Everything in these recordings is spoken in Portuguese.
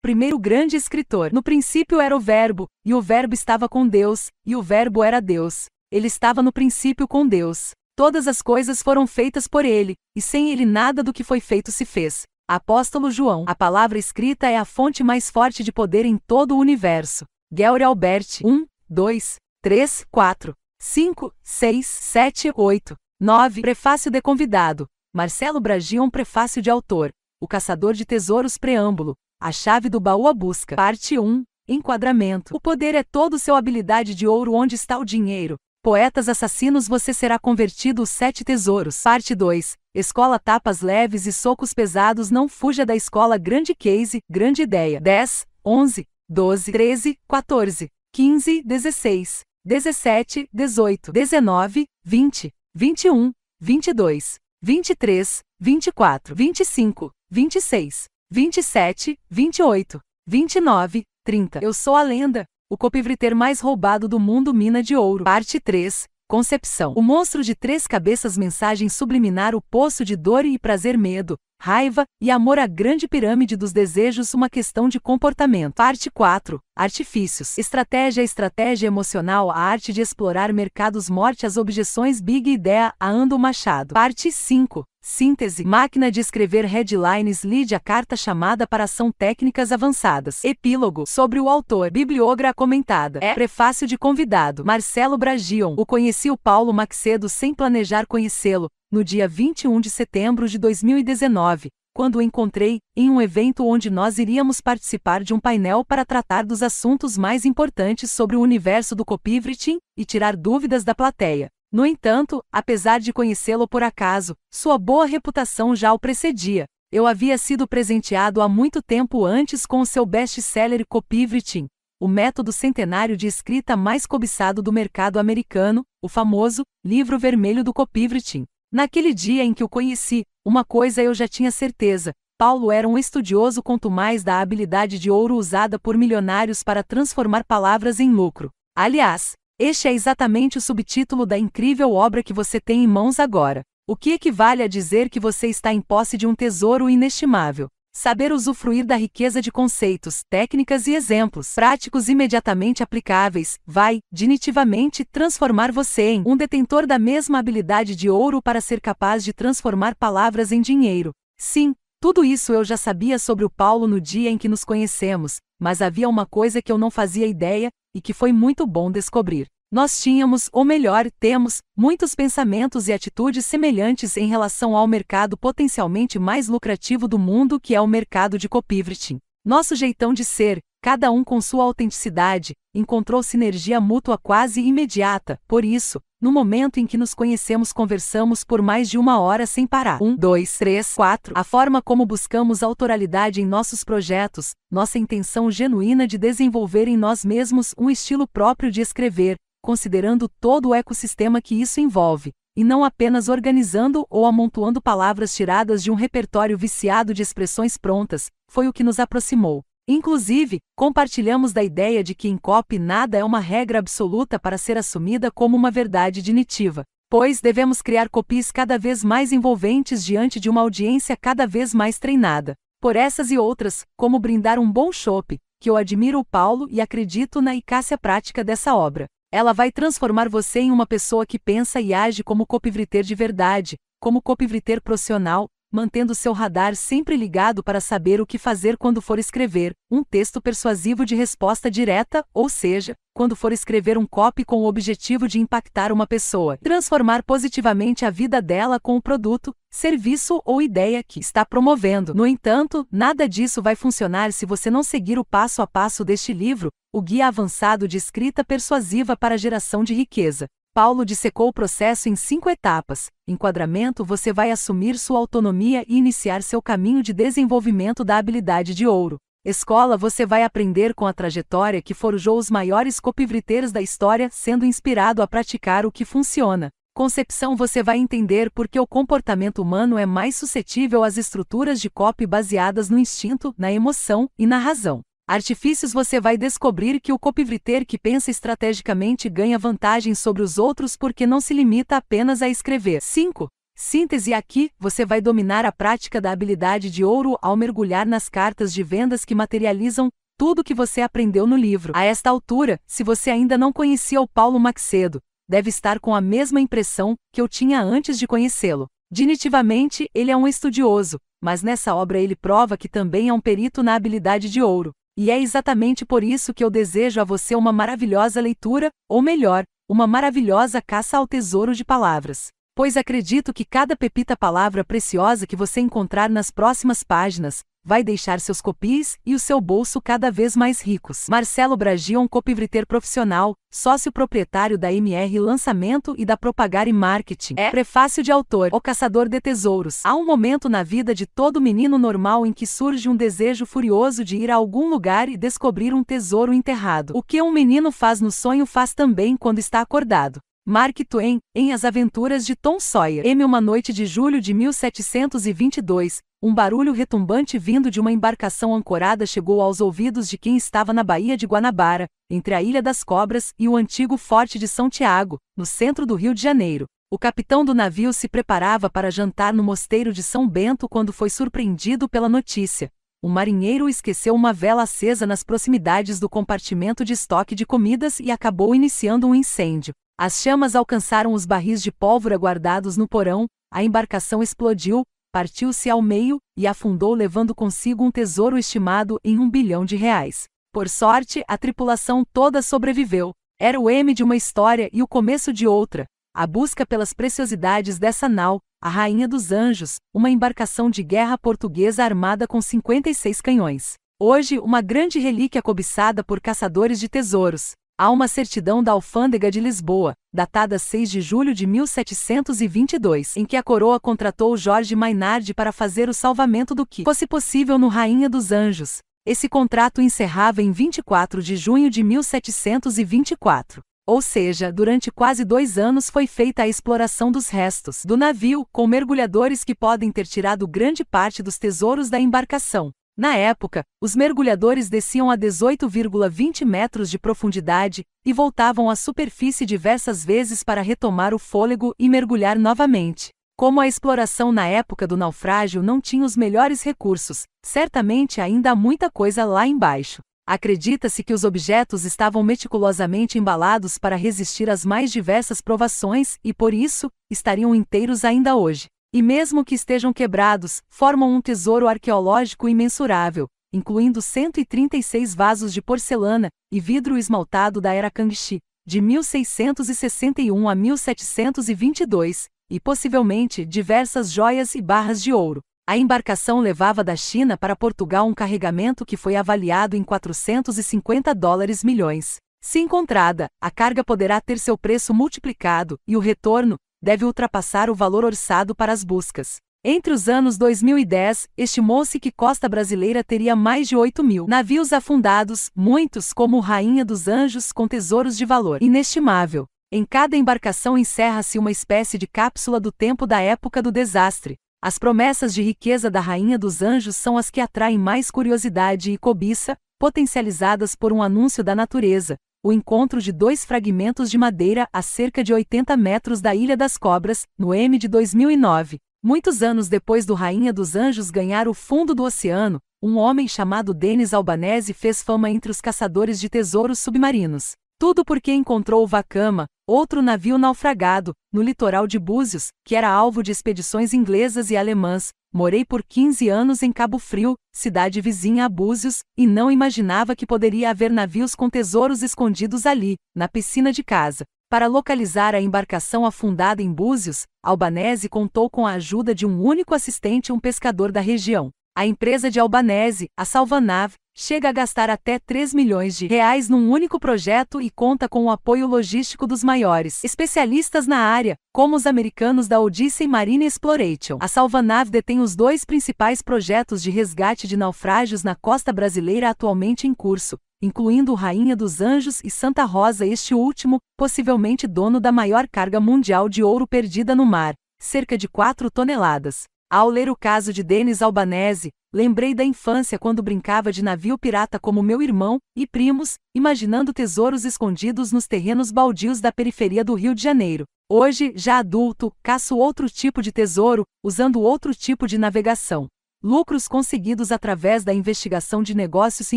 primeiro grande escritor. No princípio era o Verbo, e o Verbo estava com Deus, e o Verbo era Deus. Ele estava no princípio com Deus. Todas as coisas foram feitas por ele, e sem ele nada do que foi feito se fez. Apóstolo João. A palavra escrita é a fonte mais forte de poder em todo o universo. Gelri Albert. 1, 2, 3, 4, 5, 6, 7, 8, 9. Prefácio de convidado. Marcelo Bragi um prefácio de autor. O Caçador de Tesouros Preâmbulo, a chave do baú à busca. Parte 1. Enquadramento. O poder é todo seu habilidade de ouro onde está o dinheiro. Poetas assassinos você será convertido os sete tesouros. Parte 2. Escola tapas leves e socos pesados não fuja da escola grande case, grande ideia. 10, 11, 12, 13, 14, 15, 16, 17, 18, 19, 20, 21, 22, 23, 24, 25, 26, 27, 28, 29, 30. Eu sou a lenda, o copivreter mais roubado do mundo Mina de Ouro. Parte 3, Concepção. O monstro de três cabeças mensagem subliminar o poço de dor e prazer medo, raiva e amor à grande pirâmide dos desejos uma questão de comportamento. Parte 4. Artifícios. Estratégia Estratégia emocional a arte de explorar mercados morte as objeções Big Idea a Ando Machado. Parte 5. Síntese. Máquina de escrever headlines lide a carta chamada para ação técnicas avançadas. Epílogo. Sobre o autor. Bibliogra comentada. É. Prefácio de convidado. Marcelo Bragion. O conheci o Paulo Maxedo sem planejar conhecê-lo, no dia 21 de setembro de 2019, quando o encontrei, em um evento onde nós iríamos participar de um painel para tratar dos assuntos mais importantes sobre o universo do copywriting e tirar dúvidas da plateia. No entanto, apesar de conhecê-lo por acaso, sua boa reputação já o precedia. Eu havia sido presenteado há muito tempo antes com o seu best-seller Copyvriting, o método centenário de escrita mais cobiçado do mercado americano, o famoso Livro Vermelho do Copyvriting. Naquele dia em que o conheci, uma coisa eu já tinha certeza: Paulo era um estudioso quanto mais da habilidade de ouro usada por milionários para transformar palavras em lucro. Aliás, este é exatamente o subtítulo da incrível obra que você tem em mãos agora. O que equivale a dizer que você está em posse de um tesouro inestimável. Saber usufruir da riqueza de conceitos, técnicas e exemplos práticos imediatamente aplicáveis vai, definitivamente, transformar você em um detentor da mesma habilidade de ouro para ser capaz de transformar palavras em dinheiro. Sim, tudo isso eu já sabia sobre o Paulo no dia em que nos conhecemos, mas havia uma coisa que eu não fazia ideia, e que foi muito bom descobrir. Nós tínhamos, ou melhor, temos, muitos pensamentos e atitudes semelhantes em relação ao mercado potencialmente mais lucrativo do mundo que é o mercado de copywriting. Nosso jeitão de ser, cada um com sua autenticidade, encontrou sinergia mútua quase imediata. Por isso, no momento em que nos conhecemos, conversamos por mais de uma hora sem parar. 1, 2, 3, 4. A forma como buscamos autoralidade em nossos projetos, nossa intenção genuína de desenvolver em nós mesmos um estilo próprio de escrever, considerando todo o ecossistema que isso envolve e não apenas organizando ou amontoando palavras tiradas de um repertório viciado de expressões prontas, foi o que nos aproximou. Inclusive, compartilhamos da ideia de que em COP nada é uma regra absoluta para ser assumida como uma verdade definitiva, pois devemos criar copies cada vez mais envolventes diante de uma audiência cada vez mais treinada. Por essas e outras, como brindar um bom chope, que eu admiro o Paulo e acredito na eficácia prática dessa obra. Ela vai transformar você em uma pessoa que pensa e age como copivreter de verdade, como copivreter profissional, mantendo seu radar sempre ligado para saber o que fazer quando for escrever um texto persuasivo de resposta direta, ou seja, quando for escrever um copy com o objetivo de impactar uma pessoa, transformar positivamente a vida dela com o produto, serviço ou ideia que está promovendo. No entanto, nada disso vai funcionar se você não seguir o passo a passo deste livro, o Guia Avançado de Escrita Persuasiva para a Geração de Riqueza. Paulo dissecou o processo em cinco etapas. Enquadramento: você vai assumir sua autonomia e iniciar seu caminho de desenvolvimento da habilidade de ouro. Escola: você vai aprender com a trajetória que forjou os maiores copivriteiros da história, sendo inspirado a praticar o que funciona. Concepção: você vai entender por que o comportamento humano é mais suscetível às estruturas de copy baseadas no instinto, na emoção e na razão artifícios você vai descobrir que o copywriter que pensa estrategicamente ganha vantagem sobre os outros porque não se limita apenas a escrever. 5. Síntese aqui, você vai dominar a prática da habilidade de ouro ao mergulhar nas cartas de vendas que materializam tudo que você aprendeu no livro. A esta altura, se você ainda não conhecia o Paulo Macedo, deve estar com a mesma impressão que eu tinha antes de conhecê-lo. Dinitivamente, ele é um estudioso, mas nessa obra ele prova que também é um perito na habilidade de ouro. E é exatamente por isso que eu desejo a você uma maravilhosa leitura, ou melhor, uma maravilhosa caça ao tesouro de palavras. Pois acredito que cada pepita palavra preciosa que você encontrar nas próximas páginas vai deixar seus copis e o seu bolso cada vez mais ricos. Marcelo Bragi é um copivreter profissional, sócio proprietário da MR Lançamento e da Propagar Marketing. É prefácio de autor, O Caçador de Tesouros. Há um momento na vida de todo menino normal em que surge um desejo furioso de ir a algum lugar e descobrir um tesouro enterrado. O que um menino faz no sonho faz também quando está acordado. Mark Twain, em As Aventuras de Tom Sawyer. Em uma noite de julho de 1722, um barulho retumbante vindo de uma embarcação ancorada chegou aos ouvidos de quem estava na Baía de Guanabara, entre a Ilha das Cobras e o antigo Forte de São Tiago, no centro do Rio de Janeiro. O capitão do navio se preparava para jantar no mosteiro de São Bento quando foi surpreendido pela notícia. O marinheiro esqueceu uma vela acesa nas proximidades do compartimento de estoque de comidas e acabou iniciando um incêndio. As chamas alcançaram os barris de pólvora guardados no porão, a embarcação explodiu, partiu-se ao meio e afundou, levando consigo um tesouro estimado em um bilhão de reais. Por sorte, a tripulação toda sobreviveu. Era o M de uma história e o começo de outra. A busca pelas preciosidades dessa nau, a Rainha dos Anjos, uma embarcação de guerra portuguesa armada com 56 canhões. Hoje, uma grande relíquia cobiçada por caçadores de tesouros. Há uma certidão da Alfândega de Lisboa, datada 6 de julho de 1722, em que a coroa contratou Jorge Mainardi para fazer o salvamento do que fosse possível no Rainha dos Anjos. Esse contrato encerrava em 24 de junho de 1724 ou seja, durante quase dois anos foi feita a exploração dos restos do navio, com mergulhadores que podem ter tirado grande parte dos tesouros da embarcação. Na época, os mergulhadores desciam a 18,20 metros de profundidade e voltavam à superfície diversas vezes para retomar o fôlego e mergulhar novamente. Como a exploração na época do naufrágio não tinha os melhores recursos, certamente ainda há muita coisa lá embaixo. Acredita-se que os objetos estavam meticulosamente embalados para resistir às mais diversas provações e, por isso, estariam inteiros ainda hoje. E mesmo que estejam quebrados, formam um tesouro arqueológico imensurável, incluindo 136 vasos de porcelana e vidro esmaltado da era Kangxi, de 1661 a 1722, e possivelmente diversas joias e barras de ouro. A embarcação levava da China para Portugal um carregamento que foi avaliado em 450 dólares milhões. Se encontrada, a carga poderá ter seu preço multiplicado e o retorno, deve ultrapassar o valor orçado para as buscas. Entre os anos 2010, estimou-se que costa brasileira teria mais de 8 mil navios afundados, muitos como Rainha dos Anjos com tesouros de valor inestimável. Em cada embarcação encerra-se uma espécie de cápsula do tempo da época do desastre. As promessas de riqueza da Rainha dos Anjos são as que atraem mais curiosidade e cobiça, potencializadas por um anúncio da natureza, o encontro de dois fragmentos de madeira a cerca de 80 metros da Ilha das Cobras, no M de 2009. Muitos anos depois do Rainha dos Anjos ganhar o fundo do oceano, um homem chamado Denis Albanese fez fama entre os caçadores de tesouros submarinos. Tudo porque encontrou o Vacama, outro navio naufragado, no litoral de Búzios, que era alvo de expedições inglesas e alemãs. Morei por 15 anos em Cabo Frio, cidade vizinha a Búzios, e não imaginava que poderia haver navios com tesouros escondidos ali, na piscina de casa. Para localizar a embarcação afundada em Búzios, Albanese contou com a ajuda de um único assistente, um pescador da região. A empresa de Albanese, a Salvanave, chega a gastar até 3 milhões de reais num único projeto e conta com o apoio logístico dos maiores especialistas na área, como os americanos da Odyssey Marine Exploration. A Salvanave detém os dois principais projetos de resgate de naufrágios na costa brasileira atualmente em curso, incluindo Rainha dos Anjos e Santa Rosa, este último, possivelmente dono da maior carga mundial de ouro perdida no mar, cerca de 4 toneladas. Ao ler o caso de Denis Albanese, lembrei da infância quando brincava de navio pirata como meu irmão e primos, imaginando tesouros escondidos nos terrenos baldios da periferia do Rio de Janeiro. Hoje, já adulto, caço outro tipo de tesouro, usando outro tipo de navegação. Lucros conseguidos através da investigação de negócios e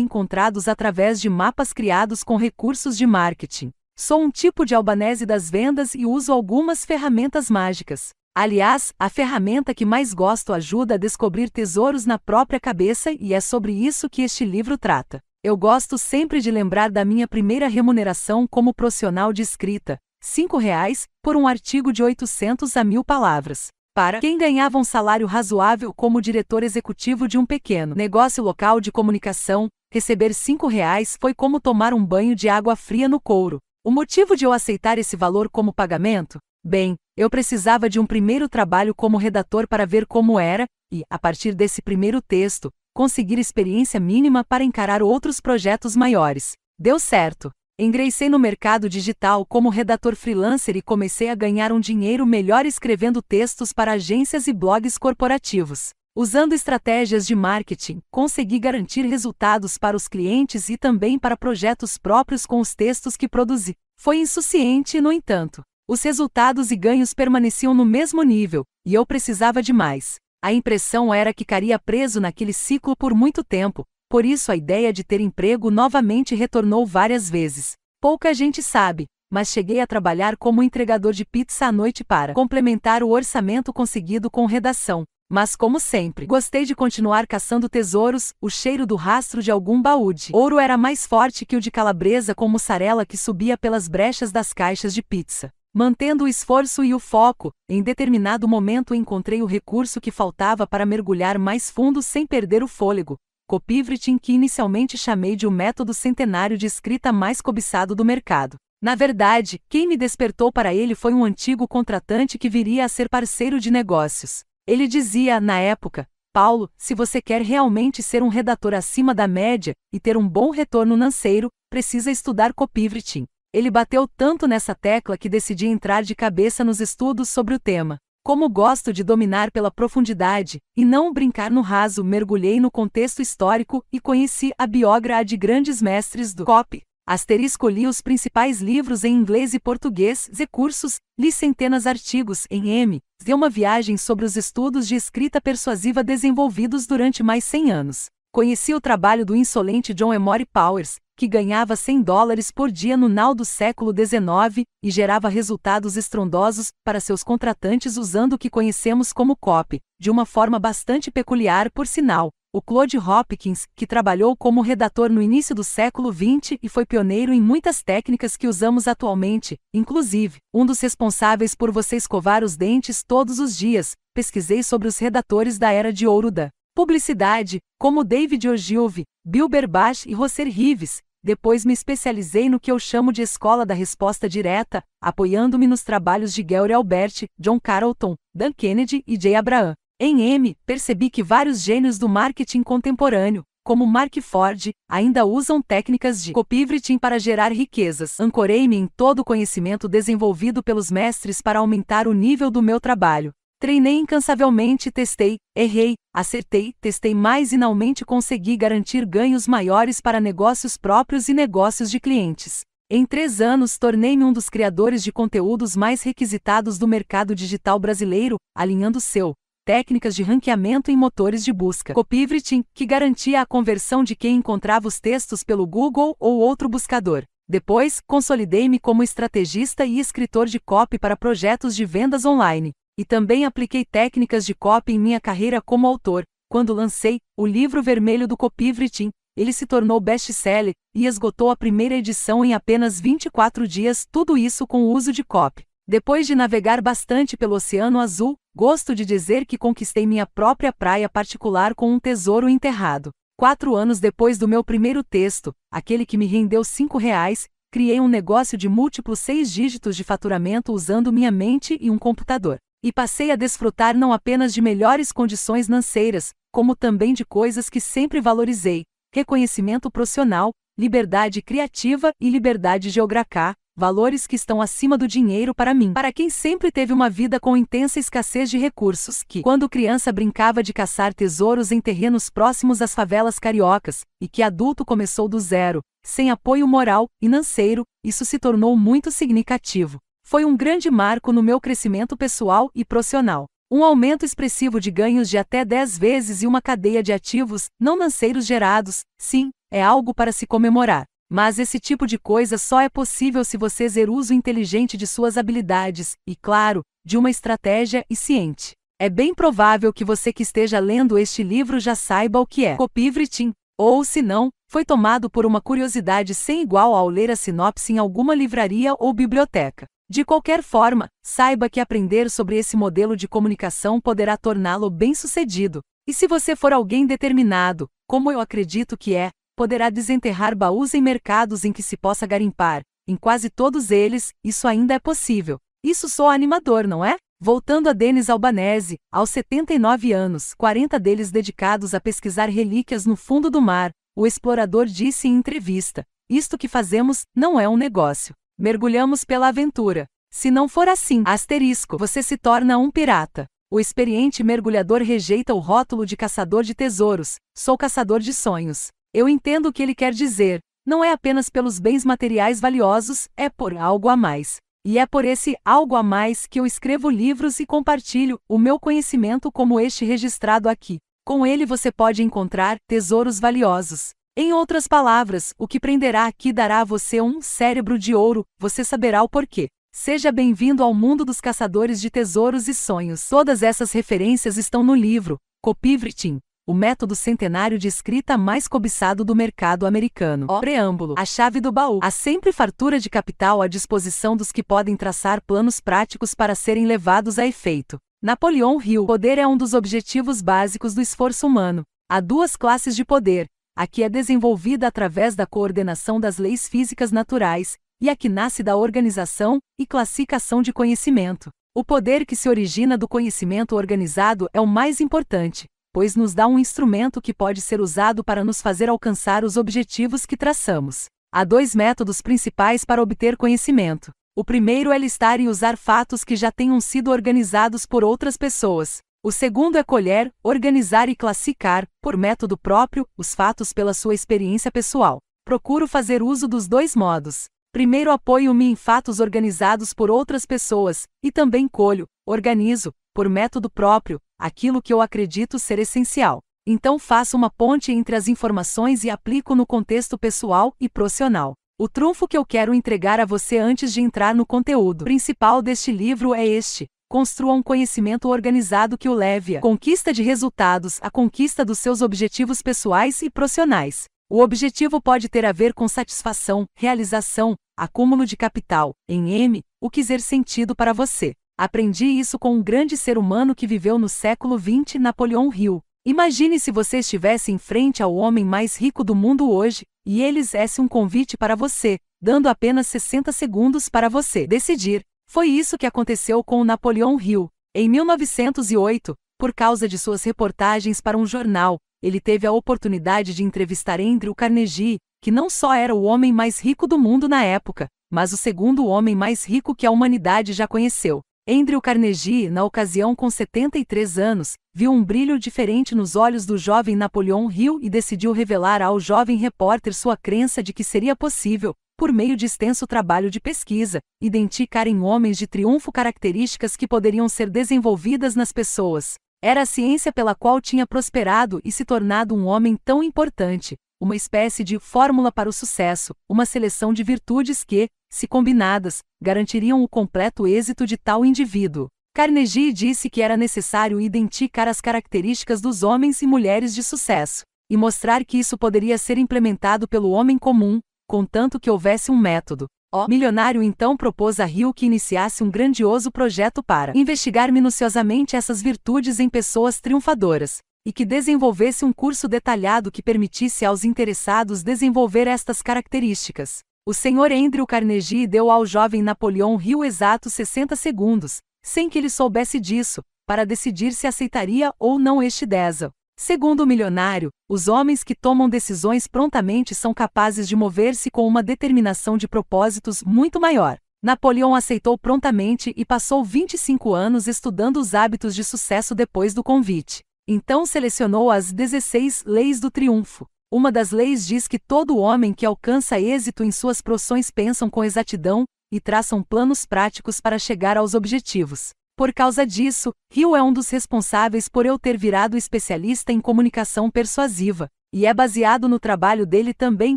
encontrados através de mapas criados com recursos de marketing. Sou um tipo de albanese das vendas e uso algumas ferramentas mágicas. Aliás, a ferramenta que mais gosto ajuda a descobrir tesouros na própria cabeça e é sobre isso que este livro trata. Eu gosto sempre de lembrar da minha primeira remuneração como profissional de escrita, R$ reais por um artigo de 800 a mil palavras. Para quem ganhava um salário razoável como diretor executivo de um pequeno negócio local de comunicação, receber R$ reais foi como tomar um banho de água fria no couro. O motivo de eu aceitar esse valor como pagamento? Bem, eu precisava de um primeiro trabalho como redator para ver como era, e, a partir desse primeiro texto, conseguir experiência mínima para encarar outros projetos maiores. Deu certo. Ingressei no mercado digital como redator freelancer e comecei a ganhar um dinheiro melhor escrevendo textos para agências e blogs corporativos. Usando estratégias de marketing, consegui garantir resultados para os clientes e também para projetos próprios com os textos que produzi. Foi insuficiente, no entanto. Os resultados e ganhos permaneciam no mesmo nível, e eu precisava de mais. A impressão era que ficaria preso naquele ciclo por muito tempo, por isso a ideia de ter emprego novamente retornou várias vezes. Pouca gente sabe, mas cheguei a trabalhar como entregador de pizza à noite para complementar o orçamento conseguido com redação. Mas como sempre, gostei de continuar caçando tesouros, o cheiro do rastro de algum baú de ouro era mais forte que o de calabresa com mussarela que subia pelas brechas das caixas de pizza. Mantendo o esforço e o foco, em determinado momento encontrei o recurso que faltava para mergulhar mais fundo sem perder o fôlego. Copyvriting que inicialmente chamei de o método centenário de escrita mais cobiçado do mercado. Na verdade, quem me despertou para ele foi um antigo contratante que viria a ser parceiro de negócios. Ele dizia, na época, Paulo, se você quer realmente ser um redator acima da média e ter um bom retorno financeiro, precisa estudar copywriting. Ele bateu tanto nessa tecla que decidi entrar de cabeça nos estudos sobre o tema. Como gosto de dominar pela profundidade, e não brincar no raso, mergulhei no contexto histórico e conheci a biógrafa de grandes mestres do COP. Asterisco li os principais livros em inglês e português, e cursos, li centenas artigos em M, de uma viagem sobre os estudos de escrita persuasiva desenvolvidos durante mais 100 anos. Conheci o trabalho do insolente John Emory Powers, que ganhava 100 dólares por dia no nau do século XIX e gerava resultados estrondosos para seus contratantes usando o que conhecemos como COP, de uma forma bastante peculiar, por sinal. O Claude Hopkins, que trabalhou como redator no início do século XX e foi pioneiro em muitas técnicas que usamos atualmente, inclusive, um dos responsáveis por você escovar os dentes todos os dias, pesquisei sobre os redatores da Era de Ouro da Publicidade, como David Ogilvy, Bill Berbash e Rosser Rives, depois me especializei no que eu chamo de escola da resposta direta, apoiando-me nos trabalhos de Gary Albert, John Carlton, Dan Kennedy e Jay Abraham. Em M, percebi que vários gênios do marketing contemporâneo, como Mark Ford, ainda usam técnicas de copywriting para gerar riquezas. Ancorei-me em todo o conhecimento desenvolvido pelos mestres para aumentar o nível do meu trabalho. Treinei incansavelmente, testei, errei, acertei, testei mais e finalmente consegui garantir ganhos maiores para negócios próprios e negócios de clientes. Em três anos, tornei-me um dos criadores de conteúdos mais requisitados do mercado digital brasileiro, alinhando seu técnicas de ranqueamento em motores de busca. Copywriting, que garantia a conversão de quem encontrava os textos pelo Google ou outro buscador. Depois, consolidei-me como estrategista e escritor de copy para projetos de vendas online. E também apliquei técnicas de copy em minha carreira como autor. Quando lancei o livro vermelho do Copywriting, ele se tornou best-seller e esgotou a primeira edição em apenas 24 dias, tudo isso com o uso de copy. Depois de navegar bastante pelo Oceano Azul, gosto de dizer que conquistei minha própria praia particular com um tesouro enterrado. Quatro anos depois do meu primeiro texto, aquele que me rendeu cinco reais, criei um negócio de múltiplos seis dígitos de faturamento usando minha mente e um computador e passei a desfrutar não apenas de melhores condições financeiras, como também de coisas que sempre valorizei: reconhecimento profissional, liberdade criativa e liberdade geográfica, valores que estão acima do dinheiro para mim. Para quem sempre teve uma vida com intensa escassez de recursos, que, quando criança, brincava de caçar tesouros em terrenos próximos às favelas cariocas, e que adulto começou do zero, sem apoio moral, e financeiro, isso se tornou muito significativo. Foi um grande marco no meu crescimento pessoal e profissional. Um aumento expressivo de ganhos de até 10 vezes e uma cadeia de ativos não lanceiros gerados, sim, é algo para se comemorar. Mas esse tipo de coisa só é possível se você fizer uso inteligente de suas habilidades e, claro, de uma estratégia e ciente. É bem provável que você que esteja lendo este livro já saiba o que é copywriting, ou se não, foi tomado por uma curiosidade sem igual ao ler a sinopse em alguma livraria ou biblioteca. De qualquer forma, saiba que aprender sobre esse modelo de comunicação poderá torná-lo bem-sucedido. E se você for alguém determinado, como eu acredito que é, poderá desenterrar baús em mercados em que se possa garimpar. Em quase todos eles, isso ainda é possível. Isso só animador, não é? Voltando a Denis Albanese, aos 79 anos, 40 deles dedicados a pesquisar relíquias no fundo do mar, o explorador disse em entrevista: Isto que fazemos não é um negócio. Mergulhamos pela aventura. Se não for assim, asterisco, você se torna um pirata. O experiente mergulhador rejeita o rótulo de caçador de tesouros. Sou caçador de sonhos. Eu entendo o que ele quer dizer. Não é apenas pelos bens materiais valiosos, é por algo a mais. E é por esse algo a mais que eu escrevo livros e compartilho o meu conhecimento como este registrado aqui. Com ele você pode encontrar tesouros valiosos. Em outras palavras, o que prenderá aqui dará a você um cérebro de ouro, você saberá o porquê. Seja bem-vindo ao mundo dos caçadores de tesouros e sonhos. Todas essas referências estão no livro Copyvriting, o método centenário de escrita mais cobiçado do mercado americano. O preâmbulo, a chave do baú. Há sempre fartura de capital à disposição dos que podem traçar planos práticos para serem levados a efeito. Napoleão Hill, poder é um dos objetivos básicos do esforço humano. Há duas classes de poder: a que é desenvolvida através da coordenação das leis físicas naturais, e a que nasce da organização e classificação de conhecimento. O poder que se origina do conhecimento organizado é o mais importante, pois nos dá um instrumento que pode ser usado para nos fazer alcançar os objetivos que traçamos. Há dois métodos principais para obter conhecimento. O primeiro é listar e usar fatos que já tenham sido organizados por outras pessoas, o segundo é colher, organizar e classificar, por método próprio, os fatos pela sua experiência pessoal. Procuro fazer uso dos dois modos. Primeiro apoio-me em fatos organizados por outras pessoas, e também colho, organizo, por método próprio, aquilo que eu acredito ser essencial. Então faço uma ponte entre as informações e aplico no contexto pessoal e profissional. O trunfo que eu quero entregar a você antes de entrar no conteúdo principal deste livro é este: construa um conhecimento organizado que o leve à conquista de resultados, à conquista dos seus objetivos pessoais e profissionais. O objetivo pode ter a ver com satisfação, realização, acúmulo de capital, em M, o que quiser sentido para você. Aprendi isso com um grande ser humano que viveu no século XX, Napoleão Hill. Imagine se você estivesse em frente ao homem mais rico do mundo hoje, e ele fizesse um convite para você, dando apenas 60 segundos para você decidir foi isso que aconteceu com o Napoleon Hill. Em 1908, por causa de suas reportagens para um jornal, ele teve a oportunidade de entrevistar Andrew Carnegie, que não só era o homem mais rico do mundo na época, mas o segundo homem mais rico que a humanidade já conheceu. Andrew Carnegie, na ocasião com 73 anos, viu um brilho diferente nos olhos do jovem Napoleão Hill e decidiu revelar ao jovem repórter sua crença de que seria possível, por meio de extenso trabalho de pesquisa, identificar em homens de triunfo características que poderiam ser desenvolvidas nas pessoas. Era a ciência pela qual tinha prosperado e se tornado um homem tão importante, uma espécie de fórmula para o sucesso, uma seleção de virtudes que, se combinadas, garantiriam o completo êxito de tal indivíduo. Carnegie disse que era necessário identificar as características dos homens e mulheres de sucesso e mostrar que isso poderia ser implementado pelo homem comum, contanto que houvesse um método. O milionário então propôs a Rio que iniciasse um grandioso projeto para investigar minuciosamente essas virtudes em pessoas triunfadoras, e que desenvolvesse um curso detalhado que permitisse aos interessados desenvolver estas características. O senhor Andrew Carnegie deu ao jovem Napoleão Rio exatos 60 segundos, sem que ele soubesse disso, para decidir se aceitaria ou não este desafio. Segundo o milionário, os homens que tomam decisões prontamente são capazes de mover-se com uma determinação de propósitos muito maior. Napoleão aceitou prontamente e passou 25 anos estudando os hábitos de sucesso depois do convite. Então selecionou as 16 Leis do Triunfo. Uma das leis diz que todo homem que alcança êxito em suas profissões pensam com exatidão e traçam planos práticos para chegar aos objetivos. Por causa disso, Rio é um dos responsáveis por eu ter virado especialista em comunicação persuasiva, e é baseado no trabalho dele também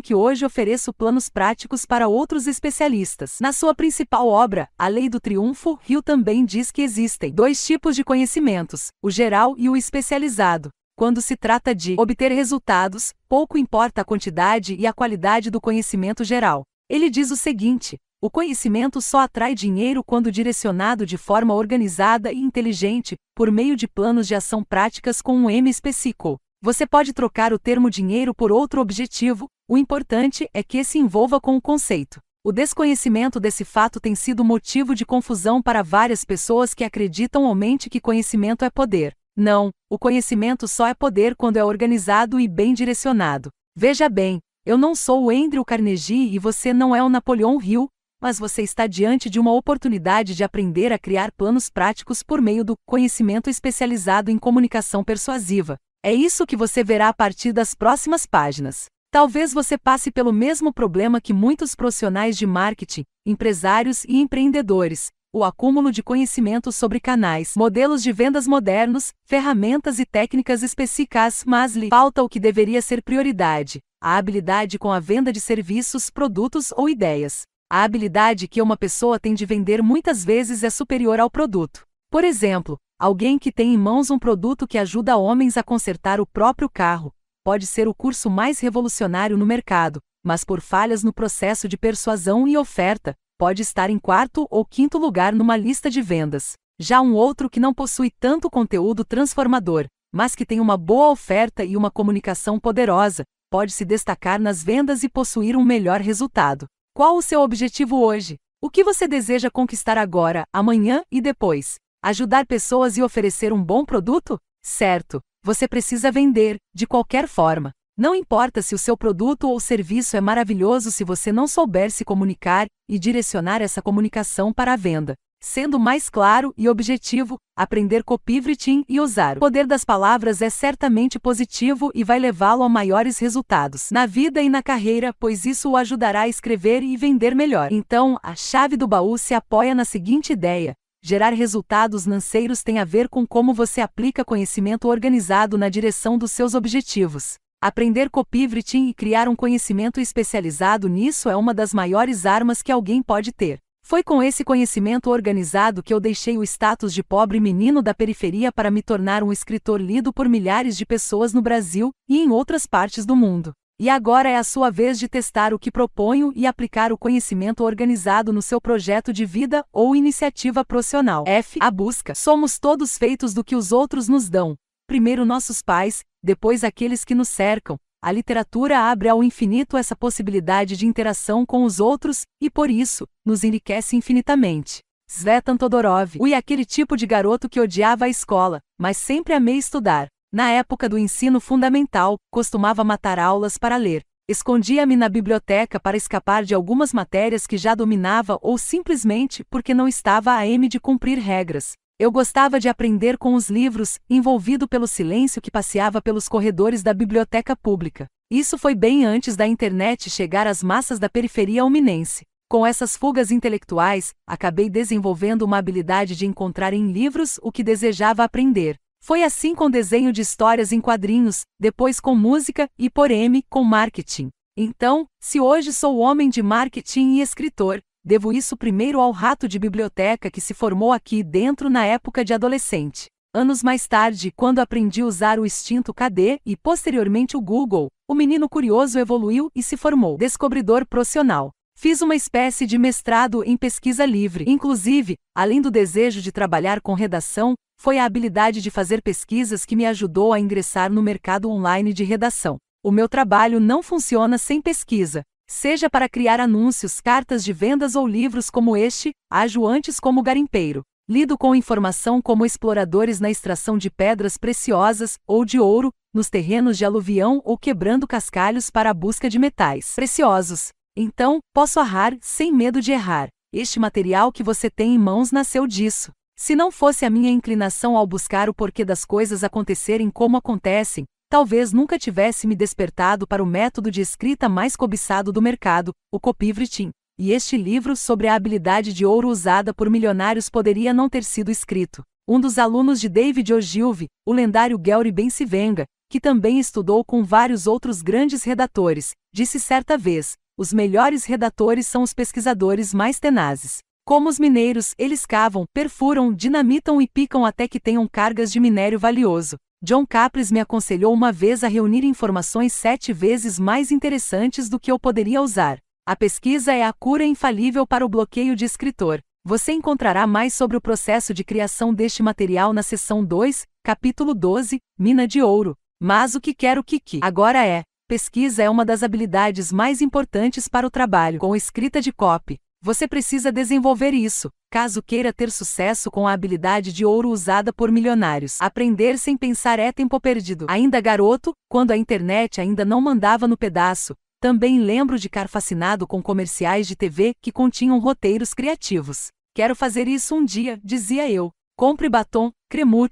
que hoje ofereço planos práticos para outros especialistas. Na sua principal obra, A Lei do Triunfo, Rio também diz que existem dois tipos de conhecimentos, o geral e o especializado. Quando se trata de obter resultados, pouco importa a quantidade e a qualidade do conhecimento geral. Ele diz o seguinte: o conhecimento só atrai dinheiro quando direcionado de forma organizada e inteligente, por meio de planos de ação práticas com um M específico. Você pode trocar o termo dinheiro por outro objetivo, o importante é que se envolva com o conceito. O desconhecimento desse fato tem sido motivo de confusão para várias pessoas que acreditam ou mente que conhecimento é poder. Não, o conhecimento só é poder quando é organizado e bem direcionado. Veja bem, eu não sou o Andrew Carnegie e você não é o Napoleão Hill, mas você está diante de uma oportunidade de aprender a criar planos práticos por meio do conhecimento especializado em comunicação persuasiva. É isso que você verá a partir das próximas páginas. Talvez você passe pelo mesmo problema que muitos profissionais de marketing, empresários e empreendedores: o acúmulo de conhecimento sobre canais, modelos de vendas modernos, ferramentas e técnicas específicas, mas lhe falta o que deveria ser prioridade: a habilidade com a venda de serviços, produtos ou ideias. A habilidade que uma pessoa tem de vender muitas vezes é superior ao produto. Por exemplo, alguém que tem em mãos um produto que ajuda homens a consertar o próprio carro, pode ser o curso mais revolucionário no mercado, mas por falhas no processo de persuasão e oferta, pode estar em quarto ou quinto lugar numa lista de vendas. Já um outro que não possui tanto conteúdo transformador, mas que tem uma boa oferta e uma comunicação poderosa, pode se destacar nas vendas e possuir um melhor resultado. Qual o seu objetivo hoje? O que você deseja conquistar agora, amanhã e depois? Ajudar pessoas e oferecer um bom produto? Certo, você precisa vender, de qualquer forma. Não importa se o seu produto ou serviço é maravilhoso se você não souber se comunicar e direcionar essa comunicação para a venda. Sendo mais claro e objetivo, aprender copywriting e usar o poder das palavras é certamente positivo e vai levá-lo a maiores resultados na vida e na carreira, pois isso o ajudará a escrever e vender melhor. Então, a chave do baú se apoia na seguinte ideia: Gerar resultados financeiros tem a ver com como você aplica conhecimento organizado na direção dos seus objetivos. Aprender copywriting e criar um conhecimento especializado nisso é uma das maiores armas que alguém pode ter. Foi com esse conhecimento organizado que eu deixei o status de pobre menino da periferia para me tornar um escritor lido por milhares de pessoas no Brasil e em outras partes do mundo. E agora é a sua vez de testar o que proponho e aplicar o conhecimento organizado no seu projeto de vida ou iniciativa profissional. F. A busca. Somos todos feitos do que os outros nos dão. Primeiro nossos pais, depois aqueles que nos cercam, a literatura abre ao infinito essa possibilidade de interação com os outros e, por isso, nos enriquece infinitamente. Svetan Todorov. e aquele tipo de garoto que odiava a escola, mas sempre amei estudar. Na época do ensino fundamental, costumava matar aulas para ler. Escondia-me na biblioteca para escapar de algumas matérias que já dominava ou simplesmente porque não estava a M de cumprir regras. Eu gostava de aprender com os livros, envolvido pelo silêncio que passeava pelos corredores da biblioteca pública. Isso foi bem antes da internet chegar às massas da periferia alminense. Com essas fugas intelectuais, acabei desenvolvendo uma habilidade de encontrar em livros o que desejava aprender. Foi assim com desenho de histórias em quadrinhos, depois com música e, por M, com marketing. Então, se hoje sou homem de marketing e escritor, Devo isso primeiro ao rato de biblioteca que se formou aqui dentro na época de adolescente. Anos mais tarde, quando aprendi a usar o extinto KD e posteriormente o Google, o menino curioso evoluiu e se formou descobridor profissional. Fiz uma espécie de mestrado em pesquisa livre. Inclusive, além do desejo de trabalhar com redação, foi a habilidade de fazer pesquisas que me ajudou a ingressar no mercado online de redação. O meu trabalho não funciona sem pesquisa. Seja para criar anúncios, cartas de vendas ou livros como este, ajo antes como garimpeiro. Lido com informação como exploradores na extração de pedras preciosas ou de ouro, nos terrenos de aluvião ou quebrando cascalhos para a busca de metais preciosos. Então, posso errar, sem medo de errar. Este material que você tem em mãos nasceu disso. Se não fosse a minha inclinação ao buscar o porquê das coisas acontecerem como acontecem, talvez nunca tivesse me despertado para o método de escrita mais cobiçado do mercado, o copywriting, e este livro sobre a habilidade de ouro usada por milionários poderia não ter sido escrito. Um dos alunos de David Ogilvy, o lendário Gary Bensivenga, que também estudou com vários outros grandes redatores, disse certa vez: os melhores redatores são os pesquisadores mais tenazes. Como os mineiros, eles cavam, perfuram, dinamitam e picam até que tenham cargas de minério valioso. John Capris me aconselhou uma vez a reunir informações sete vezes mais interessantes do que eu poderia usar. A pesquisa é a cura infalível para o bloqueio de escritor. Você encontrará mais sobre o processo de criação deste material na seção 2, capítulo 12, Mina de Ouro. Mas o que quero que que agora é? Pesquisa é uma das habilidades mais importantes para o trabalho com escrita de copy. Você precisa desenvolver isso, caso queira ter sucesso com a habilidade de ouro usada por milionários. Aprender sem pensar é tempo perdido. Ainda garoto, quando a internet ainda não mandava no pedaço, também lembro de ficar fascinado com comerciais de TV que continham roteiros criativos. Quero fazer isso um dia, dizia eu. Compre batom,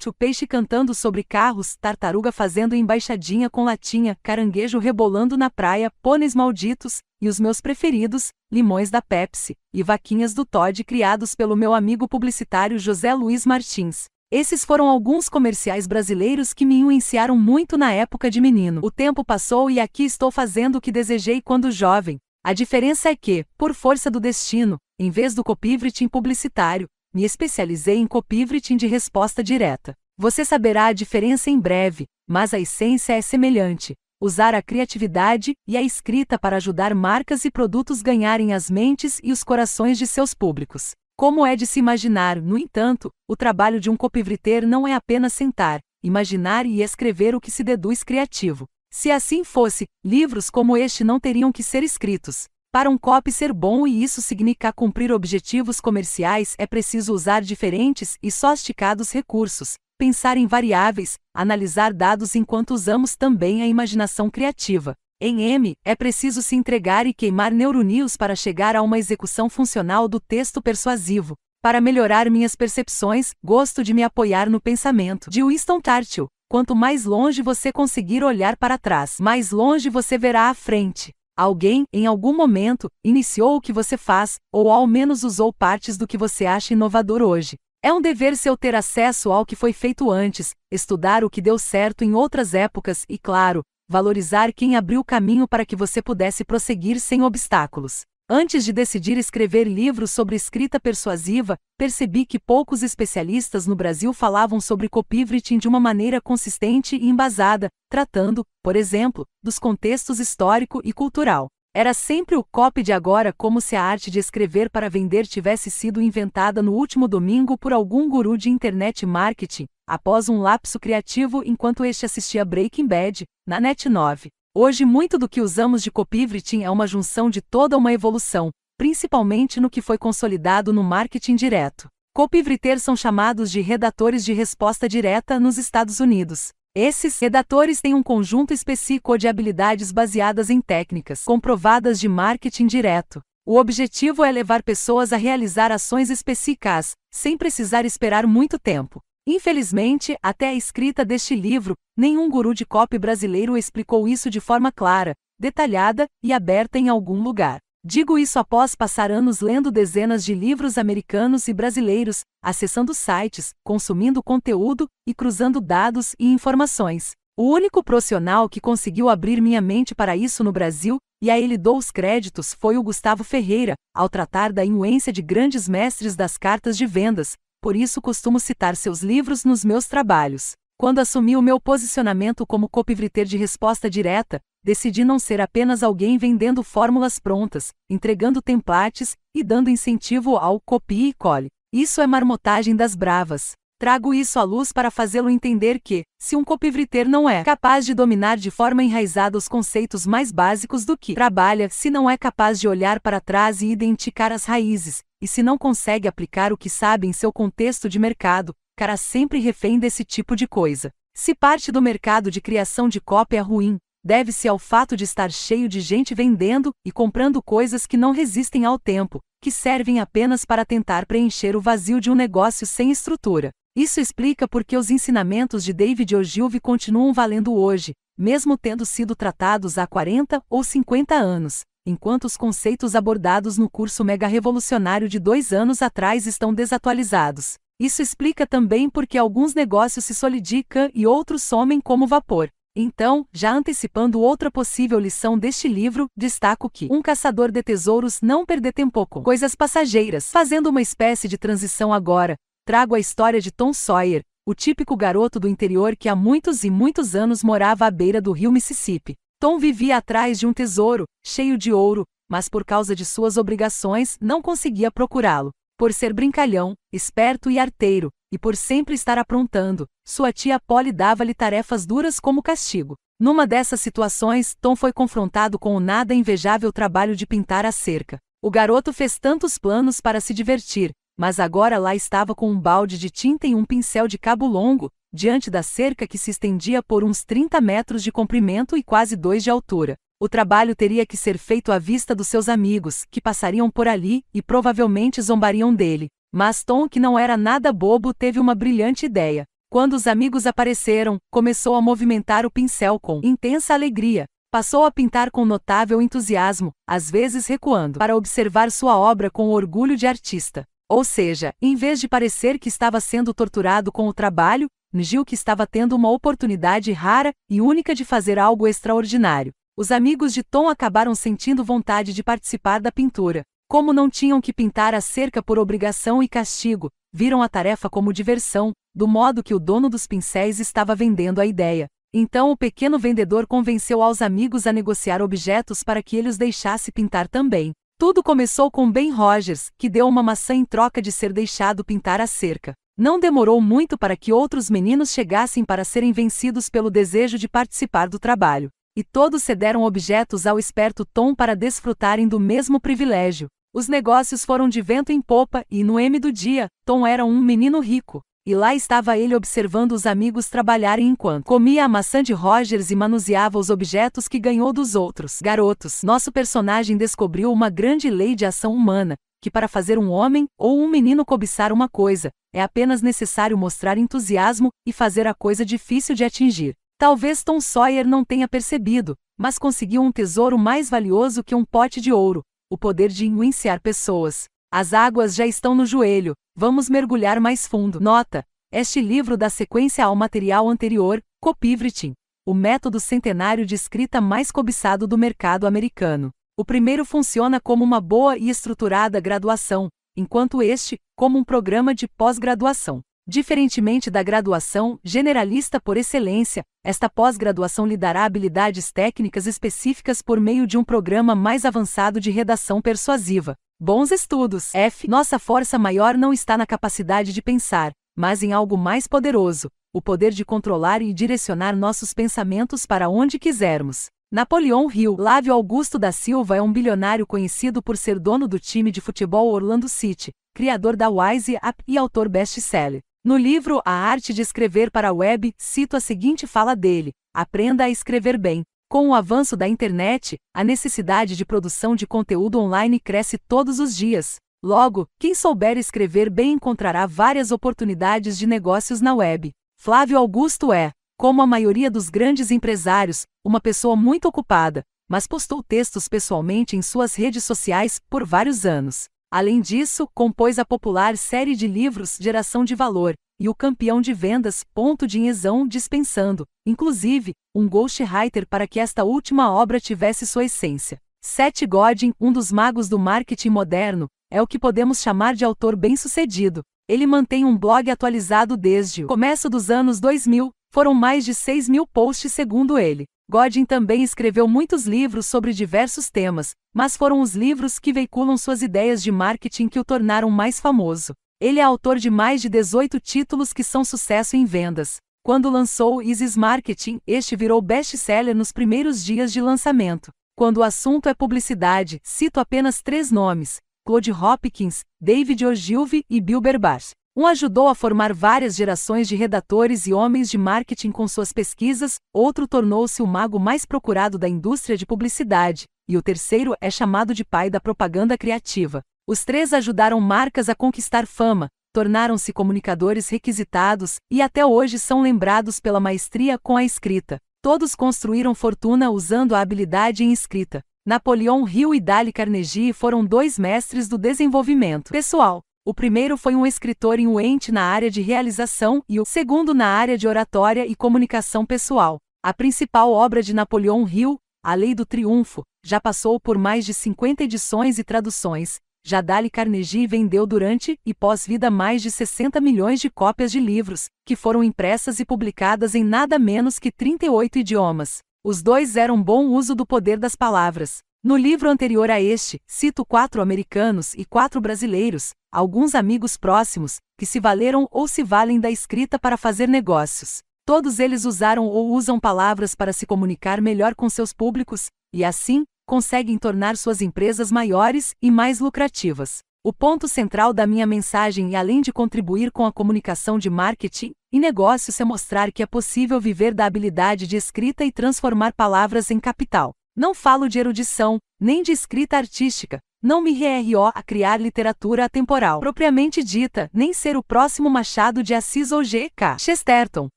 o peixe cantando sobre carros, tartaruga fazendo embaixadinha com latinha, caranguejo rebolando na praia, pôneis malditos, e os meus preferidos, limões da Pepsi, e vaquinhas do Todd criados pelo meu amigo publicitário José Luiz Martins. Esses foram alguns comerciais brasileiros que me influenciaram muito na época de menino. O tempo passou e aqui estou fazendo o que desejei quando jovem. A diferença é que, por força do destino, em vez do copyright publicitário, me especializei em copywriting de resposta direta. Você saberá a diferença em breve, mas a essência é semelhante. Usar a criatividade e a escrita para ajudar marcas e produtos ganharem as mentes e os corações de seus públicos. Como é de se imaginar, no entanto, o trabalho de um copywriter não é apenas sentar, imaginar e escrever o que se deduz criativo. Se assim fosse, livros como este não teriam que ser escritos. Para um copy ser bom e isso significa cumprir objetivos comerciais, é preciso usar diferentes e sofisticados recursos, pensar em variáveis, analisar dados enquanto usamos também a imaginação criativa. Em M, é preciso se entregar e queimar neurônios para chegar a uma execução funcional do texto persuasivo. Para melhorar minhas percepções, gosto de me apoiar no pensamento de Winston Churchill. Quanto mais longe você conseguir olhar para trás, mais longe você verá à frente. Alguém, em algum momento, iniciou o que você faz, ou ao menos usou partes do que você acha inovador hoje. É um dever seu ter acesso ao que foi feito antes, estudar o que deu certo em outras épocas e, claro, valorizar quem abriu o caminho para que você pudesse prosseguir sem obstáculos. Antes de decidir escrever livros sobre escrita persuasiva, percebi que poucos especialistas no Brasil falavam sobre copywriting de uma maneira consistente e embasada, tratando, por exemplo, dos contextos histórico e cultural. Era sempre o copy de agora como se a arte de escrever para vender tivesse sido inventada no último domingo por algum guru de internet marketing, após um lapso criativo enquanto este assistia Breaking Bad, na Net 9. Hoje, muito do que usamos de copywriting é uma junção de toda uma evolução, principalmente no que foi consolidado no marketing direto. Copywriters são chamados de redatores de resposta direta nos Estados Unidos. Esses redatores têm um conjunto específico de habilidades baseadas em técnicas comprovadas de marketing direto. O objetivo é levar pessoas a realizar ações específicas, sem precisar esperar muito tempo. Infelizmente, até a escrita deste livro, nenhum guru de copy brasileiro explicou isso de forma clara, detalhada e aberta em algum lugar. Digo isso após passar anos lendo dezenas de livros americanos e brasileiros, acessando sites, consumindo conteúdo e cruzando dados e informações. O único profissional que conseguiu abrir minha mente para isso no Brasil, e a ele dou os créditos, foi o Gustavo Ferreira, ao tratar da inuência de grandes mestres das cartas de vendas, por isso costumo citar seus livros nos meus trabalhos. Quando assumi o meu posicionamento como copywriter de resposta direta, decidi não ser apenas alguém vendendo fórmulas prontas, entregando templates e dando incentivo ao copie e cole. Isso é marmotagem das bravas. Trago isso à luz para fazê-lo entender que, se um copywriter não é capaz de dominar de forma enraizada os conceitos mais básicos do que trabalha, se não é capaz de olhar para trás e identificar as raízes, e se não consegue aplicar o que sabe em seu contexto de mercado, cara sempre refém desse tipo de coisa. Se parte do mercado de criação de cópia é ruim, deve-se ao fato de estar cheio de gente vendendo e comprando coisas que não resistem ao tempo, que servem apenas para tentar preencher o vazio de um negócio sem estrutura. Isso explica por que os ensinamentos de David Ogilvy continuam valendo hoje, mesmo tendo sido tratados há 40 ou 50 anos enquanto os conceitos abordados no curso mega revolucionário de dois anos atrás estão desatualizados. Isso explica também porque alguns negócios se solidificam e outros somem como vapor. Então, já antecipando outra possível lição deste livro, destaco que um caçador de tesouros não perdeu tempo com coisas passageiras. Fazendo uma espécie de transição agora, trago a história de Tom Sawyer, o típico garoto do interior que há muitos e muitos anos morava à beira do rio Mississippi. Tom vivia atrás de um tesouro, cheio de ouro, mas por causa de suas obrigações não conseguia procurá-lo. Por ser brincalhão, esperto e arteiro, e por sempre estar aprontando, sua tia Polly dava-lhe tarefas duras como castigo. Numa dessas situações, Tom foi confrontado com o nada invejável trabalho de pintar a cerca. O garoto fez tantos planos para se divertir, mas agora lá estava com um balde de tinta e um pincel de cabo longo, diante da cerca que se estendia por uns 30 metros de comprimento e quase dois de altura. O trabalho teria que ser feito à vista dos seus amigos, que passariam por ali e provavelmente zombariam dele. Mas Tom, que não era nada bobo, teve uma brilhante ideia. Quando os amigos apareceram, começou a movimentar o pincel com intensa alegria. Passou a pintar com notável entusiasmo, às vezes recuando, para observar sua obra com orgulho de artista. Ou seja, em vez de parecer que estava sendo torturado com o trabalho, Gil que estava tendo uma oportunidade rara e única de fazer algo extraordinário. Os amigos de Tom acabaram sentindo vontade de participar da pintura. Como não tinham que pintar a cerca por obrigação e castigo, viram a tarefa como diversão, do modo que o dono dos pincéis estava vendendo a ideia. Então o pequeno vendedor convenceu aos amigos a negociar objetos para que ele os deixasse pintar também. Tudo começou com Ben Rogers, que deu uma maçã em troca de ser deixado pintar a cerca. Não demorou muito para que outros meninos chegassem para serem vencidos pelo desejo de participar do trabalho, e todos cederam objetos ao esperto Tom para desfrutarem do mesmo privilégio. Os negócios foram de vento em popa e no M do dia, Tom era um menino rico. E lá estava ele observando os amigos trabalharem enquanto comia a maçã de Rogers e manuseava os objetos que ganhou dos outros. Garotos, nosso personagem descobriu uma grande lei de ação humana, que para fazer um homem ou um menino cobiçar uma coisa, é apenas necessário mostrar entusiasmo e fazer a coisa difícil de atingir. Talvez Tom Sawyer não tenha percebido, mas conseguiu um tesouro mais valioso que um pote de ouro: o poder de influenciar pessoas. As águas já estão no joelho, vamos mergulhar mais fundo. Nota: este livro dá sequência ao material anterior, Copyvriting, o método centenário de escrita mais cobiçado do mercado americano. O primeiro funciona como uma boa e estruturada graduação, enquanto este, como um programa de pós-graduação. Diferentemente da graduação generalista por excelência, esta pós-graduação lhe dará habilidades técnicas específicas por meio de um programa mais avançado de redação persuasiva. Bons estudos. F. Nossa força maior não está na capacidade de pensar, mas em algo mais poderoso, o poder de controlar e direcionar nossos pensamentos para onde quisermos. Napoleão Rio Lávio Augusto da Silva é um bilionário conhecido por ser dono do time de futebol Orlando City, criador da Wise App e autor best-seller. No livro A Arte de Escrever para a Web, cito a seguinte fala dele: Aprenda a escrever bem. Com o avanço da internet, a necessidade de produção de conteúdo online cresce todos os dias. Logo, quem souber escrever bem encontrará várias oportunidades de negócios na web. Flávio Augusto é como a maioria dos grandes empresários, uma pessoa muito ocupada, mas postou textos pessoalmente em suas redes sociais por vários anos. Além disso, compôs a popular série de livros Geração de Valor e o campeão de vendas Ponto de Inesão dispensando, inclusive, um ghostwriter para que esta última obra tivesse sua essência. Seth Godin, um dos magos do marketing moderno, é o que podemos chamar de autor bem-sucedido. Ele mantém um blog atualizado desde o começo dos anos 2000, foram mais de 6 mil posts, segundo ele. Godin também escreveu muitos livros sobre diversos temas, mas foram os livros que veiculam suas ideias de marketing que o tornaram mais famoso. Ele é autor de mais de 18 títulos que são sucesso em vendas. Quando lançou Isis Marketing, este virou best-seller nos primeiros dias de lançamento. Quando o assunto é publicidade, cito apenas três nomes: Claude Hopkins, David Ogilvy e Bill Berbash. Um ajudou a formar várias gerações de redatores e homens de marketing com suas pesquisas, outro tornou-se o mago mais procurado da indústria de publicidade, e o terceiro é chamado de pai da propaganda criativa. Os três ajudaram marcas a conquistar fama, tornaram-se comunicadores requisitados e até hoje são lembrados pela maestria com a escrita. Todos construíram fortuna usando a habilidade em escrita. Napoleão Hill e Dale Carnegie foram dois mestres do desenvolvimento pessoal. O primeiro foi um escritor influente na área de realização e o segundo na área de oratória e comunicação pessoal. A principal obra de Napoleão Hill, A Lei do Triunfo, já passou por mais de 50 edições e traduções. Jadali Carnegie vendeu durante e pós-vida mais de 60 milhões de cópias de livros, que foram impressas e publicadas em nada menos que 38 idiomas. Os dois eram bom uso do poder das palavras. No livro anterior a este, cito quatro americanos e quatro brasileiros, alguns amigos próximos, que se valeram ou se valem da escrita para fazer negócios. Todos eles usaram ou usam palavras para se comunicar melhor com seus públicos, e assim, conseguem tornar suas empresas maiores e mais lucrativas. O ponto central da minha mensagem é além de contribuir com a comunicação de marketing e negócios é mostrar que é possível viver da habilidade de escrita e transformar palavras em capital. Não falo de erudição, nem de escrita artística, não me rio a criar literatura atemporal propriamente dita, nem ser o próximo Machado de Assis ou G.K. Chesterton.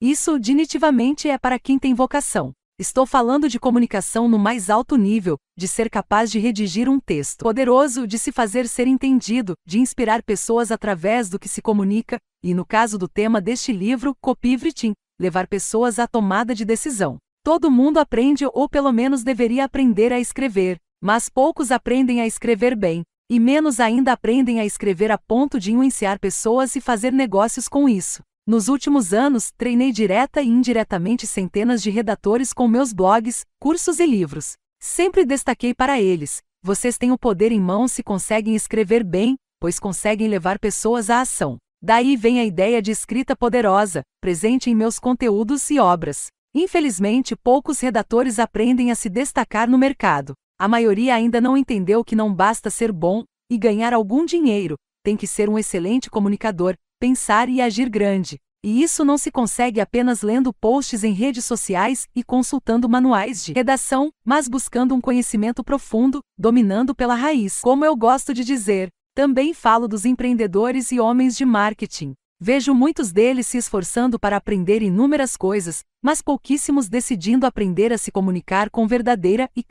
Isso definitivamente é para quem tem vocação. Estou falando de comunicação no mais alto nível, de ser capaz de redigir um texto poderoso, de se fazer ser entendido, de inspirar pessoas através do que se comunica, e no caso do tema deste livro, Copivritin, levar pessoas à tomada de decisão. Todo mundo aprende ou pelo menos deveria aprender a escrever, mas poucos aprendem a escrever bem, e menos ainda aprendem a escrever a ponto de influenciar pessoas e fazer negócios com isso. Nos últimos anos, treinei direta e indiretamente centenas de redatores com meus blogs, cursos e livros. Sempre destaquei para eles: vocês têm o poder em mãos se conseguem escrever bem, pois conseguem levar pessoas à ação. Daí vem a ideia de escrita poderosa, presente em meus conteúdos e obras. Infelizmente, poucos redatores aprendem a se destacar no mercado. A maioria ainda não entendeu que não basta ser bom e ganhar algum dinheiro, tem que ser um excelente comunicador, pensar e agir grande. E isso não se consegue apenas lendo posts em redes sociais e consultando manuais de redação, mas buscando um conhecimento profundo, dominando pela raiz. Como eu gosto de dizer, também falo dos empreendedores e homens de marketing. Vejo muitos deles se esforçando para aprender inúmeras coisas, mas pouquíssimos decidindo aprender a se comunicar com verdadeira e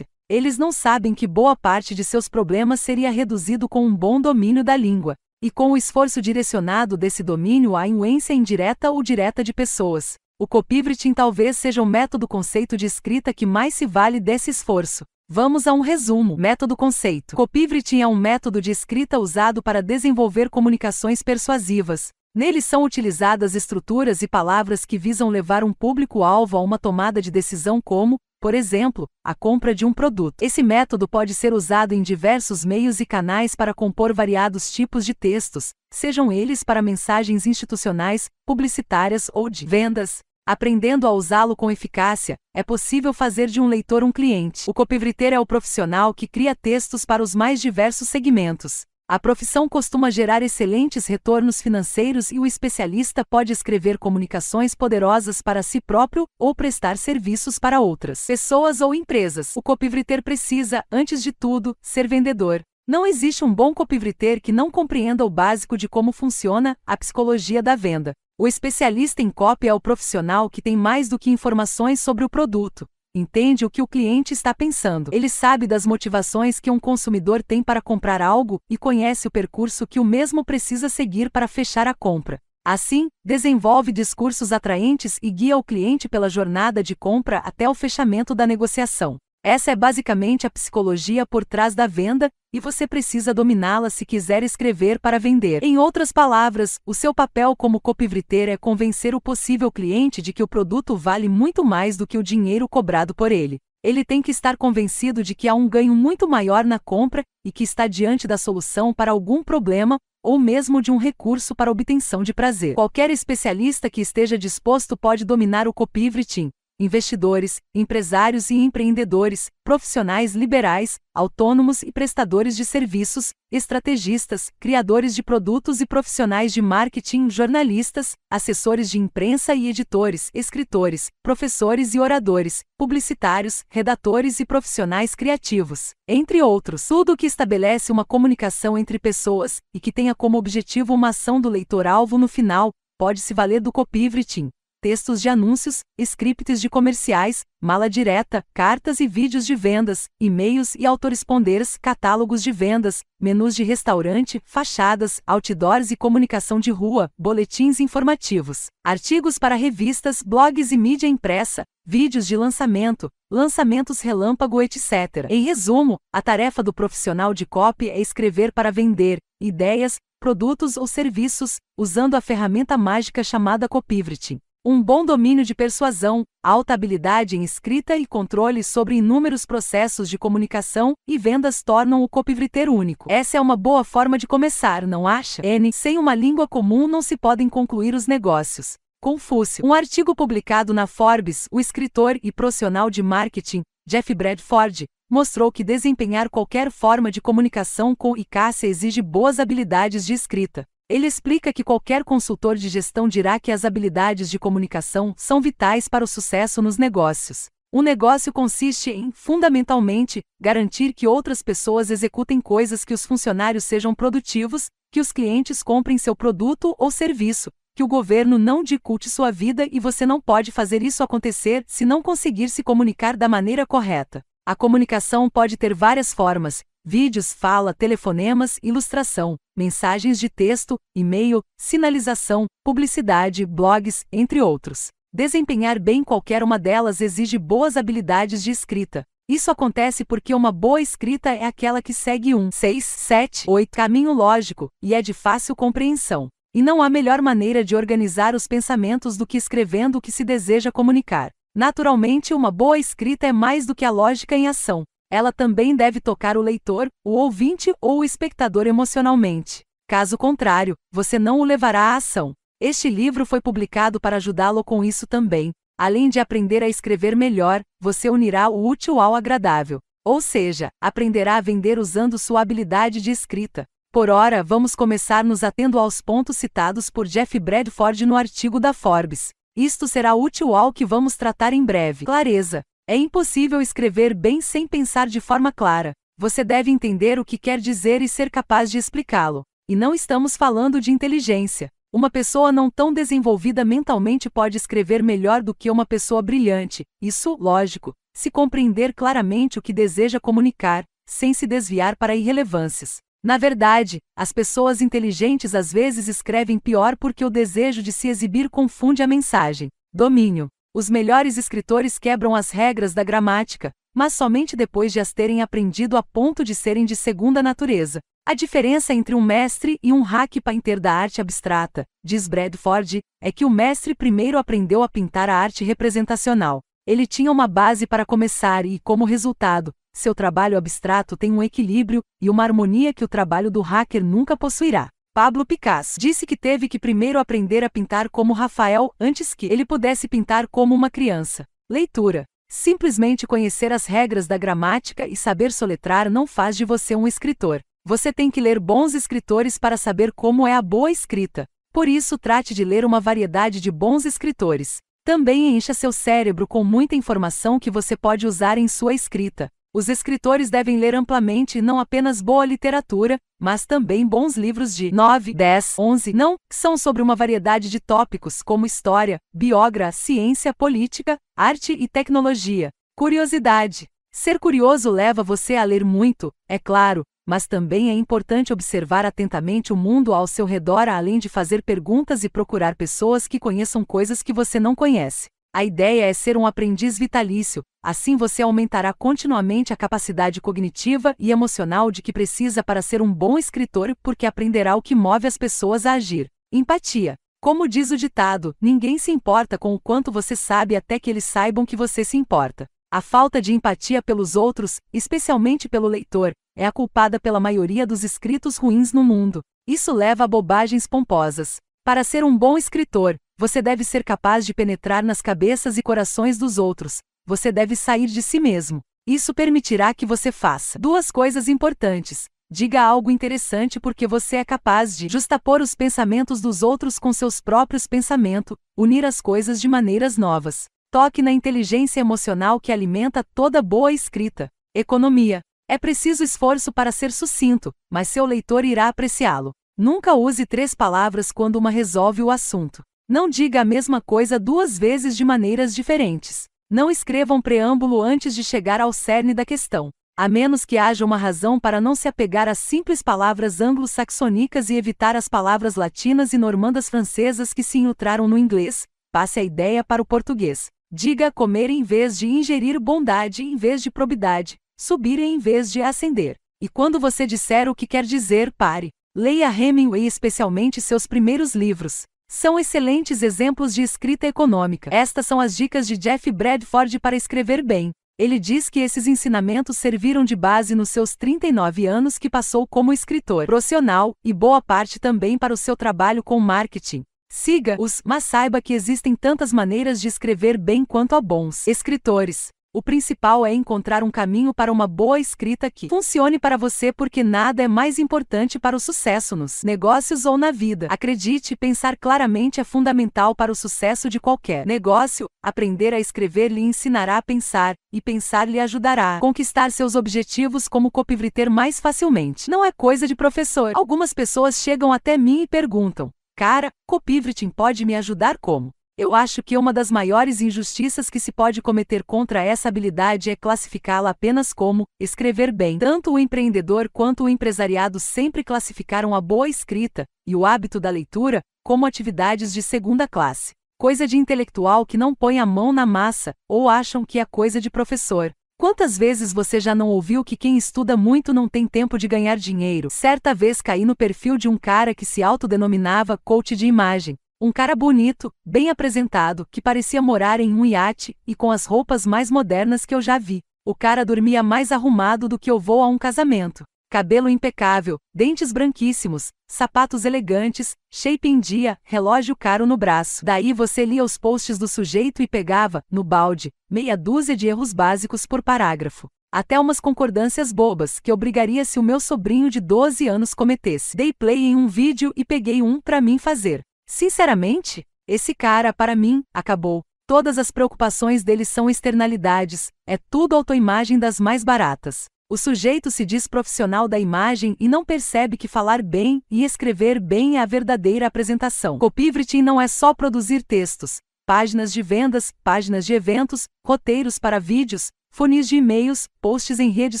Eles não sabem que boa parte de seus problemas seria reduzido com um bom domínio da língua, e com o esforço direcionado desse domínio à influência indireta ou direta de pessoas. O copywriting talvez seja o método conceito de escrita que mais se vale desse esforço. Vamos a um resumo. Método conceito. Copywriting é um método de escrita usado para desenvolver comunicações persuasivas, Neles são utilizadas estruturas e palavras que visam levar um público-alvo a uma tomada de decisão, como, por exemplo, a compra de um produto. Esse método pode ser usado em diversos meios e canais para compor variados tipos de textos, sejam eles para mensagens institucionais, publicitárias ou de vendas. Aprendendo a usá-lo com eficácia, é possível fazer de um leitor um cliente. O copywriter é o profissional que cria textos para os mais diversos segmentos. A profissão costuma gerar excelentes retornos financeiros e o especialista pode escrever comunicações poderosas para si próprio ou prestar serviços para outras pessoas ou empresas. O copywriter precisa, antes de tudo, ser vendedor. Não existe um bom copywriter que não compreenda o básico de como funciona a psicologia da venda. O especialista em copy é o profissional que tem mais do que informações sobre o produto. Entende o que o cliente está pensando. Ele sabe das motivações que um consumidor tem para comprar algo e conhece o percurso que o mesmo precisa seguir para fechar a compra. Assim, desenvolve discursos atraentes e guia o cliente pela jornada de compra até o fechamento da negociação. Essa é basicamente a psicologia por trás da venda, e você precisa dominá-la se quiser escrever para vender. Em outras palavras, o seu papel como copywriter é convencer o possível cliente de que o produto vale muito mais do que o dinheiro cobrado por ele. Ele tem que estar convencido de que há um ganho muito maior na compra e que está diante da solução para algum problema ou mesmo de um recurso para obtenção de prazer. Qualquer especialista que esteja disposto pode dominar o copywriting, investidores, empresários e empreendedores, profissionais liberais, autônomos e prestadores de serviços, estrategistas, criadores de produtos e profissionais de marketing, jornalistas, assessores de imprensa e editores, escritores, professores e oradores, publicitários, redatores e profissionais criativos, entre outros. Tudo o que estabelece uma comunicação entre pessoas e que tenha como objetivo uma ação do leitor-alvo no final, pode se valer do copywriting textos de anúncios, scripts de comerciais, mala direta, cartas e vídeos de vendas, e-mails e autoresponders, catálogos de vendas, menus de restaurante, fachadas, outdoors e comunicação de rua, boletins informativos, artigos para revistas, blogs e mídia impressa, vídeos de lançamento, lançamentos relâmpago, etc. Em resumo, a tarefa do profissional de copy é escrever para vender ideias, produtos ou serviços, usando a ferramenta mágica chamada copywriting. Um bom domínio de persuasão, alta habilidade em escrita e controle sobre inúmeros processos de comunicação e vendas tornam o copywriter único. Essa é uma boa forma de começar, não acha? N. Sem uma língua comum não se podem concluir os negócios. Confúcio. Um artigo publicado na Forbes, o escritor e profissional de marketing, Jeff Bradford, mostrou que desempenhar qualquer forma de comunicação com eficácia exige boas habilidades de escrita. Ele explica que qualquer consultor de gestão dirá que as habilidades de comunicação são vitais para o sucesso nos negócios. O negócio consiste em, fundamentalmente, garantir que outras pessoas executem coisas que os funcionários sejam produtivos, que os clientes comprem seu produto ou serviço, que o governo não dicute sua vida e você não pode fazer isso acontecer se não conseguir se comunicar da maneira correta. A comunicação pode ter várias formas: vídeos, fala, telefonemas, ilustração, mensagens de texto, e-mail, sinalização, publicidade, blogs, entre outros. Desempenhar bem qualquer uma delas exige boas habilidades de escrita. Isso acontece porque uma boa escrita é aquela que segue um 6, 7, 8 caminho lógico e é de fácil compreensão. E não há melhor maneira de organizar os pensamentos do que escrevendo o que se deseja comunicar. Naturalmente, uma boa escrita é mais do que a lógica em ação. Ela também deve tocar o leitor, o ouvinte ou o espectador emocionalmente. Caso contrário, você não o levará à ação. Este livro foi publicado para ajudá-lo com isso também. Além de aprender a escrever melhor, você unirá o útil ao agradável. Ou seja, aprenderá a vender usando sua habilidade de escrita. Por ora, vamos começar nos atendo aos pontos citados por Jeff Bradford no artigo da Forbes. Isto será útil ao que vamos tratar em breve. Clareza. É impossível escrever bem sem pensar de forma clara. Você deve entender o que quer dizer e ser capaz de explicá-lo. E não estamos falando de inteligência. Uma pessoa não tão desenvolvida mentalmente pode escrever melhor do que uma pessoa brilhante. Isso, lógico, se compreender claramente o que deseja comunicar, sem se desviar para irrelevâncias. Na verdade, as pessoas inteligentes às vezes escrevem pior porque o desejo de se exibir confunde a mensagem. Domínio. Os melhores escritores quebram as regras da gramática, mas somente depois de as terem aprendido a ponto de serem de segunda natureza. A diferença entre um mestre e um hack painter da arte abstrata, diz Bradford, é que o mestre primeiro aprendeu a pintar a arte representacional. Ele tinha uma base para começar e, como resultado, seu trabalho abstrato tem um equilíbrio e uma harmonia que o trabalho do hacker nunca possuirá. Pablo Picasso disse que teve que primeiro aprender a pintar como Rafael antes que ele pudesse pintar como uma criança. Leitura. Simplesmente conhecer as regras da gramática e saber soletrar não faz de você um escritor. Você tem que ler bons escritores para saber como é a boa escrita. Por isso, trate de ler uma variedade de bons escritores. Também encha seu cérebro com muita informação que você pode usar em sua escrita. Os escritores devem ler amplamente não apenas boa literatura, mas também bons livros de 9, 10, 11, não, que são sobre uma variedade de tópicos como história, biografia, ciência, política, arte e tecnologia. Curiosidade. Ser curioso leva você a ler muito, é claro, mas também é importante observar atentamente o mundo ao seu redor além de fazer perguntas e procurar pessoas que conheçam coisas que você não conhece. A ideia é ser um aprendiz vitalício, assim você aumentará continuamente a capacidade cognitiva e emocional de que precisa para ser um bom escritor, porque aprenderá o que move as pessoas a agir. Empatia. Como diz o ditado, ninguém se importa com o quanto você sabe até que eles saibam que você se importa. A falta de empatia pelos outros, especialmente pelo leitor, é a culpada pela maioria dos escritos ruins no mundo. Isso leva a bobagens pomposas. Para ser um bom escritor, você deve ser capaz de penetrar nas cabeças e corações dos outros. Você deve sair de si mesmo. Isso permitirá que você faça duas coisas importantes. Diga algo interessante porque você é capaz de justapor os pensamentos dos outros com seus próprios pensamentos, unir as coisas de maneiras novas. Toque na inteligência emocional que alimenta toda boa escrita. Economia. É preciso esforço para ser sucinto, mas seu leitor irá apreciá-lo. Nunca use três palavras quando uma resolve o assunto. Não diga a mesma coisa duas vezes de maneiras diferentes. Não escreva um preâmbulo antes de chegar ao cerne da questão. A menos que haja uma razão para não se apegar às simples palavras anglo-saxônicas e evitar as palavras latinas e normandas francesas que se infiltraram no inglês, passe a ideia para o português. Diga comer em vez de ingerir bondade em vez de probidade, subir em vez de ascender. E quando você disser o que quer dizer, pare. Leia Hemingway, especialmente seus primeiros livros. São excelentes exemplos de escrita econômica. Estas são as dicas de Jeff Bradford para escrever bem. Ele diz que esses ensinamentos serviram de base nos seus 39 anos que passou como escritor profissional e boa parte também para o seu trabalho com marketing. Siga-os, mas saiba que existem tantas maneiras de escrever bem quanto a bons escritores. O principal é encontrar um caminho para uma boa escrita que funcione para você, porque nada é mais importante para o sucesso nos negócios ou na vida. Acredite, pensar claramente é fundamental para o sucesso de qualquer negócio. Aprender a escrever lhe ensinará a pensar, e pensar lhe ajudará a conquistar seus objetivos como copywriter mais facilmente. Não é coisa de professor. Algumas pessoas chegam até mim e perguntam: Cara, Copivritin pode me ajudar como? Eu acho que uma das maiores injustiças que se pode cometer contra essa habilidade é classificá-la apenas como escrever bem. Tanto o empreendedor quanto o empresariado sempre classificaram a boa escrita e o hábito da leitura como atividades de segunda classe, coisa de intelectual que não põe a mão na massa ou acham que é coisa de professor. Quantas vezes você já não ouviu que quem estuda muito não tem tempo de ganhar dinheiro? Certa vez caí no perfil de um cara que se autodenominava coach de imagem. Um cara bonito, bem apresentado, que parecia morar em um iate e com as roupas mais modernas que eu já vi. O cara dormia mais arrumado do que eu vou a um casamento. Cabelo impecável, dentes branquíssimos, sapatos elegantes, shape em dia, relógio caro no braço. Daí você lia os posts do sujeito e pegava, no balde, meia dúzia de erros básicos por parágrafo. Até umas concordâncias bobas que obrigaria se o meu sobrinho de 12 anos cometesse. Dei play em um vídeo e peguei um para mim fazer. Sinceramente, esse cara, para mim, acabou. Todas as preocupações dele são externalidades, é tudo autoimagem das mais baratas. O sujeito se diz profissional da imagem e não percebe que falar bem e escrever bem é a verdadeira apresentação. Copywriting não é só produzir textos, páginas de vendas, páginas de eventos, roteiros para vídeos, funis de e-mails, posts em redes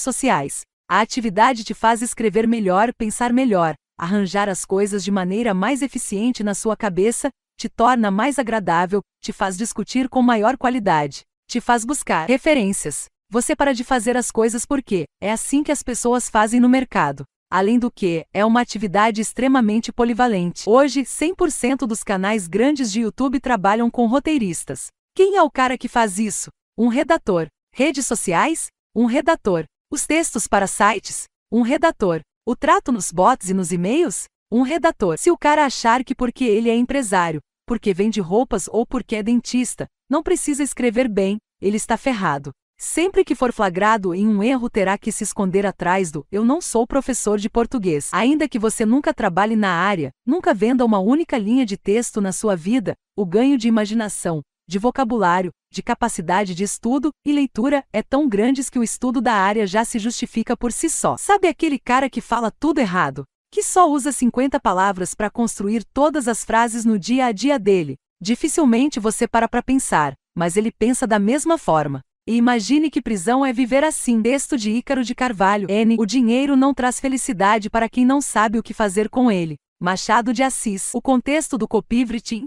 sociais. A atividade te faz escrever melhor, pensar melhor, arranjar as coisas de maneira mais eficiente na sua cabeça, te torna mais agradável, te faz discutir com maior qualidade, te faz buscar referências, você para de fazer as coisas porque é assim que as pessoas fazem no mercado. Além do que, é uma atividade extremamente polivalente. Hoje, 100% dos canais grandes de YouTube trabalham com roteiristas. Quem é o cara que faz isso? Um redator. Redes sociais? Um redator. Os textos para sites? Um redator. O trato nos bots e nos e-mails? Um redator. Se o cara achar que porque ele é empresário, porque vende roupas ou porque é dentista, não precisa escrever bem, ele está ferrado. Sempre que for flagrado em um erro, terá que se esconder atrás do eu não sou professor de português. Ainda que você nunca trabalhe na área, nunca venda uma única linha de texto na sua vida, o ganho de imaginação, de vocabulário, de capacidade de estudo e leitura é tão grande que o estudo da área já se justifica por si só. Sabe aquele cara que fala tudo errado? Que só usa 50 palavras para construir todas as frases no dia a dia dele? Dificilmente você para para pensar, mas ele pensa da mesma forma. E imagine que prisão é viver assim. Texto de Ícaro de Carvalho. N. O dinheiro não traz felicidade para quem não sabe o que fazer com ele. Machado de Assis. O contexto do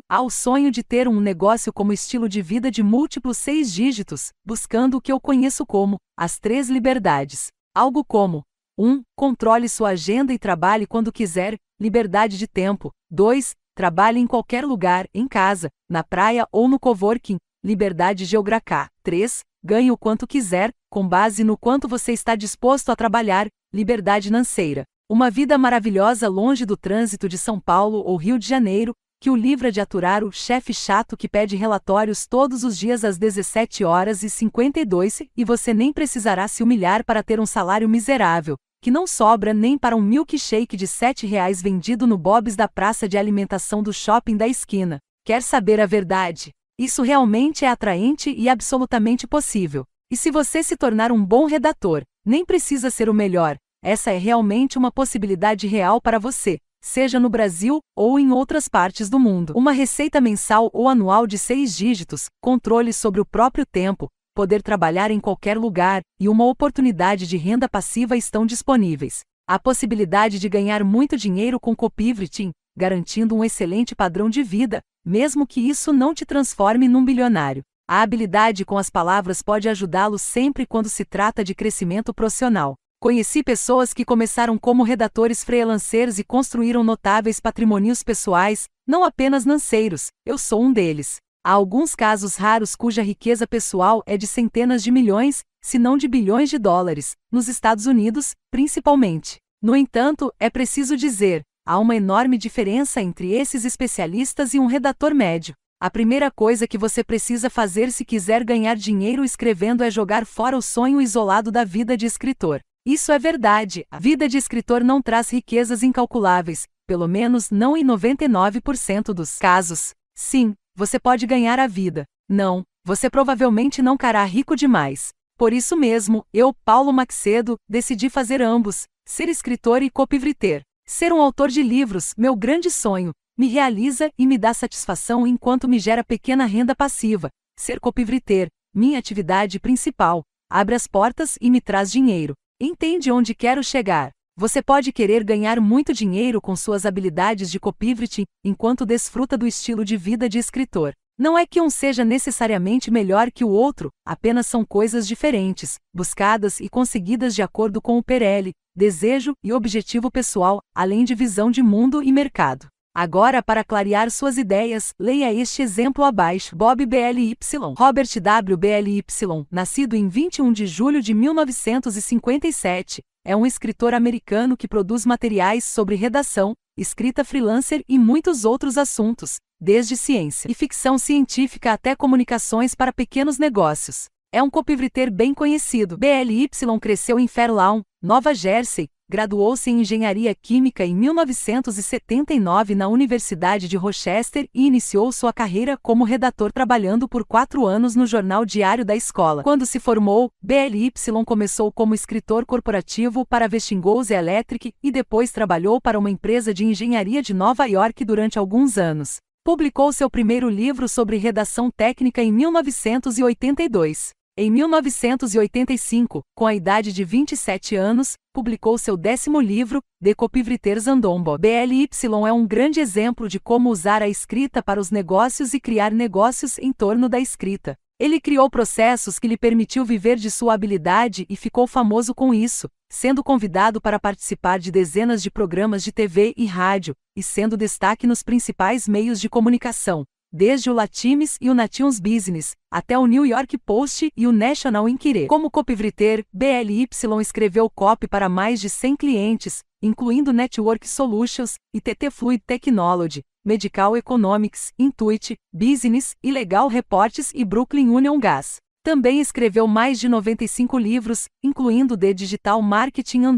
Há ao sonho de ter um negócio como estilo de vida de múltiplos seis dígitos, buscando o que eu conheço como as três liberdades. Algo como 1. Um, controle sua agenda e trabalhe quando quiser, liberdade de tempo. 2. Trabalhe em qualquer lugar, em casa, na praia ou no coworking, liberdade geográfica. 3 ganhe o quanto quiser, com base no quanto você está disposto a trabalhar, liberdade financeira. Uma vida maravilhosa longe do trânsito de São Paulo ou Rio de Janeiro, que o livra de aturar o chefe chato que pede relatórios todos os dias às 17 horas e 52 e você nem precisará se humilhar para ter um salário miserável, que não sobra nem para um milkshake de R$ 7 reais vendido no Bob's da praça de alimentação do shopping da esquina. Quer saber a verdade? Isso realmente é atraente e absolutamente possível. E se você se tornar um bom redator, nem precisa ser o melhor, essa é realmente uma possibilidade real para você, seja no Brasil ou em outras partes do mundo. Uma receita mensal ou anual de seis dígitos, controle sobre o próprio tempo, poder trabalhar em qualquer lugar e uma oportunidade de renda passiva estão disponíveis. A possibilidade de ganhar muito dinheiro com copywriting, garantindo um excelente padrão de vida, mesmo que isso não te transforme num bilionário, a habilidade com as palavras pode ajudá-lo sempre quando se trata de crescimento profissional. Conheci pessoas que começaram como redatores freelanceiros e construíram notáveis patrimônios pessoais, não apenas financeiros, eu sou um deles. Há alguns casos raros cuja riqueza pessoal é de centenas de milhões, se não de bilhões de dólares, nos Estados Unidos, principalmente. No entanto, é preciso dizer, Há uma enorme diferença entre esses especialistas e um redator médio. A primeira coisa que você precisa fazer se quiser ganhar dinheiro escrevendo é jogar fora o sonho isolado da vida de escritor. Isso é verdade, a vida de escritor não traz riquezas incalculáveis, pelo menos não em 99% dos casos. Sim, você pode ganhar a vida. Não, você provavelmente não cará rico demais. Por isso mesmo, eu, Paulo Macedo, decidi fazer ambos, ser escritor e copivreter. Ser um autor de livros, meu grande sonho, me realiza e me dá satisfação enquanto me gera pequena renda passiva. Ser copivreter, minha atividade principal, abre as portas e me traz dinheiro. Entende onde quero chegar. Você pode querer ganhar muito dinheiro com suas habilidades de copywriting enquanto desfruta do estilo de vida de escritor. Não é que um seja necessariamente melhor que o outro, apenas são coisas diferentes, buscadas e conseguidas de acordo com o PL, desejo e objetivo pessoal, além de visão de mundo e mercado. Agora, para clarear suas ideias, leia este exemplo abaixo. Bob BLY. Robert W. BLY, nascido em 21 de julho de 1957, é um escritor americano que produz materiais sobre redação, escrita freelancer e muitos outros assuntos, desde ciência e ficção científica até comunicações para pequenos negócios. É um copivreter bem conhecido. BLY cresceu em Fairlawn, Nova Jersey, graduou-se em Engenharia Química em 1979 na Universidade de Rochester e iniciou sua carreira como redator trabalhando por quatro anos no jornal diário da escola. Quando se formou, BLY começou como escritor corporativo para Westinghouse Electric e depois trabalhou para uma empresa de engenharia de Nova York durante alguns anos. Publicou seu primeiro livro sobre redação técnica em 1982. Em 1985, com a idade de 27 anos, publicou seu décimo livro, De Copivriters Andombo. BLY é um grande exemplo de como usar a escrita para os negócios e criar negócios em torno da escrita. Ele criou processos que lhe permitiu viver de sua habilidade e ficou famoso com isso, sendo convidado para participar de dezenas de programas de TV e rádio, e sendo destaque nos principais meios de comunicação desde o Latimes e o Nations Business, até o New York Post e o National Inquirer. Como copywriter, BLY escreveu copy para mais de 100 clientes, incluindo Network Solutions e TT Fluid Technology, Medical Economics, Intuit, Business, Ilegal Reports e Brooklyn Union Gas. Também escreveu mais de 95 livros, incluindo The Digital Marketing and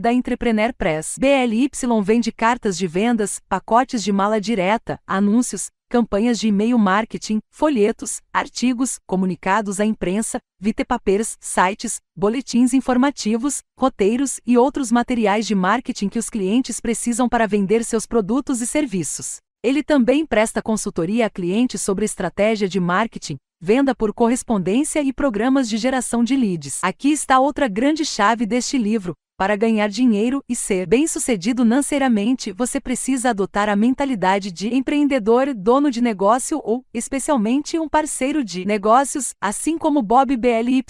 da Entrepreneur Press. BLY vende cartas de vendas, pacotes de mala direta, anúncios, campanhas de e-mail marketing, folhetos, artigos, comunicados à imprensa, vitepapers, sites, boletins informativos, roteiros e outros materiais de marketing que os clientes precisam para vender seus produtos e serviços. Ele também presta consultoria a clientes sobre estratégia de marketing, venda por correspondência e programas de geração de leads. Aqui está outra grande chave deste livro: para ganhar dinheiro e ser bem-sucedido financeiramente, você precisa adotar a mentalidade de empreendedor, dono de negócio ou, especialmente, um parceiro de negócios, assim como Bob BLY.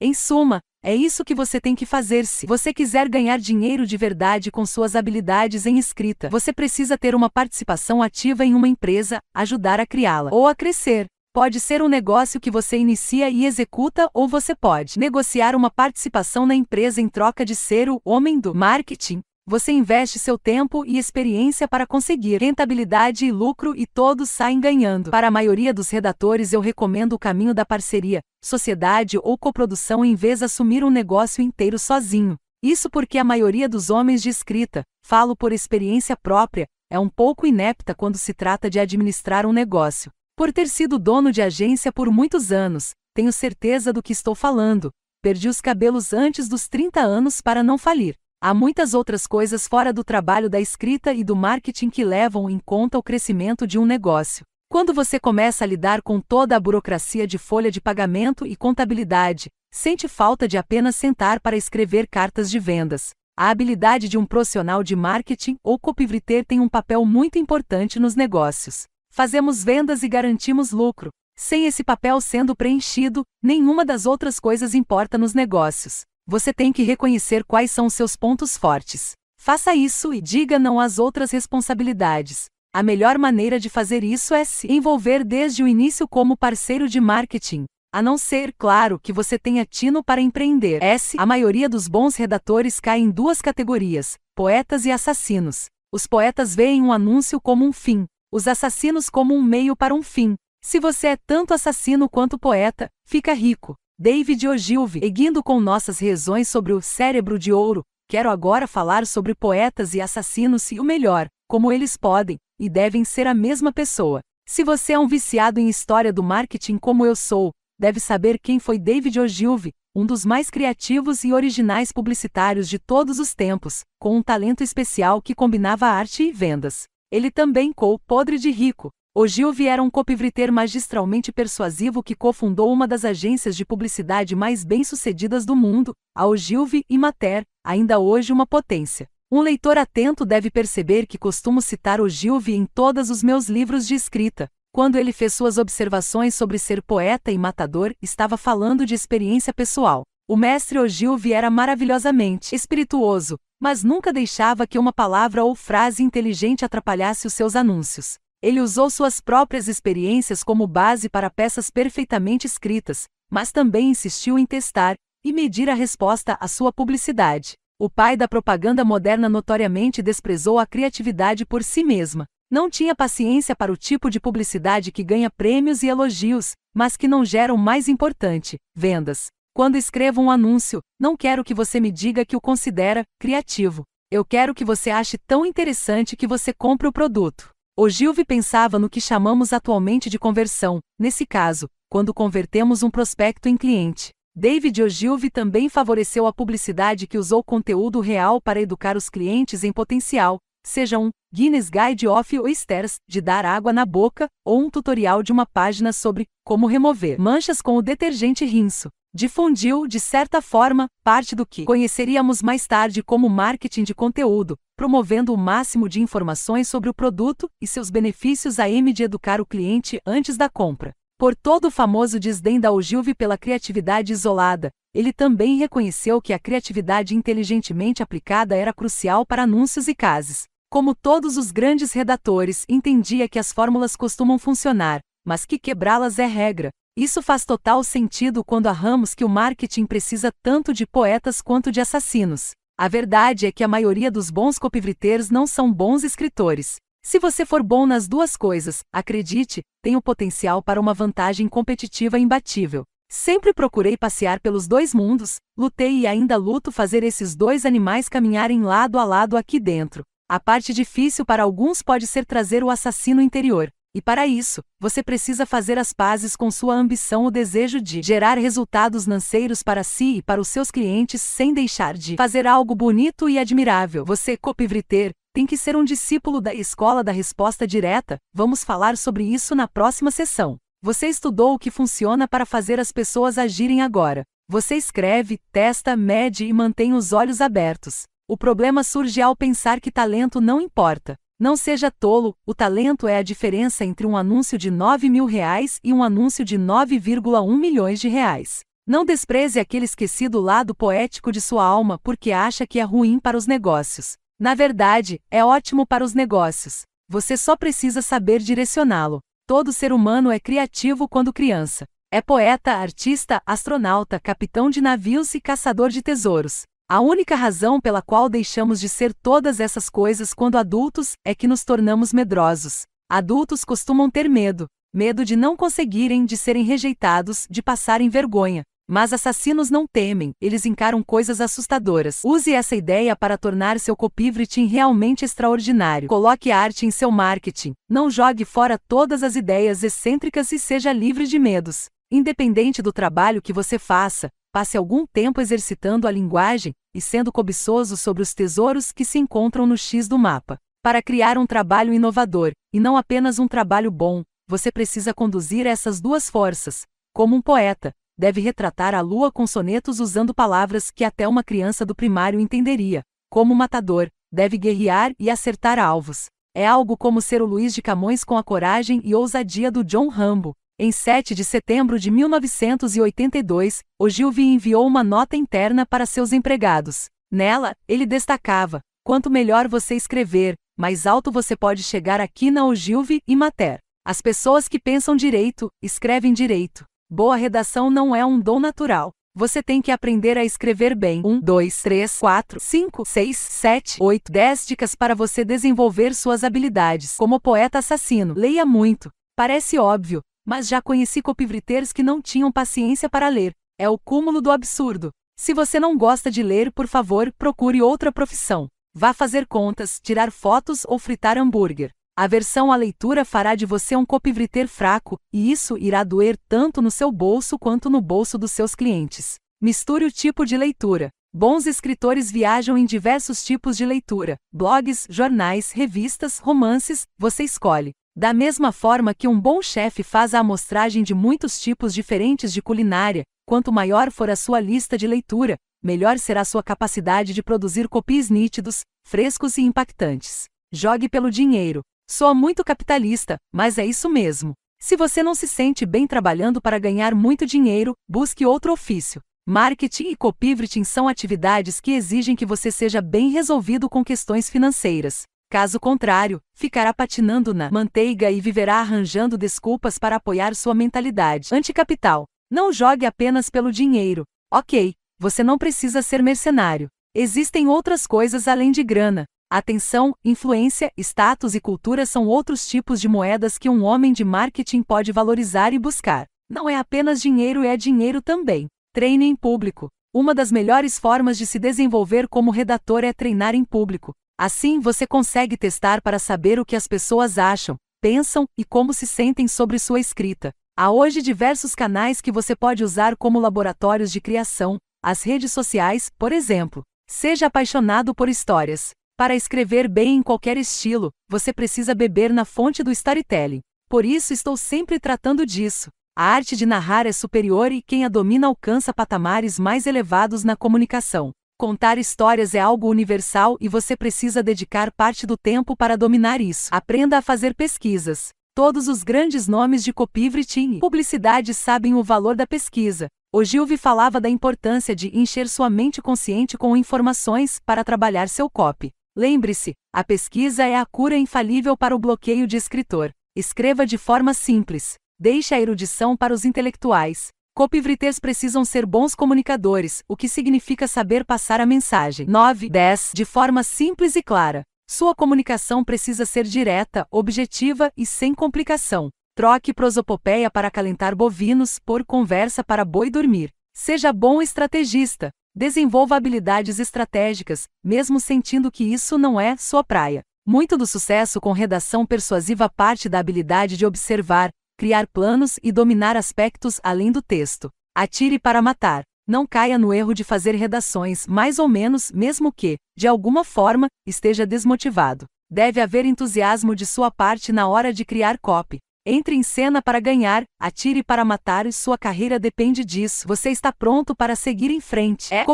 Em suma, é isso que você tem que fazer se você quiser ganhar dinheiro de verdade com suas habilidades em escrita. Você precisa ter uma participação ativa em uma empresa, ajudar a criá-la ou a crescer. Pode ser um negócio que você inicia e executa, ou você pode negociar uma participação na empresa em troca de ser o homem do marketing. Você investe seu tempo e experiência para conseguir rentabilidade e lucro e todos saem ganhando. Para a maioria dos redatores, eu recomendo o caminho da parceria, sociedade ou coprodução em vez de assumir um negócio inteiro sozinho. Isso porque a maioria dos homens de escrita, falo por experiência própria, é um pouco inepta quando se trata de administrar um negócio. Por ter sido dono de agência por muitos anos, tenho certeza do que estou falando. Perdi os cabelos antes dos 30 anos para não falir. Há muitas outras coisas fora do trabalho da escrita e do marketing que levam em conta o crescimento de um negócio. Quando você começa a lidar com toda a burocracia de folha de pagamento e contabilidade, sente falta de apenas sentar para escrever cartas de vendas. A habilidade de um profissional de marketing ou copywriter tem um papel muito importante nos negócios. Fazemos vendas e garantimos lucro. Sem esse papel sendo preenchido, nenhuma das outras coisas importa nos negócios. Você tem que reconhecer quais são seus pontos fortes. Faça isso e diga não às outras responsabilidades. A melhor maneira de fazer isso é se envolver desde o início como parceiro de marketing. A não ser, claro, que você tenha tino para empreender. S. A maioria dos bons redatores cai em duas categorias: poetas e assassinos. Os poetas veem um anúncio como um fim, os assassinos como um meio para um fim. Se você é tanto assassino quanto poeta, fica rico. David Ogilvy, seguindo com nossas reações sobre o cérebro de ouro, quero agora falar sobre poetas e assassinos e o melhor, como eles podem e devem ser a mesma pessoa. Se você é um viciado em história do marketing como eu sou, deve saber quem foi David Ogilvy, um dos mais criativos e originais publicitários de todos os tempos, com um talento especial que combinava arte e vendas. Ele também co podre de rico. Ogil era um copivreter magistralmente persuasivo que cofundou uma das agências de publicidade mais bem-sucedidas do mundo, a Ogilvy e Mater, ainda hoje uma potência. Um leitor atento deve perceber que costumo citar Ogilvy em todos os meus livros de escrita. Quando ele fez suas observações sobre ser poeta e matador, estava falando de experiência pessoal. O mestre Ogilvy era maravilhosamente espirituoso, mas nunca deixava que uma palavra ou frase inteligente atrapalhasse os seus anúncios. Ele usou suas próprias experiências como base para peças perfeitamente escritas, mas também insistiu em testar e medir a resposta à sua publicidade. O pai da propaganda moderna notoriamente desprezou a criatividade por si mesma. Não tinha paciência para o tipo de publicidade que ganha prêmios e elogios, mas que não gera o mais importante: vendas. Quando escrevo um anúncio, não quero que você me diga que o considera criativo. Eu quero que você ache tão interessante que você compre o produto. O pensava no que chamamos atualmente de conversão, nesse caso, quando convertemos um prospecto em cliente. David Ogilvy também favoreceu a publicidade que usou conteúdo real para educar os clientes em potencial, seja um Guinness Guide of Oysters de dar água na boca ou um tutorial de uma página sobre como remover manchas com o detergente rinso difundiu, de certa forma, parte do que conheceríamos mais tarde como marketing de conteúdo, promovendo o máximo de informações sobre o produto e seus benefícios a M de educar o cliente antes da compra. Por todo o famoso desdém da Ogilvy pela criatividade isolada, ele também reconheceu que a criatividade inteligentemente aplicada era crucial para anúncios e cases. Como todos os grandes redatores, entendia que as fórmulas costumam funcionar, mas que quebrá-las é regra, isso faz total sentido quando arramos que o marketing precisa tanto de poetas quanto de assassinos. A verdade é que a maioria dos bons copywriters não são bons escritores. Se você for bom nas duas coisas, acredite, tem o potencial para uma vantagem competitiva imbatível. Sempre procurei passear pelos dois mundos, lutei e ainda luto fazer esses dois animais caminharem lado a lado aqui dentro. A parte difícil para alguns pode ser trazer o assassino interior, e para isso, você precisa fazer as pazes com sua ambição ou desejo de gerar resultados financeiros para si e para os seus clientes sem deixar de fazer algo bonito e admirável. Você, copivriter, tem que ser um discípulo da escola da resposta direta. Vamos falar sobre isso na próxima sessão. Você estudou o que funciona para fazer as pessoas agirem agora. Você escreve, testa, mede e mantém os olhos abertos. O problema surge ao pensar que talento não importa. Não seja tolo, o talento é a diferença entre um anúncio de 9 mil reais e um anúncio de 9,1 milhões de reais. Não despreze aquele esquecido lado poético de sua alma porque acha que é ruim para os negócios. Na verdade, é ótimo para os negócios. Você só precisa saber direcioná-lo. Todo ser humano é criativo quando criança. É poeta, artista, astronauta, capitão de navios e caçador de tesouros. A única razão pela qual deixamos de ser todas essas coisas quando adultos é que nos tornamos medrosos. Adultos costumam ter medo, medo de não conseguirem, de serem rejeitados, de passarem vergonha. Mas assassinos não temem, eles encaram coisas assustadoras. Use essa ideia para tornar seu copyright realmente extraordinário. Coloque arte em seu marketing. Não jogue fora todas as ideias excêntricas e seja livre de medos. Independente do trabalho que você faça, passe algum tempo exercitando a linguagem e sendo cobiçoso sobre os tesouros que se encontram no X do mapa. Para criar um trabalho inovador, e não apenas um trabalho bom, você precisa conduzir essas duas forças. Como um poeta, deve retratar a lua com sonetos usando palavras que até uma criança do primário entenderia. Como um matador, deve guerrear e acertar alvos. É algo como ser o Luiz de Camões com a coragem e ousadia do John Rambo. Em 7 de setembro de 1982, Ogilvy enviou uma nota interna para seus empregados. Nela, ele destacava: quanto melhor você escrever, mais alto você pode chegar aqui na Ogilvy e Mater. As pessoas que pensam direito, escrevem direito. Boa redação não é um dom natural. Você tem que aprender a escrever bem. 1, 2, 3, 4, 5, 6, 7, 8, 10 dicas para você desenvolver suas habilidades. Como poeta assassino, leia muito. Parece óbvio, mas já conheci copivriteiros que não tinham paciência para ler. É o cúmulo do absurdo. Se você não gosta de ler, por favor, procure outra profissão. Vá fazer contas, tirar fotos ou fritar hambúrguer. A versão à leitura fará de você um copyvriter fraco, e isso irá doer tanto no seu bolso quanto no bolso dos seus clientes. Misture o tipo de leitura. Bons escritores viajam em diversos tipos de leitura: blogs, jornais, revistas, romances, você escolhe. Da mesma forma que um bom chefe faz a amostragem de muitos tipos diferentes de culinária, quanto maior for a sua lista de leitura, melhor será sua capacidade de produzir copies nítidos, frescos e impactantes. Jogue pelo dinheiro. Soa muito capitalista, mas é isso mesmo. Se você não se sente bem trabalhando para ganhar muito dinheiro, busque outro ofício. Marketing e copywriting são atividades que exigem que você seja bem resolvido com questões financeiras. Caso contrário, ficará patinando na manteiga e viverá arranjando desculpas para apoiar sua mentalidade anticapital. Não jogue apenas pelo dinheiro. Ok, você não precisa ser mercenário. Existem outras coisas além de grana. Atenção, influência, status e cultura são outros tipos de moedas que um homem de marketing pode valorizar e buscar. Não é apenas dinheiro, é dinheiro também. Treine em público. Uma das melhores formas de se desenvolver como redator é treinar em público. Assim você consegue testar para saber o que as pessoas acham, pensam e como se sentem sobre sua escrita. Há hoje diversos canais que você pode usar como laboratórios de criação, as redes sociais, por exemplo. Seja apaixonado por histórias. Para escrever bem em qualquer estilo, você precisa beber na fonte do storytelling. Por isso estou sempre tratando disso. A arte de narrar é superior e quem a domina alcança patamares mais elevados na comunicação. Contar histórias é algo universal e você precisa dedicar parte do tempo para dominar isso. Aprenda a fazer pesquisas. Todos os grandes nomes de copyright e publicidade sabem o valor da pesquisa. O Gilve falava da importância de encher sua mente consciente com informações para trabalhar seu copy. Lembre-se, a pesquisa é a cura infalível para o bloqueio de escritor. Escreva de forma simples. Deixe a erudição para os intelectuais. Copywriters precisam ser bons comunicadores, o que significa saber passar a mensagem 9, 10 de forma simples e clara. Sua comunicação precisa ser direta, objetiva e sem complicação. Troque prosopopeia para acalentar bovinos por conversa para boi dormir. Seja bom estrategista. Desenvolva habilidades estratégicas, mesmo sentindo que isso não é sua praia. Muito do sucesso com redação persuasiva parte da habilidade de observar, criar planos e dominar aspectos além do texto. Atire para matar. Não caia no erro de fazer redações mais ou menos, mesmo que, de alguma forma, esteja desmotivado. Deve haver entusiasmo de sua parte na hora de criar copy. Entre em cena para ganhar, atire para matar e sua carreira depende disso. Você está pronto para seguir em frente. É.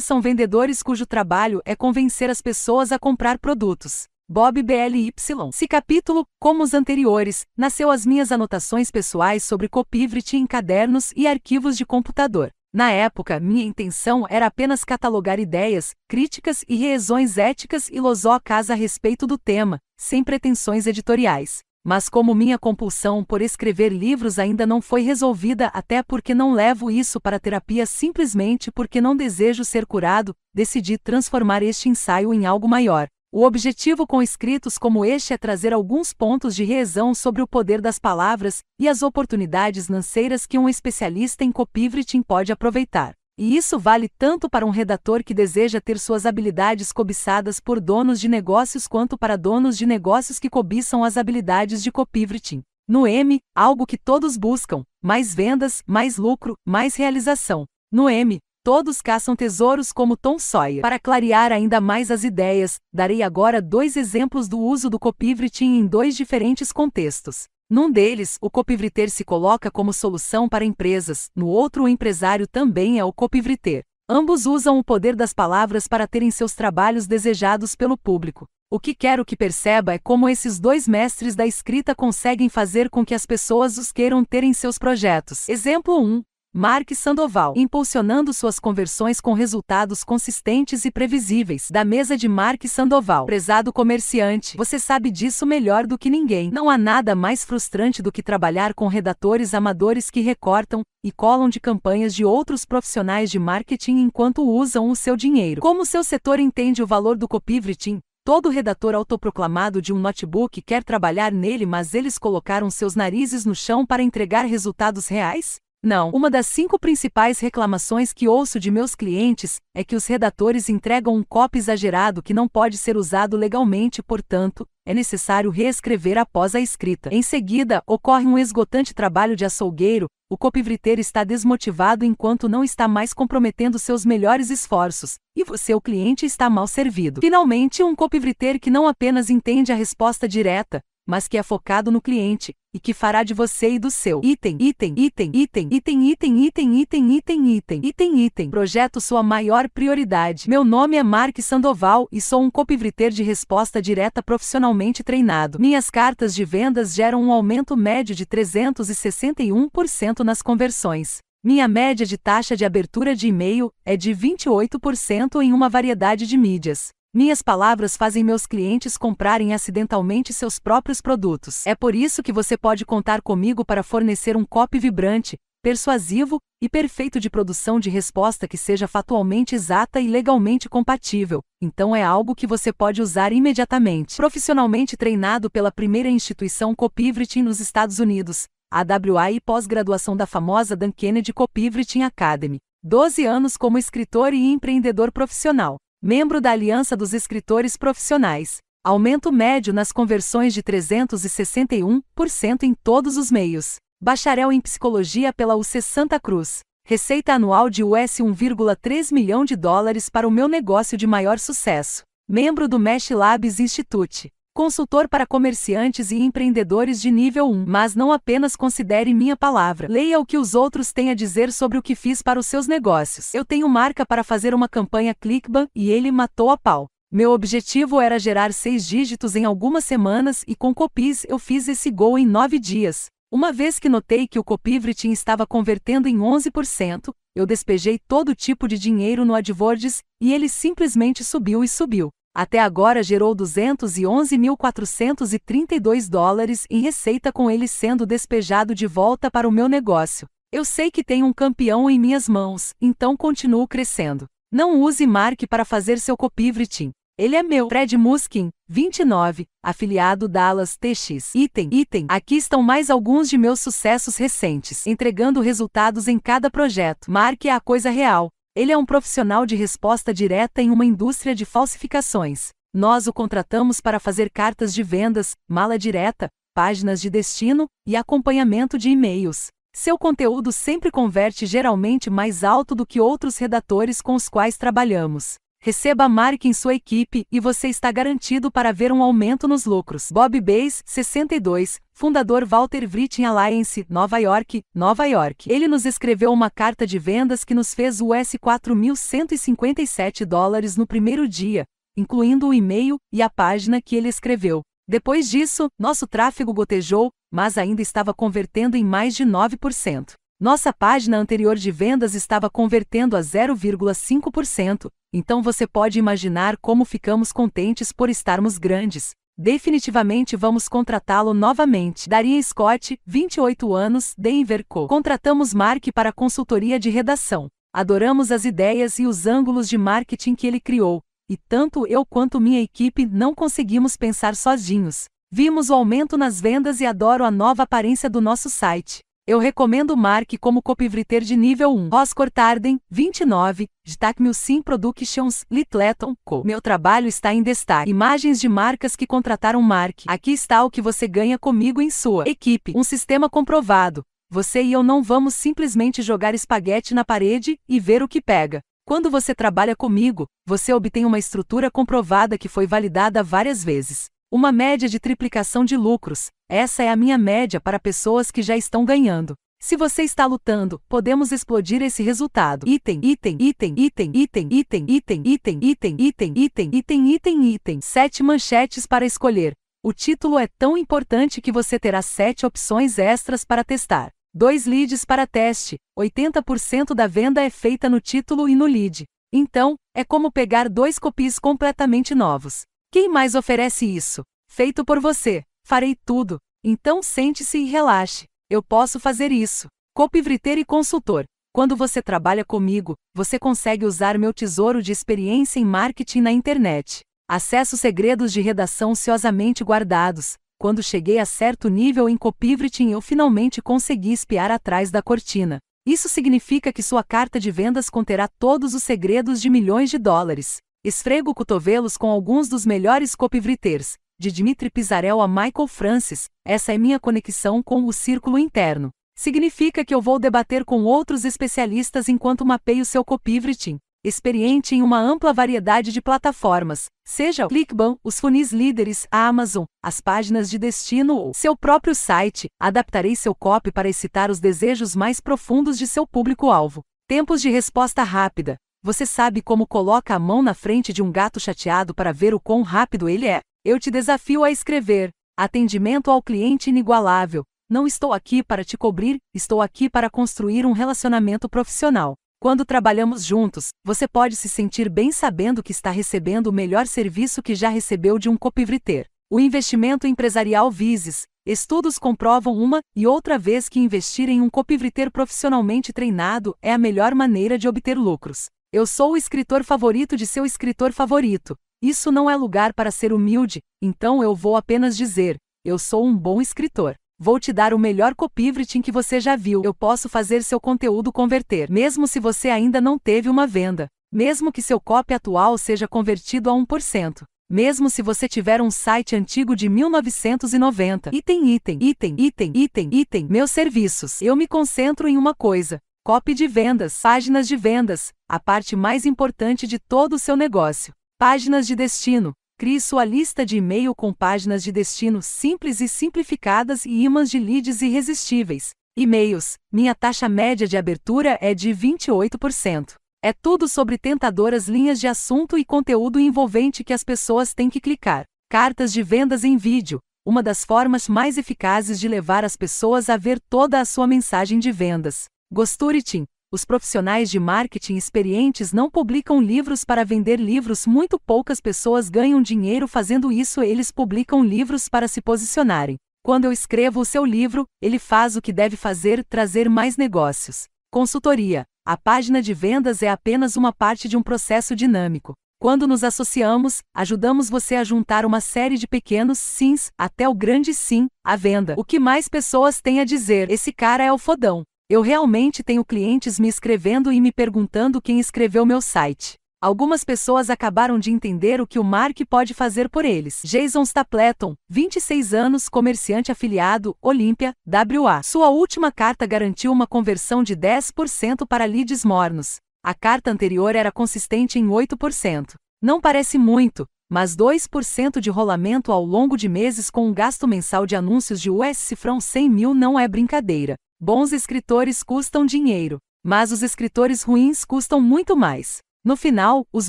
são vendedores cujo trabalho é convencer as pessoas a comprar produtos. Bob BLY. Se capítulo, como os anteriores, nasceu as minhas anotações pessoais sobre copyright em cadernos e arquivos de computador. Na época, minha intenção era apenas catalogar ideias, críticas e reesões éticas e losocas a respeito do tema, sem pretensões editoriais. Mas como minha compulsão por escrever livros ainda não foi resolvida, até porque não levo isso para terapia simplesmente porque não desejo ser curado, decidi transformar este ensaio em algo maior. O objetivo com escritos como este é trazer alguns pontos de reesão sobre o poder das palavras e as oportunidades financeiras que um especialista em copywriting pode aproveitar. E isso vale tanto para um redator que deseja ter suas habilidades cobiçadas por donos de negócios quanto para donos de negócios que cobiçam as habilidades de copywriting. No M, algo que todos buscam: mais vendas, mais lucro, mais realização. No M, todos caçam tesouros como Tom Sawyer. Para clarear ainda mais as ideias, darei agora dois exemplos do uso do copivriting em dois diferentes contextos. Num deles, o copivriter se coloca como solução para empresas, no outro, o empresário também é o copivriter. Ambos usam o poder das palavras para terem seus trabalhos desejados pelo público. O que quero que perceba é como esses dois mestres da escrita conseguem fazer com que as pessoas os queiram ter em seus projetos. Exemplo 1. Mark Sandoval, impulsionando suas conversões com resultados consistentes e previsíveis. Da mesa de Mark Sandoval, prezado comerciante, você sabe disso melhor do que ninguém. Não há nada mais frustrante do que trabalhar com redatores amadores que recortam e colam de campanhas de outros profissionais de marketing enquanto usam o seu dinheiro. Como seu setor entende o valor do copywriting? Todo redator autoproclamado de um notebook quer trabalhar nele, mas eles colocaram seus narizes no chão para entregar resultados reais? Não. Uma das cinco principais reclamações que ouço de meus clientes é que os redatores entregam um copo exagerado que não pode ser usado legalmente, portanto, é necessário reescrever após a escrita. Em seguida, ocorre um esgotante trabalho de açougueiro, o copywriter está desmotivado enquanto não está mais comprometendo seus melhores esforços, e você, o cliente, está mal servido. Finalmente, um copywriter que não apenas entende a resposta direta, mas que é focado no cliente, e que fará de você e do seu item, item, item, item, item, item, item, item, item, item, item, item, projeto sua maior prioridade. Meu nome é Mark Sandoval e sou um copywriter de resposta direta profissionalmente treinado. Minhas cartas de vendas geram um aumento médio de 361% nas conversões. Minha média de taxa de abertura de e-mail é de 28% em uma variedade de mídias. Minhas palavras fazem meus clientes comprarem acidentalmente seus próprios produtos. É por isso que você pode contar comigo para fornecer um copy vibrante, persuasivo e perfeito de produção de resposta que seja factualmente exata e legalmente compatível. Então é algo que você pode usar imediatamente. Profissionalmente treinado pela primeira instituição Copyvriting nos Estados Unidos, AWA e pós-graduação da famosa Dan Kennedy Copyvriting Academy. 12 anos como escritor e empreendedor profissional. Membro da Aliança dos Escritores Profissionais. Aumento médio nas conversões de 361% em todos os meios. Bacharel em Psicologia pela UC Santa Cruz. Receita anual de US 1,3 milhão de dólares para o meu negócio de maior sucesso. Membro do Mesh Labs Institute consultor para comerciantes e empreendedores de nível 1, mas não apenas considere minha palavra. Leia o que os outros têm a dizer sobre o que fiz para os seus negócios. Eu tenho marca para fazer uma campanha Clickbank e ele matou a pau. Meu objetivo era gerar seis dígitos em algumas semanas e com copies eu fiz esse gol em nove dias. Uma vez que notei que o copivretin estava convertendo em 11%, eu despejei todo tipo de dinheiro no AdWords e ele simplesmente subiu e subiu até agora gerou 211.432 dólares em receita com ele sendo despejado de volta para o meu negócio. Eu sei que tenho um campeão em minhas mãos, então continuo crescendo. Não use Mark para fazer seu copywriting. Ele é meu. Fred Muskin, 29, afiliado Dallas TX. Item, item. Aqui estão mais alguns de meus sucessos recentes, entregando resultados em cada projeto. Marque é a coisa real. Ele é um profissional de resposta direta em uma indústria de falsificações. Nós o contratamos para fazer cartas de vendas, mala direta, páginas de destino e acompanhamento de e-mails. Seu conteúdo sempre converte geralmente mais alto do que outros redatores com os quais trabalhamos. Receba a marca em sua equipe e você está garantido para ver um aumento nos lucros. Bob Bays, 62, fundador Walter Vritin Alliance, Nova York, Nova York. Ele nos escreveu uma carta de vendas que nos fez US 4.157 dólares no primeiro dia, incluindo o e-mail e a página que ele escreveu. Depois disso, nosso tráfego gotejou, mas ainda estava convertendo em mais de 9%. Nossa página anterior de vendas estava convertendo a 0,5%, então você pode imaginar como ficamos contentes por estarmos grandes. Definitivamente vamos contratá-lo novamente. Daria Scott, 28 anos, Denver Co. Contratamos Mark para consultoria de redação. Adoramos as ideias e os ângulos de marketing que ele criou, e tanto eu quanto minha equipe não conseguimos pensar sozinhos. Vimos o aumento nas vendas e adoro a nova aparência do nosso site. Eu recomendo Mark como copywriter de nível 1. Oscar Tarden, 29, Destaque Sim Productions, Litleton Co. Meu trabalho está em destaque. Imagens de marcas que contrataram Mark. Aqui está o que você ganha comigo em sua equipe. Um sistema comprovado. Você e eu não vamos simplesmente jogar espaguete na parede e ver o que pega. Quando você trabalha comigo, você obtém uma estrutura comprovada que foi validada várias vezes. Uma média de triplicação de lucros, essa é a minha média para pessoas que já estão ganhando. Se você está lutando, podemos explodir esse resultado. Item, item, item, item, item, item, item, item, item, item, item, item, item, item. Sete manchetes para escolher. O título é tão importante que você terá sete opções extras para testar. Dois leads para teste. 80% da venda é feita no título e no lead. Então, é como pegar dois copies completamente novos. Quem mais oferece isso? Feito por você. Farei tudo. Então sente-se e relaxe. Eu posso fazer isso. Copywriter e consultor. Quando você trabalha comigo, você consegue usar meu tesouro de experiência em marketing na internet. Acesso segredos de redação ciosamente guardados. Quando cheguei a certo nível em copywriting, eu finalmente consegui espiar atrás da cortina. Isso significa que sua carta de vendas conterá todos os segredos de milhões de dólares. Esfrego cotovelos com alguns dos melhores copywriters, de Dmitry Pizarel a Michael Francis, essa é minha conexão com o círculo interno. Significa que eu vou debater com outros especialistas enquanto mapeio seu copywriting, experiente em uma ampla variedade de plataformas, seja o Clickbank, os funis líderes, a Amazon, as páginas de destino ou seu próprio site, adaptarei seu copy para excitar os desejos mais profundos de seu público-alvo. Tempos de resposta rápida. Você sabe como coloca a mão na frente de um gato chateado para ver o quão rápido ele é? Eu te desafio a escrever. Atendimento ao cliente inigualável. Não estou aqui para te cobrir, estou aqui para construir um relacionamento profissional. Quando trabalhamos juntos, você pode se sentir bem sabendo que está recebendo o melhor serviço que já recebeu de um copivreter. O investimento empresarial Vises. Estudos comprovam uma e outra vez que investir em um copivreter profissionalmente treinado é a melhor maneira de obter lucros. Eu sou o escritor favorito de seu escritor favorito. Isso não é lugar para ser humilde, então eu vou apenas dizer: eu sou um bom escritor. Vou te dar o melhor copywriting que você já viu. Eu posso fazer seu conteúdo converter, mesmo se você ainda não teve uma venda. Mesmo que seu copy atual seja convertido a 1%. Mesmo se você tiver um site antigo de 1990. Item, item, item, item, item, item. Meus serviços. Eu me concentro em uma coisa: copy de vendas, páginas de vendas, a parte mais importante de todo o seu negócio. Páginas de destino. Crie sua lista de e-mail com páginas de destino simples e simplificadas e imãs de leads irresistíveis. E-mails. Minha taxa média de abertura é de 28%. É tudo sobre tentadoras linhas de assunto e conteúdo envolvente que as pessoas têm que clicar. Cartas de vendas em vídeo. Uma das formas mais eficazes de levar as pessoas a ver toda a sua mensagem de vendas. Gosturitin, os profissionais de marketing experientes não publicam livros para vender livros, muito poucas pessoas ganham dinheiro fazendo isso, eles publicam livros para se posicionarem. Quando eu escrevo o seu livro, ele faz o que deve fazer, trazer mais negócios. Consultoria. A página de vendas é apenas uma parte de um processo dinâmico. Quando nos associamos, ajudamos você a juntar uma série de pequenos sims até o grande sim, a venda. O que mais pessoas têm a dizer? Esse cara é o fodão. Eu realmente tenho clientes me escrevendo e me perguntando quem escreveu meu site. Algumas pessoas acabaram de entender o que o Mark pode fazer por eles. Jason Stapleton, 26 anos, comerciante afiliado, Olímpia, WA. Sua última carta garantiu uma conversão de 10% para leads mornos. A carta anterior era consistente em 8%. Não parece muito, mas 2% de rolamento ao longo de meses com um gasto mensal de anúncios de US cifrão 100 mil não é brincadeira. Bons escritores custam dinheiro, mas os escritores ruins custam muito mais. No final, os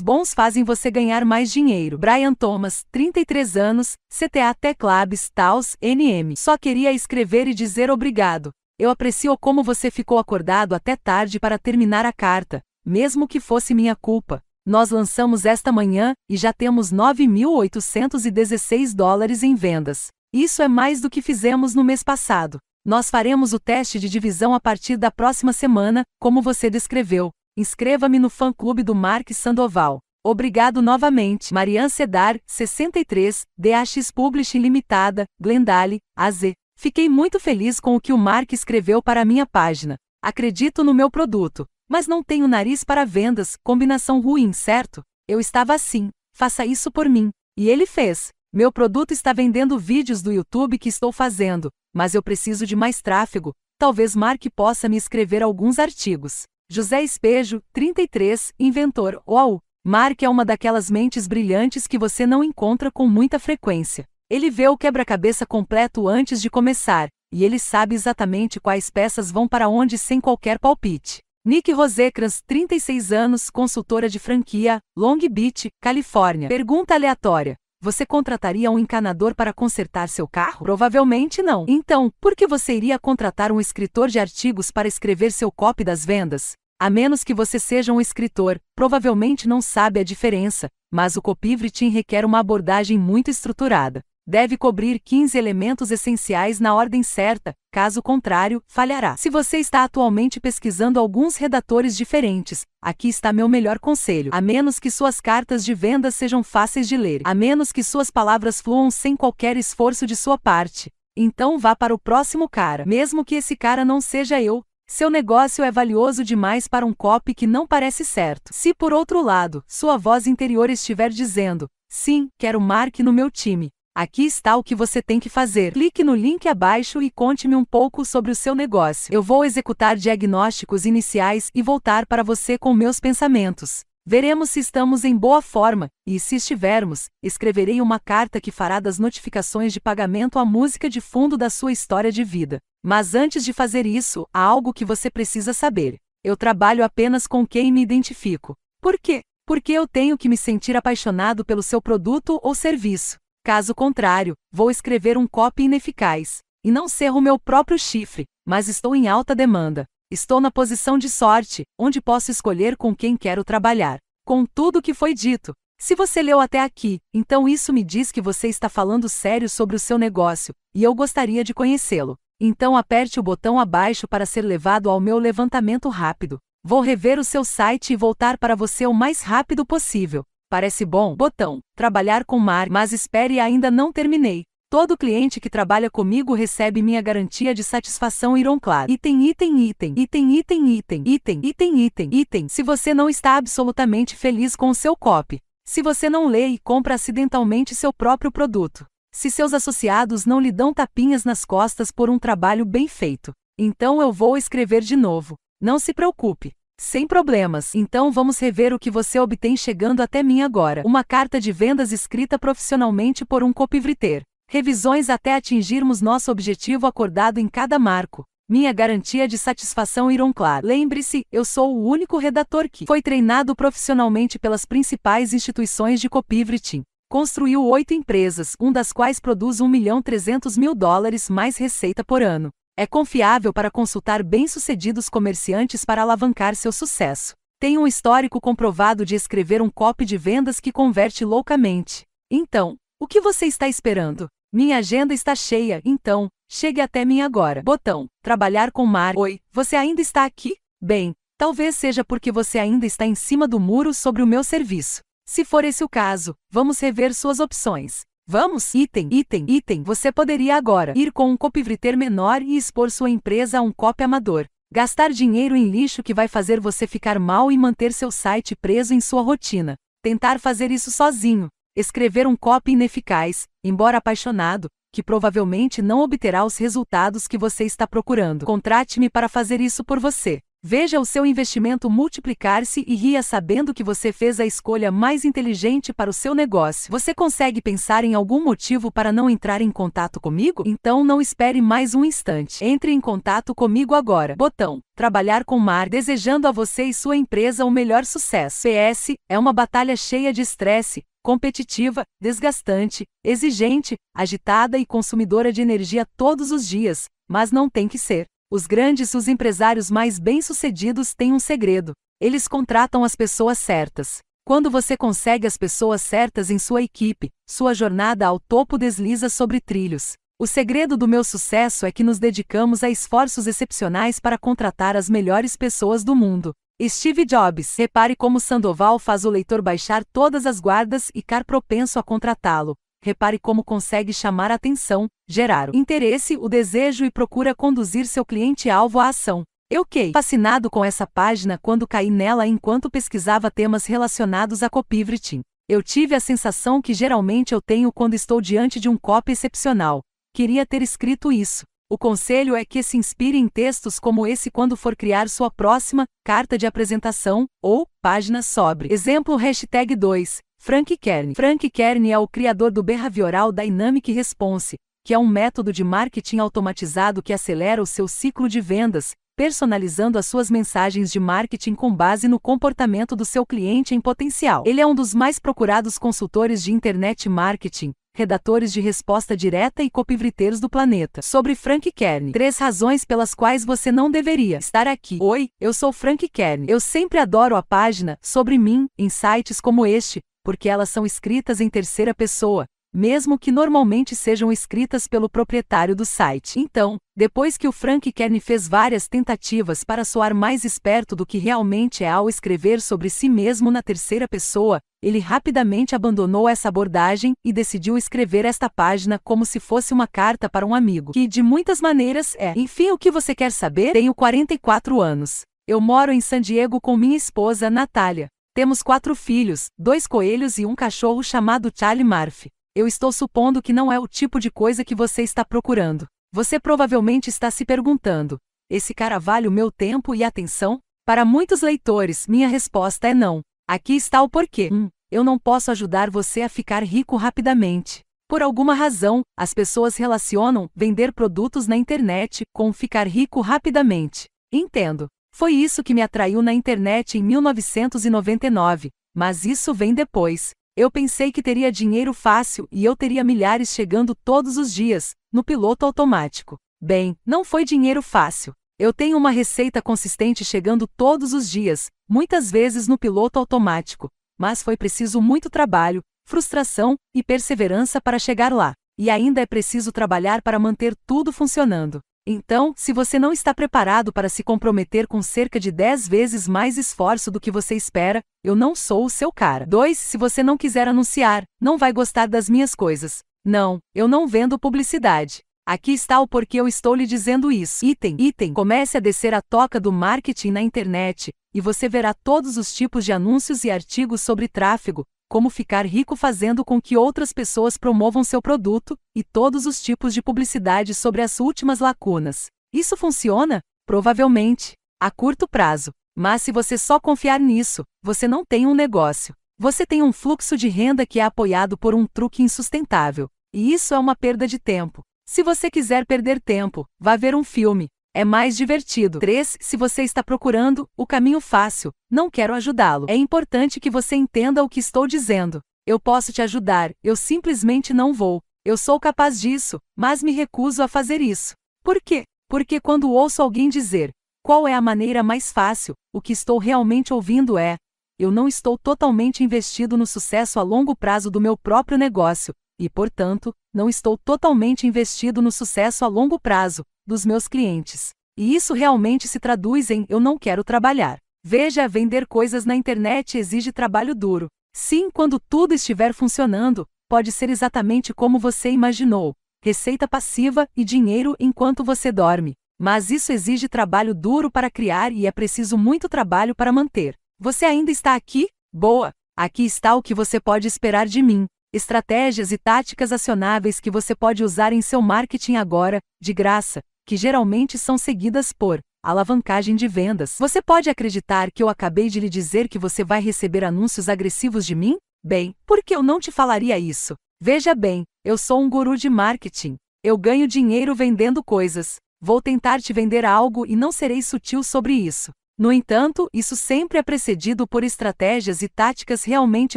bons fazem você ganhar mais dinheiro. Brian Thomas, 33 anos, CTA Teclabs, Taos, NM. Só queria escrever e dizer obrigado. Eu aprecio como você ficou acordado até tarde para terminar a carta, mesmo que fosse minha culpa. Nós lançamos esta manhã e já temos 9.816 dólares em vendas. Isso é mais do que fizemos no mês passado. Nós faremos o teste de divisão a partir da próxima semana, como você descreveu. Inscreva-me no fã-clube do Mark Sandoval. Obrigado novamente, Marian Cedar, 63, DAX Publishing Limitada, Glendale, AZ. Fiquei muito feliz com o que o Mark escreveu para minha página. Acredito no meu produto. Mas não tenho nariz para vendas, combinação ruim, certo? Eu estava assim, faça isso por mim. E ele fez. Meu produto está vendendo vídeos do YouTube que estou fazendo, mas eu preciso de mais tráfego. Talvez Mark possa me escrever alguns artigos. José Espejo, 33, inventor. Uau! Mark é uma daquelas mentes brilhantes que você não encontra com muita frequência. Ele vê o quebra-cabeça completo antes de começar, e ele sabe exatamente quais peças vão para onde sem qualquer palpite. Nick Rosecrans, 36 anos, consultora de franquia, Long Beach, Califórnia. Pergunta aleatória. Você contrataria um encanador para consertar seu carro? Provavelmente não. Então, por que você iria contratar um escritor de artigos para escrever seu copy das vendas? A menos que você seja um escritor, provavelmente não sabe a diferença, mas o copywriting requer uma abordagem muito estruturada deve cobrir 15 elementos essenciais na ordem certa, caso contrário, falhará. Se você está atualmente pesquisando alguns redatores diferentes, aqui está meu melhor conselho. A menos que suas cartas de vendas sejam fáceis de ler, a menos que suas palavras fluam sem qualquer esforço de sua parte, então vá para o próximo cara. Mesmo que esse cara não seja eu, seu negócio é valioso demais para um copy que não parece certo. Se por outro lado, sua voz interior estiver dizendo, sim, quero Mark no meu time, Aqui está o que você tem que fazer. Clique no link abaixo e conte-me um pouco sobre o seu negócio. Eu vou executar diagnósticos iniciais e voltar para você com meus pensamentos. Veremos se estamos em boa forma, e se estivermos, escreverei uma carta que fará das notificações de pagamento a música de fundo da sua história de vida. Mas antes de fazer isso, há algo que você precisa saber. Eu trabalho apenas com quem me identifico. Por quê? Porque eu tenho que me sentir apaixonado pelo seu produto ou serviço. Caso contrário, vou escrever um copy ineficaz. E não cerro meu próprio chifre, mas estou em alta demanda. Estou na posição de sorte, onde posso escolher com quem quero trabalhar. Com tudo o que foi dito, se você leu até aqui, então isso me diz que você está falando sério sobre o seu negócio, e eu gostaria de conhecê-lo. Então aperte o botão abaixo para ser levado ao meu levantamento rápido. Vou rever o seu site e voltar para você o mais rápido possível. Parece bom, botão, trabalhar com mar, mas espere ainda não terminei. Todo cliente que trabalha comigo recebe minha garantia de satisfação ironclad. Item, item, item, item, item, item, item, item, item, item. Se você não está absolutamente feliz com o seu copy, se você não lê e compra acidentalmente seu próprio produto, se seus associados não lhe dão tapinhas nas costas por um trabalho bem feito, então eu vou escrever de novo. Não se preocupe. Sem problemas, então vamos rever o que você obtém chegando até mim agora. Uma carta de vendas escrita profissionalmente por um copywriter. Revisões até atingirmos nosso objetivo acordado em cada marco. Minha garantia de satisfação claro. Lembre-se, eu sou o único redator que foi treinado profissionalmente pelas principais instituições de copywriting. Construiu oito empresas, um das quais produz 1 milhão 300 mil dólares mais receita por ano. É confiável para consultar bem-sucedidos comerciantes para alavancar seu sucesso. Tem um histórico comprovado de escrever um copy de vendas que converte loucamente. Então, o que você está esperando? Minha agenda está cheia, então, chegue até mim agora. Botão, trabalhar com mar. Oi, você ainda está aqui? Bem, talvez seja porque você ainda está em cima do muro sobre o meu serviço. Se for esse o caso, vamos rever suas opções. Vamos, item, item, item. Você poderia agora ir com um copywriter menor e expor sua empresa a um copy amador. Gastar dinheiro em lixo que vai fazer você ficar mal e manter seu site preso em sua rotina. Tentar fazer isso sozinho. Escrever um copy ineficaz, embora apaixonado, que provavelmente não obterá os resultados que você está procurando. Contrate-me para fazer isso por você. Veja o seu investimento multiplicar-se e ria sabendo que você fez a escolha mais inteligente para o seu negócio. Você consegue pensar em algum motivo para não entrar em contato comigo? Então não espere mais um instante. Entre em contato comigo agora. Botão trabalhar com Mar, desejando a você e sua empresa o melhor sucesso. PS é uma batalha cheia de estresse, competitiva, desgastante, exigente, agitada e consumidora de energia todos os dias, mas não tem que ser. Os grandes e os empresários mais bem-sucedidos têm um segredo. Eles contratam as pessoas certas. Quando você consegue as pessoas certas em sua equipe, sua jornada ao topo desliza sobre trilhos. O segredo do meu sucesso é que nos dedicamos a esforços excepcionais para contratar as melhores pessoas do mundo. Steve Jobs, repare como Sandoval faz o leitor baixar todas as guardas e ficar propenso a contratá-lo. Repare como consegue chamar a atenção, gerar interesse, o desejo e procura conduzir seu cliente-alvo à ação. Eu fiquei fascinado com essa página quando caí nela enquanto pesquisava temas relacionados a copywriting. Eu tive a sensação que geralmente eu tenho quando estou diante de um copy excepcional. Queria ter escrito isso. O conselho é que se inspire em textos como esse quando for criar sua próxima carta de apresentação ou página sobre. Exemplo hashtag 2. Frank Kern. Frank Kern é o criador do behavioral Dynamic Response, que é um método de marketing automatizado que acelera o seu ciclo de vendas, personalizando as suas mensagens de marketing com base no comportamento do seu cliente em potencial. Ele é um dos mais procurados consultores de internet marketing, redatores de resposta direta e copivriteiros do planeta. Sobre Frank Kern. Três razões pelas quais você não deveria estar aqui. Oi, eu sou Frank Kern. Eu sempre adoro a página sobre mim em sites como este porque elas são escritas em terceira pessoa, mesmo que normalmente sejam escritas pelo proprietário do site. Então, depois que o Frank Kern fez várias tentativas para soar mais esperto do que realmente é ao escrever sobre si mesmo na terceira pessoa, ele rapidamente abandonou essa abordagem e decidiu escrever esta página como se fosse uma carta para um amigo, que de muitas maneiras é. Enfim, o que você quer saber? Tenho 44 anos. Eu moro em San Diego com minha esposa, Natália. Temos quatro filhos, dois coelhos e um cachorro chamado Charlie Murphy. Eu estou supondo que não é o tipo de coisa que você está procurando. Você provavelmente está se perguntando: esse cara vale o meu tempo e atenção? Para muitos leitores, minha resposta é não. Aqui está o porquê. 1. Hum, eu não posso ajudar você a ficar rico rapidamente. Por alguma razão, as pessoas relacionam vender produtos na internet com ficar rico rapidamente. Entendo. Foi isso que me atraiu na internet em 1999, mas isso vem depois. Eu pensei que teria dinheiro fácil e eu teria milhares chegando todos os dias, no piloto automático. Bem, não foi dinheiro fácil. Eu tenho uma receita consistente chegando todos os dias, muitas vezes no piloto automático, mas foi preciso muito trabalho, frustração e perseverança para chegar lá. E ainda é preciso trabalhar para manter tudo funcionando. Então, se você não está preparado para se comprometer com cerca de 10 vezes mais esforço do que você espera, eu não sou o seu cara. 2. Se você não quiser anunciar, não vai gostar das minhas coisas. Não, eu não vendo publicidade. Aqui está o porquê eu estou lhe dizendo isso. Item, item. Comece a descer a toca do marketing na internet, e você verá todos os tipos de anúncios e artigos sobre tráfego, como ficar rico fazendo com que outras pessoas promovam seu produto, e todos os tipos de publicidade sobre as últimas lacunas. Isso funciona? Provavelmente, a curto prazo. Mas se você só confiar nisso, você não tem um negócio. Você tem um fluxo de renda que é apoiado por um truque insustentável. E isso é uma perda de tempo. Se você quiser perder tempo, vá ver um filme, é mais divertido. 3. Se você está procurando o caminho fácil, não quero ajudá-lo. É importante que você entenda o que estou dizendo. Eu posso te ajudar, eu simplesmente não vou. Eu sou capaz disso, mas me recuso a fazer isso. Por quê? Porque quando ouço alguém dizer qual é a maneira mais fácil, o que estou realmente ouvindo é: eu não estou totalmente investido no sucesso a longo prazo do meu próprio negócio, e, portanto, não estou totalmente investido no sucesso a longo prazo dos meus clientes. E isso realmente se traduz em eu não quero trabalhar. Veja, vender coisas na internet exige trabalho duro. Sim, quando tudo estiver funcionando, pode ser exatamente como você imaginou: receita passiva e dinheiro enquanto você dorme. Mas isso exige trabalho duro para criar e é preciso muito trabalho para manter. Você ainda está aqui? Boa! Aqui está o que você pode esperar de mim estratégias e táticas acionáveis que você pode usar em seu marketing agora, de graça, que geralmente são seguidas por alavancagem de vendas. Você pode acreditar que eu acabei de lhe dizer que você vai receber anúncios agressivos de mim? Bem, por que eu não te falaria isso? Veja bem, eu sou um guru de marketing. Eu ganho dinheiro vendendo coisas. Vou tentar te vender algo e não serei sutil sobre isso. No entanto, isso sempre é precedido por estratégias e táticas realmente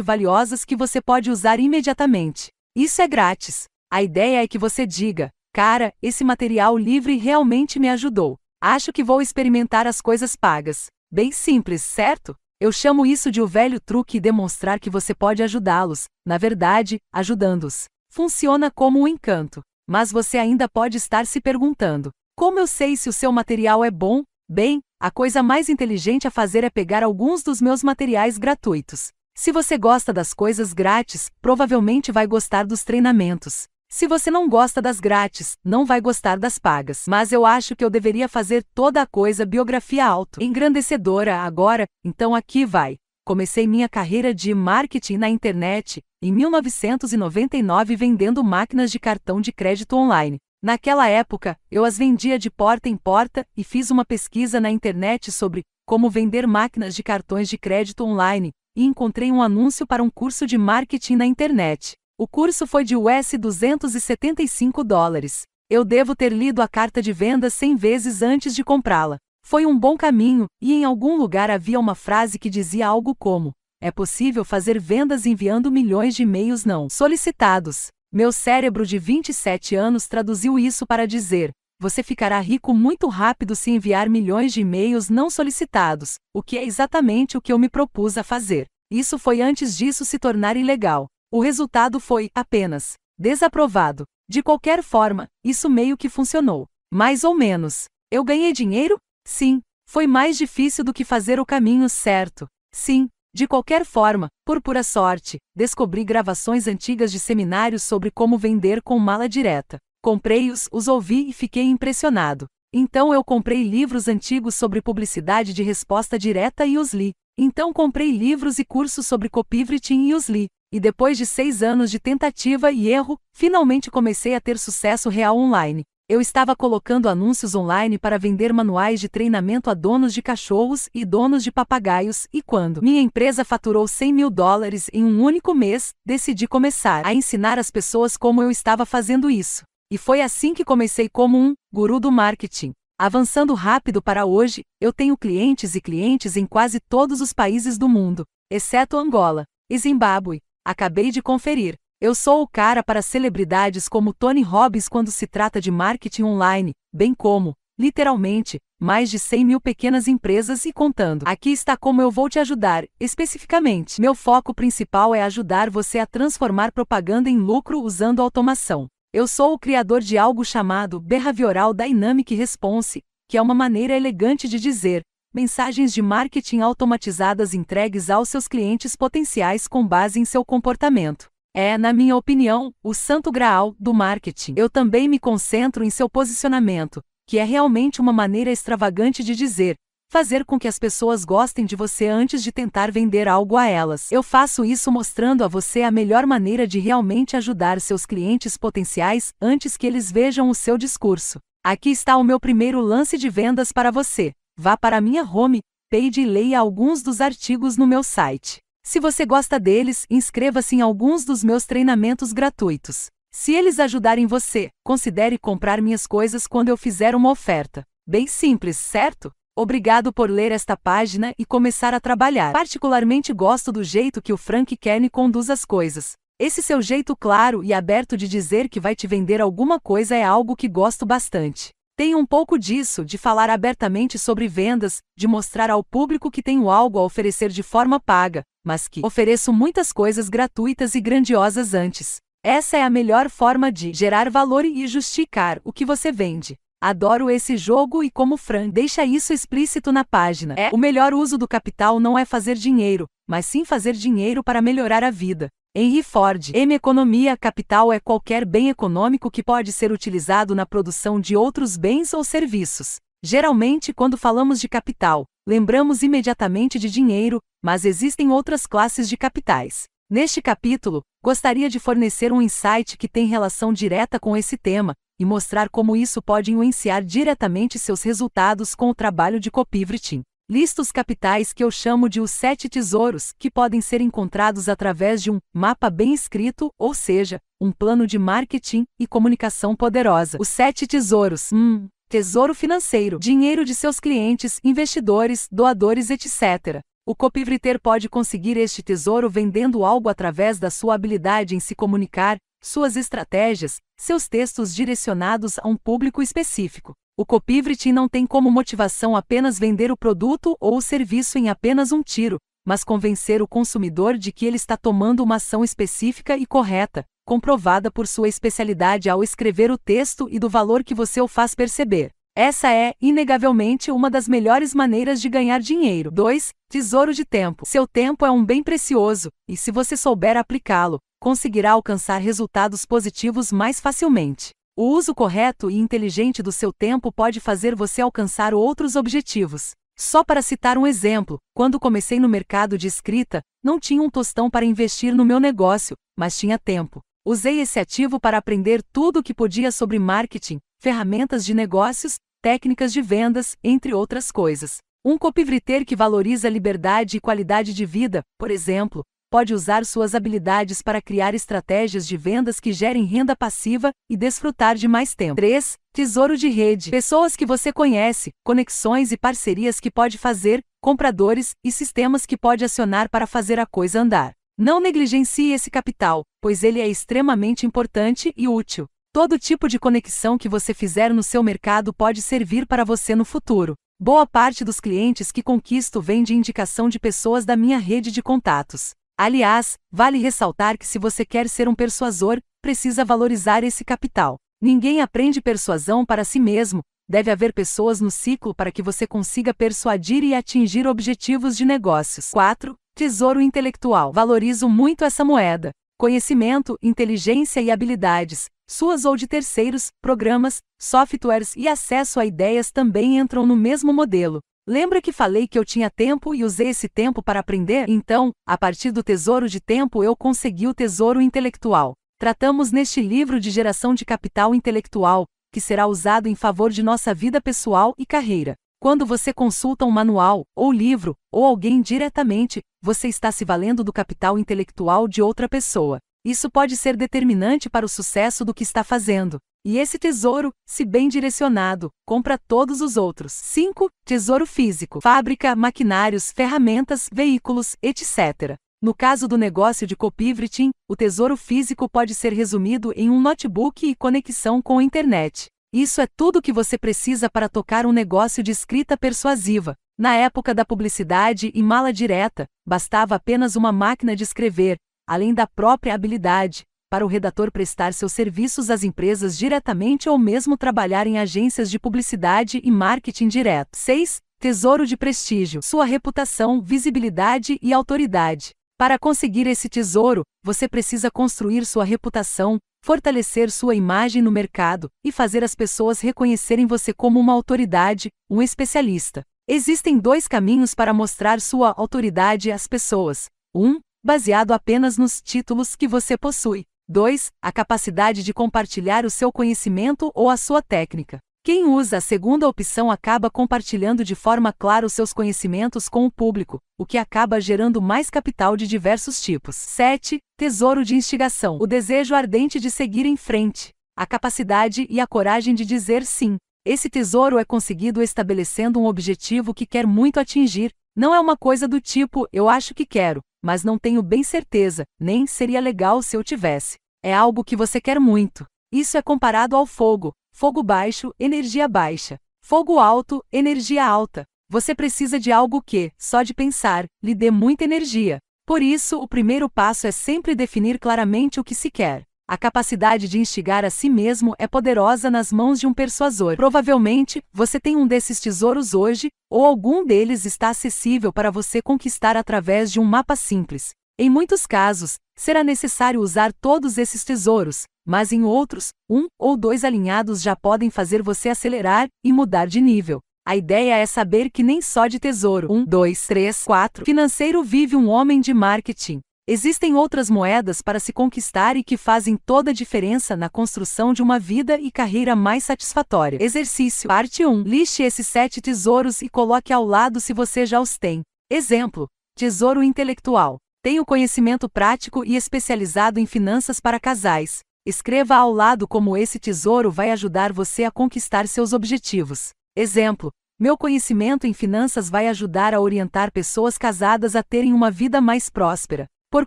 valiosas que você pode usar imediatamente. Isso é grátis. A ideia é que você diga: Cara, esse material livre realmente me ajudou. Acho que vou experimentar as coisas pagas. Bem simples, certo? Eu chamo isso de o velho truque e demonstrar que você pode ajudá-los, na verdade, ajudando-os. Funciona como um encanto, mas você ainda pode estar se perguntando: como eu sei se o seu material é bom? Bem, a coisa mais inteligente a fazer é pegar alguns dos meus materiais gratuitos. Se você gosta das coisas grátis, provavelmente vai gostar dos treinamentos. Se você não gosta das grátis, não vai gostar das pagas. Mas eu acho que eu deveria fazer toda a coisa biografia auto engrandecedora agora, então aqui vai. Comecei minha carreira de marketing na internet em 1999 vendendo máquinas de cartão de crédito online. Naquela época, eu as vendia de porta em porta e fiz uma pesquisa na internet sobre como vender máquinas de cartões de crédito online e encontrei um anúncio para um curso de marketing na internet. O curso foi de US 275 dólares. Eu devo ter lido a carta de venda 100 vezes antes de comprá-la. Foi um bom caminho, e em algum lugar havia uma frase que dizia algo como: É possível fazer vendas enviando milhões de e-mails não solicitados. Meu cérebro de 27 anos traduziu isso para dizer: você ficará rico muito rápido se enviar milhões de e-mails não solicitados, o que é exatamente o que eu me propus a fazer. Isso foi antes disso se tornar ilegal. O resultado foi, apenas, desaprovado. De qualquer forma, isso meio que funcionou. Mais ou menos. Eu ganhei dinheiro? Sim. Foi mais difícil do que fazer o caminho certo. Sim. De qualquer forma, por pura sorte, descobri gravações antigas de seminários sobre como vender com mala direta. Comprei-os, os ouvi e fiquei impressionado. Então eu comprei livros antigos sobre publicidade de resposta direta e os li. Então comprei livros e cursos sobre copywriting e os li. E depois de seis anos de tentativa e erro, finalmente comecei a ter sucesso real online. Eu estava colocando anúncios online para vender manuais de treinamento a donos de cachorros e donos de papagaios, e quando minha empresa faturou 100 mil dólares em um único mês, decidi começar a ensinar as pessoas como eu estava fazendo isso. E foi assim que comecei como um guru do marketing. Avançando rápido para hoje, eu tenho clientes e clientes em quase todos os países do mundo, exceto Angola e Zimbábue. Acabei de conferir. Eu sou o cara para celebridades como Tony Robbins quando se trata de marketing online, bem como, literalmente, mais de 100 mil pequenas empresas e contando. Aqui está como eu vou te ajudar, especificamente. Meu foco principal é ajudar você a transformar propaganda em lucro usando automação. Eu sou o criador de algo chamado Behavioral Dynamic Response, que é uma maneira elegante de dizer mensagens de marketing automatizadas entregues aos seus clientes potenciais com base em seu comportamento. É, na minha opinião, o santo graal do marketing. Eu também me concentro em seu posicionamento, que é realmente uma maneira extravagante de dizer, fazer com que as pessoas gostem de você antes de tentar vender algo a elas. Eu faço isso mostrando a você a melhor maneira de realmente ajudar seus clientes potenciais antes que eles vejam o seu discurso. Aqui está o meu primeiro lance de vendas para você. Vá para a minha home page e leia alguns dos artigos no meu site. Se você gosta deles, inscreva-se em alguns dos meus treinamentos gratuitos. Se eles ajudarem você, considere comprar minhas coisas quando eu fizer uma oferta. Bem simples, certo? Obrigado por ler esta página e começar a trabalhar. Particularmente gosto do jeito que o Frank Kern conduz as coisas. Esse seu jeito claro e aberto de dizer que vai te vender alguma coisa é algo que gosto bastante. Tem um pouco disso, de falar abertamente sobre vendas, de mostrar ao público que tenho algo a oferecer de forma paga, mas que ofereço muitas coisas gratuitas e grandiosas antes. Essa é a melhor forma de gerar valor e justificar o que você vende. Adoro esse jogo e como Fran deixa isso explícito na página. É, o melhor uso do capital não é fazer dinheiro, mas sim fazer dinheiro para melhorar a vida. Henry Ford, M. Economia Capital é qualquer bem econômico que pode ser utilizado na produção de outros bens ou serviços. Geralmente, quando falamos de capital, lembramos imediatamente de dinheiro, mas existem outras classes de capitais. Neste capítulo, gostaria de fornecer um insight que tem relação direta com esse tema e mostrar como isso pode influenciar diretamente seus resultados com o trabalho de copywriting. Listos os capitais que eu chamo de os sete tesouros, que podem ser encontrados através de um mapa bem escrito, ou seja, um plano de marketing e comunicação poderosa. Os sete tesouros. Hum, tesouro financeiro, dinheiro de seus clientes, investidores, doadores, etc. O copywriter pode conseguir este tesouro vendendo algo através da sua habilidade em se comunicar, suas estratégias, seus textos direcionados a um público específico. O copyright não tem como motivação apenas vender o produto ou o serviço em apenas um tiro, mas convencer o consumidor de que ele está tomando uma ação específica e correta, comprovada por sua especialidade ao escrever o texto e do valor que você o faz perceber. Essa é, inegavelmente, uma das melhores maneiras de ganhar dinheiro. 2. Tesouro de tempo. Seu tempo é um bem precioso, e se você souber aplicá-lo, conseguirá alcançar resultados positivos mais facilmente. O uso correto e inteligente do seu tempo pode fazer você alcançar outros objetivos. Só para citar um exemplo, quando comecei no mercado de escrita, não tinha um tostão para investir no meu negócio, mas tinha tempo. Usei esse ativo para aprender tudo o que podia sobre marketing, ferramentas de negócios, técnicas de vendas, entre outras coisas. Um copywriter que valoriza a liberdade e qualidade de vida, por exemplo, pode usar suas habilidades para criar estratégias de vendas que gerem renda passiva e desfrutar de mais tempo. 3. Tesouro de rede. Pessoas que você conhece, conexões e parcerias que pode fazer, compradores e sistemas que pode acionar para fazer a coisa andar. Não negligencie esse capital, pois ele é extremamente importante e útil. Todo tipo de conexão que você fizer no seu mercado pode servir para você no futuro. Boa parte dos clientes que conquisto vem de indicação de pessoas da minha rede de contatos. Aliás, vale ressaltar que se você quer ser um persuasor, precisa valorizar esse capital. Ninguém aprende persuasão para si mesmo, deve haver pessoas no ciclo para que você consiga persuadir e atingir objetivos de negócios. 4. Tesouro intelectual. Valorizo muito essa moeda. Conhecimento, inteligência e habilidades, suas ou de terceiros, programas, softwares e acesso a ideias também entram no mesmo modelo. Lembra que falei que eu tinha tempo e usei esse tempo para aprender? Então, a partir do tesouro de tempo eu consegui o tesouro intelectual. Tratamos neste livro de geração de capital intelectual, que será usado em favor de nossa vida pessoal e carreira. Quando você consulta um manual, ou livro, ou alguém diretamente, você está se valendo do capital intelectual de outra pessoa. Isso pode ser determinante para o sucesso do que está fazendo. E esse tesouro, se bem direcionado, compra todos os outros. 5. Tesouro físico: fábrica, maquinários, ferramentas, veículos, etc. No caso do negócio de copywriting, o tesouro físico pode ser resumido em um notebook e conexão com a internet. Isso é tudo que você precisa para tocar um negócio de escrita persuasiva. Na época da publicidade e mala direta, bastava apenas uma máquina de escrever, além da própria habilidade, para o redator prestar seus serviços às empresas diretamente ou mesmo trabalhar em agências de publicidade e marketing direto. 6. Tesouro de prestígio, sua reputação, visibilidade e autoridade. Para conseguir esse tesouro, você precisa construir sua reputação, fortalecer sua imagem no mercado e fazer as pessoas reconhecerem você como uma autoridade, um especialista. Existem dois caminhos para mostrar sua autoridade às pessoas. Um, baseado apenas nos títulos que você possui. 2. A capacidade de compartilhar o seu conhecimento ou a sua técnica. Quem usa a segunda opção acaba compartilhando de forma clara os seus conhecimentos com o público, o que acaba gerando mais capital de diversos tipos. 7. Tesouro de instigação. O desejo ardente de seguir em frente. A capacidade e a coragem de dizer sim. Esse tesouro é conseguido estabelecendo um objetivo que quer muito atingir. Não é uma coisa do tipo, eu acho que quero, mas não tenho bem certeza, nem seria legal se eu tivesse. É algo que você quer muito. Isso é comparado ao fogo: fogo baixo, energia baixa. Fogo alto, energia alta. Você precisa de algo que, só de pensar, lhe dê muita energia. Por isso, o primeiro passo é sempre definir claramente o que se quer. A capacidade de instigar a si mesmo é poderosa nas mãos de um persuasor. Provavelmente, você tem um desses tesouros hoje, ou algum deles está acessível para você conquistar através de um mapa simples. Em muitos casos, será necessário usar todos esses tesouros, mas em outros, um ou dois alinhados já podem fazer você acelerar e mudar de nível. A ideia é saber que nem só de tesouro 1, 2, 3, 4 financeiro vive um homem de marketing. Existem outras moedas para se conquistar e que fazem toda a diferença na construção de uma vida e carreira mais satisfatória. Exercício Parte 1. Liste esses sete tesouros e coloque ao lado se você já os tem. Exemplo: Tesouro intelectual. Tenho conhecimento prático e especializado em finanças para casais. Escreva ao lado como esse tesouro vai ajudar você a conquistar seus objetivos. Exemplo: meu conhecimento em finanças vai ajudar a orientar pessoas casadas a terem uma vida mais próspera. Por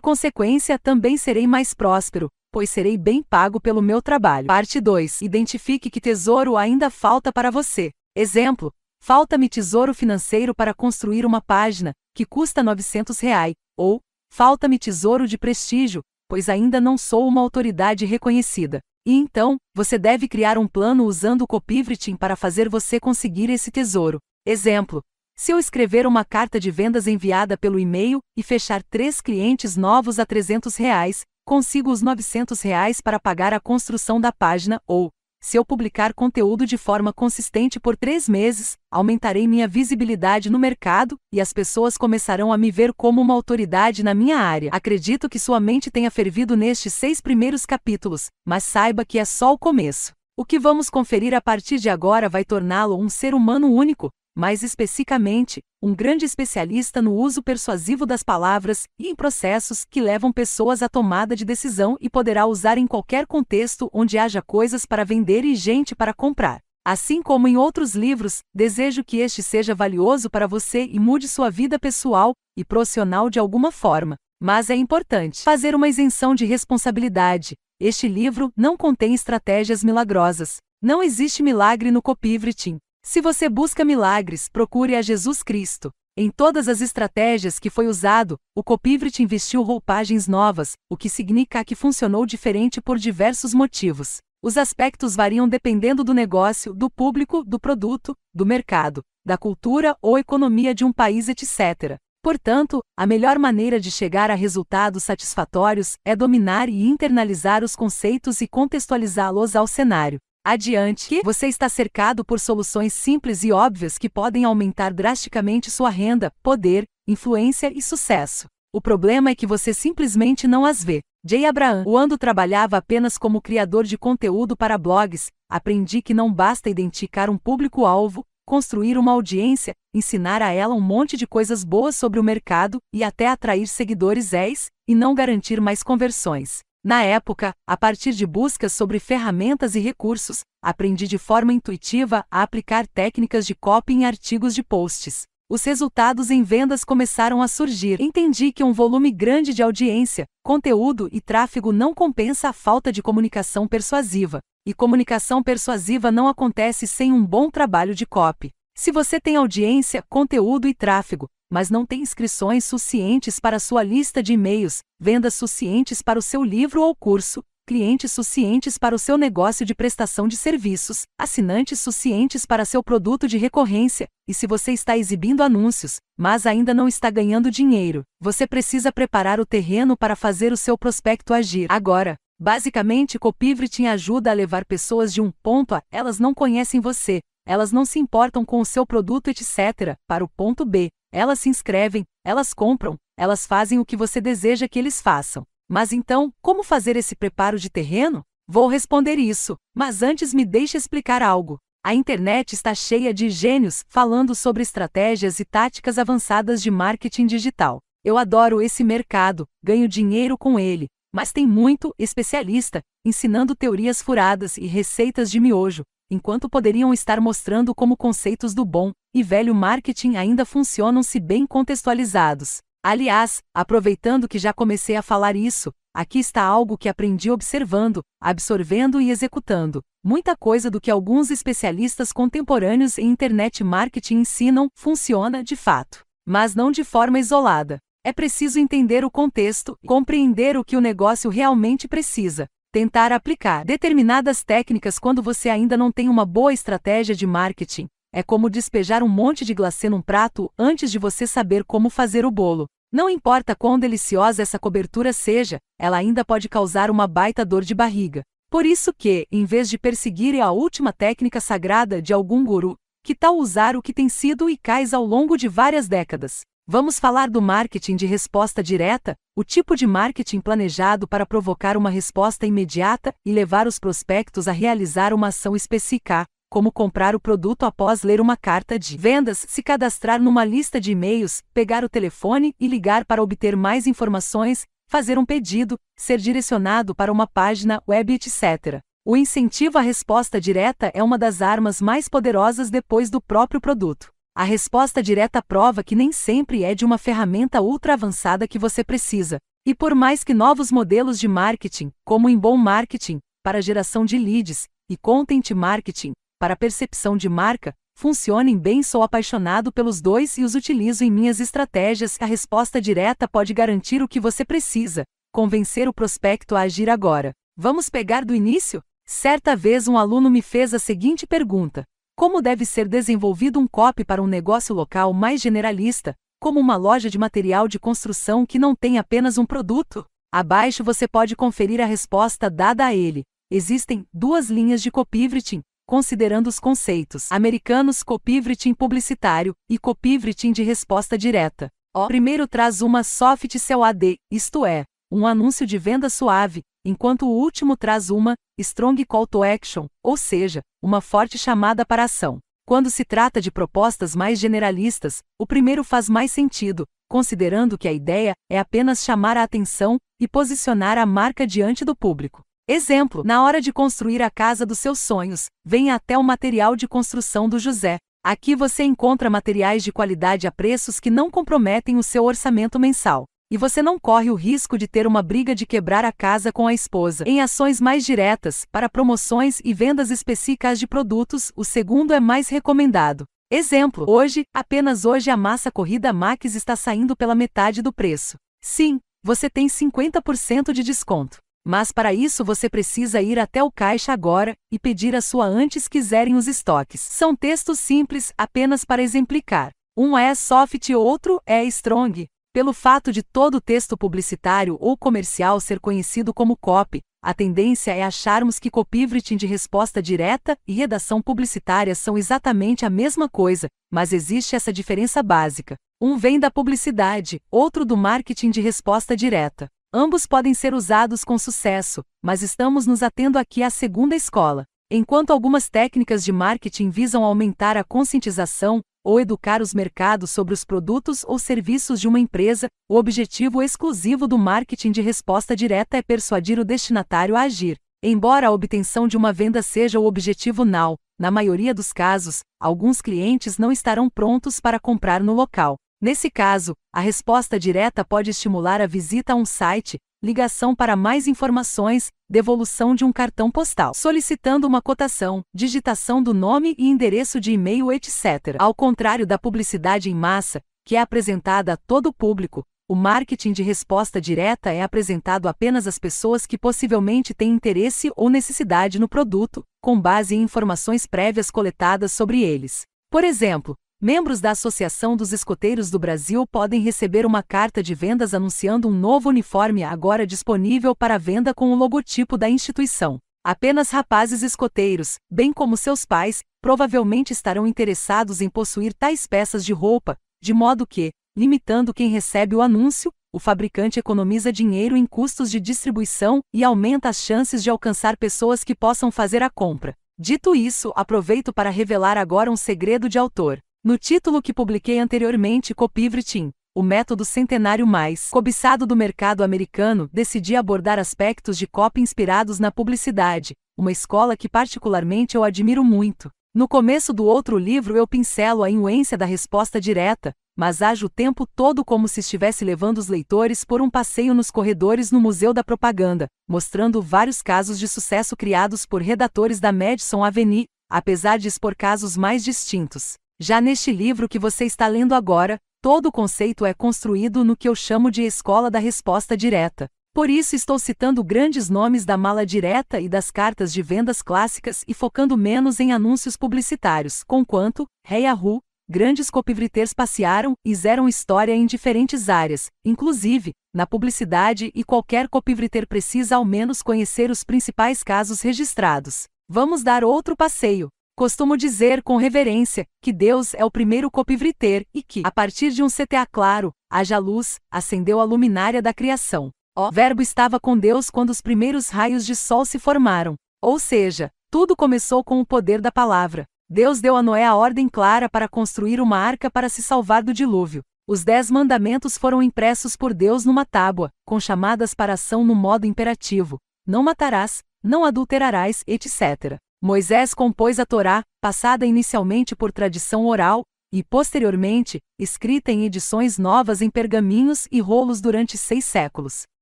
consequência, também serei mais próspero, pois serei bem pago pelo meu trabalho. Parte 2. Identifique que tesouro ainda falta para você. Exemplo: falta-me tesouro financeiro para construir uma página, que custa 900 reais, ou falta-me tesouro de prestígio, pois ainda não sou uma autoridade reconhecida. E então, você deve criar um plano usando o copywriting para fazer você conseguir esse tesouro. Exemplo: se eu escrever uma carta de vendas enviada pelo e-mail e fechar três clientes novos a 300 reais, consigo os 900 reais para pagar a construção da página ou, se eu publicar conteúdo de forma consistente por três meses, aumentarei minha visibilidade no mercado e as pessoas começarão a me ver como uma autoridade na minha área. Acredito que sua mente tenha fervido nestes seis primeiros capítulos, mas saiba que é só o começo. O que vamos conferir a partir de agora vai torná-lo um ser humano único, mais especificamente, um grande especialista no uso persuasivo das palavras e em processos que levam pessoas à tomada de decisão e poderá usar em qualquer contexto onde haja coisas para vender e gente para comprar. Assim como em outros livros, desejo que este seja valioso para você e mude sua vida pessoal e profissional de alguma forma. Mas é importante fazer uma isenção de responsabilidade. Este livro não contém estratégias milagrosas. Não existe milagre no copywriting. Se você busca milagres, procure a Jesus Cristo. Em todas as estratégias que foi usado, o Copivrit investiu roupagens novas, o que significa que funcionou diferente por diversos motivos. Os aspectos variam dependendo do negócio, do público, do produto, do mercado, da cultura ou economia de um país, etc. Portanto, a melhor maneira de chegar a resultados satisfatórios é dominar e internalizar os conceitos e contextualizá-los ao cenário adiante que você está cercado por soluções simples e óbvias que podem aumentar drasticamente sua renda, poder, influência e sucesso. O problema é que você simplesmente não as vê. Jay Abraham, quando trabalhava apenas como criador de conteúdo para blogs, aprendi que não basta identificar um público-alvo, construir uma audiência, ensinar a ela um monte de coisas boas sobre o mercado e até atrair seguidores ex, e não garantir mais conversões. Na época, a partir de buscas sobre ferramentas e recursos, aprendi de forma intuitiva a aplicar técnicas de copy em artigos de posts. Os resultados em vendas começaram a surgir. Entendi que um volume grande de audiência, conteúdo e tráfego não compensa a falta de comunicação persuasiva. E comunicação persuasiva não acontece sem um bom trabalho de copy. Se você tem audiência, conteúdo e tráfego, mas não tem inscrições suficientes para sua lista de e-mails, vendas suficientes para o seu livro ou curso, clientes suficientes para o seu negócio de prestação de serviços, assinantes suficientes para seu produto de recorrência, e se você está exibindo anúncios, mas ainda não está ganhando dinheiro, você precisa preparar o terreno para fazer o seu prospecto agir. Agora, basicamente, Copivre te ajuda a levar pessoas de um ponto a elas não conhecem você, elas não se importam com o seu produto, etc., para o ponto B, elas se inscrevem, elas compram, elas fazem o que você deseja que eles façam. Mas então, como fazer esse preparo de terreno? Vou responder isso, mas antes me deixe explicar algo. A internet está cheia de gênios falando sobre estratégias e táticas avançadas de marketing digital. Eu adoro esse mercado, ganho dinheiro com ele, mas tem muito especialista ensinando teorias furadas e receitas de miojo, enquanto poderiam estar mostrando como conceitos do bom e velho marketing ainda funcionam se bem contextualizados. Aliás, aproveitando que já comecei a falar isso, aqui está algo que aprendi observando, absorvendo e executando. Muita coisa do que alguns especialistas contemporâneos em internet marketing ensinam funciona de fato, mas não de forma isolada. É preciso entender o contexto, compreender o que o negócio realmente precisa, Tentar aplicar determinadas técnicas quando você ainda não tem uma boa estratégia de marketing é como despejar um monte de glacê num prato antes de você saber como fazer o bolo. Não importa quão deliciosa essa cobertura seja, ela ainda pode causar uma baita dor de barriga. Por isso que, em vez de perseguir a última técnica sagrada de algum guru, que tal usar o que tem sido e cais ao longo de várias décadas? Vamos falar do marketing de resposta direta, o tipo de marketing planejado para provocar uma resposta imediata e levar os prospectos a realizar uma ação específica, como comprar o produto após ler uma carta de vendas, se cadastrar numa lista de e-mails, pegar o telefone e ligar para obter mais informações, fazer um pedido, ser direcionado para uma página web, etc. O incentivo à resposta direta é uma das armas mais poderosas depois do próprio produto. A resposta direta prova que nem sempre é de uma ferramenta ultra avançada que você precisa. E por mais que novos modelos de marketing, como em bom marketing, para geração de leads, e content marketing, para percepção de marca, funcionem bem, sou apaixonado pelos dois e os utilizo em minhas estratégias. A resposta direta pode garantir o que você precisa, convencer o prospecto a agir agora. Vamos pegar do início? Certa vez um aluno me fez a seguinte pergunta: como deve ser desenvolvido um COP para um negócio local mais generalista, como uma loja de material de construção que não tem apenas um produto? Abaixo você pode conferir a resposta dada a ele. Existem duas linhas de copywriting, considerando os conceitos americanos copywriting publicitário e copywriting de resposta direta. O primeiro traz uma soft sell ad, isto é, um anúncio de venda suave, enquanto o último traz uma strong call to action, ou seja, uma forte chamada para ação. Quando se trata de propostas mais generalistas, o primeiro faz mais sentido, considerando que a ideia é apenas chamar a atenção e posicionar a marca diante do público. Exemplo: na hora de construir a casa dos seus sonhos, venha até o material de construção do José. Aqui você encontra materiais de qualidade a preços que não comprometem o seu orçamento mensal e você não corre o risco de ter uma briga de quebrar a casa com a esposa. Em ações mais diretas, para promoções e vendas específicas de produtos, o segundo é mais recomendado. Exemplo: hoje, apenas hoje a massa corrida Max está saindo pela metade do preço. Sim, você tem 50% de desconto. Mas para isso você precisa ir até o caixa agora e pedir a sua antes quiserem os estoques. São textos simples apenas para exemplificar. Um é soft e outro é strong. Pelo fato de todo texto publicitário ou comercial ser conhecido como copy, a tendência é acharmos que copywriting de resposta direta e redação publicitária são exatamente a mesma coisa, mas existe essa diferença básica. Um vem da publicidade, outro do marketing de resposta direta. Ambos podem ser usados com sucesso, mas estamos nos atendo aqui à segunda escola. Enquanto algumas técnicas de marketing visam aumentar a conscientização ou educar os mercados sobre os produtos ou serviços de uma empresa, o objetivo exclusivo do marketing de resposta direta é persuadir o destinatário a agir. Embora a obtenção de uma venda seja o objetivo NAL, na maioria dos casos, alguns clientes não estarão prontos para comprar no local. Nesse caso, a resposta direta pode estimular a visita a um site, ligação para mais informações, devolução de um cartão postal, solicitando uma cotação, digitação do nome e endereço de e-mail, etc. Ao contrário da publicidade em massa, que é apresentada a todo o público, o marketing de resposta direta é apresentado apenas às pessoas que possivelmente têm interesse ou necessidade no produto, com base em informações prévias coletadas sobre eles. Por exemplo, Membros da Associação dos Escoteiros do Brasil podem receber uma carta de vendas anunciando um novo uniforme agora disponível para venda com o logotipo da instituição. Apenas rapazes escoteiros, bem como seus pais, provavelmente estarão interessados em possuir tais peças de roupa, de modo que, limitando quem recebe o anúncio, o fabricante economiza dinheiro em custos de distribuição e aumenta as chances de alcançar pessoas que possam fazer a compra. Dito isso, aproveito para revelar agora um segredo de autor. No título que publiquei anteriormente, Copywriting, o método centenário mais cobiçado do mercado americano, decidi abordar aspectos de copy inspirados na publicidade, uma escola que particularmente eu admiro muito. No começo do outro livro eu pincelo a inuência da resposta direta, mas ajo o tempo todo como se estivesse levando os leitores por um passeio nos corredores no Museu da Propaganda, mostrando vários casos de sucesso criados por redatores da Madison Avenue, apesar de expor casos mais distintos. Já neste livro que você está lendo agora, todo o conceito é construído no que eu chamo de escola da resposta direta. Por isso estou citando grandes nomes da mala direta e das cartas de vendas clássicas e focando menos em anúncios publicitários, conquanto, Yahoo, grandes copywriters passearam e fizeram história em diferentes áreas, inclusive, na publicidade e qualquer copywriter precisa ao menos conhecer os principais casos registrados. Vamos dar outro passeio. Costumo dizer com reverência que Deus é o primeiro copivriter e que, a partir de um CTA claro, haja luz, acendeu a luminária da criação. O Verbo estava com Deus quando os primeiros raios de sol se formaram. Ou seja, tudo começou com o poder da palavra. Deus deu a Noé a ordem clara para construir uma arca para se salvar do dilúvio. Os Dez Mandamentos foram impressos por Deus numa tábua, com chamadas para ação no modo imperativo: não matarás, não adulterarás, etc. Moisés compôs a Torá, passada inicialmente por tradição oral, e posteriormente, escrita em edições novas em pergaminhos e rolos durante seis séculos.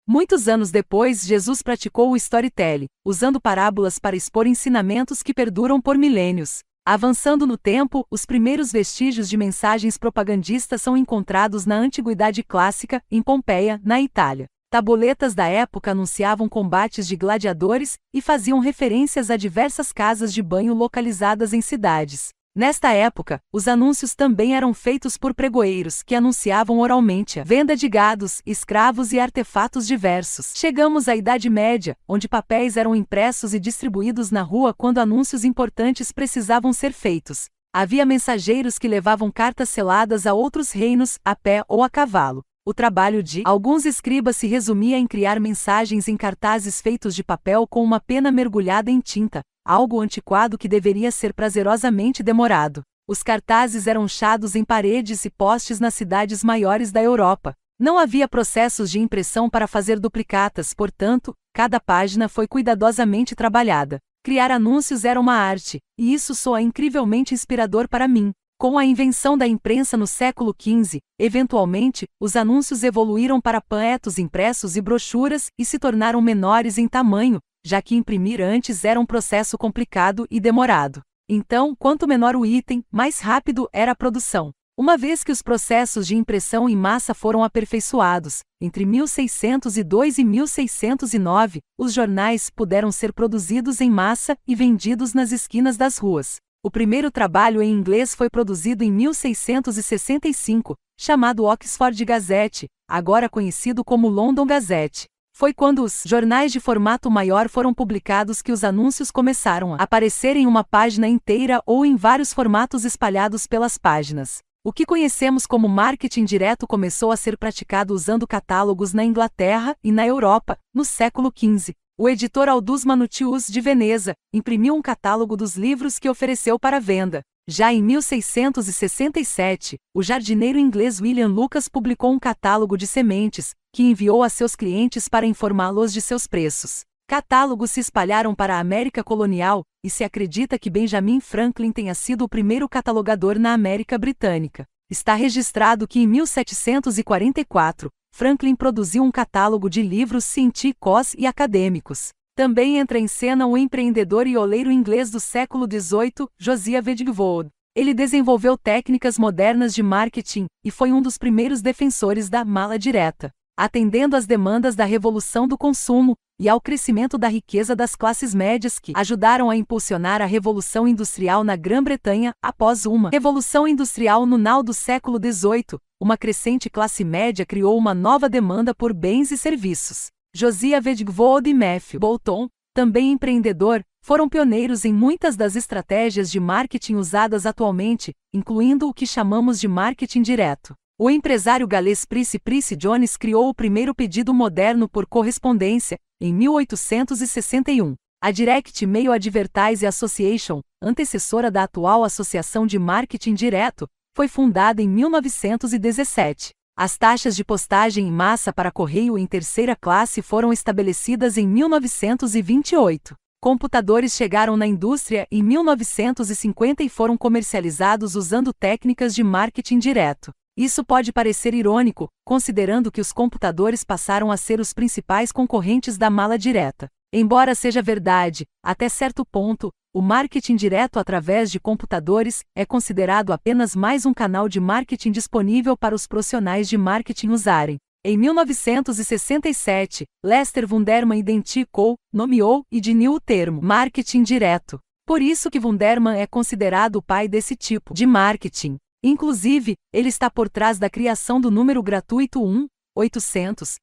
Muitos anos depois, Jesus praticou o storytelling, usando parábolas para expor ensinamentos que perduram por milênios. Avançando no tempo, os primeiros vestígios de mensagens propagandistas são encontrados na Antiguidade Clássica, em Pompeia, na Itália. Tabuletas da época anunciavam combates de gladiadores e faziam referências a diversas casas de banho localizadas em cidades. Nesta época, os anúncios também eram feitos por pregoeiros que anunciavam oralmente a venda de gados, escravos e artefatos diversos. Chegamos à Idade Média, onde papéis eram impressos e distribuídos na rua quando anúncios importantes precisavam ser feitos. Havia mensageiros que levavam cartas seladas a outros reinos, a pé ou a cavalo. O trabalho de alguns escribas se resumia em criar mensagens em cartazes feitos de papel com uma pena mergulhada em tinta, algo antiquado que deveria ser prazerosamente demorado. Os cartazes eram chados em paredes e postes nas cidades maiores da Europa. Não havia processos de impressão para fazer duplicatas, portanto, cada página foi cuidadosamente trabalhada. Criar anúncios era uma arte, e isso soa incrivelmente inspirador para mim. Com a invenção da imprensa no século XV, eventualmente, os anúncios evoluíram para panfletos impressos e brochuras e se tornaram menores em tamanho, já que imprimir antes era um processo complicado e demorado. Então, quanto menor o item, mais rápido era a produção. Uma vez que os processos de impressão em massa foram aperfeiçoados, entre 1602 e 1609, os jornais puderam ser produzidos em massa e vendidos nas esquinas das ruas. O primeiro trabalho em inglês foi produzido em 1665, chamado Oxford Gazette, agora conhecido como London Gazette. Foi quando os jornais de formato maior foram publicados que os anúncios começaram a aparecer em uma página inteira ou em vários formatos espalhados pelas páginas. O que conhecemos como marketing direto começou a ser praticado usando catálogos na Inglaterra e na Europa, no século XV o editor Aldus Manutius de Veneza imprimiu um catálogo dos livros que ofereceu para venda. Já em 1667, o jardineiro inglês William Lucas publicou um catálogo de sementes, que enviou a seus clientes para informá-los de seus preços. Catálogos se espalharam para a América colonial, e se acredita que Benjamin Franklin tenha sido o primeiro catalogador na América Britânica. Está registrado que em 1744, Franklin produziu um catálogo de livros científicos e acadêmicos. Também entra em cena o empreendedor e oleiro inglês do século XVIII, Josiah Wedgwood. Ele desenvolveu técnicas modernas de marketing e foi um dos primeiros defensores da mala direta atendendo às demandas da revolução do consumo e ao crescimento da riqueza das classes médias que ajudaram a impulsionar a Revolução Industrial na Grã-Bretanha após uma Revolução Industrial no final do século XVIII. Uma crescente classe média criou uma nova demanda por bens e serviços. Josia Wedgwood e Matthew Bolton, também empreendedor, foram pioneiros em muitas das estratégias de marketing usadas atualmente, incluindo o que chamamos de marketing direto. O empresário galês Price Price Jones criou o primeiro pedido moderno por correspondência, em 1861. A Direct Mail Advertise Association, antecessora da atual Associação de Marketing Direto, foi fundada em 1917. As taxas de postagem em massa para correio em terceira classe foram estabelecidas em 1928. Computadores chegaram na indústria em 1950 e foram comercializados usando técnicas de marketing direto. Isso pode parecer irônico, considerando que os computadores passaram a ser os principais concorrentes da mala direta. Embora seja verdade, até certo ponto, o marketing direto através de computadores é considerado apenas mais um canal de marketing disponível para os profissionais de marketing usarem. Em 1967, Lester Wunderman identificou, nomeou e diniu o termo marketing direto. Por isso que Wunderman é considerado o pai desse tipo de marketing. Inclusive, ele está por trás da criação do número gratuito 1 800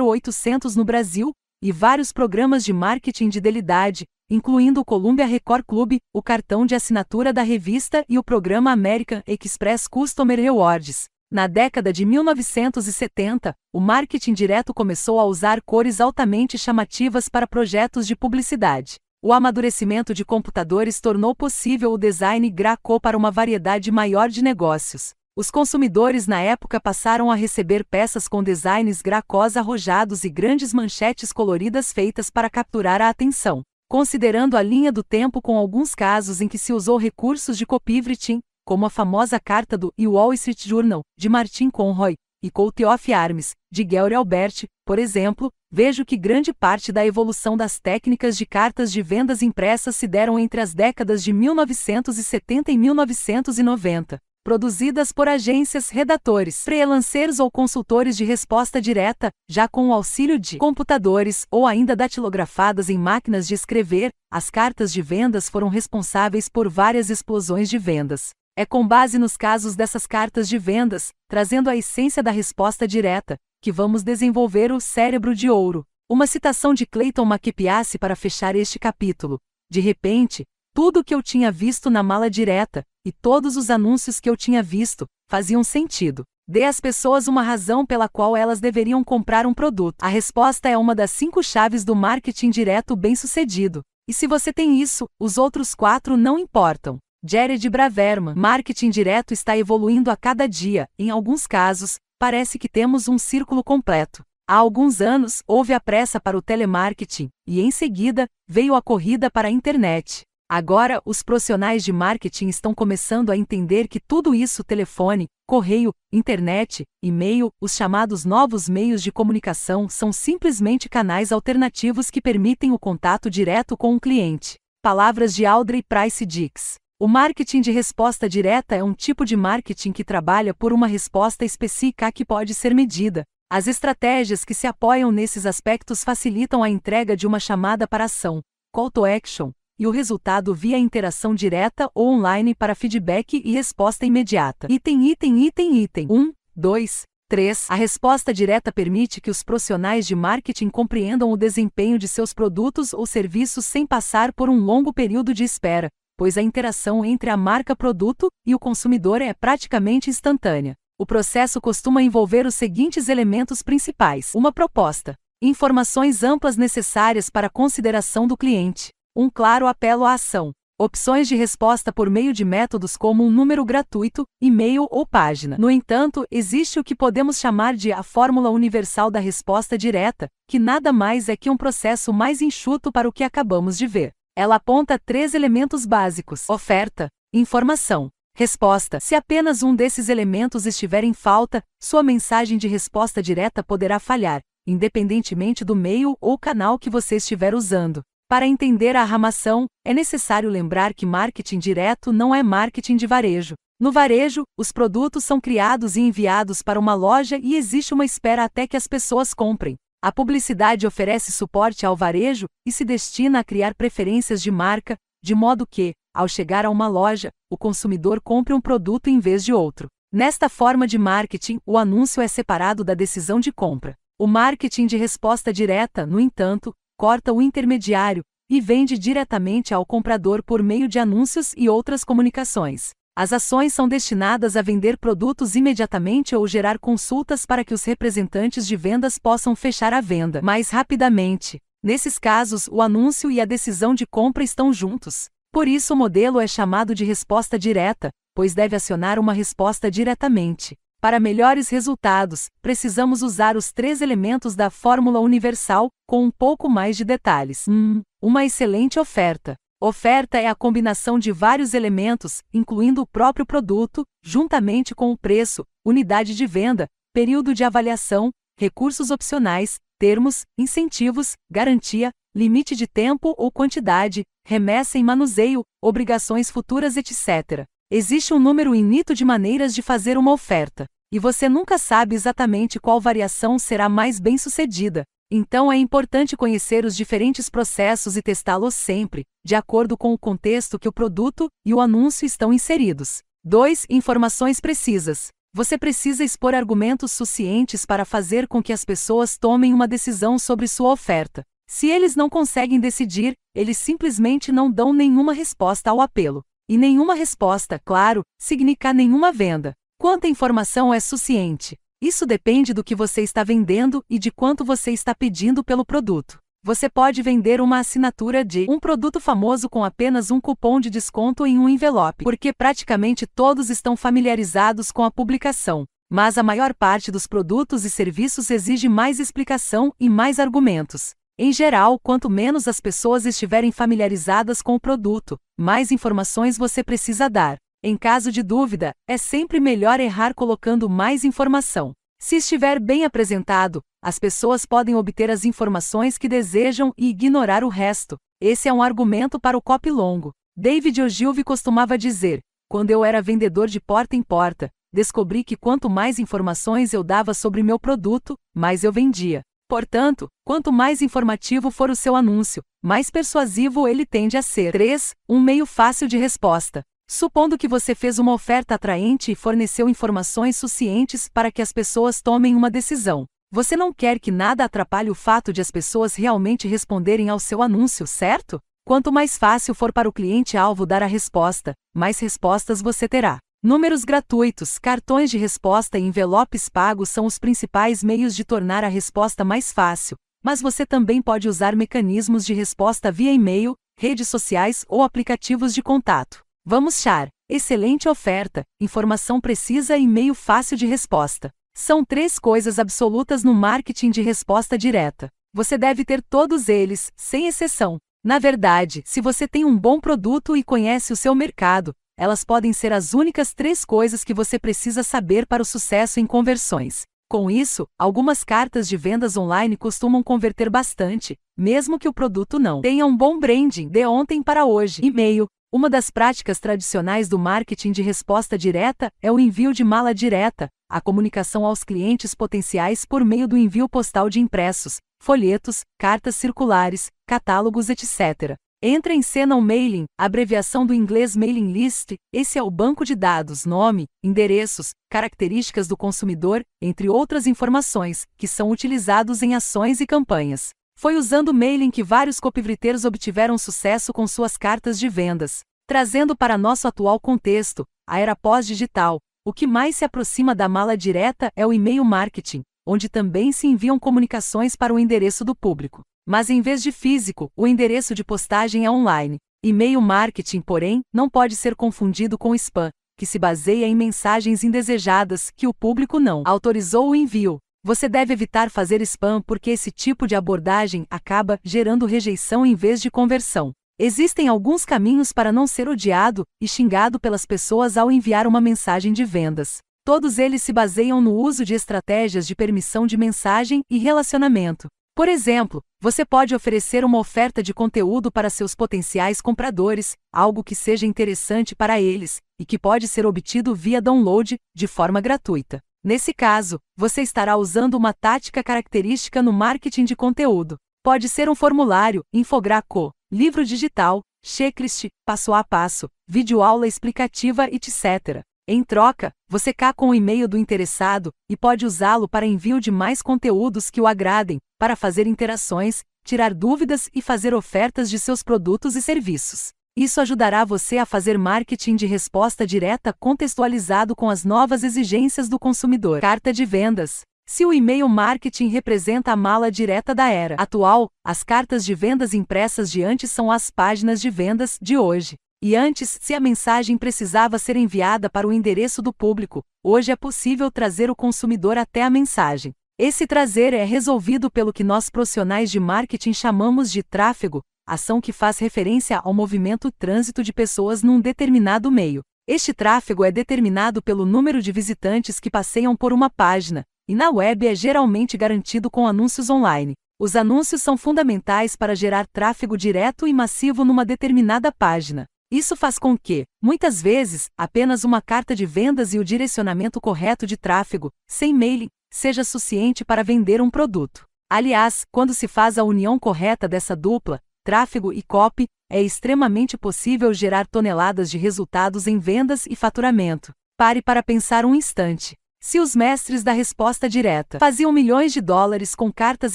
0800 no Brasil e vários programas de marketing de delidade, incluindo o Columbia Record Club, o cartão de assinatura da revista e o programa American Express Customer Rewards. Na década de 1970, o marketing direto começou a usar cores altamente chamativas para projetos de publicidade. O amadurecimento de computadores tornou possível o design Graco para uma variedade maior de negócios. Os consumidores na época passaram a receber peças com designs gracós arrojados e grandes manchetes coloridas feitas para capturar a atenção. Considerando a linha do tempo com alguns casos em que se usou recursos de copywriting, como a famosa carta do Wall Street Journal, de Martin Conroy, e Colt of Arms, de Gary Albert, por exemplo, vejo que grande parte da evolução das técnicas de cartas de vendas impressas se deram entre as décadas de 1970 e 1990, produzidas por agências, redatores, freelancers ou consultores de resposta direta, já com o auxílio de computadores ou ainda datilografadas em máquinas de escrever, as cartas de vendas foram responsáveis por várias explosões de vendas. É com base nos casos dessas cartas de vendas, trazendo a essência da resposta direta, que vamos desenvolver o cérebro de ouro. Uma citação de Clayton McPiasse para fechar este capítulo. De repente, tudo o que eu tinha visto na mala direta, e todos os anúncios que eu tinha visto, faziam sentido. Dê às pessoas uma razão pela qual elas deveriam comprar um produto. A resposta é uma das cinco chaves do marketing direto bem-sucedido. E se você tem isso, os outros quatro não importam. Jared Braverman, marketing direto está evoluindo a cada dia, em alguns casos, Parece que temos um círculo completo. Há alguns anos, houve a pressa para o telemarketing, e em seguida, veio a corrida para a internet. Agora, os profissionais de marketing estão começando a entender que tudo isso telefone, correio, internet, e-mail, os chamados novos meios de comunicação são simplesmente canais alternativos que permitem o contato direto com o cliente. Palavras de Audrey Price Dix. O marketing de resposta direta é um tipo de marketing que trabalha por uma resposta específica que pode ser medida. As estratégias que se apoiam nesses aspectos facilitam a entrega de uma chamada para ação, call to action, e o resultado via interação direta ou online para feedback e resposta imediata. Item, item, item, item. 1, 2, 3. A resposta direta permite que os profissionais de marketing compreendam o desempenho de seus produtos ou serviços sem passar por um longo período de espera pois a interação entre a marca-produto e o consumidor é praticamente instantânea. O processo costuma envolver os seguintes elementos principais: uma proposta, informações amplas necessárias para a consideração do cliente, um claro apelo à ação, opções de resposta por meio de métodos como um número gratuito, e-mail ou página. No entanto, existe o que podemos chamar de a fórmula universal da resposta direta, que nada mais é que um processo mais enxuto para o que acabamos de ver. Ela aponta três elementos básicos: oferta, informação, resposta. Se apenas um desses elementos estiver em falta, sua mensagem de resposta direta poderá falhar, independentemente do meio ou canal que você estiver usando. Para entender a ramação, é necessário lembrar que marketing direto não é marketing de varejo. No varejo, os produtos são criados e enviados para uma loja e existe uma espera até que as pessoas comprem. A publicidade oferece suporte ao varejo e se destina a criar preferências de marca, de modo que, ao chegar a uma loja, o consumidor compre um produto em vez de outro. Nesta forma de marketing, o anúncio é separado da decisão de compra. O marketing de resposta direta, no entanto, corta o intermediário e vende diretamente ao comprador por meio de anúncios e outras comunicações. As ações são destinadas a vender produtos imediatamente ou gerar consultas para que os representantes de vendas possam fechar a venda mais rapidamente. Nesses casos, o anúncio e a decisão de compra estão juntos. Por isso, o modelo é chamado de resposta direta, pois deve acionar uma resposta diretamente. Para melhores resultados, precisamos usar os três elementos da fórmula universal, com um pouco mais de detalhes. 1. Hum, uma excelente oferta. Oferta é a combinação de vários elementos, incluindo o próprio produto, juntamente com o preço, unidade de venda, período de avaliação, recursos opcionais, termos, incentivos, garantia, limite de tempo ou quantidade, remessa e manuseio, obrigações futuras, etc. Existe um número infinito de maneiras de fazer uma oferta, e você nunca sabe exatamente qual variação será mais bem-sucedida. Então é importante conhecer os diferentes processos e testá-los sempre, de acordo com o contexto que o produto e o anúncio estão inseridos. 2. Informações precisas. Você precisa expor argumentos suficientes para fazer com que as pessoas tomem uma decisão sobre sua oferta. Se eles não conseguem decidir, eles simplesmente não dão nenhuma resposta ao apelo. E nenhuma resposta, claro, significa nenhuma venda. Quanta informação é suficiente? Isso depende do que você está vendendo e de quanto você está pedindo pelo produto. Você pode vender uma assinatura de um produto famoso com apenas um cupom de desconto em um envelope, porque praticamente todos estão familiarizados com a publicação. Mas a maior parte dos produtos e serviços exige mais explicação e mais argumentos. Em geral, quanto menos as pessoas estiverem familiarizadas com o produto, mais informações você precisa dar. Em caso de dúvida, é sempre melhor errar colocando mais informação. Se estiver bem apresentado, as pessoas podem obter as informações que desejam e ignorar o resto. Esse é um argumento para o copy longo. David Ogilvy costumava dizer: quando eu era vendedor de porta em porta, descobri que quanto mais informações eu dava sobre meu produto, mais eu vendia. Portanto, quanto mais informativo for o seu anúncio, mais persuasivo ele tende a ser. 3. Um meio fácil de resposta. Supondo que você fez uma oferta atraente e forneceu informações suficientes para que as pessoas tomem uma decisão. Você não quer que nada atrapalhe o fato de as pessoas realmente responderem ao seu anúncio, certo? Quanto mais fácil for para o cliente-alvo dar a resposta, mais respostas você terá. Números gratuitos, cartões de resposta e envelopes pagos são os principais meios de tornar a resposta mais fácil, mas você também pode usar mecanismos de resposta via e-mail, redes sociais ou aplicativos de contato. Vamos char. Excelente oferta, informação precisa e meio fácil de resposta. São três coisas absolutas no marketing de resposta direta. Você deve ter todos eles, sem exceção. Na verdade, se você tem um bom produto e conhece o seu mercado, elas podem ser as únicas três coisas que você precisa saber para o sucesso em conversões. Com isso, algumas cartas de vendas online costumam converter bastante, mesmo que o produto não tenha um bom branding de ontem para hoje. E-mail, uma das práticas tradicionais do marketing de resposta direta é o envio de mala direta, a comunicação aos clientes potenciais por meio do envio postal de impressos, folhetos, cartas circulares, catálogos, etc. Entra em cena o mailing, abreviação do inglês mailing list, esse é o banco de dados, nome, endereços, características do consumidor, entre outras informações, que são utilizados em ações e campanhas. Foi usando o mailing que vários copivriteiros obtiveram sucesso com suas cartas de vendas. Trazendo para nosso atual contexto, a era pós-digital, o que mais se aproxima da mala direta é o e-mail marketing, onde também se enviam comunicações para o endereço do público. Mas em vez de físico, o endereço de postagem é online. E-mail marketing, porém, não pode ser confundido com spam, que se baseia em mensagens indesejadas que o público não autorizou o envio, você deve evitar fazer spam porque esse tipo de abordagem acaba gerando rejeição em vez de conversão. Existem alguns caminhos para não ser odiado e xingado pelas pessoas ao enviar uma mensagem de vendas. Todos eles se baseiam no uso de estratégias de permissão de mensagem e relacionamento. Por exemplo, você pode oferecer uma oferta de conteúdo para seus potenciais compradores, algo que seja interessante para eles e que pode ser obtido via download, de forma gratuita. Nesse caso, você estará usando uma tática característica no marketing de conteúdo. Pode ser um formulário, infográfico, livro digital, checklist, passo a passo, videoaula explicativa, etc. Em troca, você cá com o e-mail do interessado e pode usá-lo para envio de mais conteúdos que o agradem, para fazer interações, tirar dúvidas e fazer ofertas de seus produtos e serviços. Isso ajudará você a fazer marketing de resposta direta contextualizado com as novas exigências do consumidor. Carta de vendas. Se o e-mail marketing representa a mala direta da era atual, as cartas de vendas impressas de antes são as páginas de vendas de hoje. E antes, se a mensagem precisava ser enviada para o endereço do público, hoje é possível trazer o consumidor até a mensagem. Esse trazer é resolvido pelo que nós profissionais de marketing chamamos de tráfego, ação que faz referência ao movimento trânsito de pessoas num determinado meio. Este tráfego é determinado pelo número de visitantes que passeiam por uma página, e na web é geralmente garantido com anúncios online. Os anúncios são fundamentais para gerar tráfego direto e massivo numa determinada página. Isso faz com que, muitas vezes, apenas uma carta de vendas e o direcionamento correto de tráfego, sem mailing, seja suficiente para vender um produto. Aliás, quando se faz a união correta dessa dupla, tráfego e copy, é extremamente possível gerar toneladas de resultados em vendas e faturamento. Pare para pensar um instante. Se os mestres da resposta direta faziam milhões de dólares com cartas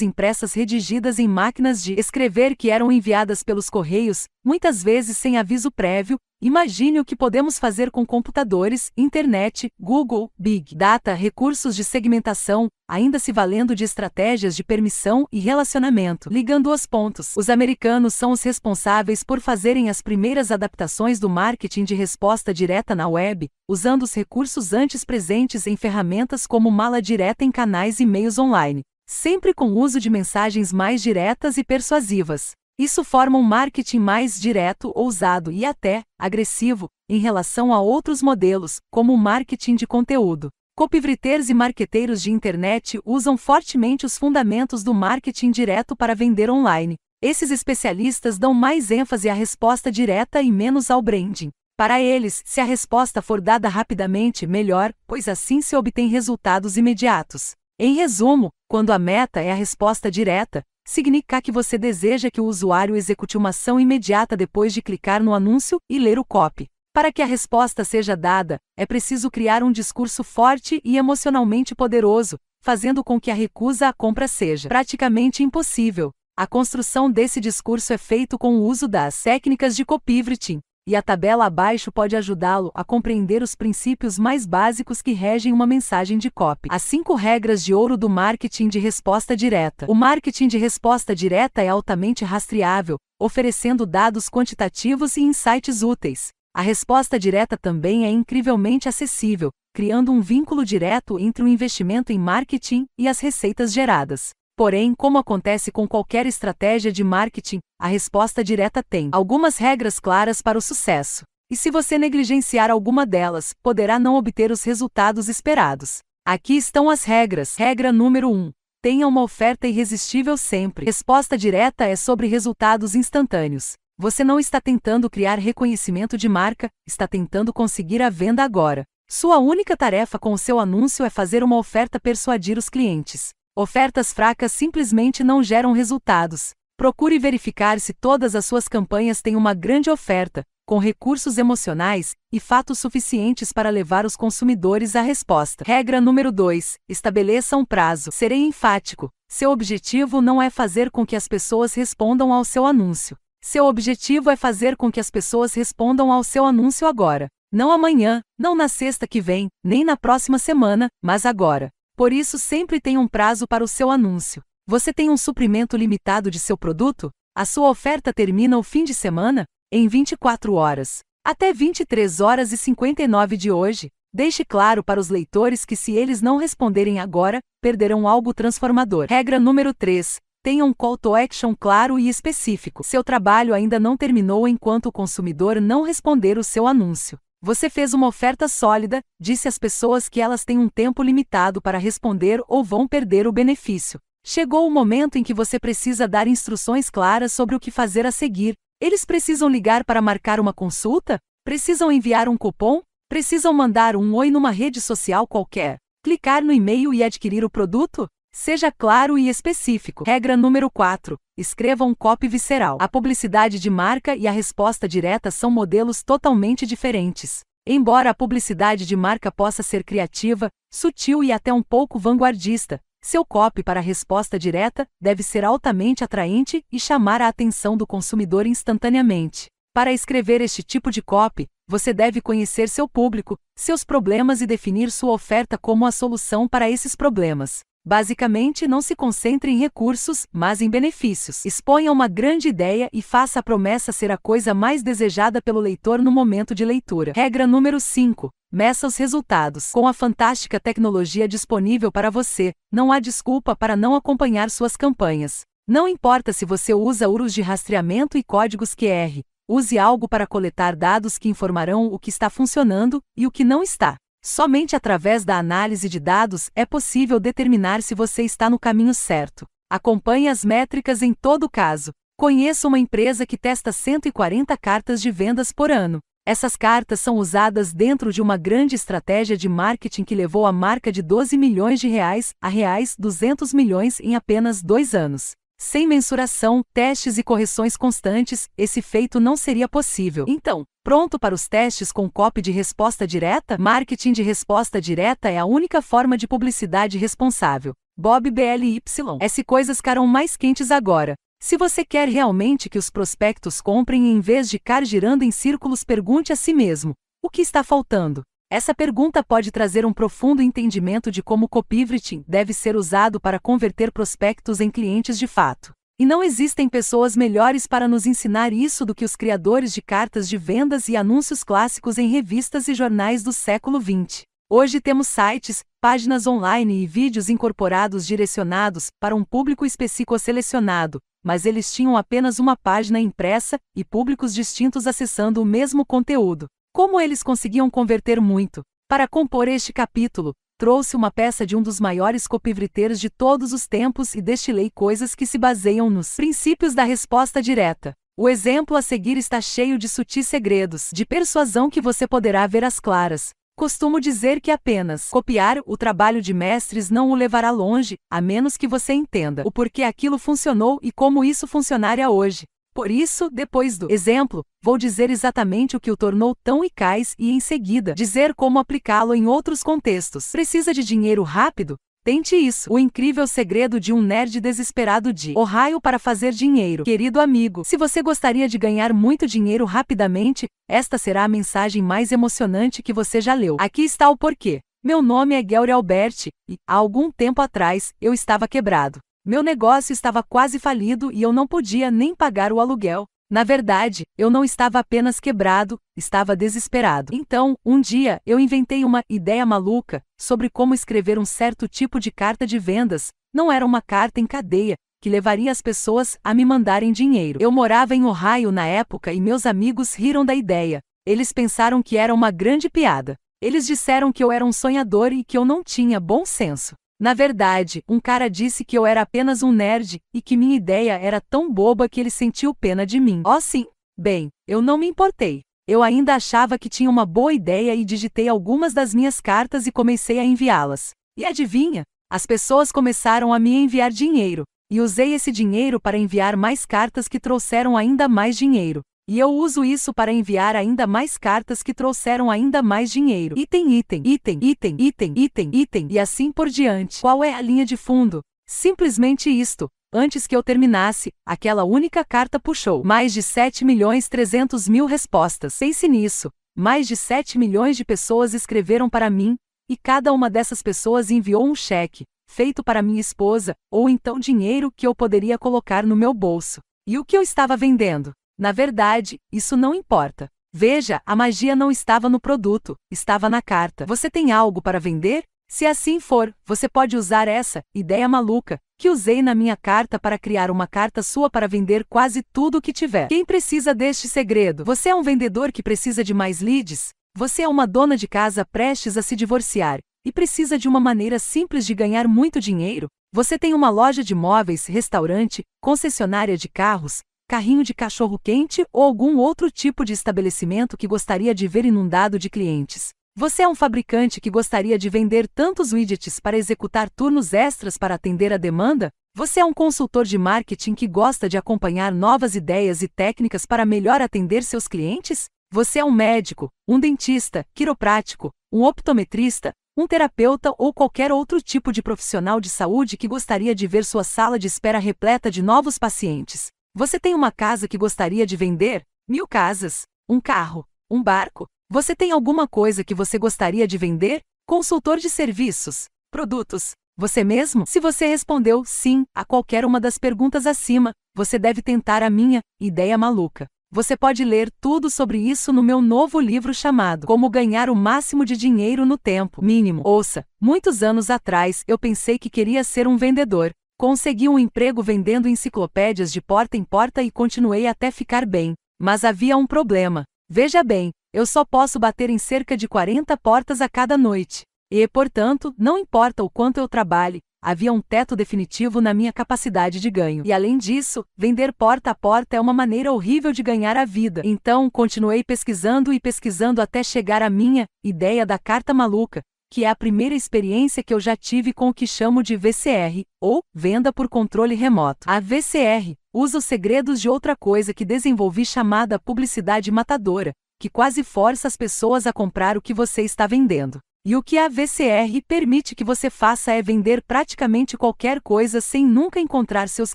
impressas redigidas em máquinas de escrever que eram enviadas pelos correios, muitas vezes sem aviso prévio, Imagine o que podemos fazer com computadores, internet, Google, Big Data, recursos de segmentação, ainda se valendo de estratégias de permissão e relacionamento. Ligando os pontos, os americanos são os responsáveis por fazerem as primeiras adaptações do marketing de resposta direta na web, usando os recursos antes presentes em ferramentas como mala direta em canais e meios online, sempre com uso de mensagens mais diretas e persuasivas. Isso forma um marketing mais direto, ousado e até agressivo em relação a outros modelos, como o marketing de conteúdo. Copywriters e marqueteiros de internet usam fortemente os fundamentos do marketing direto para vender online. Esses especialistas dão mais ênfase à resposta direta e menos ao branding. Para eles, se a resposta for dada rapidamente, melhor, pois assim se obtém resultados imediatos. Em resumo, quando a meta é a resposta direta, Significa que você deseja que o usuário execute uma ação imediata depois de clicar no anúncio e ler o copy. Para que a resposta seja dada, é preciso criar um discurso forte e emocionalmente poderoso, fazendo com que a recusa à compra seja praticamente impossível. A construção desse discurso é feito com o uso das técnicas de copywriting, e a tabela abaixo pode ajudá-lo a compreender os princípios mais básicos que regem uma mensagem de copy. As cinco regras de ouro do marketing de resposta direta. O marketing de resposta direta é altamente rastreável, oferecendo dados quantitativos e insights úteis. A resposta direta também é incrivelmente acessível, criando um vínculo direto entre o investimento em marketing e as receitas geradas. Porém, como acontece com qualquer estratégia de marketing, a resposta direta tem algumas regras claras para o sucesso. E se você negligenciar alguma delas, poderá não obter os resultados esperados. Aqui estão as regras. Regra número 1. Tenha uma oferta irresistível sempre. Resposta direta é sobre resultados instantâneos. Você não está tentando criar reconhecimento de marca, está tentando conseguir a venda agora. Sua única tarefa com o seu anúncio é fazer uma oferta persuadir os clientes. Ofertas fracas simplesmente não geram resultados. Procure verificar se todas as suas campanhas têm uma grande oferta, com recursos emocionais e fatos suficientes para levar os consumidores à resposta. Regra número 2: estabeleça um prazo. Serei enfático. Seu objetivo não é fazer com que as pessoas respondam ao seu anúncio. Seu objetivo é fazer com que as pessoas respondam ao seu anúncio agora. Não amanhã, não na sexta que vem, nem na próxima semana, mas agora. Por isso sempre tem um prazo para o seu anúncio. Você tem um suprimento limitado de seu produto? A sua oferta termina o fim de semana, em 24 horas. Até 23 horas e 59 de hoje, deixe claro para os leitores que se eles não responderem agora, perderão algo transformador. Regra número 3. Tenha um call to action claro e específico. Seu trabalho ainda não terminou enquanto o consumidor não responder o seu anúncio. Você fez uma oferta sólida, disse às pessoas que elas têm um tempo limitado para responder ou vão perder o benefício. Chegou o momento em que você precisa dar instruções claras sobre o que fazer a seguir. Eles precisam ligar para marcar uma consulta? Precisam enviar um cupom? Precisam mandar um oi numa rede social qualquer? Clicar no e-mail e adquirir o produto? Seja claro e específico. Regra número 4. Escreva um copy visceral. A publicidade de marca e a resposta direta são modelos totalmente diferentes. Embora a publicidade de marca possa ser criativa, sutil e até um pouco vanguardista, seu copy para a resposta direta deve ser altamente atraente e chamar a atenção do consumidor instantaneamente. Para escrever este tipo de copy, você deve conhecer seu público, seus problemas e definir sua oferta como a solução para esses problemas. Basicamente, não se concentre em recursos, mas em benefícios. Exponha uma grande ideia e faça a promessa ser a coisa mais desejada pelo leitor no momento de leitura. Regra número 5. Meça os resultados. Com a fantástica tecnologia disponível para você, não há desculpa para não acompanhar suas campanhas. Não importa se você usa URUs de rastreamento e códigos QR, use algo para coletar dados que informarão o que está funcionando e o que não está. Somente através da análise de dados é possível determinar se você está no caminho certo. Acompanhe as métricas em todo caso. Conheço uma empresa que testa 140 cartas de vendas por ano. Essas cartas são usadas dentro de uma grande estratégia de marketing que levou a marca de 12 milhões de reais a reais 200 milhões em apenas dois anos. Sem mensuração, testes e correções constantes, esse feito não seria possível. Então, Pronto para os testes com copy de resposta direta? Marketing de resposta direta é a única forma de publicidade responsável. Bob BLY. S coisas ficaram mais quentes agora. Se você quer realmente que os prospectos comprem em vez de ficar girando em círculos, pergunte a si mesmo: o que está faltando? Essa pergunta pode trazer um profundo entendimento de como copywriting deve ser usado para converter prospectos em clientes de fato. E não existem pessoas melhores para nos ensinar isso do que os criadores de cartas de vendas e anúncios clássicos em revistas e jornais do século XX. Hoje temos sites, páginas online e vídeos incorporados direcionados para um público específico selecionado, mas eles tinham apenas uma página impressa e públicos distintos acessando o mesmo conteúdo. Como eles conseguiam converter muito? Para compor este capítulo, trouxe uma peça de um dos maiores copivriteiros de todos os tempos e destilei coisas que se baseiam nos princípios da resposta direta. O exemplo a seguir está cheio de sutis segredos de persuasão que você poderá ver às claras. Costumo dizer que apenas copiar o trabalho de mestres não o levará longe, a menos que você entenda o porquê aquilo funcionou e como isso funcionaria hoje. Por isso, depois do exemplo, vou dizer exatamente o que o tornou tão icais e, em seguida, dizer como aplicá-lo em outros contextos. Precisa de dinheiro rápido? Tente isso. O incrível segredo de um nerd desesperado de o raio para fazer dinheiro. Querido amigo, se você gostaria de ganhar muito dinheiro rapidamente, esta será a mensagem mais emocionante que você já leu. Aqui está o porquê. Meu nome é Gary Alberti e, há algum tempo atrás, eu estava quebrado. Meu negócio estava quase falido e eu não podia nem pagar o aluguel. Na verdade, eu não estava apenas quebrado, estava desesperado. Então, um dia, eu inventei uma ideia maluca sobre como escrever um certo tipo de carta de vendas. Não era uma carta em cadeia, que levaria as pessoas a me mandarem dinheiro. Eu morava em Ohio na época e meus amigos riram da ideia. Eles pensaram que era uma grande piada. Eles disseram que eu era um sonhador e que eu não tinha bom senso. Na verdade, um cara disse que eu era apenas um nerd e que minha ideia era tão boba que ele sentiu pena de mim. Oh, sim. Bem, eu não me importei. Eu ainda achava que tinha uma boa ideia e digitei algumas das minhas cartas e comecei a enviá-las. E adivinha? As pessoas começaram a me enviar dinheiro, e usei esse dinheiro para enviar mais cartas que trouxeram ainda mais dinheiro. E eu uso isso para enviar ainda mais cartas que trouxeram ainda mais dinheiro. Item, item, item, item, item, item, item, e assim por diante. Qual é a linha de fundo? Simplesmente isto. Antes que eu terminasse, aquela única carta puxou mais de 7 milhões 300 mil respostas. Pense nisso. Mais de 7 milhões de pessoas escreveram para mim, e cada uma dessas pessoas enviou um cheque, feito para minha esposa, ou então dinheiro que eu poderia colocar no meu bolso. E o que eu estava vendendo? Na verdade, isso não importa. Veja, a magia não estava no produto, estava na carta. Você tem algo para vender? Se assim for, você pode usar essa ideia maluca que usei na minha carta para criar uma carta sua para vender quase tudo o que tiver. Quem precisa deste segredo? Você é um vendedor que precisa de mais leads? Você é uma dona de casa prestes a se divorciar e precisa de uma maneira simples de ganhar muito dinheiro? Você tem uma loja de móveis, restaurante, concessionária de carros, carrinho de cachorro-quente ou algum outro tipo de estabelecimento que gostaria de ver inundado de clientes. Você é um fabricante que gostaria de vender tantos widgets para executar turnos extras para atender a demanda? Você é um consultor de marketing que gosta de acompanhar novas ideias e técnicas para melhor atender seus clientes? Você é um médico, um dentista, quiroprático, um optometrista, um terapeuta ou qualquer outro tipo de profissional de saúde que gostaria de ver sua sala de espera repleta de novos pacientes. Você tem uma casa que gostaria de vender? Mil casas? Um carro? Um barco? Você tem alguma coisa que você gostaria de vender? Consultor de serviços, produtos, você mesmo? Se você respondeu sim a qualquer uma das perguntas acima, você deve tentar a minha ideia maluca. Você pode ler tudo sobre isso no meu novo livro chamado Como Ganhar o Máximo de Dinheiro no Tempo Mínimo. Ouça, muitos anos atrás eu pensei que queria ser um vendedor. Consegui um emprego vendendo enciclopédias de porta em porta e continuei até ficar bem. Mas havia um problema. Veja bem, eu só posso bater em cerca de 40 portas a cada noite. E, portanto, não importa o quanto eu trabalhe, havia um teto definitivo na minha capacidade de ganho. E além disso, vender porta a porta é uma maneira horrível de ganhar a vida. Então, continuei pesquisando e pesquisando até chegar à minha ideia da carta maluca, que é a primeira experiência que eu já tive com o que chamo de VCR, ou Venda por Controle Remoto. A VCR usa os segredos de outra coisa que desenvolvi chamada publicidade matadora, que quase força as pessoas a comprar o que você está vendendo. E o que a VCR permite que você faça é vender praticamente qualquer coisa sem nunca encontrar seus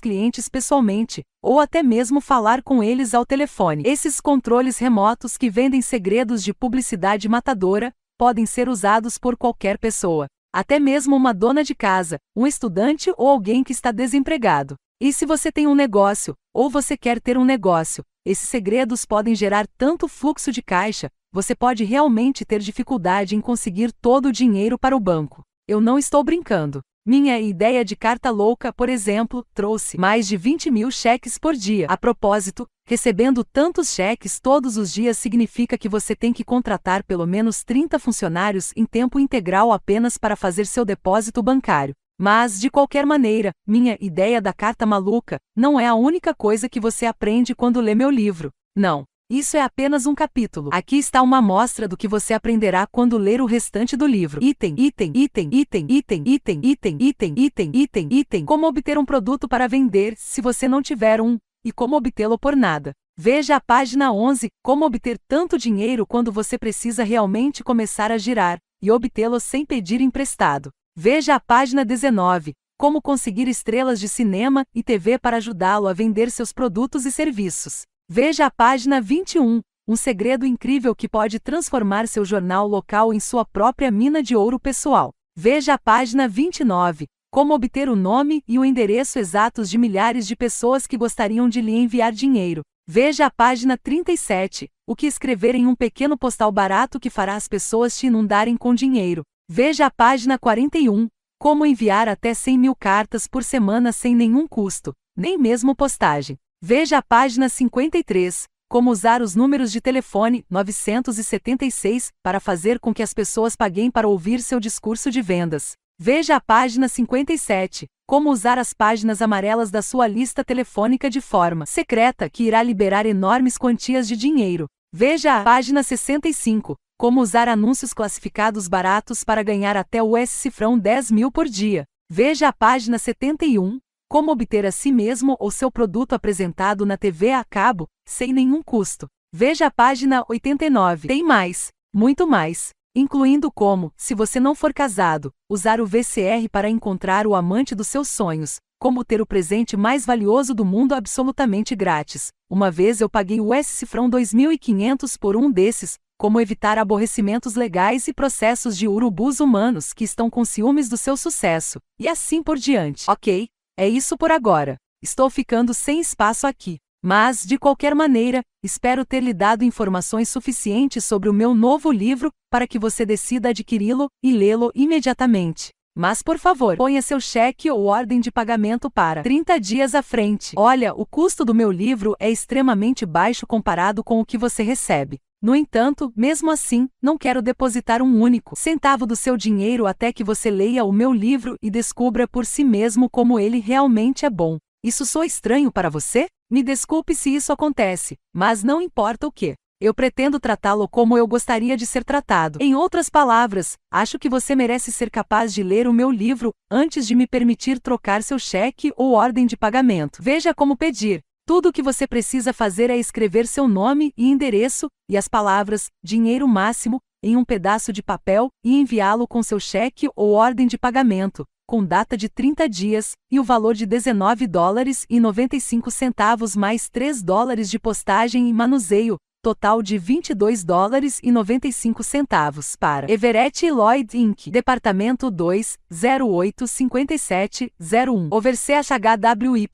clientes pessoalmente, ou até mesmo falar com eles ao telefone. Esses controles remotos que vendem segredos de publicidade matadora podem ser usados por qualquer pessoa, até mesmo uma dona de casa, um estudante ou alguém que está desempregado. E se você tem um negócio, ou você quer ter um negócio, esses segredos podem gerar tanto fluxo de caixa, você pode realmente ter dificuldade em conseguir todo o dinheiro para o banco. Eu não estou brincando. Minha ideia de carta louca, por exemplo, trouxe mais de 20 mil cheques por dia. A propósito, recebendo tantos cheques todos os dias significa que você tem que contratar pelo menos 30 funcionários em tempo integral apenas para fazer seu depósito bancário. Mas, de qualquer maneira, minha ideia da carta maluca não é a única coisa que você aprende quando lê meu livro. Não. Isso é apenas um capítulo. Aqui está uma amostra do que você aprenderá quando ler o restante do livro. Item, item, item, item, item, item, item, item, item, item, item. Como obter um produto para vender se você não tiver um e como obtê-lo por nada. Veja a página 11, como obter tanto dinheiro quando você precisa realmente começar a girar e obtê-lo sem pedir emprestado. Veja a página 19, como conseguir estrelas de cinema e TV para ajudá-lo a vender seus produtos e serviços. Veja a página 21, um segredo incrível que pode transformar seu jornal local em sua própria mina de ouro pessoal. Veja a página 29, como obter o nome e o endereço exatos de milhares de pessoas que gostariam de lhe enviar dinheiro. Veja a página 37, o que escrever em um pequeno postal barato que fará as pessoas te inundarem com dinheiro. Veja a página 41, como enviar até 100 mil cartas por semana sem nenhum custo, nem mesmo postagem. Veja a página 53, como usar os números de telefone 976 para fazer com que as pessoas paguem para ouvir seu discurso de vendas. Veja a página 57, como usar as páginas amarelas da sua lista telefônica de forma secreta que irá liberar enormes quantias de dinheiro. Veja a página 65, como usar anúncios classificados baratos para ganhar até o S cifrão 10 mil por dia. Veja a página 71, como obter a si mesmo ou seu produto apresentado na TV a cabo, sem nenhum custo. Veja a página 89. Tem mais, muito mais, incluindo como, se você não for casado, usar o VCR para encontrar o amante dos seus sonhos, como ter o presente mais valioso do mundo absolutamente grátis. Uma vez eu paguei o S-Cifrão 2500 por um desses, como evitar aborrecimentos legais e processos de urubus humanos que estão com ciúmes do seu sucesso, e assim por diante. Ok, é isso por agora. Estou ficando sem espaço aqui. Mas, de qualquer maneira, espero ter lhe dado informações suficientes sobre o meu novo livro para que você decida adquiri-lo e lê-lo imediatamente. Mas, por favor, ponha seu cheque ou ordem de pagamento para 30 dias à frente. Olha, o custo do meu livro é extremamente baixo comparado com o que você recebe. No entanto, mesmo assim, não quero depositar um único centavo do seu dinheiro até que você leia o meu livro e descubra por si mesmo como ele realmente é bom. Isso sou estranho para você? Me desculpe se isso acontece, mas não importa o que. Eu pretendo tratá-lo como eu gostaria de ser tratado. Em outras palavras, acho que você merece ser capaz de ler o meu livro antes de me permitir trocar seu cheque ou ordem de pagamento. Veja como pedir. Tudo o que você precisa fazer é escrever seu nome e endereço, e as palavras dinheiro máximo, em um pedaço de papel e enviá-lo com seu cheque ou ordem de pagamento, com data de 30 dias e o valor de 19 dólares e 95 centavos mais 3 dólares de postagem e manuseio, total de 22 dólares e 95 centavos para Everett Lloyd Inc., Departamento 2, 085701, Oversea HWY.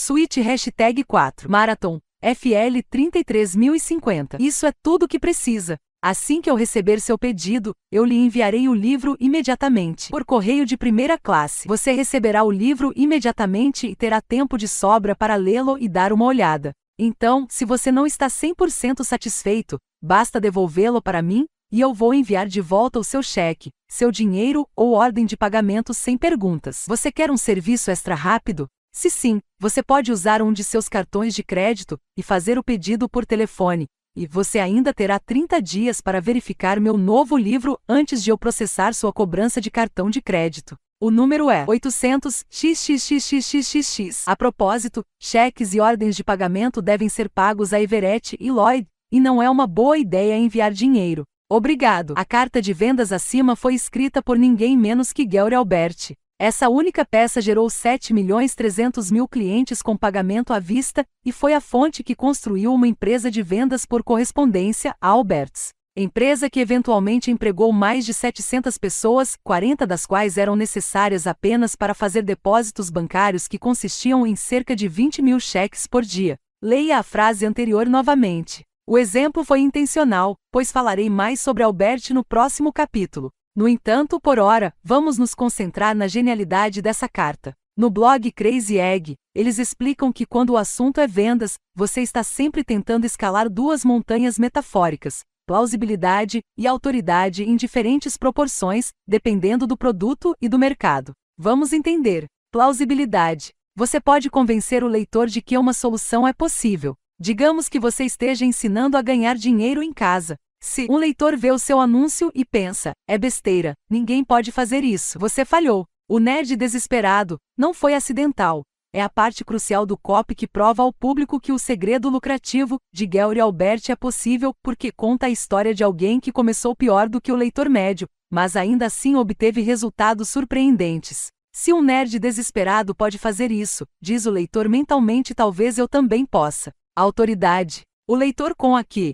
Suíte hashtag 4 Marathon FL 33050. Isso é tudo o que precisa. Assim que eu receber seu pedido, eu lhe enviarei o livro imediatamente. Por correio de primeira classe, você receberá o livro imediatamente e terá tempo de sobra para lê-lo e dar uma olhada. Então, se você não está 100% satisfeito, basta devolvê-lo para mim e eu vou enviar de volta o seu cheque, seu dinheiro ou ordem de pagamento sem perguntas. Você quer um serviço extra rápido? Se sim, você pode usar um de seus cartões de crédito e fazer o pedido por telefone, e você ainda terá 30 dias para verificar meu novo livro antes de eu processar sua cobrança de cartão de crédito. O número é 800 xxxxxxx. A propósito, cheques e ordens de pagamento devem ser pagos a Everett e Lloyd, e não é uma boa ideia enviar dinheiro. Obrigado. A carta de vendas acima foi escrita por ninguém menos que Gary Alberti. Essa única peça gerou 7 milhões 300 mil clientes com pagamento à vista e foi a fonte que construiu uma empresa de vendas por correspondência, Alberts. Empresa que eventualmente empregou mais de 700 pessoas, 40 das quais eram necessárias apenas para fazer depósitos bancários que consistiam em cerca de 20 mil cheques por dia. Leia a frase anterior novamente. O exemplo foi intencional, pois falarei mais sobre Albert no próximo capítulo. No entanto, por ora, vamos nos concentrar na genialidade dessa carta. No blog Crazy Egg, eles explicam que quando o assunto é vendas, você está sempre tentando escalar duas montanhas metafóricas, plausibilidade e autoridade em diferentes proporções, dependendo do produto e do mercado. Vamos entender. Plausibilidade. Você pode convencer o leitor de que uma solução é possível. Digamos que você esteja ensinando a ganhar dinheiro em casa. Se um leitor vê o seu anúncio e pensa, é besteira, ninguém pode fazer isso, você falhou. O nerd desesperado não foi acidental. É a parte crucial do copy que prova ao público que o segredo lucrativo de Gary Alberti é possível porque conta a história de alguém que começou pior do que o leitor médio, mas ainda assim obteve resultados surpreendentes. Se um nerd desesperado pode fazer isso, diz o leitor mentalmente, talvez eu também possa. Autoridade. O leitor com a que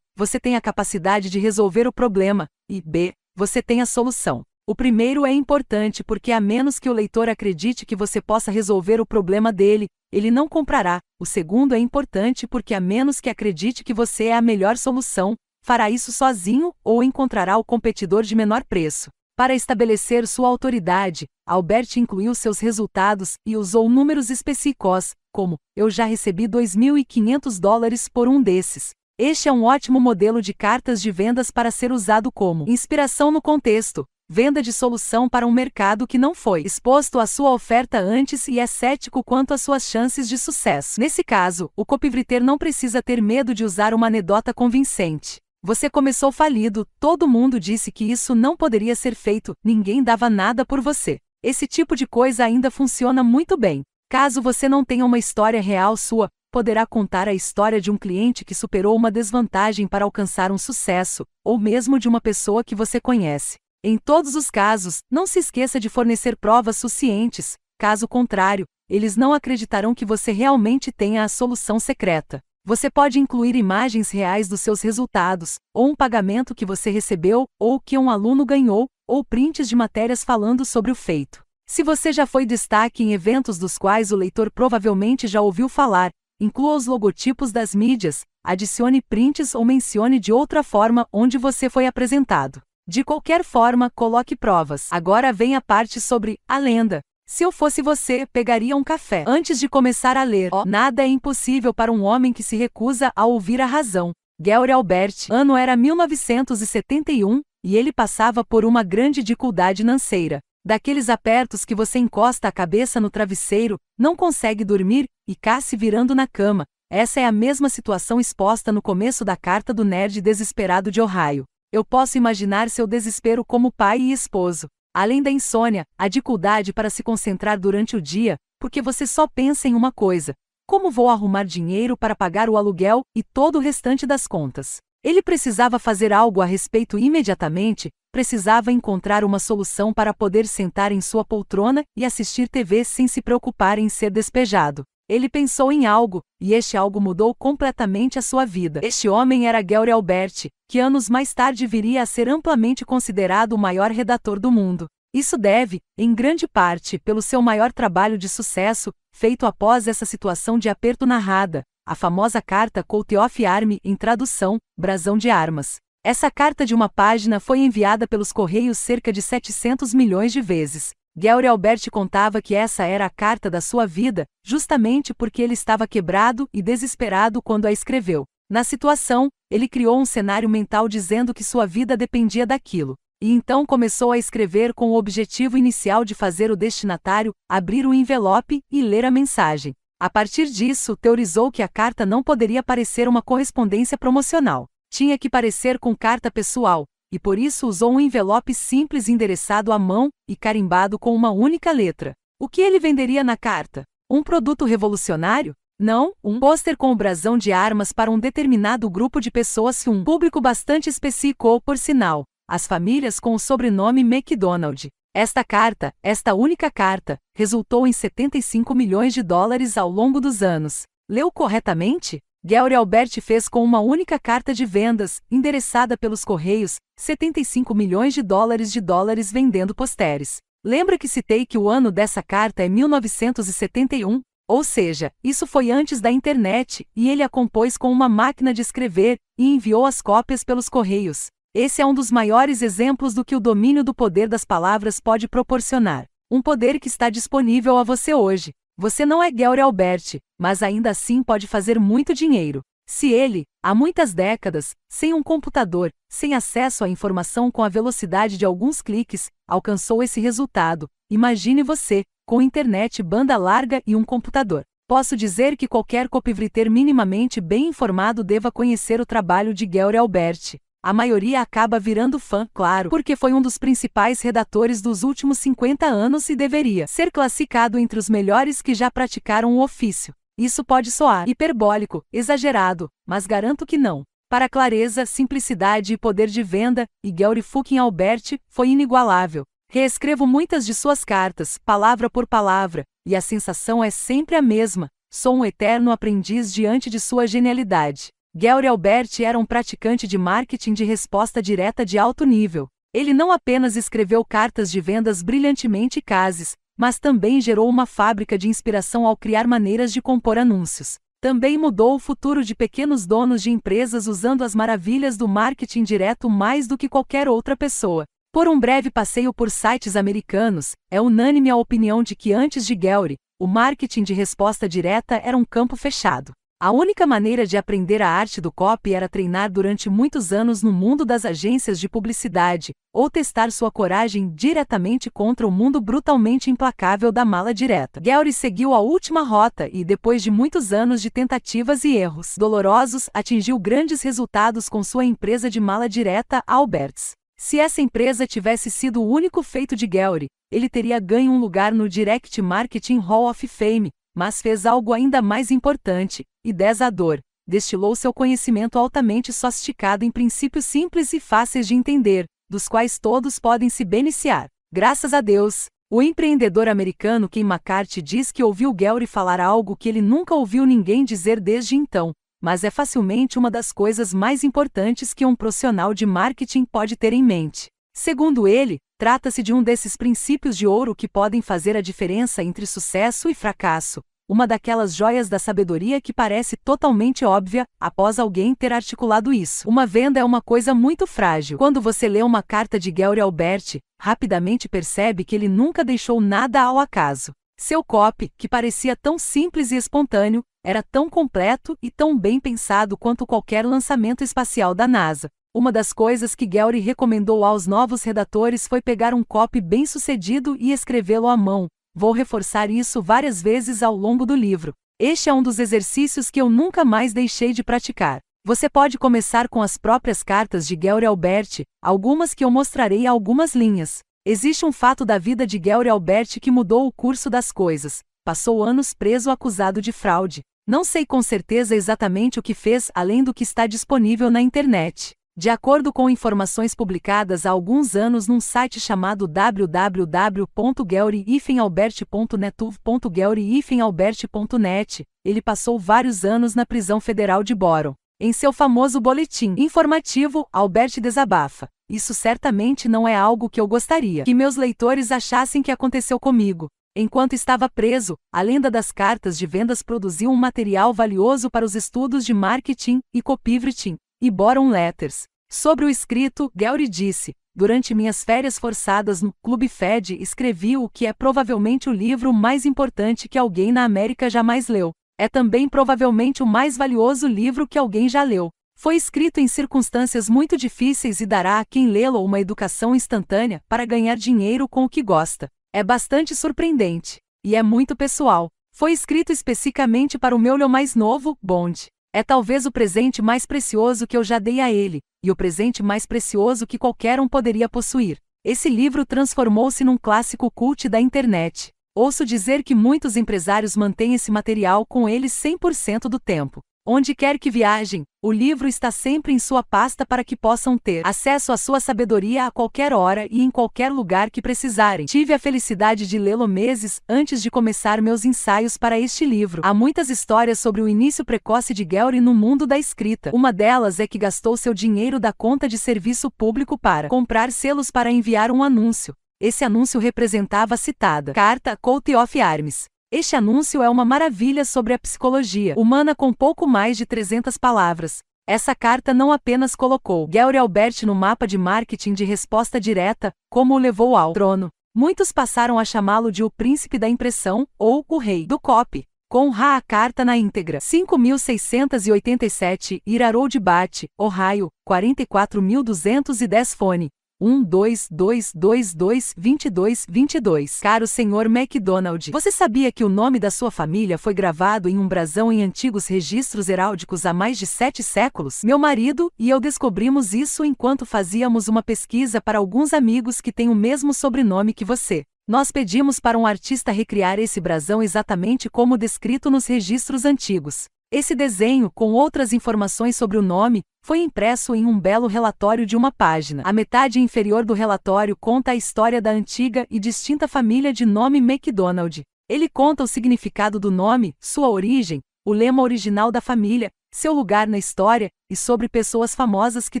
você tem a capacidade de resolver o problema, e b, você tem a solução. O primeiro é importante porque, a menos que o leitor acredite que você possa resolver o problema dele, ele não comprará. O segundo é importante porque, a menos que acredite que você é a melhor solução, fará isso sozinho ou encontrará o competidor de menor preço. Para estabelecer sua autoridade, Albert incluiu seus resultados e usou números específicos, como eu já recebi 2.500 dólares por um desses. Este é um ótimo modelo de cartas de vendas para ser usado como inspiração no contexto, venda de solução para um mercado que não foi exposto à sua oferta antes e é cético quanto às suas chances de sucesso. Nesse caso, o copywriter não precisa ter medo de usar uma anedota convincente. Você começou falido, todo mundo disse que isso não poderia ser feito, ninguém dava nada por você. Esse tipo de coisa ainda funciona muito bem. Caso você não tenha uma história real sua, poderá contar a história de um cliente que superou uma desvantagem para alcançar um sucesso, ou mesmo de uma pessoa que você conhece. Em todos os casos, não se esqueça de fornecer provas suficientes, caso contrário, eles não acreditarão que você realmente tenha a solução secreta. Você pode incluir imagens reais dos seus resultados, ou um pagamento que você recebeu, ou que um aluno ganhou, ou prints de matérias falando sobre o feito. Se você já foi destaque em eventos dos quais o leitor provavelmente já ouviu falar, Inclua os logotipos das mídias, adicione prints ou mencione de outra forma onde você foi apresentado. De qualquer forma, coloque provas. Agora vem a parte sobre a lenda. Se eu fosse você, pegaria um café. Antes de começar a ler, oh, nada é impossível para um homem que se recusa a ouvir a razão. Gary Albert, ano era 1971, e ele passava por uma grande dificuldade financeira. Daqueles apertos que você encosta a cabeça no travesseiro, não consegue dormir e cá se virando na cama. Essa é a mesma situação exposta no começo da carta do nerd desesperado de Ohio. Eu posso imaginar seu desespero como pai e esposo. Além da insônia, a dificuldade para se concentrar durante o dia, porque você só pensa em uma coisa: como vou arrumar dinheiro para pagar o aluguel e todo o restante das contas? Ele precisava fazer algo a respeito imediatamente, precisava encontrar uma solução para poder sentar em sua poltrona e assistir TV sem se preocupar em ser despejado. Ele pensou em algo, e este algo mudou completamente a sua vida. Este homem era Gary Albert, que anos mais tarde viria a ser amplamente considerado o maior redator do mundo. Isso deve, em grande parte, pelo seu maior trabalho de sucesso, feito após essa situação de aperto narrada, a famosa carta Colt of em tradução, brasão de armas. Essa carta de uma página foi enviada pelos Correios cerca de 700 milhões de vezes, Guelre Albert contava que essa era a carta da sua vida, justamente porque ele estava quebrado e desesperado quando a escreveu. Na situação, ele criou um cenário mental dizendo que sua vida dependia daquilo, e então começou a escrever com o objetivo inicial de fazer o destinatário abrir o envelope e ler a mensagem. A partir disso, teorizou que a carta não poderia parecer uma correspondência promocional. Tinha que parecer com carta pessoal, e por isso usou um envelope simples endereçado à mão e carimbado com uma única letra. O que ele venderia na carta? Um produto revolucionário? Não, um pôster com o brasão de armas para um determinado grupo de pessoas e um público bastante específico, por sinal, as famílias com o sobrenome McDonald. Esta carta, esta única carta, resultou em 75 milhões de dólares ao longo dos anos. Leu corretamente? Gary Albert fez com uma única carta de vendas, endereçada pelos Correios, 75 milhões de dólares de dólares vendendo posteres. Lembra que citei que o ano dessa carta é 1971? Ou seja, isso foi antes da internet, e ele a compôs com uma máquina de escrever, e enviou as cópias pelos Correios. Esse é um dos maiores exemplos do que o domínio do poder das palavras pode proporcionar. Um poder que está disponível a você hoje. Você não é Gheorghe Alberti, mas ainda assim pode fazer muito dinheiro. Se ele, há muitas décadas, sem um computador, sem acesso à informação com a velocidade de alguns cliques, alcançou esse resultado, imagine você, com internet banda larga e um computador. Posso dizer que qualquer copywriter minimamente bem informado deva conhecer o trabalho de Gheorghe Alberti. A maioria acaba virando fã, claro, porque foi um dos principais redatores dos últimos 50 anos e deveria ser classificado entre os melhores que já praticaram o ofício. Isso pode soar hiperbólico, exagerado, mas garanto que não. Para clareza, simplicidade e poder de venda, Igelri Fucking Alberti foi inigualável. Reescrevo muitas de suas cartas, palavra por palavra, e a sensação é sempre a mesma. Sou um eterno aprendiz diante de sua genialidade. Gary Alberti era um praticante de marketing de resposta direta de alto nível. Ele não apenas escreveu cartas de vendas brilhantemente cases, mas também gerou uma fábrica de inspiração ao criar maneiras de compor anúncios. Também mudou o futuro de pequenos donos de empresas usando as maravilhas do marketing direto mais do que qualquer outra pessoa. Por um breve passeio por sites americanos, é unânime a opinião de que antes de Gary, o marketing de resposta direta era um campo fechado. A única maneira de aprender a arte do copy era treinar durante muitos anos no mundo das agências de publicidade, ou testar sua coragem diretamente contra o mundo brutalmente implacável da mala direta. Gary seguiu a última rota e, depois de muitos anos de tentativas e erros dolorosos, atingiu grandes resultados com sua empresa de mala direta, Alberts. Se essa empresa tivesse sido o único feito de Gary, ele teria ganho um lugar no Direct Marketing Hall of Fame, mas fez algo ainda mais importante, e Desador destilou seu conhecimento altamente sofisticado em princípios simples e fáceis de entender, dos quais todos podem se beneficiar. Graças a Deus, o empreendedor americano Kim McCarthy diz que ouviu Gary falar algo que ele nunca ouviu ninguém dizer desde então, mas é facilmente uma das coisas mais importantes que um profissional de marketing pode ter em mente. Segundo ele, Trata-se de um desses princípios de ouro que podem fazer a diferença entre sucesso e fracasso, uma daquelas joias da sabedoria que parece totalmente óbvia após alguém ter articulado isso. Uma venda é uma coisa muito frágil. Quando você lê uma carta de Gary Alberti, rapidamente percebe que ele nunca deixou nada ao acaso. Seu copy, que parecia tão simples e espontâneo, era tão completo e tão bem pensado quanto qualquer lançamento espacial da NASA. Uma das coisas que Gehry recomendou aos novos redatores foi pegar um copy bem-sucedido e escrevê-lo à mão. Vou reforçar isso várias vezes ao longo do livro. Este é um dos exercícios que eu nunca mais deixei de praticar. Você pode começar com as próprias cartas de Gehry Albert, algumas que eu mostrarei algumas linhas. Existe um fato da vida de Gehry Albert que mudou o curso das coisas. Passou anos preso acusado de fraude. Não sei com certeza exatamente o que fez além do que está disponível na internet. De acordo com informações publicadas há alguns anos num site chamado www.geuri-albert.netuv.geuri-albert.net, ele passou vários anos na prisão federal de Boro. Em seu famoso boletim informativo, Albert desabafa. Isso certamente não é algo que eu gostaria que meus leitores achassem que aconteceu comigo. Enquanto estava preso, a lenda das cartas de vendas produziu um material valioso para os estudos de marketing e copywriting, e Boron Letters, Sobre o escrito, Gary disse: Durante minhas férias forçadas no Clube Fed, escrevi o que é provavelmente o livro mais importante que alguém na América jamais leu. É também provavelmente o mais valioso livro que alguém já leu. Foi escrito em circunstâncias muito difíceis e dará a quem lê-lo uma educação instantânea para ganhar dinheiro com o que gosta. É bastante surpreendente. E é muito pessoal. Foi escrito especificamente para o meu mais novo, Bond. É talvez o presente mais precioso que eu já dei a ele, e o presente mais precioso que qualquer um poderia possuir. Esse livro transformou-se num clássico cult da internet. Ouço dizer que muitos empresários mantêm esse material com ele 100% do tempo. Onde quer que viajem, o livro está sempre em sua pasta para que possam ter acesso à sua sabedoria a qualquer hora e em qualquer lugar que precisarem. Tive a felicidade de lê-lo meses antes de começar meus ensaios para este livro. Há muitas histórias sobre o início precoce de Gary no mundo da escrita. Uma delas é que gastou seu dinheiro da conta de serviço público para comprar selos para enviar um anúncio. Esse anúncio representava a citada carta Colt of Arms este anúncio é uma maravilha sobre a psicologia humana com pouco mais de 300 palavras. Essa carta não apenas colocou Gary Albert no mapa de marketing de resposta direta, como o levou ao trono. Muitos passaram a chamá-lo de o príncipe da impressão ou o rei do copy. Com Ra a carta na íntegra. 5.687, Irarold Bate, Ohio, 44.210 Fone. 22 Caro senhor McDonald, você sabia que o nome da sua família foi gravado em um brasão em antigos registros heráldicos há mais de sete séculos? Meu marido e eu descobrimos isso enquanto fazíamos uma pesquisa para alguns amigos que têm o mesmo sobrenome que você. Nós pedimos para um artista recriar esse brasão exatamente como descrito nos registros antigos. Esse desenho, com outras informações sobre o nome, foi impresso em um belo relatório de uma página. A metade inferior do relatório conta a história da antiga e distinta família de nome McDonald. Ele conta o significado do nome, sua origem, o lema original da família, seu lugar na história e sobre pessoas famosas que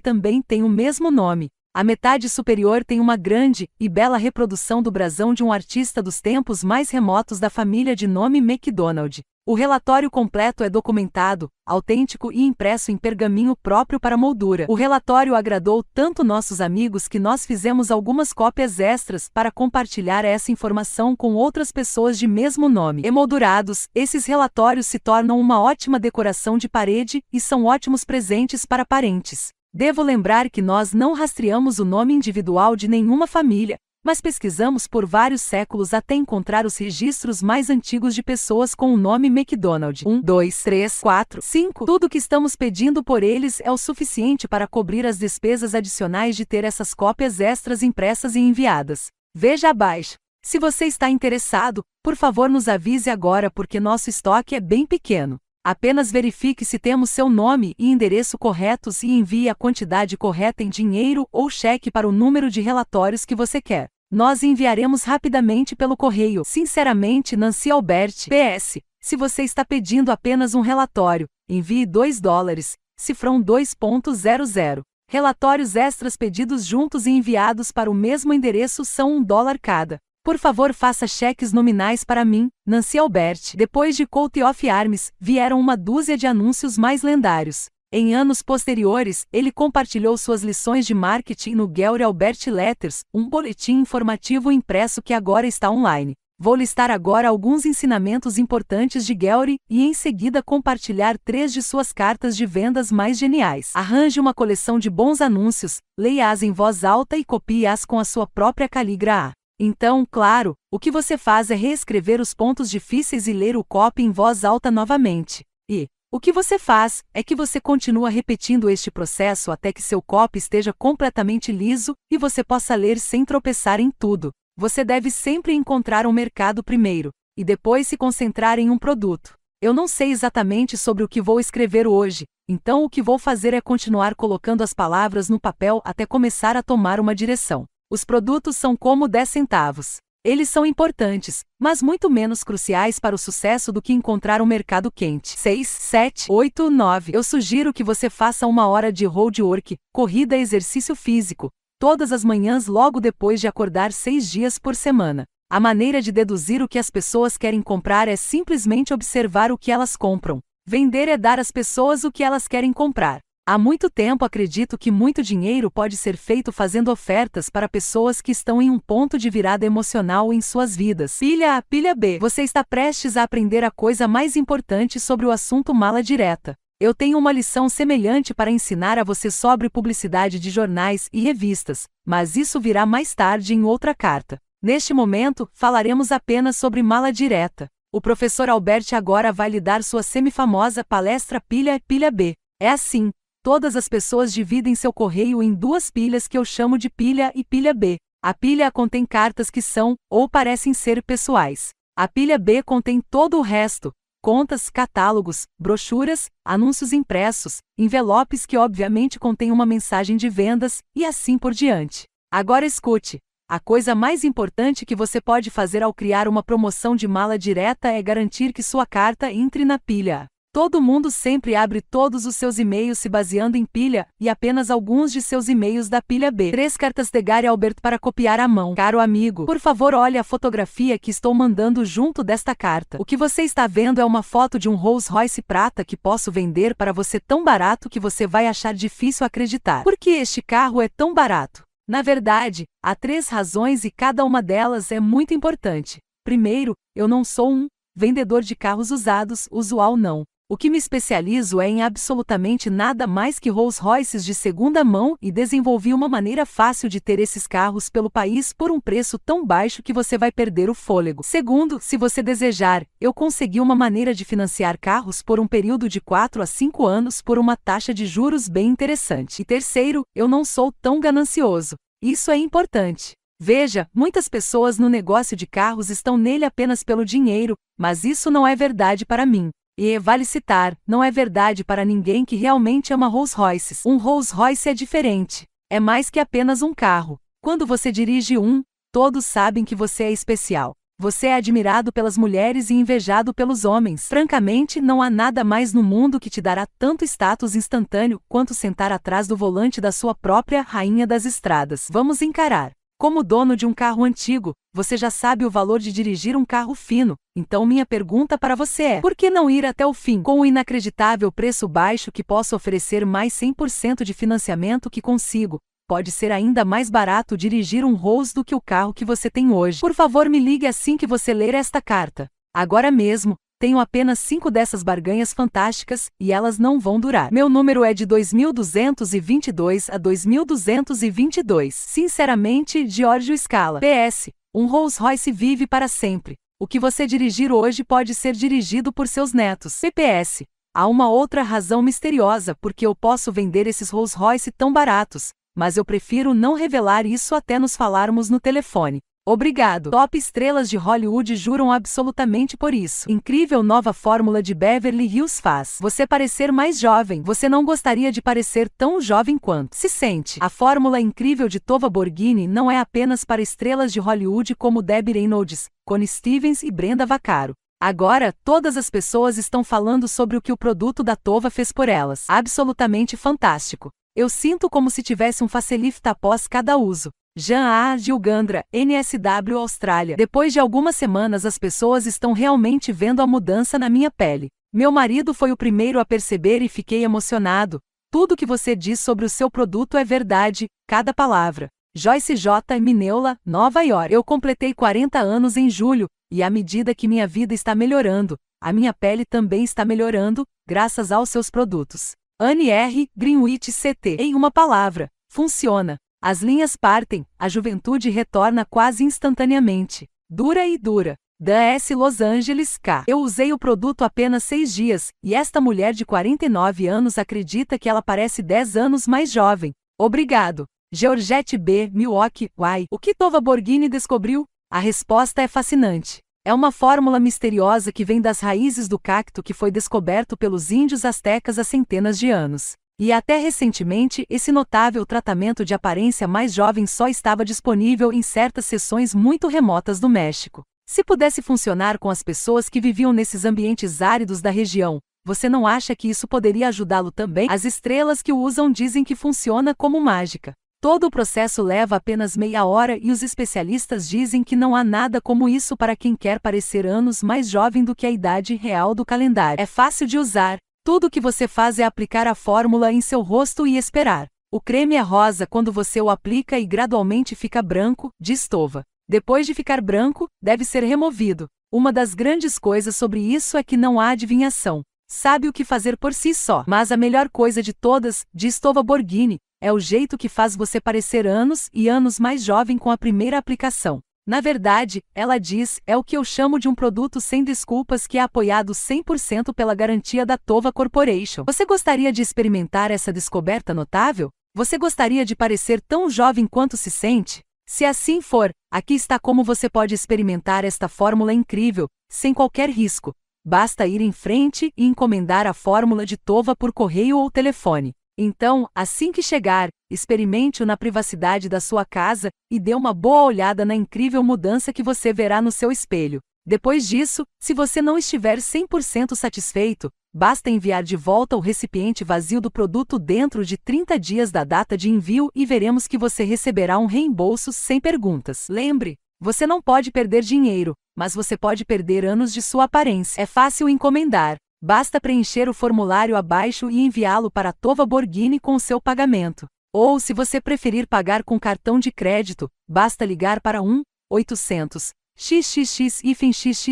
também têm o mesmo nome. A metade superior tem uma grande e bela reprodução do brasão de um artista dos tempos mais remotos da família de nome McDonald. O relatório completo é documentado, autêntico e impresso em pergaminho próprio para moldura. O relatório agradou tanto nossos amigos que nós fizemos algumas cópias extras para compartilhar essa informação com outras pessoas de mesmo nome. Emoldurados, esses relatórios se tornam uma ótima decoração de parede e são ótimos presentes para parentes. Devo lembrar que nós não rastreamos o nome individual de nenhuma família, mas pesquisamos por vários séculos até encontrar os registros mais antigos de pessoas com o nome McDonald. 1, 2, 3, 4, 5. Tudo que estamos pedindo por eles é o suficiente para cobrir as despesas adicionais de ter essas cópias extras impressas e enviadas. Veja abaixo. Se você está interessado, por favor nos avise agora porque nosso estoque é bem pequeno. Apenas verifique se temos seu nome e endereço corretos e envie a quantidade correta em dinheiro ou cheque para o número de relatórios que você quer. Nós enviaremos rapidamente pelo correio. Sinceramente, Nancy Albert. PS. Se você está pedindo apenas um relatório, envie 2 dólares, cifrão 2.00. Relatórios extras pedidos juntos e enviados para o mesmo endereço são 1 dólar cada. Por favor, faça cheques nominais para mim, Nancy Albert. Depois de Colt of Arms, vieram uma dúzia de anúncios mais lendários. Em anos posteriores, ele compartilhou suas lições de marketing no Gary Albert Letters, um boletim informativo impresso que agora está online. Vou listar agora alguns ensinamentos importantes de Gary e em seguida compartilhar três de suas cartas de vendas mais geniais. Arranje uma coleção de bons anúncios, leia-as em voz alta e copie-as com a sua própria caligra A. Então, claro, o que você faz é reescrever os pontos difíceis e ler o copy em voz alta novamente. E, o que você faz é que você continua repetindo este processo até que seu copy esteja completamente liso e você possa ler sem tropeçar em tudo. Você deve sempre encontrar um mercado primeiro e depois se concentrar em um produto. Eu não sei exatamente sobre o que vou escrever hoje, então o que vou fazer é continuar colocando as palavras no papel até começar a tomar uma direção. Os produtos são como 10 centavos. Eles são importantes, mas muito menos cruciais para o sucesso do que encontrar um mercado quente. 6, 7, 8, 9. Eu sugiro que você faça uma hora de roadwork, corrida e exercício físico, todas as manhãs logo depois de acordar seis dias por semana. A maneira de deduzir o que as pessoas querem comprar é simplesmente observar o que elas compram. Vender é dar às pessoas o que elas querem comprar. Há muito tempo acredito que muito dinheiro pode ser feito fazendo ofertas para pessoas que estão em um ponto de virada emocional em suas vidas. Pilha A, pilha B. Você está prestes a aprender a coisa mais importante sobre o assunto mala direta. Eu tenho uma lição semelhante para ensinar a você sobre publicidade de jornais e revistas, mas isso virá mais tarde em outra carta. Neste momento, falaremos apenas sobre mala direta. O professor Albert agora vai lhe dar sua semifamosa palestra Pilha Pilha B. É assim, Todas as pessoas dividem seu correio em duas pilhas que eu chamo de pilha e pilha B. A pilha A contém cartas que são, ou parecem ser, pessoais. A pilha B contém todo o resto, contas, catálogos, brochuras, anúncios impressos, envelopes que obviamente contêm uma mensagem de vendas e assim por diante. Agora escute: a coisa mais importante que você pode fazer ao criar uma promoção de mala direta é garantir que sua carta entre na pilha. Todo mundo sempre abre todos os seus e-mails se baseando em pilha, e apenas alguns de seus e-mails da pilha B. Três cartas de Gary Albert para copiar à mão. Caro amigo, por favor olhe a fotografia que estou mandando junto desta carta. O que você está vendo é uma foto de um Rolls Royce prata que posso vender para você tão barato que você vai achar difícil acreditar. Por que este carro é tão barato? Na verdade, há três razões e cada uma delas é muito importante. Primeiro, eu não sou um vendedor de carros usados, usual não. O que me especializo é em absolutamente nada mais que Rolls Royces de segunda mão e desenvolvi uma maneira fácil de ter esses carros pelo país por um preço tão baixo que você vai perder o fôlego. Segundo, se você desejar, eu consegui uma maneira de financiar carros por um período de 4 a 5 anos por uma taxa de juros bem interessante. E terceiro, eu não sou tão ganancioso. Isso é importante. Veja, muitas pessoas no negócio de carros estão nele apenas pelo dinheiro, mas isso não é verdade para mim. E vale citar, não é verdade para ninguém que realmente ama Rolls Royces. Um Rolls Royce é diferente. É mais que apenas um carro. Quando você dirige um, todos sabem que você é especial. Você é admirado pelas mulheres e invejado pelos homens. Francamente, não há nada mais no mundo que te dará tanto status instantâneo quanto sentar atrás do volante da sua própria rainha das estradas. Vamos encarar. Como dono de um carro antigo, você já sabe o valor de dirigir um carro fino, então minha pergunta para você é: por que não ir até o fim? Com o inacreditável preço baixo que posso oferecer mais 100% de financiamento que consigo, pode ser ainda mais barato dirigir um Rolls do que o carro que você tem hoje. Por favor, me ligue assim que você ler esta carta. Agora mesmo, tenho apenas cinco dessas barganhas fantásticas e elas não vão durar. Meu número é de 2222 a 2222. Sinceramente, Giorgio Scala. PS. Um Rolls Royce vive para sempre. O que você dirigir hoje pode ser dirigido por seus netos. PPS. Há uma outra razão misteriosa porque eu posso vender esses Rolls Royce tão baratos, mas eu prefiro não revelar isso até nos falarmos no telefone. Obrigado. Top estrelas de Hollywood juram absolutamente por isso. Incrível nova fórmula de Beverly Hills faz você parecer mais jovem. Você não gostaria de parecer tão jovem quanto se sente. A fórmula incrível de Tova Borghini não é apenas para estrelas de Hollywood como Debbie Reynolds, Connie Stevens e Brenda Vaccaro. Agora, todas as pessoas estão falando sobre o que o produto da Tova fez por elas. Absolutamente fantástico. Eu sinto como se tivesse um facelift após cada uso. Jean A. Gilgandra, NSW Austrália. Depois de algumas semanas, as pessoas estão realmente vendo a mudança na minha pele. Meu marido foi o primeiro a perceber e fiquei emocionado. Tudo que você diz sobre o seu produto é verdade, cada palavra. Joyce J. Mineula, Nova York. Eu completei 40 anos em julho, e à medida que minha vida está melhorando, a minha pele também está melhorando, graças aos seus produtos. Anne R. Greenwich CT. Em uma palavra, funciona. As linhas partem, a juventude retorna quase instantaneamente. Dura e dura. Da S. Los Angeles K. Eu usei o produto apenas seis dias, e esta mulher de 49 anos acredita que ela parece 10 anos mais jovem. Obrigado. Georgette B. Milwaukee, Y. O que Tova Borghini descobriu? A resposta é fascinante. É uma fórmula misteriosa que vem das raízes do cacto que foi descoberto pelos índios astecas há centenas de anos. E até recentemente, esse notável tratamento de aparência mais jovem só estava disponível em certas seções muito remotas do México. Se pudesse funcionar com as pessoas que viviam nesses ambientes áridos da região, você não acha que isso poderia ajudá-lo também? As estrelas que o usam dizem que funciona como mágica. Todo o processo leva apenas meia hora e os especialistas dizem que não há nada como isso para quem quer parecer anos mais jovem do que a idade real do calendário. É fácil de usar, tudo o que você faz é aplicar a fórmula em seu rosto e esperar. O creme é rosa quando você o aplica e gradualmente fica branco, de Tova. Depois de ficar branco, deve ser removido. Uma das grandes coisas sobre isso é que não há adivinhação. Sabe o que fazer por si só, mas a melhor coisa de todas, de Tova Borghini, é o jeito que faz você parecer anos e anos mais jovem com a primeira aplicação. Na verdade, ela diz, é o que eu chamo de um produto sem desculpas que é apoiado 100% pela garantia da Tova Corporation. Você gostaria de experimentar essa descoberta notável? Você gostaria de parecer tão jovem quanto se sente? Se assim for, aqui está como você pode experimentar esta fórmula incrível, sem qualquer risco. Basta ir em frente e encomendar a fórmula de Tova por correio ou telefone. Então, assim que chegar, experimente-o na privacidade da sua casa e dê uma boa olhada na incrível mudança que você verá no seu espelho. Depois disso, se você não estiver 100% satisfeito, basta enviar de volta o recipiente vazio do produto dentro de 30 dias da data de envio e veremos que você receberá um reembolso sem perguntas. Lembre, você não pode perder dinheiro, mas você pode perder anos de sua aparência. É fácil encomendar. Basta preencher o formulário abaixo e enviá-lo para Tova Borghini com seu pagamento. Ou, se você preferir pagar com cartão de crédito, basta ligar para 1 800 XXX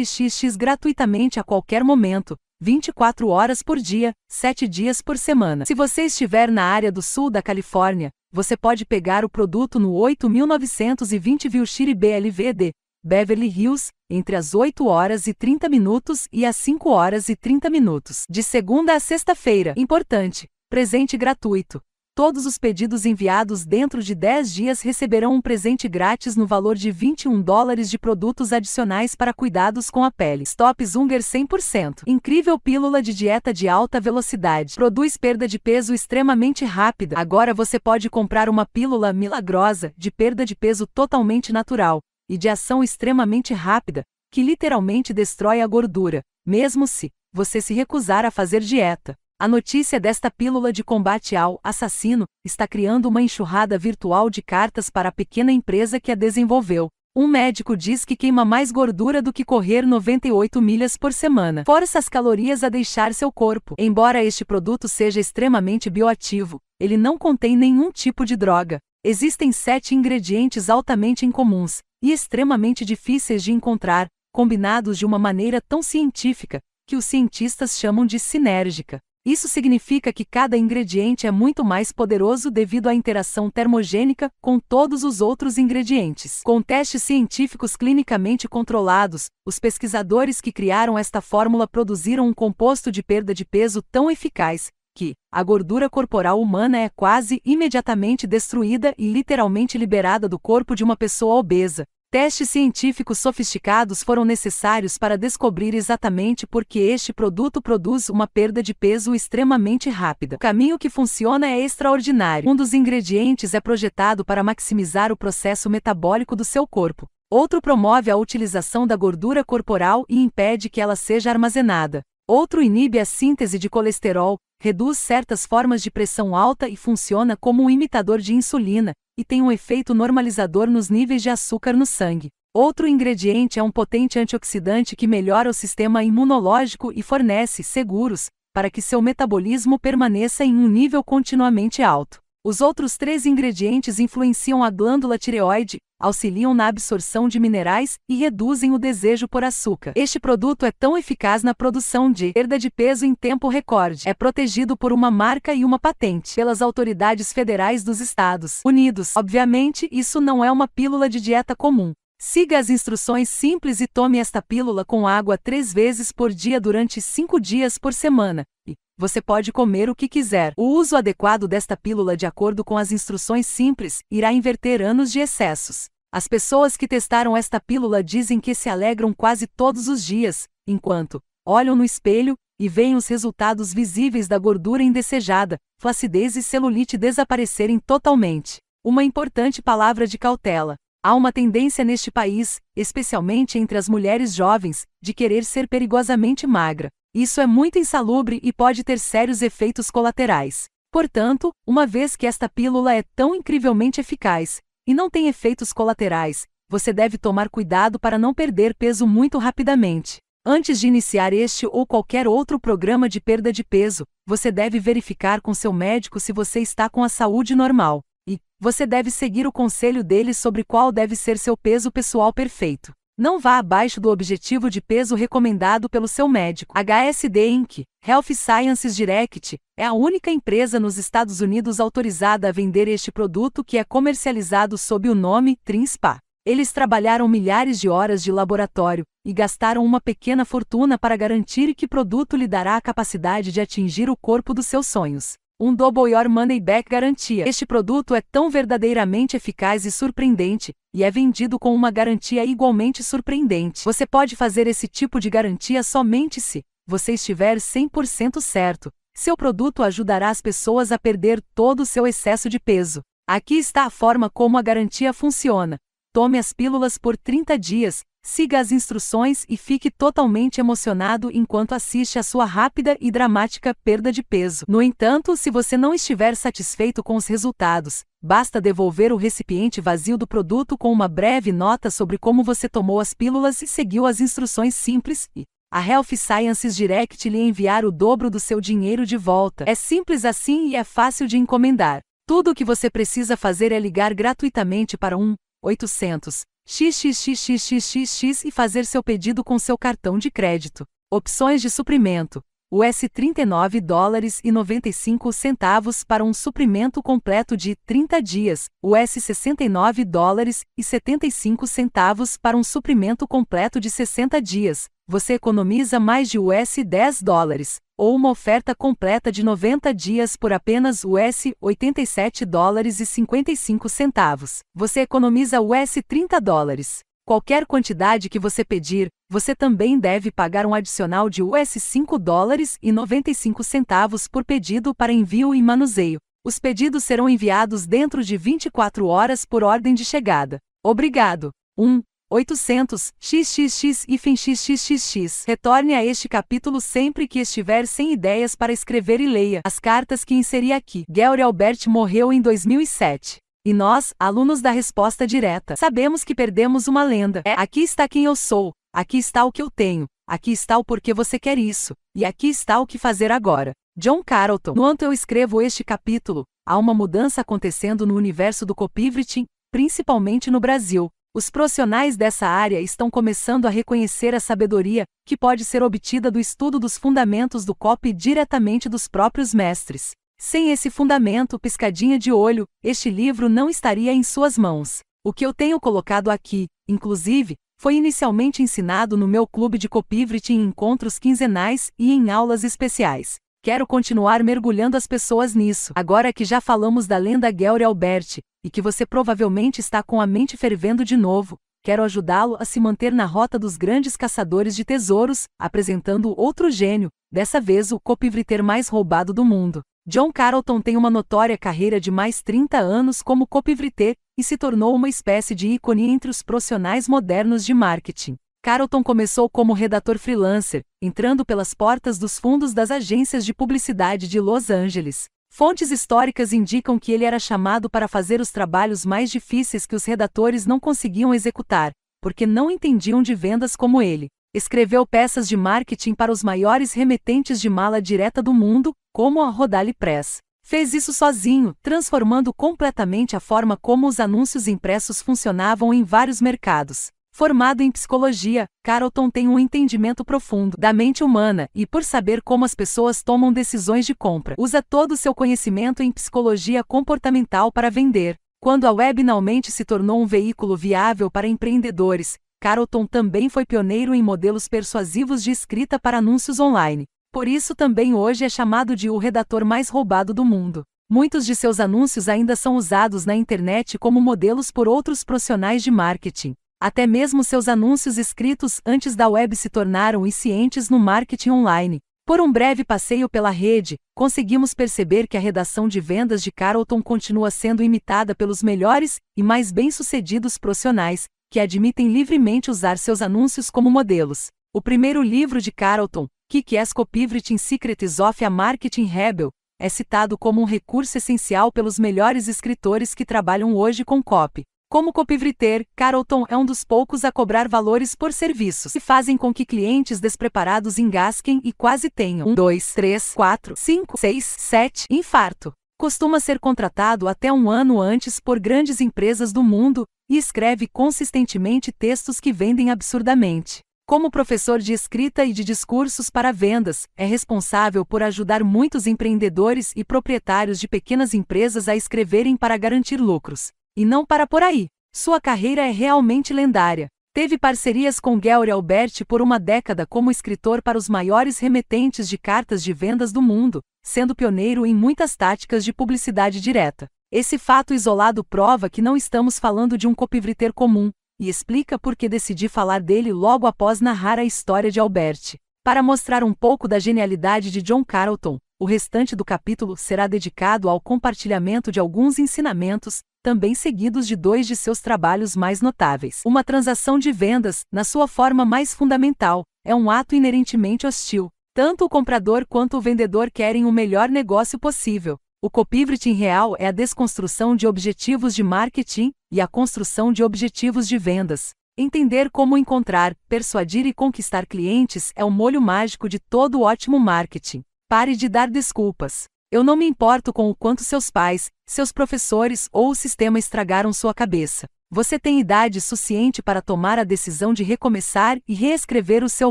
xxx gratuitamente a qualquer momento, 24 horas por dia, 7 dias por semana. Se você estiver na área do sul da Califórnia, você pode pegar o produto no 8920 Vilchiri BLVD, Beverly Hills, entre as 8 horas e 30 minutos e as 5 horas e 30 minutos, de segunda a sexta-feira. Importante: presente gratuito. Todos os pedidos enviados dentro de 10 dias receberão um presente grátis no valor de 21 dólares de produtos adicionais para cuidados com a pele. Stop Zunger 100%. Incrível pílula de dieta de alta velocidade. Produz perda de peso extremamente rápida. Agora você pode comprar uma pílula milagrosa de perda de peso totalmente natural e de ação extremamente rápida, que literalmente destrói a gordura, mesmo se você se recusar a fazer dieta. A notícia desta pílula de combate ao assassino está criando uma enxurrada virtual de cartas para a pequena empresa que a desenvolveu. Um médico diz que queima mais gordura do que correr 98 milhas por semana. Força as calorias a deixar seu corpo. Embora este produto seja extremamente bioativo, ele não contém nenhum tipo de droga. Existem sete ingredientes altamente incomuns, e extremamente difíceis de encontrar, combinados de uma maneira tão científica, que os cientistas chamam de sinérgica. Isso significa que cada ingrediente é muito mais poderoso devido à interação termogênica com todos os outros ingredientes. Com testes científicos clinicamente controlados, os pesquisadores que criaram esta fórmula produziram um composto de perda de peso tão eficaz que a gordura corporal humana é quase imediatamente destruída e literalmente liberada do corpo de uma pessoa obesa. Testes científicos sofisticados foram necessários para descobrir exatamente por que este produto produz uma perda de peso extremamente rápida. O caminho que funciona é extraordinário. Um dos ingredientes é projetado para maximizar o processo metabólico do seu corpo. Outro promove a utilização da gordura corporal e impede que ela seja armazenada. Outro inibe a síntese de colesterol, reduz certas formas de pressão alta e funciona como um imitador de insulina, e tem um efeito normalizador nos níveis de açúcar no sangue. Outro ingrediente é um potente antioxidante que melhora o sistema imunológico e fornece seguros para que seu metabolismo permaneça em um nível continuamente alto. Os outros três ingredientes influenciam a glândula tireoide, auxiliam na absorção de minerais e reduzem o desejo por açúcar. Este produto é tão eficaz na produção de perda de peso em tempo recorde. É protegido por uma marca e uma patente pelas autoridades federais dos Estados Unidos. Obviamente, isso não é uma pílula de dieta comum. Siga as instruções simples e tome esta pílula com água três vezes por dia durante cinco dias por semana. E você pode comer o que quiser. O uso adequado desta pílula, de acordo com as instruções simples, irá inverter anos de excessos. As pessoas que testaram esta pílula dizem que se alegram quase todos os dias, enquanto olham no espelho e veem os resultados visíveis da gordura indesejada, flacidez e celulite desaparecerem totalmente. Uma importante palavra de cautela. Há uma tendência neste país, especialmente entre as mulheres jovens, de querer ser perigosamente magra. Isso é muito insalubre e pode ter sérios efeitos colaterais. Portanto, uma vez que esta pílula é tão incrivelmente eficaz e não tem efeitos colaterais, você deve tomar cuidado para não perder peso muito rapidamente. Antes de iniciar este ou qualquer outro programa de perda de peso, você deve verificar com seu médico se você está com a saúde normal. E você deve seguir o conselho dele sobre qual deve ser seu peso pessoal perfeito. Não vá abaixo do objetivo de peso recomendado pelo seu médico. HSD Inc. Health Sciences Direct é a única empresa nos Estados Unidos autorizada a vender este produto que é comercializado sob o nome Trinspa. Eles trabalharam milhares de horas de laboratório e gastaram uma pequena fortuna para garantir que produto lhe dará a capacidade de atingir o corpo dos seus sonhos. Um Double Your Money Back Garantia. Este produto é tão verdadeiramente eficaz e surpreendente, e é vendido com uma garantia igualmente surpreendente. Você pode fazer esse tipo de garantia somente se você estiver 100% certo. Seu produto ajudará as pessoas a perder todo o seu excesso de peso. Aqui está a forma como a garantia funciona. Tome as pílulas por 30 dias, Siga as instruções e fique totalmente emocionado enquanto assiste a sua rápida e dramática perda de peso. No entanto, se você não estiver satisfeito com os resultados, basta devolver o recipiente vazio do produto com uma breve nota sobre como você tomou as pílulas e seguiu as instruções simples e a Health Sciences Direct lhe enviar o dobro do seu dinheiro de volta. É simples assim e é fácil de encomendar. Tudo o que você precisa fazer é ligar gratuitamente para 1 800 XXXXXX e fazer seu pedido com seu cartão de crédito. Opções de suprimento. US 39 dólares e 95 centavos para um suprimento completo de 30 dias, US 69 dólares e 75 centavos para um suprimento completo de 60 dias. Você economiza mais de US 10 dólares ou uma oferta completa de 90 dias por apenas US 87 dólares e 55 centavos. Você economiza US 30 dólares. Qualquer quantidade que você pedir, você também deve pagar um adicional de US 5 dólares e 95 centavos por pedido para envio e manuseio. Os pedidos serão enviados dentro de 24 horas por ordem de chegada. Obrigado. 1. 800 xxx hífen xxxx. Retorne a este capítulo sempre que estiver sem ideias para escrever e leia as cartas que inseri aqui. Gary Albert morreu em 2007. E nós, alunos da resposta direta, sabemos que perdemos uma lenda. É, aqui está quem eu sou, aqui está o que eu tenho, aqui está o porquê você quer isso, e aqui está o que fazer agora. John Carlton. No Enquanto eu escrevo este capítulo, há uma mudança acontecendo no universo do copywriting, principalmente no Brasil os profissionais dessa área estão começando a reconhecer a sabedoria que pode ser obtida do estudo dos fundamentos do COP diretamente dos próprios mestres. Sem esse fundamento piscadinha de olho, este livro não estaria em suas mãos. O que eu tenho colocado aqui, inclusive, foi inicialmente ensinado no meu clube de Copivrit em encontros quinzenais e em aulas especiais. Quero continuar mergulhando as pessoas nisso. Agora que já falamos da lenda Gary Alberti, e que você provavelmente está com a mente fervendo de novo, quero ajudá-lo a se manter na rota dos grandes caçadores de tesouros, apresentando outro gênio, dessa vez o copivreter mais roubado do mundo. John Carlton tem uma notória carreira de mais 30 anos como copivreter e se tornou uma espécie de ícone entre os profissionais modernos de marketing. Carlton começou como redator freelancer, entrando pelas portas dos fundos das agências de publicidade de Los Angeles. Fontes históricas indicam que ele era chamado para fazer os trabalhos mais difíceis que os redatores não conseguiam executar, porque não entendiam de vendas como ele. Escreveu peças de marketing para os maiores remetentes de mala direta do mundo, como a Rodale Press. Fez isso sozinho, transformando completamente a forma como os anúncios impressos funcionavam em vários mercados. Formado em psicologia, Carleton tem um entendimento profundo da mente humana e, por saber como as pessoas tomam decisões de compra, usa todo o seu conhecimento em psicologia comportamental para vender. Quando a web finalmente se tornou um veículo viável para empreendedores, Carleton também foi pioneiro em modelos persuasivos de escrita para anúncios online. Por isso também hoje é chamado de o redator mais roubado do mundo. Muitos de seus anúncios ainda são usados na internet como modelos por outros profissionais de marketing. Até mesmo seus anúncios escritos antes da web se tornaram eficientes no marketing online. Por um breve passeio pela rede, conseguimos perceber que a redação de vendas de Carleton continua sendo imitada pelos melhores e mais bem-sucedidos profissionais, que admitem livremente usar seus anúncios como modelos. O primeiro livro de Carleton, Kick-Ass Copywriting Secrets of a Marketing Rebel, é citado como um recurso essencial pelos melhores escritores que trabalham hoje com copy. Como Copivriter, Carlton é um dos poucos a cobrar valores por serviços que fazem com que clientes despreparados engasquem e quase tenham 1, 2, 3, 4, 5, 6, 7 infarto. Costuma ser contratado até um ano antes por grandes empresas do mundo e escreve consistentemente textos que vendem absurdamente. Como professor de escrita e de discursos para vendas, é responsável por ajudar muitos empreendedores e proprietários de pequenas empresas a escreverem para garantir lucros. E não para por aí. Sua carreira é realmente lendária. Teve parcerias com Gary Alberti por uma década como escritor para os maiores remetentes de cartas de vendas do mundo, sendo pioneiro em muitas táticas de publicidade direta. Esse fato isolado prova que não estamos falando de um copywriter comum, e explica por que decidi falar dele logo após narrar a história de Alberti. Para mostrar um pouco da genialidade de John Carleton, o restante do capítulo será dedicado ao compartilhamento de alguns ensinamentos, também seguidos de dois de seus trabalhos mais notáveis. Uma transação de vendas, na sua forma mais fundamental, é um ato inerentemente hostil. Tanto o comprador quanto o vendedor querem o melhor negócio possível. O copywriting real é a desconstrução de objetivos de marketing e a construção de objetivos de vendas. Entender como encontrar, persuadir e conquistar clientes é o molho mágico de todo ótimo marketing. Pare de dar desculpas. Eu não me importo com o quanto seus pais, seus professores ou o sistema estragaram sua cabeça. Você tem idade suficiente para tomar a decisão de recomeçar e reescrever o seu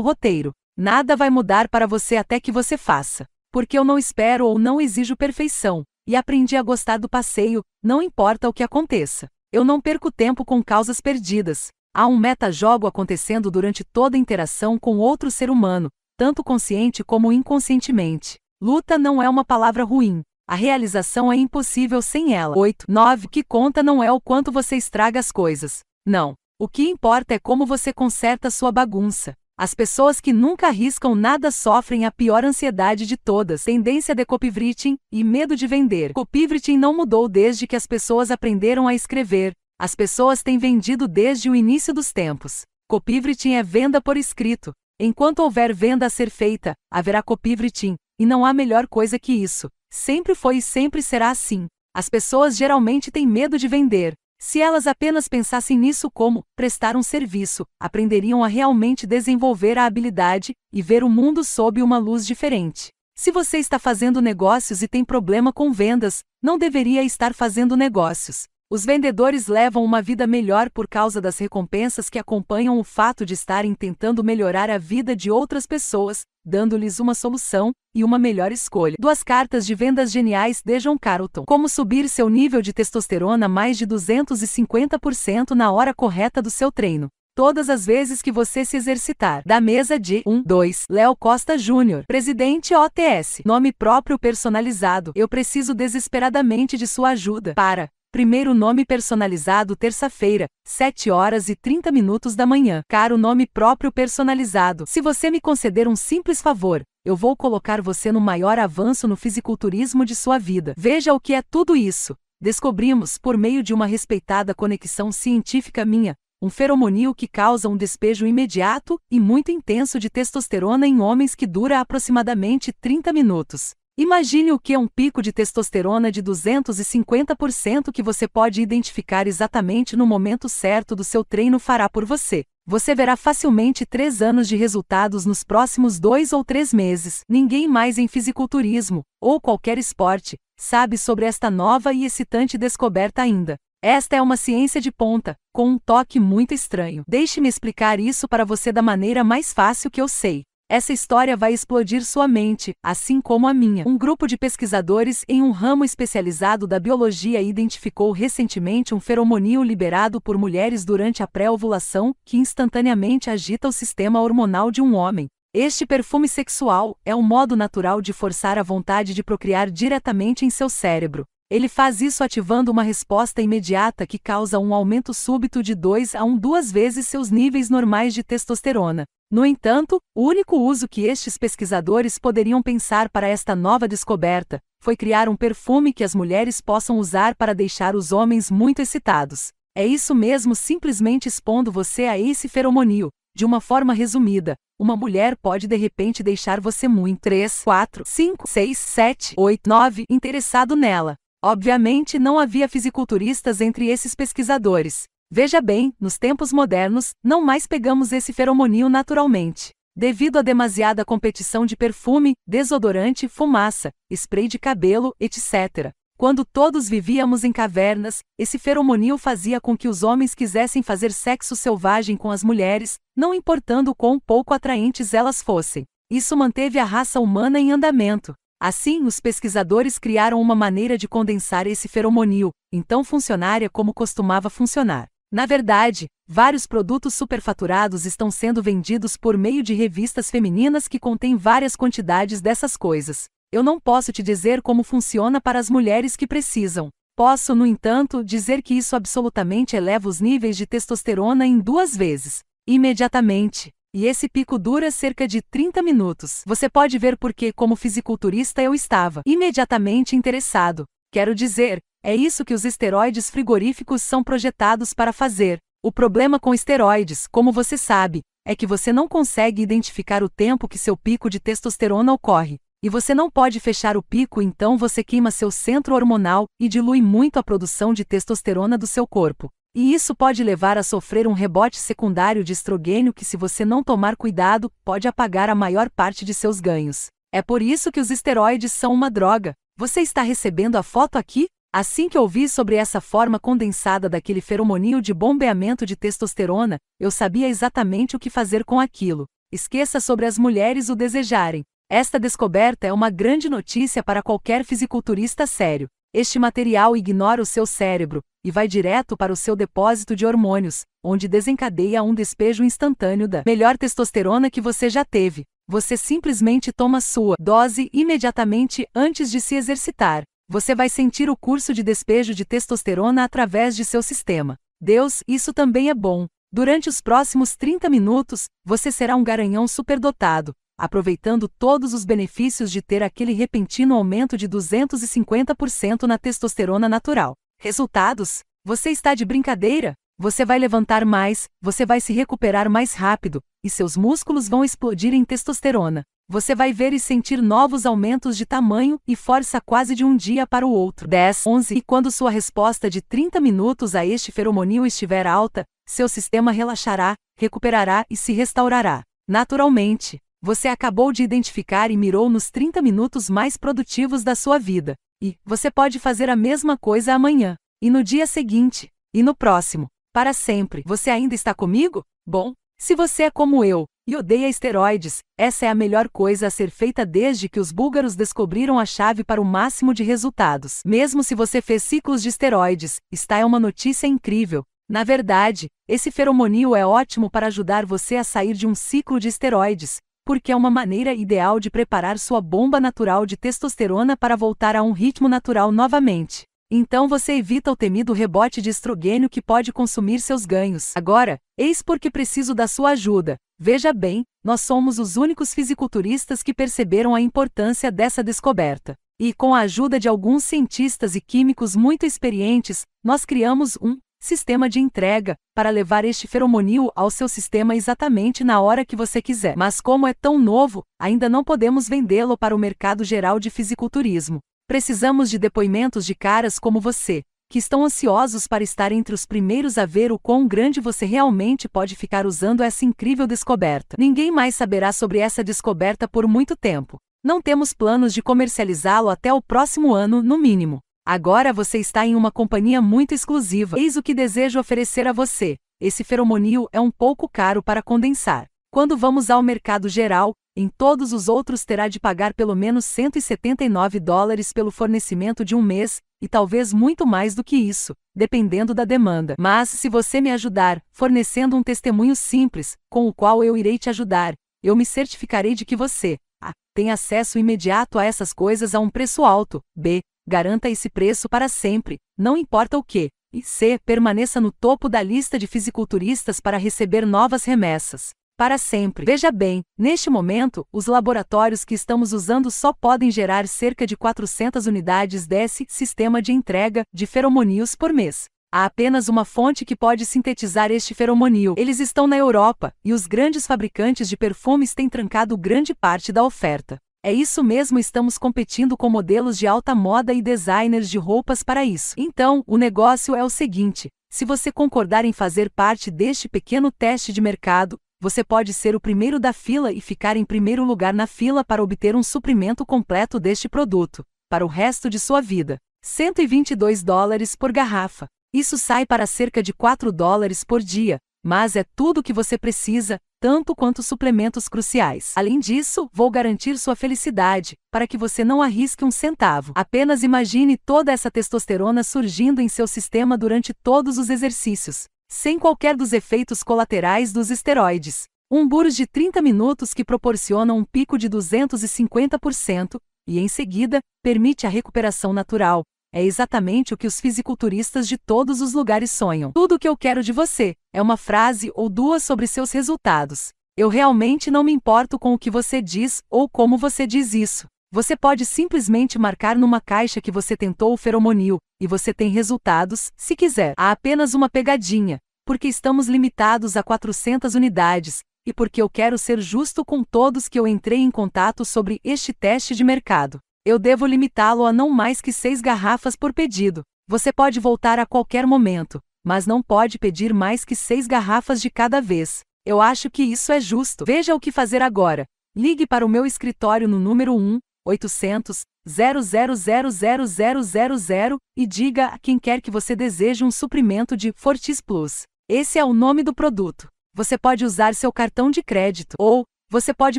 roteiro. Nada vai mudar para você até que você faça. Porque eu não espero ou não exijo perfeição, e aprendi a gostar do passeio, não importa o que aconteça. Eu não perco tempo com causas perdidas. Há um meta-jogo acontecendo durante toda a interação com outro ser humano, tanto consciente como inconscientemente. Luta não é uma palavra ruim. A realização é impossível sem ela. 8. 9. que conta não é o quanto você estraga as coisas. Não. O que importa é como você conserta sua bagunça. As pessoas que nunca arriscam nada sofrem a pior ansiedade de todas, tendência de copywriting e medo de vender. Copywriting não mudou desde que as pessoas aprenderam a escrever. As pessoas têm vendido desde o início dos tempos. Copywriting é venda por escrito. Enquanto houver venda a ser feita, haverá copivritim, e não há melhor coisa que isso. Sempre foi e sempre será assim. As pessoas geralmente têm medo de vender. Se elas apenas pensassem nisso como prestar um serviço, aprenderiam a realmente desenvolver a habilidade e ver o mundo sob uma luz diferente. Se você está fazendo negócios e tem problema com vendas, não deveria estar fazendo negócios. Os vendedores levam uma vida melhor por causa das recompensas que acompanham o fato de estarem tentando melhorar a vida de outras pessoas, dando-lhes uma solução e uma melhor escolha. Duas cartas de vendas geniais de John Carlton. Como subir seu nível de testosterona mais de 250% na hora correta do seu treino todas as vezes que você se exercitar. Da mesa de 1, 2, Léo Costa Júnior, presidente OTS. Nome próprio personalizado. Eu preciso desesperadamente de sua ajuda para Primeiro nome personalizado terça-feira, 7 horas e 30 minutos da manhã. Caro nome próprio personalizado. Se você me conceder um simples favor, eu vou colocar você no maior avanço no fisiculturismo de sua vida. Veja o que é tudo isso. Descobrimos, por meio de uma respeitada conexão científica minha, um feromonil que causa um despejo imediato e muito intenso de testosterona em homens que dura aproximadamente 30 minutos. Imagine o que é um pico de testosterona de 250% que você pode identificar exatamente no momento certo do seu treino fará por você. Você verá facilmente três anos de resultados nos próximos dois ou três meses. Ninguém mais em fisiculturismo, ou qualquer esporte, sabe sobre esta nova e excitante descoberta ainda. Esta é uma ciência de ponta, com um toque muito estranho. Deixe-me explicar isso para você da maneira mais fácil que eu sei. Essa história vai explodir sua mente, assim como a minha. Um grupo de pesquisadores em um ramo especializado da biologia identificou recentemente um feromonio liberado por mulheres durante a pré-ovulação, que instantaneamente agita o sistema hormonal de um homem. Este perfume sexual é um modo natural de forçar a vontade de procriar diretamente em seu cérebro. Ele faz isso ativando uma resposta imediata que causa um aumento súbito de 2 a 1 um duas vezes seus níveis normais de testosterona. No entanto, o único uso que estes pesquisadores poderiam pensar para esta nova descoberta foi criar um perfume que as mulheres possam usar para deixar os homens muito excitados. É isso mesmo, simplesmente expondo você a esse feromonio. De uma forma resumida, uma mulher pode de repente deixar você muito 3, 4, 5, 6, 7, 8, 9 interessado nela. Obviamente não havia fisiculturistas entre esses pesquisadores. Veja bem, nos tempos modernos, não mais pegamos esse feromonio naturalmente. Devido à demasiada competição de perfume, desodorante, fumaça, spray de cabelo, etc. Quando todos vivíamos em cavernas, esse feromonio fazia com que os homens quisessem fazer sexo selvagem com as mulheres, não importando quão pouco atraentes elas fossem. Isso manteve a raça humana em andamento. Assim, os pesquisadores criaram uma maneira de condensar esse feromonil, então funcionária como costumava funcionar. Na verdade, vários produtos superfaturados estão sendo vendidos por meio de revistas femininas que contêm várias quantidades dessas coisas. Eu não posso te dizer como funciona para as mulheres que precisam. Posso, no entanto, dizer que isso absolutamente eleva os níveis de testosterona em duas vezes. Imediatamente e esse pico dura cerca de 30 minutos. Você pode ver porque, como fisiculturista, eu estava imediatamente interessado. Quero dizer, é isso que os esteroides frigoríficos são projetados para fazer. O problema com esteroides, como você sabe, é que você não consegue identificar o tempo que seu pico de testosterona ocorre. E você não pode fechar o pico, então você queima seu centro hormonal e dilui muito a produção de testosterona do seu corpo. E isso pode levar a sofrer um rebote secundário de estrogênio que, se você não tomar cuidado, pode apagar a maior parte de seus ganhos. É por isso que os esteroides são uma droga. Você está recebendo a foto aqui? Assim que ouvi sobre essa forma condensada daquele feromoninho de bombeamento de testosterona, eu sabia exatamente o que fazer com aquilo. Esqueça sobre as mulheres o desejarem. Esta descoberta é uma grande notícia para qualquer fisiculturista sério. Este material ignora o seu cérebro e vai direto para o seu depósito de hormônios, onde desencadeia um despejo instantâneo da melhor testosterona que você já teve. Você simplesmente toma sua dose imediatamente antes de se exercitar. Você vai sentir o curso de despejo de testosterona através de seu sistema. Deus, isso também é bom. Durante os próximos 30 minutos, você será um garanhão superdotado, aproveitando todos os benefícios de ter aquele repentino aumento de 250% na testosterona natural. Resultados? Você está de brincadeira? Você vai levantar mais, você vai se recuperar mais rápido, e seus músculos vão explodir em testosterona. Você vai ver e sentir novos aumentos de tamanho e força quase de um dia para o outro. 10, 11 E quando sua resposta de 30 minutos a este feromonil estiver alta, seu sistema relaxará, recuperará e se restaurará. Naturalmente. Você acabou de identificar e mirou nos 30 minutos mais produtivos da sua vida. E você pode fazer a mesma coisa amanhã, e no dia seguinte, e no próximo. Para sempre. Você ainda está comigo? Bom, se você é como eu e odeia esteroides, essa é a melhor coisa a ser feita desde que os búlgaros descobriram a chave para o máximo de resultados. Mesmo se você fez ciclos de esteroides, está é uma notícia incrível. Na verdade, esse feromonil é ótimo para ajudar você a sair de um ciclo de esteroides, porque é uma maneira ideal de preparar sua bomba natural de testosterona para voltar a um ritmo natural novamente. Então você evita o temido rebote de estrogênio que pode consumir seus ganhos. Agora, eis porque preciso da sua ajuda. Veja bem, nós somos os únicos fisiculturistas que perceberam a importância dessa descoberta. E com a ajuda de alguns cientistas e químicos muito experientes, nós criamos um sistema de entrega, para levar este feromonil ao seu sistema exatamente na hora que você quiser. Mas como é tão novo, ainda não podemos vendê-lo para o mercado geral de fisiculturismo. Precisamos de depoimentos de caras como você, que estão ansiosos para estar entre os primeiros a ver o quão grande você realmente pode ficar usando essa incrível descoberta. Ninguém mais saberá sobre essa descoberta por muito tempo. Não temos planos de comercializá-lo até o próximo ano, no mínimo. Agora você está em uma companhia muito exclusiva. Eis o que desejo oferecer a você. Esse feromonil é um pouco caro para condensar. Quando vamos ao mercado geral, em todos os outros terá de pagar pelo menos 179 dólares pelo fornecimento de um mês, e talvez muito mais do que isso, dependendo da demanda. Mas se você me ajudar, fornecendo um testemunho simples, com o qual eu irei te ajudar, eu me certificarei de que você a. Ah, tem acesso imediato a essas coisas a um preço alto, b garanta esse preço para sempre, não importa o que, e C. Permaneça no topo da lista de fisiculturistas para receber novas remessas. Para sempre. Veja bem, neste momento, os laboratórios que estamos usando só podem gerar cerca de 400 unidades desse sistema de entrega de feromonios por mês. Há apenas uma fonte que pode sintetizar este feromonio. Eles estão na Europa, e os grandes fabricantes de perfumes têm trancado grande parte da oferta. É isso mesmo, estamos competindo com modelos de alta moda e designers de roupas para isso. Então, o negócio é o seguinte: se você concordar em fazer parte deste pequeno teste de mercado, você pode ser o primeiro da fila e ficar em primeiro lugar na fila para obter um suprimento completo deste produto, para o resto de sua vida. 122 dólares por garrafa. Isso sai para cerca de 4 dólares por dia, mas é tudo o que você precisa, tanto quanto suplementos cruciais. Além disso, vou garantir sua felicidade, para que você não arrisque um centavo. Apenas imagine toda essa testosterona surgindo em seu sistema durante todos os exercícios, sem qualquer dos efeitos colaterais dos esteroides. Um burro de 30 minutos que proporciona um pico de 250% e, em seguida, permite a recuperação natural, é exatamente o que os fisiculturistas de todos os lugares sonham. Tudo o que eu quero de você é uma frase ou duas sobre seus resultados. Eu realmente não me importo com o que você diz ou como você diz isso. Você pode simplesmente marcar numa caixa que você tentou o feromonil, e você tem resultados, se quiser. Há apenas uma pegadinha, porque estamos limitados a 400 unidades, e porque eu quero ser justo com todos que eu entrei em contato sobre este teste de mercado. Eu devo limitá-lo a não mais que seis garrafas por pedido. Você pode voltar a qualquer momento, mas não pode pedir mais que seis garrafas de cada vez. Eu acho que isso é justo. Veja o que fazer agora. Ligue para o meu escritório no número 1 800 00000000 e diga a quem quer que você deseje um suprimento de Fortis Plus. Esse é o nome do produto. Você pode usar seu cartão de crédito ou você pode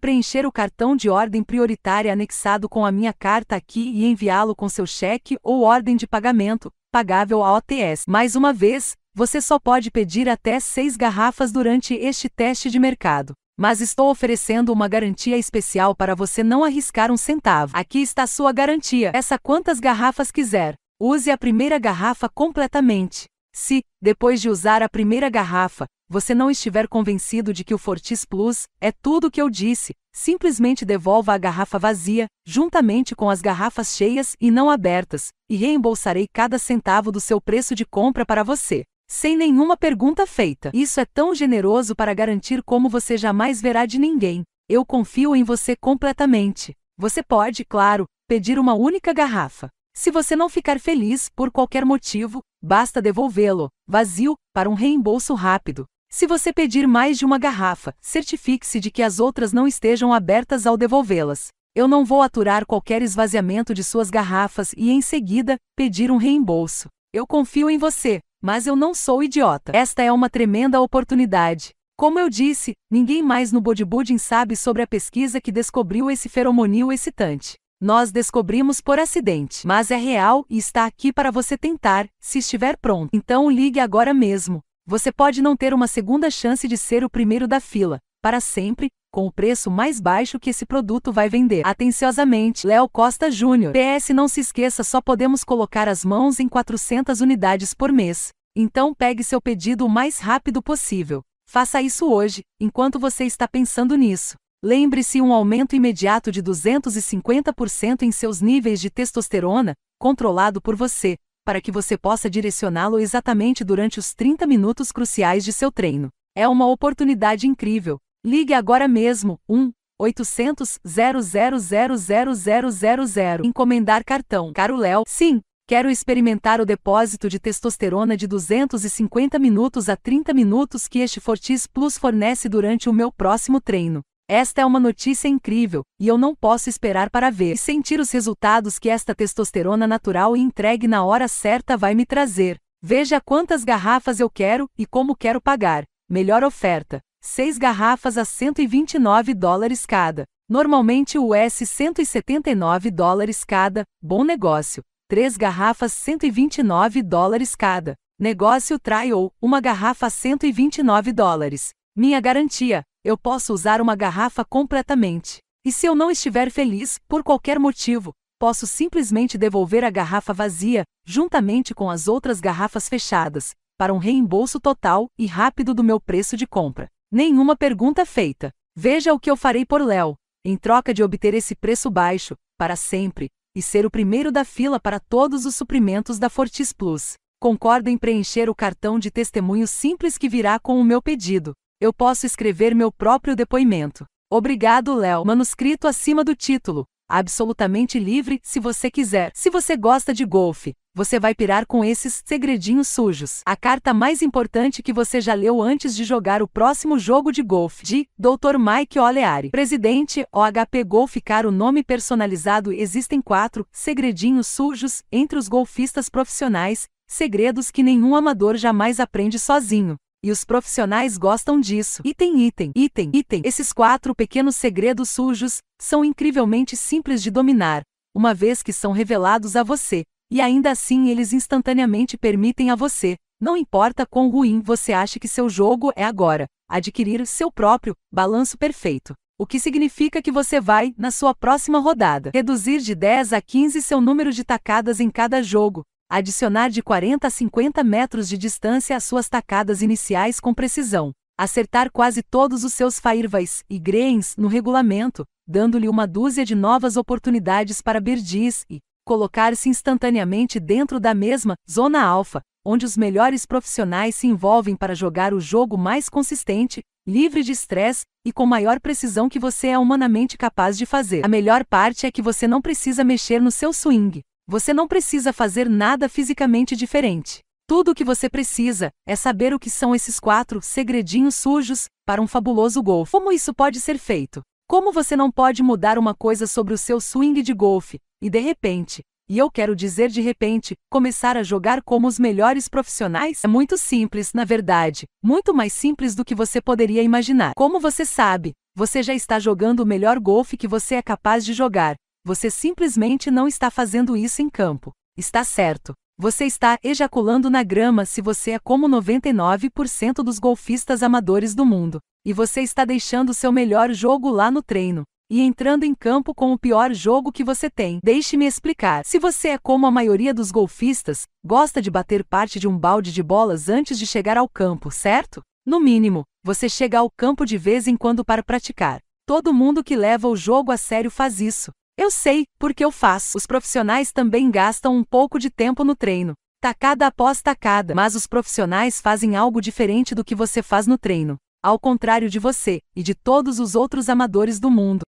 preencher o cartão de ordem prioritária anexado com a minha carta aqui e enviá-lo com seu cheque ou ordem de pagamento, pagável à OTS. Mais uma vez, você só pode pedir até seis garrafas durante este teste de mercado. Mas estou oferecendo uma garantia especial para você não arriscar um centavo. Aqui está sua garantia. Essa quantas garrafas quiser. Use a primeira garrafa completamente. Se, depois de usar a primeira garrafa, você não estiver convencido de que o Fortis Plus é tudo o que eu disse, simplesmente devolva a garrafa vazia, juntamente com as garrafas cheias e não abertas, e reembolsarei cada centavo do seu preço de compra para você. Sem nenhuma pergunta feita. Isso é tão generoso para garantir como você jamais verá de ninguém. Eu confio em você completamente. Você pode, claro, pedir uma única garrafa. Se você não ficar feliz por qualquer motivo, basta devolvê-lo, vazio, para um reembolso rápido. Se você pedir mais de uma garrafa, certifique-se de que as outras não estejam abertas ao devolvê-las. Eu não vou aturar qualquer esvaziamento de suas garrafas e, em seguida, pedir um reembolso. Eu confio em você, mas eu não sou idiota. Esta é uma tremenda oportunidade. Como eu disse, ninguém mais no bodybuilding sabe sobre a pesquisa que descobriu esse feromonil excitante. Nós descobrimos por acidente, mas é real e está aqui para você tentar, se estiver pronto. Então ligue agora mesmo. Você pode não ter uma segunda chance de ser o primeiro da fila, para sempre, com o preço mais baixo que esse produto vai vender. Atenciosamente, Léo Costa Júnior. PS Não se esqueça, só podemos colocar as mãos em 400 unidades por mês. Então pegue seu pedido o mais rápido possível. Faça isso hoje, enquanto você está pensando nisso. Lembre-se um aumento imediato de 250% em seus níveis de testosterona, controlado por você, para que você possa direcioná-lo exatamente durante os 30 minutos cruciais de seu treino. É uma oportunidade incrível. Ligue agora mesmo 1 800 0000000 encomendar cartão. Caro Léo, sim, quero experimentar o depósito de testosterona de 250 minutos a 30 minutos que este Fortis Plus fornece durante o meu próximo treino. Esta é uma notícia incrível, e eu não posso esperar para ver e sentir os resultados que esta testosterona natural e entregue na hora certa vai me trazer. Veja quantas garrafas eu quero e como quero pagar. Melhor oferta: 6 garrafas a 129 dólares cada. Normalmente US 179 dólares cada. Bom negócio. 3 garrafas 129 dólares cada. Negócio Trial, uma garrafa 129 dólares. Minha garantia: eu posso usar uma garrafa completamente. E se eu não estiver feliz, por qualquer motivo, posso simplesmente devolver a garrafa vazia, juntamente com as outras garrafas fechadas, para um reembolso total e rápido do meu preço de compra. Nenhuma pergunta feita. Veja o que eu farei por Léo, em troca de obter esse preço baixo, para sempre, e ser o primeiro da fila para todos os suprimentos da Fortis Plus. Concordo em preencher o cartão de testemunho simples que virá com o meu pedido. Eu posso escrever meu próprio depoimento. Obrigado, Léo. Manuscrito acima do título. Absolutamente livre, se você quiser. Se você gosta de golfe, você vai pirar com esses segredinhos sujos. A carta mais importante que você já leu antes de jogar o próximo jogo de golfe. De Dr. Mike Oleari. Presidente, OHP Golf Caro Nome personalizado. Existem quatro segredinhos sujos entre os golfistas profissionais, segredos que nenhum amador jamais aprende sozinho. E os profissionais gostam disso. Item, item, item, item. Esses quatro pequenos segredos sujos são incrivelmente simples de dominar, uma vez que são revelados a você, e ainda assim eles instantaneamente permitem a você, não importa quão ruim você acha que seu jogo é agora, adquirir seu próprio balanço perfeito. O que significa que você vai, na sua próxima rodada, reduzir de 10 a 15 seu número de tacadas em cada jogo, Adicionar de 40 a 50 metros de distância às suas tacadas iniciais com precisão. Acertar quase todos os seus fairways e greens no regulamento, dando-lhe uma dúzia de novas oportunidades para birdies e colocar-se instantaneamente dentro da mesma zona alfa, onde os melhores profissionais se envolvem para jogar o jogo mais consistente, livre de estresse e com maior precisão que você é humanamente capaz de fazer. A melhor parte é que você não precisa mexer no seu swing. Você não precisa fazer nada fisicamente diferente. Tudo o que você precisa é saber o que são esses quatro segredinhos sujos para um fabuloso golfe. Como isso pode ser feito? Como você não pode mudar uma coisa sobre o seu swing de golfe e de repente, e eu quero dizer de repente, começar a jogar como os melhores profissionais? É muito simples, na verdade, muito mais simples do que você poderia imaginar. Como você sabe, você já está jogando o melhor golfe que você é capaz de jogar, você simplesmente não está fazendo isso em campo. Está certo. Você está ejaculando na grama se você é como 99% dos golfistas amadores do mundo. E você está deixando seu melhor jogo lá no treino e entrando em campo com o pior jogo que você tem. Deixe-me explicar. Se você é como a maioria dos golfistas, gosta de bater parte de um balde de bolas antes de chegar ao campo, certo? No mínimo, você chega ao campo de vez em quando para praticar. Todo mundo que leva o jogo a sério faz isso. Eu sei, porque eu faço. Os profissionais também gastam um pouco de tempo no treino. Tacada após tacada, mas os profissionais fazem algo diferente do que você faz no treino. Ao contrário de você e de todos os outros amadores do mundo.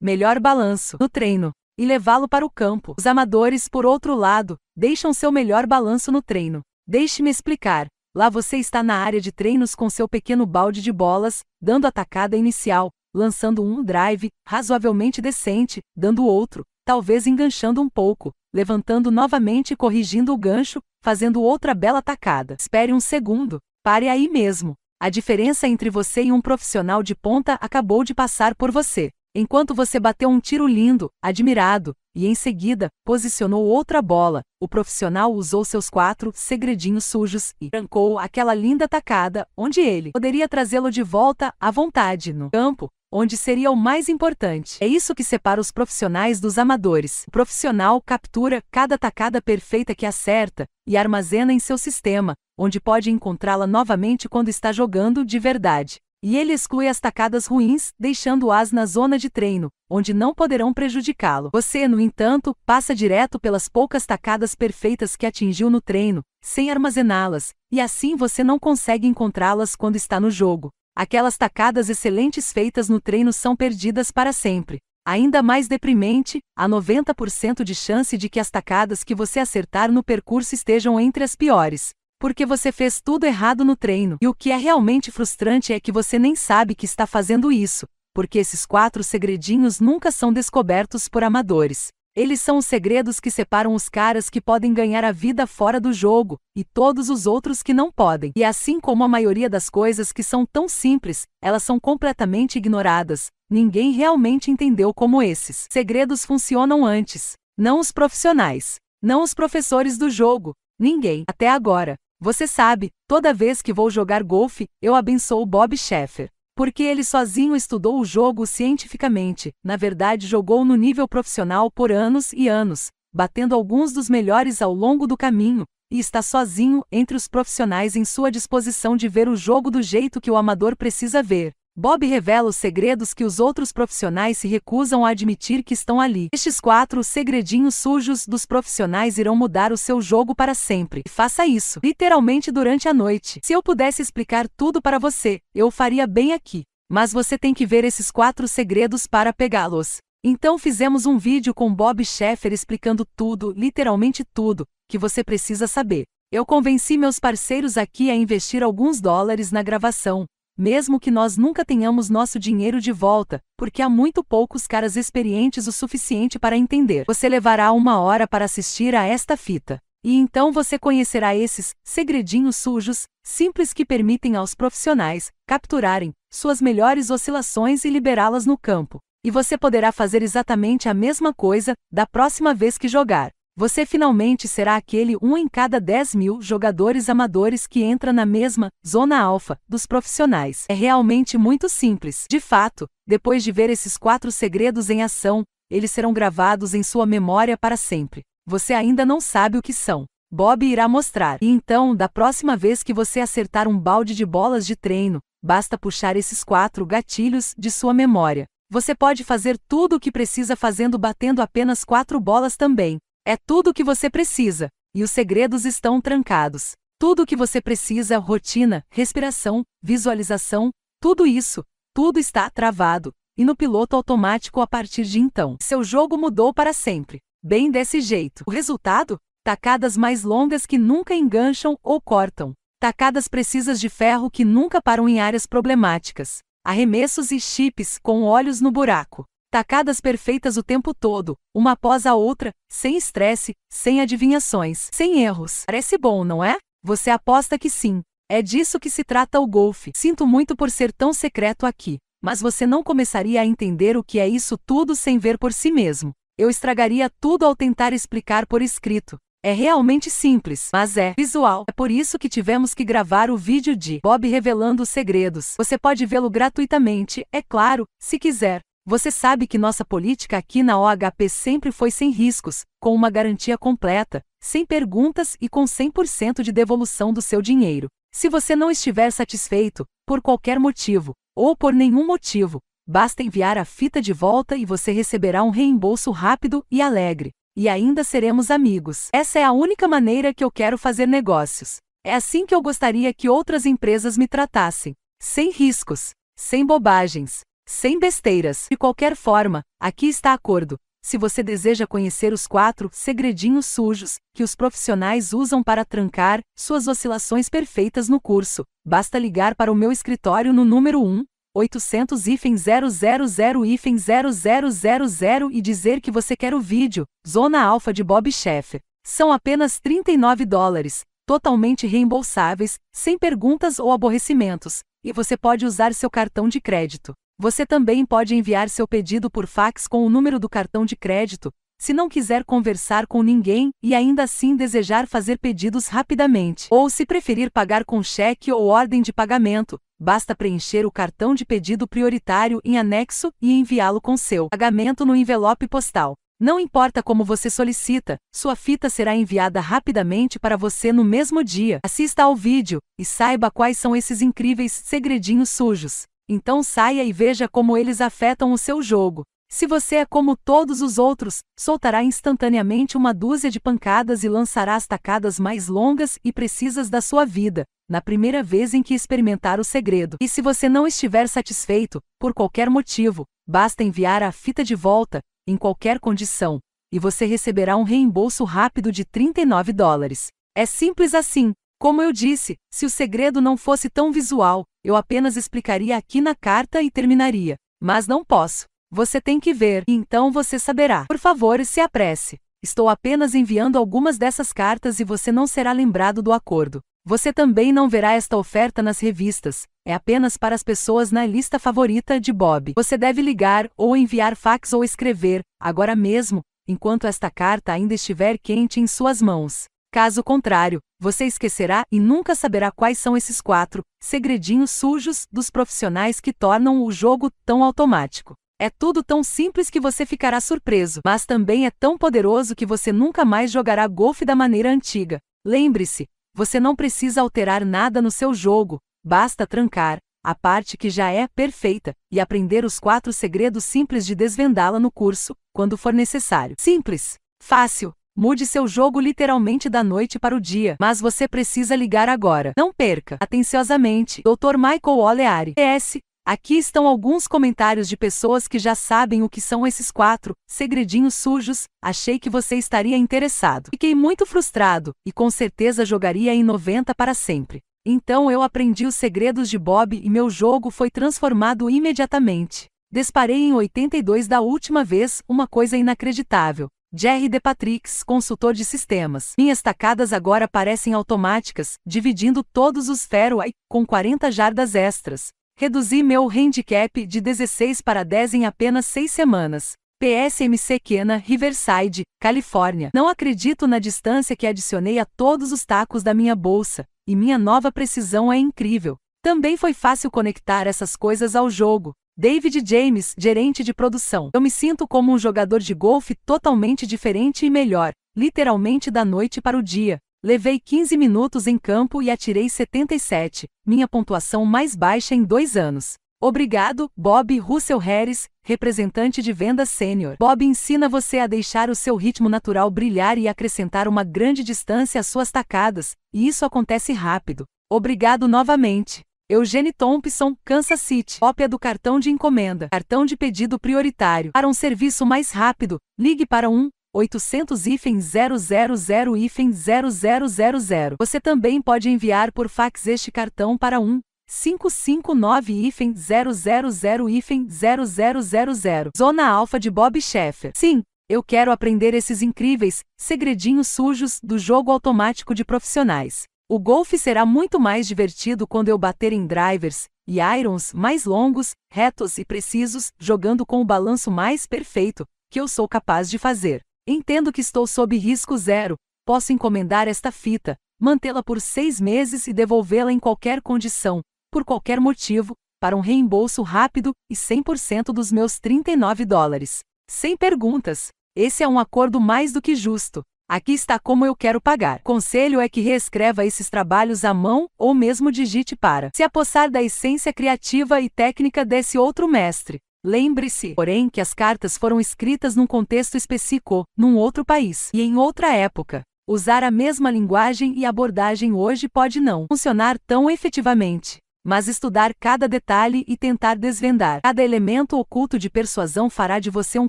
Melhor balanço no treino e levá-lo para o campo. Os amadores, por outro lado, deixam seu melhor balanço no treino. Deixe-me explicar. Lá você está na área de treinos com seu pequeno balde de bolas, dando a tacada inicial, lançando um drive, razoavelmente decente, dando outro, talvez enganchando um pouco, levantando novamente e corrigindo o gancho, fazendo outra bela tacada. Espere um segundo, pare aí mesmo. A diferença entre você e um profissional de ponta acabou de passar por você. Enquanto você bateu um tiro lindo, admirado, e em seguida, posicionou outra bola, o profissional usou seus quatro segredinhos sujos e trancou aquela linda tacada, onde ele poderia trazê-lo de volta à vontade no campo, onde seria o mais importante. É isso que separa os profissionais dos amadores. O profissional captura cada tacada perfeita que acerta e armazena em seu sistema, onde pode encontrá-la novamente quando está jogando de verdade. E ele exclui as tacadas ruins, deixando-as na zona de treino, onde não poderão prejudicá-lo. Você, no entanto, passa direto pelas poucas tacadas perfeitas que atingiu no treino, sem armazená-las, e assim você não consegue encontrá-las quando está no jogo. Aquelas tacadas excelentes feitas no treino são perdidas para sempre. Ainda mais deprimente, há 90% de chance de que as tacadas que você acertar no percurso estejam entre as piores porque você fez tudo errado no treino. E o que é realmente frustrante é que você nem sabe que está fazendo isso, porque esses quatro segredinhos nunca são descobertos por amadores. Eles são os segredos que separam os caras que podem ganhar a vida fora do jogo e todos os outros que não podem. E assim como a maioria das coisas que são tão simples, elas são completamente ignoradas. Ninguém realmente entendeu como esses segredos funcionam antes. Não os profissionais, não os professores do jogo, ninguém, até agora. Você sabe, toda vez que vou jogar golfe, eu abençoo Bob Sheffer. Porque ele sozinho estudou o jogo cientificamente, na verdade jogou no nível profissional por anos e anos, batendo alguns dos melhores ao longo do caminho, e está sozinho entre os profissionais em sua disposição de ver o jogo do jeito que o amador precisa ver. Bob revela os segredos que os outros profissionais se recusam a admitir que estão ali. Estes quatro segredinhos sujos dos profissionais irão mudar o seu jogo para sempre. E faça isso, literalmente durante a noite. Se eu pudesse explicar tudo para você, eu faria bem aqui. Mas você tem que ver esses quatro segredos para pegá-los. Então fizemos um vídeo com Bob Sheffer explicando tudo, literalmente tudo, que você precisa saber. Eu convenci meus parceiros aqui a investir alguns dólares na gravação, mesmo que nós nunca tenhamos nosso dinheiro de volta, porque há muito poucos caras experientes o suficiente para entender. Você levará uma hora para assistir a esta fita. E então você conhecerá esses segredinhos sujos, simples que permitem aos profissionais capturarem suas melhores oscilações e liberá-las no campo. E você poderá fazer exatamente a mesma coisa da próxima vez que jogar. Você finalmente será aquele um em cada 10 mil jogadores amadores que entra na mesma zona alfa dos profissionais. É realmente muito simples. De fato, depois de ver esses quatro segredos em ação, eles serão gravados em sua memória para sempre. Você ainda não sabe o que são. Bob irá mostrar. E então, da próxima vez que você acertar um balde de bolas de treino, basta puxar esses quatro gatilhos de sua memória. Você pode fazer tudo o que precisa fazendo batendo apenas quatro bolas também. É tudo o que você precisa, e os segredos estão trancados. Tudo o que você precisa, rotina, respiração, visualização, tudo isso, tudo está travado, e no piloto automático a partir de então. Seu jogo mudou para sempre. Bem desse jeito. O resultado? Tacadas mais longas que nunca engancham ou cortam. Tacadas precisas de ferro que nunca param em áreas problemáticas. Arremessos e chips com olhos no buraco tacadas perfeitas o tempo todo, uma após a outra, sem estresse, sem adivinhações, sem erros. Parece bom, não é? Você aposta que sim. É disso que se trata o golfe. Sinto muito por ser tão secreto aqui, mas você não começaria a entender o que é isso tudo sem ver por si mesmo. Eu estragaria tudo ao tentar explicar por escrito. É realmente simples, mas é visual. É por isso que tivemos que gravar o vídeo de Bob revelando os segredos. Você pode vê-lo gratuitamente, é claro, se quiser. Você sabe que nossa política aqui na OHP sempre foi sem riscos, com uma garantia completa, sem perguntas e com 100% de devolução do seu dinheiro. Se você não estiver satisfeito, por qualquer motivo, ou por nenhum motivo, basta enviar a fita de volta e você receberá um reembolso rápido e alegre. E ainda seremos amigos. Essa é a única maneira que eu quero fazer negócios. É assim que eu gostaria que outras empresas me tratassem. Sem riscos, sem bobagens, sem besteiras. De qualquer forma, aqui está acordo. Se você deseja conhecer os quatro segredinhos sujos que os profissionais usam para trancar suas oscilações perfeitas no curso, basta ligar para o meu escritório no número 1 800-000-000 e dizer que você quer o vídeo, Zona Alfa de Bob Chef. São apenas 39 dólares, totalmente reembolsáveis, sem perguntas ou aborrecimentos, e você pode usar seu cartão de crédito. Você também pode enviar seu pedido por fax com o número do cartão de crédito, se não quiser conversar com ninguém e ainda assim desejar fazer pedidos rapidamente. Ou se preferir pagar com cheque ou ordem de pagamento, basta preencher o cartão de pedido prioritário em anexo e enviá-lo com seu pagamento no envelope postal. Não importa como você solicita, sua fita será enviada rapidamente para você no mesmo dia. Assista ao vídeo e saiba quais são esses incríveis segredinhos sujos. Então saia e veja como eles afetam o seu jogo. Se você é como todos os outros, soltará instantaneamente uma dúzia de pancadas e lançará as tacadas mais longas e precisas da sua vida, na primeira vez em que experimentar o segredo. E se você não estiver satisfeito, por qualquer motivo, basta enviar a fita de volta, em qualquer condição, e você receberá um reembolso rápido de 39 dólares. É simples assim. Como eu disse, se o segredo não fosse tão visual, eu apenas explicaria aqui na carta e terminaria. Mas não posso. Você tem que ver, então você saberá. Por favor, se apresse. Estou apenas enviando algumas dessas cartas e você não será lembrado do acordo. Você também não verá esta oferta nas revistas, é apenas para as pessoas na lista favorita de Bob. Você deve ligar, ou enviar fax ou escrever, agora mesmo, enquanto esta carta ainda estiver quente em suas mãos. Caso contrário, você esquecerá e nunca saberá quais são esses quatro segredinhos sujos dos profissionais que tornam o jogo tão automático. É tudo tão simples que você ficará surpreso, mas também é tão poderoso que você nunca mais jogará golfe da maneira antiga. Lembre-se, você não precisa alterar nada no seu jogo, basta trancar a parte que já é perfeita e aprender os quatro segredos simples de desvendá-la no curso, quando for necessário. Simples, fácil, Mude seu jogo literalmente da noite para o dia, mas você precisa ligar agora. Não perca. Atenciosamente, Dr. Michael Oleari. PS. Aqui estão alguns comentários de pessoas que já sabem o que são esses quatro segredinhos sujos. Achei que você estaria interessado. Fiquei muito frustrado e com certeza jogaria em 90 para sempre. Então eu aprendi os segredos de Bob e meu jogo foi transformado imediatamente. Desparei em 82 da última vez, uma coisa inacreditável. Jerry De Patricks, consultor de sistemas. Minhas tacadas agora parecem automáticas, dividindo todos os fairway com 40 jardas extras. Reduzi meu handicap de 16 para 10 em apenas 6 semanas. PSMC Kena, Riverside, Califórnia. Não acredito na distância que adicionei a todos os tacos da minha bolsa, e minha nova precisão é incrível. Também foi fácil conectar essas coisas ao jogo. David James, gerente de produção. Eu me sinto como um jogador de golfe totalmente diferente e melhor, literalmente da noite para o dia. Levei 15 minutos em campo e atirei 77, minha pontuação mais baixa em dois anos. Obrigado, Bob Russell Harris, representante de vendas sênior. Bob ensina você a deixar o seu ritmo natural brilhar e acrescentar uma grande distância às suas tacadas, e isso acontece rápido. Obrigado novamente. Eugene Thompson, Kansas City. Cópia do cartão de encomenda. Cartão de pedido prioritário. Para um serviço mais rápido, ligue para 1 800-000-0000. Você também pode enviar por fax este cartão para 1 559-000-0000. Zona Alfa de Bob Schaefer. Sim, eu quero aprender esses incríveis segredinhos sujos do jogo automático de profissionais. O golfe será muito mais divertido quando eu bater em drivers e irons mais longos, retos e precisos, jogando com o balanço mais perfeito que eu sou capaz de fazer. Entendo que estou sob risco zero, posso encomendar esta fita, mantê-la por seis meses e devolvê-la em qualquer condição, por qualquer motivo, para um reembolso rápido e 100% dos meus 39 dólares. Sem perguntas, esse é um acordo mais do que justo. Aqui está como eu quero pagar. Conselho é que reescreva esses trabalhos à mão ou mesmo digite para se apossar da essência criativa e técnica desse outro mestre. Lembre-se, porém, que as cartas foram escritas num contexto específico, num outro país e em outra época. Usar a mesma linguagem e abordagem hoje pode não funcionar tão efetivamente mas estudar cada detalhe e tentar desvendar cada elemento oculto de persuasão fará de você um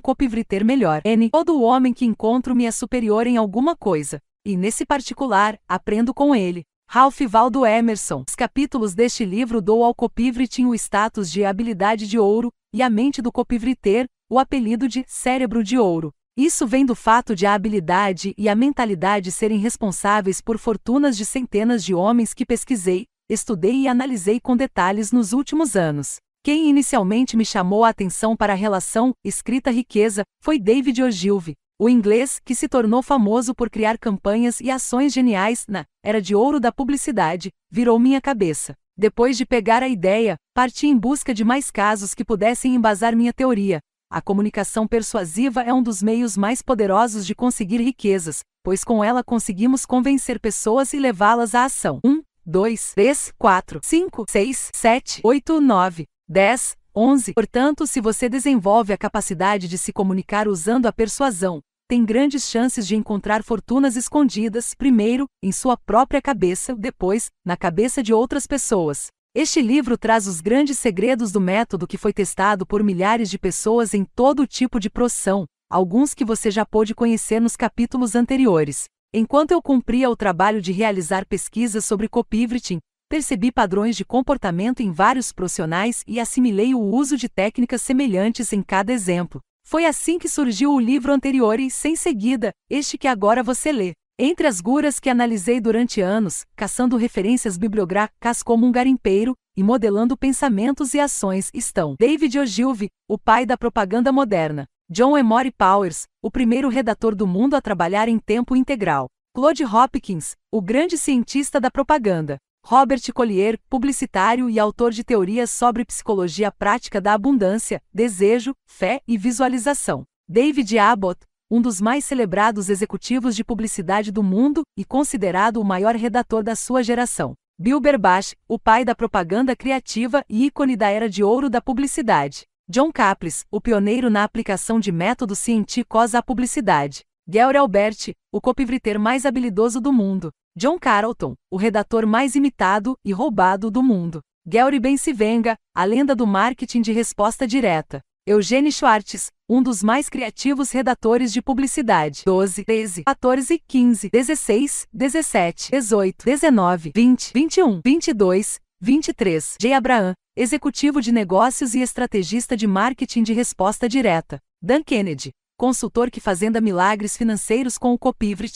copivreter melhor. N. Todo homem que encontro me é superior em alguma coisa, e nesse particular, aprendo com ele. Ralph Waldo Emerson. Os capítulos deste livro dou ao copivrete o status de habilidade de ouro, e a mente do copivrete, o apelido de cérebro de ouro. Isso vem do fato de a habilidade e a mentalidade serem responsáveis por fortunas de centenas de homens que pesquisei, Estudei e analisei com detalhes nos últimos anos. Quem inicialmente me chamou a atenção para a relação escrita-riqueza foi David Ogilvy, o inglês que se tornou famoso por criar campanhas e ações geniais na era de ouro da publicidade, virou minha cabeça. Depois de pegar a ideia, parti em busca de mais casos que pudessem embasar minha teoria. A comunicação persuasiva é um dos meios mais poderosos de conseguir riquezas, pois com ela conseguimos convencer pessoas e levá-las à ação. 1. Um, 2, 3, 4, 5, 6, 7, 8, 9, 10, 11. Portanto, se você desenvolve a capacidade de se comunicar usando a persuasão, tem grandes chances de encontrar fortunas escondidas, primeiro, em sua própria cabeça, depois, na cabeça de outras pessoas. Este livro traz os grandes segredos do método que foi testado por milhares de pessoas em todo tipo de profissão, alguns que você já pôde conhecer nos capítulos anteriores. Enquanto eu cumpria o trabalho de realizar pesquisas sobre copywriting, percebi padrões de comportamento em vários profissionais e assimilei o uso de técnicas semelhantes em cada exemplo. Foi assim que surgiu o livro anterior e, sem seguida, este que agora você lê. Entre as guras que analisei durante anos, caçando referências bibliográficas como um garimpeiro e modelando pensamentos e ações, estão David Ogilvy, o pai da propaganda moderna, John Emory Powers, o primeiro redator do mundo a trabalhar em tempo integral. Claude Hopkins, o grande cientista da propaganda. Robert Collier, publicitário e autor de teorias sobre psicologia prática da abundância, desejo, fé e visualização. David Abbott, um dos mais celebrados executivos de publicidade do mundo e considerado o maior redator da sua geração. Bill Berbach, o pai da propaganda criativa e ícone da era de ouro da publicidade. John Caplis, o pioneiro na aplicação de métodos científicos à publicidade. Gary Alberti, o copywriter mais habilidoso do mundo. John Carlton, o redator mais imitado e roubado do mundo. Gary Bensivenga, a lenda do marketing de resposta direta. Eugênio Schwartz, um dos mais criativos redatores de publicidade. 12, 13, 14, 15, 16, 17, 18, 19, 20, 21, 22, 23. Jay Abraham, executivo de negócios e estrategista de marketing de resposta direta. Dan Kennedy, consultor que fazenda milagres financeiros com o Copivre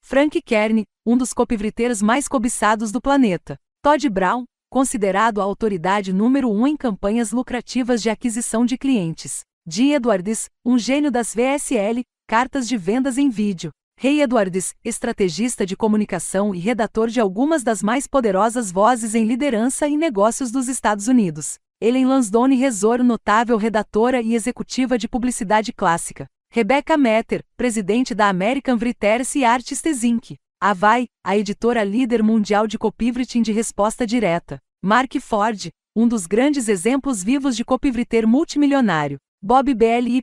Frank Kern, um dos copivriteiros mais cobiçados do planeta. Todd Brown, considerado a autoridade número um em campanhas lucrativas de aquisição de clientes. Dean Edwards, um gênio das VSL, cartas de vendas em vídeo. Rei Edwards, estrategista de comunicação e redator de algumas das mais poderosas vozes em liderança e negócios dos Estados Unidos. Ellen Lansdowne Resor, notável redatora e executiva de publicidade clássica. Rebecca Metter, presidente da American Vriters e Artists Inc. Avai, a editora líder mundial de copywriting de resposta direta. Mark Ford, um dos grandes exemplos vivos de copywriter multimilionário. Bob BLY,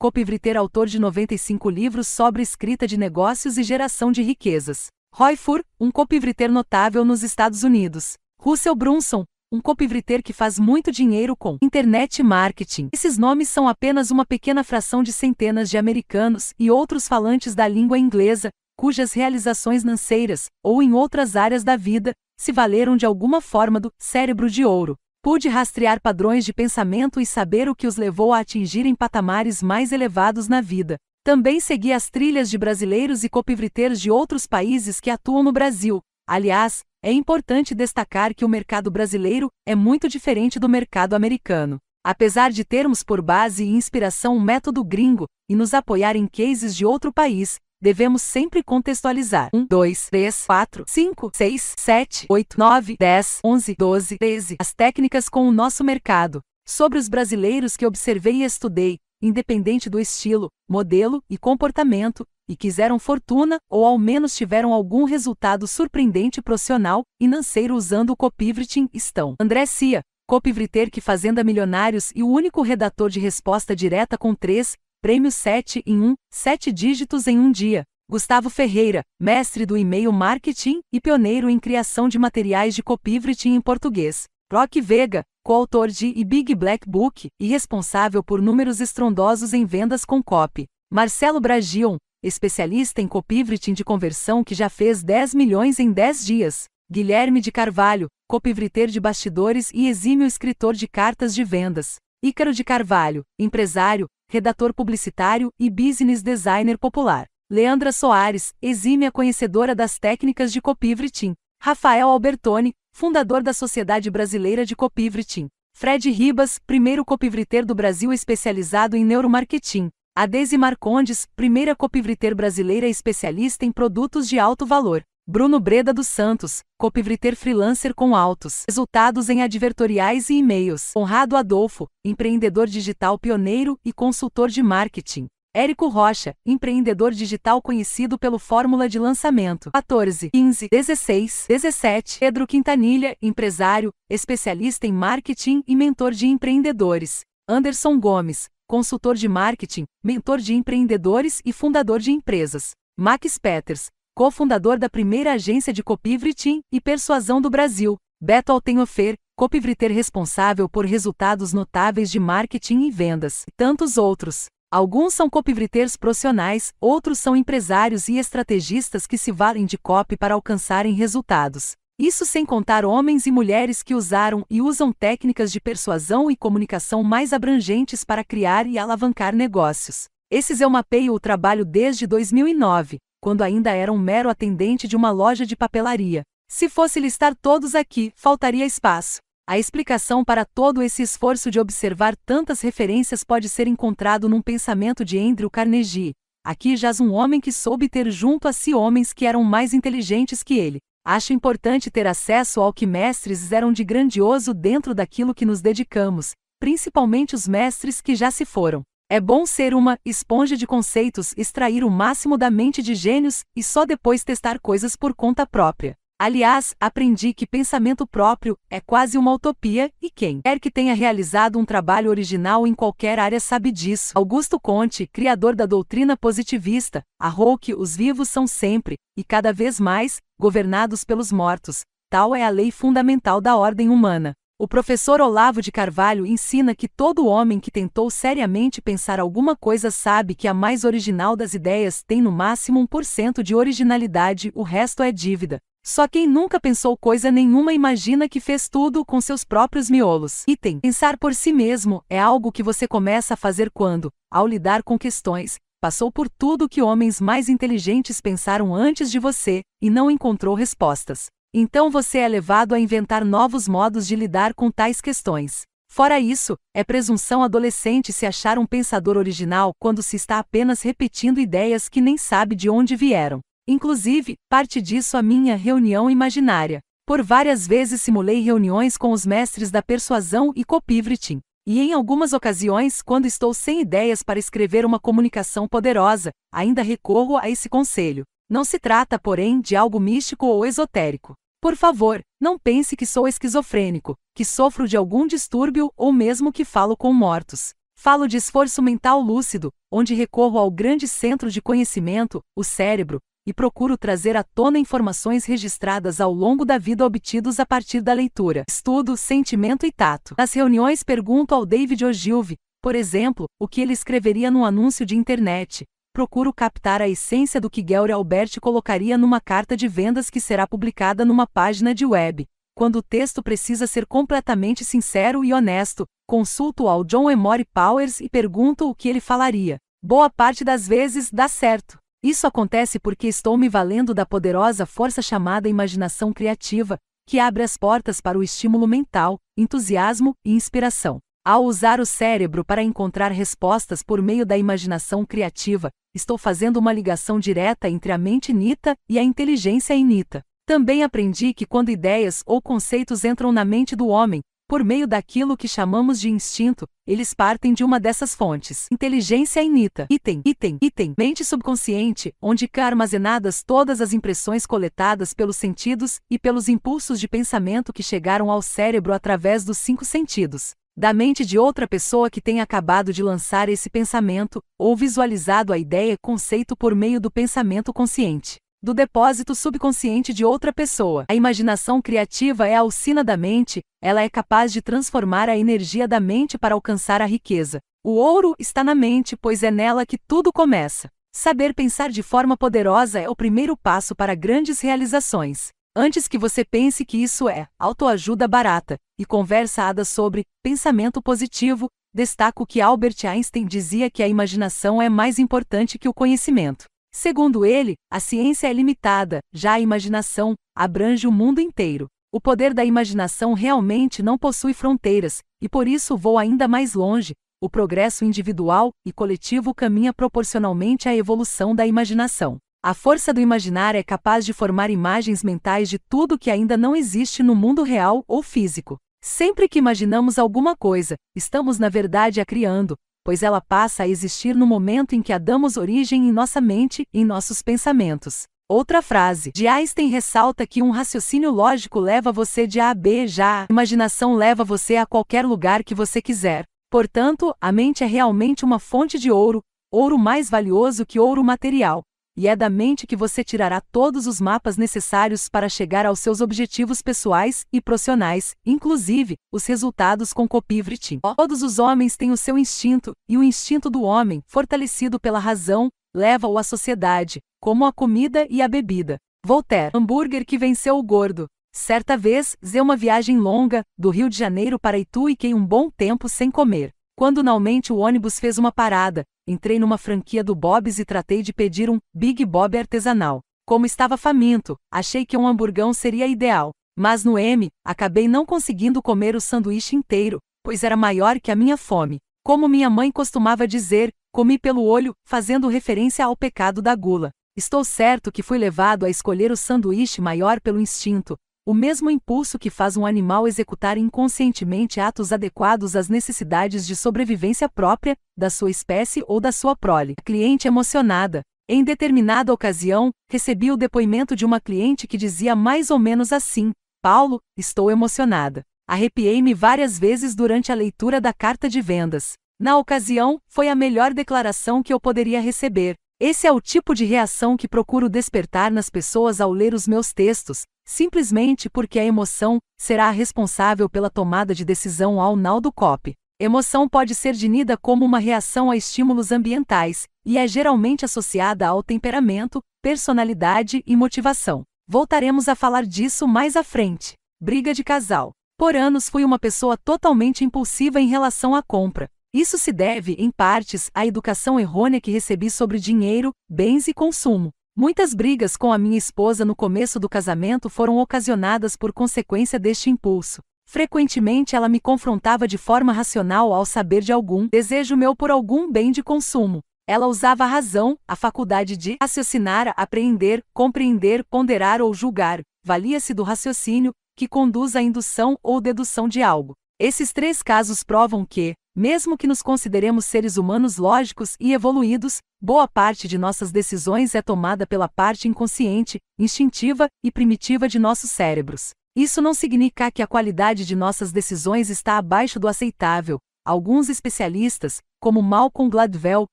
Copivreter autor de 95 livros sobre escrita de negócios e geração de riquezas. Roy Fur, um copivreter notável nos Estados Unidos. Russell Brunson, um copivreter que faz muito dinheiro com internet marketing. Esses nomes são apenas uma pequena fração de centenas de americanos e outros falantes da língua inglesa, cujas realizações financeiras, ou em outras áreas da vida, se valeram de alguma forma do cérebro de ouro Pude rastrear padrões de pensamento e saber o que os levou a atingirem patamares mais elevados na vida. Também segui as trilhas de brasileiros e copivriteiros de outros países que atuam no Brasil. Aliás, é importante destacar que o mercado brasileiro é muito diferente do mercado americano. Apesar de termos por base e inspiração um método gringo e nos apoiar em cases de outro país, devemos sempre contextualizar. 1, 2, 3, 4, 5, 6, 7, 8, 9, 10, 11, 12, 13. As técnicas com o nosso mercado. Sobre os brasileiros que observei e estudei, independente do estilo, modelo e comportamento, e quiseram fortuna ou ao menos tiveram algum resultado surpreendente profissional e financeiro usando o copywriting estão André Cia, copywriter que fazenda milionários e o único redator de resposta direta com 3, Prêmio 7 em 1, 7 dígitos em um dia. Gustavo Ferreira, mestre do e-mail marketing e pioneiro em criação de materiais de copywriting em português. Rock Vega, coautor de E Big Black Book e responsável por números estrondosos em vendas com copy. Marcelo Bragion, especialista em copywriting de conversão que já fez 10 milhões em 10 dias. Guilherme de Carvalho, copywriter de bastidores e exímio escritor de cartas de vendas. Ícaro de Carvalho, empresário, redator publicitário e business designer popular. Leandra Soares, exímia conhecedora das técnicas de copywriting. Rafael Albertoni, fundador da Sociedade Brasileira de Copywriting. Fred Ribas, primeiro copywriter do Brasil especializado em neuromarketing. ADESI Marcondes, primeira copywriter brasileira especialista em produtos de alto valor. Bruno Breda dos Santos, copivriter freelancer com altos resultados em advertoriais e e-mails. Conrado Adolfo, empreendedor digital pioneiro e consultor de marketing. Érico Rocha, empreendedor digital conhecido pelo Fórmula de Lançamento. 14, 15, 16, 17. Pedro Quintanilha, empresário, especialista em marketing e mentor de empreendedores. Anderson Gomes, consultor de marketing, mentor de empreendedores e fundador de empresas. Max Peters, cofundador da primeira agência de copywriting e persuasão do Brasil, Beto Altenhofer, copywriter responsável por resultados notáveis de marketing e vendas, e tantos outros. Alguns são copywriters profissionais, outros são empresários e estrategistas que se valem de copy para alcançarem resultados. Isso sem contar homens e mulheres que usaram e usam técnicas de persuasão e comunicação mais abrangentes para criar e alavancar negócios. Esses eu mapeio o trabalho desde 2009, quando ainda era um mero atendente de uma loja de papelaria. Se fosse listar todos aqui, faltaria espaço. A explicação para todo esse esforço de observar tantas referências pode ser encontrado num pensamento de Andrew Carnegie. Aqui jaz um homem que soube ter junto a si homens que eram mais inteligentes que ele. Acho importante ter acesso ao que mestres eram de grandioso dentro daquilo que nos dedicamos, principalmente os mestres que já se foram. É bom ser uma esponja de conceitos, extrair o máximo da mente de gênios e só depois testar coisas por conta própria. Aliás, aprendi que pensamento próprio é quase uma utopia e quem quer que tenha realizado um trabalho original em qualquer área sabe disso. Augusto Conte, criador da doutrina positivista, arrou que os vivos são sempre, e cada vez mais, governados pelos mortos. Tal é a lei fundamental da ordem humana. O professor Olavo de Carvalho ensina que todo homem que tentou seriamente pensar alguma coisa sabe que a mais original das ideias tem no máximo 1% de originalidade, o resto é dívida. Só quem nunca pensou coisa nenhuma imagina que fez tudo com seus próprios miolos. Item: pensar por si mesmo é algo que você começa a fazer quando, ao lidar com questões, passou por tudo que homens mais inteligentes pensaram antes de você e não encontrou respostas. Então você é levado a inventar novos modos de lidar com tais questões. Fora isso, é presunção adolescente se achar um pensador original quando se está apenas repetindo ideias que nem sabe de onde vieram. Inclusive, parte disso a minha reunião imaginária. Por várias vezes simulei reuniões com os mestres da persuasão e copywriting. E em algumas ocasiões, quando estou sem ideias para escrever uma comunicação poderosa, ainda recorro a esse conselho. Não se trata, porém, de algo místico ou esotérico. Por favor, não pense que sou esquizofrênico, que sofro de algum distúrbio ou mesmo que falo com mortos. Falo de esforço mental lúcido, onde recorro ao grande centro de conhecimento, o cérebro, e procuro trazer à tona informações registradas ao longo da vida obtidos a partir da leitura, estudo, sentimento e tato. Nas reuniões pergunto ao David Ogilvy, por exemplo, o que ele escreveria num anúncio de internet, procuro captar a essência do que Gary Albert colocaria numa carta de vendas que será publicada numa página de web. Quando o texto precisa ser completamente sincero e honesto, consulto ao John Emory Powers e pergunto o que ele falaria. Boa parte das vezes dá certo. Isso acontece porque estou me valendo da poderosa força chamada imaginação criativa, que abre as portas para o estímulo mental, entusiasmo e inspiração. Ao usar o cérebro para encontrar respostas por meio da imaginação criativa, estou fazendo uma ligação direta entre a mente nita e a inteligência inita. Também aprendi que quando ideias ou conceitos entram na mente do homem, por meio daquilo que chamamos de instinto, eles partem de uma dessas fontes. Inteligência inita. Item, item, item. Mente subconsciente, onde fica armazenadas todas as impressões coletadas pelos sentidos e pelos impulsos de pensamento que chegaram ao cérebro através dos cinco sentidos da mente de outra pessoa que tem acabado de lançar esse pensamento, ou visualizado a ideia e conceito por meio do pensamento consciente. Do depósito subconsciente de outra pessoa. A imaginação criativa é a alcina da mente, ela é capaz de transformar a energia da mente para alcançar a riqueza. O ouro está na mente, pois é nela que tudo começa. Saber pensar de forma poderosa é o primeiro passo para grandes realizações. Antes que você pense que isso é autoajuda barata e conversada sobre pensamento positivo, destaco que Albert Einstein dizia que a imaginação é mais importante que o conhecimento. Segundo ele, a ciência é limitada, já a imaginação abrange o mundo inteiro. O poder da imaginação realmente não possui fronteiras, e por isso vou ainda mais longe. O progresso individual e coletivo caminha proporcionalmente à evolução da imaginação. A força do imaginar é capaz de formar imagens mentais de tudo que ainda não existe no mundo real ou físico. Sempre que imaginamos alguma coisa, estamos na verdade a criando, pois ela passa a existir no momento em que a damos origem em nossa mente e em nossos pensamentos. Outra frase de Einstein ressalta que um raciocínio lógico leva você de A a B, já a imaginação leva você a qualquer lugar que você quiser. Portanto, a mente é realmente uma fonte de ouro, ouro mais valioso que ouro material e é da mente que você tirará todos os mapas necessários para chegar aos seus objetivos pessoais e profissionais, inclusive os resultados com Copivrit. Todos os homens têm o seu instinto, e o instinto do homem, fortalecido pela razão, leva-o à sociedade, como a comida e a bebida. Voltaire, hambúrguer que venceu o gordo. Certa vez, zeu uma viagem longa, do Rio de Janeiro para Itu e fiquei um bom tempo sem comer. Quando finalmente o ônibus fez uma parada, Entrei numa franquia do Bob's e tratei de pedir um Big Bob artesanal. Como estava faminto, achei que um hamburgão seria ideal. Mas no M, acabei não conseguindo comer o sanduíche inteiro, pois era maior que a minha fome. Como minha mãe costumava dizer, comi pelo olho, fazendo referência ao pecado da gula. Estou certo que fui levado a escolher o sanduíche maior pelo instinto, o mesmo impulso que faz um animal executar inconscientemente atos adequados às necessidades de sobrevivência própria, da sua espécie ou da sua prole. A cliente emocionada. Em determinada ocasião, recebi o depoimento de uma cliente que dizia mais ou menos assim: Paulo, estou emocionada. Arrepiei-me várias vezes durante a leitura da carta de vendas. Na ocasião, foi a melhor declaração que eu poderia receber. Esse é o tipo de reação que procuro despertar nas pessoas ao ler os meus textos, simplesmente porque a emoção será a responsável pela tomada de decisão ao Naldo Cop. Emoção pode ser definida como uma reação a estímulos ambientais e é geralmente associada ao temperamento, personalidade e motivação. Voltaremos a falar disso mais à frente. Briga de casal. Por anos fui uma pessoa totalmente impulsiva em relação à compra. Isso se deve, em partes, à educação errônea que recebi sobre dinheiro, bens e consumo. Muitas brigas com a minha esposa no começo do casamento foram ocasionadas por consequência deste impulso. Frequentemente ela me confrontava de forma racional ao saber de algum desejo meu por algum bem de consumo. Ela usava a razão, a faculdade de raciocinar, apreender, compreender, ponderar ou julgar. Valia-se do raciocínio, que conduz à indução ou dedução de algo. Esses três casos provam que, mesmo que nos consideremos seres humanos lógicos e evoluídos, boa parte de nossas decisões é tomada pela parte inconsciente, instintiva e primitiva de nossos cérebros. Isso não significa que a qualidade de nossas decisões está abaixo do aceitável. Alguns especialistas, como Malcolm Gladwell,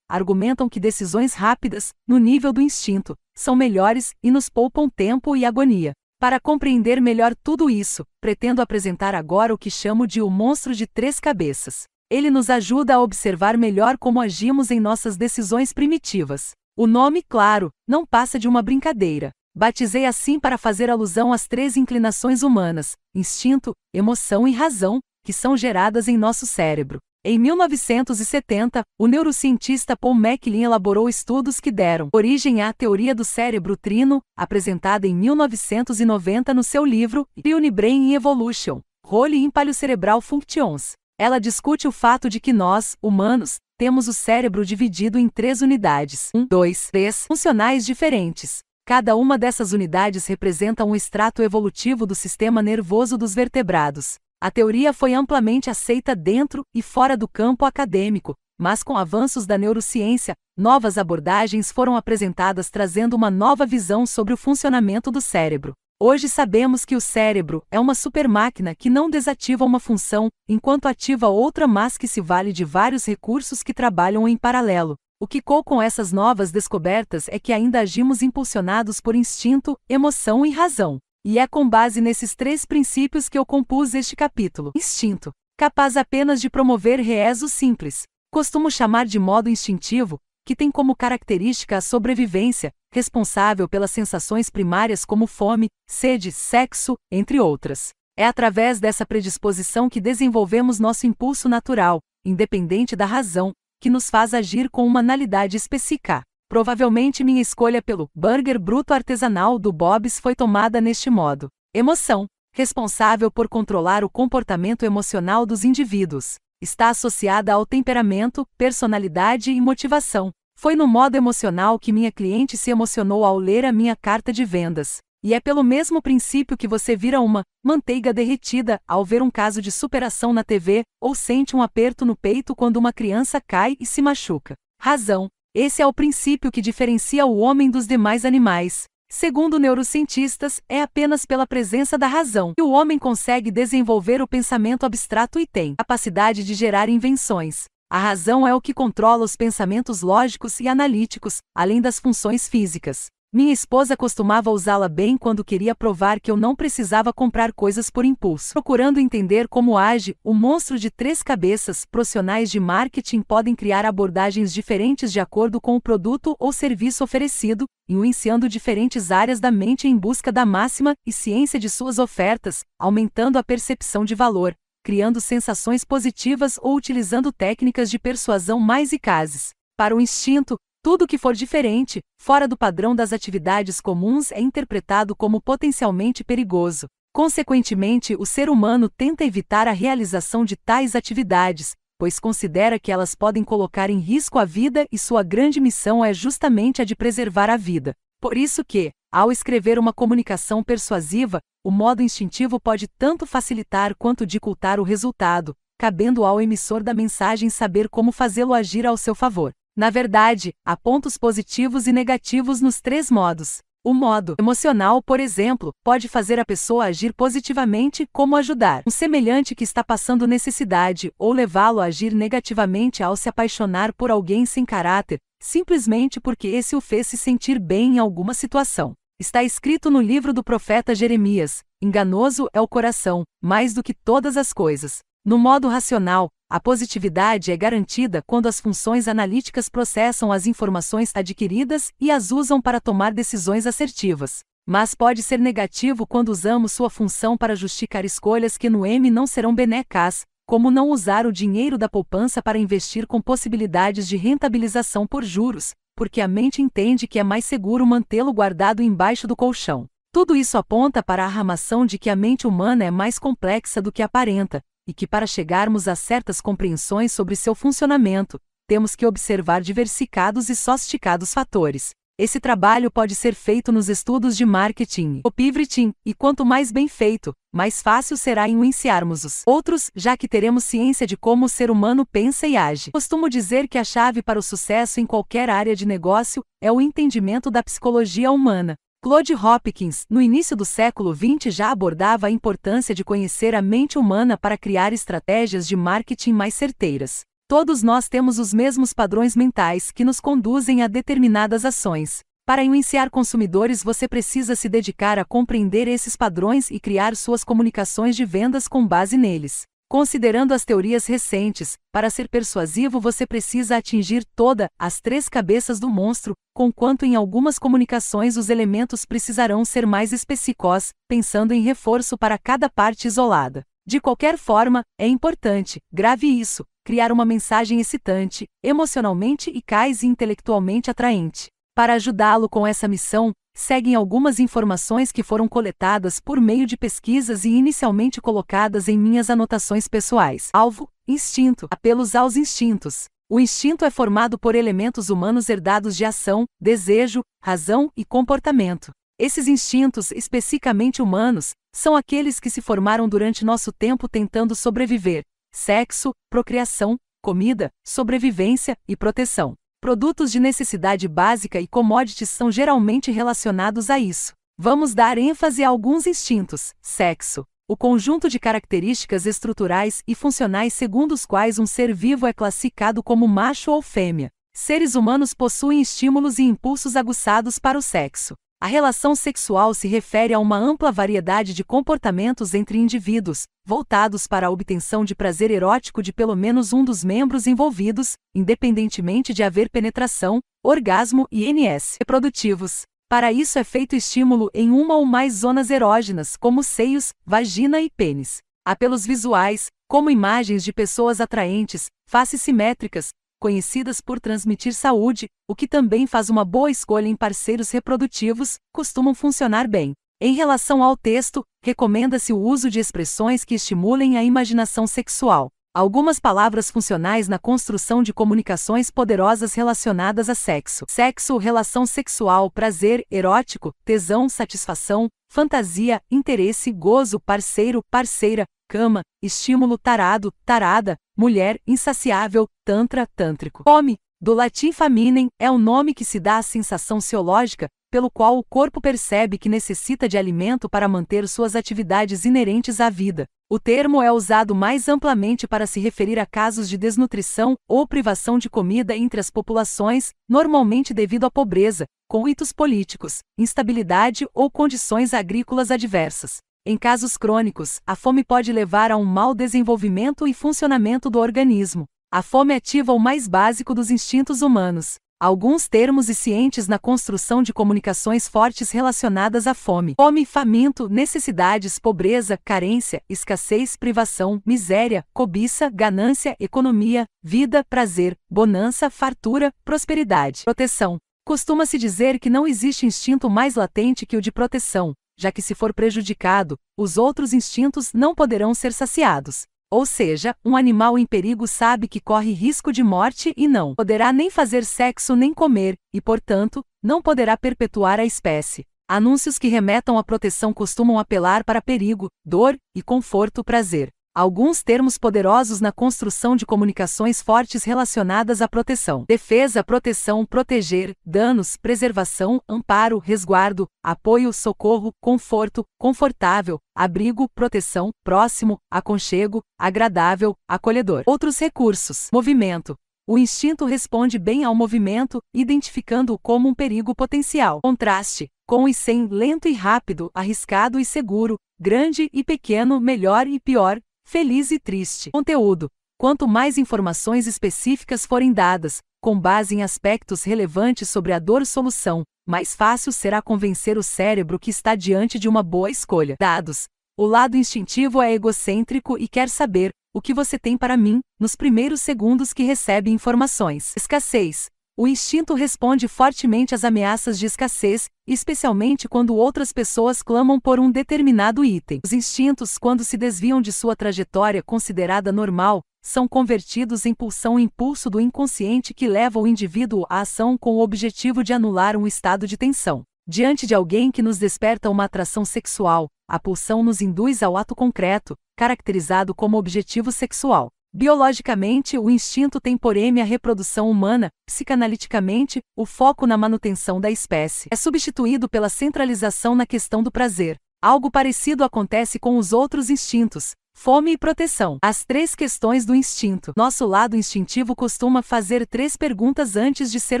argumentam que decisões rápidas, no nível do instinto, são melhores e nos poupam tempo e agonia. Para compreender melhor tudo isso, pretendo apresentar agora o que chamo de o monstro de três cabeças. Ele nos ajuda a observar melhor como agimos em nossas decisões primitivas. O nome, claro, não passa de uma brincadeira. Batizei assim para fazer alusão às três inclinações humanas: instinto, emoção e razão, que são geradas em nosso cérebro. Em 1970, o neurocientista Paul MacLean elaborou estudos que deram origem à teoria do cérebro trino, apresentada em 1990 no seu livro Unibrain and Evolution, Role in Cerebral Functions. Ela discute o fato de que nós, humanos, temos o cérebro dividido em três unidades, um, dois, três, funcionais diferentes. Cada uma dessas unidades representa um extrato evolutivo do sistema nervoso dos vertebrados. A teoria foi amplamente aceita dentro e fora do campo acadêmico, mas com avanços da neurociência, novas abordagens foram apresentadas trazendo uma nova visão sobre o funcionamento do cérebro. Hoje sabemos que o cérebro é uma supermáquina que não desativa uma função, enquanto ativa outra, mas que se vale de vários recursos que trabalham em paralelo. O que ficou com essas novas descobertas é que ainda agimos impulsionados por instinto, emoção e razão. E é com base nesses três princípios que eu compus este capítulo. Instinto, capaz apenas de promover rezo simples, costumo chamar de modo instintivo, que tem como característica a sobrevivência, responsável pelas sensações primárias como fome, sede, sexo, entre outras. É através dessa predisposição que desenvolvemos nosso impulso natural, independente da razão, que nos faz agir com uma analidade específica. Provavelmente minha escolha pelo burger bruto artesanal do Bob's foi tomada neste modo. Emoção, responsável por controlar o comportamento emocional dos indivíduos, está associada ao temperamento, personalidade e motivação. Foi no modo emocional que minha cliente se emocionou ao ler a minha carta de vendas. E é pelo mesmo princípio que você vira uma manteiga derretida ao ver um caso de superação na TV ou sente um aperto no peito quando uma criança cai e se machuca. Razão. Esse é o princípio que diferencia o homem dos demais animais. Segundo neurocientistas, é apenas pela presença da razão que o homem consegue desenvolver o pensamento abstrato e tem capacidade de gerar invenções. A razão é o que controla os pensamentos lógicos e analíticos, além das funções físicas. Minha esposa costumava usá-la bem quando queria provar que eu não precisava comprar coisas por impulso. Procurando entender como age, o monstro de três cabeças, profissionais de marketing podem criar abordagens diferentes de acordo com o produto ou serviço oferecido, influenciando diferentes áreas da mente em busca da máxima e ciência de suas ofertas, aumentando a percepção de valor, criando sensações positivas ou utilizando técnicas de persuasão mais eficazes. Para o instinto, tudo que for diferente, fora do padrão das atividades comuns é interpretado como potencialmente perigoso. Consequentemente, o ser humano tenta evitar a realização de tais atividades, pois considera que elas podem colocar em risco a vida e sua grande missão é justamente a de preservar a vida. Por isso que, ao escrever uma comunicação persuasiva, o modo instintivo pode tanto facilitar quanto dificultar o resultado, cabendo ao emissor da mensagem saber como fazê-lo agir ao seu favor. Na verdade, há pontos positivos e negativos nos três modos. O modo emocional, por exemplo, pode fazer a pessoa agir positivamente, como ajudar um semelhante que está passando necessidade, ou levá-lo a agir negativamente ao se apaixonar por alguém sem caráter, simplesmente porque esse o fez se sentir bem em alguma situação. Está escrito no livro do profeta Jeremias: enganoso é o coração, mais do que todas as coisas. No modo racional, a positividade é garantida quando as funções analíticas processam as informações adquiridas e as usam para tomar decisões assertivas. Mas pode ser negativo quando usamos sua função para justificar escolhas que no M não serão benecas, como não usar o dinheiro da poupança para investir com possibilidades de rentabilização por juros, porque a mente entende que é mais seguro mantê-lo guardado embaixo do colchão. Tudo isso aponta para a armação de que a mente humana é mais complexa do que aparenta, e que para chegarmos a certas compreensões sobre seu funcionamento, temos que observar diversificados e sofisticados fatores. Esse trabalho pode ser feito nos estudos de marketing, o pivoting, e quanto mais bem feito, mais fácil será influenciarmos os outros, já que teremos ciência de como o ser humano pensa e age. Costumo dizer que a chave para o sucesso em qualquer área de negócio é o entendimento da psicologia humana. Claude Hopkins, no início do século XX, já abordava a importância de conhecer a mente humana para criar estratégias de marketing mais certeiras. Todos nós temos os mesmos padrões mentais que nos conduzem a determinadas ações. Para influenciar consumidores, você precisa se dedicar a compreender esses padrões e criar suas comunicações de vendas com base neles. Considerando as teorias recentes, para ser persuasivo você precisa atingir toda as três cabeças do monstro, conquanto em algumas comunicações os elementos precisarão ser mais específicos, pensando em reforço para cada parte isolada. De qualquer forma, é importante, grave isso, criar uma mensagem excitante, emocionalmente eficaz e intelectualmente atraente. Para ajudá-lo com essa missão, seguem algumas informações que foram coletadas por meio de pesquisas e inicialmente colocadas em minhas anotações pessoais. Alvo: instinto, apelos aos instintos. O instinto é formado por elementos humanos herdados de ação, desejo, razão e comportamento. Esses instintos, especificamente humanos, são aqueles que se formaram durante nosso tempo tentando sobreviver, sexo, procriação, comida, sobrevivência e proteção. Produtos de necessidade básica e commodities são geralmente relacionados a isso. Vamos dar ênfase a alguns instintos: sexo, o conjunto de características estruturais e funcionais segundo os quais um ser vivo é classificado como macho ou fêmea. Seres humanos possuem estímulos e impulsos aguçados para o sexo. A relação sexual se refere a uma ampla variedade de comportamentos entre indivíduos, voltados para a obtenção de prazer erótico de pelo menos um dos membros envolvidos, independentemente de haver penetração, orgasmo e NS reprodutivos. Para isso é feito estímulo em uma ou mais zonas erógenas, como seios, vagina e pênis. Apelos visuais, como imagens de pessoas atraentes, faces simétricas, conhecidas por transmitir saúde, o que também faz uma boa escolha em parceiros reprodutivos, costumam funcionar bem. Em relação ao texto, recomenda-se o uso de expressões que estimulem a imaginação sexual. Algumas palavras funcionais na construção de comunicações poderosas relacionadas a sexo: sexo, relação sexual, prazer, erótico, tesão, satisfação, fantasia, interesse, gozo, parceiro, parceira, cama, estímulo, tarado, tarada, mulher, insaciável, tantra, tântrico. Fome, do latim faminem, é o nome que se dá à sensação ciológica, pelo qual o corpo percebe que necessita de alimento para manter suas atividades inerentes à vida. O termo é usado mais amplamente para se referir a casos de desnutrição ou privação de comida entre as populações, normalmente devido à pobreza, conflitos políticos, instabilidade ou condições agrícolas adversas. Em casos crônicos, a fome pode levar a um mau desenvolvimento e funcionamento do organismo. A fome é ativa o mais básico dos instintos humanos, alguns termos e cientes na construção de comunicações fortes relacionadas à fome. Fome, faminto, necessidades, pobreza, carência, escassez, privação, miséria, cobiça, ganância, economia, vida, prazer, bonança, fartura, prosperidade. Proteção. Costuma-se dizer que não existe instinto mais latente que o de proteção, já que se for prejudicado, os outros instintos não poderão ser saciados. Ou seja, um animal em perigo sabe que corre risco de morte e não poderá nem fazer sexo nem comer, e, portanto, não poderá perpetuar a espécie. Anúncios que remetam à proteção costumam apelar para perigo, dor e conforto prazer alguns termos poderosos na construção de comunicações fortes relacionadas à proteção: defesa, proteção, proteger, danos, preservação, amparo, resguardo, apoio, socorro, conforto, confortável, abrigo, proteção, próximo, aconchego, agradável, acolhedor. Outros recursos: movimento. O instinto responde bem ao movimento, identificando-o como um perigo potencial. Contraste: com e sem, lento e rápido, arriscado e seguro, grande e pequeno, melhor e pior, feliz e triste. Conteúdo: Quanto mais informações específicas forem dadas, com base em aspectos relevantes sobre a dor-solução, mais fácil será convencer o cérebro que está diante de uma boa escolha. Dados: O lado instintivo é egocêntrico e quer saber o que você tem para mim nos primeiros segundos que recebe informações. Escassez: o instinto responde fortemente às ameaças de escassez, especialmente quando outras pessoas clamam por um determinado item. Os instintos, quando se desviam de sua trajetória considerada normal, são convertidos em pulsão impulso do inconsciente que leva o indivíduo à ação com o objetivo de anular um estado de tensão. Diante de alguém que nos desperta uma atração sexual, a pulsão nos induz ao ato concreto, caracterizado como objetivo sexual. Biologicamente, o instinto tem por M a reprodução humana, psicanaliticamente, o foco na manutenção da espécie é substituído pela centralização na questão do prazer. Algo parecido acontece com os outros instintos, fome e proteção. As três questões do instinto. Nosso lado instintivo costuma fazer três perguntas antes de ser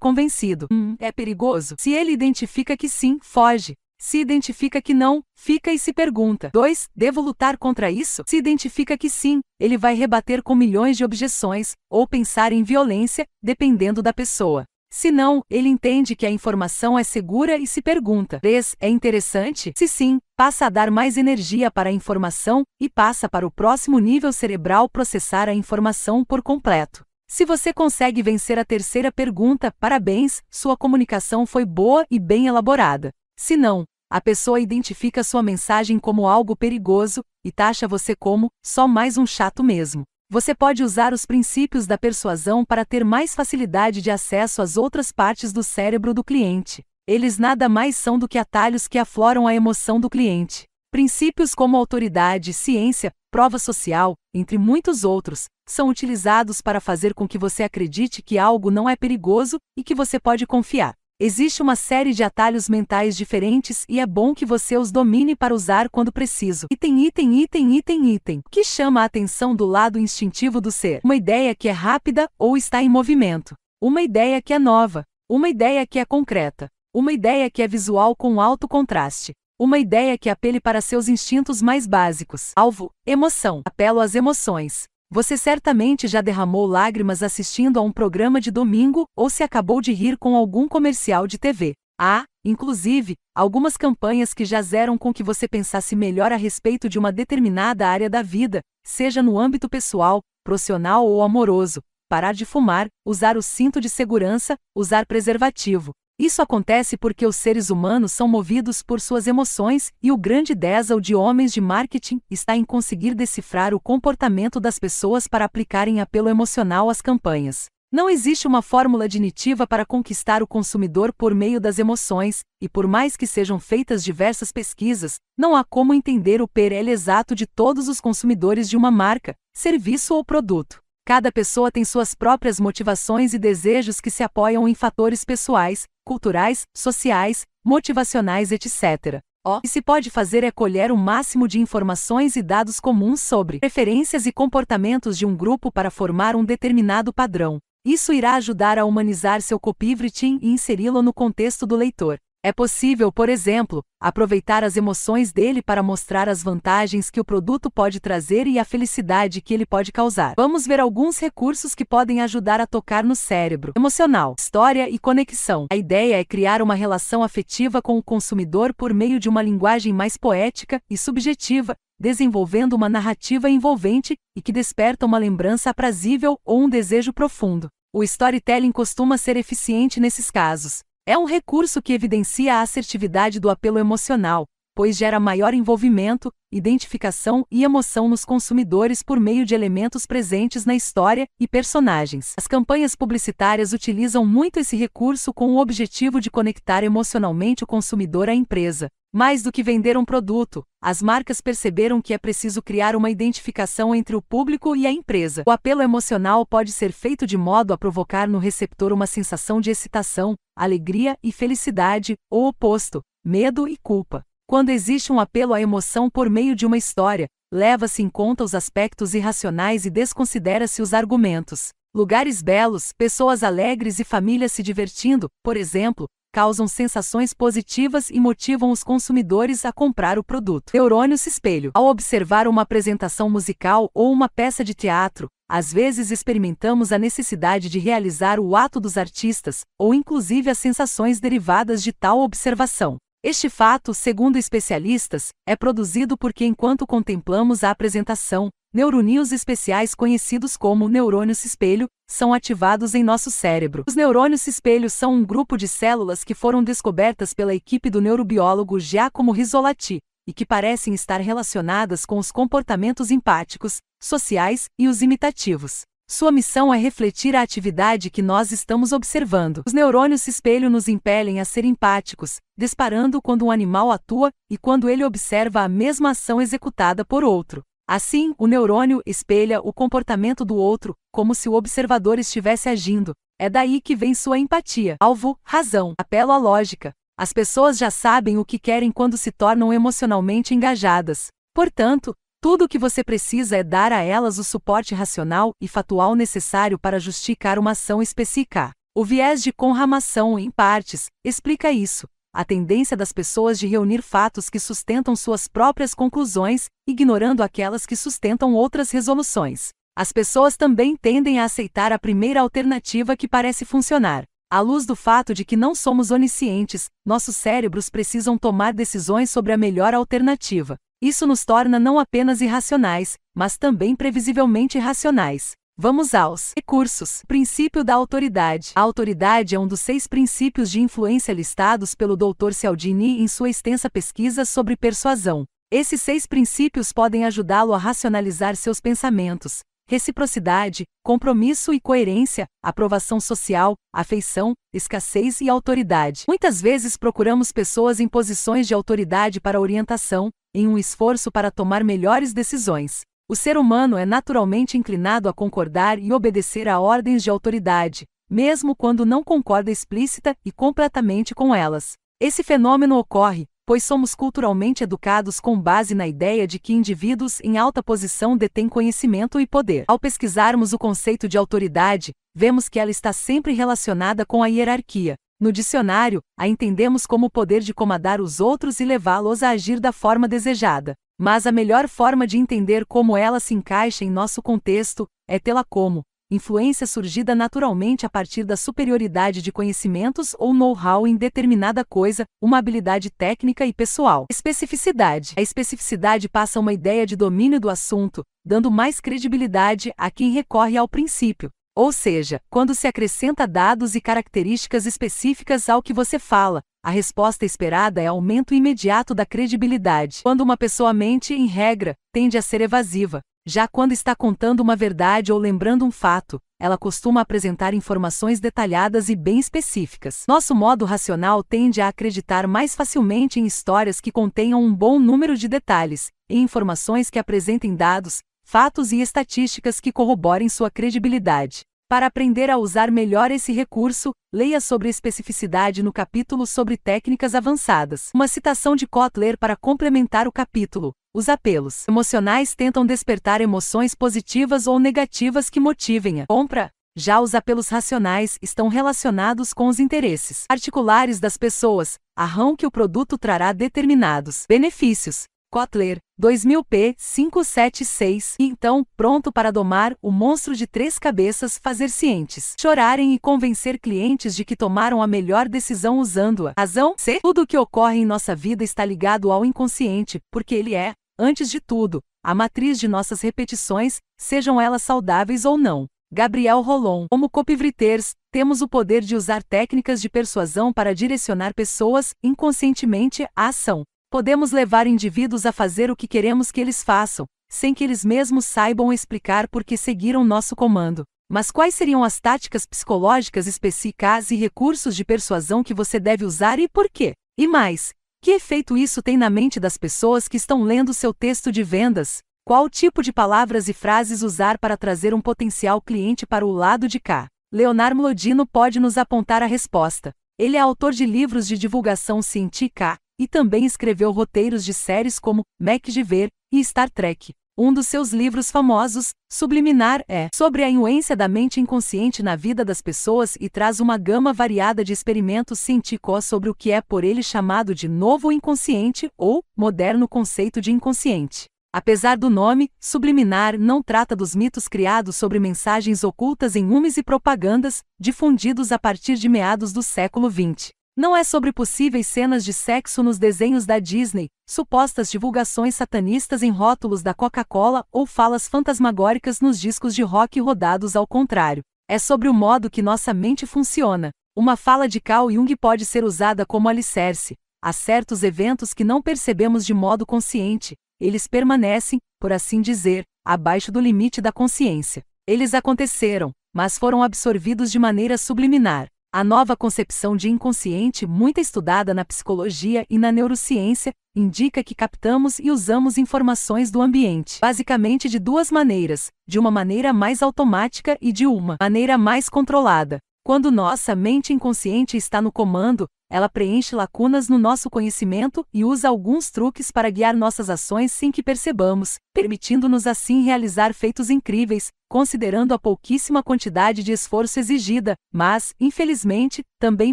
convencido. Hum, é perigoso? Se ele identifica que sim, foge. Se identifica que não, fica e se pergunta. 2. Devo lutar contra isso? Se identifica que sim, ele vai rebater com milhões de objeções, ou pensar em violência, dependendo da pessoa. Se não, ele entende que a informação é segura e se pergunta: 3. É interessante? Se sim, passa a dar mais energia para a informação e passa para o próximo nível cerebral processar a informação por completo. Se você consegue vencer a terceira pergunta, parabéns, sua comunicação foi boa e bem elaborada. Se não, a pessoa identifica sua mensagem como algo perigoso e taxa você como só mais um chato mesmo. Você pode usar os princípios da persuasão para ter mais facilidade de acesso às outras partes do cérebro do cliente. Eles nada mais são do que atalhos que afloram a emoção do cliente. Princípios como autoridade, ciência, prova social, entre muitos outros, são utilizados para fazer com que você acredite que algo não é perigoso e que você pode confiar. Existe uma série de atalhos mentais diferentes e é bom que você os domine para usar quando preciso. Item, item, item, item, item. O que chama a atenção do lado instintivo do ser? Uma ideia que é rápida ou está em movimento. Uma ideia que é nova. Uma ideia que é concreta. Uma ideia que é visual com alto contraste. Uma ideia que apele para seus instintos mais básicos. Alvo, emoção. Apelo às emoções. Você certamente já derramou lágrimas assistindo a um programa de domingo ou se acabou de rir com algum comercial de TV. Há, ah, inclusive, algumas campanhas que já zeram com que você pensasse melhor a respeito de uma determinada área da vida, seja no âmbito pessoal, profissional ou amoroso. Parar de fumar, usar o cinto de segurança, usar preservativo. Isso acontece porque os seres humanos são movidos por suas emoções e o grande desafio de homens de marketing está em conseguir decifrar o comportamento das pessoas para aplicarem apelo emocional às campanhas. Não existe uma fórmula definitiva para conquistar o consumidor por meio das emoções, e por mais que sejam feitas diversas pesquisas, não há como entender o PL exato de todos os consumidores de uma marca, serviço ou produto. Cada pessoa tem suas próprias motivações e desejos que se apoiam em fatores pessoais, culturais, sociais, motivacionais, etc. O que se pode fazer é colher o máximo de informações e dados comuns sobre preferências e comportamentos de um grupo para formar um determinado padrão. Isso irá ajudar a humanizar seu copywriting e inseri-lo no contexto do leitor. É possível, por exemplo, aproveitar as emoções dele para mostrar as vantagens que o produto pode trazer e a felicidade que ele pode causar. Vamos ver alguns recursos que podem ajudar a tocar no cérebro emocional, história e conexão. A ideia é criar uma relação afetiva com o consumidor por meio de uma linguagem mais poética e subjetiva, desenvolvendo uma narrativa envolvente e que desperta uma lembrança aprazível ou um desejo profundo. O storytelling costuma ser eficiente nesses casos é um recurso que evidencia a assertividade do apelo emocional, pois gera maior envolvimento, identificação e emoção nos consumidores por meio de elementos presentes na história e personagens. As campanhas publicitárias utilizam muito esse recurso com o objetivo de conectar emocionalmente o consumidor à empresa, mais do que vender um produto, as marcas perceberam que é preciso criar uma identificação entre o público e a empresa. O apelo emocional pode ser feito de modo a provocar no receptor uma sensação de excitação, alegria e felicidade, ou oposto, medo e culpa. Quando existe um apelo à emoção por meio de uma história, leva-se em conta os aspectos irracionais e desconsidera-se os argumentos. Lugares belos, pessoas alegres e famílias se divertindo, por exemplo, causam sensações positivas e motivam os consumidores a comprar o produto. Neurônio se espelho. Ao observar uma apresentação musical ou uma peça de teatro, às vezes experimentamos a necessidade de realizar o ato dos artistas, ou inclusive as sensações derivadas de tal observação. Este fato, segundo especialistas, é produzido porque enquanto contemplamos a apresentação, Neurônios especiais conhecidos como neurônios espelho são ativados em nosso cérebro. Os neurônios espelho são um grupo de células que foram descobertas pela equipe do neurobiólogo Giacomo Risolati e que parecem estar relacionadas com os comportamentos empáticos, sociais e os imitativos. Sua missão é refletir a atividade que nós estamos observando. Os neurônios espelho nos impelem a ser empáticos, disparando quando um animal atua e quando ele observa a mesma ação executada por outro. Assim, o neurônio espelha o comportamento do outro, como se o observador estivesse agindo. É daí que vem sua empatia. Alvo, razão, apelo à lógica. As pessoas já sabem o que querem quando se tornam emocionalmente engajadas. Portanto, tudo o que você precisa é dar a elas o suporte racional e fatal necessário para justificar uma ação específica. O viés de conramação em partes explica isso a tendência das pessoas de reunir fatos que sustentam suas próprias conclusões, ignorando aquelas que sustentam outras resoluções. As pessoas também tendem a aceitar a primeira alternativa que parece funcionar. À luz do fato de que não somos oniscientes, nossos cérebros precisam tomar decisões sobre a melhor alternativa. Isso nos torna não apenas irracionais, mas também previsivelmente irracionais. Vamos aos recursos. Princípio da autoridade. A autoridade é um dos seis princípios de influência listados pelo Dr. Cialdini em sua extensa pesquisa sobre persuasão. Esses seis princípios podem ajudá-lo a racionalizar seus pensamentos. Reciprocidade, compromisso e coerência, aprovação social, afeição, escassez e autoridade. Muitas vezes procuramos pessoas em posições de autoridade para orientação, em um esforço para tomar melhores decisões. O ser humano é naturalmente inclinado a concordar e obedecer a ordens de autoridade, mesmo quando não concorda explícita e completamente com elas. Esse fenômeno ocorre, pois somos culturalmente educados com base na ideia de que indivíduos em alta posição detêm conhecimento e poder. Ao pesquisarmos o conceito de autoridade, vemos que ela está sempre relacionada com a hierarquia. No dicionário, a entendemos como o poder de comandar os outros e levá-los a agir da forma desejada. Mas a melhor forma de entender como ela se encaixa em nosso contexto é tê-la como influência surgida naturalmente a partir da superioridade de conhecimentos ou know-how em determinada coisa, uma habilidade técnica e pessoal. Especificidade. A especificidade passa uma ideia de domínio do assunto, dando mais credibilidade a quem recorre ao princípio. Ou seja, quando se acrescenta dados e características específicas ao que você fala, a resposta esperada é aumento imediato da credibilidade. Quando uma pessoa mente, em regra, tende a ser evasiva. Já quando está contando uma verdade ou lembrando um fato, ela costuma apresentar informações detalhadas e bem específicas. Nosso modo racional tende a acreditar mais facilmente em histórias que contenham um bom número de detalhes e informações que apresentem dados, fatos e estatísticas que corroborem sua credibilidade. Para aprender a usar melhor esse recurso, leia sobre especificidade no capítulo sobre técnicas avançadas. Uma citação de Kotler para complementar o capítulo. Os apelos emocionais tentam despertar emoções positivas ou negativas que motivem a compra. Já os apelos racionais estão relacionados com os interesses particulares das pessoas, a rão que o produto trará determinados benefícios. Kotler, 2000P 576 e então, pronto para domar o monstro de três cabeças, fazer cientes, chorarem e convencer clientes de que tomaram a melhor decisão usando-a. Razão C. Tudo o que ocorre em nossa vida está ligado ao inconsciente, porque ele é, antes de tudo, a matriz de nossas repetições, sejam elas saudáveis ou não. Gabriel Rolon. Como copywriters, temos o poder de usar técnicas de persuasão para direcionar pessoas, inconscientemente, à ação. Podemos levar indivíduos a fazer o que queremos que eles façam, sem que eles mesmos saibam explicar por que seguiram nosso comando. Mas quais seriam as táticas psicológicas específicas e recursos de persuasão que você deve usar e por quê? E mais, que efeito isso tem na mente das pessoas que estão lendo seu texto de vendas? Qual tipo de palavras e frases usar para trazer um potencial cliente para o lado de cá? Leonardo Lodino pode nos apontar a resposta. Ele é autor de livros de divulgação científica, e também escreveu roteiros de séries como MacGyver e Star Trek. Um dos seus livros famosos, Subliminar, é sobre a influência da mente inconsciente na vida das pessoas e traz uma gama variada de experimentos científicos sobre o que é por ele chamado de novo inconsciente ou moderno conceito de inconsciente. Apesar do nome, Subliminar não trata dos mitos criados sobre mensagens ocultas em umes e propagandas, difundidos a partir de meados do século XX. Não é sobre possíveis cenas de sexo nos desenhos da Disney, supostas divulgações satanistas em rótulos da Coca-Cola ou falas fantasmagóricas nos discos de rock rodados ao contrário. É sobre o modo que nossa mente funciona. Uma fala de Carl Jung pode ser usada como alicerce. Há certos eventos que não percebemos de modo consciente, eles permanecem, por assim dizer, abaixo do limite da consciência. Eles aconteceram, mas foram absorvidos de maneira subliminar. A nova concepção de inconsciente, muito estudada na psicologia e na neurociência, indica que captamos e usamos informações do ambiente, basicamente de duas maneiras: de uma maneira mais automática e de uma maneira mais controlada. Quando nossa mente inconsciente está no comando, ela preenche lacunas no nosso conhecimento e usa alguns truques para guiar nossas ações sem que percebamos, permitindo-nos assim realizar feitos incríveis, considerando a pouquíssima quantidade de esforço exigida, mas, infelizmente, também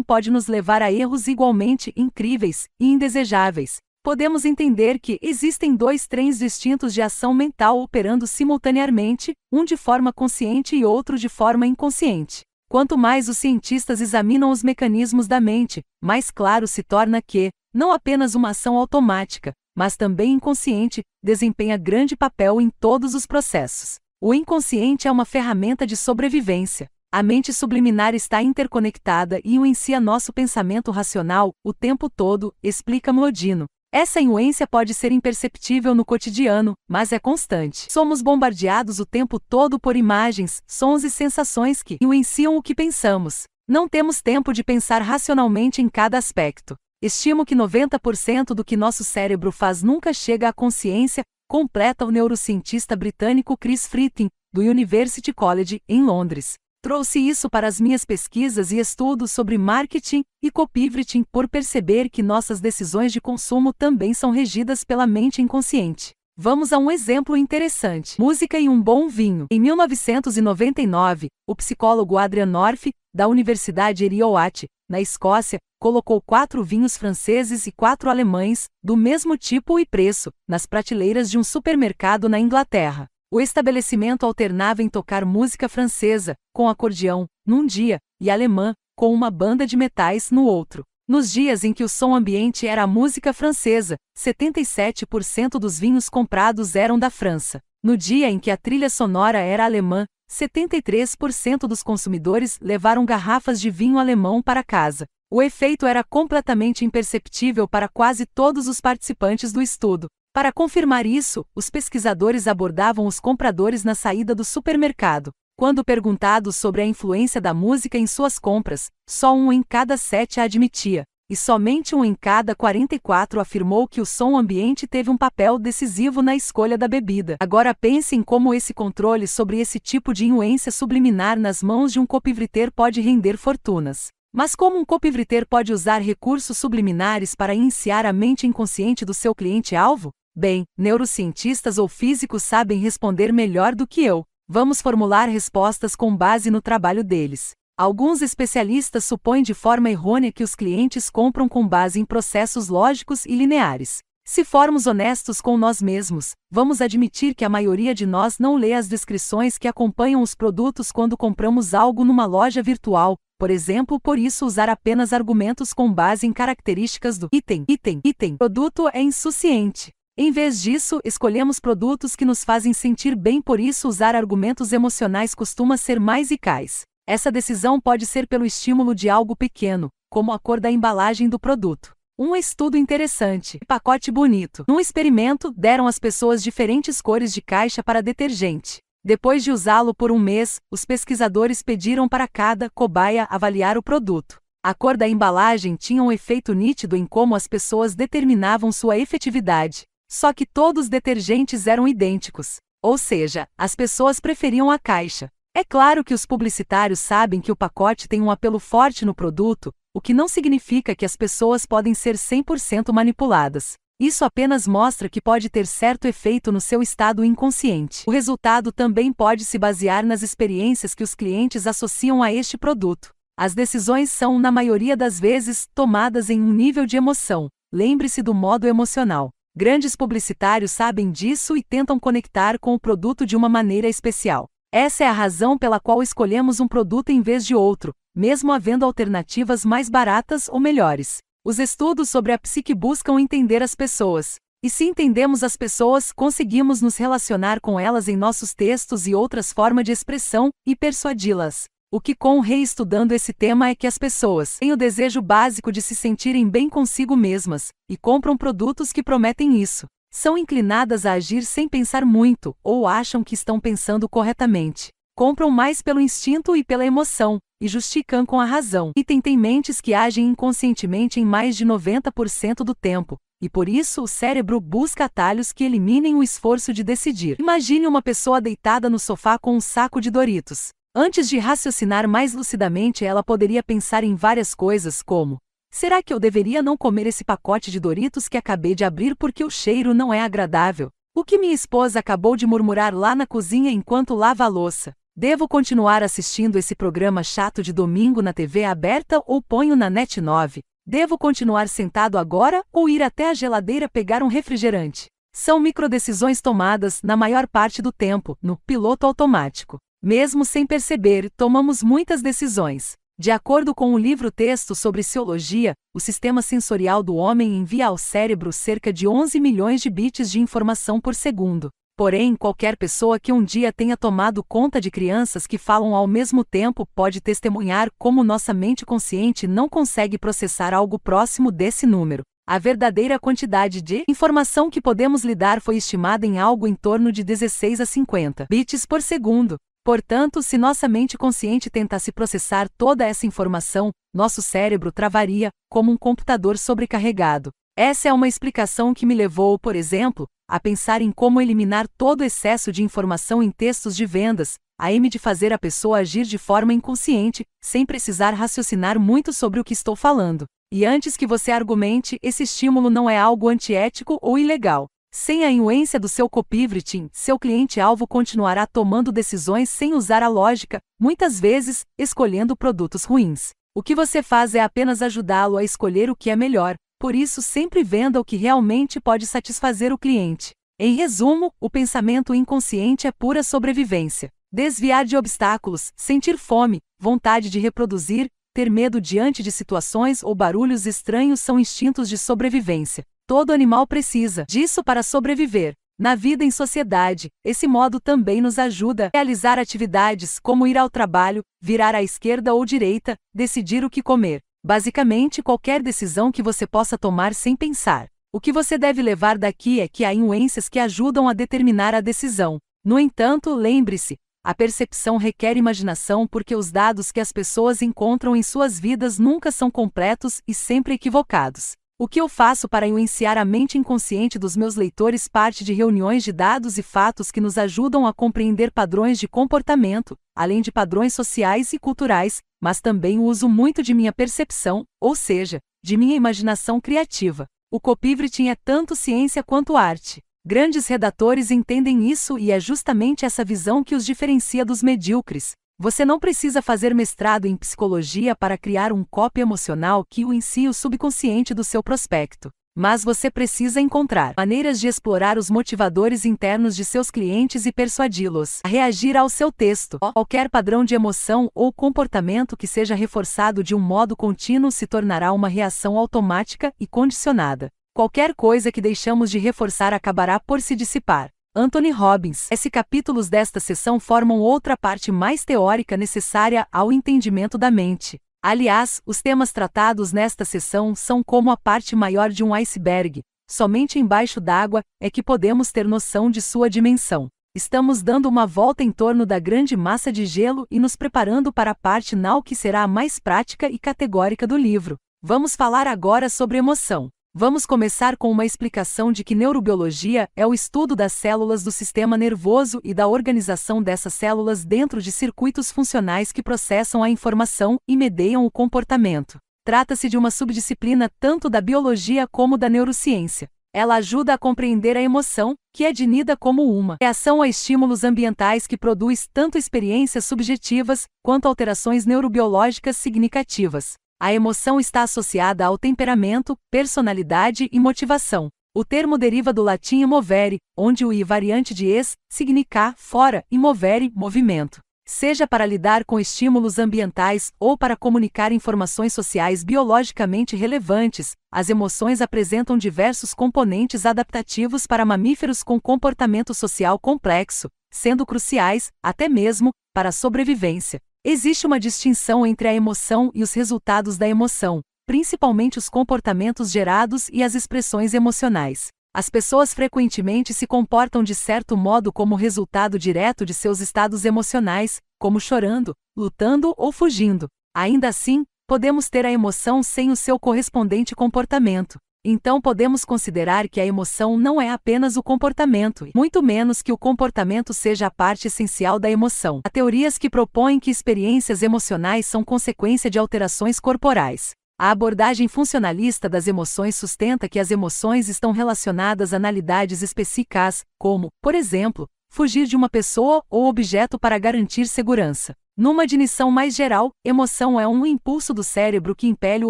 pode nos levar a erros igualmente incríveis e indesejáveis. Podemos entender que existem dois trens distintos de ação mental operando simultaneamente, um de forma consciente e outro de forma inconsciente. Quanto mais os cientistas examinam os mecanismos da mente, mais claro se torna que, não apenas uma ação automática, mas também inconsciente, desempenha grande papel em todos os processos. O inconsciente é uma ferramenta de sobrevivência. A mente subliminar está interconectada e o inicia nosso pensamento racional o tempo todo, explica Modino. Essa inuência pode ser imperceptível no cotidiano, mas é constante. Somos bombardeados o tempo todo por imagens, sons e sensações que influenciam o que pensamos. Não temos tempo de pensar racionalmente em cada aspecto. Estimo que 90% do que nosso cérebro faz nunca chega à consciência, completa o neurocientista britânico Chris Fritting, do University College, em Londres. Trouxe isso para as minhas pesquisas e estudos sobre marketing e copywriting por perceber que nossas decisões de consumo também são regidas pela mente inconsciente. Vamos a um exemplo interessante. Música e um bom vinho. Em 1999, o psicólogo Adrian North, da Universidade Eriowat, na Escócia, colocou quatro vinhos franceses e quatro alemães, do mesmo tipo e preço, nas prateleiras de um supermercado na Inglaterra. O estabelecimento alternava em tocar música francesa, com acordeão, num dia, e alemã, com uma banda de metais, no outro. Nos dias em que o som ambiente era a música francesa, 77% dos vinhos comprados eram da França. No dia em que a trilha sonora era alemã, 73% dos consumidores levaram garrafas de vinho alemão para casa. O efeito era completamente imperceptível para quase todos os participantes do estudo. Para confirmar isso, os pesquisadores abordavam os compradores na saída do supermercado. Quando perguntados sobre a influência da música em suas compras, só um em cada sete a admitia, e somente um em cada 44 afirmou que o som ambiente teve um papel decisivo na escolha da bebida. Agora pense em como esse controle sobre esse tipo de influência subliminar nas mãos de um copivreter pode render fortunas. Mas como um copivreter pode usar recursos subliminares para iniciar a mente inconsciente do seu cliente-alvo? Bem, neurocientistas ou físicos sabem responder melhor do que eu. Vamos formular respostas com base no trabalho deles. Alguns especialistas supõem de forma errônea que os clientes compram com base em processos lógicos e lineares. Se formos honestos com nós mesmos, vamos admitir que a maioria de nós não lê as descrições que acompanham os produtos quando compramos algo numa loja virtual, por exemplo, por isso usar apenas argumentos com base em características do item, item, item, produto é insuficiente. Em vez disso, escolhemos produtos que nos fazem sentir bem, por isso usar argumentos emocionais costuma ser mais eficaz. Essa decisão pode ser pelo estímulo de algo pequeno, como a cor da embalagem do produto. Um estudo interessante, pacote bonito. Num experimento, deram às pessoas diferentes cores de caixa para detergente. Depois de usá-lo por um mês, os pesquisadores pediram para cada cobaia avaliar o produto. A cor da embalagem tinha um efeito nítido em como as pessoas determinavam sua efetividade. Só que todos os detergentes eram idênticos. Ou seja, as pessoas preferiam a caixa. É claro que os publicitários sabem que o pacote tem um apelo forte no produto, o que não significa que as pessoas podem ser 100% manipuladas. Isso apenas mostra que pode ter certo efeito no seu estado inconsciente. O resultado também pode se basear nas experiências que os clientes associam a este produto. As decisões são, na maioria das vezes, tomadas em um nível de emoção. Lembre-se do modo emocional. Grandes publicitários sabem disso e tentam conectar com o produto de uma maneira especial. Essa é a razão pela qual escolhemos um produto em vez de outro, mesmo havendo alternativas mais baratas ou melhores. Os estudos sobre a psique buscam entender as pessoas. E se entendemos as pessoas, conseguimos nos relacionar com elas em nossos textos e outras formas de expressão e persuadi-las. O que com reestudando esse tema é que as pessoas têm o desejo básico de se sentirem bem consigo mesmas e compram produtos que prometem isso. São inclinadas a agir sem pensar muito ou acham que estão pensando corretamente. Compram mais pelo instinto e pela emoção e justificam com a razão. E tem mentes que agem inconscientemente em mais de 90% do tempo, e por isso o cérebro busca atalhos que eliminem o esforço de decidir. Imagine uma pessoa deitada no sofá com um saco de Doritos Antes de raciocinar mais lucidamente, ela poderia pensar em várias coisas, como: será que eu deveria não comer esse pacote de Doritos que acabei de abrir porque o cheiro não é agradável? O que minha esposa acabou de murmurar lá na cozinha enquanto lava a louça? Devo continuar assistindo esse programa chato de domingo na TV aberta ou ponho na Net 9? Devo continuar sentado agora ou ir até a geladeira pegar um refrigerante? São microdecisões tomadas, na maior parte do tempo, no piloto automático. Mesmo sem perceber, tomamos muitas decisões. De acordo com o livro Texto sobre Ciologia, o sistema sensorial do homem envia ao cérebro cerca de 11 milhões de bits de informação por segundo. Porém, qualquer pessoa que um dia tenha tomado conta de crianças que falam ao mesmo tempo pode testemunhar como nossa mente consciente não consegue processar algo próximo desse número. A verdadeira quantidade de informação que podemos lidar foi estimada em algo em torno de 16 a 50 bits por segundo. Portanto, se nossa mente consciente tentasse processar toda essa informação, nosso cérebro travaria, como um computador sobrecarregado. Essa é uma explicação que me levou, por exemplo, a pensar em como eliminar todo o excesso de informação em textos de vendas, a M de fazer a pessoa agir de forma inconsciente, sem precisar raciocinar muito sobre o que estou falando. E antes que você argumente, esse estímulo não é algo antiético ou ilegal. Sem a inuência do seu copywriting, seu cliente-alvo continuará tomando decisões sem usar a lógica, muitas vezes, escolhendo produtos ruins. O que você faz é apenas ajudá-lo a escolher o que é melhor, por isso sempre venda o que realmente pode satisfazer o cliente. Em resumo, o pensamento inconsciente é pura sobrevivência. Desviar de obstáculos, sentir fome, vontade de reproduzir, ter medo diante de situações ou barulhos estranhos são instintos de sobrevivência. Todo animal precisa disso para sobreviver. Na vida em sociedade, esse modo também nos ajuda a realizar atividades como ir ao trabalho, virar à esquerda ou direita, decidir o que comer. Basicamente, qualquer decisão que você possa tomar sem pensar. O que você deve levar daqui é que há influências que ajudam a determinar a decisão. No entanto, lembre-se, a percepção requer imaginação porque os dados que as pessoas encontram em suas vidas nunca são completos e sempre equivocados. O que eu faço para influenciar a mente inconsciente dos meus leitores parte de reuniões de dados e fatos que nos ajudam a compreender padrões de comportamento, além de padrões sociais e culturais, mas também uso muito de minha percepção, ou seja, de minha imaginação criativa. O copywriting é tanto ciência quanto arte. Grandes redatores entendem isso e é justamente essa visão que os diferencia dos medíocres. Você não precisa fazer mestrado em psicologia para criar um copy emocional que o ensine o subconsciente do seu prospecto. Mas você precisa encontrar maneiras de explorar os motivadores internos de seus clientes e persuadi-los a reagir ao seu texto. Qualquer padrão de emoção ou comportamento que seja reforçado de um modo contínuo se tornará uma reação automática e condicionada. Qualquer coisa que deixamos de reforçar acabará por se dissipar. Anthony Robbins. Esses capítulos desta sessão formam outra parte mais teórica necessária ao entendimento da mente. Aliás, os temas tratados nesta sessão são como a parte maior de um iceberg. Somente embaixo d'água é que podemos ter noção de sua dimensão. Estamos dando uma volta em torno da grande massa de gelo e nos preparando para a parte nau que será a mais prática e categórica do livro. Vamos falar agora sobre emoção. Vamos começar com uma explicação de que neurobiologia é o estudo das células do sistema nervoso e da organização dessas células dentro de circuitos funcionais que processam a informação e medeiam o comportamento. Trata-se de uma subdisciplina tanto da biologia como da neurociência. Ela ajuda a compreender a emoção, que é definida como uma reação a estímulos ambientais que produz tanto experiências subjetivas quanto alterações neurobiológicas significativas. A emoção está associada ao temperamento, personalidade e motivação. O termo deriva do latim movere, onde o i variante de ex significa fora e movere movimento. Seja para lidar com estímulos ambientais ou para comunicar informações sociais biologicamente relevantes, as emoções apresentam diversos componentes adaptativos para mamíferos com comportamento social complexo, sendo cruciais, até mesmo, para a sobrevivência. Existe uma distinção entre a emoção e os resultados da emoção, principalmente os comportamentos gerados e as expressões emocionais. As pessoas frequentemente se comportam de certo modo como resultado direto de seus estados emocionais, como chorando, lutando ou fugindo. Ainda assim, podemos ter a emoção sem o seu correspondente comportamento. Então podemos considerar que a emoção não é apenas o comportamento, e muito menos que o comportamento seja a parte essencial da emoção. Há teorias que propõem que experiências emocionais são consequência de alterações corporais. A abordagem funcionalista das emoções sustenta que as emoções estão relacionadas a analidades específicas, como, por exemplo, fugir de uma pessoa ou objeto para garantir segurança. Numa definição mais geral, emoção é um impulso do cérebro que impele o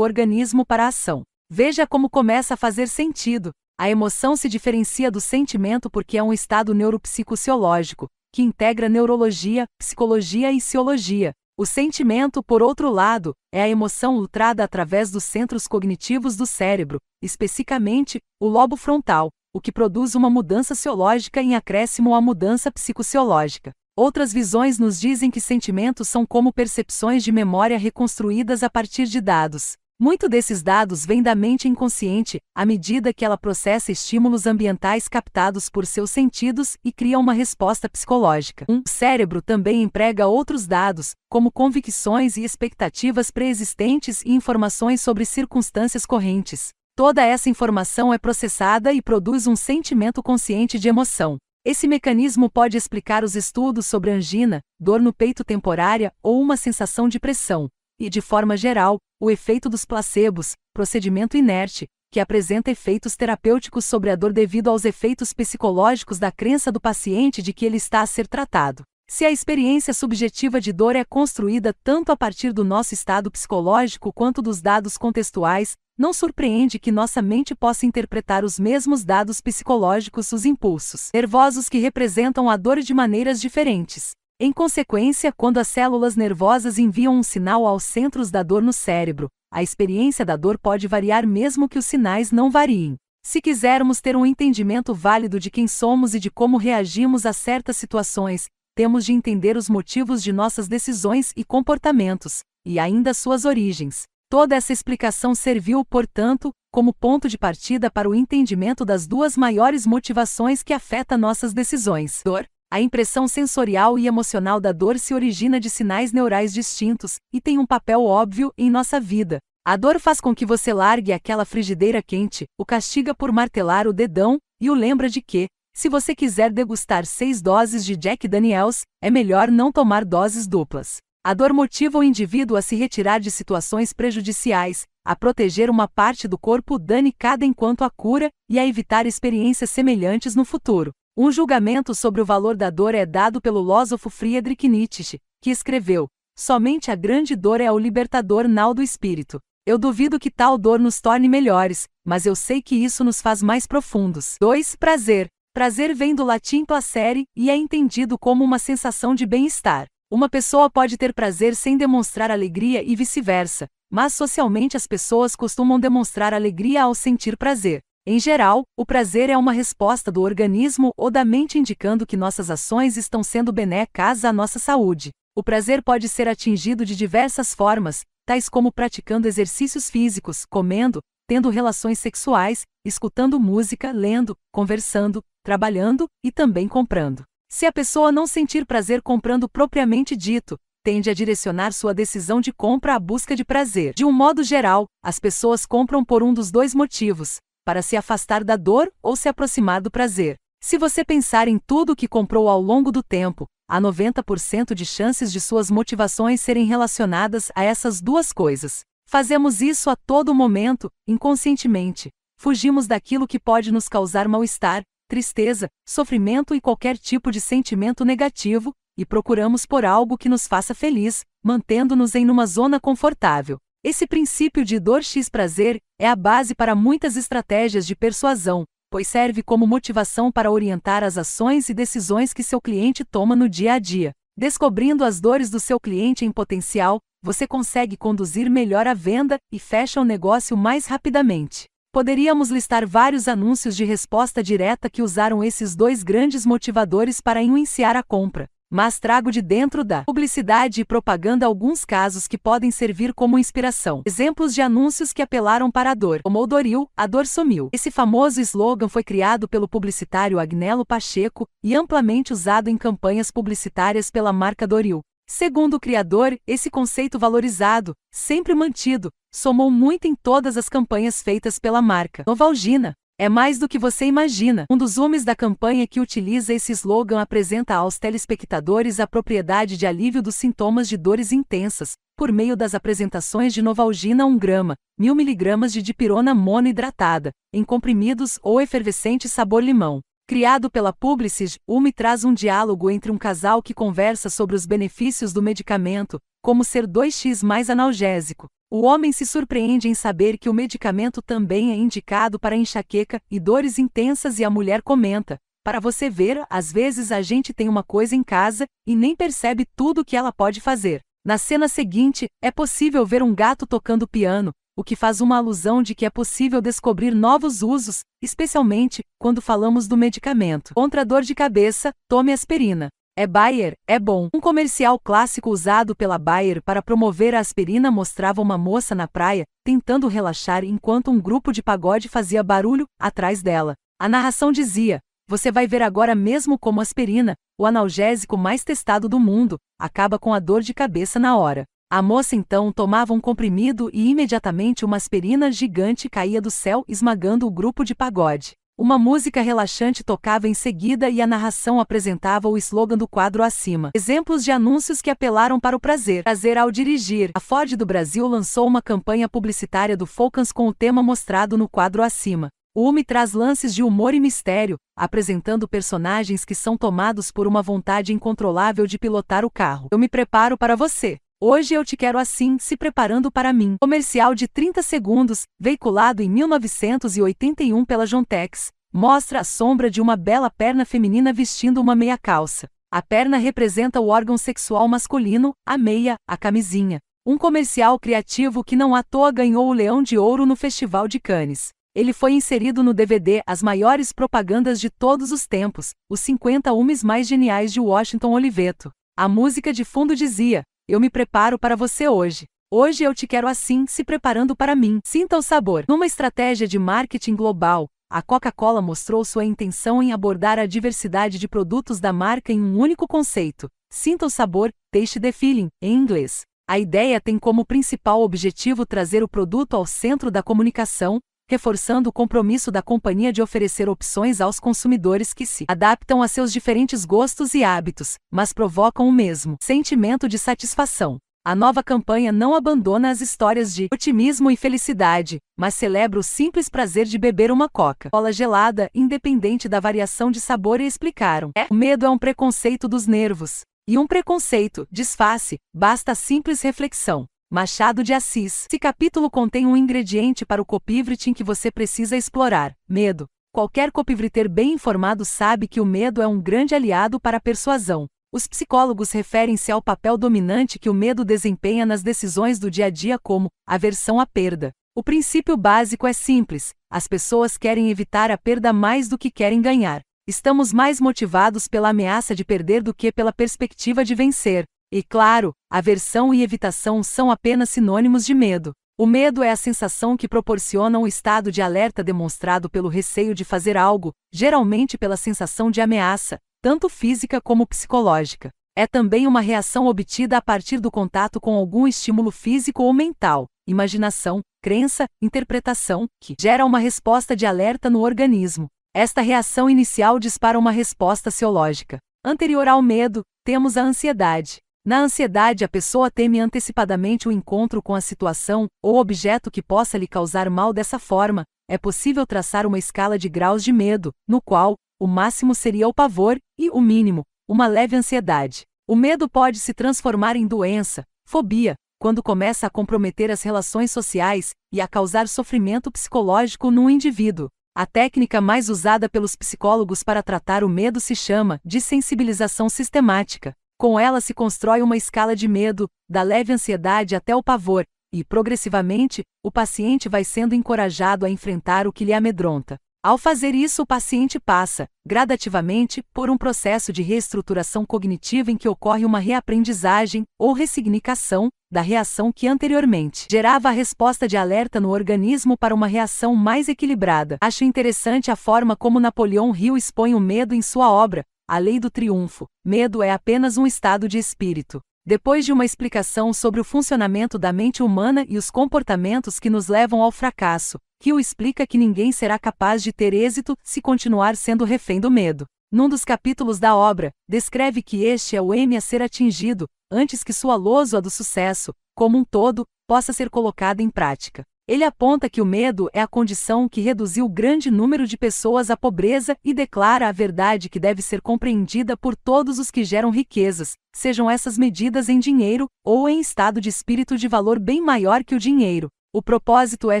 organismo para a ação. Veja como começa a fazer sentido. A emoção se diferencia do sentimento porque é um estado neuropsicociológico, que integra neurologia, psicologia e ciologia. O sentimento, por outro lado, é a emoção lutrada através dos centros cognitivos do cérebro, especificamente, o lobo frontal, o que produz uma mudança ciológica em acréscimo à mudança psicociológica. Outras visões nos dizem que sentimentos são como percepções de memória reconstruídas a partir de dados. Muito desses dados vem da mente inconsciente, à medida que ela processa estímulos ambientais captados por seus sentidos e cria uma resposta psicológica. Um cérebro também emprega outros dados, como convicções e expectativas pré-existentes e informações sobre circunstâncias correntes. Toda essa informação é processada e produz um sentimento consciente de emoção. Esse mecanismo pode explicar os estudos sobre angina, dor no peito temporária ou uma sensação de pressão e, de forma geral, o efeito dos placebos, procedimento inerte, que apresenta efeitos terapêuticos sobre a dor devido aos efeitos psicológicos da crença do paciente de que ele está a ser tratado. Se a experiência subjetiva de dor é construída tanto a partir do nosso estado psicológico quanto dos dados contextuais, não surpreende que nossa mente possa interpretar os mesmos dados psicológicos, os impulsos nervosos que representam a dor de maneiras diferentes. Em consequência, quando as células nervosas enviam um sinal aos centros da dor no cérebro, a experiência da dor pode variar mesmo que os sinais não variem. Se quisermos ter um entendimento válido de quem somos e de como reagimos a certas situações, temos de entender os motivos de nossas decisões e comportamentos, e ainda suas origens. Toda essa explicação serviu, portanto, como ponto de partida para o entendimento das duas maiores motivações que afetam nossas decisões: dor a impressão sensorial e emocional da dor se origina de sinais neurais distintos e tem um papel óbvio em nossa vida. A dor faz com que você largue aquela frigideira quente, o castiga por martelar o dedão e o lembra de que, se você quiser degustar seis doses de Jack Daniels, é melhor não tomar doses duplas. A dor motiva o indivíduo a se retirar de situações prejudiciais, a proteger uma parte do corpo danificada enquanto a cura e a evitar experiências semelhantes no futuro. Um julgamento sobre o valor da dor é dado pelo filósofo Friedrich Nietzsche, que escreveu: Somente a grande dor é o libertador nau do espírito. Eu duvido que tal dor nos torne melhores, mas eu sei que isso nos faz mais profundos. 2. Prazer. Prazer vem do latim placere e é entendido como uma sensação de bem-estar. Uma pessoa pode ter prazer sem demonstrar alegria e vice-versa, mas socialmente as pessoas costumam demonstrar alegria ao sentir prazer. Em geral, o prazer é uma resposta do organismo ou da mente indicando que nossas ações estão sendo benéficas à nossa saúde. O prazer pode ser atingido de diversas formas, tais como praticando exercícios físicos, comendo, tendo relações sexuais, escutando música, lendo, conversando, trabalhando e também comprando. Se a pessoa não sentir prazer comprando propriamente dito, tende a direcionar sua decisão de compra à busca de prazer. De um modo geral, as pessoas compram por um dos dois motivos: para se afastar da dor ou se aproximar do prazer. Se você pensar em tudo o que comprou ao longo do tempo, há 90% de chances de suas motivações serem relacionadas a essas duas coisas. Fazemos isso a todo momento, inconscientemente. Fugimos daquilo que pode nos causar mal-estar, tristeza, sofrimento e qualquer tipo de sentimento negativo, e procuramos por algo que nos faça feliz, mantendo-nos em uma zona confortável. Esse princípio de dor x prazer é a base para muitas estratégias de persuasão, pois serve como motivação para orientar as ações e decisões que seu cliente toma no dia a dia. Descobrindo as dores do seu cliente em potencial, você consegue conduzir melhor a venda e fecha o negócio mais rapidamente. Poderíamos listar vários anúncios de resposta direta que usaram esses dois grandes motivadores para iniciar a compra mas trago de dentro da publicidade e propaganda alguns casos que podem servir como inspiração. Exemplos de anúncios que apelaram para a dor. O Doril, a dor sumiu. Esse famoso slogan foi criado pelo publicitário Agnello Pacheco e amplamente usado em campanhas publicitárias pela marca Doril. Segundo o criador, esse conceito valorizado, sempre mantido, somou muito em todas as campanhas feitas pela marca. Novalgina, é mais do que você imagina. Um dos homens da campanha que utiliza esse slogan apresenta aos telespectadores a propriedade de alívio dos sintomas de dores intensas, por meio das apresentações de Novalgina 1 grama, 1000 mg de dipirona mono-hidratada, em comprimidos ou efervescente sabor limão. Criado pela Publicis, UMI traz um diálogo entre um casal que conversa sobre os benefícios do medicamento, como ser 2x mais analgésico. O homem se surpreende em saber que o medicamento também é indicado para enxaqueca e dores intensas e a mulher comenta: "Para você ver, às vezes a gente tem uma coisa em casa e nem percebe tudo o que ela pode fazer". Na cena seguinte, é possível ver um gato tocando piano, o que faz uma alusão de que é possível descobrir novos usos, especialmente quando falamos do medicamento. Contra dor de cabeça, tome aspirina. É Bayer, é bom. Um comercial clássico usado pela Bayer para promover a aspirina mostrava uma moça na praia, tentando relaxar enquanto um grupo de pagode fazia barulho atrás dela. A narração dizia: Você vai ver agora mesmo como aspirina, o analgésico mais testado do mundo, acaba com a dor de cabeça na hora. A moça então tomava um comprimido e imediatamente uma aspirina gigante caía do céu, esmagando o grupo de pagode. Uma música relaxante tocava em seguida e a narração apresentava o slogan do quadro acima. Exemplos de anúncios que apelaram para o prazer. Prazer ao dirigir. A Ford do Brasil lançou uma campanha publicitária do Falcons com o tema mostrado no quadro acima. O Umi traz lances de humor e mistério, apresentando personagens que são tomados por uma vontade incontrolável de pilotar o carro. Eu me preparo para você. Hoje eu te quero assim, se preparando para mim. Comercial de 30 segundos, veiculado em 1981 pela Jontex, mostra a sombra de uma bela perna feminina vestindo uma meia calça. A perna representa o órgão sexual masculino, a meia, a camisinha. Um comercial criativo que não à toa ganhou o Leão de Ouro no Festival de Cannes. Ele foi inserido no DVD As Maiores Propagandas de Todos os Tempos, os 50 Umes Mais Geniais de Washington Oliveto. A música de fundo dizia: eu me preparo para você hoje. Hoje eu te quero assim, se preparando para mim. Sinta o sabor. Numa estratégia de marketing global, a Coca-Cola mostrou sua intenção em abordar a diversidade de produtos da marca em um único conceito. Sinta o sabor, taste the feeling, em inglês. A ideia tem como principal objetivo trazer o produto ao centro da comunicação, reforçando o compromisso da companhia de oferecer opções aos consumidores que se adaptam a seus diferentes gostos e hábitos, mas provocam o mesmo sentimento de satisfação. A nova campanha não abandona as histórias de otimismo e felicidade, mas celebra o simples prazer de beber uma coca-cola gelada, independente da variação de sabor e explicaram. É, o medo é um preconceito dos nervos. E um preconceito, disfarce, basta simples reflexão. Machado de Assis. Esse capítulo contém um ingrediente para o copywriting que você precisa explorar: medo. Qualquer copywriter bem informado sabe que o medo é um grande aliado para a persuasão. Os psicólogos referem-se ao papel dominante que o medo desempenha nas decisões do dia a dia como aversão à perda. O princípio básico é simples: as pessoas querem evitar a perda mais do que querem ganhar. Estamos mais motivados pela ameaça de perder do que pela perspectiva de vencer. E claro, aversão e evitação são apenas sinônimos de medo. O medo é a sensação que proporciona um estado de alerta demonstrado pelo receio de fazer algo, geralmente pela sensação de ameaça, tanto física como psicológica. É também uma reação obtida a partir do contato com algum estímulo físico ou mental, imaginação, crença, interpretação, que gera uma resposta de alerta no organismo. Esta reação inicial dispara uma resposta ciológica. Anterior ao medo, temos a ansiedade. Na ansiedade, a pessoa teme antecipadamente o encontro com a situação ou objeto que possa lhe causar mal dessa forma. É possível traçar uma escala de graus de medo, no qual o máximo seria o pavor e o mínimo, uma leve ansiedade. O medo pode se transformar em doença, fobia, quando começa a comprometer as relações sociais e a causar sofrimento psicológico no indivíduo. A técnica mais usada pelos psicólogos para tratar o medo se chama de sensibilização sistemática. Com ela se constrói uma escala de medo, da leve ansiedade até o pavor, e, progressivamente, o paciente vai sendo encorajado a enfrentar o que lhe amedronta. Ao fazer isso, o paciente passa, gradativamente, por um processo de reestruturação cognitiva em que ocorre uma reaprendizagem, ou ressignificação, da reação que anteriormente gerava a resposta de alerta no organismo para uma reação mais equilibrada. Acho interessante a forma como Napoleão Hill expõe o medo em sua obra, a lei do triunfo, medo é apenas um estado de espírito. Depois de uma explicação sobre o funcionamento da mente humana e os comportamentos que nos levam ao fracasso, Hill explica que ninguém será capaz de ter êxito se continuar sendo refém do medo. Num dos capítulos da obra, descreve que este é o M a ser atingido, antes que sua lousa do sucesso, como um todo, possa ser colocada em prática. Ele aponta que o medo é a condição que reduziu grande número de pessoas à pobreza e declara a verdade que deve ser compreendida por todos os que geram riquezas, sejam essas medidas em dinheiro ou em estado de espírito de valor bem maior que o dinheiro. O propósito é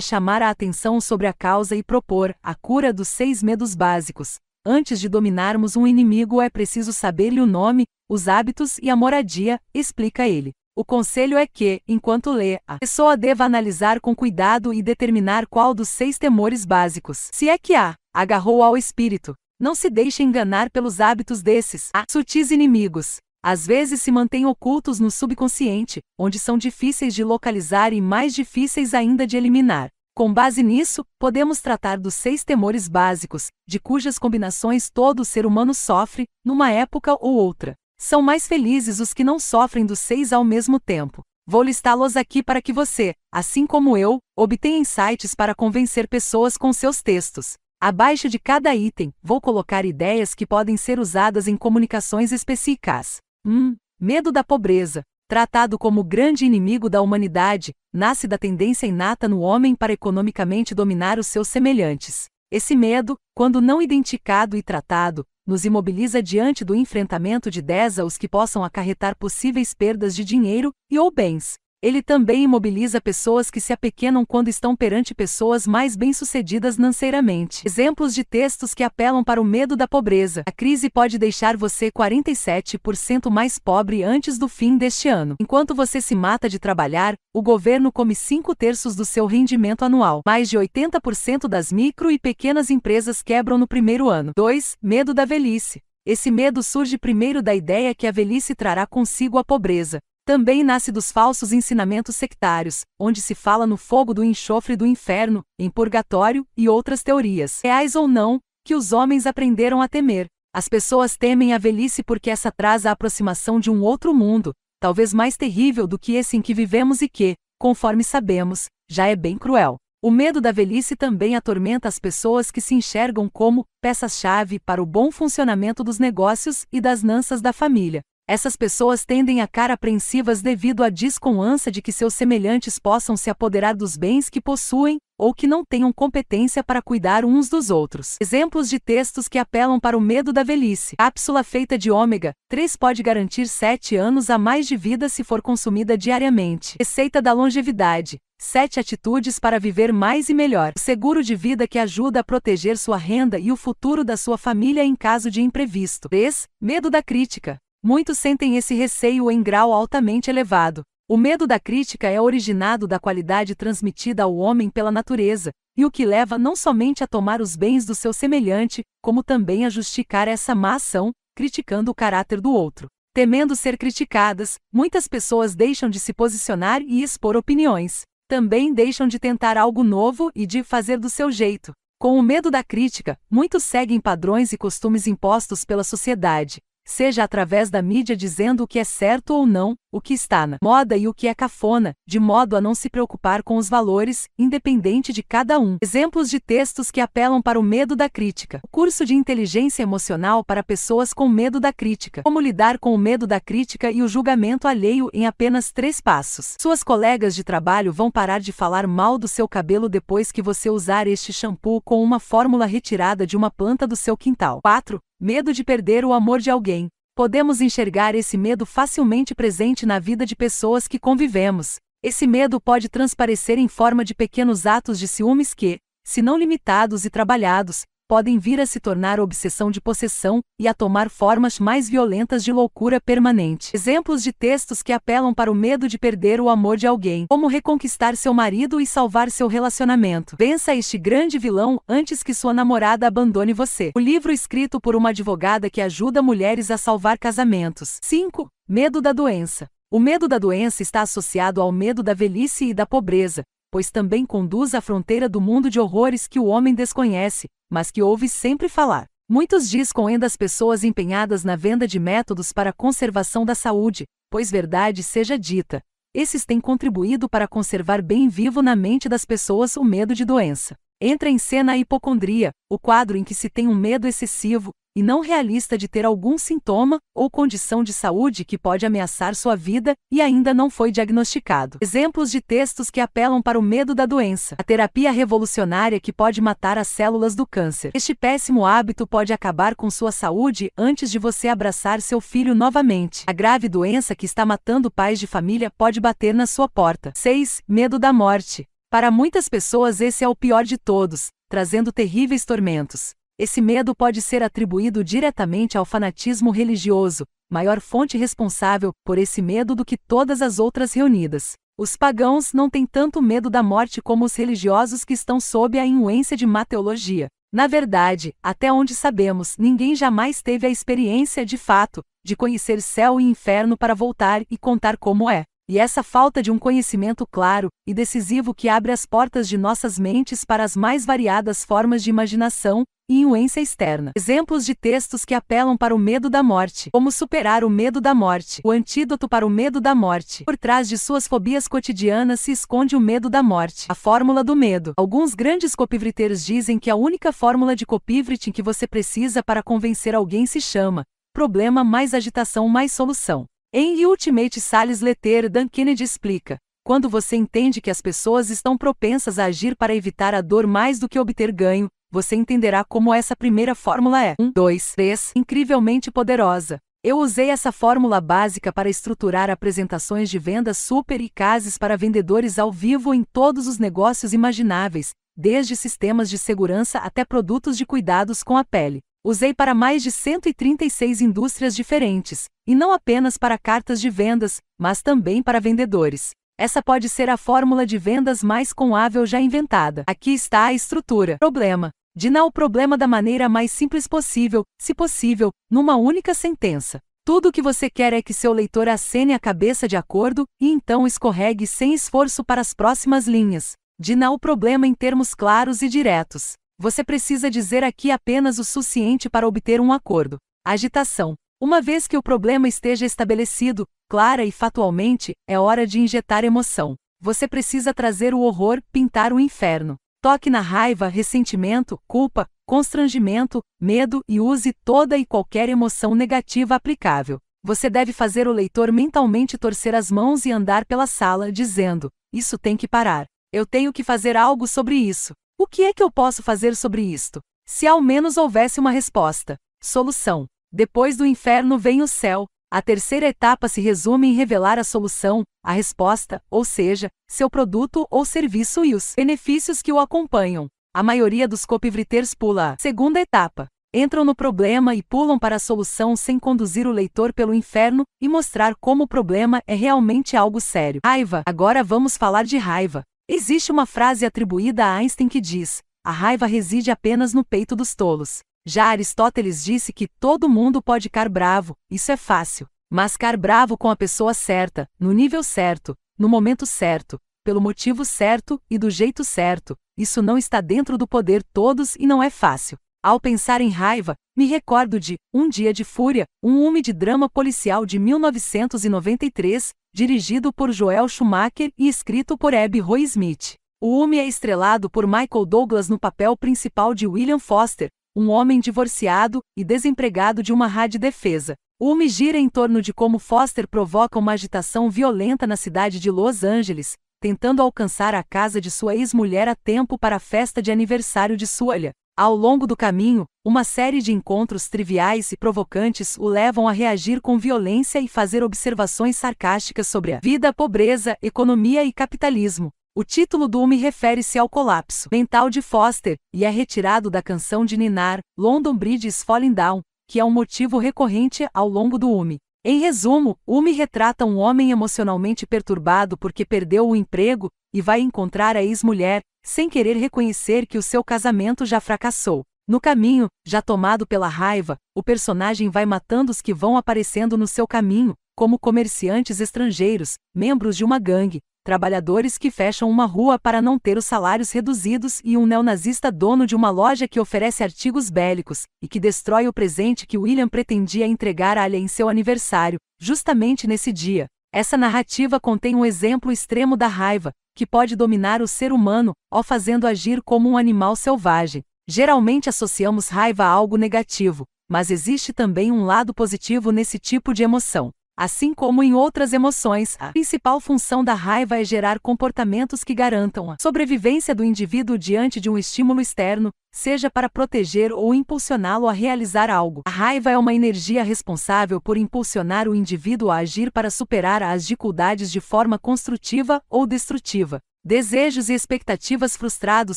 chamar a atenção sobre a causa e propor a cura dos seis medos básicos. Antes de dominarmos um inimigo, é preciso saber-lhe o nome, os hábitos e a moradia, explica ele. O conselho é que, enquanto lê, a pessoa deva analisar com cuidado e determinar qual dos seis temores básicos, se é que há, agarrou ao espírito. Não se deixe enganar pelos hábitos desses a sutis inimigos. Às vezes se mantêm ocultos no subconsciente, onde são difíceis de localizar e mais difíceis ainda de eliminar. Com base nisso, podemos tratar dos seis temores básicos, de cujas combinações todo ser humano sofre, numa época ou outra. São mais felizes os que não sofrem dos seis ao mesmo tempo. Vou listá-los aqui para que você, assim como eu, obtenha insights para convencer pessoas com seus textos. Abaixo de cada item, vou colocar ideias que podem ser usadas em comunicações específicas. 1. Hum, medo da pobreza. Tratado como grande inimigo da humanidade, nasce da tendência inata no homem para economicamente dominar os seus semelhantes. Esse medo, quando não identificado e tratado, nos imobiliza diante do enfrentamento de 10 aos que possam acarretar possíveis perdas de dinheiro e ou bens, ele também imobiliza pessoas que se apequenam quando estão perante pessoas mais bem-sucedidas financeiramente. Exemplos de textos que apelam para o medo da pobreza. A crise pode deixar você 47% mais pobre antes do fim deste ano. Enquanto você se mata de trabalhar, o governo come 5 terços do seu rendimento anual. Mais de 80% das micro e pequenas empresas quebram no primeiro ano. 2. Medo da velhice. Esse medo surge primeiro da ideia que a velhice trará consigo a pobreza, também nasce dos falsos ensinamentos sectários, onde se fala no fogo do enxofre do inferno, em purgatório e outras teorias, reais ou não, que os homens aprenderam a temer. As pessoas temem a velhice porque essa traz a aproximação de um outro mundo, talvez mais terrível do que esse em que vivemos e que, conforme sabemos, já é bem cruel. O medo da velhice também atormenta as pessoas que se enxergam como peças-chave para o bom funcionamento dos negócios e das nanças da família essas pessoas tendem a ficar apreensivas devido à desconfiança de que seus semelhantes possam se apoderar dos bens que possuem ou que não tenham competência para cuidar uns dos outros. Exemplos de textos que apelam para o medo da velhice. Cápsula feita de ômega 3 pode garantir 7 anos a mais de vida se for consumida diariamente. Receita da longevidade. 7 atitudes para viver mais e melhor. O seguro de vida que ajuda a proteger sua renda e o futuro da sua família em caso de imprevisto. 3. Medo da crítica. Muitos sentem esse receio em grau altamente elevado. O medo da crítica é originado da qualidade transmitida ao homem pela natureza, e o que leva não somente a tomar os bens do seu semelhante, como também a justificar essa má ação, criticando o caráter do outro. Temendo ser criticadas, muitas pessoas deixam de se posicionar e expor opiniões. Também deixam de tentar algo novo e de fazer do seu jeito. Com o medo da crítica, muitos seguem padrões e costumes impostos pela sociedade, seja através da mídia dizendo o que é certo ou não, o que está na moda e o que é cafona, de modo a não se preocupar com os valores, independente de cada um. Exemplos de textos que apelam para o medo da crítica. O curso de inteligência emocional para pessoas com medo da crítica. Como lidar com o medo da crítica e o julgamento alheio em apenas três passos. Suas colegas de trabalho vão parar de falar mal do seu cabelo depois que você usar este shampoo com uma fórmula retirada de uma planta do seu quintal. 4. Medo de perder o amor de alguém. Podemos enxergar esse medo facilmente presente na vida de pessoas que convivemos. Esse medo pode transparecer em forma de pequenos atos de ciúmes que, se não limitados e trabalhados, podem vir a se tornar obsessão de possessão e a tomar formas mais violentas de loucura permanente. Exemplos de textos que apelam para o medo de perder o amor de alguém, como reconquistar seu marido e salvar seu relacionamento. Vença este grande vilão antes que sua namorada abandone você. O livro escrito por uma advogada que ajuda mulheres a salvar casamentos. 5. Medo da doença. O medo da doença está associado ao medo da velhice e da pobreza, pois também conduz à fronteira do mundo de horrores que o homem desconhece, mas que ouve sempre falar. Muitos descoendam as pessoas empenhadas na venda de métodos para a conservação da saúde, pois verdade seja dita, esses têm contribuído para conservar bem vivo na mente das pessoas o medo de doença. Entra em cena a hipocondria, o quadro em que se tem um medo excessivo e não realista de ter algum sintoma ou condição de saúde que pode ameaçar sua vida e ainda não foi diagnosticado. Exemplos de textos que apelam para o medo da doença. A terapia revolucionária que pode matar as células do câncer. Este péssimo hábito pode acabar com sua saúde antes de você abraçar seu filho novamente. A grave doença que está matando pais de família pode bater na sua porta. 6. Medo da morte. Para muitas pessoas, esse é o pior de todos, trazendo terríveis tormentos. Esse medo pode ser atribuído diretamente ao fanatismo religioso, maior fonte responsável por esse medo do que todas as outras reunidas. Os pagãos não têm tanto medo da morte como os religiosos que estão sob a influência de má teologia. Na verdade, até onde sabemos, ninguém jamais teve a experiência de fato de conhecer céu e inferno para voltar e contar como é e essa falta de um conhecimento claro e decisivo que abre as portas de nossas mentes para as mais variadas formas de imaginação e influência externa. Exemplos de textos que apelam para o medo da morte. Como superar o medo da morte. O antídoto para o medo da morte. Por trás de suas fobias cotidianas se esconde o medo da morte. A fórmula do medo. Alguns grandes copivriteiros dizem que a única fórmula de copivriting que você precisa para convencer alguém se chama problema mais agitação mais solução. Em Ultimate Sales Letter Dan Kennedy explica: quando você entende que as pessoas estão propensas a agir para evitar a dor mais do que obter ganho, você entenderá como essa primeira fórmula é 1, 2, 3, incrivelmente poderosa. Eu usei essa fórmula básica para estruturar apresentações de vendas super e cases para vendedores ao vivo em todos os negócios imagináveis, desde sistemas de segurança até produtos de cuidados com a pele. Usei para mais de 136 indústrias diferentes, e não apenas para cartas de vendas, mas também para vendedores. Essa pode ser a fórmula de vendas mais conável já inventada. Aqui está a estrutura. Problema. Diná o problema da maneira mais simples possível, se possível, numa única sentença. Tudo o que você quer é que seu leitor acene a cabeça de acordo e então escorregue sem esforço para as próximas linhas. Diná o problema em termos claros e diretos. Você precisa dizer aqui apenas o suficiente para obter um acordo. Agitação. Uma vez que o problema esteja estabelecido, clara e factualmente, é hora de injetar emoção. Você precisa trazer o horror, pintar o inferno. Toque na raiva, ressentimento, culpa, constrangimento, medo e use toda e qualquer emoção negativa aplicável. Você deve fazer o leitor mentalmente torcer as mãos e andar pela sala, dizendo: Isso tem que parar. Eu tenho que fazer algo sobre isso. O que é que eu posso fazer sobre isto? Se ao menos houvesse uma resposta. Solução. Depois do inferno vem o céu. A terceira etapa se resume em revelar a solução, a resposta, ou seja, seu produto ou serviço e os benefícios que o acompanham. A maioria dos copywriters pula a segunda etapa. Entram no problema e pulam para a solução sem conduzir o leitor pelo inferno e mostrar como o problema é realmente algo sério. Raiva. Agora vamos falar de raiva. Existe uma frase atribuída a Einstein que diz: a raiva reside apenas no peito dos tolos. Já Aristóteles disse que todo mundo pode car bravo, isso é fácil. Mas car bravo com a pessoa certa, no nível certo, no momento certo, pelo motivo certo e do jeito certo, isso não está dentro do poder todos e não é fácil. Ao pensar em raiva, me recordo de Um Dia de Fúria, um filme de drama policial de 1993, dirigido por Joel Schumacher e escrito por Abby Roy Smith. O Umi é estrelado por Michael Douglas no papel principal de William Foster, um homem divorciado e desempregado de uma rádio defesa. O Umi gira em torno de como Foster provoca uma agitação violenta na cidade de Los Angeles, tentando alcançar a casa de sua ex-mulher a tempo para a festa de aniversário de Sualha. Ao longo do caminho, uma série de encontros triviais e provocantes o levam a reagir com violência e fazer observações sarcásticas sobre a vida, pobreza, economia e capitalismo. O título do Umi refere-se ao colapso mental de Foster e é retirado da canção de Ninar, London Bridge is Falling Down, que é um motivo recorrente ao longo do Umi. Em resumo, Umi retrata um homem emocionalmente perturbado porque perdeu o emprego e vai encontrar a ex-mulher, sem querer reconhecer que o seu casamento já fracassou. No caminho, já tomado pela raiva, o personagem vai matando os que vão aparecendo no seu caminho, como comerciantes estrangeiros, membros de uma gangue, trabalhadores que fecham uma rua para não ter os salários reduzidos e um neonazista dono de uma loja que oferece artigos bélicos e que destrói o presente que William pretendia entregar a Alia em seu aniversário, justamente nesse dia. Essa narrativa contém um exemplo extremo da raiva, que pode dominar o ser humano, ao fazendo agir como um animal selvagem. Geralmente associamos raiva a algo negativo, mas existe também um lado positivo nesse tipo de emoção. Assim como em outras emoções, ah. a principal função da raiva é gerar comportamentos que garantam a sobrevivência do indivíduo diante de um estímulo externo, seja para proteger ou impulsioná-lo a realizar algo. A raiva é uma energia responsável por impulsionar o indivíduo a agir para superar as dificuldades de forma construtiva ou destrutiva. Desejos e expectativas frustrados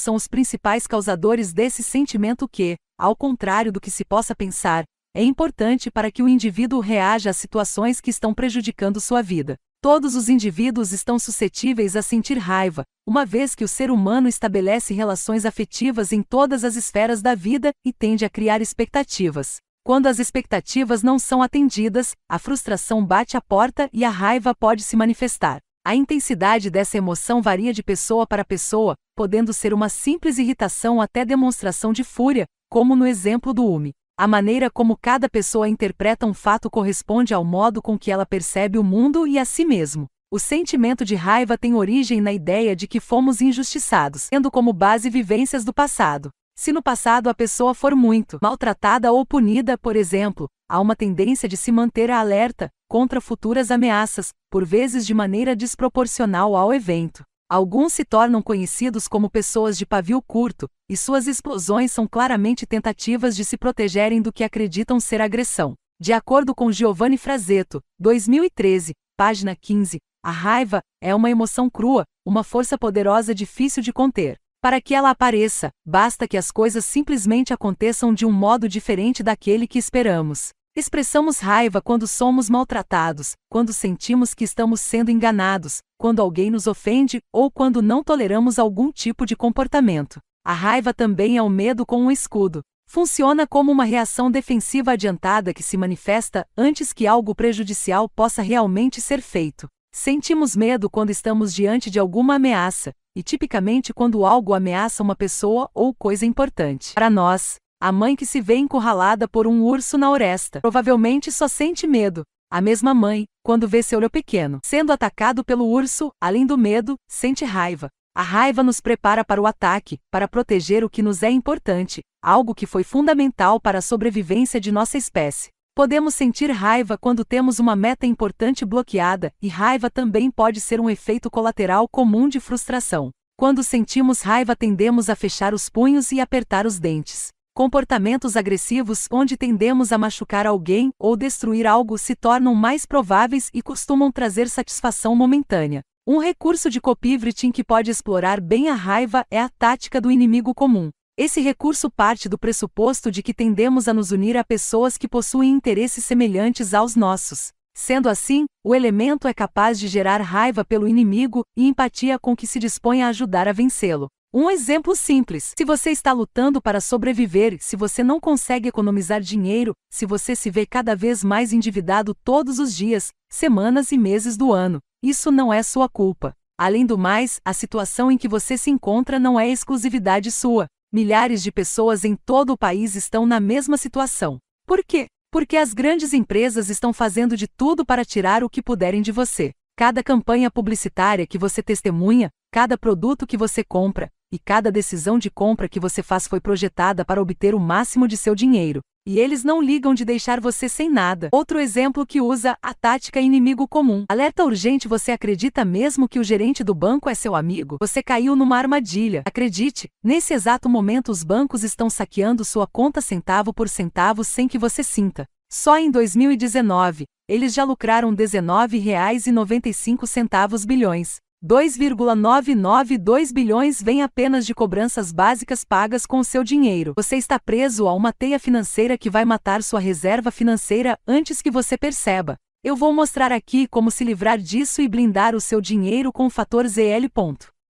são os principais causadores desse sentimento que, ao contrário do que se possa pensar, é importante para que o indivíduo reaja a situações que estão prejudicando sua vida. Todos os indivíduos estão suscetíveis a sentir raiva, uma vez que o ser humano estabelece relações afetivas em todas as esferas da vida e tende a criar expectativas. Quando as expectativas não são atendidas, a frustração bate à porta e a raiva pode se manifestar. A intensidade dessa emoção varia de pessoa para pessoa, podendo ser uma simples irritação até demonstração de fúria, como no exemplo do Umi. A maneira como cada pessoa interpreta um fato corresponde ao modo com que ela percebe o mundo e a si mesmo. O sentimento de raiva tem origem na ideia de que fomos injustiçados, tendo como base vivências do passado. Se no passado a pessoa for muito maltratada ou punida, por exemplo, há uma tendência de se manter alerta contra futuras ameaças, por vezes de maneira desproporcional ao evento. Alguns se tornam conhecidos como pessoas de pavio curto, e suas explosões são claramente tentativas de se protegerem do que acreditam ser agressão. De acordo com Giovanni Frazetto, 2013, página 15, a raiva é uma emoção crua, uma força poderosa difícil de conter. Para que ela apareça, basta que as coisas simplesmente aconteçam de um modo diferente daquele que esperamos. Expressamos raiva quando somos maltratados, quando sentimos que estamos sendo enganados, quando alguém nos ofende ou quando não toleramos algum tipo de comportamento. A raiva também é o medo com um escudo. Funciona como uma reação defensiva adiantada que se manifesta antes que algo prejudicial possa realmente ser feito. Sentimos medo quando estamos diante de alguma ameaça, e tipicamente quando algo ameaça uma pessoa ou coisa importante. Para nós, a mãe que se vê encurralada por um urso na oresta provavelmente só sente medo, a mesma mãe, quando vê seu olho pequeno sendo atacado pelo urso, além do medo, sente raiva. A raiva nos prepara para o ataque, para proteger o que nos é importante, algo que foi fundamental para a sobrevivência de nossa espécie. Podemos sentir raiva quando temos uma meta importante bloqueada, e raiva também pode ser um efeito colateral comum de frustração. Quando sentimos raiva, tendemos a fechar os punhos e apertar os dentes. Comportamentos agressivos onde tendemos a machucar alguém ou destruir algo se tornam mais prováveis e costumam trazer satisfação momentânea. Um recurso de copyvriting que pode explorar bem a raiva é a tática do inimigo comum. Esse recurso parte do pressuposto de que tendemos a nos unir a pessoas que possuem interesses semelhantes aos nossos. Sendo assim, o elemento é capaz de gerar raiva pelo inimigo e empatia com que se dispõe a ajudar a vencê-lo. Um exemplo simples: se você está lutando para sobreviver, se você não consegue economizar dinheiro, se você se vê cada vez mais endividado todos os dias, semanas e meses do ano, isso não é sua culpa. Além do mais, a situação em que você se encontra não é exclusividade sua. Milhares de pessoas em todo o país estão na mesma situação. Por quê? Porque as grandes empresas estão fazendo de tudo para tirar o que puderem de você. Cada campanha publicitária que você testemunha, cada produto que você compra, e cada decisão de compra que você faz foi projetada para obter o máximo de seu dinheiro. E eles não ligam de deixar você sem nada. Outro exemplo que usa a tática inimigo comum. Alerta urgente: você acredita mesmo que o gerente do banco é seu amigo? Você caiu numa armadilha. Acredite, nesse exato momento os bancos estão saqueando sua conta centavo por centavo sem que você sinta. Só em 2019, eles já lucraram R$ 19,95 bilhões. 2,992 bilhões vem apenas de cobranças básicas pagas com o seu dinheiro. Você está preso a uma teia financeira que vai matar sua reserva financeira antes que você perceba. Eu vou mostrar aqui como se livrar disso e blindar o seu dinheiro com o fator ZL.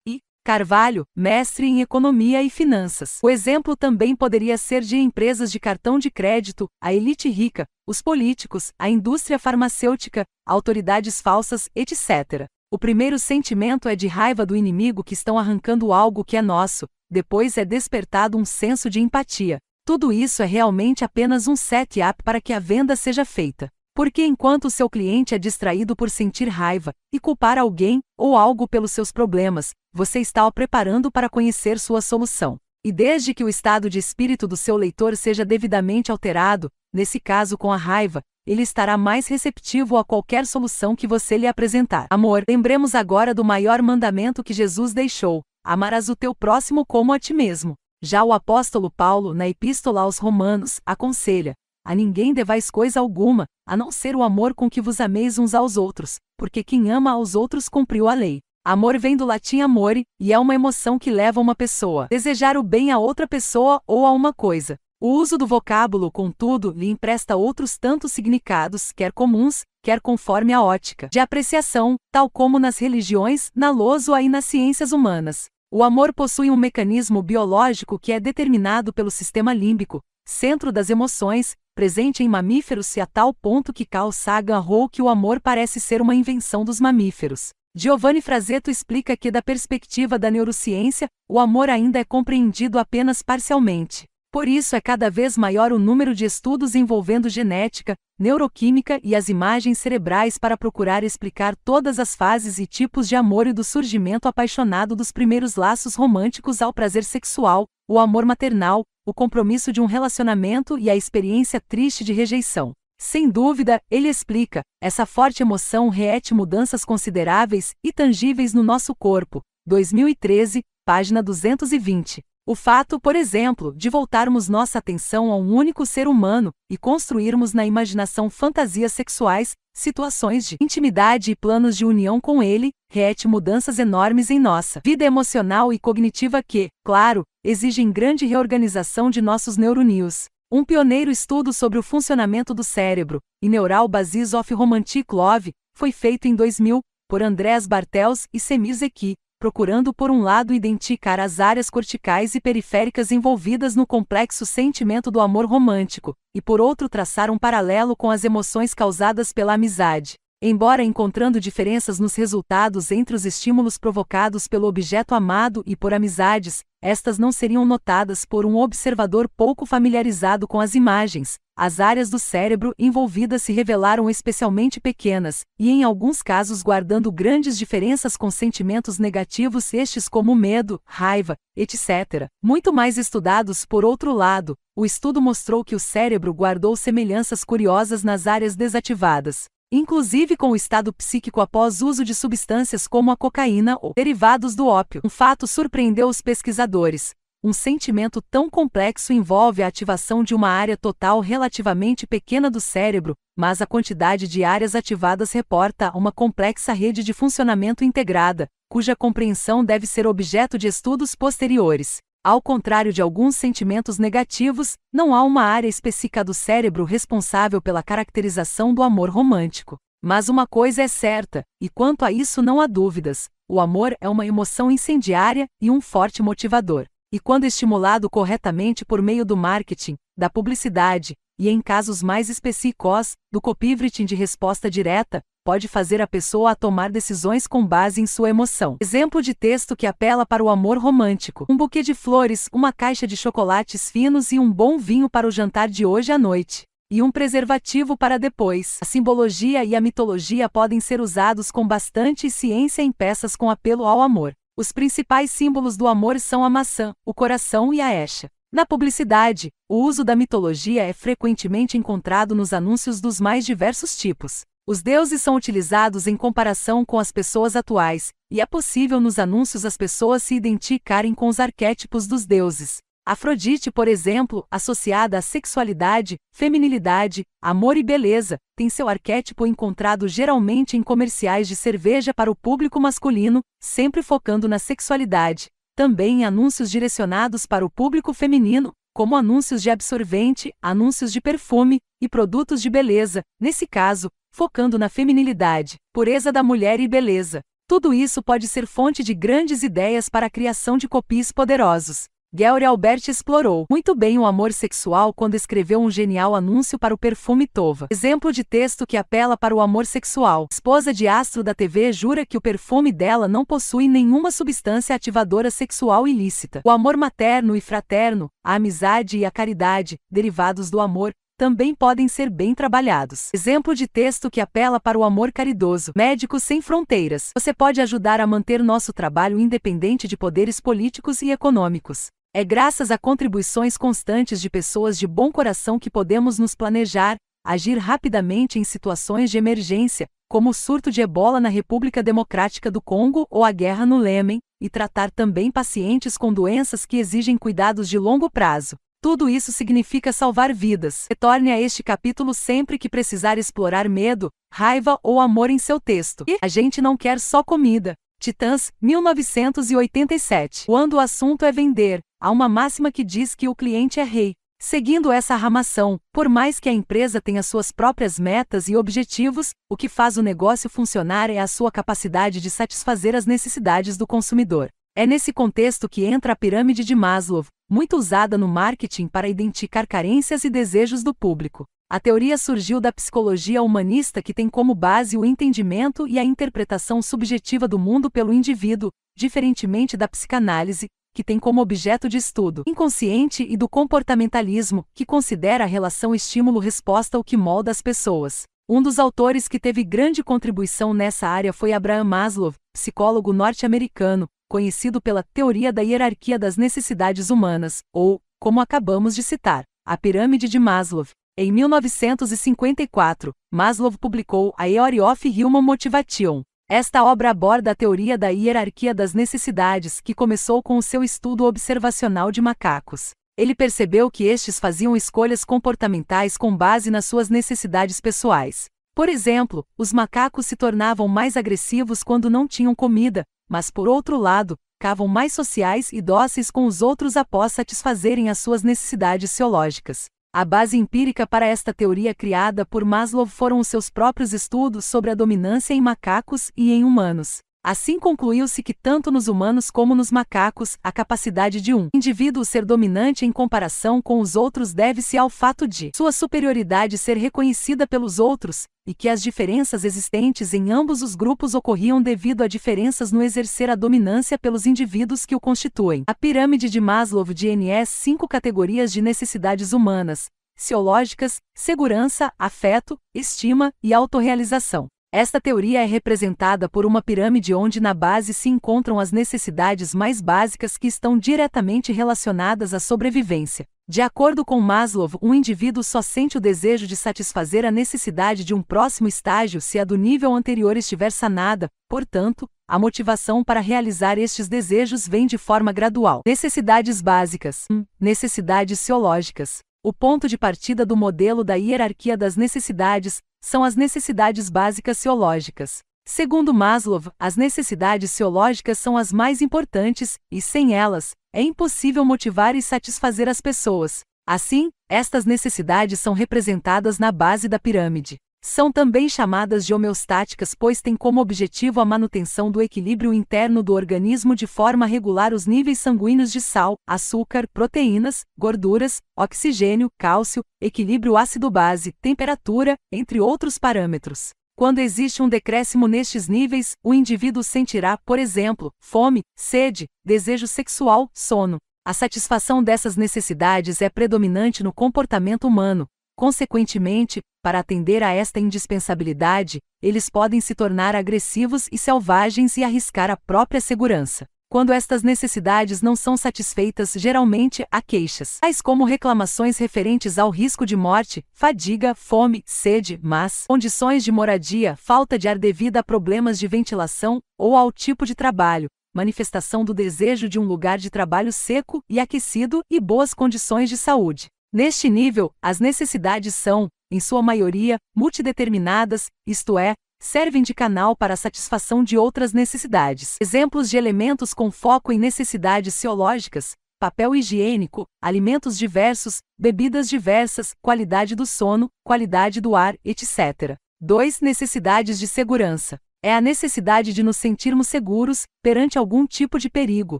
E. Carvalho, mestre em economia e finanças. O exemplo também poderia ser de empresas de cartão de crédito, a elite rica, os políticos, a indústria farmacêutica, autoridades falsas, etc. O primeiro sentimento é de raiva do inimigo que estão arrancando algo que é nosso, depois é despertado um senso de empatia. Tudo isso é realmente apenas um setup para que a venda seja feita. Porque enquanto seu cliente é distraído por sentir raiva e culpar alguém ou algo pelos seus problemas, você está o preparando para conhecer sua solução. E desde que o estado de espírito do seu leitor seja devidamente alterado, nesse caso com a raiva, ele estará mais receptivo a qualquer solução que você lhe apresentar. Amor, lembremos agora do maior mandamento que Jesus deixou: amarás o teu próximo como a ti mesmo. Já o apóstolo Paulo, na Epístola aos Romanos, aconselha: A ninguém devais coisa alguma, a não ser o amor com que vos ameis uns aos outros, porque quem ama aos outros cumpriu a lei. Amor vem do latim amore e é uma emoção que leva uma pessoa a desejar o bem a outra pessoa ou a uma coisa. O uso do vocábulo, contudo, lhe empresta outros tantos significados, quer comuns, quer conforme a ótica de apreciação, tal como nas religiões, na lousa e nas ciências humanas. O amor possui um mecanismo biológico que é determinado pelo sistema límbico, centro das emoções, presente em mamíferos e a tal ponto que Carl Sagan arrou que o amor parece ser uma invenção dos mamíferos. Giovanni Frazeto explica que, da perspectiva da neurociência, o amor ainda é compreendido apenas parcialmente. Por isso é cada vez maior o número de estudos envolvendo genética, neuroquímica e as imagens cerebrais para procurar explicar todas as fases e tipos de amor e do surgimento apaixonado dos primeiros laços românticos ao prazer sexual, o amor maternal, o compromisso de um relacionamento e a experiência triste de rejeição. Sem dúvida, ele explica, essa forte emoção reete mudanças consideráveis e tangíveis no nosso corpo. 2013, página 220. O fato, por exemplo, de voltarmos nossa atenção a um único ser humano e construirmos na imaginação fantasias sexuais, situações de intimidade e planos de união com ele, reete mudanças enormes em nossa vida emocional e cognitiva que, claro, exigem grande reorganização de nossos neurônios. Um pioneiro estudo sobre o funcionamento do cérebro, e neural basis of romantic love, foi feito em 2000, por Andrés Bartels e Semir Zeki, procurando por um lado identificar as áreas corticais e periféricas envolvidas no complexo sentimento do amor romântico, e por outro traçar um paralelo com as emoções causadas pela amizade. Embora encontrando diferenças nos resultados entre os estímulos provocados pelo objeto amado e por amizades, estas não seriam notadas por um observador pouco familiarizado com as imagens, as áreas do cérebro envolvidas se revelaram especialmente pequenas, e em alguns casos guardando grandes diferenças com sentimentos negativos, estes como medo, raiva, etc., muito mais estudados por outro lado. O estudo mostrou que o cérebro guardou semelhanças curiosas nas áreas desativadas, inclusive com o estado psíquico após uso de substâncias como a cocaína ou derivados do ópio. Um fato surpreendeu os pesquisadores um sentimento tão complexo envolve a ativação de uma área total relativamente pequena do cérebro, mas a quantidade de áreas ativadas reporta uma complexa rede de funcionamento integrada, cuja compreensão deve ser objeto de estudos posteriores. Ao contrário de alguns sentimentos negativos, não há uma área específica do cérebro responsável pela caracterização do amor romântico. Mas uma coisa é certa, e quanto a isso não há dúvidas: o amor é uma emoção incendiária e um forte motivador e quando estimulado corretamente por meio do marketing, da publicidade, e em casos mais específicos, do copywriting de resposta direta, pode fazer a pessoa a tomar decisões com base em sua emoção. Exemplo de texto que apela para o amor romântico: um buquê de flores, uma caixa de chocolates finos e um bom vinho para o jantar de hoje à noite. E um preservativo para depois. A simbologia e a mitologia podem ser usados com bastante ciência em peças com apelo ao amor. Os principais símbolos do amor são a maçã, o coração e a echa. Na publicidade, o uso da mitologia é frequentemente encontrado nos anúncios dos mais diversos tipos. Os deuses são utilizados em comparação com as pessoas atuais, e é possível nos anúncios as pessoas se identificarem com os arquétipos dos deuses. Afrodite, por exemplo, associada à sexualidade, feminilidade, amor e beleza, tem seu arquétipo encontrado geralmente em comerciais de cerveja para o público masculino, sempre focando na sexualidade. Também em anúncios direcionados para o público feminino, como anúncios de absorvente, anúncios de perfume e produtos de beleza, nesse caso, focando na feminilidade, pureza da mulher e beleza. Tudo isso pode ser fonte de grandes ideias para a criação de copies poderosos. Gary Albert explorou muito bem o amor sexual quando escreveu um genial anúncio para o perfume Tova. Exemplo de texto que apela para o amor sexual. Esposa de astro da TV jura que o perfume dela não possui nenhuma substância ativadora sexual ilícita. O amor materno e fraterno, a amizade e a caridade, derivados do amor, também podem ser bem trabalhados. Exemplo de texto que apela para o amor caridoso. Médicos Sem Fronteiras. Você pode ajudar a manter nosso trabalho independente de poderes políticos e econômicos. É graças a contribuições constantes de pessoas de bom coração que podemos nos planejar, agir rapidamente em situações de emergência, como o surto de ebola na República Democrática do Congo ou a guerra no Lêmen, e tratar também pacientes com doenças que exigem cuidados de longo prazo. Tudo isso significa salvar vidas. Retorne a este capítulo sempre que precisar explorar medo, raiva ou amor em seu texto. E a gente não quer só comida. Titãs, 1987. Quando o assunto é vender, há uma máxima que diz que o cliente é rei. Seguindo essa ramação, por mais que a empresa tenha suas próprias metas e objetivos, o que faz o negócio funcionar é a sua capacidade de satisfazer as necessidades do consumidor. É nesse contexto que entra a pirâmide de Maslow, muito usada no marketing para identificar carências e desejos do público. A teoria surgiu da psicologia humanista que tem como base o entendimento e a interpretação subjetiva do mundo pelo indivíduo, diferentemente da psicanálise, que tem como objeto de estudo inconsciente e do comportamentalismo, que considera a relação estímulo-resposta o que molda as pessoas. Um dos autores que teve grande contribuição nessa área foi Abraham Maslow, psicólogo norte-americano, conhecido pela teoria da hierarquia das necessidades humanas, ou, como acabamos de citar, a pirâmide de Maslow. Em 1954, Maslow publicou A Theory of Human Motivation. Esta obra aborda a teoria da hierarquia das necessidades, que começou com o seu estudo observacional de macacos. Ele percebeu que estes faziam escolhas comportamentais com base nas suas necessidades pessoais. Por exemplo, os macacos se tornavam mais agressivos quando não tinham comida, mas por outro lado, cavam mais sociais e dóceis com os outros após satisfazerem as suas necessidades teológicas. A base empírica para esta teoria criada por Maslow foram os seus próprios estudos sobre a dominância em macacos e em humanos. Assim concluiu-se que tanto nos humanos como nos macacos, a capacidade de um indivíduo ser dominante em comparação com os outros deve-se ao fato de sua superioridade ser reconhecida pelos outros, e que as diferenças existentes em ambos os grupos ocorriam devido a diferenças no exercer a dominância pelos indivíduos que o constituem. A pirâmide de Maslow de NS cinco categorias de necessidades humanas, ciológicas, segurança, afeto, estima e autorrealização. Esta teoria é representada por uma pirâmide onde na base se encontram as necessidades mais básicas que estão diretamente relacionadas à sobrevivência. De acordo com Maslow, um indivíduo só sente o desejo de satisfazer a necessidade de um próximo estágio se a do nível anterior estiver sanada, portanto, a motivação para realizar estes desejos vem de forma gradual. Necessidades básicas, hum, necessidades ciológicas, o ponto de partida do modelo da hierarquia das necessidades são as necessidades básicas seológicas. Segundo Maslow, as necessidades seológicas são as mais importantes, e sem elas, é impossível motivar e satisfazer as pessoas. Assim, estas necessidades são representadas na base da pirâmide. São também chamadas de homeostáticas pois têm como objetivo a manutenção do equilíbrio interno do organismo de forma a regular os níveis sanguíneos de sal, açúcar, proteínas, gorduras, oxigênio, cálcio, equilíbrio ácido-base, temperatura, entre outros parâmetros. Quando existe um decréscimo nestes níveis, o indivíduo sentirá, por exemplo, fome, sede, desejo sexual, sono. A satisfação dessas necessidades é predominante no comportamento humano, Consequentemente, para atender a esta indispensabilidade, eles podem se tornar agressivos e selvagens e arriscar a própria segurança. Quando estas necessidades não são satisfeitas, geralmente há queixas, tais como reclamações referentes ao risco de morte, fadiga, fome, sede, mas condições de moradia, falta de ar devido a problemas de ventilação ou ao tipo de trabalho, manifestação do desejo de um lugar de trabalho seco e aquecido e boas condições de saúde. Neste nível, as necessidades são, em sua maioria, multideterminadas, isto é, servem de canal para a satisfação de outras necessidades. Exemplos de elementos com foco em necessidades ciológicas: papel higiênico, alimentos diversos, bebidas diversas, qualidade do sono, qualidade do ar, etc. 2. Necessidades de segurança. É a necessidade de nos sentirmos seguros perante algum tipo de perigo,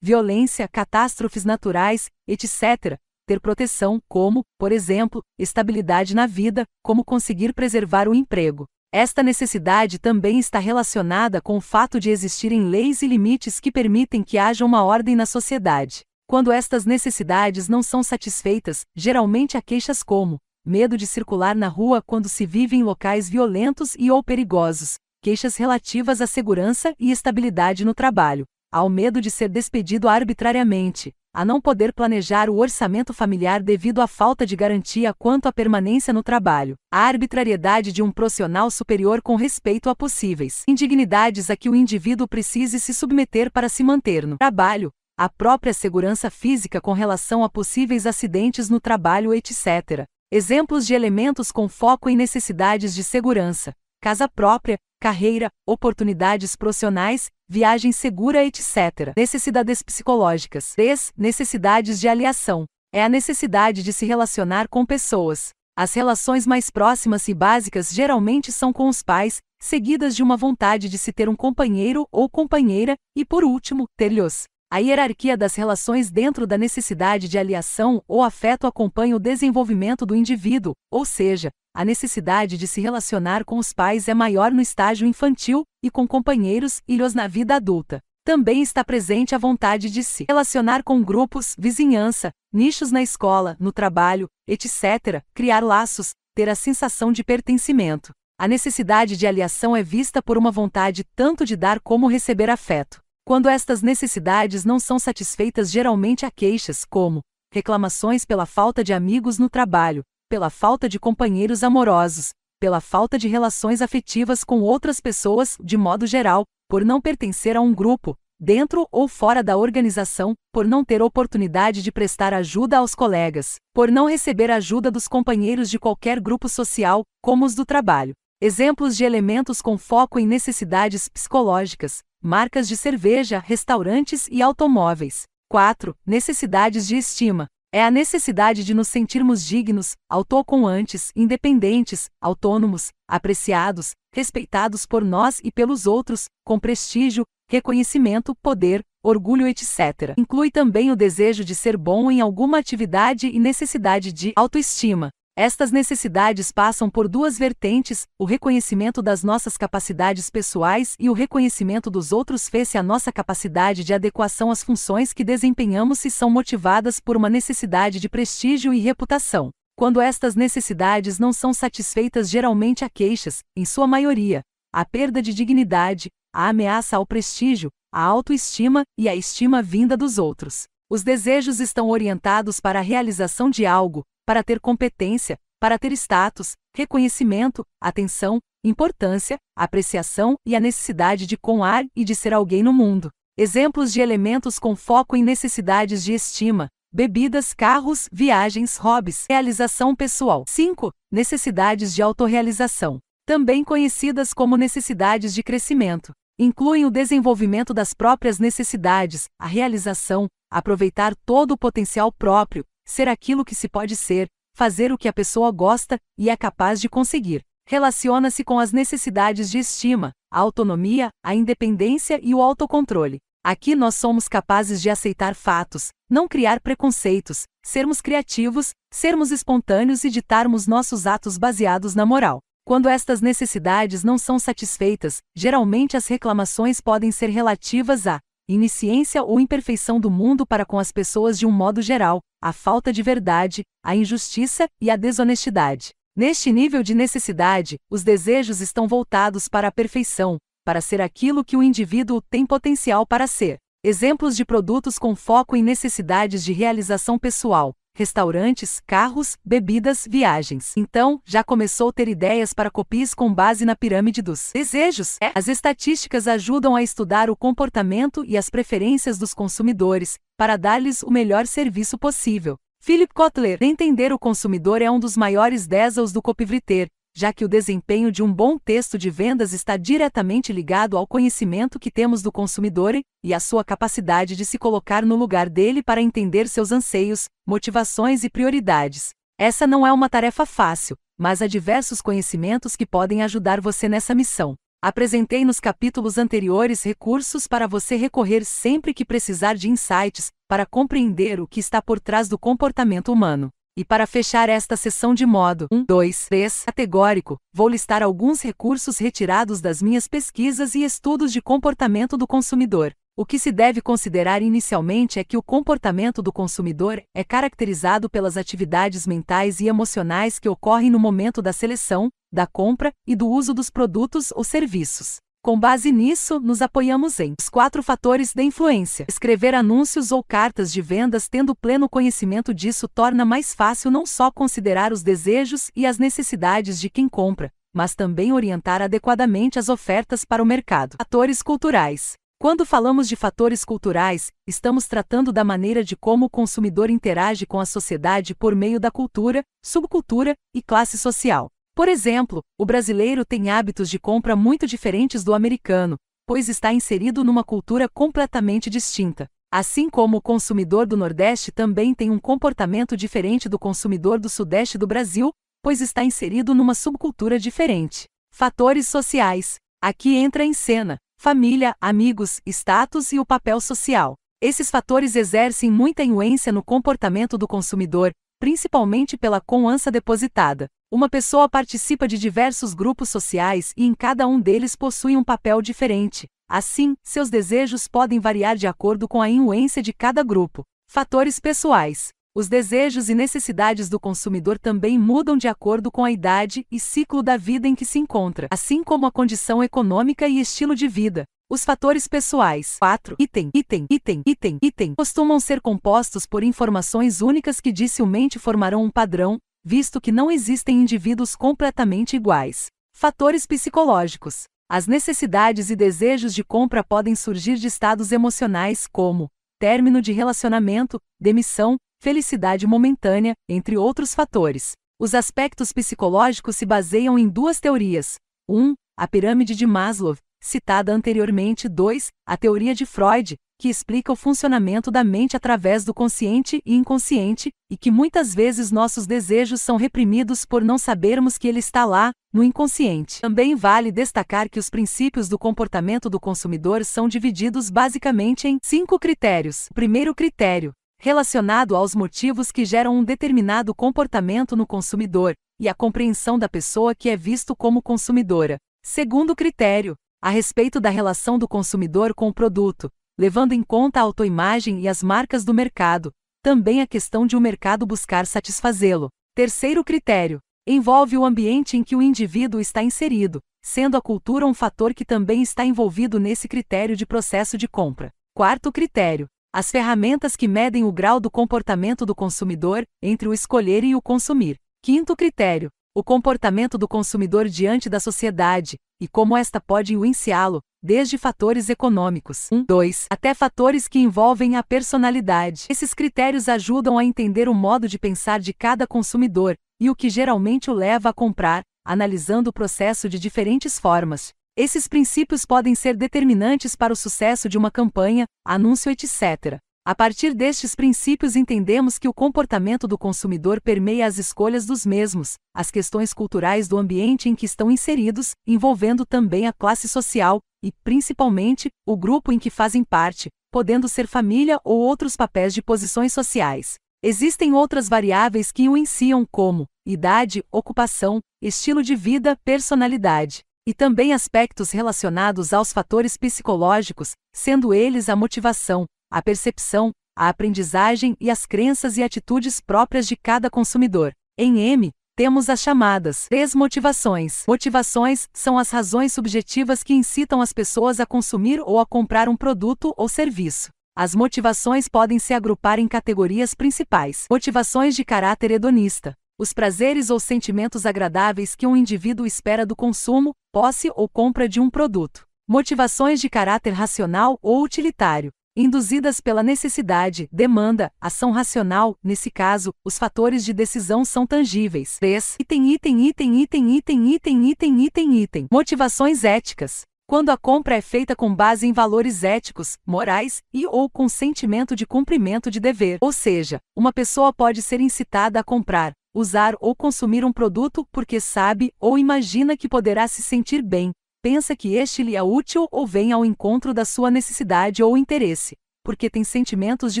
violência, catástrofes naturais, etc., ter proteção, como, por exemplo, estabilidade na vida, como conseguir preservar o emprego. Esta necessidade também está relacionada com o fato de existirem leis e limites que permitem que haja uma ordem na sociedade. Quando estas necessidades não são satisfeitas, geralmente há queixas como medo de circular na rua quando se vive em locais violentos e ou perigosos, queixas relativas à segurança e estabilidade no trabalho, ao medo de ser despedido arbitrariamente, a não poder planejar o orçamento familiar devido à falta de garantia quanto à permanência no trabalho, a arbitrariedade de um profissional superior com respeito a possíveis indignidades a que o indivíduo precise se submeter para se manter no trabalho, a própria segurança física com relação a possíveis acidentes no trabalho, etc. Exemplos de elementos com foco em necessidades de segurança, casa própria, carreira, oportunidades profissionais, viagem segura, etc. Necessidades psicológicas. 3. Necessidades de aliação. É a necessidade de se relacionar com pessoas. As relações mais próximas e básicas geralmente são com os pais, seguidas de uma vontade de se ter um companheiro ou companheira, e por último, ter-lhos. A hierarquia das relações dentro da necessidade de aliação ou afeto acompanha o desenvolvimento do indivíduo, ou seja, a necessidade de se relacionar com os pais é maior no estágio infantil e com companheiros ilhos na vida adulta. Também está presente a vontade de se relacionar com grupos, vizinhança, nichos na escola, no trabalho, etc., criar laços, ter a sensação de pertencimento. A necessidade de aliação é vista por uma vontade tanto de dar como receber afeto. Quando estas necessidades não são satisfeitas, geralmente há queixas, como reclamações pela falta de amigos no trabalho, pela falta de companheiros amorosos, pela falta de relações afetivas com outras pessoas, de modo geral, por não pertencer a um grupo, dentro ou fora da organização, por não ter oportunidade de prestar ajuda aos colegas, por não receber ajuda dos companheiros de qualquer grupo social, como os do trabalho. Exemplos de elementos com foco em necessidades psicológicas, marcas de cerveja, restaurantes e automóveis. 4. Necessidades de estima. É a necessidade de nos sentirmos dignos, autoconantes, independentes, autônomos, apreciados, respeitados por nós e pelos outros, com prestígio, reconhecimento, poder, orgulho, etc. Inclui também o desejo de ser bom em alguma atividade e necessidade de autoestima. Estas necessidades passam por duas vertentes: o reconhecimento das nossas capacidades pessoais e o reconhecimento dos outros fez-se a nossa capacidade de adequação às funções que desempenhamos e são motivadas por uma necessidade de prestígio e reputação. Quando estas necessidades não são satisfeitas, geralmente há queixas, em sua maioria, a perda de dignidade, a ameaça ao prestígio, a autoestima e a estima vinda dos outros. Os desejos estão orientados para a realização de algo, para ter competência, para ter status, reconhecimento, atenção, importância, apreciação e a necessidade de coar e de ser alguém no mundo. Exemplos de elementos com foco em necessidades de estima, bebidas, carros, viagens, hobbies, realização pessoal. 5. Necessidades de autorrealização, também conhecidas como necessidades de crescimento. Incluem o desenvolvimento das próprias necessidades, a realização, aproveitar todo o potencial próprio, ser aquilo que se pode ser, fazer o que a pessoa gosta e é capaz de conseguir. Relaciona-se com as necessidades de estima, a autonomia, a independência e o autocontrole. Aqui nós somos capazes de aceitar fatos, não criar preconceitos, sermos criativos, sermos espontâneos e ditarmos nossos atos baseados na moral. Quando estas necessidades não são satisfeitas, geralmente as reclamações podem ser relativas a Iniciência ou imperfeição do mundo para com as pessoas de um modo geral, a falta de verdade, a injustiça e a desonestidade. Neste nível de necessidade, os desejos estão voltados para a perfeição, para ser aquilo que o indivíduo tem potencial para ser. Exemplos de produtos com foco em necessidades de realização pessoal: restaurantes, carros, bebidas, viagens. Então, já começou a ter ideias para copias com base na pirâmide dos desejos. É. As estatísticas ajudam a estudar o comportamento e as preferências dos consumidores, para dar-lhes o melhor serviço possível. Philip Kotler, entender o consumidor é um dos maiores dézaos do copivreter, já que o desempenho de um bom texto de vendas está diretamente ligado ao conhecimento que temos do consumidor e à sua capacidade de se colocar no lugar dele para entender seus anseios, motivações e prioridades. Essa não é uma tarefa fácil, mas há diversos conhecimentos que podem ajudar você nessa missão. Apresentei nos capítulos anteriores recursos para você recorrer sempre que precisar de insights para compreender o que está por trás do comportamento humano. E para fechar esta sessão de modo 1, 2, 3 categórico, vou listar alguns recursos retirados das minhas pesquisas e estudos de comportamento do consumidor. O que se deve considerar inicialmente é que o comportamento do consumidor é caracterizado pelas atividades mentais e emocionais que ocorrem no momento da seleção, da compra e do uso dos produtos ou serviços. Com base nisso, nos apoiamos em os quatro fatores da influência. Escrever anúncios ou cartas de vendas tendo pleno conhecimento disso torna mais fácil não só considerar os desejos e as necessidades de quem compra, mas também orientar adequadamente as ofertas para o mercado. Fatores culturais. Quando falamos de fatores culturais, estamos tratando da maneira de como o consumidor interage com a sociedade por meio da cultura, subcultura e classe social. Por exemplo, o brasileiro tem hábitos de compra muito diferentes do americano, pois está inserido numa cultura completamente distinta. Assim como o consumidor do Nordeste também tem um comportamento diferente do consumidor do Sudeste do Brasil, pois está inserido numa subcultura diferente. Fatores sociais. Aqui entra em cena família, amigos, status e o papel social. Esses fatores exercem muita influência no comportamento do consumidor, principalmente pela confiança depositada. Uma pessoa participa de diversos grupos sociais e em cada um deles possui um papel diferente. Assim, seus desejos podem variar de acordo com a influência de cada grupo. Fatores pessoais. Os desejos e necessidades do consumidor também mudam de acordo com a idade e ciclo da vida em que se encontra, assim como a condição econômica e estilo de vida. Os fatores pessoais 4. Item, item, item, item, item costumam ser compostos por informações únicas que dificilmente formarão um padrão, visto que não existem indivíduos completamente iguais. Fatores psicológicos. As necessidades e desejos de compra podem surgir de estados emocionais como término de relacionamento, demissão, felicidade momentânea, entre outros fatores. Os aspectos psicológicos se baseiam em duas teorias. 1. Um, a pirâmide de Maslow, citada anteriormente. 2. A teoria de Freud, que explica o funcionamento da mente através do consciente e inconsciente, e que muitas vezes nossos desejos são reprimidos por não sabermos que ele está lá, no inconsciente. Também vale destacar que os princípios do comportamento do consumidor são divididos basicamente em cinco critérios. Primeiro critério, relacionado aos motivos que geram um determinado comportamento no consumidor e a compreensão da pessoa que é visto como consumidora. Segundo critério, a respeito da relação do consumidor com o produto, levando em conta a autoimagem e as marcas do mercado, também a questão de o mercado buscar satisfazê-lo. Terceiro critério: envolve o ambiente em que o indivíduo está inserido, sendo a cultura um fator que também está envolvido nesse critério de processo de compra. Quarto critério: as ferramentas que medem o grau do comportamento do consumidor entre o escolher e o consumir. Quinto critério: o comportamento do consumidor diante da sociedade e como esta pode influenciá-lo, desde fatores econômicos 1, 2, até fatores que envolvem a personalidade. Esses critérios ajudam a entender o modo de pensar de cada consumidor e o que geralmente o leva a comprar, analisando o processo de diferentes formas. Esses princípios podem ser determinantes para o sucesso de uma campanha, anúncio, etc. A partir destes princípios, entendemos que o comportamento do consumidor permeia as escolhas dos mesmos, as questões culturais do ambiente em que estão inseridos, envolvendo também a classe social e, principalmente, o grupo em que fazem parte, podendo ser família ou outros papéis de posições sociais. Existem outras variáveis que o enciam, como idade, ocupação, estilo de vida, personalidade e também aspectos relacionados aos fatores psicológicos, sendo eles a motivação, a percepção, a aprendizagem e as crenças e atitudes próprias de cada consumidor. Em M, temos as chamadas três motivações. Motivações são as razões subjetivas que incitam as pessoas a consumir ou a comprar um produto ou serviço. As motivações podem se agrupar em categorias principais: motivações de caráter hedonista, os prazeres ou sentimentos agradáveis que um indivíduo espera do consumo, posse ou compra de um produto. Motivações de caráter racional ou utilitário, induzidas pela necessidade, demanda, ação racional, nesse caso, os fatores de decisão são tangíveis. 3. Item, item, item, item, item, item, item, item, item. Motivações éticas. Quando a compra é feita com base em valores éticos, morais e ou com sentimento de cumprimento de dever, ou seja, uma pessoa pode ser incitada a comprar, usar ou consumir um produto porque sabe ou imagina que poderá se sentir bem, pensa que este lhe é útil ou vem ao encontro da sua necessidade ou interesse, porque tem sentimentos de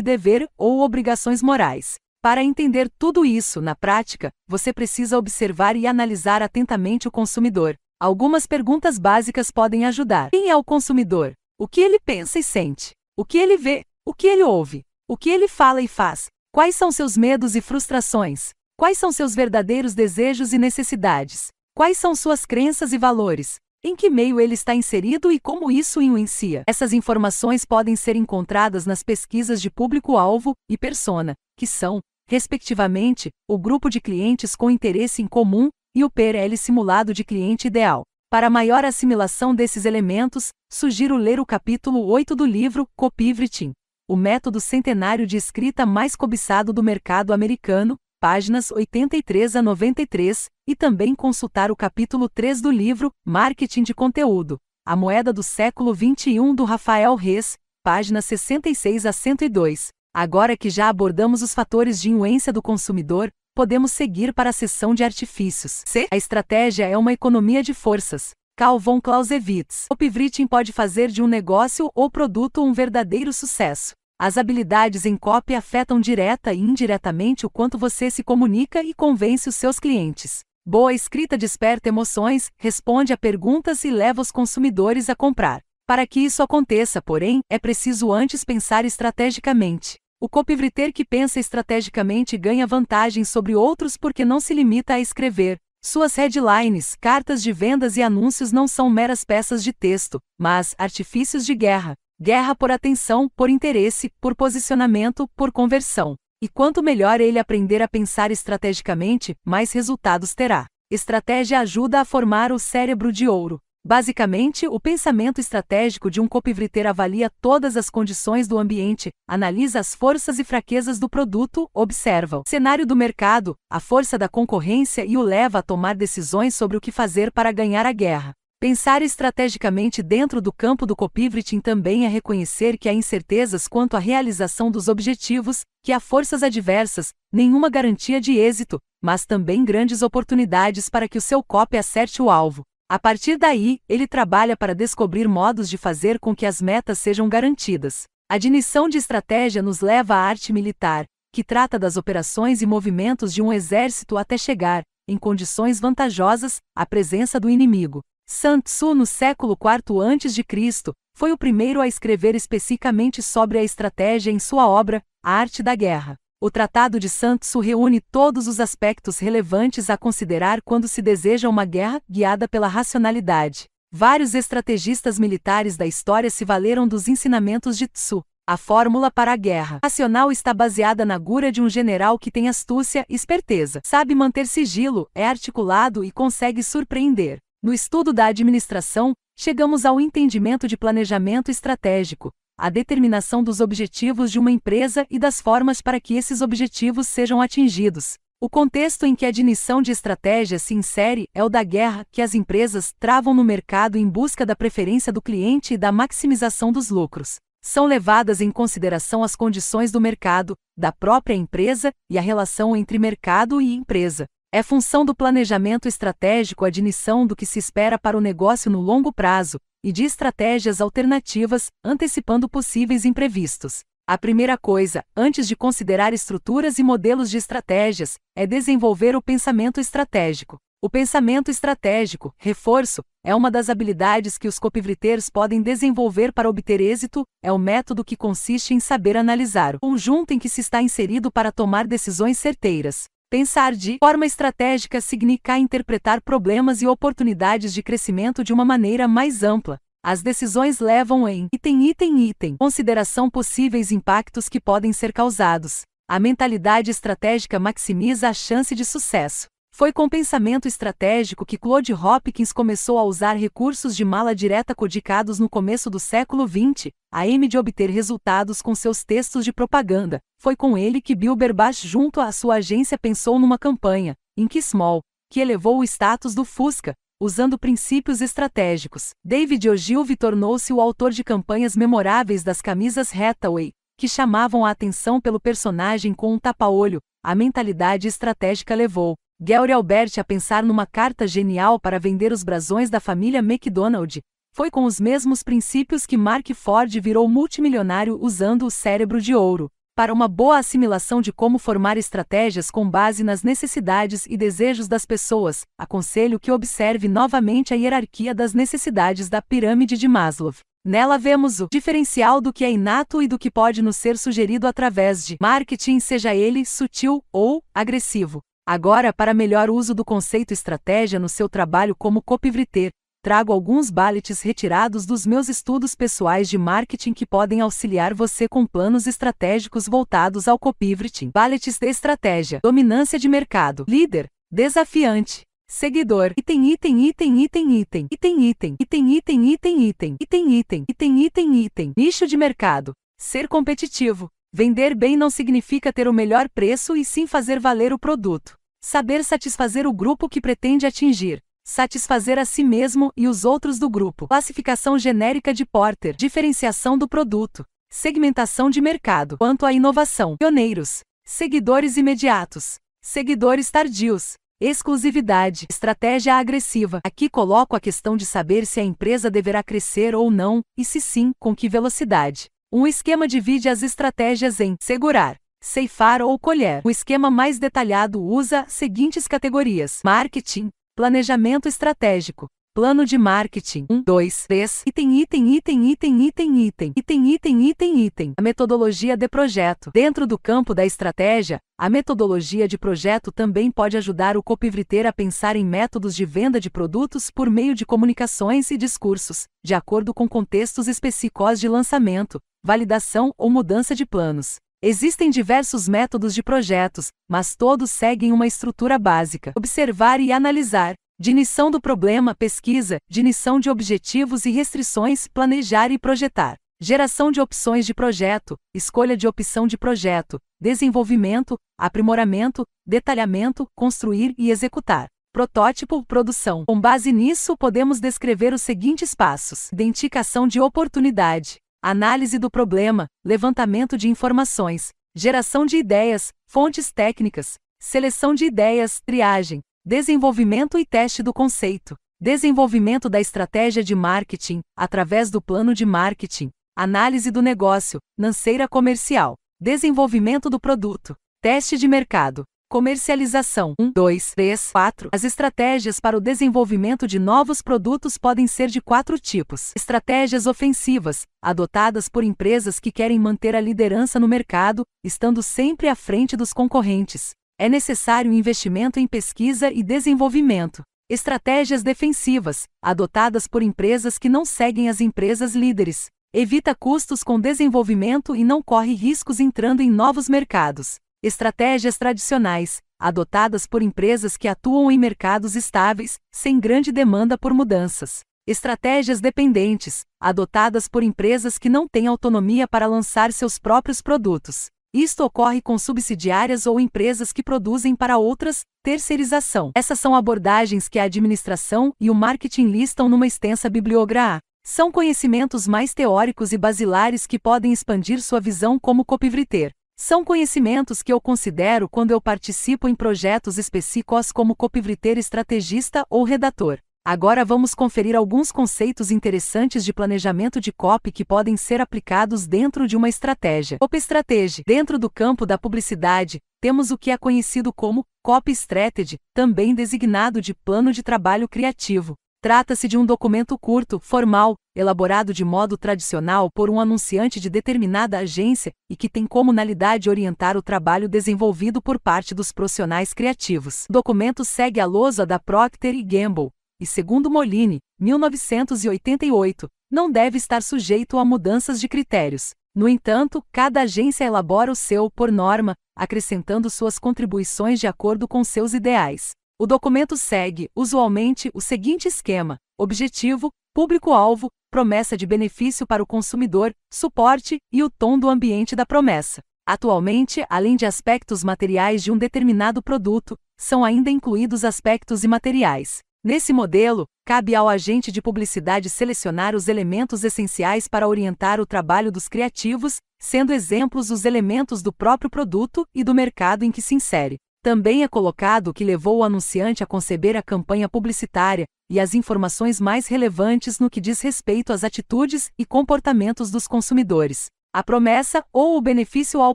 dever ou obrigações morais. Para entender tudo isso na prática, você precisa observar e analisar atentamente o consumidor. Algumas perguntas básicas podem ajudar. Quem é o consumidor? O que ele pensa e sente? O que ele vê? O que ele ouve? O que ele fala e faz? Quais são seus medos e frustrações? Quais são seus verdadeiros desejos e necessidades? Quais são suas crenças e valores? em que meio ele está inserido e como isso influencia. Essas informações podem ser encontradas nas pesquisas de público-alvo e persona, que são, respectivamente, o grupo de clientes com interesse em comum e o PRL simulado de cliente ideal. Para maior assimilação desses elementos, sugiro ler o capítulo 8 do livro Copywriting, o método centenário de escrita mais cobiçado do mercado americano, páginas 83 a 93, e também consultar o capítulo 3 do livro Marketing de Conteúdo, A Moeda do Século XXI do Rafael Reis, páginas 66 a 102. Agora que já abordamos os fatores de influência do consumidor, podemos seguir para a seção de artifícios. C. A estratégia é uma economia de forças. Karl von Clausewitz. O pivoting pode fazer de um negócio ou produto um verdadeiro sucesso. As habilidades em copy afetam direta e indiretamente o quanto você se comunica e convence os seus clientes. Boa escrita desperta emoções, responde a perguntas e leva os consumidores a comprar. Para que isso aconteça, porém, é preciso antes pensar estrategicamente. O copywriter que pensa estrategicamente ganha vantagem sobre outros porque não se limita a escrever. Suas headlines, cartas de vendas e anúncios não são meras peças de texto, mas artifícios de guerra guerra por atenção, por interesse, por posicionamento, por conversão. E quanto melhor ele aprender a pensar estrategicamente, mais resultados terá. Estratégia ajuda a formar o cérebro de ouro. Basicamente, o pensamento estratégico de um copywriter avalia todas as condições do ambiente, analisa as forças e fraquezas do produto, observa o cenário do mercado, a força da concorrência e o leva a tomar decisões sobre o que fazer para ganhar a guerra. Pensar estrategicamente dentro do campo do copywriting também é reconhecer que há incertezas quanto à realização dos objetivos, que há forças adversas, nenhuma garantia de êxito, mas também grandes oportunidades para que o seu copy acerte o alvo. A partir daí, ele trabalha para descobrir modos de fazer com que as metas sejam garantidas. A admissão de estratégia nos leva à arte militar, que trata das operações e movimentos de um exército até chegar, em condições vantajosas, à presença do inimigo. Santsu no século IV a.C., foi o primeiro a escrever especificamente sobre a estratégia em sua obra, A Arte da Guerra. O Tratado de Santsu reúne todos os aspectos relevantes a considerar quando se deseja uma guerra guiada pela racionalidade. Vários estrategistas militares da história se valeram dos ensinamentos de Tsu. A fórmula para a guerra racional está baseada na gura de um general que tem astúcia, esperteza, sabe manter sigilo, é articulado e consegue surpreender. No estudo da administração, chegamos ao entendimento de planejamento estratégico, a determinação dos objetivos de uma empresa e das formas para que esses objetivos sejam atingidos. O contexto em que a definição de estratégia se insere é o da guerra que as empresas travam no mercado em busca da preferência do cliente e da maximização dos lucros. São levadas em consideração as condições do mercado, da própria empresa e a relação entre mercado e empresa. É função do planejamento estratégico a admissão do que se espera para o negócio no longo prazo e de estratégias alternativas, antecipando possíveis imprevistos. A primeira coisa, antes de considerar estruturas e modelos de estratégias, é desenvolver o pensamento estratégico. O pensamento estratégico, reforço, é uma das habilidades que os copywriters podem desenvolver para obter êxito, é o método que consiste em saber analisar o conjunto em que se está inserido para tomar decisões certeiras. Pensar de forma estratégica significa interpretar problemas e oportunidades de crescimento de uma maneira mais ampla. As decisões levam em item, item, item, consideração possíveis impactos que podem ser causados. A mentalidade estratégica maximiza a chance de sucesso. Foi com pensamento estratégico que Claude Hopkins começou a usar recursos de mala direta codicados no começo do século XX, a M de obter resultados com seus textos de propaganda. Foi com ele que Bill Berbach junto à sua agência pensou numa campanha, em que Small, que elevou o status do Fusca, usando princípios estratégicos. David Ogilvy tornou-se o autor de campanhas memoráveis das camisas Hathaway, que chamavam a atenção pelo personagem com um tapa-olho, a mentalidade estratégica levou Gary Albert a pensar numa carta genial para vender os brasões da família McDonald, foi com os mesmos princípios que Mark Ford virou multimilionário usando o cérebro de ouro. Para uma boa assimilação de como formar estratégias com base nas necessidades e desejos das pessoas, aconselho que observe novamente a hierarquia das necessidades da pirâmide de Maslow. Nela vemos o diferencial do que é inato e do que pode nos ser sugerido através de marketing, seja ele sutil ou agressivo. Agora, para melhor uso do conceito estratégia no seu trabalho como copywriter, trago alguns ballets retirados dos meus estudos pessoais de marketing que podem auxiliar você com planos estratégicos voltados ao copywriting. Ballets de estratégia: dominância de mercado, líder, desafiante. Seguidor, item, item, item, item, item, item, item, item, item, item, item, item, item, item, nicho de mercado, ser competitivo, Vender bem não significa ter o melhor preço e sim fazer valer o produto. Saber satisfazer o grupo que pretende atingir. Satisfazer a si mesmo e os outros do grupo. Classificação genérica de Porter. Diferenciação do produto. Segmentação de mercado. Quanto à inovação. Pioneiros. Seguidores imediatos. Seguidores tardios. Exclusividade. Estratégia agressiva. Aqui coloco a questão de saber se a empresa deverá crescer ou não, e se sim, com que velocidade. Um esquema divide as estratégias em segurar, ceifar ou colher. O esquema mais detalhado usa seguintes categorias: marketing, planejamento estratégico, plano de marketing 1, 2, 3, item, item, item, item, item, item, item, item, item, item. A metodologia de projeto. Dentro do campo da estratégia, a metodologia de projeto também pode ajudar o copywriter a pensar em métodos de venda de produtos por meio de comunicações e discursos, de acordo com contextos específicos de lançamento, validação ou mudança de planos. Existem diversos métodos de projetos, mas todos seguem uma estrutura básica: observar e analisar, dinição do problema, pesquisa, dinição de objetivos e restrições, planejar e projetar, geração de opções de projeto, escolha de opção de projeto, desenvolvimento, aprimoramento, detalhamento, construir e executar. Protótipo, produção. Com base nisso, podemos descrever os seguintes passos: identificação de oportunidade análise do problema, levantamento de informações, geração de ideias, fontes técnicas, seleção de ideias, triagem, desenvolvimento e teste do conceito, desenvolvimento da estratégia de marketing, através do plano de marketing, análise do negócio, financeira comercial, desenvolvimento do produto, teste de mercado, Comercialização 1, 2, 3, 4. As estratégias para o desenvolvimento de novos produtos podem ser de quatro tipos: estratégias ofensivas, adotadas por empresas que querem manter a liderança no mercado, estando sempre à frente dos concorrentes. É necessário investimento em pesquisa e desenvolvimento. Estratégias defensivas, adotadas por empresas que não seguem as empresas líderes. Evita custos com desenvolvimento e não corre riscos entrando em novos mercados. Estratégias tradicionais, adotadas por empresas que atuam em mercados estáveis, sem grande demanda por mudanças. Estratégias dependentes, adotadas por empresas que não têm autonomia para lançar seus próprios produtos. Isto ocorre com subsidiárias ou empresas que produzem para outras, terceirização. Essas são abordagens que a administração e o marketing listam numa extensa bibliografia. São conhecimentos mais teóricos e basilares que podem expandir sua visão como copywriter. São conhecimentos que eu considero quando eu participo em projetos específicos como copywriter estrategista ou redator. Agora vamos conferir alguns conceitos interessantes de planejamento de copy que podem ser aplicados dentro de uma estratégia. Copy Strategy. Dentro do campo da publicidade, temos o que é conhecido como Copy Strategy, também designado de plano de trabalho criativo. Trata-se de um documento curto, formal, elaborado de modo tradicional por um anunciante de determinada agência e que tem como finalidade orientar o trabalho desenvolvido por parte dos profissionais criativos. O documento segue a lousa da Procter Gamble e, segundo Molini, 1988, não deve estar sujeito a mudanças de critérios. No entanto, cada agência elabora o seu por norma, acrescentando suas contribuições de acordo com seus ideais. O documento segue, usualmente, o seguinte esquema: objetivo, público-alvo, promessa de benefício para o consumidor, suporte e o tom do ambiente da promessa. Atualmente, além de aspectos materiais de um determinado produto, são ainda incluídos aspectos imateriais. Nesse modelo, cabe ao agente de publicidade selecionar os elementos essenciais para orientar o trabalho dos criativos, sendo exemplos os elementos do próprio produto e do mercado em que se insere. Também é colocado o que levou o anunciante a conceber a campanha publicitária e as informações mais relevantes no que diz respeito às atitudes e comportamentos dos consumidores. A promessa ou o benefício ao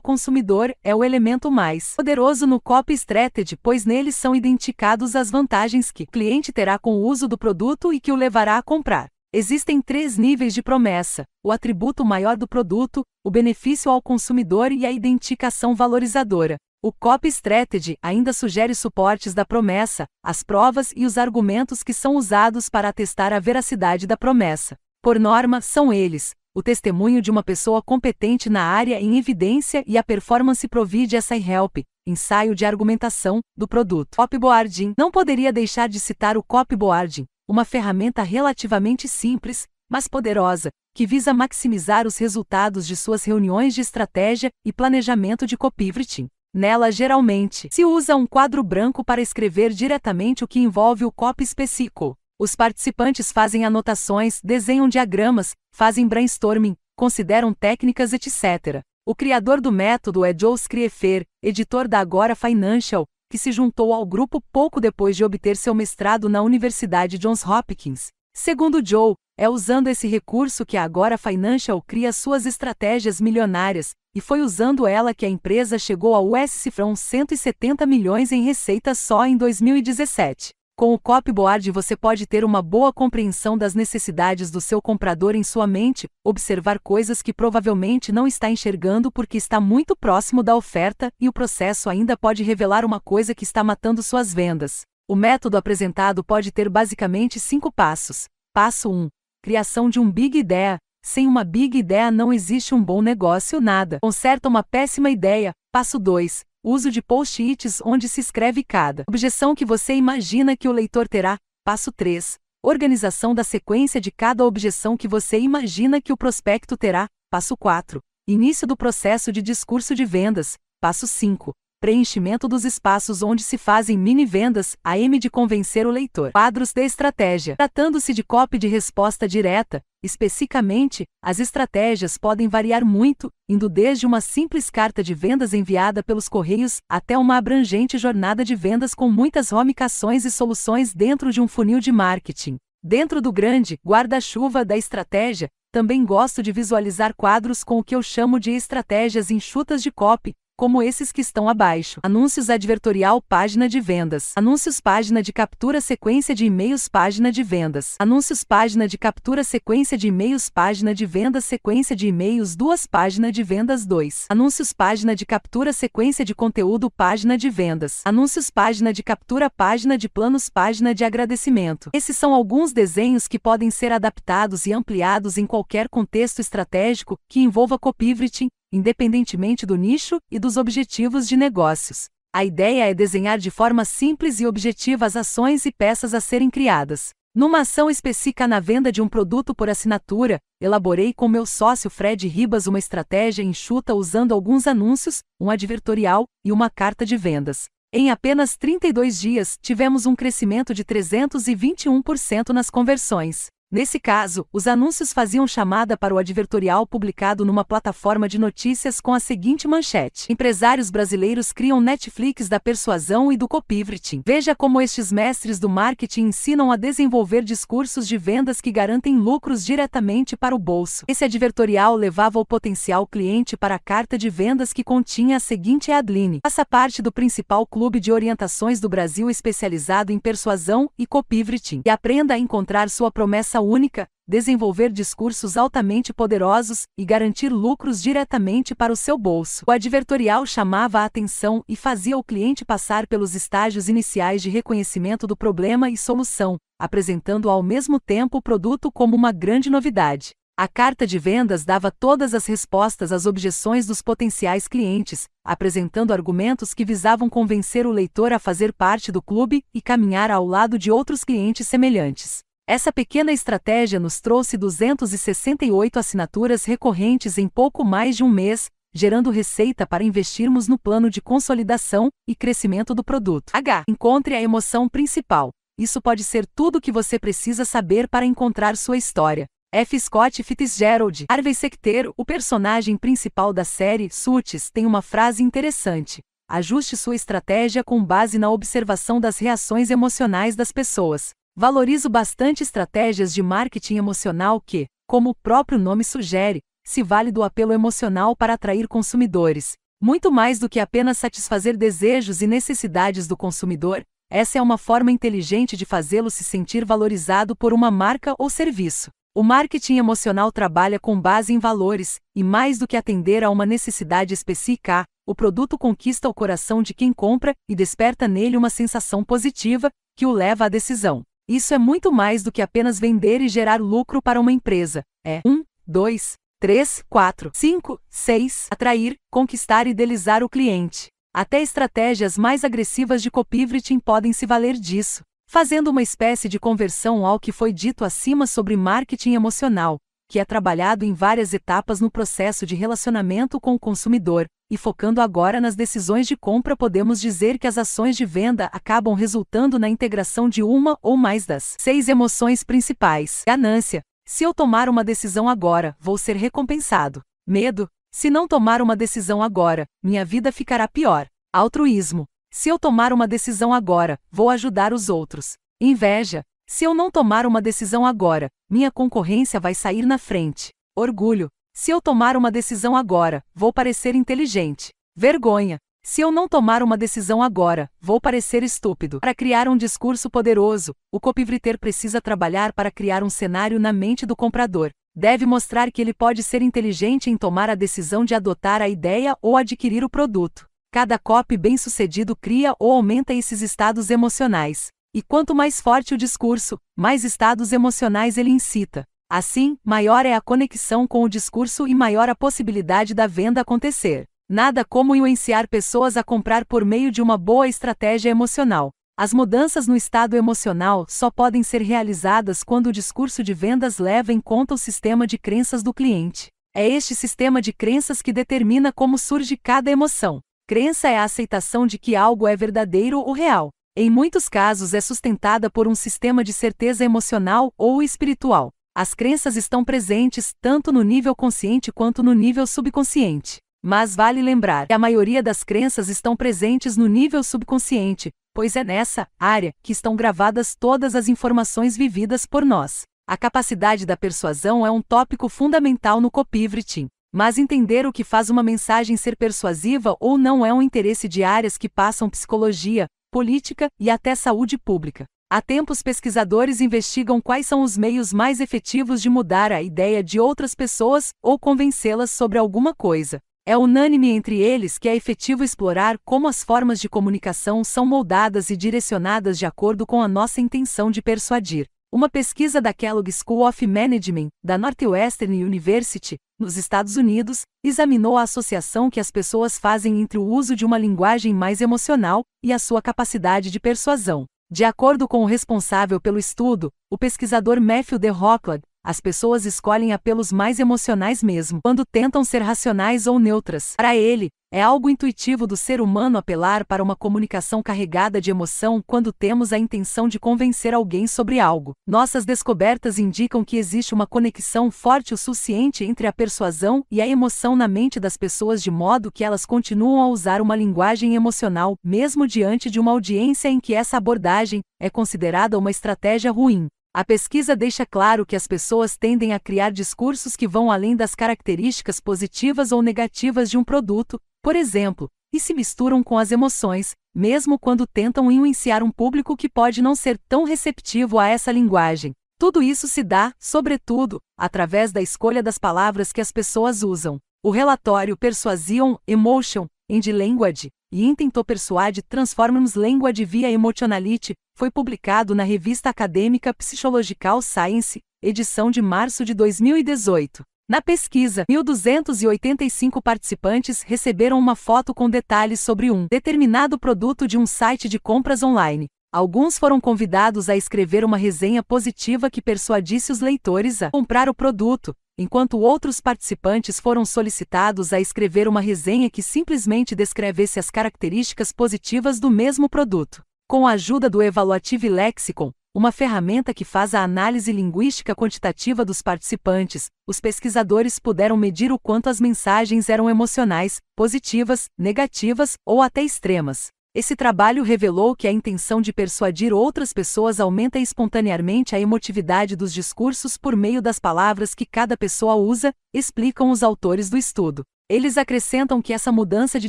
consumidor é o elemento mais poderoso no copy strategy, pois neles são identificados as vantagens que o cliente terá com o uso do produto e que o levará a comprar. Existem três níveis de promessa: o atributo maior do produto, o benefício ao consumidor e a identificação valorizadora. O COP Strategy ainda sugere suportes da promessa, as provas e os argumentos que são usados para atestar a veracidade da promessa. Por norma, são eles: o testemunho de uma pessoa competente na área em evidência e a performance provide essa help, ensaio de argumentação, do produto. COP Boarding não poderia deixar de citar o COP Boarding, uma ferramenta relativamente simples, mas poderosa, que visa maximizar os resultados de suas reuniões de estratégia e planejamento de copywriting. Nela geralmente se usa um quadro branco para escrever diretamente o que envolve o copo específico. Os participantes fazem anotações, desenham diagramas, fazem brainstorming, consideram técnicas, etc. O criador do método é Joe Scrieffer, editor da Agora Financial, que se juntou ao grupo pouco depois de obter seu mestrado na Universidade Johns Hopkins. Segundo Joe, é usando esse recurso que a Agora Financial cria suas estratégias milionárias, e foi usando ela que a empresa chegou ao US cifrão 170 milhões em receitas só em 2017. Com o Copyboard você pode ter uma boa compreensão das necessidades do seu comprador em sua mente, observar coisas que provavelmente não está enxergando porque está muito próximo da oferta e o processo ainda pode revelar uma coisa que está matando suas vendas. O método apresentado pode ter basicamente cinco passos. Passo 1. Criação de um Big Idea. Sem uma big ideia não existe um bom negócio nada. Conserta uma péssima ideia. Passo 2. Uso de post-its onde se escreve cada objeção que você imagina que o leitor terá. Passo 3. Organização da sequência de cada objeção que você imagina que o prospecto terá. Passo 4. Início do processo de discurso de vendas. Passo 5 preenchimento dos espaços onde se fazem mini-vendas, a M de convencer o leitor. Quadros de estratégia. Tratando-se de copy de resposta direta, especificamente, as estratégias podem variar muito, indo desde uma simples carta de vendas enviada pelos correios até uma abrangente jornada de vendas com muitas romicações e soluções dentro de um funil de marketing. Dentro do grande guarda-chuva da estratégia, também gosto de visualizar quadros com o que eu chamo de estratégias enxutas de copy, como esses que estão abaixo. Anúncios advertorial, página de vendas. Anúncios, página de captura, sequência de e-mails, página de vendas. Anúncios, página de captura, sequência de e-mails, página de vendas, sequência de e-mails, duas página de vendas 2. Anúncios, página de captura, sequência de conteúdo, página de vendas. Anúncios, página de captura, página de planos, página de agradecimento. Esses são alguns desenhos que podem ser adaptados e ampliados em qualquer contexto estratégico que envolva copywriting, independentemente do nicho e dos objetivos de negócios. A ideia é desenhar de forma simples e objetiva as ações e peças a serem criadas. Numa ação específica na venda de um produto por assinatura, elaborei com meu sócio Fred Ribas uma estratégia enxuta usando alguns anúncios, um advertorial e uma carta de vendas. Em apenas 32 dias, tivemos um crescimento de 321% nas conversões. Nesse caso, os anúncios faziam chamada para o advertorial publicado numa plataforma de notícias com a seguinte manchete: Empresários brasileiros criam Netflix da persuasão e do copywriting. Veja como estes mestres do marketing ensinam a desenvolver discursos de vendas que garantem lucros diretamente para o bolso. Esse advertorial levava o potencial cliente para a carta de vendas que continha a seguinte adline: Faça parte do principal clube de orientações do Brasil especializado em persuasão e copywriting e aprenda a encontrar sua promessa única, desenvolver discursos altamente poderosos e garantir lucros diretamente para o seu bolso. O advertorial chamava a atenção e fazia o cliente passar pelos estágios iniciais de reconhecimento do problema e solução, apresentando ao mesmo tempo o produto como uma grande novidade. A carta de vendas dava todas as respostas às objeções dos potenciais clientes, apresentando argumentos que visavam convencer o leitor a fazer parte do clube e caminhar ao lado de outros clientes semelhantes. Essa pequena estratégia nos trouxe 268 assinaturas recorrentes em pouco mais de um mês, gerando receita para investirmos no plano de consolidação e crescimento do produto. H. Encontre a emoção principal. Isso pode ser tudo o que você precisa saber para encontrar sua história. F. Scott Fitzgerald, Harvey Secter, o personagem principal da série Suits, tem uma frase interessante. Ajuste sua estratégia com base na observação das reações emocionais das pessoas. Valorizo bastante estratégias de marketing emocional que, como o próprio nome sugere, se vale do apelo emocional para atrair consumidores. Muito mais do que apenas satisfazer desejos e necessidades do consumidor, essa é uma forma inteligente de fazê-lo se sentir valorizado por uma marca ou serviço. O marketing emocional trabalha com base em valores, e mais do que atender a uma necessidade específica, o produto conquista o coração de quem compra e desperta nele uma sensação positiva que o leva à decisão. Isso é muito mais do que apenas vender e gerar lucro para uma empresa. É 1, 2, 3, 4, 5, 6. Atrair, conquistar e delizar o cliente. Até estratégias mais agressivas de copywriting podem se valer disso, fazendo uma espécie de conversão ao que foi dito acima sobre marketing emocional, que é trabalhado em várias etapas no processo de relacionamento com o consumidor, e focando agora nas decisões de compra, podemos dizer que as ações de venda acabam resultando na integração de uma ou mais das seis emoções principais: ganância. Se eu tomar uma decisão agora, vou ser recompensado. Medo. Se não tomar uma decisão agora, minha vida ficará pior. Altruísmo. Se eu tomar uma decisão agora, vou ajudar os outros. Inveja. Se eu não tomar uma decisão agora, minha concorrência vai sair na frente. Orgulho. Se eu tomar uma decisão agora, vou parecer inteligente. Vergonha. Se eu não tomar uma decisão agora, vou parecer estúpido. Para criar um discurso poderoso, o copywriter precisa trabalhar para criar um cenário na mente do comprador. Deve mostrar que ele pode ser inteligente em tomar a decisão de adotar a ideia ou adquirir o produto. Cada copy bem-sucedido cria ou aumenta esses estados emocionais. E quanto mais forte o discurso, mais estados emocionais ele incita. Assim, maior é a conexão com o discurso e maior a possibilidade da venda acontecer. Nada como influenciar pessoas a comprar por meio de uma boa estratégia emocional. As mudanças no estado emocional só podem ser realizadas quando o discurso de vendas leva em conta o sistema de crenças do cliente. É este sistema de crenças que determina como surge cada emoção. Crença é a aceitação de que algo é verdadeiro ou real. Em muitos casos é sustentada por um sistema de certeza emocional ou espiritual. As crenças estão presentes tanto no nível consciente quanto no nível subconsciente. Mas vale lembrar que a maioria das crenças estão presentes no nível subconsciente, pois é nessa área que estão gravadas todas as informações vividas por nós. A capacidade da persuasão é um tópico fundamental no copywriting. Mas entender o que faz uma mensagem ser persuasiva ou não é um interesse de áreas que passam psicologia, política e até saúde pública. Há tempos pesquisadores investigam quais são os meios mais efetivos de mudar a ideia de outras pessoas ou convencê-las sobre alguma coisa. É unânime entre eles que é efetivo explorar como as formas de comunicação são moldadas e direcionadas de acordo com a nossa intenção de persuadir. Uma pesquisa da Kellogg School of Management, da Northwestern University, nos Estados Unidos, examinou a associação que as pessoas fazem entre o uso de uma linguagem mais emocional e a sua capacidade de persuasão. De acordo com o responsável pelo estudo, o pesquisador Matthew de Rockland, as pessoas escolhem apelos mais emocionais mesmo, quando tentam ser racionais ou neutras. Para ele, é algo intuitivo do ser humano apelar para uma comunicação carregada de emoção quando temos a intenção de convencer alguém sobre algo. Nossas descobertas indicam que existe uma conexão forte o suficiente entre a persuasão e a emoção na mente das pessoas de modo que elas continuam a usar uma linguagem emocional, mesmo diante de uma audiência em que essa abordagem é considerada uma estratégia ruim. A pesquisa deixa claro que as pessoas tendem a criar discursos que vão além das características positivas ou negativas de um produto, por exemplo, e se misturam com as emoções, mesmo quando tentam influenciar um público que pode não ser tão receptivo a essa linguagem. Tudo isso se dá, sobretudo, através da escolha das palavras que as pessoas usam. O relatório Persuasion, Emotion, and Language intentou persuadir persuade língua de via emocionalite foi publicado na revista acadêmica Psychological Science, edição de março de 2018. Na pesquisa, 1.285 participantes receberam uma foto com detalhes sobre um determinado produto de um site de compras online. Alguns foram convidados a escrever uma resenha positiva que persuadisse os leitores a comprar o produto, enquanto outros participantes foram solicitados a escrever uma resenha que simplesmente descrevesse as características positivas do mesmo produto. Com a ajuda do Evaluative Lexicon, uma ferramenta que faz a análise linguística quantitativa dos participantes, os pesquisadores puderam medir o quanto as mensagens eram emocionais, positivas, negativas ou até extremas. Esse trabalho revelou que a intenção de persuadir outras pessoas aumenta espontaneamente a emotividade dos discursos por meio das palavras que cada pessoa usa, explicam os autores do estudo. Eles acrescentam que essa mudança de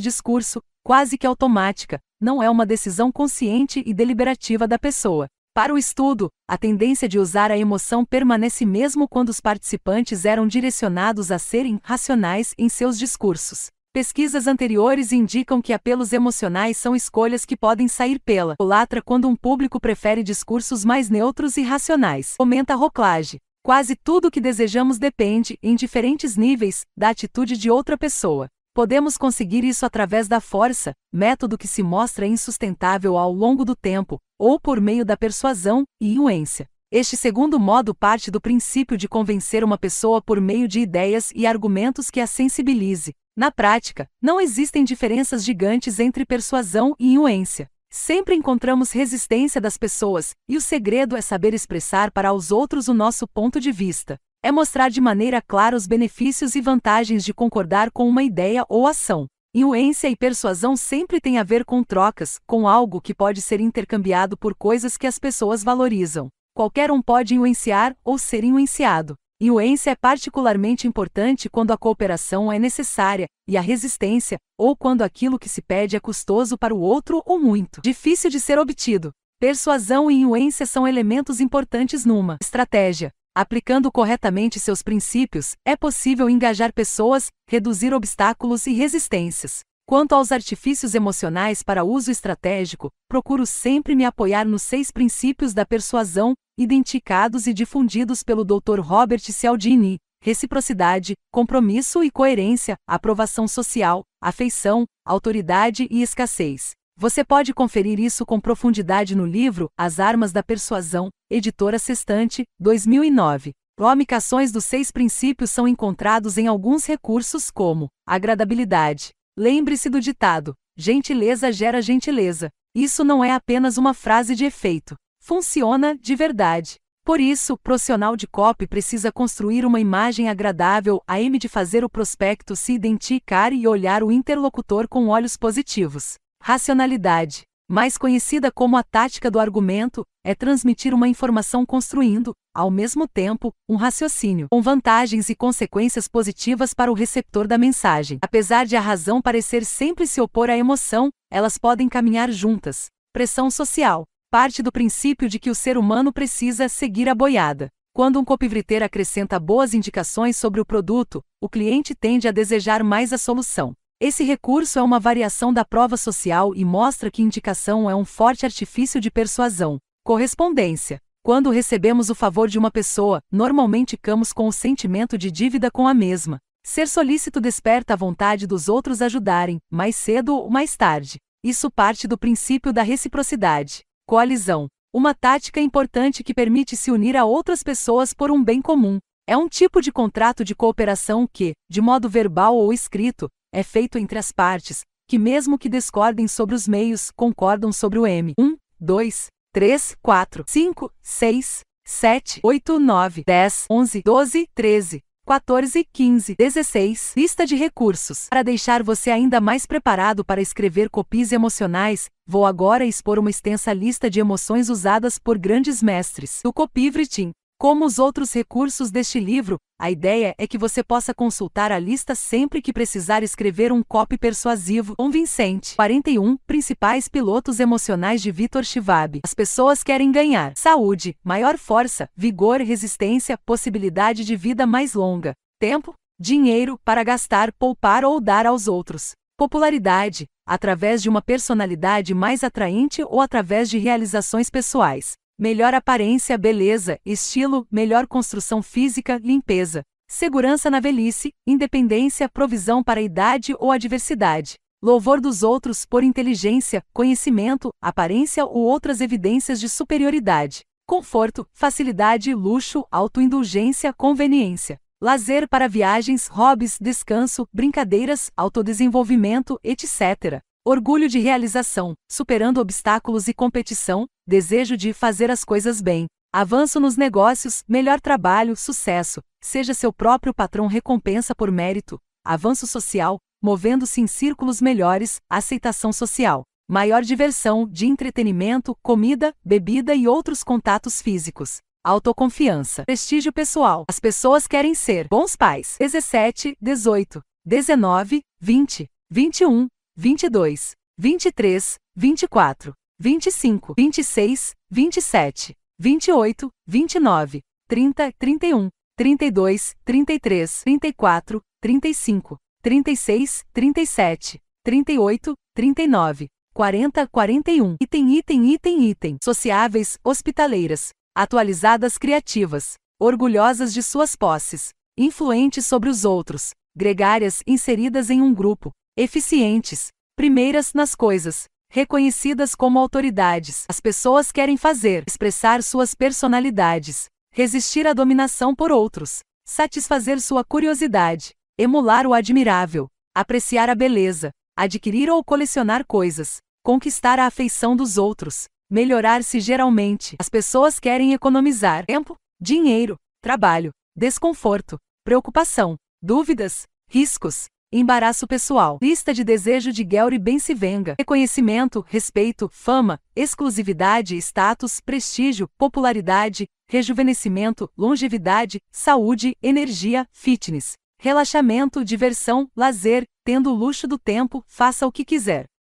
discurso, quase que automática, não é uma decisão consciente e deliberativa da pessoa. Para o estudo, a tendência de usar a emoção permanece mesmo quando os participantes eram direcionados a serem racionais em seus discursos. Pesquisas anteriores indicam que apelos emocionais são escolhas que podem sair pela culatra quando um público prefere discursos mais neutros e racionais. Comenta Roclage. Quase tudo o que desejamos depende, em diferentes níveis, da atitude de outra pessoa. Podemos conseguir isso através da força, método que se mostra insustentável ao longo do tempo, ou por meio da persuasão e influência. Este segundo modo parte do princípio de convencer uma pessoa por meio de ideias e argumentos que a sensibilize, na prática, não existem diferenças gigantes entre persuasão e inuência. Sempre encontramos resistência das pessoas, e o segredo é saber expressar para os outros o nosso ponto de vista. É mostrar de maneira clara os benefícios e vantagens de concordar com uma ideia ou ação. Inuência e persuasão sempre têm a ver com trocas, com algo que pode ser intercambiado por coisas que as pessoas valorizam. Qualquer um pode inuenciar ou ser inuenciado. E o é particularmente importante quando a cooperação é necessária, e a resistência, ou quando aquilo que se pede é custoso para o outro ou muito difícil de ser obtido. Persuasão e influência são elementos importantes numa estratégia. Aplicando corretamente seus princípios, é possível engajar pessoas, reduzir obstáculos e resistências. Quanto aos artifícios emocionais para uso estratégico, procuro sempre me apoiar nos seis princípios da persuasão, identificados e difundidos pelo Dr. Robert Cialdini: reciprocidade, compromisso e coerência, aprovação social, afeição, autoridade e escassez. Você pode conferir isso com profundidade no livro As Armas da Persuasão, editora Sextante, 2009. Ramificações dos seis princípios são encontrados em alguns recursos como agradabilidade, Lembre-se do ditado: gentileza gera gentileza. Isso não é apenas uma frase de efeito. Funciona de verdade. Por isso, o profissional de copy precisa construir uma imagem agradável a M de fazer o prospecto se identificar e olhar o interlocutor com olhos positivos. Racionalidade mais conhecida como a tática do argumento, é transmitir uma informação construindo, ao mesmo tempo, um raciocínio, com vantagens e consequências positivas para o receptor da mensagem. Apesar de a razão parecer sempre se opor à emoção, elas podem caminhar juntas. Pressão social parte do princípio de que o ser humano precisa seguir a boiada. Quando um copivreteiro acrescenta boas indicações sobre o produto, o cliente tende a desejar mais a solução. Esse recurso é uma variação da prova social e mostra que indicação é um forte artifício de persuasão. Correspondência. Quando recebemos o favor de uma pessoa, normalmente ficamos com o sentimento de dívida com a mesma. Ser solícito desperta a vontade dos outros ajudarem, mais cedo ou mais tarde. Isso parte do princípio da reciprocidade. Coalizão. Uma tática importante que permite se unir a outras pessoas por um bem comum. É um tipo de contrato de cooperação que, de modo verbal ou escrito, é feito entre as partes, que mesmo que discordem sobre os meios, concordam sobre o M. 1, 2, 3, 4, 5, 6, 7, 8, 9, 10, 11, 12, 13, 14, 15, 16. Lista de recursos. Para deixar você ainda mais preparado para escrever copies emocionais, vou agora expor uma extensa lista de emoções usadas por grandes mestres do copywriting. Como os outros recursos deste livro, a ideia é que você possa consultar a lista sempre que precisar escrever um copy persuasivo convincente. 41 Principais pilotos emocionais de Vitor Schwab. As pessoas querem ganhar saúde, maior força, vigor, resistência, possibilidade de vida mais longa, tempo, dinheiro para gastar, poupar ou dar aos outros. Popularidade, através de uma personalidade mais atraente ou através de realizações pessoais melhor aparência, beleza, estilo, melhor construção física, limpeza, segurança na velhice, independência, provisão para a idade ou adversidade, louvor dos outros por inteligência, conhecimento, aparência ou outras evidências de superioridade, conforto, facilidade, luxo, autoindulgência, conveniência. Lazer para viagens, hobbies, descanso, brincadeiras, autodesenvolvimento, etc. Orgulho de realização, superando obstáculos e competição, desejo de fazer as coisas bem, avanço nos negócios, melhor trabalho, sucesso, seja seu próprio patrão recompensa por mérito, avanço social, movendo-se em círculos melhores, aceitação social, maior diversão, de entretenimento, comida, bebida e outros contatos físicos. Autoconfiança, prestígio pessoal. As pessoas querem ser bons pais. 17, 18, 19, 20, 21, 22, 23, 24, 25, 26, 27, 28, 29, 30, 31, 32, 33, 34, 35, 36, 37, 38, 39, 40, 41. Item, item, item, item. Sociáveis, hospitaleiras, atualizadas, criativas, orgulhosas de suas posses, influentes sobre os outros, gregárias, inseridas em um grupo, eficientes, primeiras nas coisas, reconhecidas como autoridades. As pessoas querem fazer, expressar suas personalidades, resistir à dominação por outros, satisfazer sua curiosidade, emular o admirável, apreciar a beleza, adquirir ou colecionar coisas, conquistar a afeição dos outros, melhorar-se geralmente. As pessoas querem economizar tempo, dinheiro, trabalho, desconforto, preocupação, dúvidas, riscos, Embaraço pessoal. Lista de desejo de Gary Bensivenga. Reconhecimento, respeito, fama, exclusividade, status, prestígio, popularidade, rejuvenescimento, longevidade, saúde, energia, fitness, relaxamento, diversão, lazer, tendo o luxo do tempo, faça o que quiser.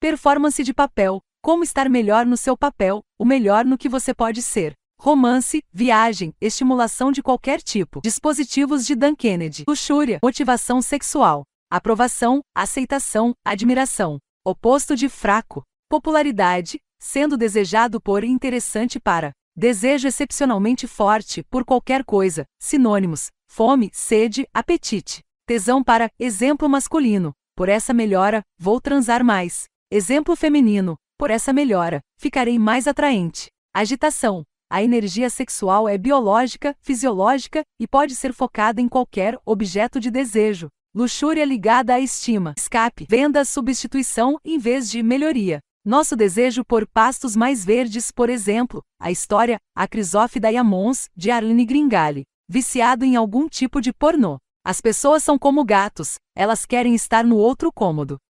Performance de papel: Como estar melhor no seu papel, o melhor no que você pode ser. Romance, viagem, estimulação de qualquer tipo. Dispositivos de Dan Kennedy. Luxúria, motivação sexual. Aprovação, aceitação, admiração. Oposto de fraco. Popularidade, sendo desejado por e interessante para. Desejo excepcionalmente forte por qualquer coisa. Sinônimos: fome, sede, apetite. Tesão para, exemplo masculino. Por essa melhora, vou transar mais. Exemplo feminino, por essa melhora, ficarei mais atraente. Agitação. A energia sexual é biológica, fisiológica e pode ser focada em qualquer objeto de desejo. Luxúria ligada à estima, escape, venda, substituição em vez de melhoria. Nosso desejo por pastos mais verdes, por exemplo, a história A Crisófida e a Mons, de Arlene Gringali, viciado em algum tipo de pornô. As pessoas são como gatos, elas querem estar no outro cômodo.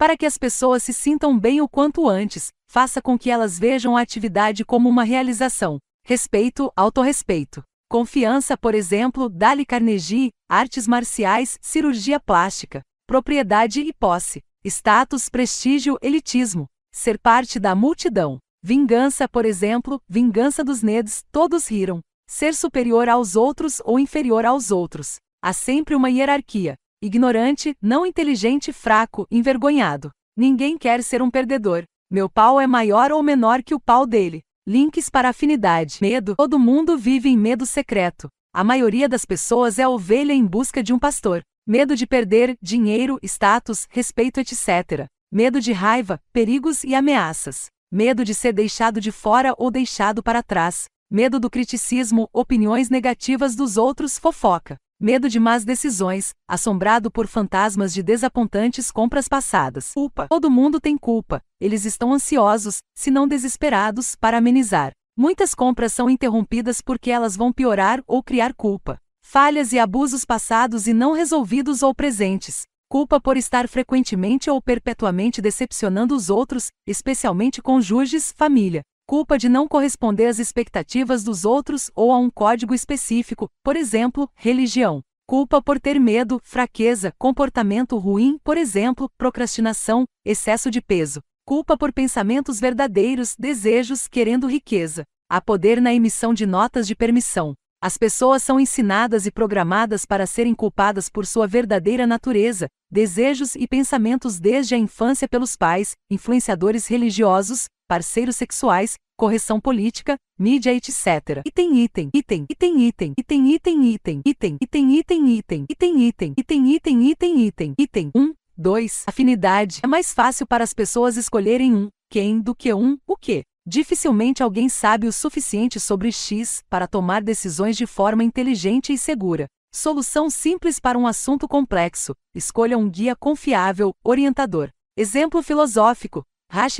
Para que as pessoas se sintam bem o quanto antes, faça com que elas vejam a atividade como uma realização. Respeito, autorrespeito. Confiança, por exemplo, Dali Carnegie, artes marciais, cirurgia plástica. Propriedade e posse. Status, prestígio, elitismo. Ser parte da multidão. Vingança, por exemplo, vingança dos Neds, todos riram. Ser superior aos outros ou inferior aos outros. Há sempre uma hierarquia. Ignorante, não inteligente, fraco, envergonhado. Ninguém quer ser um perdedor. Meu pau é maior ou menor que o pau dele. Links para afinidade. Medo. Todo mundo vive em medo secreto. A maioria das pessoas é ovelha em busca de um pastor. Medo de perder dinheiro, status, respeito, etc. Medo de raiva, perigos e ameaças. Medo de ser deixado de fora ou deixado para trás. Medo do criticismo, opiniões negativas dos outros, fofoca. Medo de más decisões, assombrado por fantasmas de desapontantes compras passadas. Culpa. Todo mundo tem culpa. Eles estão ansiosos, se não desesperados, para amenizar. Muitas compras são interrompidas porque elas vão piorar ou criar culpa. Falhas e abusos passados e não resolvidos ou presentes. Culpa por estar frequentemente ou perpetuamente decepcionando os outros, especialmente cônjuges, família culpa de não corresponder às expectativas dos outros ou a um código específico, por exemplo, religião. Culpa por ter medo, fraqueza, comportamento ruim, por exemplo, procrastinação, excesso de peso. Culpa por pensamentos verdadeiros, desejos, querendo riqueza. Há poder na emissão de notas de permissão. As pessoas são ensinadas e programadas para serem culpadas por sua verdadeira natureza, desejos e pensamentos desde a infância pelos pais, influenciadores religiosos, parceiros sexuais, correção política, mídia, etc. Item, item, item, item, item, item, item, item, item, item, item, item, item, item, item, item, item, item, item, 1, 2. Afinidade. É mais fácil para as pessoas escolherem um quem do que um o que. Dificilmente alguém sabe o suficiente sobre X para tomar decisões de forma inteligente e segura. Solução simples para um assunto complexo. Escolha um guia confiável, orientador. Exemplo filosófico: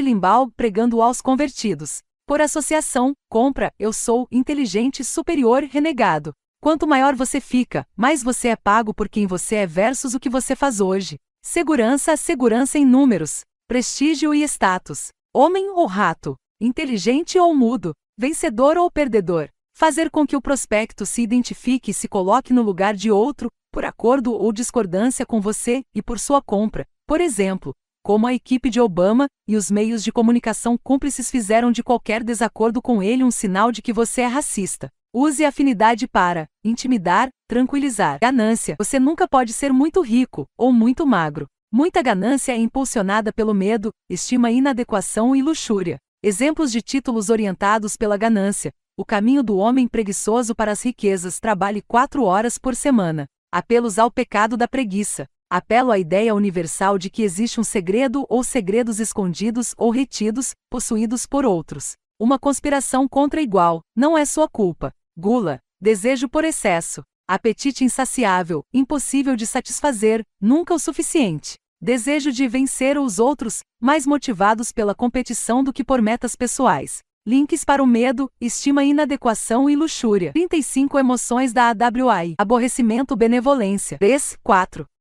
Limbaugh pregando aos convertidos. Por associação, compra, eu sou, inteligente, superior, renegado. Quanto maior você fica, mais você é pago por quem você é versus o que você faz hoje. Segurança, segurança em números, prestígio e status. Homem ou rato, inteligente ou mudo, vencedor ou perdedor. Fazer com que o prospecto se identifique e se coloque no lugar de outro, por acordo ou discordância com você e por sua compra. Por exemplo, como a equipe de Obama e os meios de comunicação cúmplices fizeram de qualquer desacordo com ele um sinal de que você é racista. Use a afinidade para intimidar, tranquilizar. Ganância. Você nunca pode ser muito rico ou muito magro. Muita ganância é impulsionada pelo medo, estima inadequação e luxúria. Exemplos de títulos orientados pela ganância. O caminho do homem preguiçoso para as riquezas trabalhe quatro horas por semana. Apelos ao pecado da preguiça apelo à ideia universal de que existe um segredo ou segredos escondidos ou retidos, possuídos por outros. Uma conspiração contra igual, não é sua culpa. Gula, desejo por excesso, apetite insaciável, impossível de satisfazer, nunca o suficiente. Desejo de vencer os outros, mais motivados pela competição do que por metas pessoais. Links para o medo, estima inadequação e luxúria. 35 emoções da AWI. Aborrecimento, benevolência. 3, 4.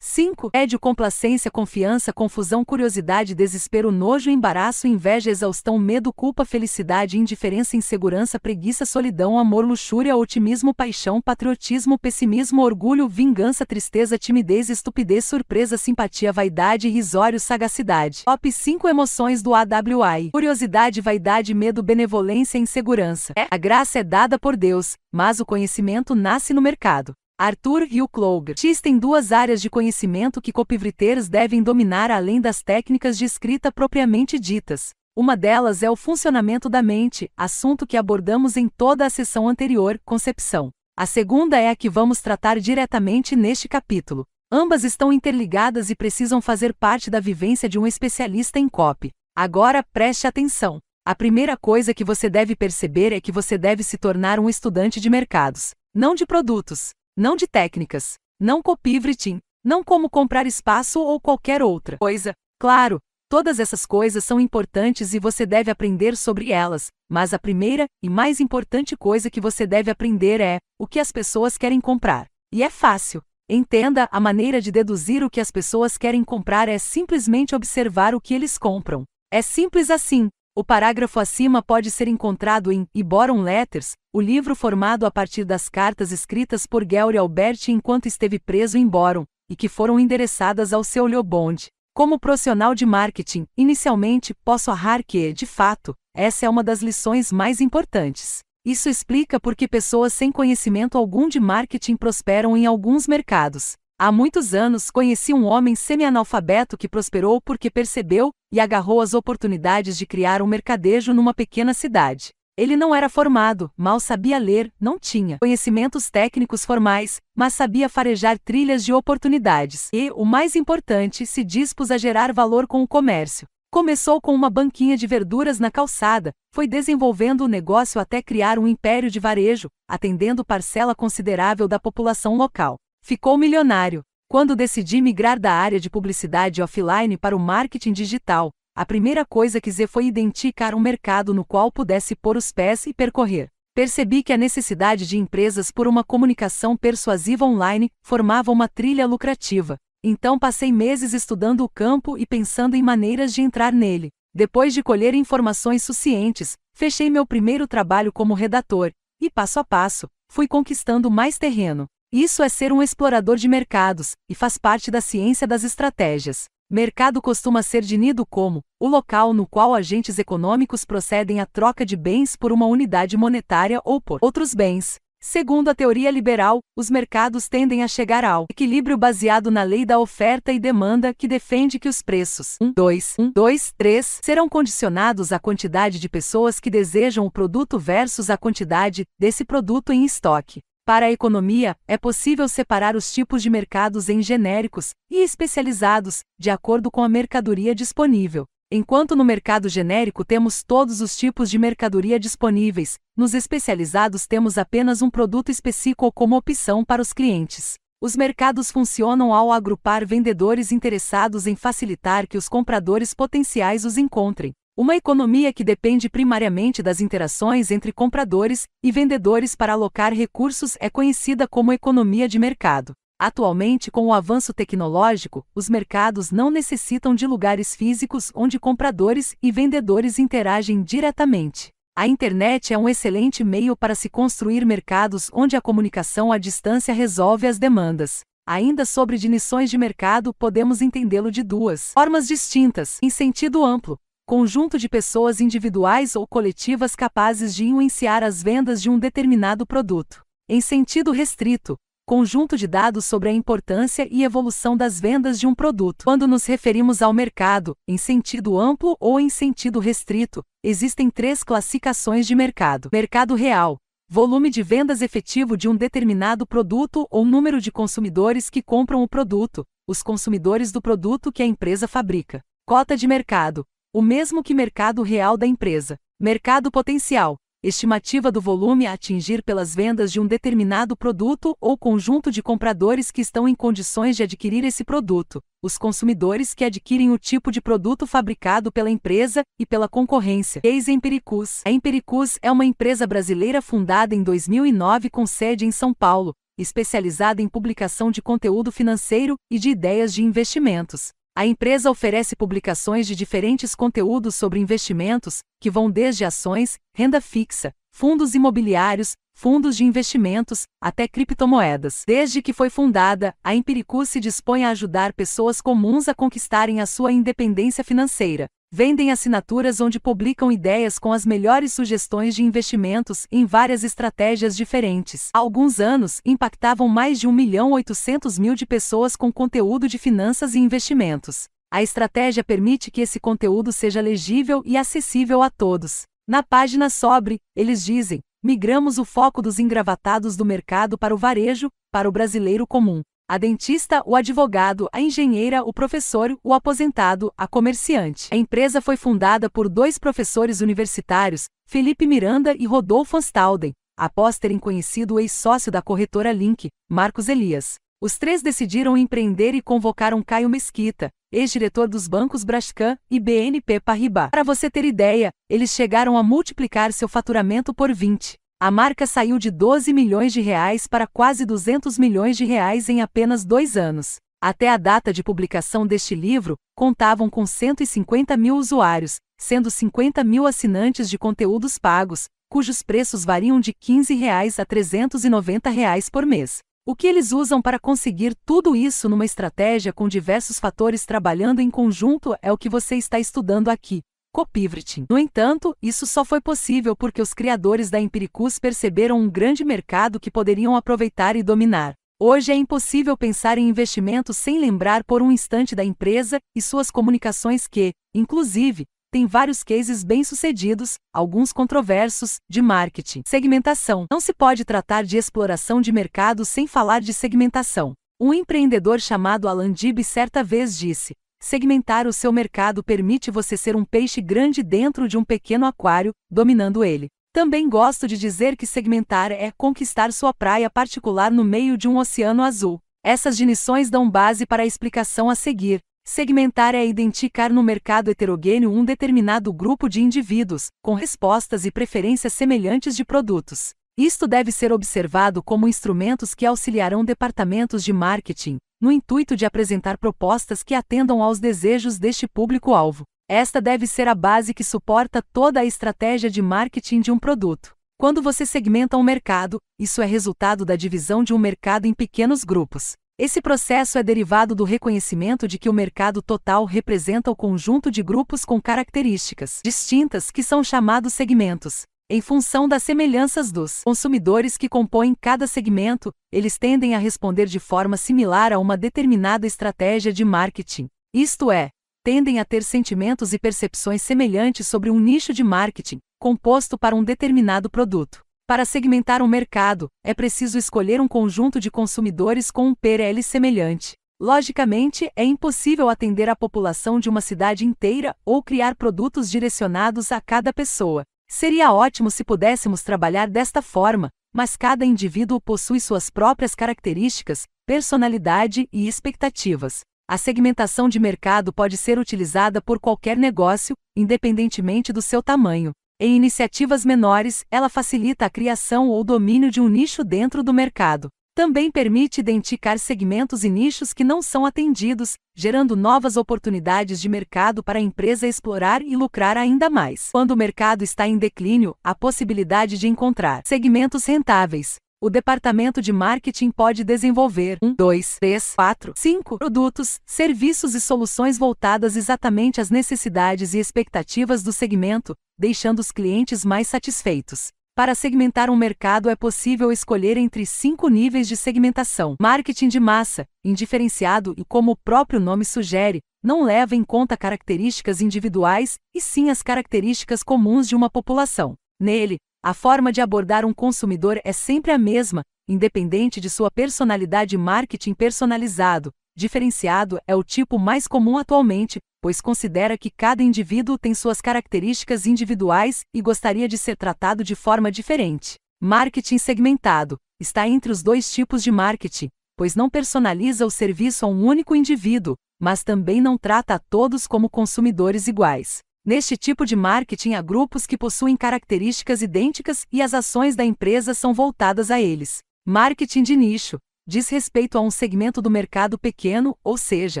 5. É de complacência, confiança, confusão, curiosidade, desespero, nojo, embaraço, inveja, exaustão, medo, culpa, felicidade, indiferença, insegurança, preguiça, solidão, amor, luxúria, otimismo, paixão, patriotismo, pessimismo, orgulho, vingança, tristeza, timidez, estupidez, surpresa, simpatia, vaidade, risório, sagacidade. Top 5 emoções do AWI. Curiosidade, vaidade, medo, benevolência, insegurança. É. A graça é dada por Deus, mas o conhecimento nasce no mercado. Arthur Hill Kloger. Existem duas áreas de conhecimento que copywriters devem dominar além das técnicas de escrita propriamente ditas. Uma delas é o funcionamento da mente, assunto que abordamos em toda a sessão anterior, concepção. A segunda é a que vamos tratar diretamente neste capítulo. Ambas estão interligadas e precisam fazer parte da vivência de um especialista em copy. Agora preste atenção. A primeira coisa que você deve perceber é que você deve se tornar um estudante de mercados, não de produtos não de técnicas. Não copie Vritin, não como comprar espaço ou qualquer outra coisa. Claro, todas essas coisas são importantes e você deve aprender sobre elas, mas a primeira e mais importante coisa que você deve aprender é o que as pessoas querem comprar. E é fácil. Entenda, a maneira de deduzir o que as pessoas querem comprar é simplesmente observar o que eles compram. É simples assim. O parágrafo acima pode ser encontrado em E Boron Letters, o livro formado a partir das cartas escritas por Gary Alberti enquanto esteve preso em Boron, e que foram endereçadas ao seu Leobond. Como profissional de marketing, inicialmente, posso arrar que, de fato, essa é uma das lições mais importantes. Isso explica por que pessoas sem conhecimento algum de marketing prosperam em alguns mercados. Há muitos anos conheci um homem semi-analfabeto que prosperou porque percebeu e agarrou as oportunidades de criar um mercadejo numa pequena cidade. Ele não era formado, mal sabia ler, não tinha conhecimentos técnicos formais, mas sabia farejar trilhas de oportunidades e, o mais importante, se dispôs a gerar valor com o comércio. Começou com uma banquinha de verduras na calçada, foi desenvolvendo o negócio até criar um império de varejo, atendendo parcela considerável da população local. Ficou milionário. Quando decidi migrar da área de publicidade offline para o marketing digital, a primeira coisa que Z foi identificar um mercado no qual pudesse pôr os pés e percorrer. Percebi que a necessidade de empresas por uma comunicação persuasiva online formava uma trilha lucrativa. Então passei meses estudando o campo e pensando em maneiras de entrar nele. Depois de colher informações suficientes, fechei meu primeiro trabalho como redator e, passo a passo, fui conquistando mais terreno. Isso é ser um explorador de mercados, e faz parte da ciência das estratégias. Mercado costuma ser definido como o local no qual agentes econômicos procedem à troca de bens por uma unidade monetária ou por outros bens. Segundo a teoria liberal, os mercados tendem a chegar ao equilíbrio baseado na lei da oferta e demanda que defende que os preços 1, 2, 1, 2, 3 serão condicionados à quantidade de pessoas que desejam o produto versus a quantidade desse produto em estoque. Para a economia, é possível separar os tipos de mercados em genéricos e especializados, de acordo com a mercadoria disponível. Enquanto no mercado genérico temos todos os tipos de mercadoria disponíveis, nos especializados temos apenas um produto específico como opção para os clientes. Os mercados funcionam ao agrupar vendedores interessados em facilitar que os compradores potenciais os encontrem. Uma economia que depende primariamente das interações entre compradores e vendedores para alocar recursos é conhecida como economia de mercado. Atualmente, com o avanço tecnológico, os mercados não necessitam de lugares físicos onde compradores e vendedores interagem diretamente. A internet é um excelente meio para se construir mercados onde a comunicação à distância resolve as demandas. Ainda sobre definições de mercado, podemos entendê-lo de duas formas distintas. Em sentido amplo, conjunto de pessoas individuais ou coletivas capazes de influenciar as vendas de um determinado produto. Em sentido restrito, conjunto de dados sobre a importância e evolução das vendas de um produto. Quando nos referimos ao mercado, em sentido amplo ou em sentido restrito, existem três classificações de mercado: mercado real, volume de vendas efetivo de um determinado produto ou número de consumidores que compram o produto, os consumidores do produto que a empresa fabrica. Cota de mercado, o mesmo que mercado real da empresa. Mercado potencial, estimativa do volume a atingir pelas vendas de um determinado produto ou conjunto de compradores que estão em condições de adquirir esse produto, os consumidores que adquirem o tipo de produto fabricado pela empresa e pela concorrência. Case Empiricus. A Empiricus é uma empresa brasileira fundada em 2009 com sede em São Paulo, especializada em publicação de conteúdo financeiro e de ideias de investimentos. A empresa oferece publicações de diferentes conteúdos sobre investimentos, que vão desde ações, renda fixa, fundos imobiliários, fundos de investimentos, até criptomoedas. Desde que foi fundada, a Empiricus se dispõe a ajudar pessoas comuns a conquistarem a sua independência financeira. Vendem assinaturas onde publicam ideias com as melhores sugestões de investimentos em várias estratégias diferentes. Há alguns anos, impactavam mais de 1 milhão 800 mil de pessoas com conteúdo de finanças e investimentos. A estratégia permite que esse conteúdo seja legível e acessível a todos. Na página sobre, eles dizem: migramos o foco dos engravatados do mercado para o varejo, para o brasileiro comum. A dentista, o advogado, a engenheira, o professor, o aposentado, a comerciante. A empresa foi fundada por dois professores universitários, Felipe Miranda e Rodolfo Anstalden, após terem conhecido o ex-sócio da corretora Link, Marcos Elias. Os três decidiram empreender e convocaram Caio Mesquita, ex-diretor dos bancos Brascan e BNP Paribas. Para você ter ideia, eles chegaram a multiplicar seu faturamento por 20. A marca saiu de 12 milhões de reais para quase 200 milhões de reais em apenas dois anos. Até a data de publicação deste livro, contavam com 150 mil usuários, sendo 50 mil assinantes de conteúdos pagos, cujos preços variam de R$ 15 reais a R$ 390 reais por mês. O que eles usam para conseguir tudo isso numa estratégia com diversos fatores trabalhando em conjunto é o que você está estudando aqui. Copyright. No entanto, isso só foi possível porque os criadores da Empiricus perceberam um grande mercado que poderiam aproveitar e dominar. Hoje é impossível pensar em investimentos sem lembrar por um instante da empresa e suas comunicações que, inclusive, tem vários cases bem-sucedidos, alguns controversos, de marketing. Segmentação. Não se pode tratar de exploração de mercado sem falar de segmentação. Um empreendedor chamado Alan Dib certa vez disse: Segmentar o seu mercado permite você ser um peixe grande dentro de um pequeno aquário, dominando ele. Também gosto de dizer que segmentar é conquistar sua praia particular no meio de um oceano azul. Essas definições dão base para a explicação a seguir. Segmentar é identificar no mercado heterogêneo um determinado grupo de indivíduos, com respostas e preferências semelhantes de produtos. Isto deve ser observado como instrumentos que auxiliarão departamentos de marketing, no intuito de apresentar propostas que atendam aos desejos deste público-alvo. Esta deve ser a base que suporta toda a estratégia de marketing de um produto. Quando você segmenta um mercado, isso é resultado da divisão de um mercado em pequenos grupos. Esse processo é derivado do reconhecimento de que o mercado total representa o conjunto de grupos com características distintas que são chamados segmentos. Em função das semelhanças dos consumidores que compõem cada segmento, eles tendem a responder de forma similar a uma determinada estratégia de marketing. Isto é, tendem a ter sentimentos e percepções semelhantes sobre um nicho de marketing composto para um determinado produto. Para segmentar um mercado, é preciso escolher um conjunto de consumidores com um PRL semelhante. Logicamente, é impossível atender a população de uma cidade inteira ou criar produtos direcionados a cada pessoa. Seria ótimo se pudéssemos trabalhar desta forma, mas cada indivíduo possui suas próprias características, personalidade e expectativas. A segmentação de mercado pode ser utilizada por qualquer negócio, independentemente do seu tamanho. Em iniciativas menores, ela facilita a criação ou domínio de um nicho dentro do mercado. Também permite identificar segmentos e nichos que não são atendidos, gerando novas oportunidades de mercado para a empresa explorar e lucrar ainda mais. Quando o mercado está em declínio, a possibilidade de encontrar segmentos rentáveis, o departamento de marketing pode desenvolver 1, 2, 3, 4, 5 produtos, serviços e soluções voltadas exatamente às necessidades e expectativas do segmento, deixando os clientes mais satisfeitos. Para segmentar um mercado é possível escolher entre cinco níveis de segmentação. Marketing de massa, indiferenciado e como o próprio nome sugere, não leva em conta características individuais, e sim as características comuns de uma população. Nele, a forma de abordar um consumidor é sempre a mesma, independente de sua personalidade. Marketing personalizado, diferenciado, é o tipo mais comum atualmente, pois considera que cada indivíduo tem suas características individuais e gostaria de ser tratado de forma diferente. Marketing segmentado está entre os dois tipos de marketing, pois não personaliza o serviço a um único indivíduo, mas também não trata a todos como consumidores iguais. Neste tipo de marketing há grupos que possuem características idênticas e as ações da empresa são voltadas a eles. Marketing de nicho diz respeito a um segmento do mercado pequeno, ou seja,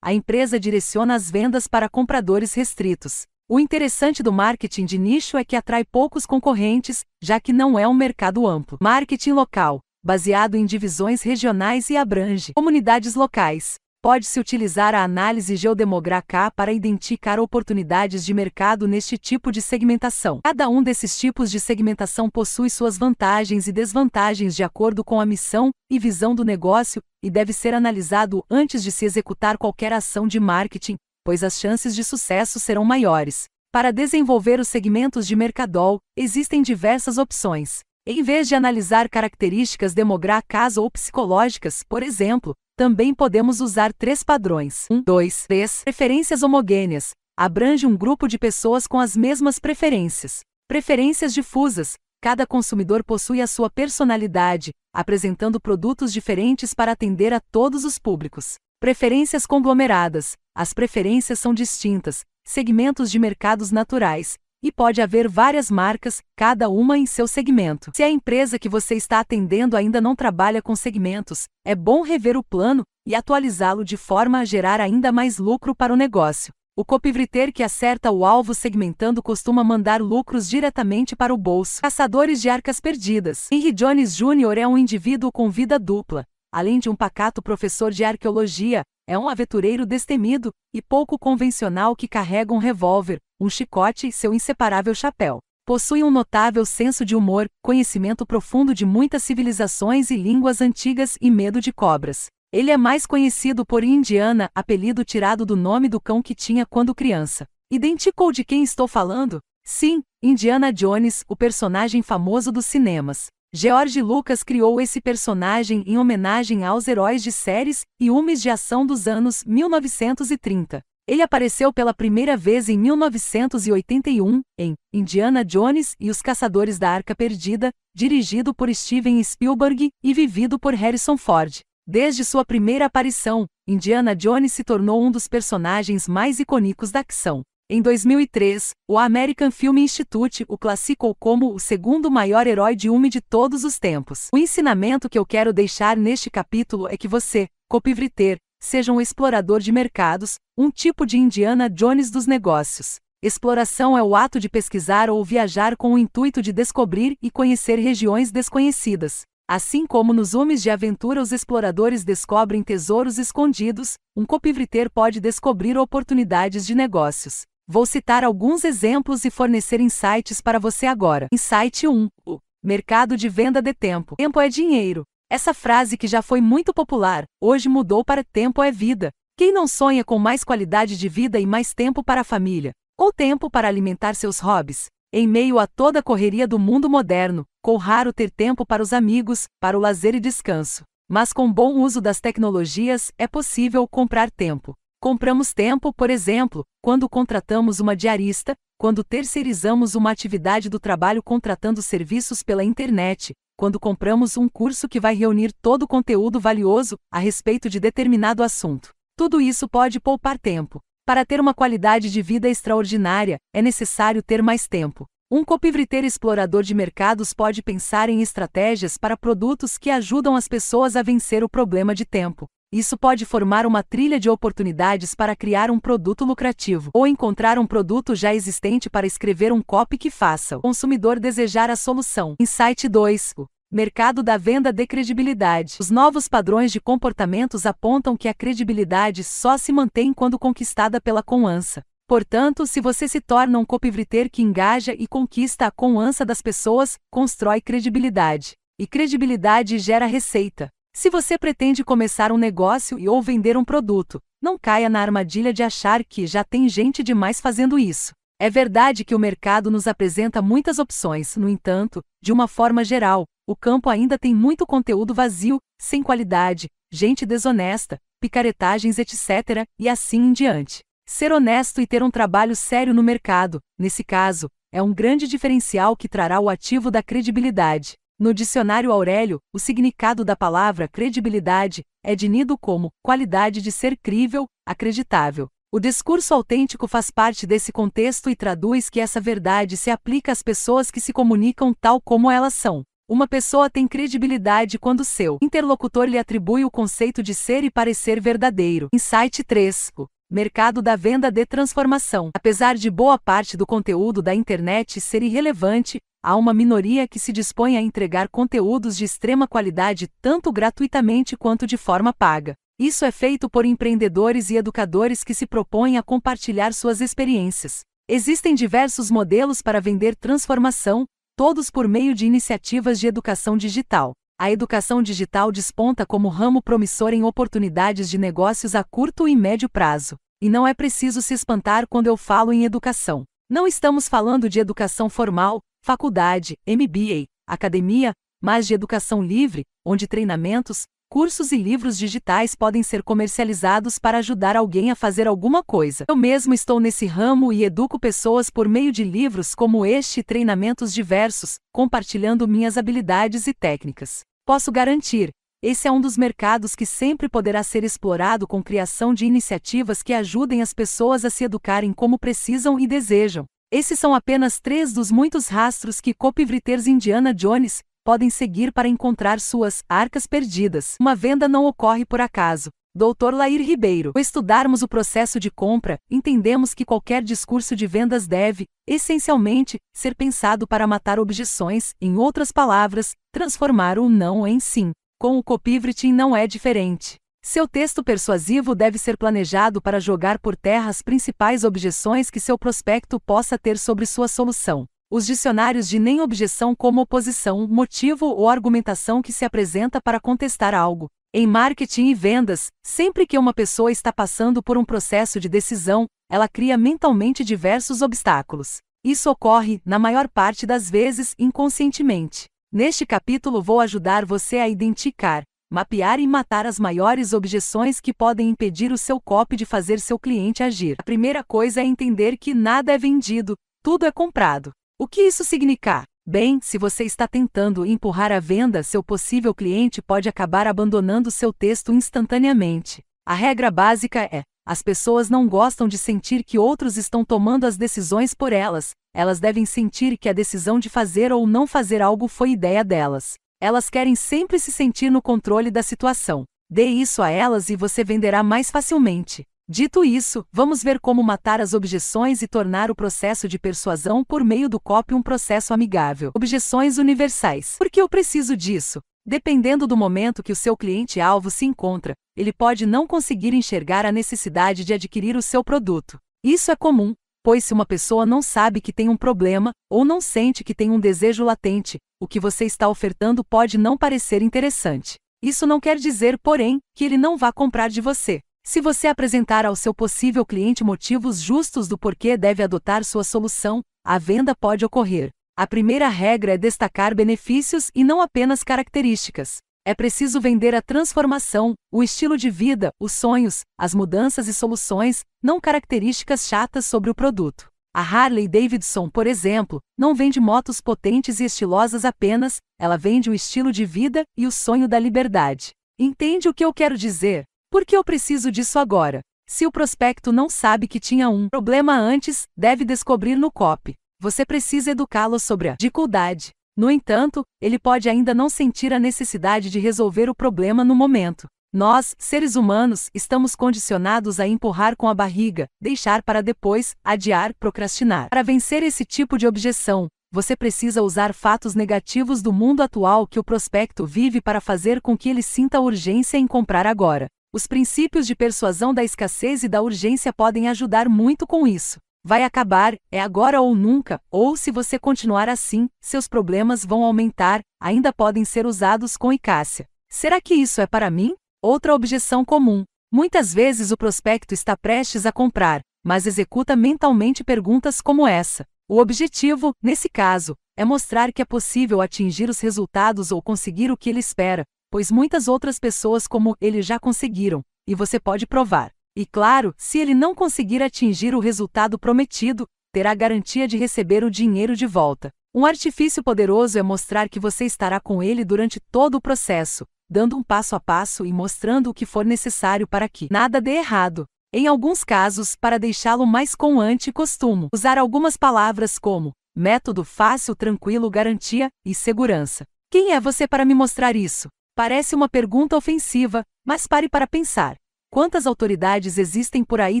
a empresa direciona as vendas para compradores restritos. O interessante do marketing de nicho é que atrai poucos concorrentes, já que não é um mercado amplo. Marketing local, baseado em divisões regionais e abrange comunidades locais pode-se utilizar a análise geodemográfica para identificar oportunidades de mercado neste tipo de segmentação. Cada um desses tipos de segmentação possui suas vantagens e desvantagens de acordo com a missão e visão do negócio e deve ser analisado antes de se executar qualquer ação de marketing, pois as chances de sucesso serão maiores. Para desenvolver os segmentos de Mercadol, existem diversas opções. Em vez de analisar características demográficas ou psicológicas, por exemplo, também podemos usar três padrões: 1, 2, 3 preferências homogêneas. Abrange um grupo de pessoas com as mesmas preferências. Preferências difusas. Cada consumidor possui a sua personalidade, apresentando produtos diferentes para atender a todos os públicos. Preferências conglomeradas. As preferências são distintas, segmentos de mercados naturais, e pode haver várias marcas, cada uma em seu segmento. Se a empresa que você está atendendo ainda não trabalha com segmentos, é bom rever o plano e atualizá-lo de forma a gerar ainda mais lucro para o negócio. O copivreter que acerta o alvo segmentando costuma mandar lucros diretamente para o bolso. Caçadores de arcas perdidas. Henry Jones Jr. é um indivíduo com vida dupla. Além de um pacato professor de arqueologia, é um aventureiro destemido e pouco convencional que carrega um revólver, um chicote e seu inseparável chapéu. Possui um notável senso de humor, conhecimento profundo de muitas civilizações e línguas antigas e medo de cobras. Ele é mais conhecido por Indiana, apelido tirado do nome do cão que tinha quando criança. Identificou de quem estou falando? Sim, Indiana Jones, o personagem famoso dos cinemas. George Lucas criou esse personagem em homenagem aos heróis de séries e filmes de ação dos anos 1930. Ele apareceu pela primeira vez em 1981, em Indiana Jones e os Caçadores da Arca Perdida, dirigido por Steven Spielberg e vivido por Harrison Ford. Desde sua primeira aparição, Indiana Jones se tornou um dos personagens mais icônicos da ação. Em 2003, o American Film Institute o classificou como o segundo maior herói de filme de todos os tempos. O ensinamento que eu quero deixar neste capítulo é que você, copivreter, seja um explorador de mercados, um tipo de Indiana Jones dos negócios. Exploração é o ato de pesquisar ou viajar com o intuito de descobrir e conhecer regiões desconhecidas. Assim como nos homens de aventura os exploradores descobrem tesouros escondidos, um copivriter pode descobrir oportunidades de negócios. Vou citar alguns exemplos e fornecer insights para você agora. Insight 1. O mercado de venda de tempo. Tempo é dinheiro. Essa frase que já foi muito popular, hoje mudou para tempo é vida. Quem não sonha com mais qualidade de vida e mais tempo para a família, ou tempo para alimentar seus hobbies? Em meio a toda a correria do mundo moderno, com raro ter tempo para os amigos, para o lazer e descanso. Mas com bom uso das tecnologias, é possível comprar tempo. Compramos tempo, por exemplo, quando contratamos uma diarista, quando terceirizamos uma atividade do trabalho contratando serviços pela internet, quando compramos um curso que vai reunir todo o conteúdo valioso a respeito de determinado assunto. Tudo isso pode poupar tempo. Para ter uma qualidade de vida extraordinária, é necessário ter mais tempo. Um copivreteiro explorador de mercados pode pensar em estratégias para produtos que ajudam as pessoas a vencer o problema de tempo. Isso pode formar uma trilha de oportunidades para criar um produto lucrativo ou encontrar um produto já existente para escrever um copy que faça o consumidor desejar a solução. Insight 2. O mercado da venda de credibilidade. Os novos padrões de comportamentos apontam que a credibilidade só se mantém quando conquistada pela conança. Portanto, se você se torna um copywriter que engaja e conquista a conança das pessoas, constrói credibilidade. E credibilidade gera receita. Se você pretende começar um negócio e ou vender um produto, não caia na armadilha de achar que já tem gente demais fazendo isso. É verdade que o mercado nos apresenta muitas opções, no entanto, de uma forma geral, o campo ainda tem muito conteúdo vazio, sem qualidade, gente desonesta, picaretagens, etc., e assim em diante. Ser honesto e ter um trabalho sério no mercado, nesse caso, é um grande diferencial que trará o ativo da credibilidade. No dicionário Aurélio, o significado da palavra credibilidade é definido como qualidade de ser crível, acreditável. O discurso autêntico faz parte desse contexto e traduz que essa verdade se aplica às pessoas que se comunicam tal como elas são. Uma pessoa tem credibilidade quando seu interlocutor lhe atribui o conceito de ser e parecer verdadeiro. Insight 3. O mercado da venda de transformação. Apesar de boa parte do conteúdo da internet ser irrelevante, há uma minoria que se dispõe a entregar conteúdos de extrema qualidade tanto gratuitamente quanto de forma paga. Isso é feito por empreendedores e educadores que se propõem a compartilhar suas experiências. Existem diversos modelos para vender transformação, todos por meio de iniciativas de educação digital. A educação digital desponta como ramo promissor em oportunidades de negócios a curto e médio prazo. E não é preciso se espantar quando eu falo em educação. Não estamos falando de educação formal, faculdade, MBA, academia, mais de educação livre, onde treinamentos, cursos e livros digitais podem ser comercializados para ajudar alguém a fazer alguma coisa. Eu mesmo estou nesse ramo e educo pessoas por meio de livros como este e treinamentos diversos, compartilhando minhas habilidades e técnicas. Posso garantir, esse é um dos mercados que sempre poderá ser explorado com criação de iniciativas que ajudem as pessoas a se educarem como precisam e desejam. Esses são apenas três dos muitos rastros que Copivriters Indiana Jones podem seguir para encontrar suas arcas perdidas. Uma venda não ocorre por acaso. Dr. Lair Ribeiro. Ao estudarmos o processo de compra, entendemos que qualquer discurso de vendas deve, essencialmente, ser pensado para matar objeções, em outras palavras, transformar o não em sim. Com o copyright não é diferente. Seu texto persuasivo deve ser planejado para jogar por terra as principais objeções que seu prospecto possa ter sobre sua solução. Os dicionários de nem objeção como oposição, motivo ou argumentação que se apresenta para contestar algo. Em marketing e vendas, sempre que uma pessoa está passando por um processo de decisão, ela cria mentalmente diversos obstáculos. Isso ocorre, na maior parte das vezes, inconscientemente. Neste capítulo vou ajudar você a identificar mapear e matar as maiores objeções que podem impedir o seu copy de fazer seu cliente agir. A primeira coisa é entender que nada é vendido, tudo é comprado. O que isso significa? Bem, se você está tentando empurrar a venda, seu possível cliente pode acabar abandonando seu texto instantaneamente. A regra básica é: as pessoas não gostam de sentir que outros estão tomando as decisões por elas, elas devem sentir que a decisão de fazer ou não fazer algo foi ideia delas. Elas querem sempre se sentir no controle da situação. Dê isso a elas e você venderá mais facilmente. Dito isso, vamos ver como matar as objeções e tornar o processo de persuasão por meio do copy um processo amigável. Objeções universais. Por que eu preciso disso? Dependendo do momento que o seu cliente-alvo se encontra, ele pode não conseguir enxergar a necessidade de adquirir o seu produto. Isso é comum, Pois se uma pessoa não sabe que tem um problema, ou não sente que tem um desejo latente, o que você está ofertando pode não parecer interessante. Isso não quer dizer, porém, que ele não vá comprar de você. Se você apresentar ao seu possível cliente motivos justos do porquê deve adotar sua solução, a venda pode ocorrer. A primeira regra é destacar benefícios e não apenas características. É preciso vender a transformação, o estilo de vida, os sonhos, as mudanças e soluções, não características chatas sobre o produto. A Harley Davidson, por exemplo, não vende motos potentes e estilosas apenas, ela vende o estilo de vida e o sonho da liberdade. Entende o que eu quero dizer? Por que eu preciso disso agora? Se o prospecto não sabe que tinha um problema antes, deve descobrir no COP. Você precisa educá-lo sobre a dificuldade, no entanto, ele pode ainda não sentir a necessidade de resolver o problema no momento. Nós, seres humanos, estamos condicionados a empurrar com a barriga, deixar para depois, adiar, procrastinar. Para vencer esse tipo de objeção, você precisa usar fatos negativos do mundo atual que o prospecto vive para fazer com que ele sinta urgência em comprar agora. Os princípios de persuasão da escassez e da urgência podem ajudar muito com isso. Vai acabar, é agora ou nunca, ou se você continuar assim, seus problemas vão aumentar, ainda podem ser usados com eficácia. Será que isso é para mim? Outra objeção comum. Muitas vezes o prospecto está prestes a comprar, mas executa mentalmente perguntas como essa. O objetivo, nesse caso, é mostrar que é possível atingir os resultados ou conseguir o que ele espera, pois muitas outras pessoas como ele já conseguiram, e você pode provar. E claro, se ele não conseguir atingir o resultado prometido, terá garantia de receber o dinheiro de volta. Um artifício poderoso é mostrar que você estará com ele durante todo o processo, dando um passo a passo e mostrando o que for necessário para que nada dê errado. Em alguns casos, para deixá-lo mais com e costume, usar algumas palavras como método fácil, tranquilo, garantia e segurança. Quem é você para me mostrar isso? Parece uma pergunta ofensiva, mas pare para pensar. Quantas autoridades existem por aí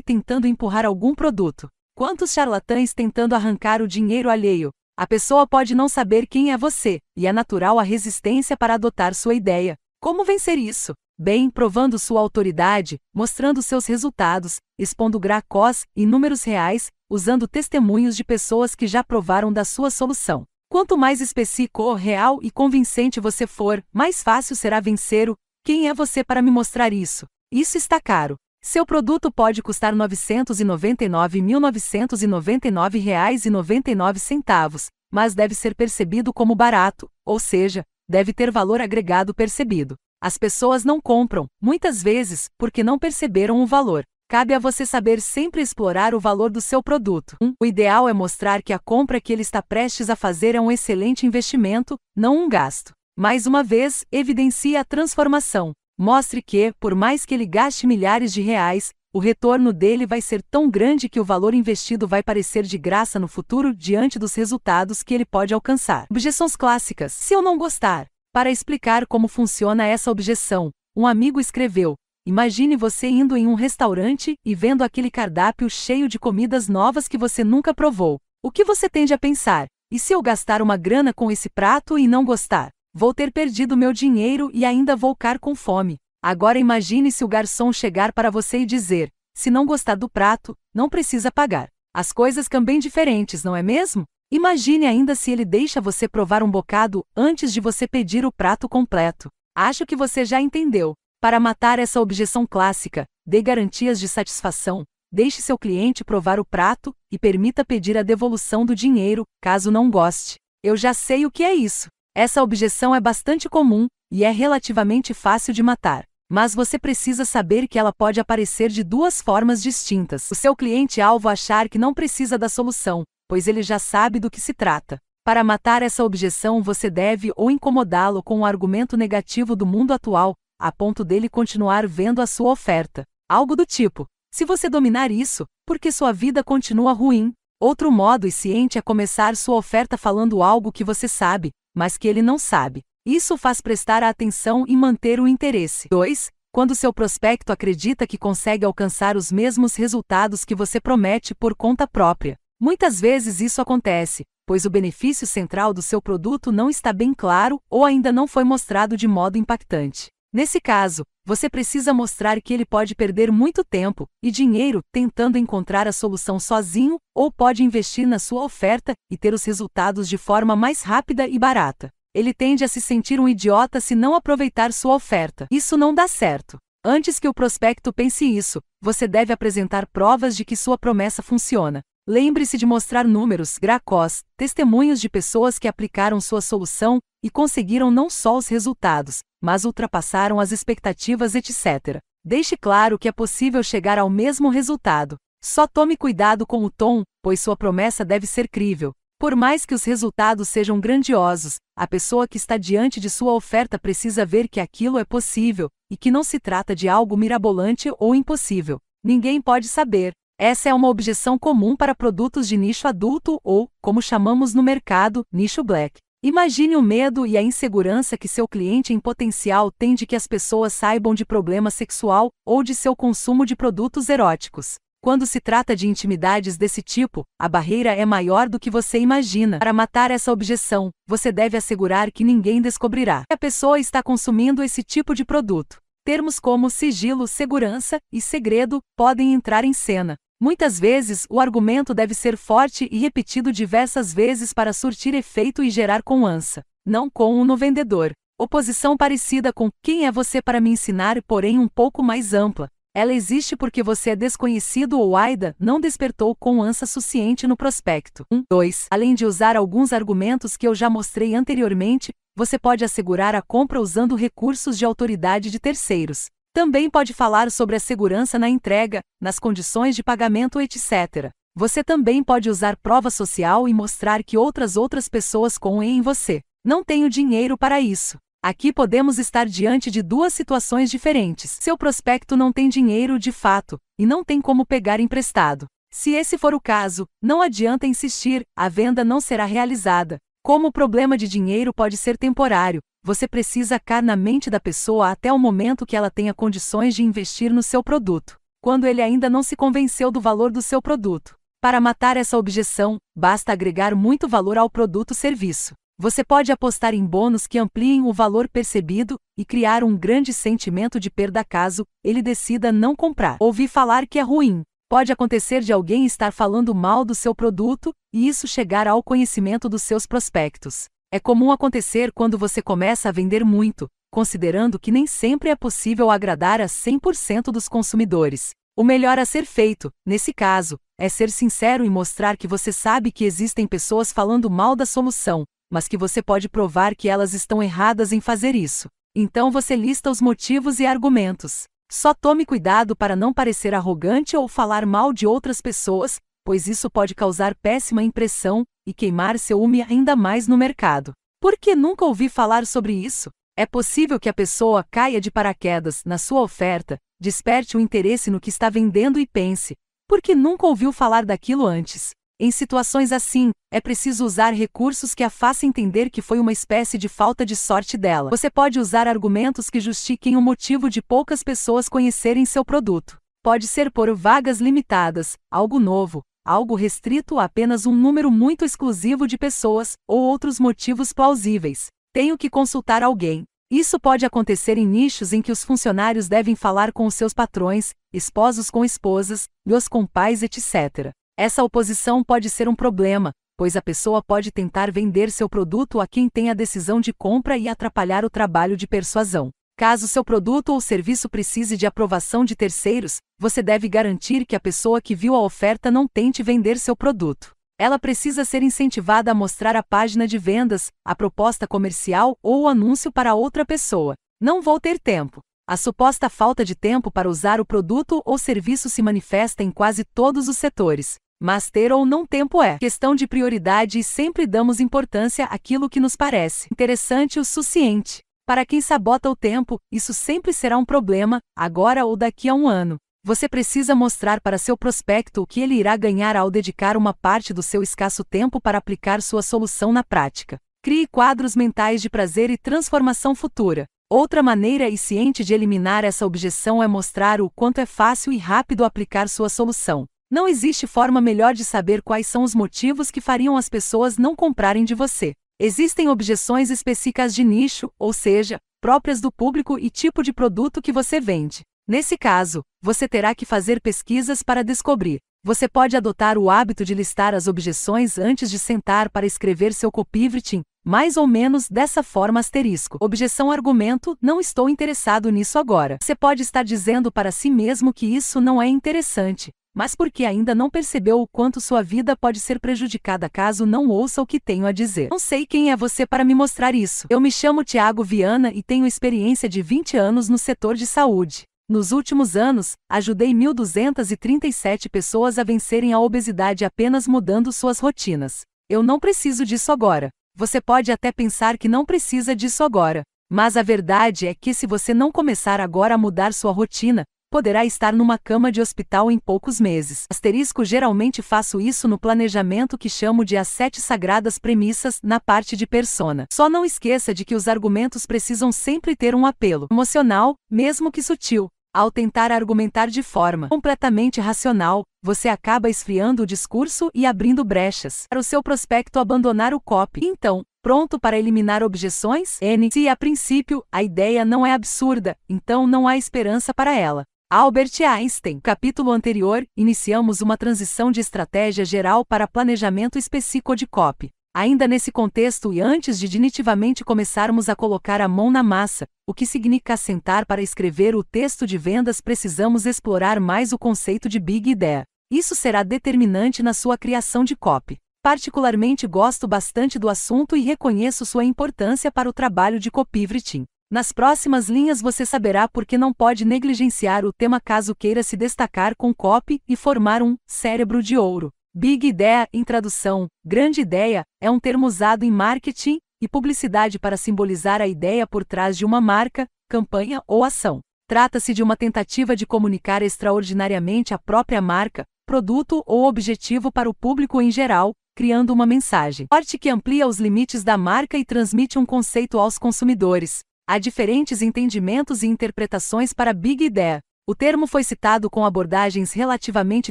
tentando empurrar algum produto? Quantos charlatães tentando arrancar o dinheiro alheio? A pessoa pode não saber quem é você, e é natural a resistência para adotar sua ideia. Como vencer isso? Bem, provando sua autoridade, mostrando seus resultados, expondo gracós e números reais, usando testemunhos de pessoas que já provaram da sua solução. Quanto mais específico, real e convincente você for, mais fácil será vencer o quem é você para me mostrar isso? Isso está caro. Seu produto pode custar R$ 999.999,99, mas deve ser percebido como barato, ou seja, deve ter valor agregado percebido. As pessoas não compram, muitas vezes, porque não perceberam o valor. Cabe a você saber sempre explorar o valor do seu produto. o ideal é mostrar que a compra que ele está prestes a fazer é um excelente investimento, não um gasto. Mais uma vez, evidencie a transformação. Mostre que, por mais que ele gaste milhares de reais, o retorno dele vai ser tão grande que o valor investido vai parecer de graça no futuro diante dos resultados que ele pode alcançar. Objeções clássicas: Se eu não gostar. Para explicar como funciona essa objeção, um amigo escreveu: Imagine você indo em um restaurante e vendo aquele cardápio cheio de comidas novas que você nunca provou. O que você tende a pensar? E se eu gastar uma grana com esse prato e não gostar? Vou ter perdido meu dinheiro e ainda vou car com fome. Agora imagine se o garçom chegar para você e dizer: se não gostar do prato, não precisa pagar. As coisas são bem diferentes, não é mesmo? Imagine ainda se ele deixa você provar um bocado antes de você pedir o prato completo. Acho que você já entendeu. Para matar essa objeção clássica, dê garantias de satisfação, deixe seu cliente provar o prato e permita pedir a devolução do dinheiro, caso não goste. Eu já sei o que é isso. Essa objeção é bastante comum e é relativamente fácil de matar. Mas você precisa saber que ela pode aparecer de duas formas distintas. O seu cliente-alvo achar que não precisa da solução, pois ele já sabe do que se trata. Para matar essa objeção, você deve ou incomodá-lo com o um argumento negativo do mundo atual, a ponto dele continuar vendo a sua oferta. Algo do tipo: se você dominar isso, porque sua vida continua ruim. Outro modo e ciente é começar sua oferta falando algo que você sabe, mas que ele não sabe. Isso faz prestar a atenção e manter o interesse. 2. Quando seu prospecto acredita que consegue alcançar os mesmos resultados que você promete por conta própria. Muitas vezes isso acontece, pois o benefício central do seu produto não está bem claro ou ainda não foi mostrado de modo impactante. Nesse caso, você precisa mostrar que ele pode perder muito tempo e dinheiro tentando encontrar a solução sozinho ou pode investir na sua oferta e ter os resultados de forma mais rápida e barata. Ele tende a se sentir um idiota se não aproveitar sua oferta. Isso não dá certo. Antes que o prospecto pense isso, você deve apresentar provas de que sua promessa funciona. Lembre-se de mostrar números, gracós, testemunhos de pessoas que aplicaram sua solução e conseguiram não só os resultados, mas ultrapassaram as expectativas, etc. Deixe claro que é possível chegar ao mesmo resultado. Só tome cuidado com o tom, pois sua promessa deve ser crível. Por mais que os resultados sejam grandiosos, a pessoa que está diante de sua oferta precisa ver que aquilo é possível e que não se trata de algo mirabolante ou impossível. Ninguém pode saber, essa é uma objeção comum para produtos de nicho adulto ou, como chamamos no mercado, nicho black. Imagine o medo e a insegurança que seu cliente em potencial tem de que as pessoas saibam de problema sexual ou de seu consumo de produtos eróticos. Quando se trata de intimidades desse tipo, a barreira é maior do que você imagina. Para matar essa objeção, você deve assegurar que ninguém descobrirá que a pessoa está consumindo esse tipo de produto. Termos como sigilo, segurança e segredo podem entrar em cena. Muitas vezes, o argumento deve ser forte e repetido diversas vezes para surtir efeito e gerar confiança, não com o no vendedor. Oposição parecida com quem é você para me ensinar, porém um pouco mais ampla. Ela existe porque você é desconhecido ou AIDA não despertou confiança suficiente no prospecto. 1. Um, 2. Além de usar alguns argumentos que eu já mostrei anteriormente, você pode assegurar a compra usando recursos de autoridade de terceiros. Também pode falar sobre a segurança na entrega, nas condições de pagamento, etc. Você também pode usar prova social e mostrar que outras outras pessoas confiam em você. Não tenho dinheiro para isso. Aqui podemos estar diante de duas situações diferentes. Seu prospecto não tem dinheiro de fato e não tem como pegar emprestado. Se esse for o caso, não adianta insistir, a venda não será realizada. Como o problema de dinheiro pode ser temporário, você precisa cá na mente da pessoa até o momento que ela tenha condições de investir no seu produto, quando ele ainda não se convenceu do valor do seu produto. Para matar essa objeção, basta agregar muito valor ao produto-serviço. Você pode apostar em bônus que ampliem o valor percebido e criar um grande sentimento de perda caso ele decida não comprar. Ouvi falar que é ruim. Pode acontecer de alguém estar falando mal do seu produto e isso chegar ao conhecimento dos seus prospectos. É comum acontecer quando você começa a vender muito, considerando que nem sempre é possível agradar a 100% dos consumidores. O melhor a ser feito, nesse caso, é ser sincero e mostrar que você sabe que existem pessoas falando mal da solução, mas que você pode provar que elas estão erradas em fazer isso. Então você lista os motivos e argumentos. Só tome cuidado para não parecer arrogante ou falar mal de outras pessoas, pois isso pode causar péssima impressão, e queimar seu ume ainda mais no mercado. Por que nunca ouvi falar sobre isso? É possível que a pessoa caia de paraquedas na sua oferta, desperte o interesse no que está vendendo e pense: por que nunca ouviu falar daquilo antes? Em situações assim, é preciso usar recursos que a façam entender que foi uma espécie de falta de sorte dela. Você pode usar argumentos que justifiquem o motivo de poucas pessoas conhecerem seu produto. Pode ser por vagas limitadas, algo novo, algo restrito a apenas um número muito exclusivo de pessoas, ou outros motivos plausíveis. Tenho que consultar alguém. Isso pode acontecer em nichos em que os funcionários devem falar com os seus patrões, esposos com esposas, meus com pais, etc. Essa oposição pode ser um problema, pois a pessoa pode tentar vender seu produto a quem tem a decisão de compra e atrapalhar o trabalho de persuasão. Caso seu produto ou serviço precise de aprovação de terceiros, você deve garantir que a pessoa que viu a oferta não tente vender seu produto. Ela precisa ser incentivada a mostrar a página de vendas, a proposta comercial ou o anúncio para outra pessoa. Não vou ter tempo. A suposta falta de tempo para usar o produto ou serviço se manifesta em quase todos os setores, mas ter ou não tempo é questão de prioridade e sempre damos importância àquilo que nos parece interessante o suficiente. Para quem sabota o tempo, isso sempre será um problema, agora ou daqui a um ano. Você precisa mostrar para seu prospecto o que ele irá ganhar ao dedicar uma parte do seu escasso tempo para aplicar sua solução na prática. Crie quadros mentais de prazer e transformação futura. Outra maneira e ciente de eliminar essa objeção é mostrar o quanto é fácil e rápido aplicar sua solução. Não existe forma melhor de saber quais são os motivos que fariam as pessoas não comprarem de você. Existem objeções específicas de nicho, ou seja, próprias do público e tipo de produto que você vende. Nesse caso, você terá que fazer pesquisas para descobrir. Você pode adotar o hábito de listar as objeções antes de sentar para escrever seu copywriting, mais ou menos dessa forma asterisco. Objeção argumento, não estou interessado nisso agora. Você pode estar dizendo para si mesmo que isso não é interessante, mas porque ainda não percebeu o quanto sua vida pode ser prejudicada caso não ouça o que tenho a dizer. Não sei quem é você para me mostrar isso. Eu me chamo Tiago Viana e tenho experiência de 20 anos no setor de saúde. Nos últimos anos, ajudei 1.237 pessoas a vencerem a obesidade apenas mudando suas rotinas. Eu não preciso disso agora. Você pode até pensar que não precisa disso agora. Mas a verdade é que se você não começar agora a mudar sua rotina, poderá estar numa cama de hospital em poucos meses. Asterisco geralmente faço isso no planejamento que chamo de as sete sagradas premissas na parte de persona. Só não esqueça de que os argumentos precisam sempre ter um apelo emocional, mesmo que sutil. Ao tentar argumentar de forma completamente racional, você acaba esfriando o discurso e abrindo brechas para o seu prospecto abandonar o copy. Então, pronto para eliminar objeções? N. Se a princípio a ideia não é absurda, então não há esperança para ela. Albert Einstein. Capítulo anterior, iniciamos uma transição de estratégia geral para planejamento específico de COP. Ainda nesse contexto e antes de definitivamente começarmos a colocar a mão na massa, o que significa sentar para escrever o texto de vendas, precisamos explorar mais o conceito de Big Idea. Isso será determinante na sua criação de copy. Particularmente gosto bastante do assunto e reconheço sua importância para o trabalho de copywriting. Nas próximas linhas você saberá por que não pode negligenciar o tema caso queira se destacar com copy e formar um cérebro de ouro. Big Idea, em tradução, grande ideia, é um termo usado em marketing e publicidade para simbolizar a ideia por trás de uma marca, campanha ou ação. Trata-se de uma tentativa de comunicar extraordinariamente a própria marca, produto ou objetivo para o público em geral, criando uma mensagem forte que amplia os limites da marca e transmite um conceito aos consumidores, Há diferentes entendimentos e interpretações para Big Idea. O termo foi citado com abordagens relativamente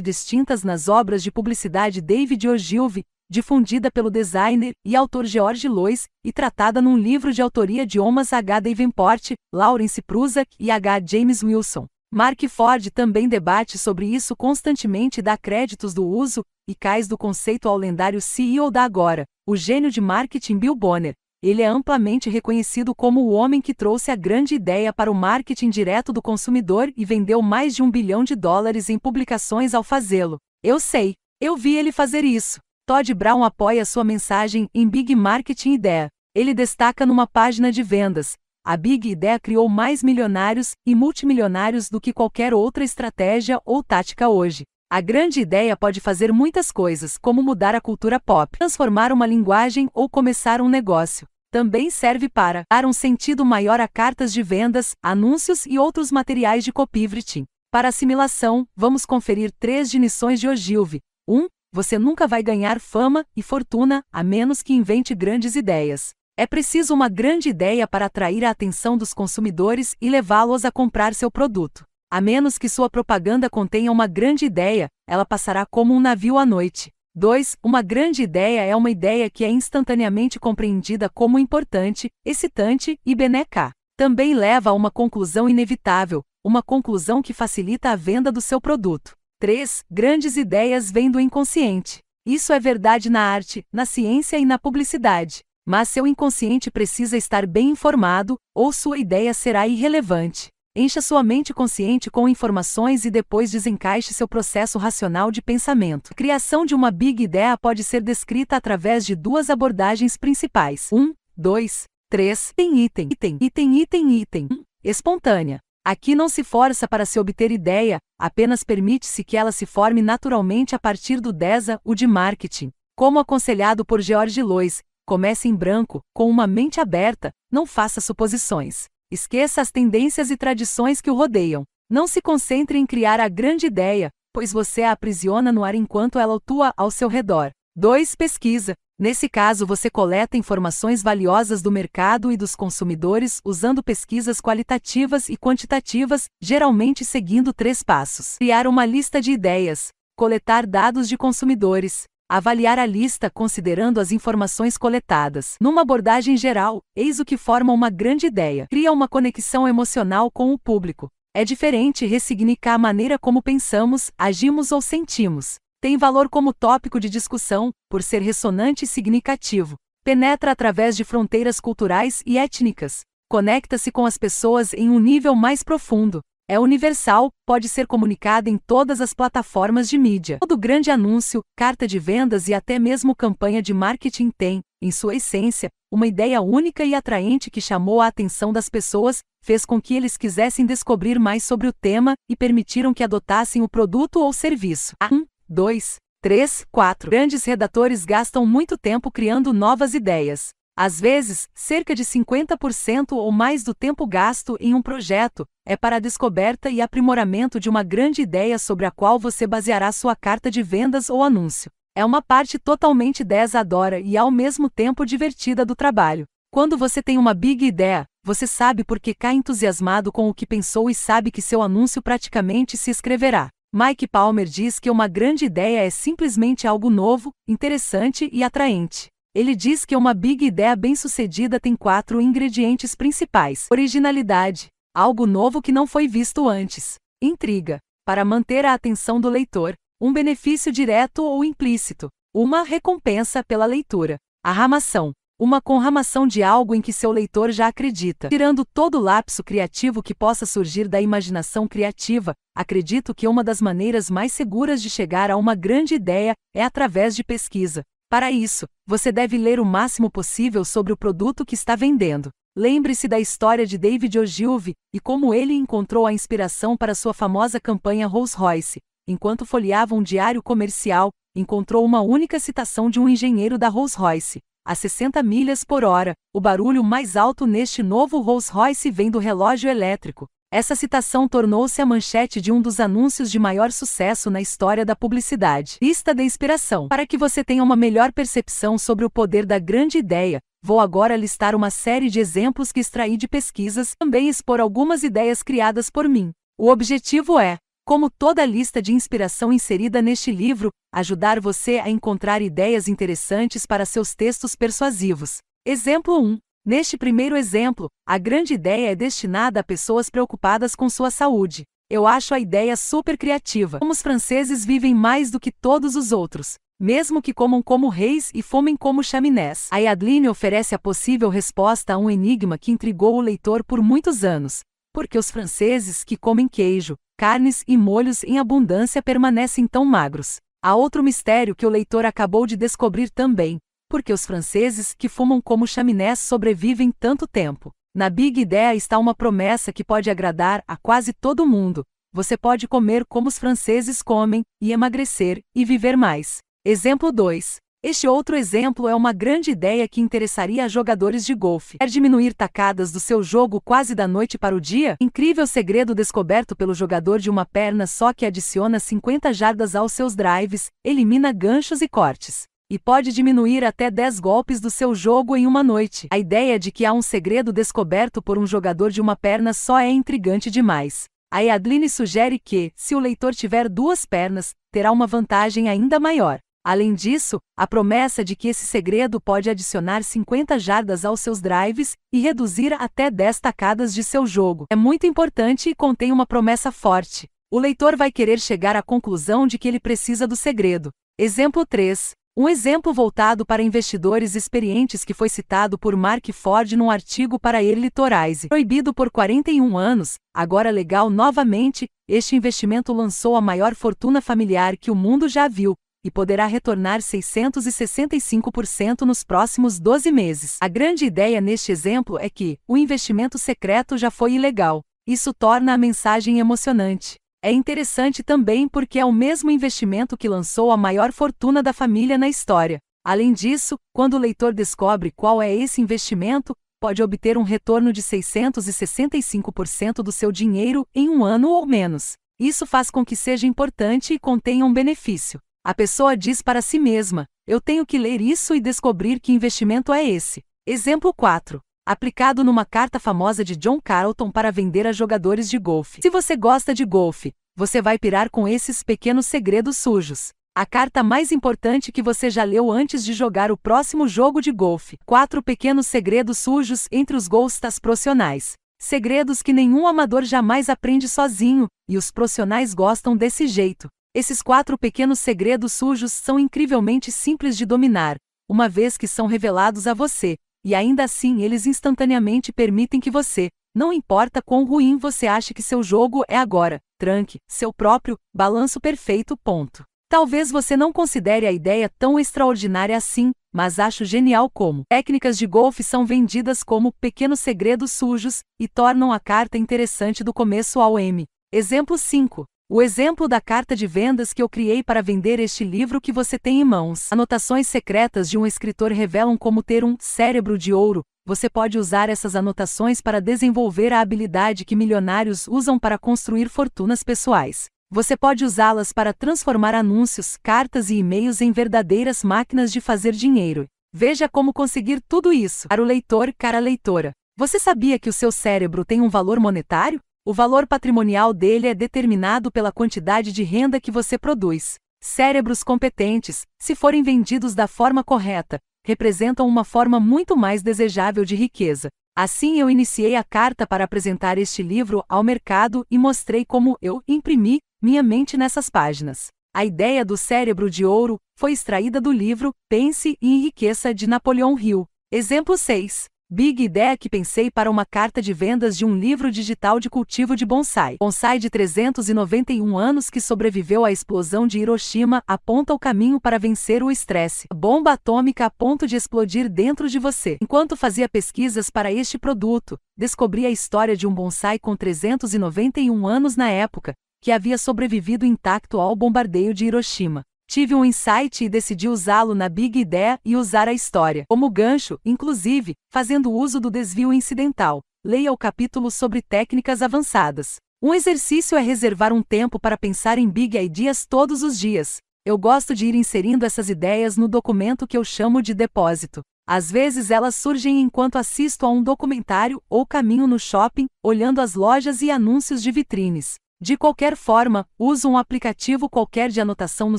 distintas nas obras de publicidade David Ogilvy, difundida pelo designer e autor George Lois e tratada num livro de autoria de Omas H. Davenport, Lawrence Prusak e H. James Wilson. Mark Ford também debate sobre isso constantemente e dá créditos do uso e cais do conceito ao lendário CEO da Agora, o gênio de marketing Bill Bonner, ele é amplamente reconhecido como o homem que trouxe a grande ideia para o marketing direto do consumidor e vendeu mais de um bilhão de dólares em publicações ao fazê-lo. Eu sei, eu vi ele fazer isso. Todd Brown apoia sua mensagem em Big Marketing Idea. Ele destaca numa página de vendas. A Big Idea criou mais milionários e multimilionários do que qualquer outra estratégia ou tática hoje. A grande ideia pode fazer muitas coisas, como mudar a cultura pop, transformar uma linguagem ou começar um negócio também serve para dar um sentido maior a cartas de vendas, anúncios e outros materiais de copywriting. Para assimilação, vamos conferir três definições de Ogilvy. 1. Um, você nunca vai ganhar fama e fortuna a menos que invente grandes ideias. É preciso uma grande ideia para atrair a atenção dos consumidores e levá-los a comprar seu produto. A menos que sua propaganda contenha uma grande ideia, ela passará como um navio à noite. 2. Uma grande ideia é uma ideia que é instantaneamente compreendida como importante, excitante e benéfica. Também leva a uma conclusão inevitável, uma conclusão que facilita a venda do seu produto. 3. Grandes ideias vêm do inconsciente. Isso é verdade na arte, na ciência e na publicidade. Mas seu inconsciente precisa estar bem informado, ou sua ideia será irrelevante. Encha sua mente consciente com informações e depois desencaixe seu processo racional de pensamento. A criação de uma big ideia pode ser descrita através de duas abordagens principais. 1, 2, 3. Tem item, item, item, item, item. espontânea. Aqui não se força para se obter ideia, apenas permite-se que ela se forme naturalmente a partir do DESA, o de marketing. Como aconselhado por George Lois, comece em branco, com uma mente aberta, não faça suposições. Esqueça as tendências e tradições que o rodeiam. Não se concentre em criar a grande ideia, pois você a aprisiona no ar enquanto ela atua ao seu redor. 2. Pesquisa. Nesse caso, você coleta informações valiosas do mercado e dos consumidores usando pesquisas qualitativas e quantitativas, geralmente seguindo três passos: criar uma lista de ideias, coletar dados de consumidores, Avaliar a lista considerando as informações coletadas. Numa abordagem geral, eis o que forma uma grande ideia. Cria uma conexão emocional com o público. É diferente ressignificar a maneira como pensamos, agimos ou sentimos. Tem valor como tópico de discussão, por ser ressonante e significativo. Penetra através de fronteiras culturais e étnicas. Conecta-se com as pessoas em um nível mais profundo. É universal, pode ser comunicada em todas as plataformas de mídia. Todo grande anúncio, carta de vendas e até mesmo campanha de marketing tem, em sua essência, uma ideia única e atraente que chamou a atenção das pessoas, fez com que eles quisessem descobrir mais sobre o tema e permitiram que adotassem o produto ou serviço. 1, 2, 3, 4. Grandes redatores gastam muito tempo criando novas ideias. Às vezes, cerca de 50% ou mais do tempo gasto em um projeto é para a descoberta e aprimoramento de uma grande ideia sobre a qual você baseará sua carta de vendas ou anúncio. É uma parte totalmente desadora e ao mesmo tempo divertida do trabalho. Quando você tem uma big ideia, você sabe porque cai entusiasmado com o que pensou e sabe que seu anúncio praticamente se escreverá. Mike Palmer diz que uma grande ideia é simplesmente algo novo, interessante e atraente. Ele diz que uma big ideia bem-sucedida tem quatro ingredientes principais: originalidade, algo novo que não foi visto antes, intriga, para manter a atenção do leitor, um benefício direto ou implícito, uma recompensa pela leitura, ramação, uma conramação de algo em que seu leitor já acredita. Tirando todo lapso criativo que possa surgir da imaginação criativa, acredito que uma das maneiras mais seguras de chegar a uma grande ideia é através de pesquisa. Para isso, você deve ler o máximo possível sobre o produto que está vendendo. Lembre-se da história de David Ogilvy e como ele encontrou a inspiração para sua famosa campanha Rolls-Royce. Enquanto folheava um diário comercial, encontrou uma única citação de um engenheiro da Rolls-Royce. A 60 milhas por hora, o barulho mais alto neste novo Rolls-Royce vem do relógio elétrico. Essa citação tornou-se a manchete de um dos anúncios de maior sucesso na história da publicidade. Lista de inspiração. Para que você tenha uma melhor percepção sobre o poder da grande ideia, vou agora listar uma série de exemplos que extraí de pesquisas, também expor algumas ideias criadas por mim. O objetivo é, como toda a lista de inspiração inserida neste livro, ajudar você a encontrar ideias interessantes para seus textos persuasivos. Exemplo 1. Neste primeiro exemplo, a grande ideia é destinada a pessoas preocupadas com sua saúde. Eu acho a ideia super criativa. Como os franceses vivem mais do que todos os outros, mesmo que comam como reis e fomem como chaminés. A Yadline oferece a possível resposta a um enigma que intrigou o leitor por muitos anos, porque os franceses que comem queijo, carnes e molhos em abundância permanecem tão magros. Há outro mistério que o leitor acabou de descobrir também porque os franceses que fumam como chaminés sobrevivem tanto tempo. Na Big Ideia está uma promessa que pode agradar a quase todo mundo. Você pode comer como os franceses comem, e emagrecer, e viver mais. Exemplo 2. Este outro exemplo é uma grande ideia que interessaria a jogadores de golfe. Quer diminuir tacadas do seu jogo quase da noite para o dia? Incrível segredo descoberto pelo jogador de uma perna só que adiciona 50 jardas aos seus drives, elimina ganchos e cortes e pode diminuir até 10 golpes do seu jogo em uma noite. A ideia de que há um segredo descoberto por um jogador de uma perna só é intrigante demais. A Eadline sugere que, se o leitor tiver duas pernas, terá uma vantagem ainda maior. Além disso, a promessa de que esse segredo pode adicionar 50 jardas aos seus drives e reduzir até 10 tacadas de seu jogo é muito importante e contém uma promessa forte. O leitor vai querer chegar à conclusão de que ele precisa do segredo. Exemplo 3. Um exemplo voltado para investidores experientes que foi citado por Mark Ford num artigo para ele Litorize. Proibido por 41 anos, agora legal novamente, este investimento lançou a maior fortuna familiar que o mundo já viu e poderá retornar 665% nos próximos 12 meses. A grande ideia neste exemplo é que o investimento secreto já foi ilegal. Isso torna a mensagem emocionante. É interessante também porque é o mesmo investimento que lançou a maior fortuna da família na história. Além disso, quando o leitor descobre qual é esse investimento, pode obter um retorno de 665% do seu dinheiro em um ano ou menos. Isso faz com que seja importante e contenha um benefício. A pessoa diz para si mesma: eu tenho que ler isso e descobrir que investimento é esse. Exemplo 4 aplicado numa carta famosa de John Carlton para vender a jogadores de golfe. Se você gosta de golfe, você vai pirar com esses pequenos segredos sujos. A carta mais importante que você já leu antes de jogar o próximo jogo de golfe. Quatro pequenos segredos sujos entre os golfistas profissionais. Segredos que nenhum amador jamais aprende sozinho, e os profissionais gostam desse jeito. Esses quatro pequenos segredos sujos são incrivelmente simples de dominar, uma vez que são revelados a você, e ainda assim eles instantaneamente permitem que você, não importa quão ruim você acha que seu jogo é agora, tranque seu próprio balanço perfeito. Ponto. Talvez você não considere a ideia tão extraordinária assim, mas acho genial como técnicas de golfe são vendidas como pequenos segredos sujos e tornam a carta interessante do começo ao M. Exemplo 5. O exemplo da carta de vendas que eu criei para vender este livro que você tem em mãos. Anotações secretas de um escritor revelam como ter um cérebro de ouro. Você pode usar essas anotações para desenvolver a habilidade que milionários usam para construir fortunas pessoais. Você pode usá-las para transformar anúncios, cartas e e-mails em verdadeiras máquinas de fazer dinheiro. Veja como conseguir tudo isso. Para o leitor, cara leitora. Você sabia que o seu cérebro tem um valor monetário? O valor patrimonial dele é determinado pela quantidade de renda que você produz. Cérebros competentes, se forem vendidos da forma correta, representam uma forma muito mais desejável de riqueza. Assim eu iniciei a carta para apresentar este livro ao mercado e mostrei como eu imprimi minha mente nessas páginas. A ideia do cérebro de ouro foi extraída do livro Pense e Enriqueça de Napoleão Hill. Exemplo 6. Big ideia que pensei para uma carta de vendas de um livro digital de cultivo de bonsai. Bonsai de 391 anos que sobreviveu à explosão de Hiroshima aponta o caminho para vencer o estresse. Bomba atômica a ponto de explodir dentro de você. Enquanto fazia pesquisas para este produto, descobri a história de um bonsai com 391 anos na época, que havia sobrevivido intacto ao bombardeio de Hiroshima. Tive um insight e decidi usá-lo na Big idea e usar a história como gancho, inclusive, fazendo uso do desvio incidental. Leia o capítulo sobre técnicas avançadas. Um exercício é reservar um tempo para pensar em Big Ideas todos os dias. Eu gosto de ir inserindo essas ideias no documento que eu chamo de depósito. Às vezes elas surgem enquanto assisto a um documentário ou caminho no shopping, olhando as lojas e anúncios de vitrines. De qualquer forma, uso um aplicativo qualquer de anotação no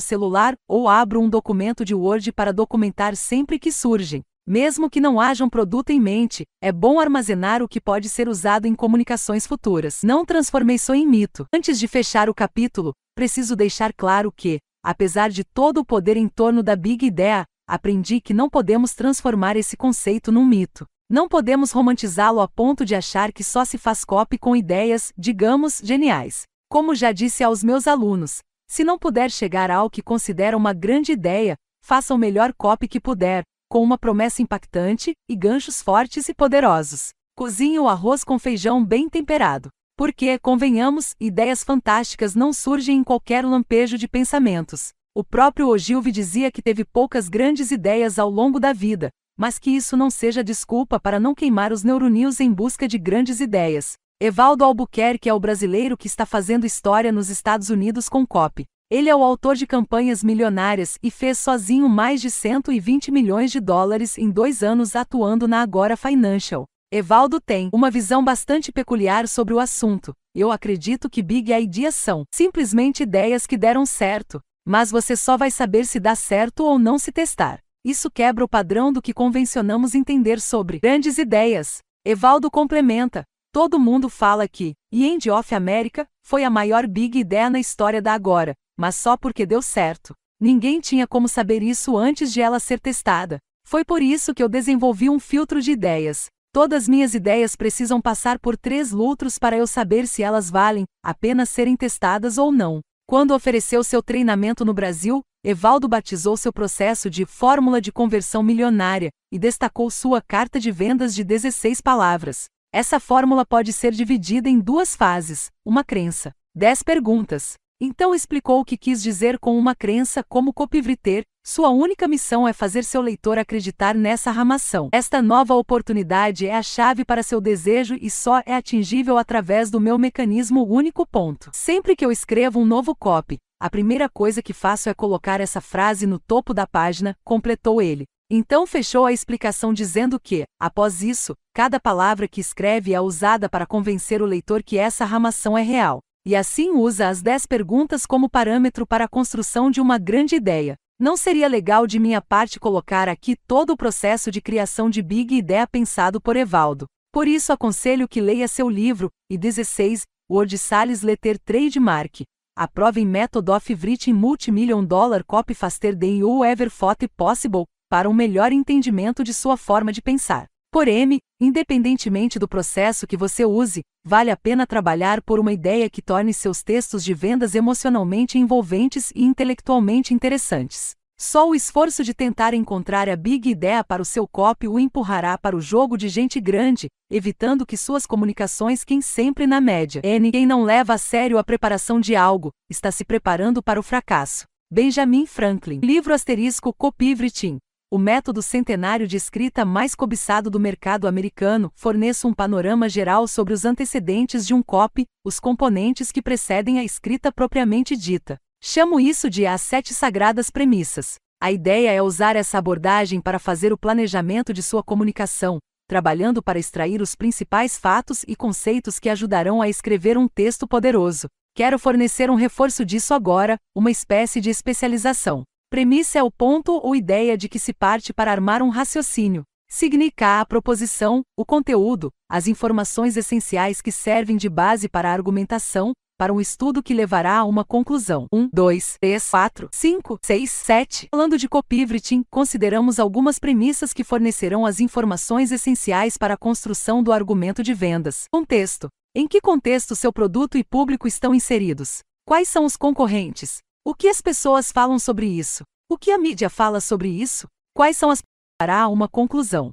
celular ou abro um documento de Word para documentar sempre que surgem. Mesmo que não haja um produto em mente, é bom armazenar o que pode ser usado em comunicações futuras. Não transformei isso em mito. Antes de fechar o capítulo, preciso deixar claro que, apesar de todo o poder em torno da Big Idea, aprendi que não podemos transformar esse conceito num mito. Não podemos romantizá-lo a ponto de achar que só se faz copy com ideias, digamos, geniais. Como já disse aos meus alunos, se não puder chegar ao que considera uma grande ideia, faça o melhor copy que puder, com uma promessa impactante e ganchos fortes e poderosos. Cozinhe o arroz com feijão bem temperado. Porque, convenhamos, ideias fantásticas não surgem em qualquer lampejo de pensamentos. O próprio Ogilvy dizia que teve poucas grandes ideias ao longo da vida, mas que isso não seja desculpa para não queimar os neurônios em busca de grandes ideias. Evaldo Albuquerque é o brasileiro que está fazendo história nos Estados Unidos com COP. Ele é o autor de campanhas milionárias e fez sozinho mais de 120 milhões de dólares em dois anos atuando na Agora Financial. Evaldo tem uma visão bastante peculiar sobre o assunto. Eu acredito que Big Ideas são simplesmente ideias que deram certo, mas você só vai saber se dá certo ou não se testar. Isso quebra o padrão do que convencionamos entender sobre grandes ideias. Evaldo complementa: Todo mundo fala que, e End of America, foi a maior big ideia na história da agora, mas só porque deu certo. Ninguém tinha como saber isso antes de ela ser testada. Foi por isso que eu desenvolvi um filtro de ideias. Todas minhas ideias precisam passar por três lutros para eu saber se elas valem apenas serem testadas ou não. Quando ofereceu seu treinamento no Brasil, Evaldo batizou seu processo de Fórmula de Conversão Milionária e destacou sua carta de vendas de 16 palavras. Essa fórmula pode ser dividida em duas fases: uma crença, 10 perguntas. Então explicou o que quis dizer com uma crença como copivreter, sua única missão é fazer seu leitor acreditar nessa ramação. Esta nova oportunidade é a chave para seu desejo e só é atingível através do meu mecanismo único ponto. Sempre que eu escrevo um novo copy, a primeira coisa que faço é colocar essa frase no topo da página, completou ele. Então fechou a explicação dizendo que, após isso, cada palavra que escreve é usada para convencer o leitor que essa ramação é real, e assim usa as 10 perguntas como parâmetro para a construção de uma grande ideia. Não seria legal de minha parte colocar aqui todo o processo de criação de Big Ideia pensado por Evaldo. Por isso aconselho que leia seu livro, e 16, Word Sales Letter Trademark. Aprove em Method of Writing Multimillion Dollar Copy Faster Than You Ever Thought Possible, para um melhor entendimento de sua forma de pensar. Porém, independentemente do processo que você use, vale a pena trabalhar por uma ideia que torne seus textos de vendas emocionalmente envolventes e intelectualmente interessantes. Só o esforço de tentar encontrar a big ideia para o seu copy o empurrará para o jogo de gente grande, evitando que suas comunicações quem sempre na média. É, N. Quem não leva a sério a preparação de algo, está se preparando para o fracasso. Benjamin Franklin. Livro asterisco Copywriting o método centenário de escrita mais cobiçado do mercado americano, forneça um panorama geral sobre os antecedentes de um copy, os componentes que precedem a escrita propriamente dita. Chamo isso de As Sete Sagradas Premissas. A ideia é usar essa abordagem para fazer o planejamento de sua comunicação, trabalhando para extrair os principais fatos e conceitos que ajudarão a escrever um texto poderoso. Quero fornecer um reforço disso agora, uma espécie de especialização. Premissa é o ponto ou ideia de que se parte para armar um raciocínio. Significa a proposição, o conteúdo, as informações essenciais que servem de base para a argumentação, para um estudo que levará a uma conclusão. 1, 2, 3, 4, 5, 6, 7. Falando de copywriting, consideramos algumas premissas que fornecerão as informações essenciais para a construção do argumento de vendas. Contexto. Em que contexto seu produto e público estão inseridos? Quais são os concorrentes? O que as pessoas falam sobre isso? O que a mídia fala sobre isso? Quais são as para uma conclusão?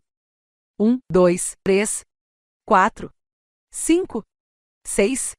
1, 2, 3, 4, 5, 6,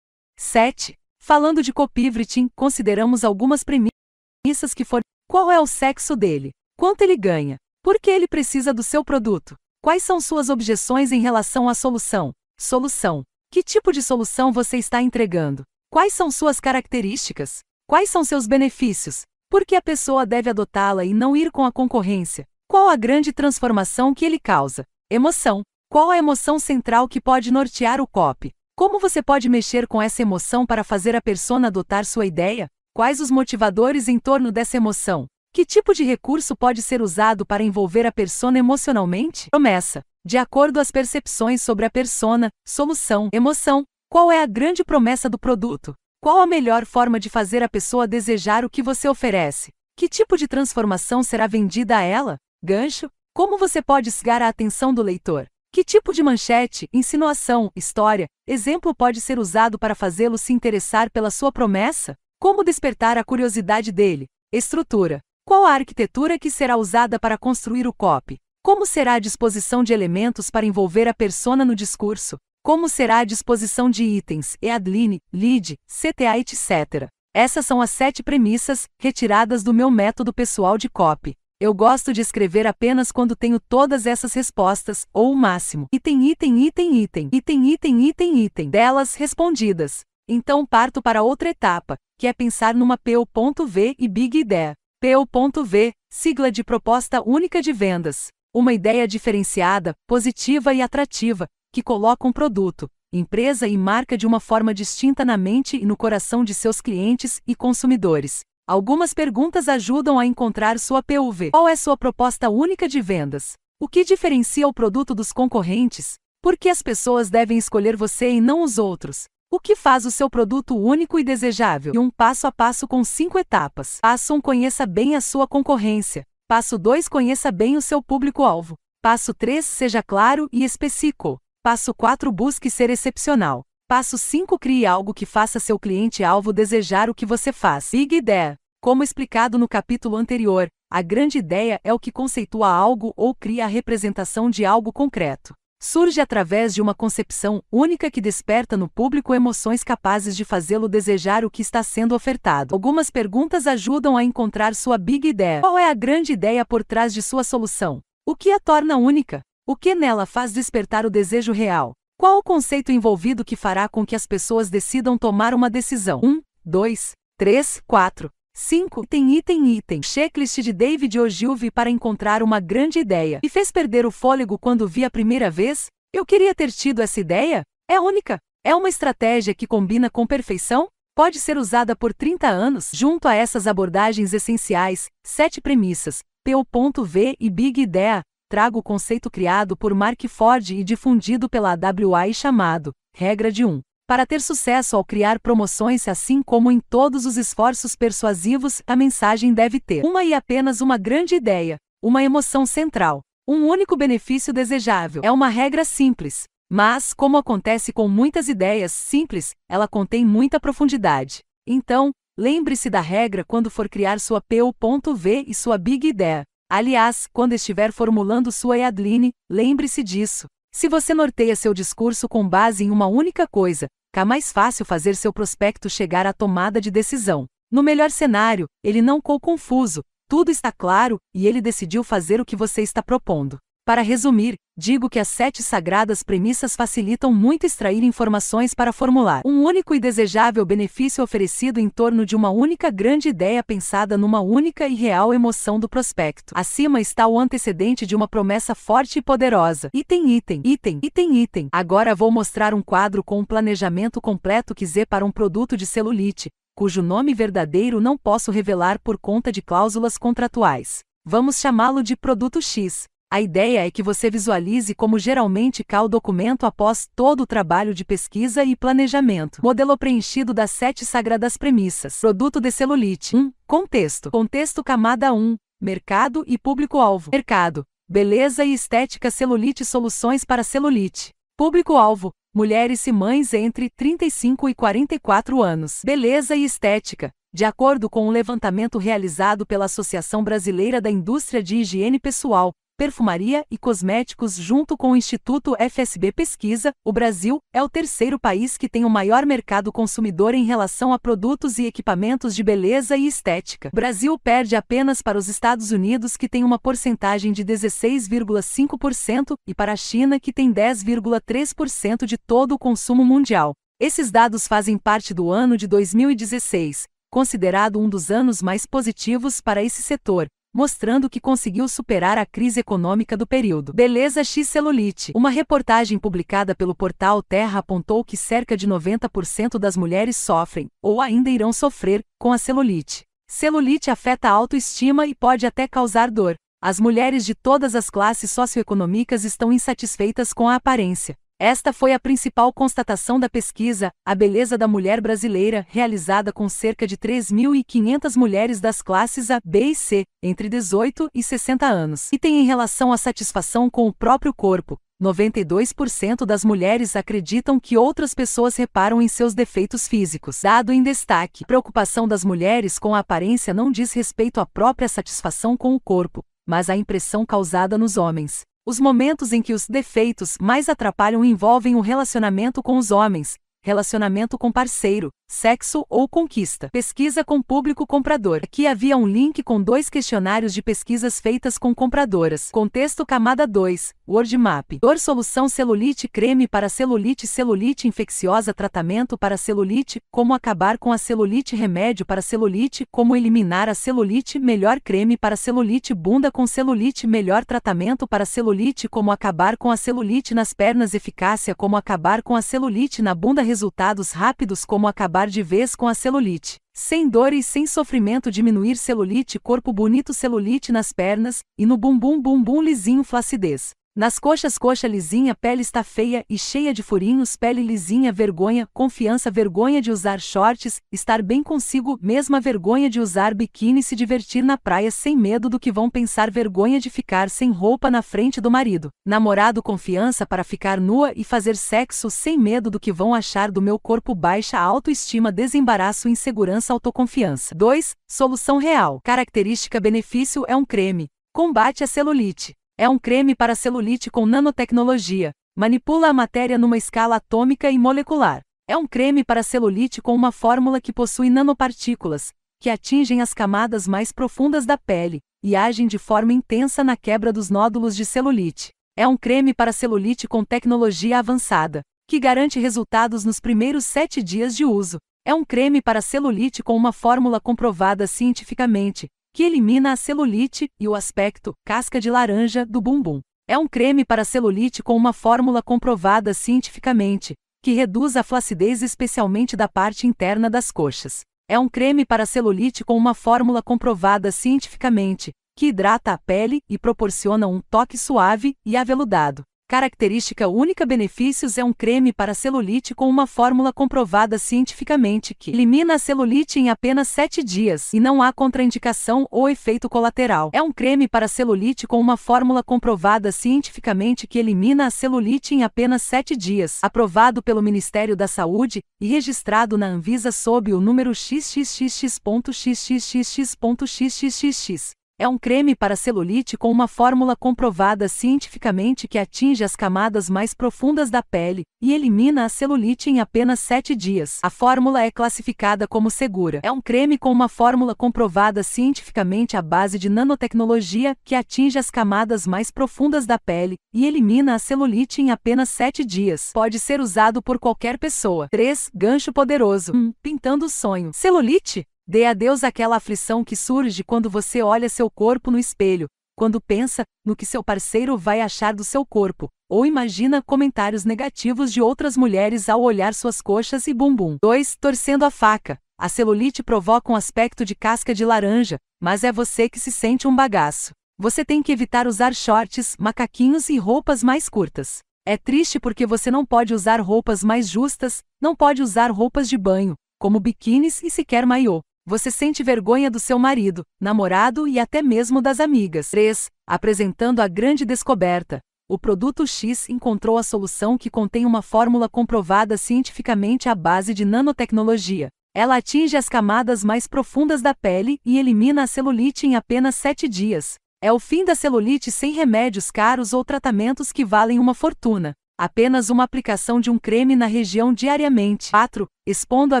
7. Falando de copywriting, consideramos algumas premissas que foram: qual é o sexo dele? Quanto ele ganha? Por que ele precisa do seu produto? Quais são suas objeções em relação à solução? Solução. Que tipo de solução você está entregando? Quais são suas características? Quais são seus benefícios? Por que a pessoa deve adotá-la e não ir com a concorrência? Qual a grande transformação que ele causa? Emoção. Qual a emoção central que pode nortear o COP? Como você pode mexer com essa emoção para fazer a persona adotar sua ideia? Quais os motivadores em torno dessa emoção? Que tipo de recurso pode ser usado para envolver a persona emocionalmente? Promessa. De acordo às percepções sobre a persona, solução, emoção, qual é a grande promessa do produto? Qual a melhor forma de fazer a pessoa desejar o que você oferece? Que tipo de transformação será vendida a ela? Gancho? Como você pode cegar a atenção do leitor? Que tipo de manchete, insinuação, história, exemplo pode ser usado para fazê-lo se interessar pela sua promessa? Como despertar a curiosidade dele? Estrutura. Qual a arquitetura que será usada para construir o copy? Como será a disposição de elementos para envolver a persona no discurso? como será a disposição de itens, EADLINE, lead, CTA, etc. Essas são as sete premissas, retiradas do meu método pessoal de copy. Eu gosto de escrever apenas quando tenho todas essas respostas, ou o máximo, item, item, item, item, item, item, item, item, delas respondidas. Então parto para outra etapa, que é pensar numa PO.V e Big Ideia. PO.V, sigla de proposta única de vendas uma ideia diferenciada, positiva e atrativa, que colocam produto, empresa e marca de uma forma distinta na mente e no coração de seus clientes e consumidores. Algumas perguntas ajudam a encontrar sua PUV. Qual é sua proposta única de vendas? O que diferencia o produto dos concorrentes? Por que as pessoas devem escolher você e não os outros? O que faz o seu produto único e desejável? E um passo a passo com cinco etapas. Passo 1 um, conheça bem a sua concorrência. Passo 2 conheça bem o seu público-alvo. Passo 3 seja claro e específico. Passo 4 Busque ser excepcional. Passo 5 Crie algo que faça seu cliente-alvo desejar o que você faz. Big idea, Como explicado no capítulo anterior, a grande ideia é o que conceitua algo ou cria a representação de algo concreto. Surge através de uma concepção única que desperta no público emoções capazes de fazê-lo desejar o que está sendo ofertado. Algumas perguntas ajudam a encontrar sua big ideia. Qual é a grande ideia por trás de sua solução? O que a torna única? O que nela faz despertar o desejo real? Qual o conceito envolvido que fará com que as pessoas decidam tomar uma decisão? 1, 2, 3, 4, 5. Item, item, item. Checklist de David Ogilvy para encontrar uma grande ideia. E fez perder o fôlego quando vi a primeira vez? Eu queria ter tido essa ideia? É única. É uma estratégia que combina com perfeição? Pode ser usada por 30 anos. Junto a essas abordagens essenciais, sete premissas, P.V. e Big Idea, trago o conceito criado por Mark Ford e difundido pela AWI chamado Regra de 1. Para ter sucesso ao criar promoções, assim como em todos os esforços persuasivos, a mensagem deve ter uma e apenas uma grande ideia, uma emoção central, um único benefício desejável. É uma regra simples, mas, como acontece com muitas ideias simples, ela contém muita profundidade. Então, lembre-se da regra quando for criar sua PU.V e sua Big Idea. Aliás, quando estiver formulando sua Yadline, lembre-se disso. Se você norteia seu discurso com base em uma única coisa, fica mais fácil fazer seu prospecto chegar à tomada de decisão. No melhor cenário, ele não ficou confuso, tudo está claro e ele decidiu fazer o que você está propondo. Para resumir, digo que as sete sagradas premissas facilitam muito extrair informações para formular um único e desejável benefício oferecido em torno de uma única grande ideia pensada numa única e real emoção do prospecto. Acima está o antecedente de uma promessa forte e poderosa. Item, item, item, item, item. Agora vou mostrar um quadro com um planejamento completo que Z para um produto de celulite, cujo nome verdadeiro não posso revelar por conta de cláusulas contratuais. Vamos chamá-lo de produto X. A ideia é que você visualize como geralmente cai o documento após todo o trabalho de pesquisa e planejamento. Modelo preenchido das sete sagradas premissas. Produto de celulite. 1. Um, contexto. Contexto camada 1. Mercado e público-alvo. Mercado. Beleza e estética celulite soluções para celulite. Público-alvo: mulheres e mães entre 35 e 44 anos. Beleza e estética. De acordo com um levantamento realizado pela Associação Brasileira da Indústria de Higiene Pessoal, perfumaria e cosméticos, junto com o Instituto FSB Pesquisa, o Brasil é o terceiro país que tem o maior mercado consumidor em relação a produtos e equipamentos de beleza e estética. O Brasil perde apenas para os Estados Unidos, que tem uma porcentagem de 16,5%, e para a China, que tem 10,3% de todo o consumo mundial. Esses dados fazem parte do ano de 2016, considerado um dos anos mais positivos para esse setor, mostrando que conseguiu superar a crise econômica do período. Beleza X celulite. Uma reportagem publicada pelo portal Terra apontou que cerca de 90% das mulheres sofrem, ou ainda irão sofrer, com a celulite. Celulite afeta a autoestima e pode até causar dor. As mulheres de todas as classes socioeconômicas estão insatisfeitas com a aparência esta foi a principal constatação da pesquisa, A Beleza da Mulher Brasileira, realizada com cerca de 3.500 mulheres das classes A, B e C, entre 18 e 60 anos. E tem em relação à satisfação com o próprio corpo. 92% das mulheres acreditam que outras pessoas reparam em seus defeitos físicos. Dado em destaque, preocupação das mulheres com a aparência não diz respeito à própria satisfação com o corpo, mas à impressão causada nos homens. Os momentos em que os defeitos mais atrapalham envolvem o relacionamento com os homens, relacionamento com parceiro, sexo ou conquista. Pesquisa com público comprador. Aqui havia um link com dois questionários de pesquisas feitas com compradoras. Contexto camada 2, Word Map. Dor solução celulite creme para celulite celulite infecciosa tratamento para celulite, como acabar com a celulite remédio para celulite, como eliminar a celulite melhor creme para celulite bunda com celulite melhor tratamento para celulite como acabar com a celulite nas pernas eficácia como acabar com a celulite na bunda resultados rápidos como acabar acabar de vez com a celulite. Sem dor e sem sofrimento diminuir celulite corpo bonito celulite nas pernas e no bumbum bumbum lisinho flacidez. Nas coxas, coxa lisinha, pele está feia e cheia de furinhos, pele lisinha, vergonha, confiança, vergonha de usar shorts, estar bem consigo, mesma vergonha de usar biquíni, se divertir na praia sem medo do que vão pensar, vergonha de ficar sem roupa na frente do marido, namorado, confiança para ficar nua e fazer sexo sem medo do que vão achar do meu corpo, baixa autoestima, desembaraço, insegurança, autoconfiança. 2. Solução real. Característica benefício é um creme. Combate a celulite. É um creme para celulite com nanotecnologia. Manipula a matéria numa escala atômica e molecular. É um creme para celulite com uma fórmula que possui nanopartículas, que atingem as camadas mais profundas da pele e agem de forma intensa na quebra dos nódulos de celulite. É um creme para celulite com tecnologia avançada, que garante resultados nos primeiros 7 dias de uso. É um creme para celulite com uma fórmula comprovada cientificamente, que elimina a celulite e o aspecto casca de laranja do bumbum. É um creme para celulite com uma fórmula comprovada cientificamente, que reduz a flacidez especialmente da parte interna das coxas. É um creme para celulite com uma fórmula comprovada cientificamente, que hidrata a pele e proporciona um toque suave e aveludado. Característica única benefícios é um creme para celulite com uma fórmula comprovada cientificamente que elimina a celulite em apenas 7 dias e não há contraindicação ou efeito colateral. É um creme para celulite com uma fórmula comprovada cientificamente que elimina a celulite em apenas 7 dias, aprovado pelo Ministério da Saúde e registrado na Anvisa sob o número xxxx.xxxx.xxxx. É um creme para celulite com uma fórmula comprovada cientificamente que atinge as camadas mais profundas da pele e elimina a celulite em apenas 7 dias. A fórmula é classificada como segura. É um creme com uma fórmula comprovada cientificamente à base de nanotecnologia que atinge as camadas mais profundas da pele e elimina a celulite em apenas 7 dias. Pode ser usado por qualquer pessoa. 3. Gancho poderoso. 1. Pintando o sonho. Celulite? Dê a Deus aquela aflição que surge quando você olha seu corpo no espelho, quando pensa no que seu parceiro vai achar do seu corpo, ou imagina comentários negativos de outras mulheres ao olhar suas coxas e bumbum. 2. Torcendo a faca. A celulite provoca um aspecto de casca de laranja, mas é você que se sente um bagaço. Você tem que evitar usar shorts, macaquinhos e roupas mais curtas. É triste porque você não pode usar roupas mais justas, não pode usar roupas de banho, como biquínis e sequer maiô. Você sente vergonha do seu marido, namorado e até mesmo das amigas. 3. Apresentando a grande descoberta. O produto X encontrou a solução que contém uma fórmula comprovada cientificamente à base de nanotecnologia. Ela atinge as camadas mais profundas da pele e elimina a celulite em apenas 7 dias. É o fim da celulite sem remédios caros ou tratamentos que valem uma fortuna. Apenas uma aplicação de um creme na região diariamente. 4. Expondo a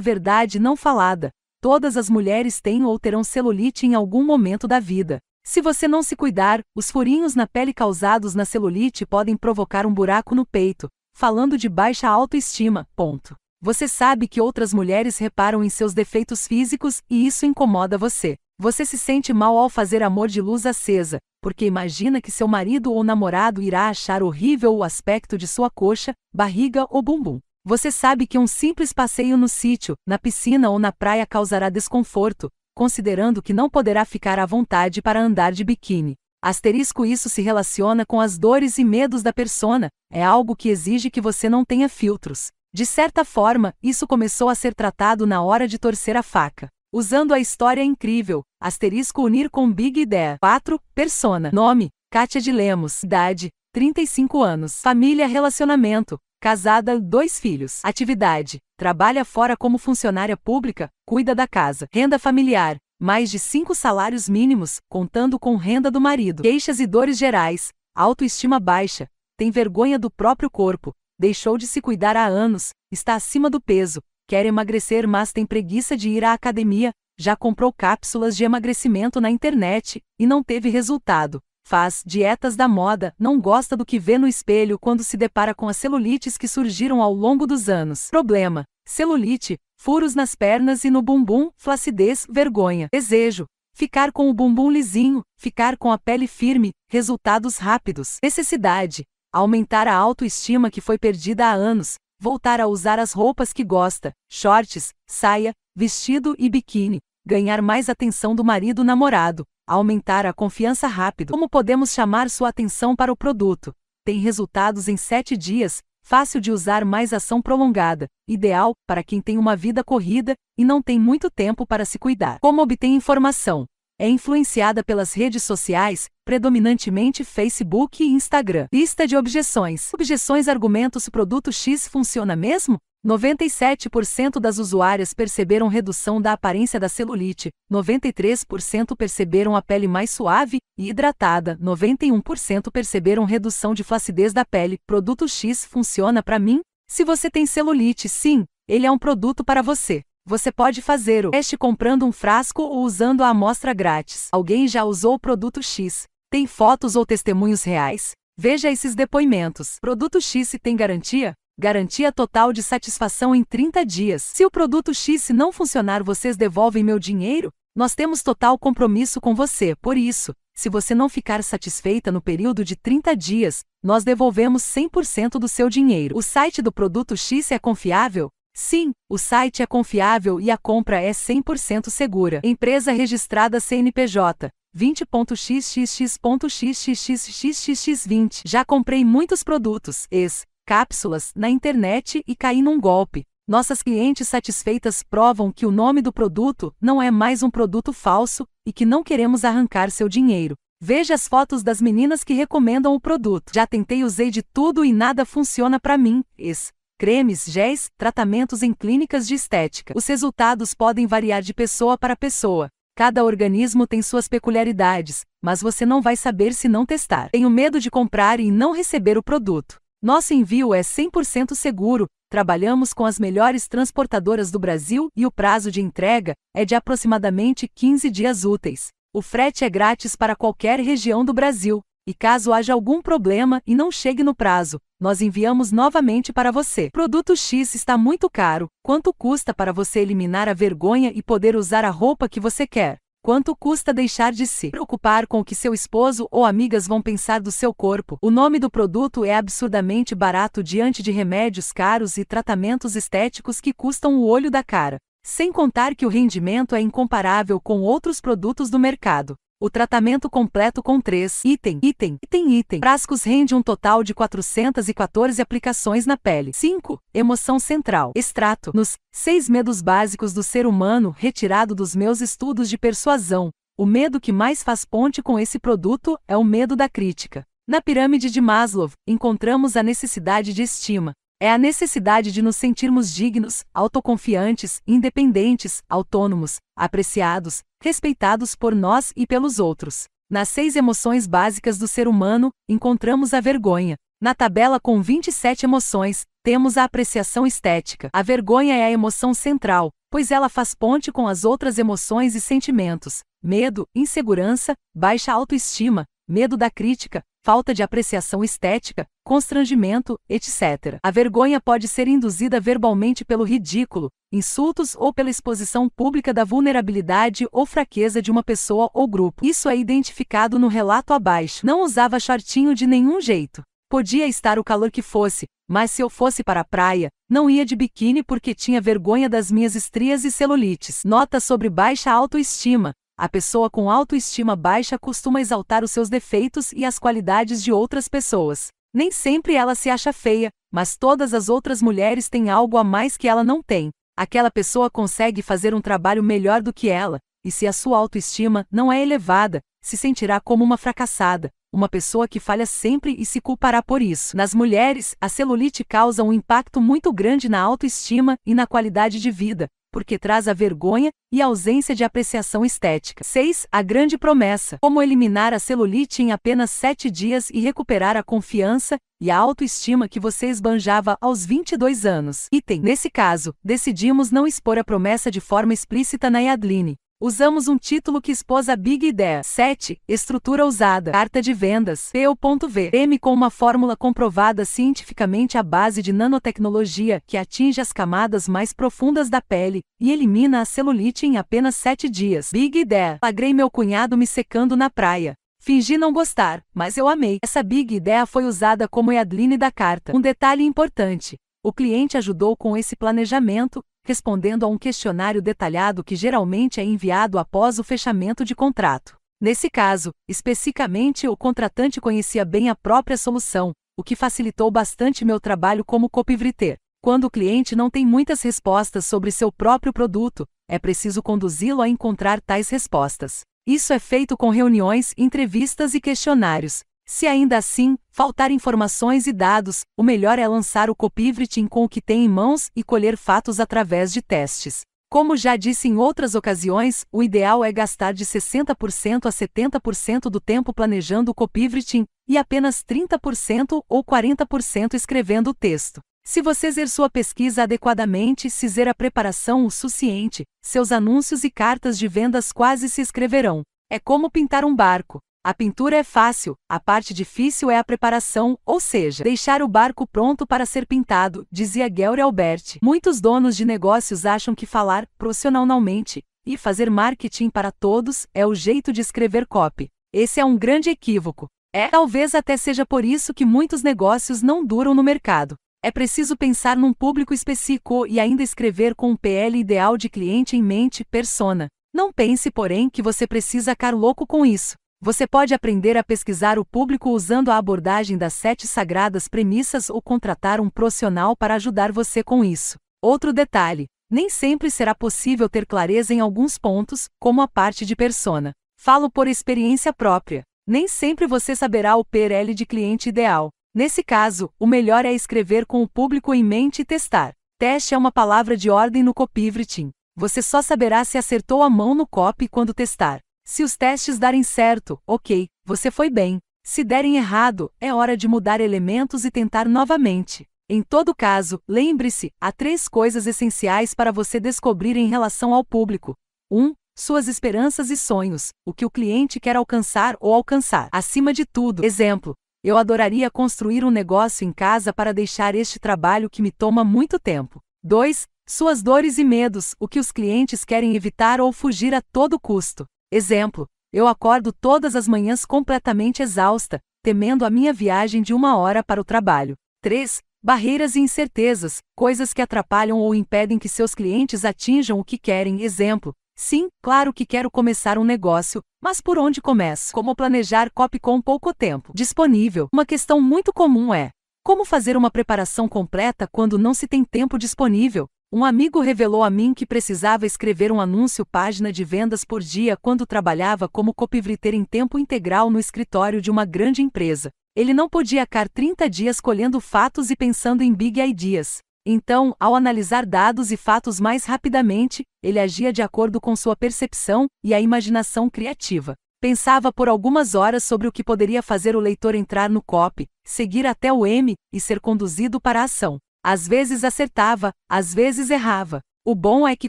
verdade não falada. Todas as mulheres têm ou terão celulite em algum momento da vida. Se você não se cuidar, os furinhos na pele causados na celulite podem provocar um buraco no peito, falando de baixa autoestima. Ponto. Você sabe que outras mulheres reparam em seus defeitos físicos e isso incomoda você. Você se sente mal ao fazer amor de luz acesa, porque imagina que seu marido ou namorado irá achar horrível o aspecto de sua coxa, barriga ou bumbum. Você sabe que um simples passeio no sítio, na piscina ou na praia causará desconforto, considerando que não poderá ficar à vontade para andar de biquíni. Asterisco isso se relaciona com as dores e medos da persona, é algo que exige que você não tenha filtros. De certa forma, isso começou a ser tratado na hora de torcer a faca. Usando a história incrível, asterisco unir com Big idea. 4. Persona. Nome, Kátia de Lemos. Idade, 35 anos. Família Relacionamento, casada, dois filhos. Atividade: trabalha fora como funcionária pública, cuida da casa. Renda familiar: mais de cinco salários mínimos, contando com renda do marido. Queixas e dores gerais: autoestima baixa, tem vergonha do próprio corpo, deixou de se cuidar há anos, está acima do peso, quer emagrecer, mas tem preguiça de ir à academia, já comprou cápsulas de emagrecimento na internet e não teve resultado. Faz dietas da moda, não gosta do que vê no espelho quando se depara com as celulites que surgiram ao longo dos anos. Problema: celulite, furos nas pernas e no bumbum, flacidez, vergonha. Desejo: ficar com o bumbum lisinho, ficar com a pele firme, resultados rápidos. Necessidade: aumentar a autoestima que foi perdida há anos, voltar a usar as roupas que gosta, shorts, saia, vestido e biquíni, ganhar mais atenção do marido namorado Aumentar a confiança rápido. Como podemos chamar sua atenção para o produto? Tem resultados em 7 dias, fácil de usar mais ação prolongada, ideal para quem tem uma vida corrida e não tem muito tempo para se cuidar. Como obtém informação? É influenciada pelas redes sociais, predominantemente Facebook e Instagram. Lista de objeções. Objeções argumentos produto X funciona mesmo? 97% das usuárias perceberam redução da aparência da celulite, 93% perceberam a pele mais suave e hidratada, 91% perceberam redução de flacidez da pele. Produto X funciona para mim? Se você tem celulite, sim, ele é um produto para você. Você pode fazer o teste comprando um frasco ou usando a amostra grátis. Alguém já usou o produto X? Tem fotos ou testemunhos reais? Veja esses depoimentos. Produto X tem garantia? Garantia total de satisfação em 30 dias. Se o produto X não funcionar, vocês devolvem meu dinheiro? Nós temos total compromisso com você, por isso, se você não ficar satisfeita no período de 30 dias, nós devolvemos 100% do seu dinheiro. O site do produto X é confiável? Sim, o site é confiável e a compra é 100% segura. Empresa registrada CNPJ. 20.xxx.xxxxxx20. Já comprei muitos produtos. Ex cápsulas, na internet e caí num golpe. Nossas clientes satisfeitas provam que o nome do produto não é mais um produto falso e que não queremos arrancar seu dinheiro. Veja as fotos das meninas que recomendam o produto. Já tentei, usei de tudo e nada funciona para mim. Es, cremes, géis, tratamentos em clínicas de estética. Os resultados podem variar de pessoa para pessoa. Cada organismo tem suas peculiaridades, mas você não vai saber se não testar. Tenho medo de comprar e não receber o produto. Nosso envio é 100% seguro, trabalhamos com as melhores transportadoras do Brasil e o prazo de entrega é de aproximadamente 15 dias úteis. O frete é grátis para qualquer região do Brasil, e caso haja algum problema e não chegue no prazo, nós enviamos novamente para você. Produto X está muito caro, quanto custa para você eliminar a vergonha e poder usar a roupa que você quer? Quanto custa deixar de se preocupar com o que seu esposo ou amigas vão pensar do seu corpo? O nome do produto é absurdamente barato diante de remédios caros e tratamentos estéticos que custam o olho da cara. Sem contar que o rendimento é incomparável com outros produtos do mercado. O tratamento completo com 3 item, item, item, item frascos rende um total de 414 aplicações na pele. 5. Emoção central. Extrato. Nos seis medos básicos do ser humano, retirado dos meus estudos de persuasão, o medo que mais faz ponte com esse produto é o medo da crítica. Na pirâmide de Maslow, encontramos a necessidade de estima. É a necessidade de nos sentirmos dignos, autoconfiantes, independentes, autônomos, apreciados, respeitados por nós e pelos outros. Nas seis emoções básicas do ser humano, encontramos a vergonha. Na tabela com 27 emoções, temos a apreciação estética. A vergonha é a emoção central, pois ela faz ponte com as outras emoções e sentimentos: medo, insegurança, baixa autoestima, medo da crítica, falta de apreciação estética, constrangimento, etc. A vergonha pode ser induzida verbalmente pelo ridículo, insultos ou pela exposição pública da vulnerabilidade ou fraqueza de uma pessoa ou grupo. Isso é identificado no relato abaixo. Não usava shortinho de nenhum jeito. Podia estar o calor que fosse, mas se eu fosse para a praia, não ia de biquíni porque tinha vergonha das minhas estrias e celulites. Nota sobre baixa autoestima. A pessoa com autoestima baixa costuma exaltar os seus defeitos e as qualidades de outras pessoas. Nem sempre ela se acha feia, mas todas as outras mulheres têm algo a mais que ela não tem. Aquela pessoa consegue fazer um trabalho melhor do que ela, e se a sua autoestima não é elevada, se sentirá como uma fracassada, uma pessoa que falha sempre e se culpará por isso. Nas mulheres, a celulite causa um impacto muito grande na autoestima e na qualidade de vida, porque traz a vergonha e a ausência de apreciação estética. 6. A grande promessa. Como eliminar a celulite em apenas 7 dias e recuperar a confiança e a autoestima que você esbanjava aos 22 anos. Item. Nesse caso, decidimos não expor a promessa de forma explícita na Yadline, Usamos um título que expôs a Big idea. 7. Estrutura usada. Carta de vendas. PO.V. M com uma fórmula comprovada cientificamente à base de nanotecnologia que atinge as camadas mais profundas da pele e elimina a celulite em apenas 7 dias. Big idea. Lagrei meu cunhado me secando na praia. Fingi não gostar, mas eu amei. Essa big idea foi usada como Eadline da carta. Um detalhe importante. O cliente ajudou com esse planejamento respondendo a um questionário detalhado que geralmente é enviado após o fechamento de contrato. Nesse caso, especificamente, o contratante conhecia bem a própria solução, o que facilitou bastante meu trabalho como copywriter. Quando o cliente não tem muitas respostas sobre seu próprio produto, é preciso conduzi-lo a encontrar tais respostas. Isso é feito com reuniões, entrevistas e questionários, se ainda assim faltar informações e dados, o melhor é lançar o copywriting com o que tem em mãos e colher fatos através de testes. Como já disse em outras ocasiões, o ideal é gastar de 60% a 70% do tempo planejando o copywriting e apenas 30% ou 40% escrevendo o texto. Se você zer sua pesquisa adequadamente, se zer a preparação o suficiente, seus anúncios e cartas de vendas quase se escreverão. É como pintar um barco. A pintura é fácil, a parte difícil é a preparação, ou seja, deixar o barco pronto para ser pintado, dizia Gary Alberti. Muitos donos de negócios acham que falar profissionalmente e fazer marketing para todos é o jeito de escrever copy. Esse é um grande equívoco. É, talvez até seja por isso que muitos negócios não duram no mercado. É preciso pensar num público específico e ainda escrever com um PL ideal de cliente em mente, persona. Não pense, porém, que você precisa ficar louco com isso. Você pode aprender a pesquisar o público usando a abordagem das sete sagradas premissas ou contratar um profissional para ajudar você com isso. Outro detalhe: nem sempre será possível ter clareza em alguns pontos, como a parte de persona. Falo por experiência própria. Nem sempre você saberá o PRL de cliente ideal. Nesse caso, o melhor é escrever com o público em mente e testar. Teste é uma palavra de ordem no copywriting. Você só saberá se acertou a mão no copy quando testar. Se os testes darem certo, ok, você foi bem. Se derem errado, é hora de mudar elementos e tentar novamente. Em todo caso, lembre-se: há três coisas essenciais para você descobrir em relação ao público. 1. Um, suas esperanças e sonhos, o que o cliente quer alcançar ou alcançar. Acima de tudo, exemplo, eu adoraria construir um negócio em casa para deixar este trabalho que me toma muito tempo. 2. Suas dores e medos, o que os clientes querem evitar ou fugir a todo custo. Exemplo: eu acordo todas as manhãs completamente exausta, temendo a minha viagem de uma hora para o trabalho. 3. Barreiras e incertezas, coisas que atrapalham ou impedem que seus clientes atinjam o que querem. Exemplo: Sim, claro que quero começar um negócio, mas por onde começo? Como planejar copy com pouco tempo disponível? Uma questão muito comum é: como fazer uma preparação completa quando não se tem tempo disponível? Um amigo revelou a mim que precisava escrever um anúncio página de vendas por dia quando trabalhava como copywriter em tempo integral no escritório de uma grande empresa. Ele não podia ficar 30 dias colhendo fatos e pensando em big ideas. Então, ao analisar dados e fatos mais rapidamente, ele agia de acordo com sua percepção e a imaginação criativa. Pensava por algumas horas sobre o que poderia fazer o leitor entrar no copy, seguir até o M e ser conduzido para a ação. Às vezes acertava, às vezes errava. O bom é que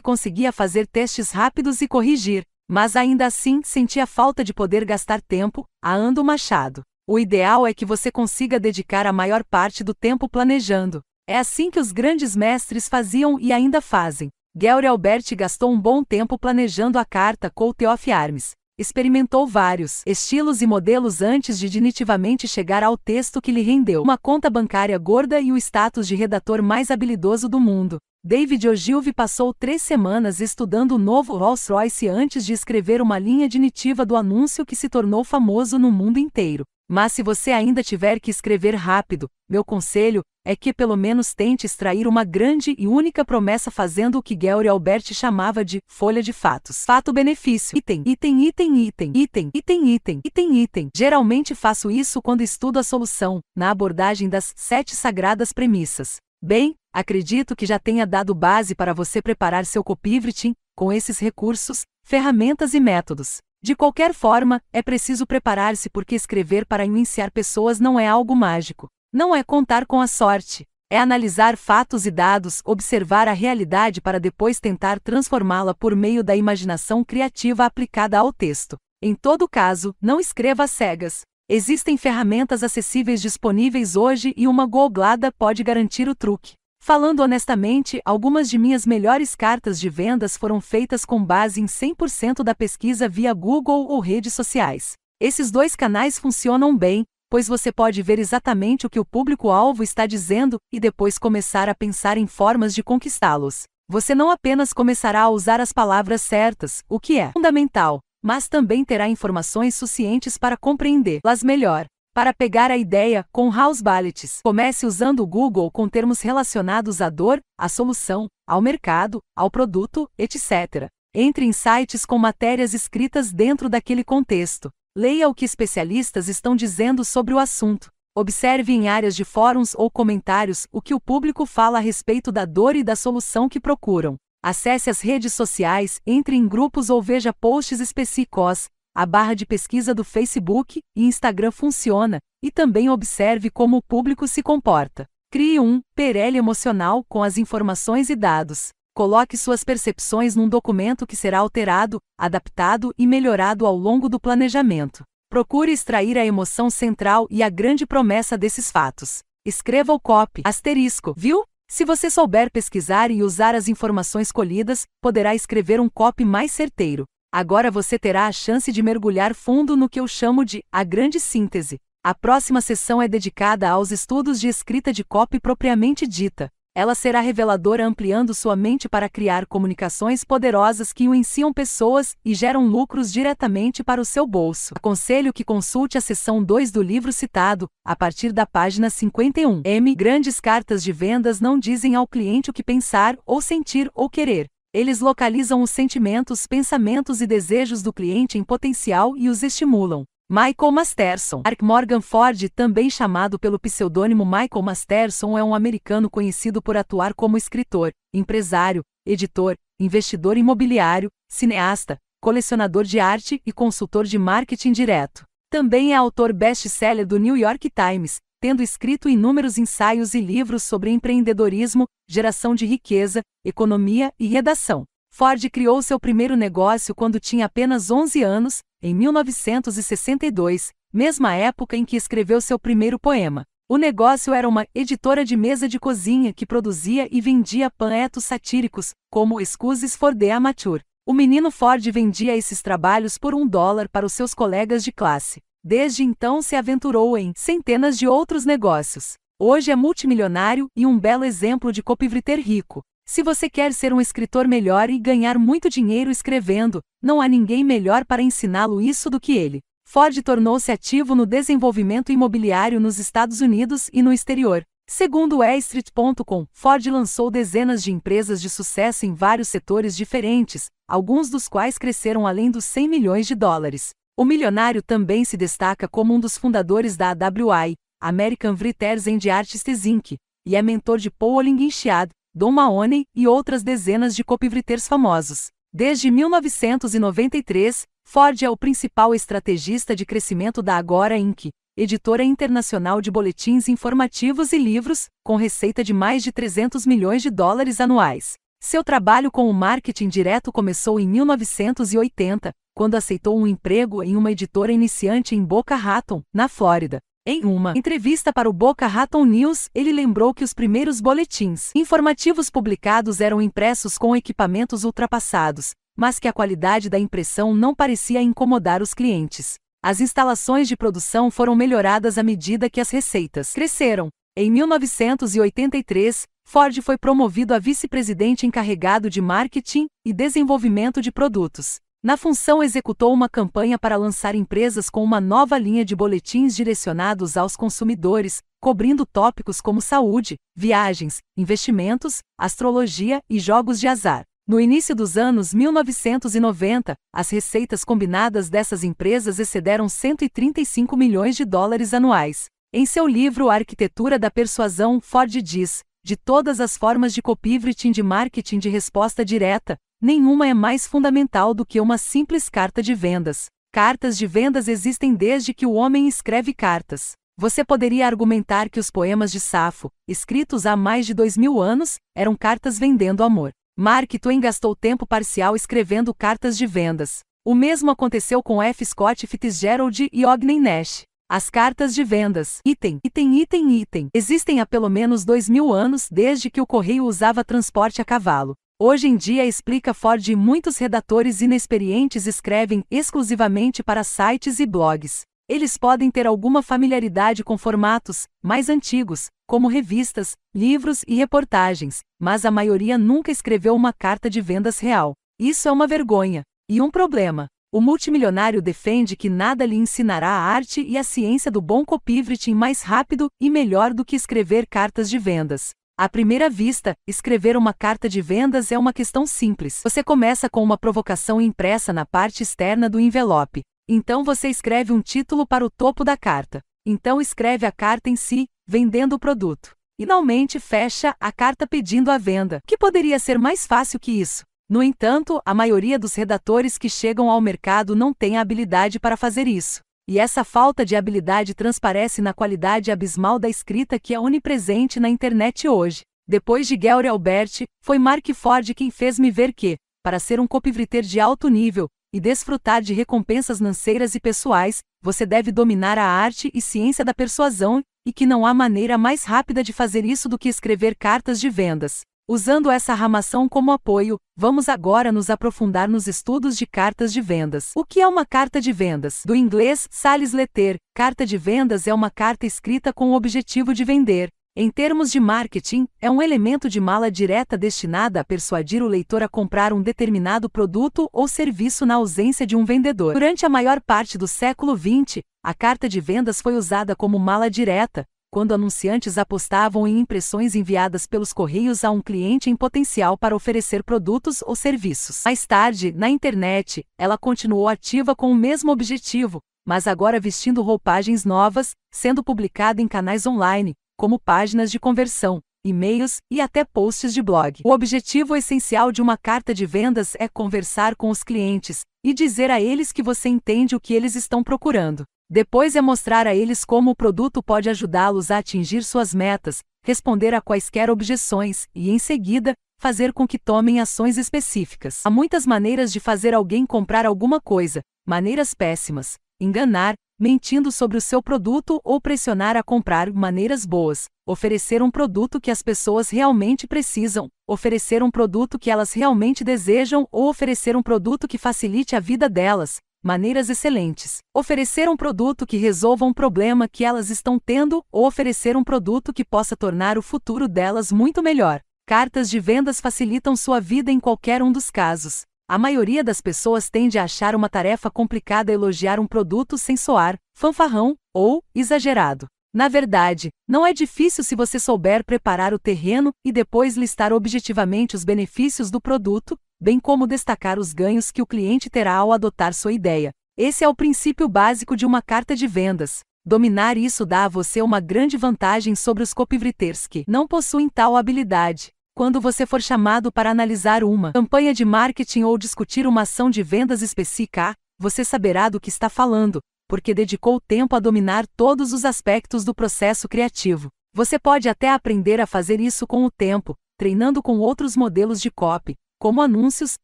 conseguia fazer testes rápidos e corrigir, mas ainda assim sentia falta de poder gastar tempo, a Ando Machado. O ideal é que você consiga dedicar a maior parte do tempo planejando. É assim que os grandes mestres faziam e ainda fazem. Gary Alberti gastou um bom tempo planejando a carta Colt of Arms, Experimentou vários estilos e modelos antes de definitivamente chegar ao texto que lhe rendeu uma conta bancária gorda e o status de redator mais habilidoso do mundo. David Ogilvy passou três semanas estudando o novo Rolls-Royce antes de escrever uma linha definitiva do anúncio que se tornou famoso no mundo inteiro. Mas se você ainda tiver que escrever rápido, meu conselho é que pelo menos tente extrair uma grande e única promessa fazendo o que Gary Albert chamava de folha de fatos. Fato benefício. Item, item, item, item, item, item, item, item, item. Geralmente faço isso quando estudo a solução, na abordagem das sete sagradas premissas. Bem, acredito que já tenha dado base para você preparar seu copywriting com esses recursos, ferramentas e métodos. De qualquer forma, é preciso preparar-se porque escrever para influenciar pessoas não é algo mágico. Não é contar com a sorte. É analisar fatos e dados, observar a realidade para depois tentar transformá-la por meio da imaginação criativa aplicada ao texto. Em todo caso, não escreva cegas. Existem ferramentas acessíveis disponíveis hoje e uma googlada pode garantir o truque. Falando honestamente, algumas de minhas melhores cartas de vendas foram feitas com base em 100% da pesquisa via Google ou redes sociais. Esses dois canais funcionam bem, pois você pode ver exatamente o que o público-alvo está dizendo e depois começar a pensar em formas de conquistá-los. Você não apenas começará a usar as palavras certas, o que é fundamental, mas também terá informações suficientes para compreendê-las melhor. Para pegar a ideia, com House Ballets, comece usando o Google com termos relacionados à dor, à solução, ao mercado, ao produto, etc. Entre em sites com matérias escritas dentro daquele contexto. Leia o que especialistas estão dizendo sobre o assunto. Observe em áreas de fóruns ou comentários o que o público fala a respeito da dor e da solução que procuram. Acesse as redes sociais, entre em grupos ou veja posts específicos, a barra de pesquisa do Facebook e Instagram funciona, e também observe como o público se comporta. Crie um PL emocional com as informações e dados. Coloque suas percepções num documento que será alterado, adaptado e melhorado ao longo do planejamento. Procure extrair a emoção central e a grande promessa desses fatos. Escreva o copy, asterisco, viu? Se você souber pesquisar e usar as informações colhidas, poderá escrever um copy mais certeiro. Agora você terá a chance de mergulhar fundo no que eu chamo de a grande síntese. A próxima sessão é dedicada aos estudos de escrita de copy propriamente dita. Ela será reveladora ampliando sua mente para criar comunicações poderosas que influenciam pessoas e geram lucros diretamente para o seu bolso. Aconselho que consulte a seção 2 do livro citado, a partir da página 51. M. Grandes cartas de vendas não dizem ao cliente o que pensar, ou sentir ou querer. Eles localizam os sentimentos, pensamentos e desejos do cliente em potencial e os estimulam. Michael Masterson. Mark Morgan Ford, também chamado pelo pseudônimo Michael Masterson, é um americano conhecido por atuar como escritor, empresário, editor, investidor imobiliário, cineasta, colecionador de arte e consultor de marketing direto. Também é autor best-seller do New York Times, tendo escrito inúmeros ensaios e livros sobre empreendedorismo, geração de riqueza, economia e redação. Ford criou seu primeiro negócio quando tinha apenas 11 anos, em 1962, mesma época em que escreveu seu primeiro poema. O negócio era uma editora de mesa de cozinha que produzia e vendia panetos satíricos, como Excuses for the Amateur. O menino Ford vendia esses trabalhos por um dólar para os seus colegas de classe. Desde então se aventurou em centenas de outros negócios. Hoje é multimilionário e um belo exemplo de copywriter rico. Se você quer ser um escritor melhor e ganhar muito dinheiro escrevendo, não há ninguém melhor para ensiná-lo isso do que ele. Ford tornou-se ativo no desenvolvimento imobiliário nos Estados Unidos e no exterior. Segundo o Street.com, Ford lançou dezenas de empresas de sucesso em vários setores diferentes, alguns dos quais cresceram além dos 100 milhões de dólares. O milionário também se destaca como um dos fundadores da AWI, American Writers and Artists Inc., e é mentor de Paul Enchiad, Don Mahoney e outras dezenas de copywriters famosos. Desde 1993, Ford é o principal estrategista de crescimento da Agora Inc., editora internacional de boletins informativos e livros, com receita de mais de 300 milhões de dólares anuais. Seu trabalho com o marketing direto começou em 1980, quando aceitou um emprego em uma editora iniciante em Boca Raton, na Flórida. Em uma entrevista para o Boca Raton News, ele lembrou que os primeiros boletins informativos publicados eram impressos com equipamentos ultrapassados, mas que a qualidade da impressão não parecia incomodar os clientes. As instalações de produção foram melhoradas à medida que as receitas cresceram. Em 1983, Ford foi promovido a vice-presidente encarregado de marketing e desenvolvimento de produtos. Na função, executou uma campanha para lançar empresas com uma nova linha de boletins direcionados aos consumidores, cobrindo tópicos como saúde, viagens, investimentos, astrologia e jogos de azar. No início dos anos 1990, as receitas combinadas dessas empresas excederam 135 milhões de dólares anuais. Em seu livro A Arquitetura da Persuasão, Ford diz: de todas as formas de copywriting de marketing de resposta direta, Nenhuma é mais fundamental do que uma simples carta de vendas. Cartas de vendas existem desde que o homem escreve cartas. Você poderia argumentar que os poemas de Safo, escritos há mais de dois mil anos, eram cartas vendendo amor. Mark Twain gastou tempo parcial escrevendo cartas de vendas. O mesmo aconteceu com F. Scott Fitzgerald e Ogney Nash. As cartas de vendas, item, item, item, item, existem há pelo menos dois mil anos desde que o correio usava transporte a cavalo. Hoje em dia, explica Ford, muitos redatores inexperientes escrevem exclusivamente para sites e blogs. Eles podem ter alguma familiaridade com formatos mais antigos, como revistas, livros e reportagens, mas a maioria nunca escreveu uma carta de vendas real. Isso é uma vergonha e um problema. O multimilionário defende que nada lhe ensinará a arte e a ciência do bom copywriting mais rápido e melhor do que escrever cartas de vendas. À primeira vista, escrever uma carta de vendas é uma questão simples. Você começa com uma provocação impressa na parte externa do envelope. Então você escreve um título para o topo da carta. Então escreve a carta em si, vendendo o produto. Finalmente fecha a carta pedindo a venda. Que poderia ser mais fácil que isso? No entanto, a maioria dos redatores que chegam ao mercado não tem a habilidade para fazer isso. E essa falta de habilidade transparece na qualidade abismal da escrita que é onipresente na internet hoje. Depois de Gary Albert, foi Mark Ford quem fez me ver que, para ser um copywriter de alto nível e desfrutar de recompensas financeiras e pessoais, você deve dominar a arte e ciência da persuasão e que não há maneira mais rápida de fazer isso do que escrever cartas de vendas. Usando essa ramação como apoio, vamos agora nos aprofundar nos estudos de cartas de vendas. O que é uma carta de vendas? Do inglês, Sales Letter, carta de vendas é uma carta escrita com o objetivo de vender. Em termos de marketing, é um elemento de mala direta destinada a persuadir o leitor a comprar um determinado produto ou serviço na ausência de um vendedor. Durante a maior parte do século XX, a carta de vendas foi usada como mala direta, quando anunciantes apostavam em impressões enviadas pelos correios a um cliente em potencial para oferecer produtos ou serviços. Mais tarde, na internet, ela continuou ativa com o mesmo objetivo, mas agora vestindo roupagens novas, sendo publicada em canais online, como páginas de conversão, e-mails e até posts de blog. O objetivo essencial de uma carta de vendas é conversar com os clientes e dizer a eles que você entende o que eles estão procurando. Depois é mostrar a eles como o produto pode ajudá-los a atingir suas metas, responder a quaisquer objeções e, em seguida, fazer com que tomem ações específicas. Há muitas maneiras de fazer alguém comprar alguma coisa, maneiras péssimas, enganar, mentindo sobre o seu produto ou pressionar a comprar maneiras boas, oferecer um produto que as pessoas realmente precisam, oferecer um produto que elas realmente desejam ou oferecer um produto que facilite a vida delas, maneiras excelentes. Oferecer um produto que resolva um problema que elas estão tendo ou oferecer um produto que possa tornar o futuro delas muito melhor. Cartas de vendas facilitam sua vida em qualquer um dos casos. A maioria das pessoas tende a achar uma tarefa complicada elogiar um produto sem soar fanfarrão ou exagerado. Na verdade, não é difícil se você souber preparar o terreno e depois listar objetivamente os benefícios do produto, bem como destacar os ganhos que o cliente terá ao adotar sua ideia. Esse é o princípio básico de uma carta de vendas. Dominar isso dá a você uma grande vantagem sobre os copywriters que não possuem tal habilidade. Quando você for chamado para analisar uma campanha de marketing ou discutir uma ação de vendas específica, você saberá do que está falando, porque dedicou tempo a dominar todos os aspectos do processo criativo. Você pode até aprender a fazer isso com o tempo, treinando com outros modelos de copy, como anúncios,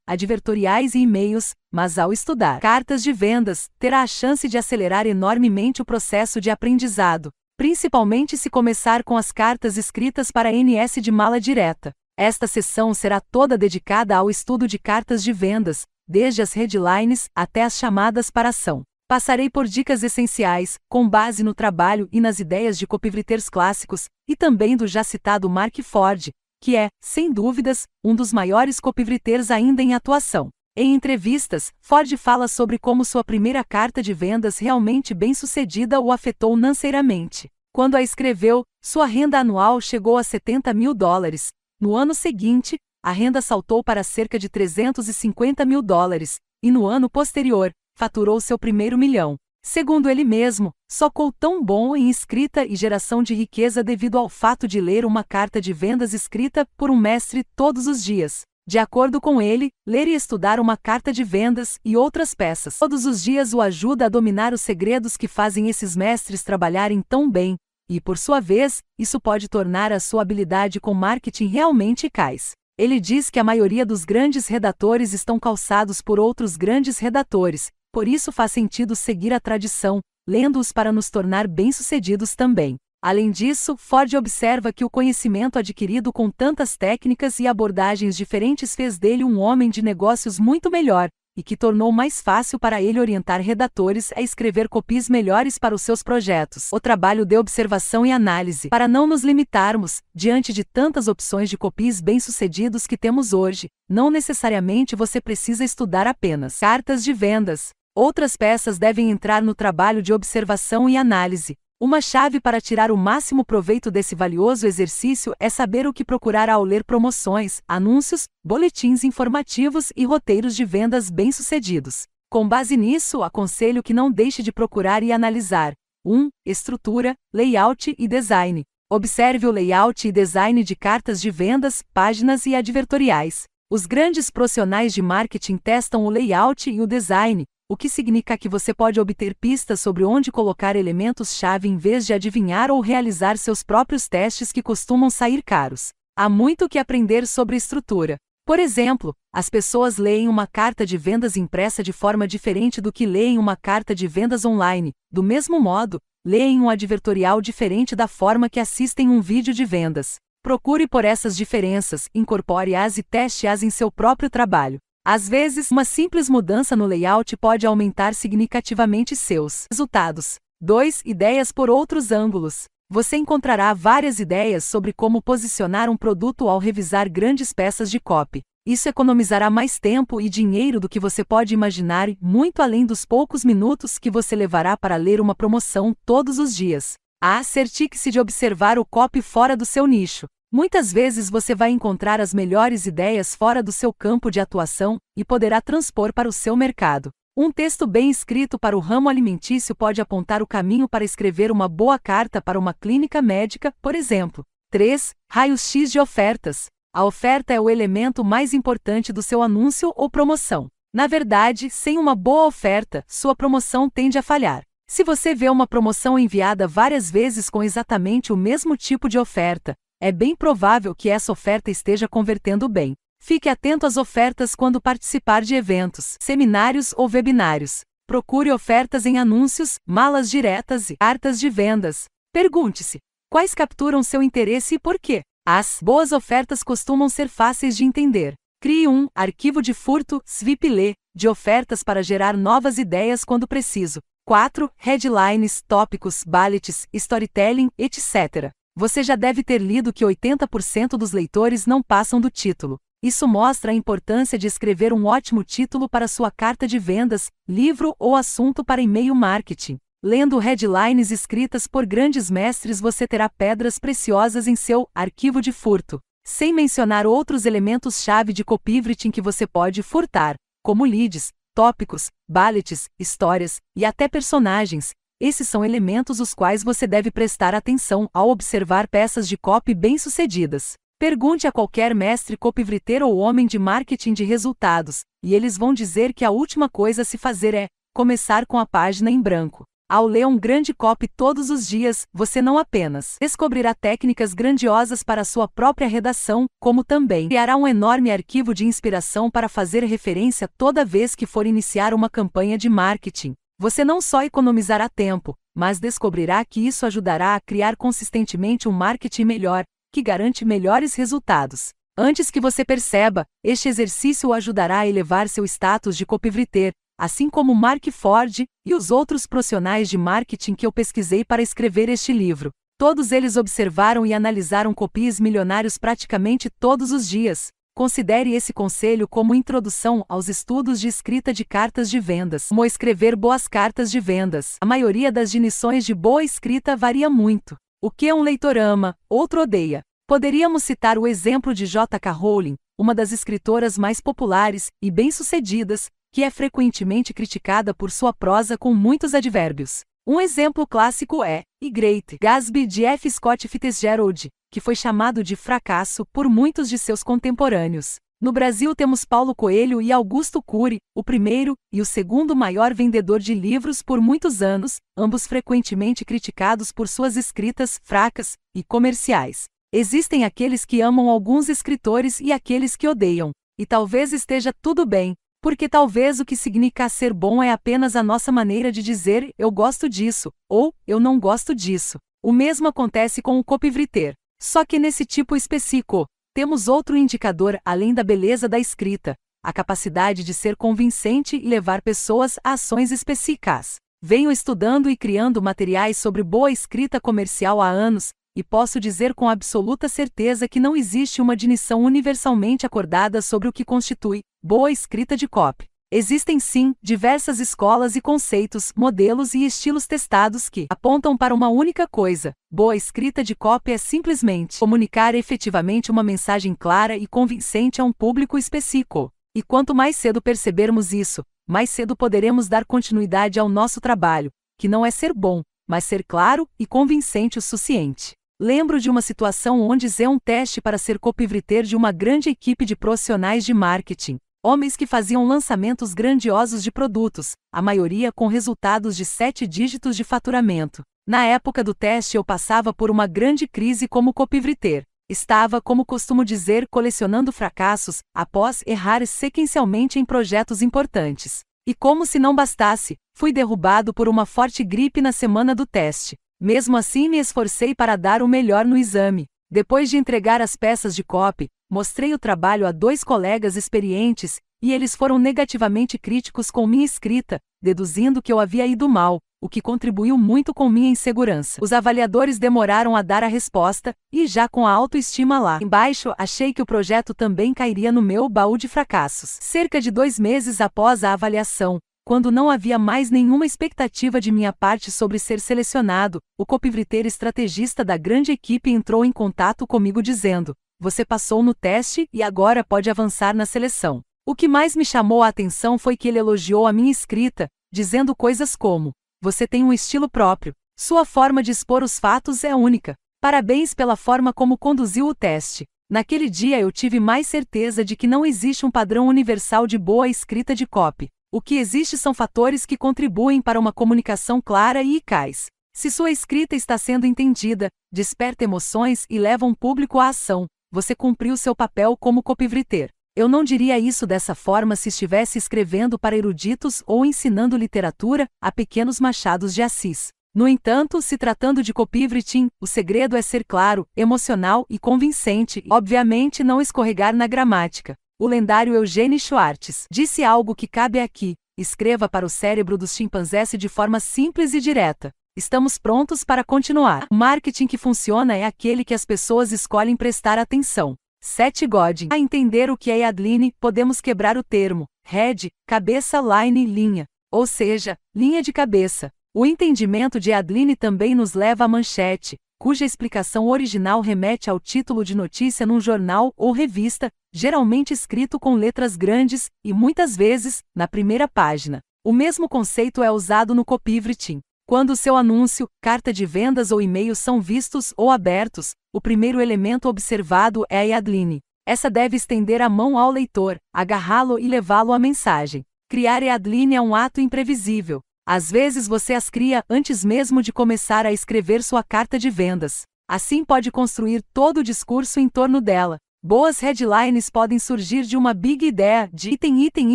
advertoriais e e-mails, mas ao estudar cartas de vendas, terá a chance de acelerar enormemente o processo de aprendizado, principalmente se começar com as cartas escritas para NS de mala direta. Esta sessão será toda dedicada ao estudo de cartas de vendas, desde as headlines até as chamadas para ação. Passarei por dicas essenciais, com base no trabalho e nas ideias de copywriters clássicos, e também do já citado Mark Ford, que é, sem dúvidas, um dos maiores copywriters ainda em atuação. Em entrevistas, Ford fala sobre como sua primeira carta de vendas realmente bem-sucedida o afetou financeiramente. Quando a escreveu, sua renda anual chegou a 70 mil dólares. No ano seguinte, a renda saltou para cerca de 350 mil dólares, e no ano posterior, faturou seu primeiro milhão. Segundo ele mesmo, só tão bom em escrita e geração de riqueza devido ao fato de ler uma carta de vendas escrita por um mestre todos os dias. De acordo com ele, ler e estudar uma carta de vendas e outras peças todos os dias o ajuda a dominar os segredos que fazem esses mestres trabalharem tão bem, e por sua vez, isso pode tornar a sua habilidade com marketing realmente cais. Ele diz que a maioria dos grandes redatores estão calçados por outros grandes redatores, por isso faz sentido seguir a tradição, lendo-os para nos tornar bem-sucedidos também. Além disso, Ford observa que o conhecimento adquirido com tantas técnicas e abordagens diferentes fez dele um homem de negócios muito melhor, e que tornou mais fácil para ele orientar redatores a escrever copies melhores para os seus projetos. O trabalho de observação e análise, para não nos limitarmos, diante de tantas opções de copies bem-sucedidos que temos hoje, não necessariamente você precisa estudar apenas cartas de vendas, Outras peças devem entrar no trabalho de observação e análise. Uma chave para tirar o máximo proveito desse valioso exercício é saber o que procurar ao ler promoções, anúncios, boletins informativos e roteiros de vendas bem-sucedidos. Com base nisso, aconselho que não deixe de procurar e analisar 1. Um, estrutura, layout e design. Observe o layout e design de cartas de vendas, páginas e advertoriais. Os grandes profissionais de marketing testam o layout e o design, o que significa que você pode obter pistas sobre onde colocar elementos-chave em vez de adivinhar ou realizar seus próprios testes que costumam sair caros. Há muito que aprender sobre estrutura. Por exemplo, as pessoas leem uma carta de vendas impressa de forma diferente do que leem uma carta de vendas online. Do mesmo modo, leem um advertorial diferente da forma que assistem um vídeo de vendas. Procure por essas diferenças, incorpore-as e teste-as em seu próprio trabalho. Às vezes, uma simples mudança no layout pode aumentar significativamente seus resultados. 2. Ideias por outros ângulos. Você encontrará várias ideias sobre como posicionar um produto ao revisar grandes peças de copy. Isso economizará mais tempo e dinheiro do que você pode imaginar, muito além dos poucos minutos que você levará para ler uma promoção todos os dias. A ah, certique-se de observar o copy fora do seu nicho. Muitas vezes você vai encontrar as melhores ideias fora do seu campo de atuação e poderá transpor para o seu mercado. Um texto bem escrito para o ramo alimentício pode apontar o caminho para escrever uma boa carta para uma clínica médica, por exemplo. 3. Raio-X de ofertas. A oferta é o elemento mais importante do seu anúncio ou promoção. Na verdade, sem uma boa oferta, sua promoção tende a falhar. Se você vê uma promoção enviada várias vezes com exatamente o mesmo tipo de oferta, é bem provável que essa oferta esteja convertendo bem. Fique atento às ofertas quando participar de eventos, seminários ou webinários. Procure ofertas em anúncios, malas diretas e cartas de vendas. Pergunte-se: quais capturam seu interesse e por quê? As boas ofertas costumam ser fáceis de entender. Crie um arquivo de furto, SVIPLE, de ofertas para gerar novas ideias quando preciso. 4. Headlines, tópicos, ballets, storytelling, etc. Você já deve ter lido que 80% dos leitores não passam do título. Isso mostra a importância de escrever um ótimo título para sua carta de vendas, livro ou assunto para e-mail marketing. Lendo headlines escritas por grandes mestres, você terá pedras preciosas em seu arquivo de furto, sem mencionar outros elementos-chave de copywriting que você pode furtar, como leads, tópicos, ballets, histórias e até personagens, esses são elementos os quais você deve prestar atenção ao observar peças de copy bem-sucedidas. Pergunte a qualquer mestre copywriter ou homem de marketing de resultados, e eles vão dizer que a última coisa a se fazer é começar com a página em branco. Ao ler um grande copy todos os dias, você não apenas descobrirá técnicas grandiosas para sua própria redação, como também criará um enorme arquivo de inspiração para fazer referência toda vez que for iniciar uma campanha de marketing. Você não só economizará tempo, mas descobrirá que isso ajudará a criar consistentemente um marketing melhor, que garante melhores resultados. Antes que você perceba, este exercício o ajudará a elevar seu status de copywriter, assim como Mark Ford e os outros profissionais de marketing que eu pesquisei para escrever este livro. Todos eles observaram e analisaram copies milionários praticamente todos os dias, Considere esse conselho como introdução aos estudos de escrita de cartas de vendas. Como escrever boas cartas de vendas? A maioria das definições de boa escrita varia muito. O que um leitor ama, outro odeia. Poderíamos citar o exemplo de J.K. Rowling, uma das escritoras mais populares e bem-sucedidas, que é frequentemente criticada por sua prosa com muitos advérbios. Um exemplo clássico é E Great Gatsby de F. Scott Fitzgerald, que foi chamado de fracasso por muitos de seus contemporâneos. No Brasil temos Paulo Coelho e Augusto Cury, o primeiro e o segundo maior vendedor de livros por muitos anos, ambos frequentemente criticados por suas escritas fracas e comerciais. Existem aqueles que amam alguns escritores e aqueles que odeiam, e talvez esteja tudo bem, porque talvez o que significa ser bom é apenas a nossa maneira de dizer eu gosto disso ou eu não gosto disso. O mesmo acontece com o copywriter. Só que nesse tipo específico, temos outro indicador além da beleza da escrita, a capacidade de ser convincente e levar pessoas a ações específicas. Venho estudando e criando materiais sobre boa escrita comercial há anos, e posso dizer com absoluta certeza que não existe uma definição universalmente acordada sobre o que constitui boa escrita de copy. Existem sim diversas escolas e conceitos, modelos e estilos testados que apontam para uma única coisa. Boa escrita de copy é simplesmente comunicar efetivamente uma mensagem clara e convincente a um público específico. E quanto mais cedo percebermos isso, mais cedo poderemos dar continuidade ao nosso trabalho, que não é ser bom, mas ser claro e convincente o suficiente. Lembro de uma situação onde Zé um teste para ser copivreter de uma grande equipe de profissionais de marketing. Homens que faziam lançamentos grandiosos de produtos, a maioria com resultados de sete dígitos de faturamento. Na época do teste, eu passava por uma grande crise como copivreter. Estava, como costumo dizer, colecionando fracassos, após errar sequencialmente em projetos importantes. E como se não bastasse, fui derrubado por uma forte gripe na semana do teste. Mesmo assim, me esforcei para dar o melhor no exame. Depois de entregar as peças de copy, mostrei o trabalho a dois colegas experientes e eles foram negativamente críticos com minha escrita, deduzindo que eu havia ido mal, o que contribuiu muito com minha insegurança. Os avaliadores demoraram a dar a resposta, e já com a autoestima lá embaixo, achei que o projeto também cairia no meu baú de fracassos. Cerca de dois meses após a avaliação, quando não havia mais nenhuma expectativa de minha parte sobre ser selecionado, o copivreteiro estrategista da grande equipe entrou em contato comigo dizendo: Você passou no teste e agora pode avançar na seleção. O que mais me chamou a atenção foi que ele elogiou a minha escrita, dizendo coisas como: Você tem um estilo próprio, sua forma de expor os fatos é única. Parabéns pela forma como conduziu o teste. Naquele dia eu tive mais certeza de que não existe um padrão universal de boa escrita de copy. O que existe são fatores que contribuem para uma comunicação clara e eficaz. Se sua escrita está sendo entendida, desperta emoções e leva um público à ação, você cumpriu seu papel como copywriter. Eu não diria isso dessa forma se estivesse escrevendo para eruditos ou ensinando literatura a pequenos machados de Assis. No entanto, se tratando de copywriting, o segredo é ser claro, emocional e convincente e, obviamente, não escorregar na gramática. O lendário Eugênio Schwartz disse algo que cabe aqui. Escreva para o cérebro dos chimpanzés de forma simples e direta. Estamos prontos para continuar. O marketing que funciona é aquele que as pessoas escolhem prestar atenção. 7. Godin. A entender o que é Adline, podemos quebrar o termo head, cabeça, line, linha, ou seja, linha de cabeça. O entendimento de Adline também nos leva à manchete, cuja explicação original remete ao título de notícia num jornal ou revista, geralmente escrito com letras grandes e, muitas vezes, na primeira página. O mesmo conceito é usado no copywriting. Quando seu anúncio, carta de vendas ou e-mail são vistos ou abertos, o primeiro elemento observado é a Yadline. Essa deve estender a mão ao leitor, agarrá-lo e levá-lo à mensagem. Criar Yadline é um ato imprevisível, às vezes você as cria antes mesmo de começar a escrever sua carta de vendas. Assim pode construir todo o discurso em torno dela. Boas headlines podem surgir de uma big ideia de item item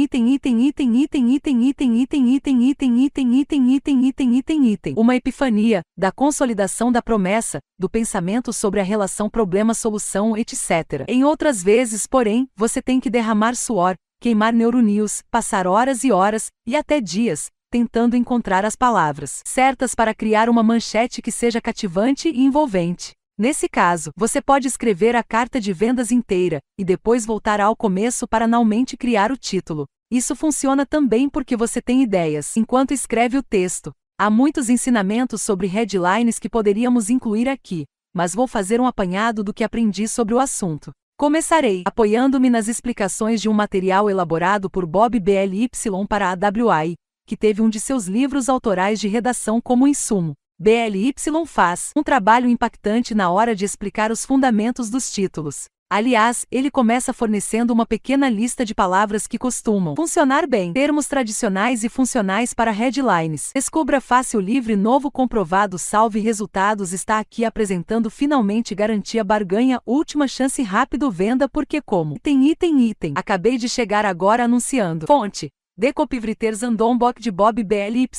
item item item item item item item item item item item item item item item. Uma epifania da consolidação da promessa, do pensamento sobre a relação problema-solução, etc. Em outras vezes, porém, você tem que derramar suor, queimar neurônios, passar horas e horas e até dias tentando encontrar as palavras certas para criar uma manchete que seja cativante e envolvente. Nesse caso, você pode escrever a carta de vendas inteira e depois voltar ao começo para finalmente criar o título. Isso funciona também porque você tem ideias enquanto escreve o texto. Há muitos ensinamentos sobre headlines que poderíamos incluir aqui, mas vou fazer um apanhado do que aprendi sobre o assunto. Começarei apoiando-me nas explicações de um material elaborado por Bob BLY para a AWI, que teve um de seus livros autorais de redação como insumo. BLY faz um trabalho impactante na hora de explicar os fundamentos dos títulos. Aliás, ele começa fornecendo uma pequena lista de palavras que costumam funcionar bem, termos tradicionais e funcionais para headlines. Descubra fácil livre novo comprovado salve resultados está aqui apresentando finalmente garantia barganha última chance rápido venda porque como tem item item. Acabei de chegar agora anunciando. Fonte Decopivreter Zandombok de Bob BLY.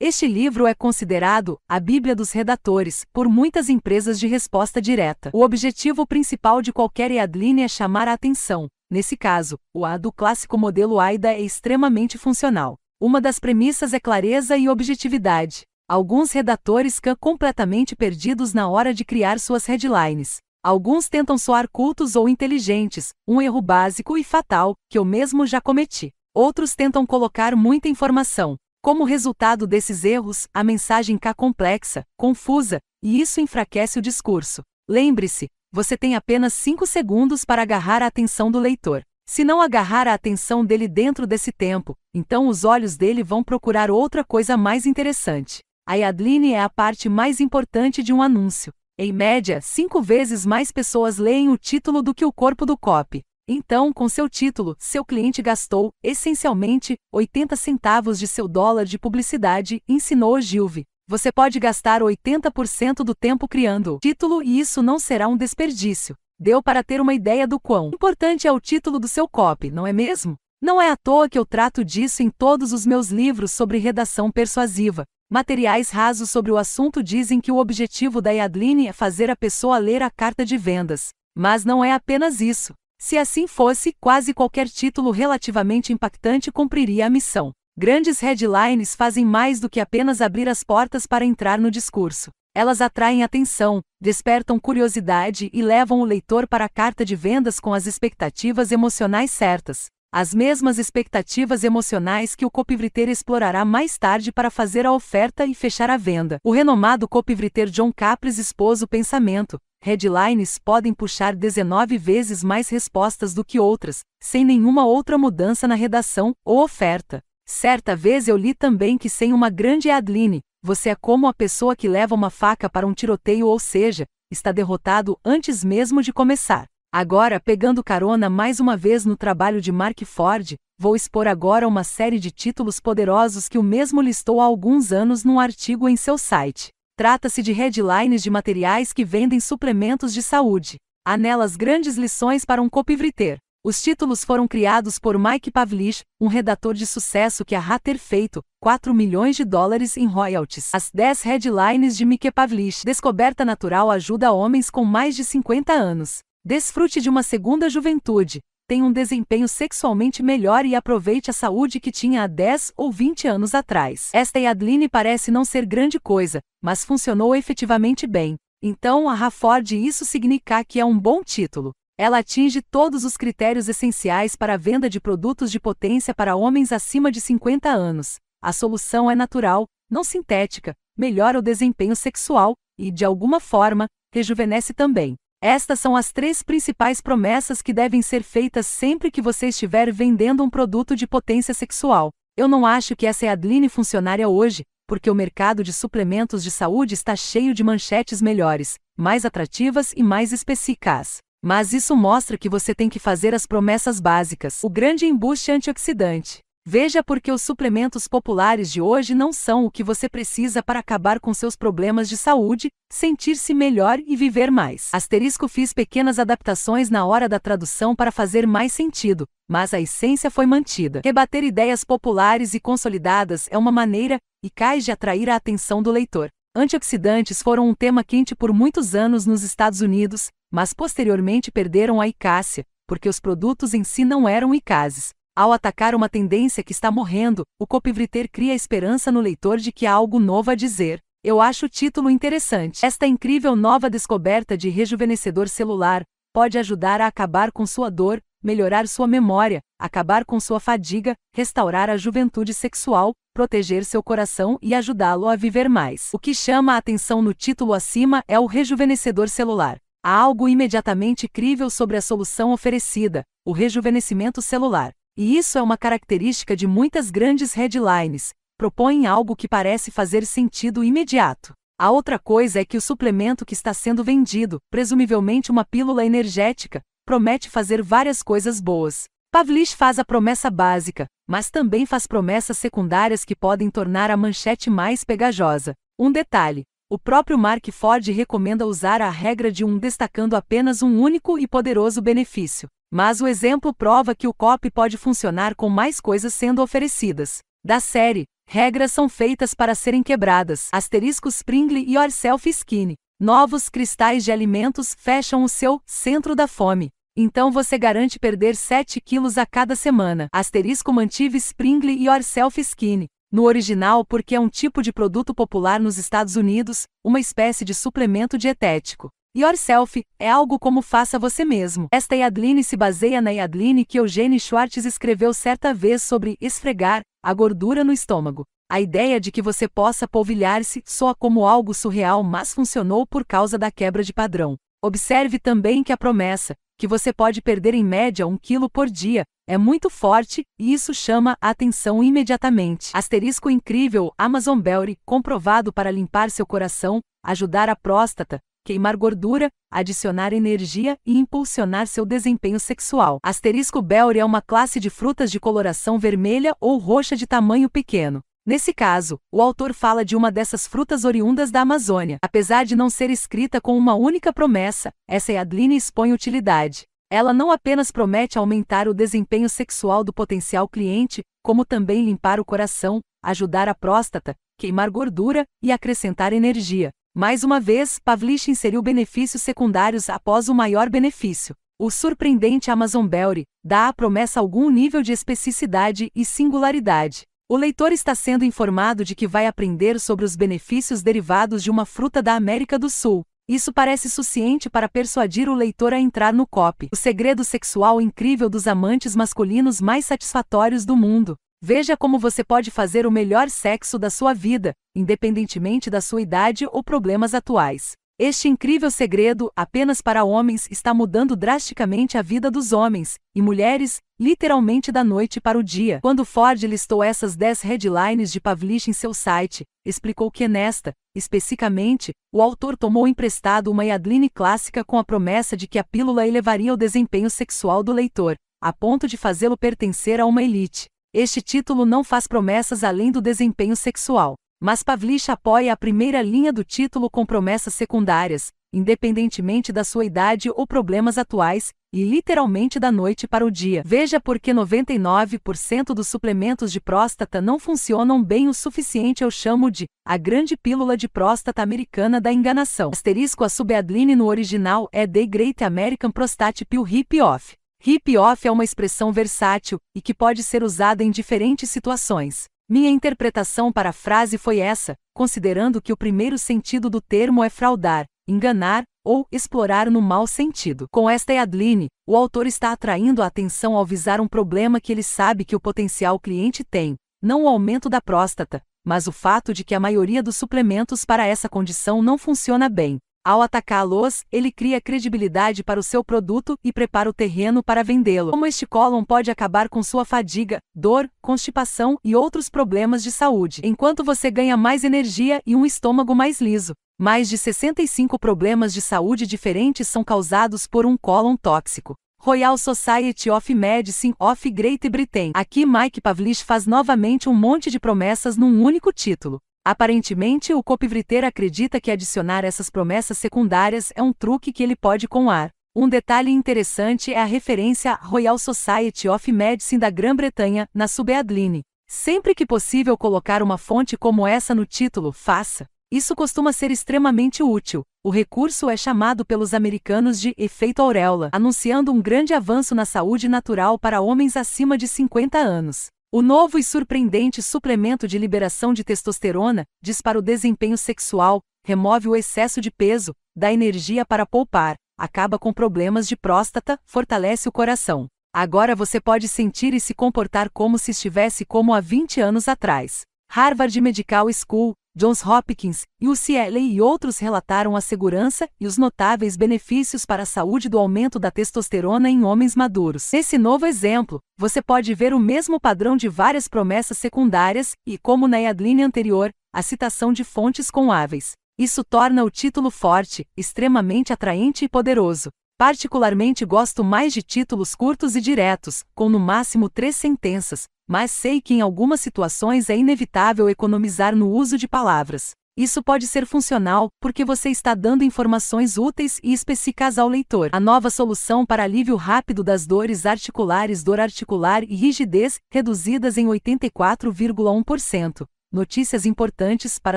Este livro é considerado a Bíblia dos redatores por muitas empresas de resposta direta. O objetivo principal de qualquer EADline é chamar a atenção. Nesse caso, o A do clássico modelo AIDA é extremamente funcional. Uma das premissas é clareza e objetividade. Alguns redatores ficam completamente perdidos na hora de criar suas headlines. Alguns tentam soar cultos ou inteligentes, um erro básico e fatal que eu mesmo já cometi. Outros tentam colocar muita informação. Como resultado desses erros, a mensagem cá complexa, confusa, e isso enfraquece o discurso. Lembre-se, você tem apenas 5 segundos para agarrar a atenção do leitor. Se não agarrar a atenção dele dentro desse tempo, então os olhos dele vão procurar outra coisa mais interessante. A Yadline é a parte mais importante de um anúncio. Em média, cinco vezes mais pessoas leem o título do que o corpo do copy. Então, com seu título, seu cliente gastou, essencialmente, 80 centavos de seu dólar de publicidade, ensinou Gilve. Você pode gastar 80% do tempo criando título e isso não será um desperdício. Deu para ter uma ideia do quão importante é o título do seu copy, não é mesmo? Não é à toa que eu trato disso em todos os meus livros sobre redação persuasiva. Materiais rasos sobre o assunto dizem que o objetivo da Yadline é fazer a pessoa ler a carta de vendas. Mas não é apenas isso. Se assim fosse, quase qualquer título relativamente impactante cumpriria a missão. Grandes headlines fazem mais do que apenas abrir as portas para entrar no discurso. Elas atraem atenção, despertam curiosidade e levam o leitor para a carta de vendas com as expectativas emocionais certas as mesmas expectativas emocionais que o copivreter explorará mais tarde para fazer a oferta e fechar a venda. O renomado copivreter John Capris expôs o pensamento. Headlines podem puxar 19 vezes mais respostas do que outras, sem nenhuma outra mudança na redação ou oferta. Certa vez eu li também que sem uma grande headline, você é como a pessoa que leva uma faca para um tiroteio, ou seja, está derrotado antes mesmo de começar. Agora, pegando carona mais uma vez no trabalho de Mark Ford, vou expor agora uma série de títulos poderosos que o mesmo listou há alguns anos num artigo em seu site. Trata-se de headlines de materiais que vendem suplementos de saúde. Há nelas grandes lições para um copywriter. Os títulos foram criados por Mike Pavlish, um redator de sucesso que arra ter feito 4 milhões de dólares em royalties. As 10 headlines de Mike Pavlish. Descoberta natural ajuda homens com mais de 50 anos. Desfrute de uma segunda juventude, tenha um desempenho sexualmente melhor e aproveite a saúde que tinha há 10 ou 20 anos atrás. Esta Yadline parece não ser grande coisa, mas funcionou efetivamente bem. Então, a Rafford isso significa que é um bom título. Ela atinge todos os critérios essenciais para a venda de produtos de potência para homens acima de 50 anos. A solução é natural, não sintética, melhora o desempenho sexual e, de alguma forma, rejuvenesce também. Estas são as três principais promessas que devem ser feitas sempre que você estiver vendendo um produto de potência sexual. Eu não acho que essa é a Adline funcionária hoje, porque o mercado de suplementos de saúde está cheio de manchetes melhores, mais atrativas e mais específicas. Mas isso mostra que você tem que fazer as promessas básicas. O grande embuste antioxidante. Veja por que os suplementos populares de hoje não são o que você precisa para acabar com seus problemas de saúde, sentir-se melhor e viver mais. Asterisco fiz pequenas adaptações na hora da tradução para fazer mais sentido, mas a essência foi mantida. Rebater ideias populares e consolidadas é uma maneira eficaz de atrair a atenção do leitor. Antioxidantes foram um tema quente por muitos anos nos Estados Unidos, mas posteriormente perderam a eficácia, porque os produtos em si não eram eficazes ao atacar uma tendência que está morrendo, o copywriter cria esperança no leitor de que há algo novo a dizer. Eu acho o título interessante. Esta incrível nova descoberta de rejuvenescedor celular pode ajudar a acabar com sua dor, melhorar sua memória, acabar com sua fadiga, restaurar a juventude sexual, proteger seu coração e ajudá-lo a viver mais. O que chama a atenção no título acima é o rejuvenescedor celular. Há algo imediatamente crível sobre a solução oferecida, o rejuvenescimento celular. E isso é uma característica de muitas grandes headlines, propõem algo que parece fazer sentido imediato. A outra coisa é que o suplemento que está sendo vendido, presumivelmente uma pílula energética, promete fazer várias coisas boas. Pavlish faz a promessa básica, mas também faz promessas secundárias que podem tornar a manchete mais pegajosa. Um detalhe: o próprio Mark Ford recomenda usar a regra de um destacando apenas um único e poderoso benefício. Mas o exemplo prova que o copy pode funcionar com mais coisas sendo oferecidas. Da série, regras são feitas para serem quebradas. Asterisco Springle e Yourself Skinny. Novos cristais de alimentos fecham o seu centro da fome. Então você garante perder 7 quilos a cada semana. Asterisco mantive Springle e Yourself Skinny. No original, porque é um tipo de produto popular nos Estados Unidos, uma espécie de suplemento dietético. Yourself é algo como faça você mesmo. Esta Yadline se baseia na Yadline que Eugene Schwartz escreveu certa vez sobre esfregar a gordura no estômago. A ideia de que você possa polvilhar-se soa como algo surreal, mas funcionou por causa da quebra de padrão. Observe também que a promessa, que você pode perder em média um quilo por dia, é muito forte e isso chama a atenção imediatamente. Asterisco incrível Amazon Belly, comprovado para limpar seu coração, ajudar a próstata, queimar gordura, adicionar energia e impulsionar seu desempenho sexual. Asterisco Belry é uma classe de frutas de coloração vermelha ou roxa de tamanho pequeno. Nesse caso, o autor fala de uma dessas frutas oriundas da Amazônia. Apesar de não ser escrita com uma única promessa, essa Eadline expõe utilidade. Ela não apenas promete aumentar o desempenho sexual do potencial cliente, como também limpar o coração, ajudar a próstata, queimar gordura e acrescentar energia. Mais uma vez, Pavlich inseriu benefícios secundários após o maior benefício. O surpreendente Amazon Belry dá à promessa algum nível de especificidade e singularidade. O leitor está sendo informado de que vai aprender sobre os benefícios derivados de uma fruta da América do Sul. Isso parece suficiente para persuadir o leitor a entrar no COP, o segredo sexual incrível dos amantes masculinos mais satisfatórios do mundo. Veja como você pode fazer o melhor sexo da sua vida, independentemente da sua idade ou problemas atuais. Este incrível segredo, apenas para homens, está mudando drasticamente a vida dos homens e mulheres, literalmente da noite para o dia. Quando Ford listou essas 10 headlines de Pavlish em seu site, explicou que nesta, especificamente, o autor tomou emprestado uma Yadline clássica com a promessa de que a pílula elevaria o desempenho sexual do leitor, a ponto de fazê-lo pertencer a uma elite. Este título não faz promessas além do desempenho sexual, mas Pavlish apoia a primeira linha do título com promessas secundárias, independentemente da sua idade ou problemas atuais, e literalmente da noite para o dia. Veja por que 99% dos suplementos de próstata não funcionam bem o suficiente, eu chamo de a grande pílula de próstata americana da enganação. Asterisco a subadline no original é The Great American Prostate Pill Hip Off. Hip-off é uma expressão versátil e que pode ser usada em diferentes situações. Minha interpretação para a frase foi essa, considerando que o primeiro sentido do termo é fraudar, enganar ou explorar no mau sentido. Com esta Adline, o autor está atraindo a atenção ao visar um problema que ele sabe que o potencial cliente tem, não o aumento da próstata, mas o fato de que a maioria dos suplementos para essa condição não funciona bem. Ao atacá-los, ele cria credibilidade para o seu produto e prepara o terreno para vendê-lo. Como este cólon pode acabar com sua fadiga, dor, constipação e outros problemas de saúde, enquanto você ganha mais energia e um estômago mais liso. Mais de 65 problemas de saúde diferentes são causados por um cólon tóxico. Royal Society of Medicine of Great Britain. Aqui Mike Pavlish faz novamente um monte de promessas num único título. Aparentemente, o Copivriter acredita que adicionar essas promessas secundárias é um truque que ele pode com ar. Um detalhe interessante é a referência à Royal Society of Medicine da Grã-Bretanha, na subheadline. Sempre que possível colocar uma fonte como essa no título, faça. Isso costuma ser extremamente útil. O recurso é chamado pelos americanos de efeito auréola, anunciando um grande avanço na saúde natural para homens acima de 50 anos. O novo e surpreendente suplemento de liberação de testosterona dispara o desempenho sexual, remove o excesso de peso, dá energia para poupar, acaba com problemas de próstata, fortalece o coração. Agora você pode sentir e se comportar como se estivesse como há 20 anos atrás. Harvard Medical School, Johns Hopkins, UCLA e outros relataram a segurança e os notáveis benefícios para a saúde do aumento da testosterona em homens maduros. Nesse novo exemplo, você pode ver o mesmo padrão de várias promessas secundárias e, como na headline anterior, a citação de fontes com aves. Isso torna o título forte, extremamente atraente e poderoso. Particularmente gosto mais de títulos curtos e diretos, com no máximo três sentenças, mas sei que em algumas situações é inevitável economizar no uso de palavras. Isso pode ser funcional, porque você está dando informações úteis e específicas ao leitor. A nova solução para alívio rápido das dores articulares, dor articular e rigidez, reduzidas em 84,1%. Notícias importantes para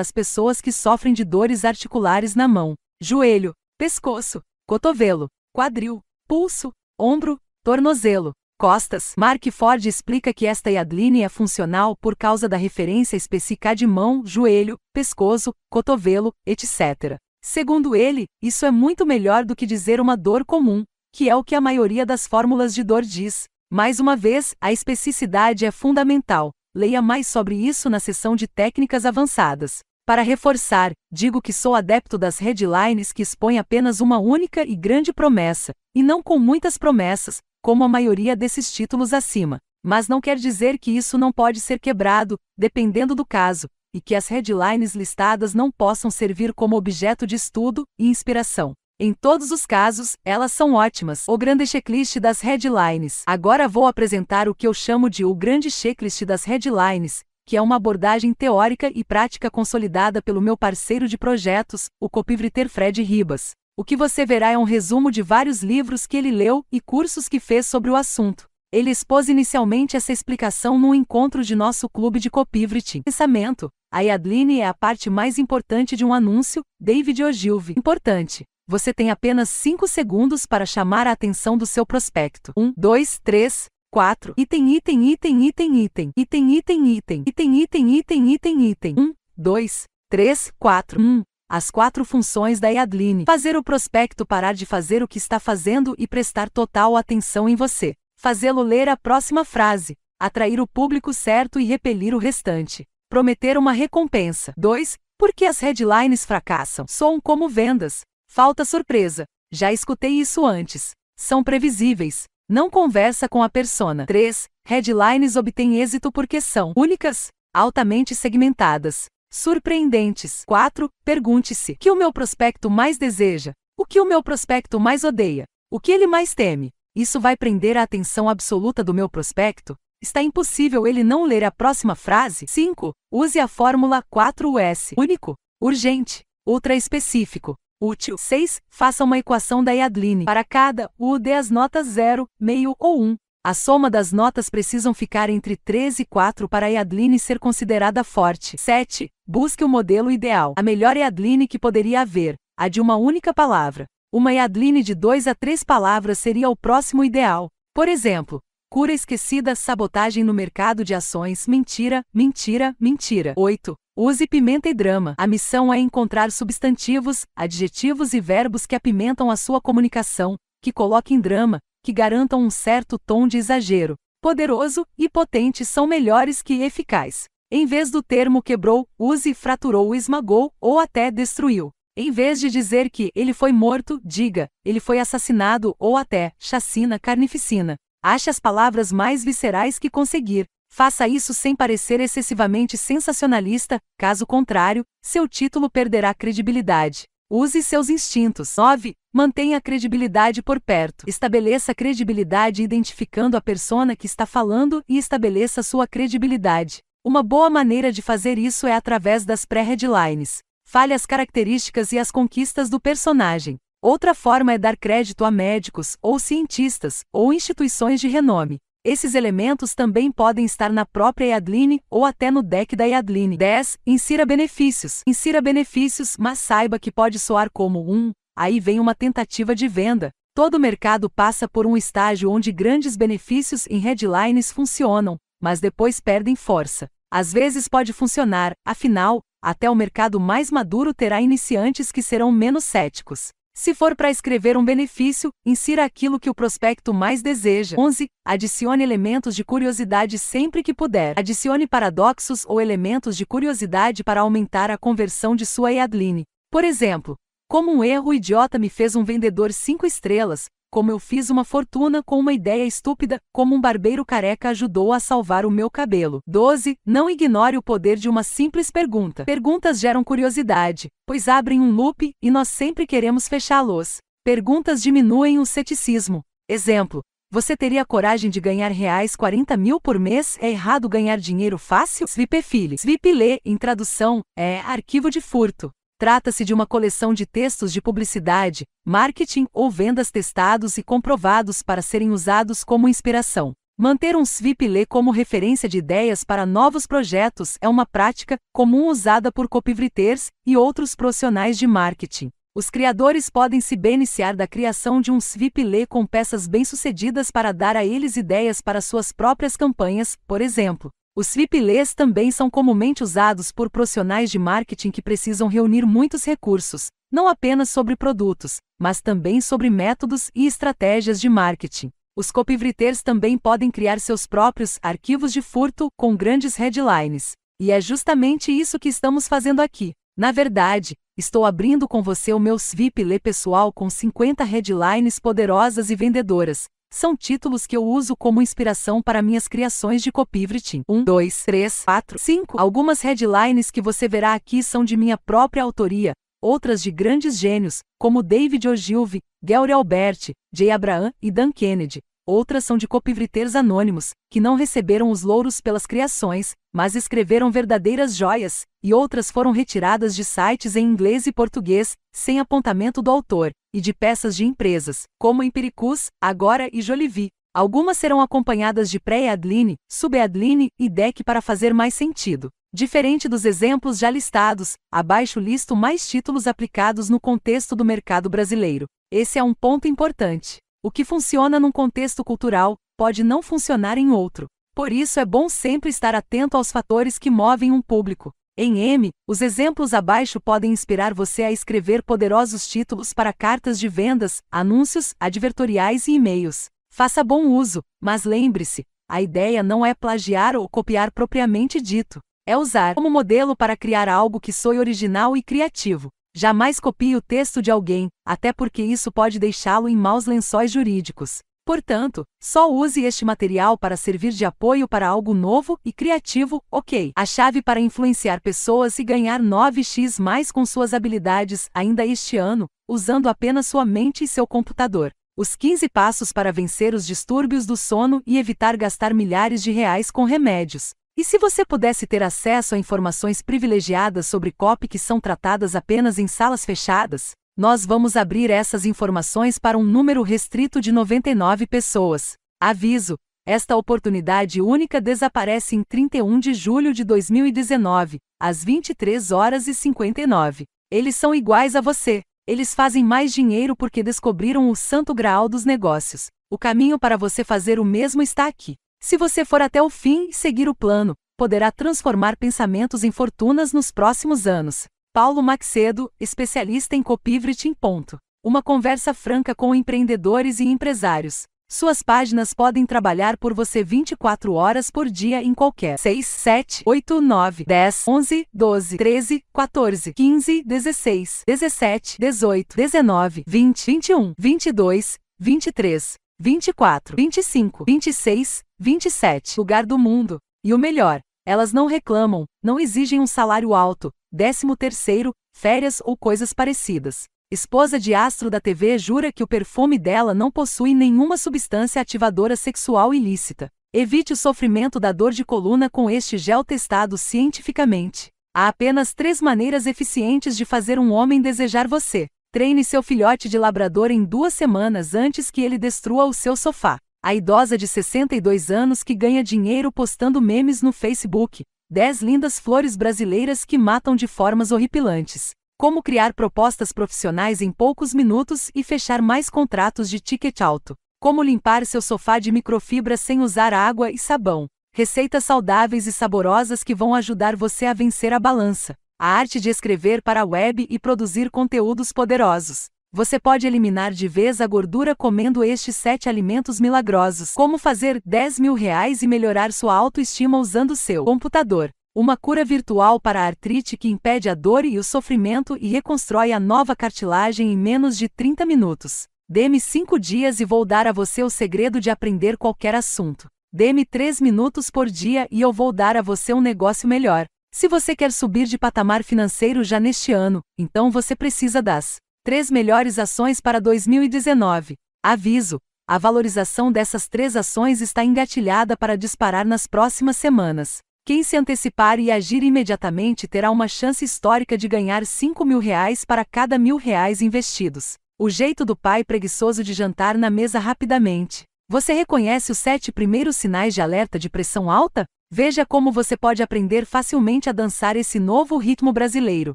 as pessoas que sofrem de dores articulares na mão, joelho, pescoço, cotovelo, quadril, pulso, ombro, tornozelo. Costas, Mark Ford explica que esta hiadline é funcional por causa da referência específica de mão, joelho, pescoço, cotovelo, etc. Segundo ele, isso é muito melhor do que dizer uma dor comum, que é o que a maioria das fórmulas de dor diz. Mais uma vez, a especificidade é fundamental. Leia mais sobre isso na seção de técnicas avançadas. Para reforçar, digo que sou adepto das headlines que expõem apenas uma única e grande promessa, e não com muitas promessas, como a maioria desses títulos acima, mas não quer dizer que isso não pode ser quebrado, dependendo do caso, e que as headlines listadas não possam servir como objeto de estudo e inspiração. Em todos os casos, elas são ótimas. O grande checklist das headlines. Agora vou apresentar o que eu chamo de o grande checklist das headlines, que é uma abordagem teórica e prática consolidada pelo meu parceiro de projetos, o copywriter Fred Ribas. O que você verá é um resumo de vários livros que ele leu e cursos que fez sobre o assunto. Ele expôs inicialmente essa explicação num encontro de nosso clube de copyright. Pensamento. A Yadline é a parte mais importante de um anúncio, David Ogilvy. Importante. Você tem apenas 5 segundos para chamar a atenção do seu prospecto. 1, 2, 3, 4. Item, item, item, item, item. Item, item, item. Item, item, item, item, item. 1, 2, 3, 4. 1 as quatro funções da Iadline. Fazer o prospecto parar de fazer o que está fazendo e prestar total atenção em você. Fazê-lo ler a próxima frase. Atrair o público certo e repelir o restante. Prometer uma recompensa. 2. Por que as headlines fracassam? Soam como vendas. Falta surpresa. Já escutei isso antes. São previsíveis. Não conversa com a persona. 3. Headlines obtêm êxito porque são únicas, altamente segmentadas, surpreendentes. 4. Pergunte-se: que o meu prospecto mais deseja? O que o meu prospecto mais odeia? O que ele mais teme? Isso vai prender a atenção absoluta do meu prospecto? Está impossível ele não ler a próxima frase? 5. Use a fórmula 4S: único, urgente, ultra específico, útil. 6. Faça uma equação da Yadline. Para cada U, dê as notas 0, meio ou 1. A soma das notas precisam ficar entre 3 e 4 para a Eadline ser considerada forte. 7. Busque o modelo ideal. A melhor Eadline que poderia haver, a de uma única palavra. Uma Eadline de 2 a 3 palavras seria o próximo ideal. Por exemplo, cura esquecida, sabotagem no mercado de ações, mentira, mentira, mentira. 8. Use pimenta e drama. A missão é encontrar substantivos, adjetivos e verbos que apimentam a sua comunicação, que coloquem drama, que garantam um certo tom de exagero. Poderoso e potente são melhores que eficaz. Em vez do termo quebrou, use fraturou, esmagou ou até destruiu. Em vez de dizer que ele foi morto, diga, ele foi assassinado ou até chacina carnificina. Ache as palavras mais viscerais que conseguir. Faça isso sem parecer excessivamente sensacionalista, caso contrário, seu título perderá credibilidade. Use seus instintos. 9. Mantenha a credibilidade por perto. Estabeleça a credibilidade identificando a persona que está falando e estabeleça sua credibilidade. Uma boa maneira de fazer isso é através das pré-headlines. Fale as características e as conquistas do personagem. Outra forma é dar crédito a médicos, ou cientistas, ou instituições de renome. Esses elementos também podem estar na própria Yadline ou até no deck da Yadline. 10. Insira benefícios. Insira benefícios, mas saiba que pode soar como um. Aí vem uma tentativa de venda. Todo mercado passa por um estágio onde grandes benefícios em headlines funcionam, mas depois perdem força. Às vezes pode funcionar, afinal, até o mercado mais maduro terá iniciantes que serão menos céticos. Se for para escrever um benefício, insira aquilo que o prospecto mais deseja. 11. Adicione elementos de curiosidade sempre que puder. Adicione paradoxos ou elementos de curiosidade para aumentar a conversão de sua e-adline. Por exemplo, como um erro idiota me fez um vendedor 5 estrelas, como eu fiz uma fortuna com uma ideia estúpida, como um barbeiro careca ajudou a salvar o meu cabelo. 12. Não ignore o poder de uma simples pergunta. Perguntas geram curiosidade, pois abrem um loop e nós sempre queremos fechá-los. Perguntas diminuem o ceticismo. Exemplo: você teria coragem de ganhar reais 40 mil por mês? É errado ganhar dinheiro fácil? Svipefile. Svipile, em tradução, é arquivo de furto. Trata-se de uma coleção de textos de publicidade, marketing ou vendas testados e comprovados para serem usados como inspiração. Manter um SVIP-Lê como referência de ideias para novos projetos é uma prática comum usada por copywriters e outros profissionais de marketing. Os criadores podem se beneficiar da criação de um SVIP-Lê com peças bem-sucedidas para dar a eles ideias para suas próprias campanhas, por exemplo. Os flip-lês também são comumente usados por profissionais de marketing que precisam reunir muitos recursos, não apenas sobre produtos, mas também sobre métodos e estratégias de marketing. Os copywriters também podem criar seus próprios arquivos de furto com grandes headlines. E é justamente isso que estamos fazendo aqui. Na verdade, estou abrindo com você o meu Lê pessoal com 50 headlines poderosas e vendedoras, são títulos que eu uso como inspiração para minhas criações de copywriting. 1, 2, 3, 4, 5. Algumas headlines que você verá aqui são de minha própria autoria, outras de grandes gênios, como David Ogilvy, Gary Albert, Jay Abraham e Dan Kennedy. Outras são de copivriteiros anônimos, que não receberam os louros pelas criações, mas escreveram verdadeiras joias, e outras foram retiradas de sites em inglês e português, sem apontamento do autor e de peças de empresas, como Empiricus, Agora e Jolivie. Algumas serão acompanhadas de pré adline sub-eadline e DEC para fazer mais sentido. Diferente dos exemplos já listados, abaixo listo mais títulos aplicados no contexto do mercado brasileiro. Esse é um ponto importante. O que funciona num contexto cultural pode não funcionar em outro. Por isso é bom sempre estar atento aos fatores que movem um público. Em M, os exemplos abaixo podem inspirar você a escrever poderosos títulos para cartas de vendas, anúncios, advertoriais e e-mails. Faça bom uso, mas lembre-se, a ideia não é plagiar ou copiar propriamente dito. É usar como modelo para criar algo que soe original e criativo. Jamais copie o texto de alguém, até porque isso pode deixá-lo em maus lençóis jurídicos. Portanto, só use este material para servir de apoio para algo novo e criativo, ok? A chave para influenciar pessoas e ganhar 9x mais com suas habilidades ainda este ano, usando apenas sua mente e seu computador. Os 15 passos para vencer os distúrbios do sono e evitar gastar milhares de reais com remédios. E se você pudesse ter acesso a informações privilegiadas sobre COP que são tratadas apenas em salas fechadas, nós vamos abrir essas informações para um número restrito de 99 pessoas. Aviso: esta oportunidade única desaparece em 31 de julho de 2019, às 23 horas e 59. Eles são iguais a você. Eles fazem mais dinheiro porque descobriram o santo graal dos negócios. O caminho para você fazer o mesmo está aqui. Se você for até o fim e seguir o plano, poderá transformar pensamentos em fortunas nos próximos anos. Paulo Maxedo, especialista em copyright ponto. Uma conversa franca com empreendedores e empresários. Suas páginas podem trabalhar por você 24 horas por dia em qualquer 6, 7, 8, 9, 10, 11, 12, 13, 14, 15, 16, 17, 18, 19, 20, 21, 22, 23, 24, 25, 26, 27. Lugar do mundo. E o melhor, elas não reclamam, não exigem um salário alto, décimo terceiro, férias ou coisas parecidas. Esposa de astro da TV jura que o perfume dela não possui nenhuma substância ativadora sexual ilícita. Evite o sofrimento da dor de coluna com este gel testado cientificamente. Há apenas três maneiras eficientes de fazer um homem desejar você. Treine seu filhote de labrador em duas semanas antes que ele destrua o seu sofá. A idosa de 62 anos que ganha dinheiro postando memes no Facebook. 10 lindas flores brasileiras que matam de formas horripilantes. Como criar propostas profissionais em poucos minutos e fechar mais contratos de ticket alto. Como limpar seu sofá de microfibra sem usar água e sabão. Receitas saudáveis e saborosas que vão ajudar você a vencer a balança. A arte de escrever para a web e produzir conteúdos poderosos. Você pode eliminar de vez a gordura comendo estes 7 alimentos milagrosos. Como fazer 10 mil reais e melhorar sua autoestima usando seu computador. Uma cura virtual para a artrite que impede a dor e o sofrimento e reconstrói a nova cartilagem em menos de 30 minutos. Dê-me 5 dias e vou dar a você o segredo de aprender qualquer assunto. Dê-me 3 minutos por dia e eu vou dar a você um negócio melhor. Se você quer subir de patamar financeiro já neste ano, então você precisa das Três melhores ações para 2019. Aviso: a valorização dessas três ações está engatilhada para disparar nas próximas semanas. Quem se antecipar e agir imediatamente terá uma chance histórica de ganhar R$ mil reais para cada mil reais investidos. O jeito do pai preguiçoso de jantar na mesa rapidamente. Você reconhece os sete primeiros sinais de alerta de pressão alta? Veja como você pode aprender facilmente a dançar esse novo ritmo brasileiro.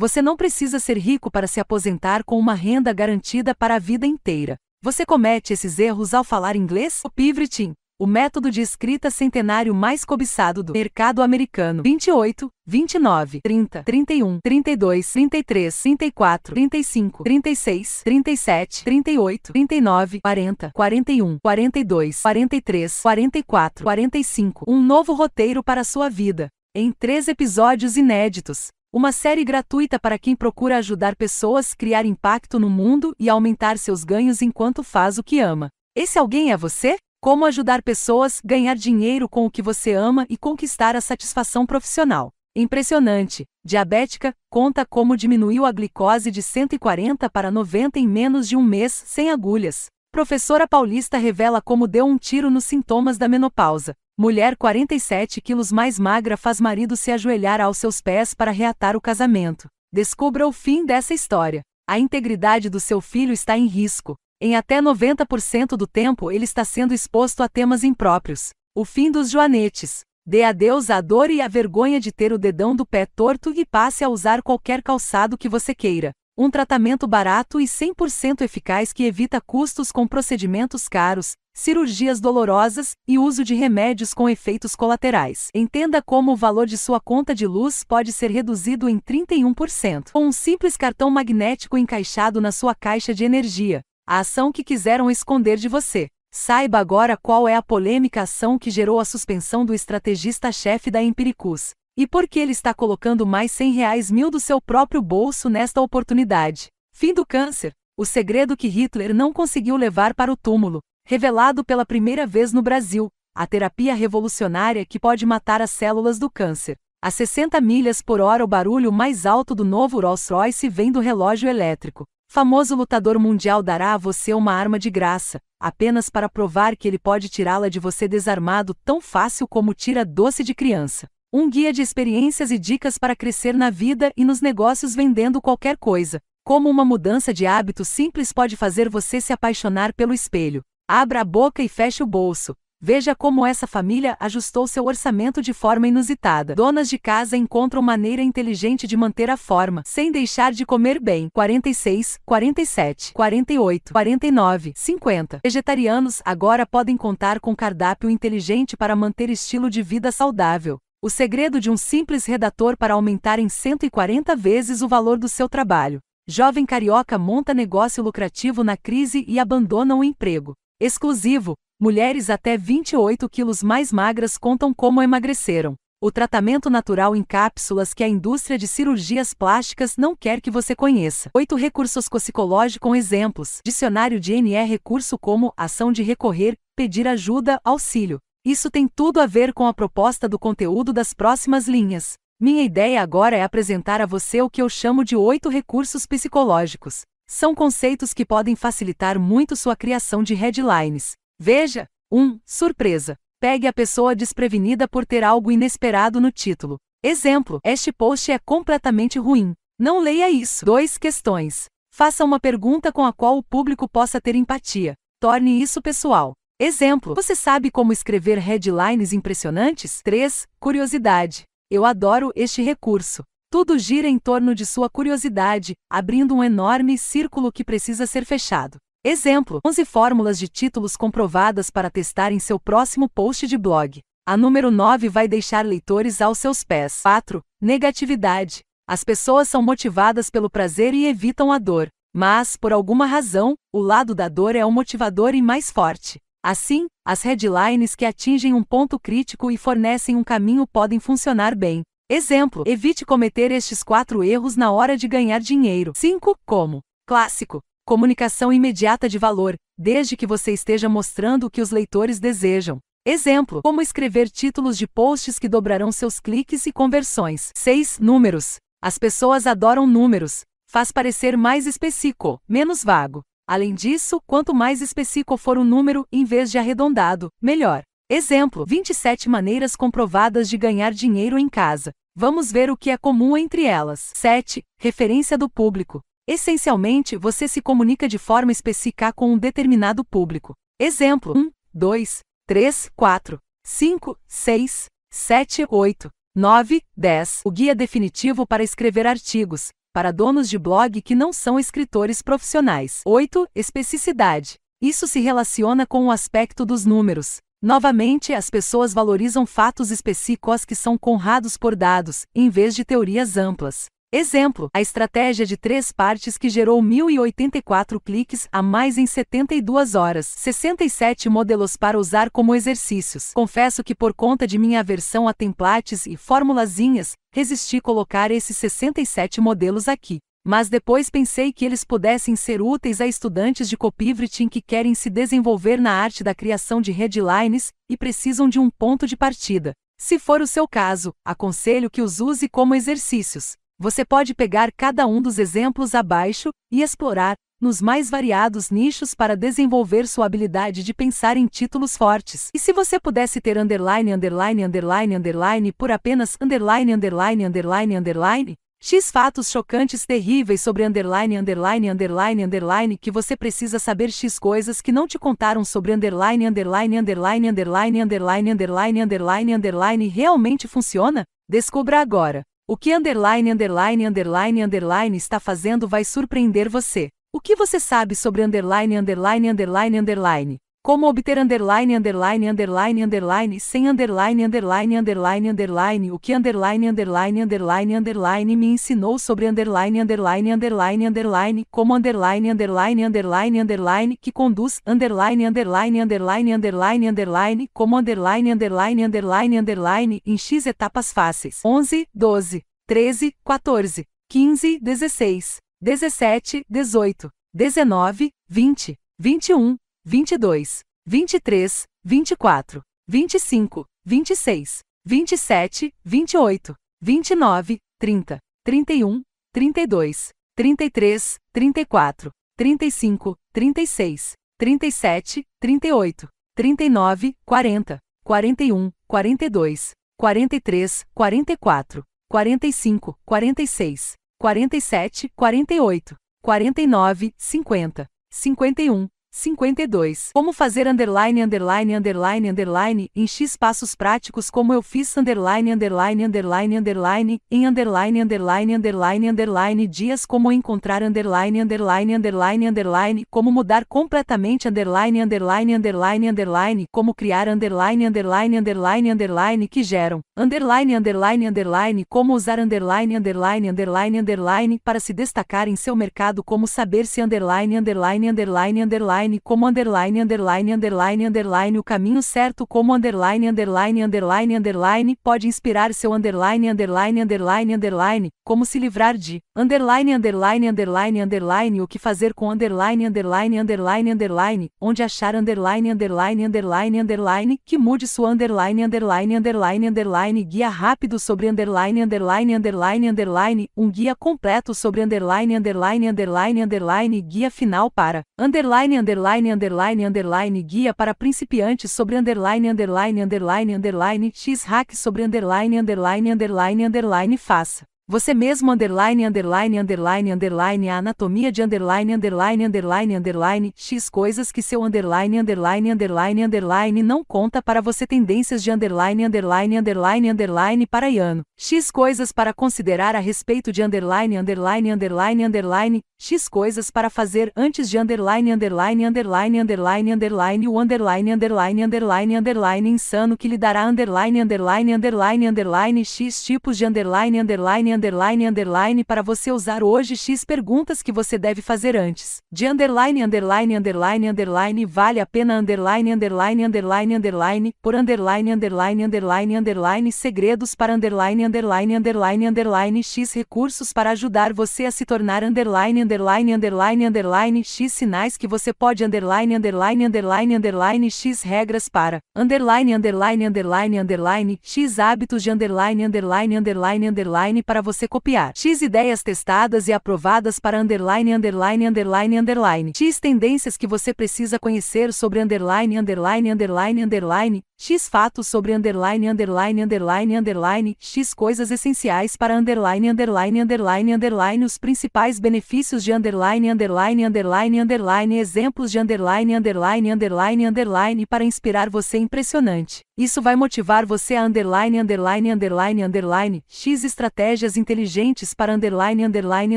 Você não precisa ser rico para se aposentar com uma renda garantida para a vida inteira. Você comete esses erros ao falar inglês? O Pivritin, o método de escrita centenário mais cobiçado do mercado americano. 28, 29, 30, 31, 32, 33, 34, 35, 36, 37, 38, 39, 40, 41, 42, 43, 44, 45. Um novo roteiro para sua vida. Em três episódios inéditos. Uma série gratuita para quem procura ajudar pessoas, criar impacto no mundo e aumentar seus ganhos enquanto faz o que ama. Esse alguém é você? Como ajudar pessoas, ganhar dinheiro com o que você ama e conquistar a satisfação profissional. Impressionante! Diabética, conta como diminuiu a glicose de 140 para 90 em menos de um mês, sem agulhas. Professora paulista revela como deu um tiro nos sintomas da menopausa. Mulher 47 quilos mais magra faz marido se ajoelhar aos seus pés para reatar o casamento. Descubra o fim dessa história. A integridade do seu filho está em risco. Em até 90% do tempo ele está sendo exposto a temas impróprios. O fim dos joanetes. Dê adeus à dor e à vergonha de ter o dedão do pé torto e passe a usar qualquer calçado que você queira. Um tratamento barato e 100% eficaz que evita custos com procedimentos caros, cirurgias dolorosas e uso de remédios com efeitos colaterais. Entenda como o valor de sua conta de luz pode ser reduzido em 31%. Com um simples cartão magnético encaixado na sua caixa de energia, a ação que quiseram esconder de você. Saiba agora qual é a polêmica ação que gerou a suspensão do estrategista-chefe da Empiricus, e por que ele está colocando mais 100 reais mil do seu próprio bolso nesta oportunidade? Fim do câncer. O segredo que Hitler não conseguiu levar para o túmulo, revelado pela primeira vez no Brasil, a terapia revolucionária que pode matar as células do câncer. A 60 milhas por hora, o barulho mais alto do novo Rolls-Royce vem do relógio elétrico. Famoso lutador mundial dará a você uma arma de graça, apenas para provar que ele pode tirá-la de você desarmado tão fácil como tira doce de criança. Um guia de experiências e dicas para crescer na vida e nos negócios vendendo qualquer coisa. Como uma mudança de hábito simples pode fazer você se apaixonar pelo espelho. Abra a boca e feche o bolso. Veja como essa família ajustou seu orçamento de forma inusitada. Donas de casa encontram maneira inteligente de manter a forma, sem deixar de comer bem. 46, 47, 48, 49, 50. Vegetarianos agora podem contar com cardápio inteligente para manter estilo de vida saudável. O segredo de um simples redator para aumentar em 140 vezes o valor do seu trabalho. Jovem carioca monta negócio lucrativo na crise e abandona o emprego. Exclusivo: mulheres até 28 quilos mais magras contam como emagreceram. O tratamento natural em cápsulas que a indústria de cirurgias plásticas não quer que você conheça. 8 recursos psicológicos com exemplos. Dicionário de NE recurso como ação de recorrer, pedir ajuda, auxílio. Isso tem tudo a ver com a proposta do conteúdo das próximas linhas. Minha ideia agora é apresentar a você o que eu chamo de oito recursos psicológicos. São conceitos que podem facilitar muito sua criação de headlines. Veja: 1. Um, surpresa. Pegue a pessoa desprevenida por ter algo inesperado no título. Exemplo: Este post é completamente ruim. Não leia isso. 2. Questões. Faça uma pergunta com a qual o público possa ter empatia. Torne isso pessoal. Exemplo: Você sabe como escrever headlines impressionantes? 3. Curiosidade. Eu adoro este recurso. Tudo gira em torno de sua curiosidade, abrindo um enorme círculo que precisa ser fechado. Exemplo: 11 fórmulas de títulos comprovadas para testar em seu próximo post de blog. A número 9 vai deixar leitores aos seus pés. 4. Negatividade. As pessoas são motivadas pelo prazer e evitam a dor, mas, por alguma razão, o lado da dor é o motivador e mais forte. Assim, as headlines que atingem um ponto crítico e fornecem um caminho podem funcionar bem. Exemplo: evite cometer estes quatro erros na hora de ganhar dinheiro. 5. Como. Clássico. Comunicação imediata de valor, desde que você esteja mostrando o que os leitores desejam. Exemplo: como escrever títulos de posts que dobrarão seus cliques e conversões. 6. Números. As pessoas adoram números. Faz parecer mais específico, menos vago. Além disso, quanto mais específico for o número, em vez de arredondado, melhor. Exemplo: 27 maneiras comprovadas de ganhar dinheiro em casa. Vamos ver o que é comum entre elas. 7. Referência do público. Essencialmente, você se comunica de forma específica com um determinado público. Exemplo: 1, 2, 3, 4, 5, 6, 7, 8, 9, 10. O guia definitivo para escrever artigos, para donos de blog que não são escritores profissionais. 8. Especificidade. Isso se relaciona com o aspecto dos números. Novamente, as pessoas valorizam fatos específicos que são honrados por dados, em vez de teorias amplas. Exemplo, a estratégia de três partes que gerou 1.084 cliques a mais em 72 horas. 67 modelos para usar como exercícios. Confesso que por conta de minha aversão a templates e formulazinhas, resisti colocar esses 67 modelos aqui. Mas depois pensei que eles pudessem ser úteis a estudantes de copywriting que querem se desenvolver na arte da criação de headlines e precisam de um ponto de partida. Se for o seu caso, aconselho que os use como exercícios. Você pode pegar cada um dos exemplos abaixo e explorar, nos mais variados nichos para desenvolver sua habilidade de pensar em títulos fortes. E se você pudesse ter underline, underline, underline, underline por apenas underline, underline, underline, underline, X fatos chocantes terríveis sobre underline, underline, underline, underline que você precisa saber X coisas que não te contaram sobre underline, underline, underline, underline, underline, underline, underline, underline realmente funciona? Descubra agora. O que underline underline underline underline está fazendo vai surpreender você. O que você sabe sobre underline underline underline underline? Como obter underline, underline, underline, underline, sem underline, underline, underline, underline, o que underline, underline, underline, underline me ensinou sobre underline, underline, underline, underline, como underline, underline, underline, underline, que conduz underline, underline, underline, underline, underline, como underline, underline, underline, underline, em X etapas fáceis. 11, 12, 13, 14, 15, 16, 17, 18, 19, 20, 21, 22, 23, 24, 25, 26, 27, 28, 29, 30, 31, 32, 33, 34, 35, 36, 37, 38, 39, 40, 41, 42, 43, 44, 45, 46, 47, 48, 49, 50, 51, 52. Como fazer underline, underline, underline, underline, em X passos práticos como eu fiz underline, underline, underline, underline, em underline, underline, underline, underline, dias como encontrar underline, underline, underline, underline, como mudar completamente underline, underline, underline, underline, como criar underline, underline, underline, underline, que geram underline, underline, underline, como usar underline, underline, underline, underline, para se destacar em seu mercado, como saber se underline, underline, underline, underline, underline como underline underline underline underline o caminho certo como underline underline underline underline pode inspirar seu underline underline underline underline como se livrar de underline underline underline underline o que fazer com underline underline underline underline onde achar underline underline underline underline que mude sua underline underline underline underline guia rápido sobre underline underline underline underline um guia completo sobre underline underline underline underline guia final para underline underline underline underline guia para principiantes sobre underline underline underline underline x hack sobre underline underline underline underline faça você mesmo underline underline underline underline a anatomia de underline underline underline underline x coisas que seu underline underline underline underline não conta para você tendências de underline underline underline underline paraiano x coisas para considerar a respeito de underline underline underline underline X coisas para fazer antes de underline underline underline underline underline o underline underline underline underline insano que lhe dará underline underline underline underline X tipos de underline underline underline underline para você usar hoje X perguntas que você deve fazer antes de underline underline underline underline vale a pena underline underline underline underline por underline underline underline underline segredos para underline underline underline underline X recursos para ajudar você a se tornar underline underline underline underline x sinais que você pode underline underline underline underline x regras para underline underline underline underline x hábitos de underline underline underline underline para você copiar x ideias testadas e aprovadas para underline underline underline underline x tendências que você precisa conhecer sobre underline underline underline underline X fatos sobre underline underline underline underline X coisas essenciais para underline underline underline underline os principais benefícios de underline underline underline underline exemplos de underline underline underline underline para inspirar você impressionante. Isso vai motivar você a underline underline underline underline X estratégias inteligentes para underline underline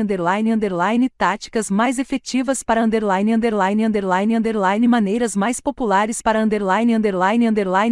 underline underline táticas mais efetivas para underline underline underline underline maneiras mais populares para underline underline underline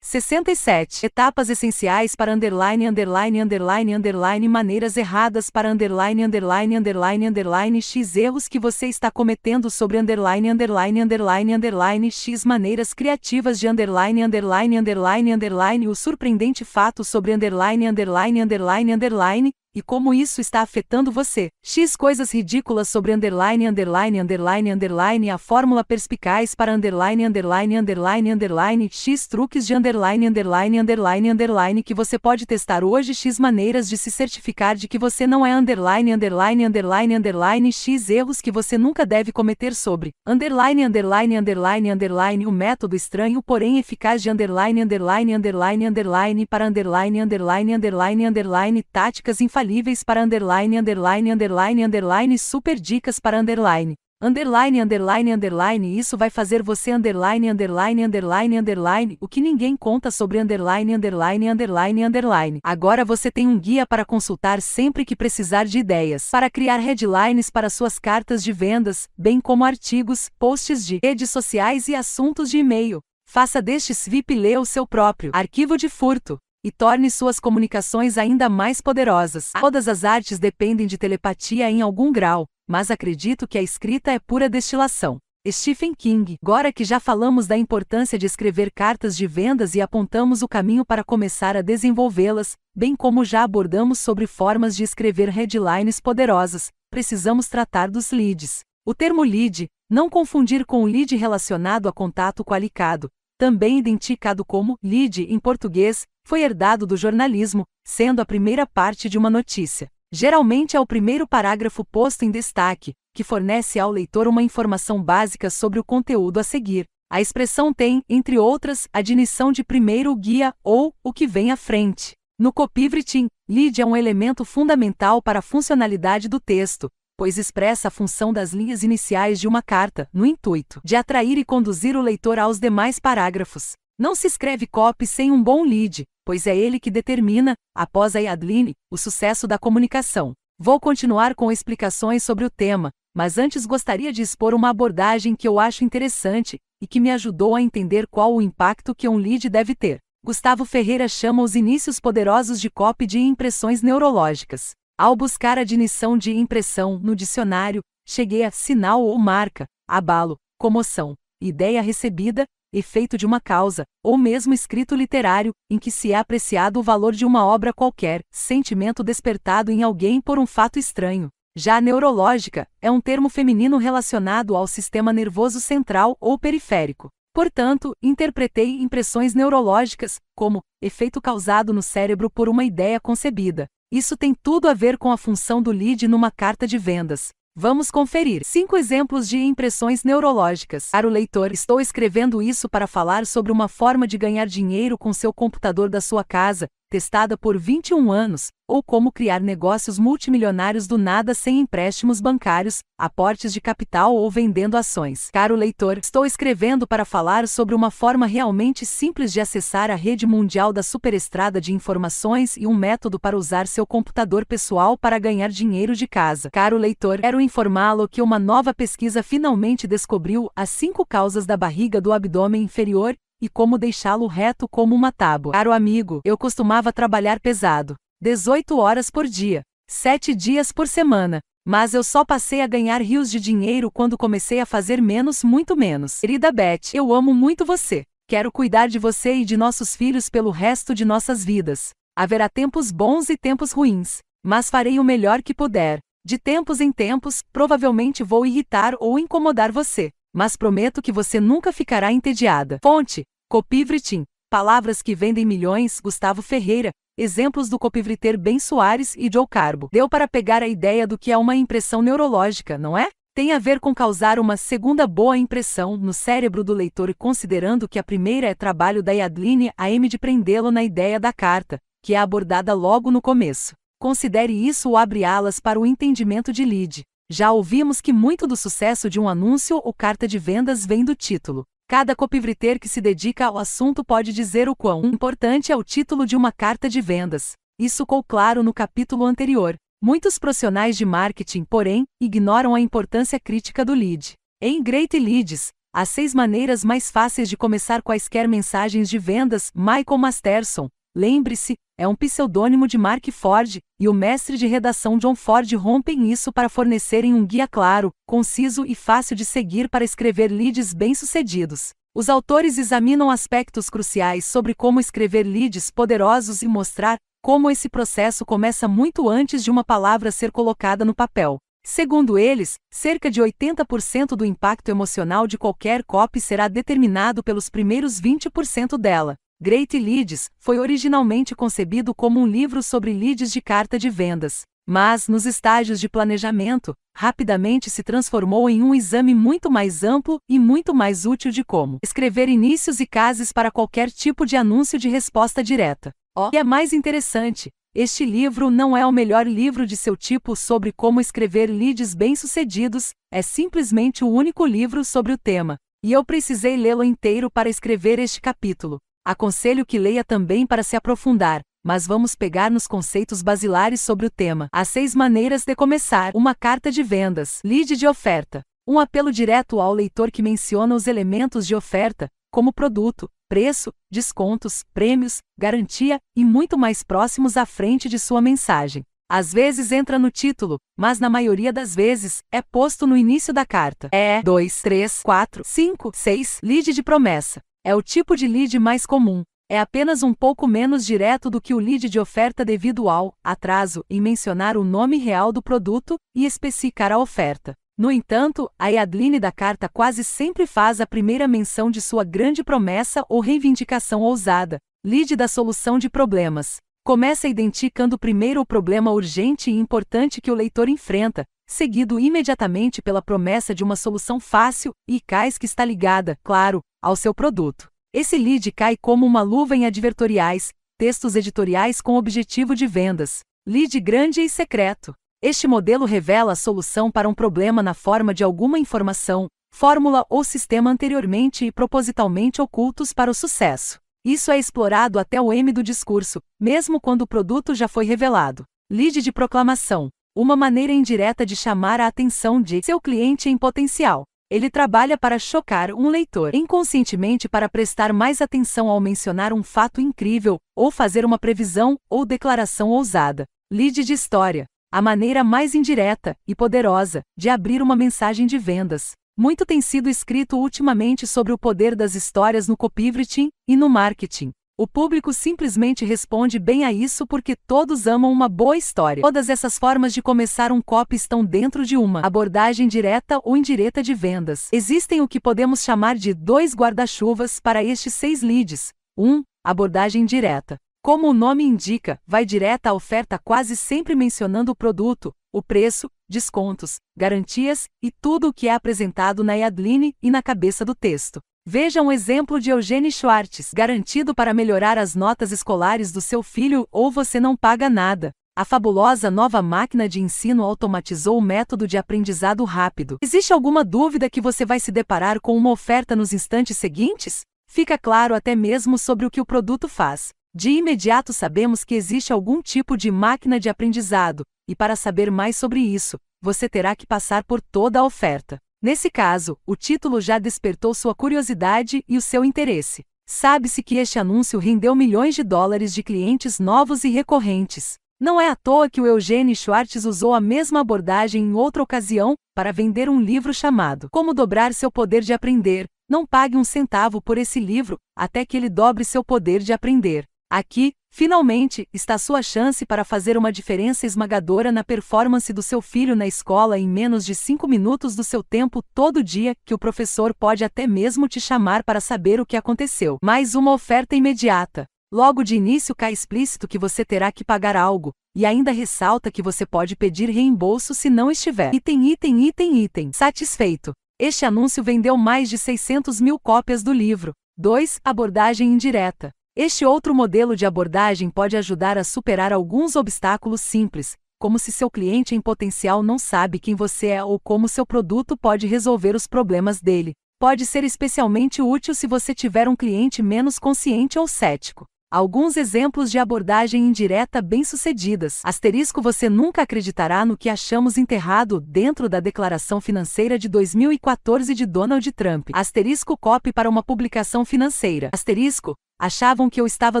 67. Etapas essenciais para underline, underline, underline, underline, maneiras erradas para underline, underline, underline, underline, x erros que você está cometendo sobre underline, underline, underline, underline, x maneiras criativas de underline, underline, underline, underline, o surpreendente fato sobre underline, underline, underline, underline, e como isso está afetando você. X coisas ridículas sobre underline underline underline underline a fórmula perspicaz para underline underline underline underline X truques de underline underline underline underline que você pode testar hoje X maneiras de se certificar de que você não é underline underline underline underline X erros que você nunca deve cometer sobre underline underline underline underline o método estranho porém eficaz de underline underline underline underline para underline underline underline underline táticas infalíveis infalíveis para underline underline underline underline super dicas para underline. Underline underline underline isso vai fazer você underline underline underline underline o que ninguém conta sobre underline underline underline underline. Agora você tem um guia para consultar sempre que precisar de ideias, para criar headlines para suas cartas de vendas, bem como artigos, posts de redes sociais e assuntos de e-mail. Faça deste SVIP ler o seu próprio arquivo de furto e torne suas comunicações ainda mais poderosas. Todas as artes dependem de telepatia em algum grau, mas acredito que a escrita é pura destilação. Stephen King. Agora que já falamos da importância de escrever cartas de vendas e apontamos o caminho para começar a desenvolvê-las, bem como já abordamos sobre formas de escrever headlines poderosas, precisamos tratar dos leads. O termo lead, não confundir com o lead relacionado a contato qualificado, também identificado como lead em português, foi herdado do jornalismo, sendo a primeira parte de uma notícia. Geralmente é o primeiro parágrafo posto em destaque, que fornece ao leitor uma informação básica sobre o conteúdo a seguir. A expressão tem, entre outras, a dinição de primeiro o guia ou o que vem à frente. No copywriting, lead é um elemento fundamental para a funcionalidade do texto, pois expressa a função das linhas iniciais de uma carta, no intuito de atrair e conduzir o leitor aos demais parágrafos. Não se escreve copy sem um bom lead, pois é ele que determina, após a Yadline, o sucesso da comunicação. Vou continuar com explicações sobre o tema, mas antes gostaria de expor uma abordagem que eu acho interessante e que me ajudou a entender qual o impacto que um lead deve ter. Gustavo Ferreira chama os inícios poderosos de copy de impressões neurológicas. Ao buscar a definição de impressão no dicionário, cheguei a sinal ou marca, abalo, comoção, ideia recebida, efeito de uma causa, ou mesmo escrito literário, em que se é apreciado o valor de uma obra qualquer, sentimento despertado em alguém por um fato estranho. Já neurológica é um termo feminino relacionado ao sistema nervoso central ou periférico. Portanto, interpretei impressões neurológicas como efeito causado no cérebro por uma ideia concebida. Isso tem tudo a ver com a função do lead numa carta de vendas. Vamos conferir cinco exemplos de impressões neurológicas. para o leitor, estou escrevendo isso para falar sobre uma forma de ganhar dinheiro com seu computador da sua casa, testada por 21 anos, ou como criar negócios multimilionários do nada sem empréstimos bancários, aportes de capital ou vendendo ações. Caro leitor, estou escrevendo para falar sobre uma forma realmente simples de acessar a rede mundial da superestrada de informações e um método para usar seu computador pessoal para ganhar dinheiro de casa. Caro leitor, quero informá-lo que uma nova pesquisa finalmente descobriu as cinco causas da barriga do abdômen inferior e como deixá-lo reto como uma tábua. Caro amigo, eu costumava trabalhar pesado, 18 horas por dia, 7 dias por semana, mas eu só passei a ganhar rios de dinheiro quando comecei a fazer menos, muito menos. Querida Beth, eu amo muito você. Quero cuidar de você e de nossos filhos pelo resto de nossas vidas. Haverá tempos bons e tempos ruins, mas farei o melhor que puder. De tempos em tempos, provavelmente vou irritar ou incomodar você mas prometo que você nunca ficará entediada. Fonte: Copivritim. Palavras que vendem milhões, Gustavo Ferreira. Exemplos do copivriter Ben Soares e Joe Carbo. Deu para pegar a ideia do que é uma impressão neurológica, não é? Tem a ver com causar uma segunda boa impressão no cérebro do leitor, considerando que a primeira é trabalho da Yadline AM de prendê-lo na ideia da carta, que é abordada logo no começo. Considere isso ou abre alas para o entendimento de Lide. Já ouvimos que muito do sucesso de um anúncio ou carta de vendas vem do título. Cada copywriter que se dedica ao assunto pode dizer o quão importante é o título de uma carta de vendas. Isso ficou claro no capítulo anterior. Muitos profissionais de marketing, porém, ignoram a importância crítica do lead. Em Great Leads, as seis maneiras mais fáceis de começar quaisquer mensagens de vendas, Michael Masterson, Lembre-se, é um pseudônimo de Mark Ford, e o mestre de redação John Ford rompem isso para fornecerem um guia claro, conciso e fácil de seguir para escrever leads bem-sucedidos. Os autores examinam aspectos cruciais sobre como escrever leads poderosos e mostrar como esse processo começa muito antes de uma palavra ser colocada no papel. Segundo eles, cerca de 80% do impacto emocional de qualquer copy será determinado pelos primeiros 20% dela. Great Leads foi originalmente concebido como um livro sobre leads de carta de vendas, mas, nos estágios de planejamento, rapidamente se transformou em um exame muito mais amplo e muito mais útil de como escrever inícios e cases para qualquer tipo de anúncio de resposta direta. Oh. E é mais interessante, este livro não é o melhor livro de seu tipo sobre como escrever leads bem-sucedidos, é simplesmente o único livro sobre o tema, e eu precisei lê-lo inteiro para escrever este capítulo. Aconselho que leia também para se aprofundar, mas vamos pegar nos conceitos basilares sobre o tema. As seis maneiras de começar uma carta de vendas, lead de oferta. Um apelo direto ao leitor que menciona os elementos de oferta, como produto, preço, descontos, prêmios, garantia e muito mais próximos à frente de sua mensagem. Às vezes entra no título, mas na maioria das vezes é posto no início da carta. É 2, 3, 4, 5, 6 lead de promessa. É o tipo de lead mais comum. É apenas um pouco menos direto do que o lead de oferta devido ao atraso em mencionar o nome real do produto e especificar a oferta. No entanto, a Yadline da carta quase sempre faz a primeira menção de sua grande promessa ou reivindicação ousada, lead da solução de problemas. Começa identificando primeiro o problema urgente e importante que o leitor enfrenta, seguido imediatamente pela promessa de uma solução fácil e cais que está ligada, claro, ao seu produto. Esse lead cai como uma luva em advertoriais, textos editoriais com objetivo de vendas. Lead grande e secreto. Este modelo revela a solução para um problema na forma de alguma informação, fórmula ou sistema anteriormente e propositalmente ocultos para o sucesso. Isso é explorado até o M do discurso, mesmo quando o produto já foi revelado. Lead de proclamação uma maneira indireta de chamar a atenção de seu cliente em potencial. Ele trabalha para chocar um leitor inconscientemente para prestar mais atenção ao mencionar um fato incrível, ou fazer uma previsão ou declaração ousada. Lead de história. A maneira mais indireta e poderosa de abrir uma mensagem de vendas. Muito tem sido escrito ultimamente sobre o poder das histórias no copywriting e no marketing. O público simplesmente responde bem a isso porque todos amam uma boa história. Todas essas formas de começar um copy estão dentro de uma abordagem direta ou indireta de vendas. Existem o que podemos chamar de dois guarda-chuvas para estes seis leads. 1. Um, abordagem direta. Como o nome indica, vai direta à oferta quase sempre mencionando o produto, o preço, descontos, garantias e tudo o que é apresentado na Yadline e na cabeça do texto. Veja um exemplo de Eugênio Schwartz, garantido para melhorar as notas escolares do seu filho ou você não paga nada. A fabulosa nova máquina de ensino automatizou o método de aprendizado rápido. Existe alguma dúvida que você vai se deparar com uma oferta nos instantes seguintes? Fica claro até mesmo sobre o que o produto faz. De imediato sabemos que existe algum tipo de máquina de aprendizado, e para saber mais sobre isso, você terá que passar por toda a oferta. Nesse caso, o título já despertou sua curiosidade e o seu interesse. Sabe-se que este anúncio rendeu milhões de dólares de clientes novos e recorrentes. Não é à toa que o Eugênio Schwartz usou a mesma abordagem em outra ocasião para vender um livro chamado Como Dobrar Seu Poder de Aprender. Não pague um centavo por esse livro até que ele dobre seu poder de aprender. Aqui, finalmente, está sua chance para fazer uma diferença esmagadora na performance do seu filho na escola em menos de 5 minutos do seu tempo todo dia, que o professor pode até mesmo te chamar para saber o que aconteceu. Mais uma oferta imediata. Logo de início cai é explícito que você terá que pagar algo, e ainda ressalta que você pode pedir reembolso se não estiver. Item, item, item, item. Satisfeito. Este anúncio vendeu mais de 600 mil cópias do livro. 2. Abordagem indireta. Este outro modelo de abordagem pode ajudar a superar alguns obstáculos simples, como se seu cliente em potencial não sabe quem você é ou como seu produto pode resolver os problemas dele. Pode ser especialmente útil se você tiver um cliente menos consciente ou cético. Alguns exemplos de abordagem indireta bem-sucedidas. Asterisco Você nunca acreditará no que achamos enterrado dentro da declaração financeira de 2014 de Donald Trump. Asterisco Copy para uma publicação financeira. Asterisco Achavam que eu estava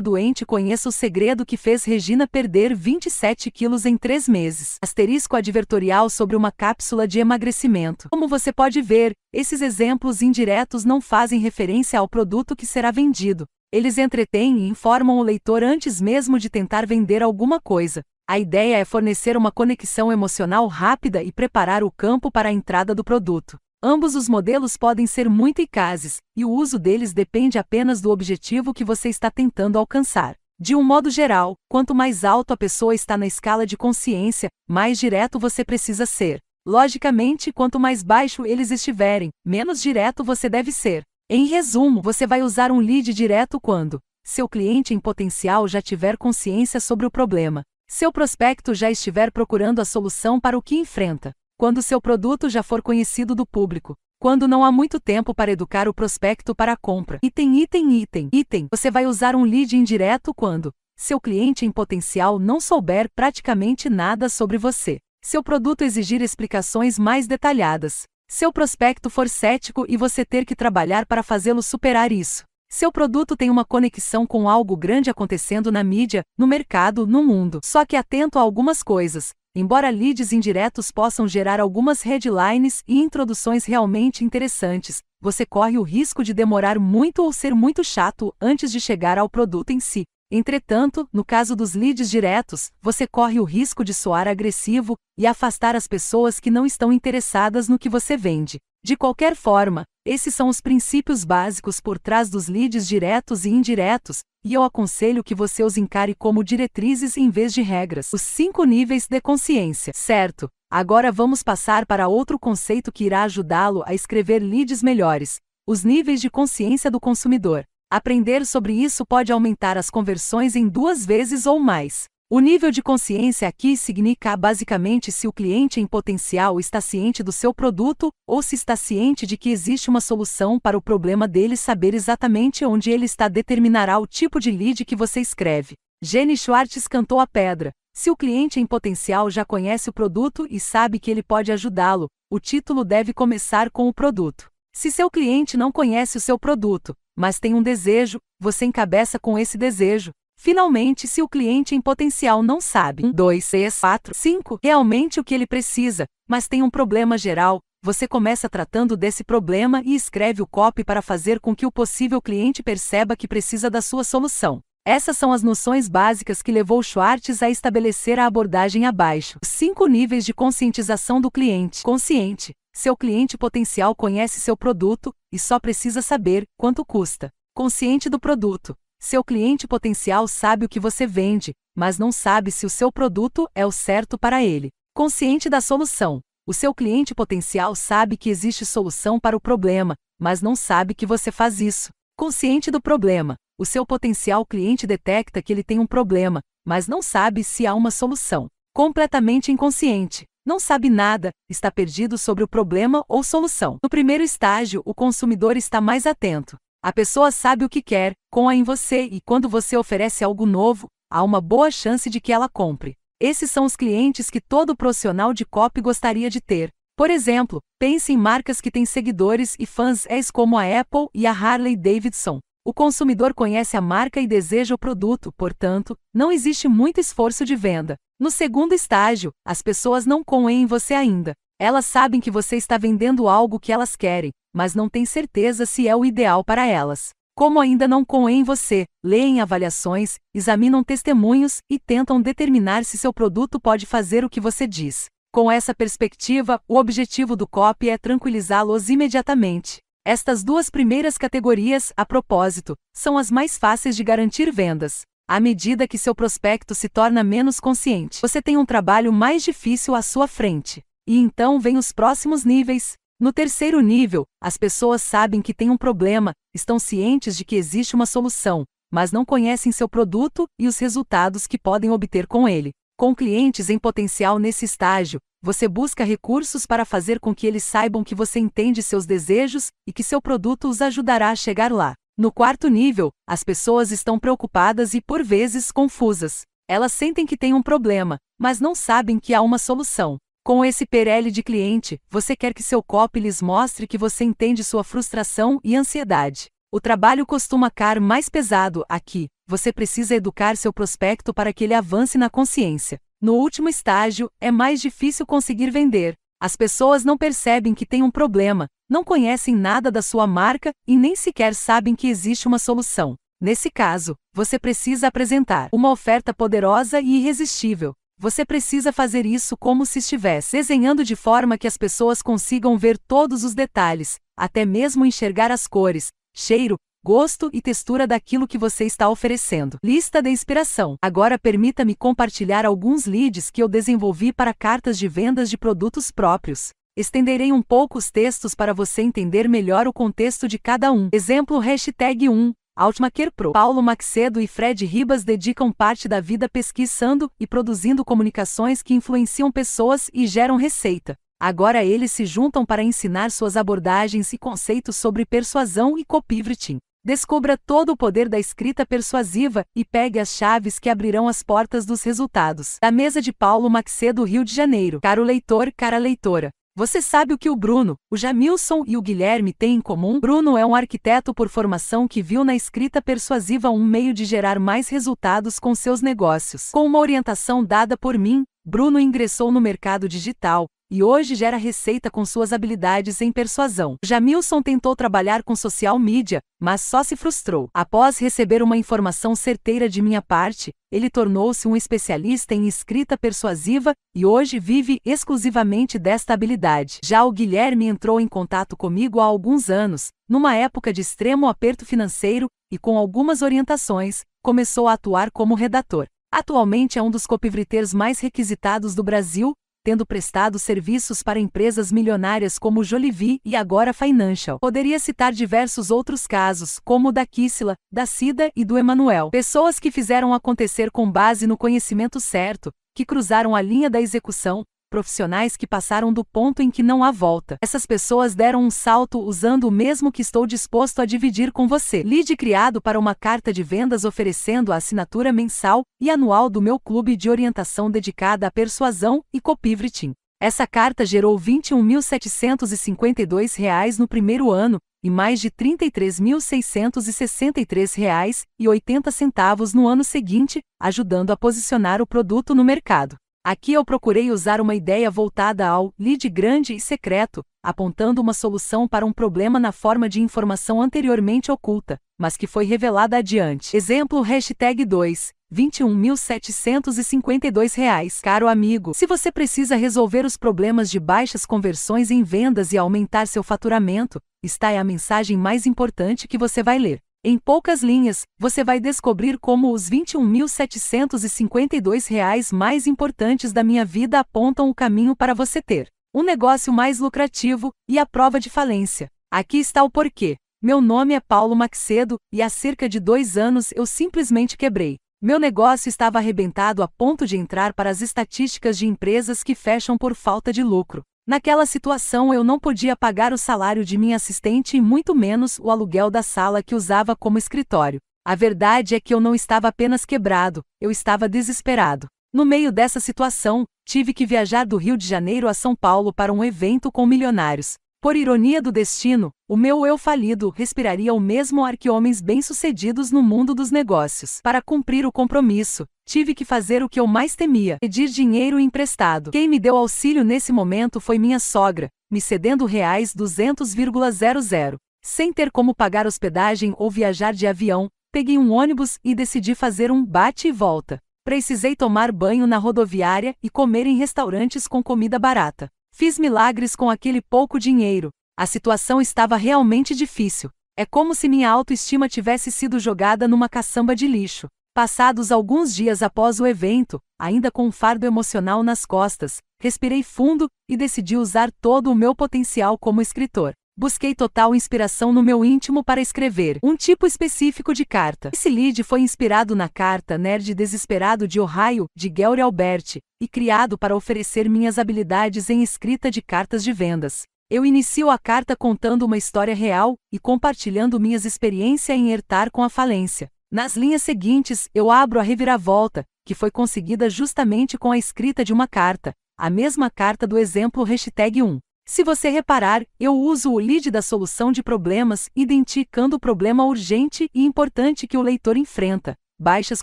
doente e conheço o segredo que fez Regina perder 27 quilos em 3 meses. Asterisco advertorial sobre uma cápsula de emagrecimento. Como você pode ver, esses exemplos indiretos não fazem referência ao produto que será vendido. Eles entretêm e informam o leitor antes mesmo de tentar vender alguma coisa. A ideia é fornecer uma conexão emocional rápida e preparar o campo para a entrada do produto. Ambos os modelos podem ser muito eficazes, e o uso deles depende apenas do objetivo que você está tentando alcançar. De um modo geral, quanto mais alto a pessoa está na escala de consciência, mais direto você precisa ser. Logicamente, quanto mais baixo eles estiverem, menos direto você deve ser. Em resumo, você vai usar um lead direto quando seu cliente em potencial já tiver consciência sobre o problema, seu prospecto já estiver procurando a solução para o que enfrenta, quando seu produto já for conhecido do público, quando não há muito tempo para educar o prospecto para a compra. Item, item, item, item. Você vai usar um lead indireto quando seu cliente em potencial não souber praticamente nada sobre você. Seu produto exigir explicações mais detalhadas. Seu prospecto for cético e você ter que trabalhar para fazê-lo superar isso. Seu produto tem uma conexão com algo grande acontecendo na mídia, no mercado, no mundo. Só que atento a algumas coisas embora leads indiretos possam gerar algumas headlines e introduções realmente interessantes, você corre o risco de demorar muito ou ser muito chato antes de chegar ao produto em si. Entretanto, no caso dos leads diretos, você corre o risco de soar agressivo e afastar as pessoas que não estão interessadas no que você vende. De qualquer forma, esses são os princípios básicos por trás dos leads diretos e indiretos, e eu aconselho que você os encare como diretrizes em vez de regras. Os cinco níveis de consciência. Certo, agora vamos passar para outro conceito que irá ajudá-lo a escrever leads melhores: os níveis de consciência do consumidor. Aprender sobre isso pode aumentar as conversões em duas vezes ou mais. O nível de consciência aqui significa basicamente se o cliente em potencial está ciente do seu produto ou se está ciente de que existe uma solução para o problema dele saber exatamente onde ele está determinará o tipo de lead que você escreve. Jenny Schwartz cantou a pedra. Se o cliente em potencial já conhece o produto e sabe que ele pode ajudá-lo, o título deve começar com o produto. Se seu cliente não conhece o seu produto, mas tem um desejo, você encabeça com esse desejo finalmente se o cliente em potencial não sabe 1, 2, 6, 4, 5 realmente o que ele precisa, mas tem um problema geral, você começa tratando desse problema e escreve o copy para fazer com que o possível cliente perceba que precisa da sua solução. Essas são as noções básicas que levou Schwartz a estabelecer a abordagem abaixo. Cinco níveis de conscientização do cliente. Consciente. Seu cliente potencial conhece seu produto e só precisa saber quanto custa. Consciente do produto. Seu cliente potencial sabe o que você vende, mas não sabe se o seu produto é o certo para ele. Consciente da solução, o seu cliente potencial sabe que existe solução para o problema, mas não sabe que você faz isso. Consciente do problema, o seu potencial cliente detecta que ele tem um problema, mas não sabe se há uma solução. Completamente inconsciente, não sabe nada, está perdido sobre o problema ou solução. No primeiro estágio, o consumidor está mais atento. A pessoa sabe o que quer, com a em você e quando você oferece algo novo, há uma boa chance de que ela compre. Esses são os clientes que todo profissional de copy gostaria de ter. Por exemplo, pense em marcas que têm seguidores e fãs ex como a Apple e a Harley Davidson. O consumidor conhece a marca e deseja o produto, portanto, não existe muito esforço de venda. No segundo estágio, as pessoas não coem em você ainda. Elas sabem que você está vendendo algo que elas querem, mas não têm certeza se é o ideal para elas. Como ainda não coem você, leem avaliações, examinam testemunhos e tentam determinar se seu produto pode fazer o que você diz. Com essa perspectiva, o objetivo do COP é tranquilizá-los imediatamente. Estas duas primeiras categorias, a propósito, são as mais fáceis de garantir vendas. À medida que seu prospecto se torna menos consciente, você tem um trabalho mais difícil à sua frente. E então vem os próximos níveis. No terceiro nível, as pessoas sabem que tem um problema, estão cientes de que existe uma solução, mas não conhecem seu produto e os resultados que podem obter com ele. Com clientes em potencial nesse estágio, você busca recursos para fazer com que eles saibam que você entende seus desejos e que seu produto os ajudará a chegar lá. No quarto nível, as pessoas estão preocupadas e, por vezes, confusas. Elas sentem que têm um problema, mas não sabem que há uma solução. Com esse Pirelli de cliente, você quer que seu copy lhes mostre que você entende sua frustração e ansiedade. O trabalho costuma car mais pesado aqui. Você precisa educar seu prospecto para que ele avance na consciência. No último estágio, é mais difícil conseguir vender. As pessoas não percebem que tem um problema, não conhecem nada da sua marca e nem sequer sabem que existe uma solução. Nesse caso, você precisa apresentar uma oferta poderosa e irresistível, você precisa fazer isso como se estivesse desenhando de forma que as pessoas consigam ver todos os detalhes, até mesmo enxergar as cores, cheiro, gosto e textura daquilo que você está oferecendo. Lista de inspiração. Agora permita-me compartilhar alguns leads que eu desenvolvi para cartas de vendas de produtos próprios. Estenderei um pouco os textos para você entender melhor o contexto de cada um. Exemplo hashtag 1. Altmaker Pro. Paulo Maxedo e Fred Ribas dedicam parte da vida pesquisando e produzindo comunicações que influenciam pessoas e geram receita. Agora eles se juntam para ensinar suas abordagens e conceitos sobre persuasão e copywriting. Descubra todo o poder da escrita persuasiva e pegue as chaves que abrirão as portas dos resultados. Da mesa de Paulo Maxedo, Rio de Janeiro. Caro leitor, cara leitora. Você sabe o que o Bruno, o Jamilson e o Guilherme têm em comum? Bruno é um arquiteto por formação que viu na escrita persuasiva um meio de gerar mais resultados com seus negócios. Com uma orientação dada por mim, Bruno ingressou no mercado digital, e hoje gera receita com suas habilidades em persuasão. Jamilson tentou trabalhar com social media, mas só se frustrou. Após receber uma informação certeira de minha parte, ele tornou-se um especialista em escrita persuasiva e hoje vive exclusivamente desta habilidade. Já o Guilherme entrou em contato comigo há alguns anos, numa época de extremo aperto financeiro, e com algumas orientações, começou a atuar como redator. Atualmente é um dos copivriteiros mais requisitados do Brasil tendo prestado serviços para empresas milionárias como Jolivie e agora Financial. Poderia citar diversos outros casos, como o da Kissila, da Cida e do Emanuel. Pessoas que fizeram acontecer com base no conhecimento certo, que cruzaram a linha da execução, profissionais que passaram do ponto em que não há volta. Essas pessoas deram um salto usando o mesmo que estou disposto a dividir com você. Lead criado para uma carta de vendas oferecendo a assinatura mensal e anual do meu clube de orientação dedicada à persuasão e copywriting. Essa carta gerou R$ 21.752 no primeiro ano e mais de R$ 33.663,80 no ano seguinte, ajudando a posicionar o produto no mercado. Aqui eu procurei usar uma ideia voltada ao lead grande e secreto, apontando uma solução para um problema na forma de informação anteriormente oculta, mas que foi revelada adiante. Exemplo hashtag 2. R$ 21.752. Caro amigo, se você precisa resolver os problemas de baixas conversões em vendas e aumentar seu faturamento, está aí a mensagem mais importante que você vai ler. Em poucas linhas, você vai descobrir como os R$ 21.752 mais importantes da minha vida apontam o caminho para você ter um negócio mais lucrativo e a prova de falência. Aqui está o porquê. Meu nome é Paulo Macedo e há cerca de dois anos eu simplesmente quebrei. Meu negócio estava arrebentado a ponto de entrar para as estatísticas de empresas que fecham por falta de lucro. Naquela situação eu não podia pagar o salário de minha assistente e muito menos o aluguel da sala que usava como escritório. A verdade é que eu não estava apenas quebrado, eu estava desesperado. No meio dessa situação, tive que viajar do Rio de Janeiro a São Paulo para um evento com milionários. Por ironia do destino, o meu eu falido respiraria o mesmo ar que homens bem-sucedidos no mundo dos negócios. Para cumprir o compromisso, tive que fazer o que eu mais temia: pedir dinheiro emprestado. Quem me deu auxílio nesse momento foi minha sogra, me cedendo reais 200,00. Sem ter como pagar hospedagem ou viajar de avião, peguei um ônibus e decidi fazer um bate e volta. Precisei tomar banho na rodoviária e comer em restaurantes com comida barata. Fiz milagres com aquele pouco dinheiro. A situação estava realmente difícil. É como se minha autoestima tivesse sido jogada numa caçamba de lixo. Passados alguns dias após o evento, ainda com um fardo emocional nas costas, respirei fundo e decidi usar todo o meu potencial como escritor. Busquei total inspiração no meu íntimo para escrever um tipo específico de carta. Esse lead foi inspirado na carta Nerd Desesperado de Ohio, de Gary Alberti, e criado para oferecer minhas habilidades em escrita de cartas de vendas. Eu inicio a carta contando uma história real e compartilhando minhas experiências em hertar com a falência. Nas linhas seguintes, eu abro a reviravolta, que foi conseguida justamente com a escrita de uma carta, a mesma carta do exemplo hashtag 1. Se você reparar, eu uso o lead da solução de problemas, identificando o problema urgente e importante que o leitor enfrenta. Baixas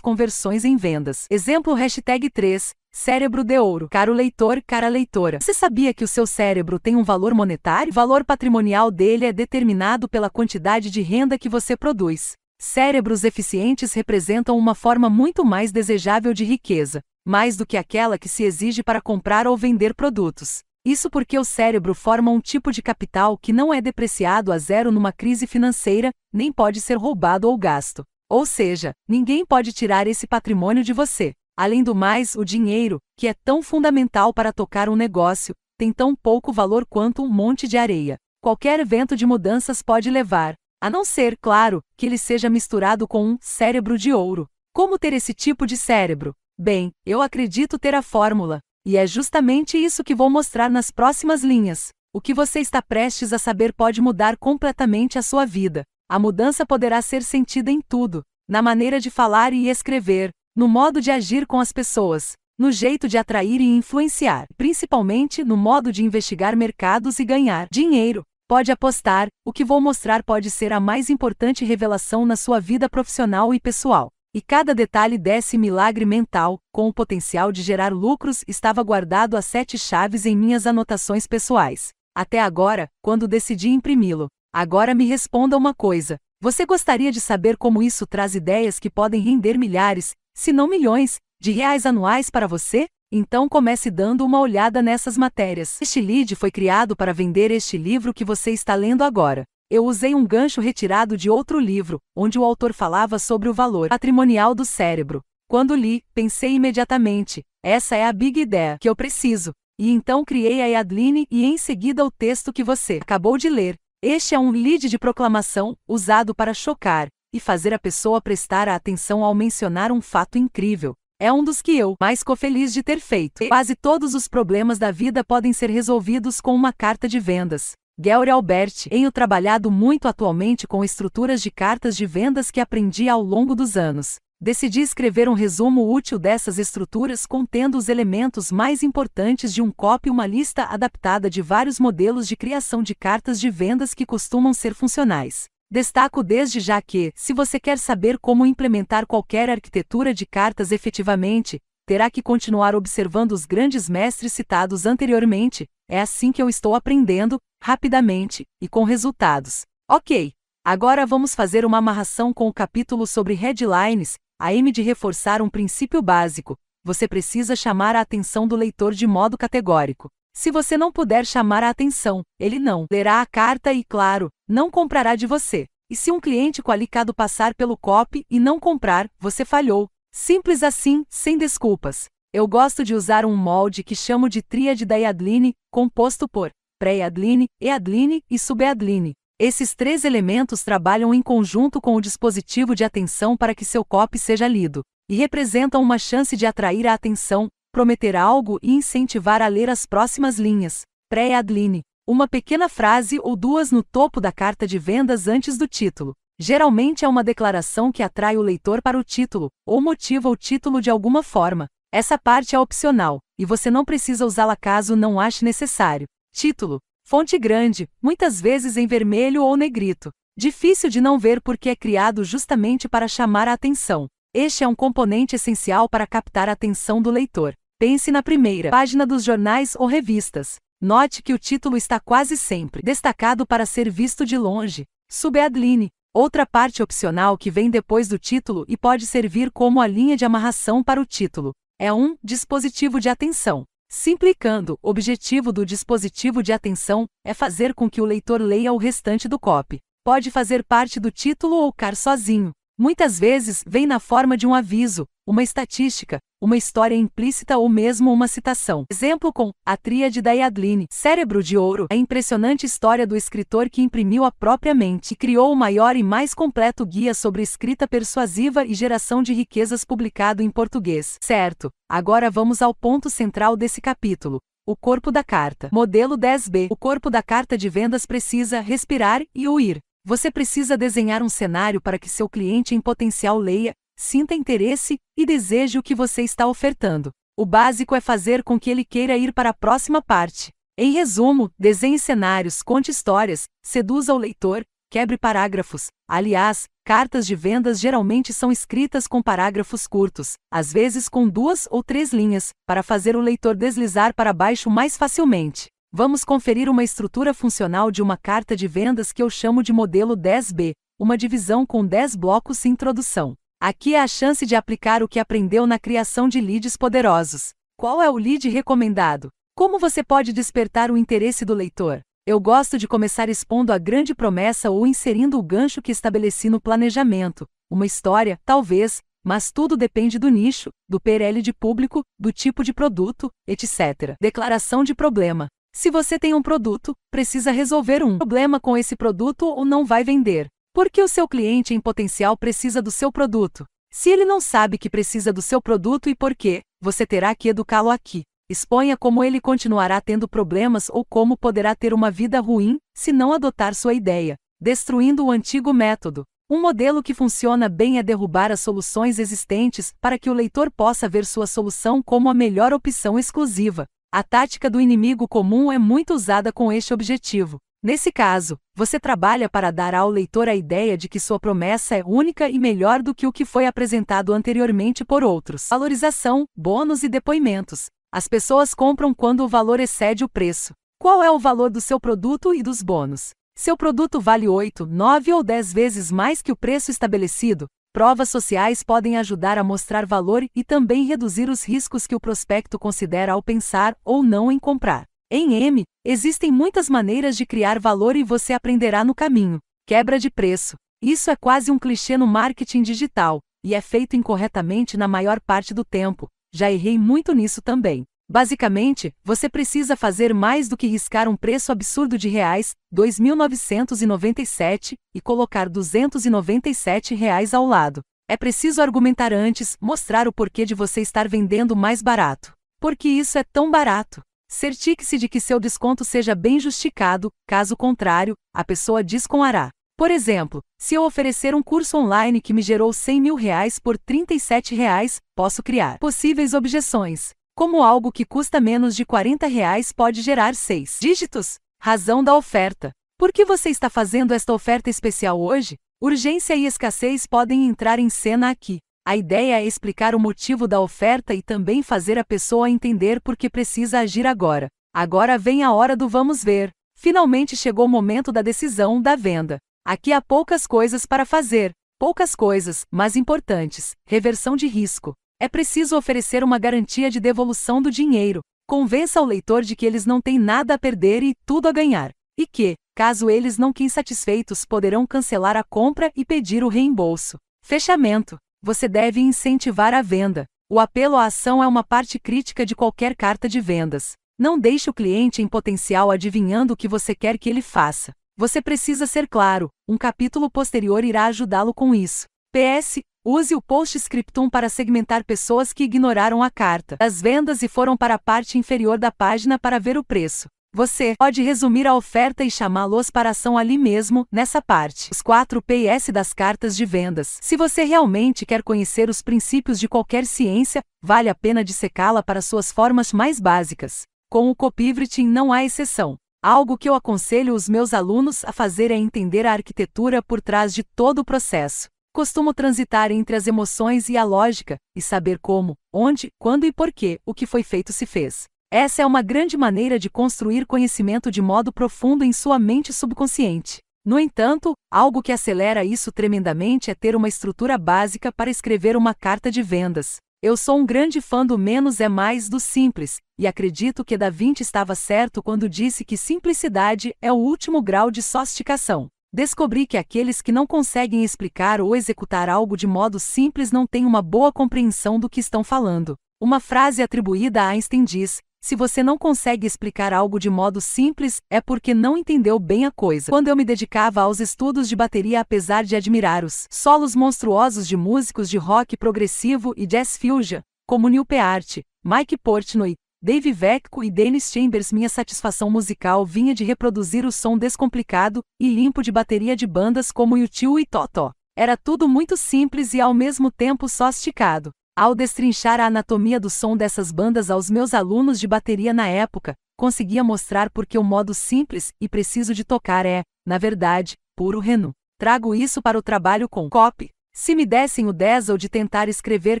conversões em vendas. Exemplo hashtag 3, cérebro de ouro. Caro leitor, cara leitora. Você sabia que o seu cérebro tem um valor monetário? O valor patrimonial dele é determinado pela quantidade de renda que você produz. Cérebros eficientes representam uma forma muito mais desejável de riqueza, mais do que aquela que se exige para comprar ou vender produtos. Isso porque o cérebro forma um tipo de capital que não é depreciado a zero numa crise financeira, nem pode ser roubado ou gasto. Ou seja, ninguém pode tirar esse patrimônio de você. Além do mais, o dinheiro, que é tão fundamental para tocar um negócio, tem tão pouco valor quanto um monte de areia. Qualquer evento de mudanças pode levar, a não ser, claro, que ele seja misturado com um cérebro de ouro. Como ter esse tipo de cérebro? Bem, eu acredito ter a fórmula. E é justamente isso que vou mostrar nas próximas linhas. O que você está prestes a saber pode mudar completamente a sua vida. A mudança poderá ser sentida em tudo: na maneira de falar e escrever, no modo de agir com as pessoas, no jeito de atrair e influenciar, principalmente no modo de investigar mercados e ganhar dinheiro. Pode apostar, o que vou mostrar pode ser a mais importante revelação na sua vida profissional e pessoal. E cada detalhe desse milagre mental, com o potencial de gerar lucros, estava guardado a sete chaves em minhas anotações pessoais. Até agora, quando decidi imprimi-lo. Agora me responda uma coisa: você gostaria de saber como isso traz ideias que podem render milhares, se não milhões, de reais anuais para você? Então comece dando uma olhada nessas matérias. Este lead foi criado para vender este livro que você está lendo agora. Eu usei um gancho retirado de outro livro, onde o autor falava sobre o valor patrimonial do cérebro. Quando li, pensei imediatamente: essa é a big ideia que eu preciso. E então criei a Yadline e em seguida o texto que você acabou de ler. Este é um lead de proclamação, usado para chocar e fazer a pessoa prestar a atenção ao mencionar um fato incrível. É um dos que eu mais fico feliz de ter feito. E quase todos os problemas da vida podem ser resolvidos com uma carta de vendas. Gelre Albert tenho trabalhado muito atualmente com estruturas de cartas de vendas que aprendi ao longo dos anos. Decidi escrever um resumo útil dessas estruturas contendo os elementos mais importantes de um copy e uma lista adaptada de vários modelos de criação de cartas de vendas que costumam ser funcionais. Destaco desde já que, se você quer saber como implementar qualquer arquitetura de cartas efetivamente, terá que continuar observando os grandes mestres citados anteriormente. É assim que eu estou aprendendo, rapidamente e com resultados. Ok, agora vamos fazer uma amarração com o capítulo sobre headlines, a M de reforçar um princípio básico. Você precisa chamar a atenção do leitor de modo categórico. Se você não puder chamar a atenção, ele não lerá a carta e, claro, não comprará de você. E se um cliente qualificado passar pelo copy e não comprar, você falhou. Simples assim, sem desculpas. Eu gosto de usar um molde que chamo de tríade da Yadline, composto por pré-Adline, E-Adline e, sub-Adline. Esses três elementos trabalham em conjunto com o dispositivo de atenção para que seu copy seja lido, e representam uma chance de atrair a atenção, prometer algo e incentivar a ler as próximas linhas. Pré-Adline. Uma pequena frase ou duas no topo da carta de vendas antes do título. Geralmente é uma declaração que atrai o leitor para o título, ou motiva o título de alguma forma. Essa parte é opcional, e você não precisa usá-la caso não ache necessário. Título: Fonte grande, muitas vezes em vermelho ou negrito. Difícil de não ver porque é criado justamente para chamar a atenção. Este é um componente essencial para captar a atenção do leitor. Pense na primeira página dos jornais ou revistas. Note que o título está quase sempre destacado para ser visto de longe. Subheadline, outra parte opcional que vem depois do título e pode servir como a linha de amarração para o título. É um dispositivo de atenção. Simplicando, o objetivo do dispositivo de atenção é fazer com que o leitor leia o restante do copy. Pode fazer parte do título ou car sozinho. Muitas vezes vem na forma de um aviso, uma estatística, uma história implícita ou mesmo uma citação. Exemplo com A Tríade da Yadline, Cérebro de Ouro, a impressionante história do escritor que imprimiu a própria mente e criou o maior e mais completo guia sobre escrita persuasiva e geração de riquezas publicado em português. Certo, agora vamos ao ponto central desse capítulo. O corpo da carta. Modelo 10B. O corpo da carta de vendas precisa respirar e ouvir. Você precisa desenhar um cenário para que seu cliente em potencial leia, sinta interesse e deseje o que você está ofertando. O básico é fazer com que ele queira ir para a próxima parte. Em resumo, desenhe cenários, conte histórias, seduza o leitor, quebre parágrafos. Aliás, cartas de vendas geralmente são escritas com parágrafos curtos, às vezes com duas ou três linhas, para fazer o leitor deslizar para baixo mais facilmente. Vamos conferir uma estrutura funcional de uma carta de vendas que eu chamo de modelo 10B, uma divisão com 10 blocos introdução Aqui é a chance de aplicar o que aprendeu na criação de leads poderosos. Qual é o lead recomendado? Como você pode despertar o interesse do leitor? Eu gosto de começar expondo a grande promessa ou inserindo o gancho que estabeleci no planejamento. Uma história, talvez, mas tudo depende do nicho, do PRL de público, do tipo de produto, etc. Declaração de problema. Se você tem um produto, precisa resolver um problema com esse produto ou não vai vender. Por que o seu cliente em potencial precisa do seu produto? Se ele não sabe que precisa do seu produto e por quê, você terá que educá-lo aqui. Exponha como ele continuará tendo problemas ou como poderá ter uma vida ruim se não adotar sua ideia, destruindo o antigo método. Um modelo que funciona bem é derrubar as soluções existentes para que o leitor possa ver sua solução como a melhor opção exclusiva. A tática do inimigo comum é muito usada com este objetivo. Nesse caso, você trabalha para dar ao leitor a ideia de que sua promessa é única e melhor do que o que foi apresentado anteriormente por outros. Valorização, bônus e depoimentos. As pessoas compram quando o valor excede o preço. Qual é o valor do seu produto e dos bônus? Seu produto vale 8, 9 ou 10 vezes mais que o preço estabelecido. Provas sociais podem ajudar a mostrar valor e também reduzir os riscos que o prospecto considera ao pensar ou não em comprar. Em M, Existem muitas maneiras de criar valor e você aprenderá no caminho. Quebra de preço. Isso é quase um clichê no marketing digital, e é feito incorretamente na maior parte do tempo. Já errei muito nisso também. Basicamente, você precisa fazer mais do que riscar um preço absurdo de reais, 2.997, e colocar 297 reais ao lado. É preciso argumentar antes, mostrar o porquê de você estar vendendo mais barato. Porque isso é tão barato. Certique-se de que seu desconto seja bem justificado, caso contrário, a pessoa desconará. Por exemplo, se eu oferecer um curso online que me gerou 100 mil reais por 37 reais, posso criar possíveis objeções, como algo que custa menos de 40 reais pode gerar 6 dígitos. Razão da oferta. Por que você está fazendo esta oferta especial hoje? Urgência e escassez podem entrar em cena aqui. A ideia é explicar o motivo da oferta e também fazer a pessoa entender por que precisa agir agora. Agora vem a hora do vamos ver. Finalmente chegou o momento da decisão da venda. Aqui há poucas coisas para fazer. Poucas coisas, mas importantes. Reversão de risco. É preciso oferecer uma garantia de devolução do dinheiro. Convença o leitor de que eles não têm nada a perder e tudo a ganhar. E que, caso eles não quem satisfeitos, poderão cancelar a compra e pedir o reembolso. Fechamento. Você deve incentivar a venda. O apelo à ação é uma parte crítica de qualquer carta de vendas. Não deixe o cliente em potencial adivinhando o que você quer que ele faça. Você precisa ser claro, um capítulo posterior irá ajudá-lo com isso. PS. Use o post-scriptum para segmentar pessoas que ignoraram a carta. As vendas e foram para a parte inferior da página para ver o preço. Você pode resumir a oferta e chamá-los para ação ali mesmo, nessa parte. Os 4 PS das cartas de vendas. Se você realmente quer conhecer os princípios de qualquer ciência, vale a pena dissecá-la para suas formas mais básicas. Com o copywriting não há exceção. Algo que eu aconselho os meus alunos a fazer é entender a arquitetura por trás de todo o processo. Costumo transitar entre as emoções e a lógica, e saber como, onde, quando e porquê o que foi feito se fez. Essa é uma grande maneira de construir conhecimento de modo profundo em sua mente subconsciente. No entanto, algo que acelera isso tremendamente é ter uma estrutura básica para escrever uma carta de vendas. Eu sou um grande fã do menos é mais do simples, e acredito que Da Vinci estava certo quando disse que simplicidade é o último grau de sofisticação. Descobri que aqueles que não conseguem explicar ou executar algo de modo simples não têm uma boa compreensão do que estão falando. Uma frase atribuída a Einstein diz: se você não consegue explicar algo de modo simples, é porque não entendeu bem a coisa. Quando eu me dedicava aos estudos de bateria, apesar de admirar os solos monstruosos de músicos de rock progressivo e jazz fusion, como Neil Peart, Mike Portnoy, Dave Vecco e Dennis Chambers, minha satisfação musical vinha de reproduzir o som descomplicado e limpo de bateria de bandas como U2 e Toto. Era tudo muito simples e ao mesmo tempo sofisticado. Ao destrinchar a anatomia do som dessas bandas aos meus alunos de bateria na época, conseguia mostrar porque o modo simples e preciso de tocar é, na verdade, puro renu. Trago isso para o trabalho com copy. Se me dessem o 10 ou de tentar escrever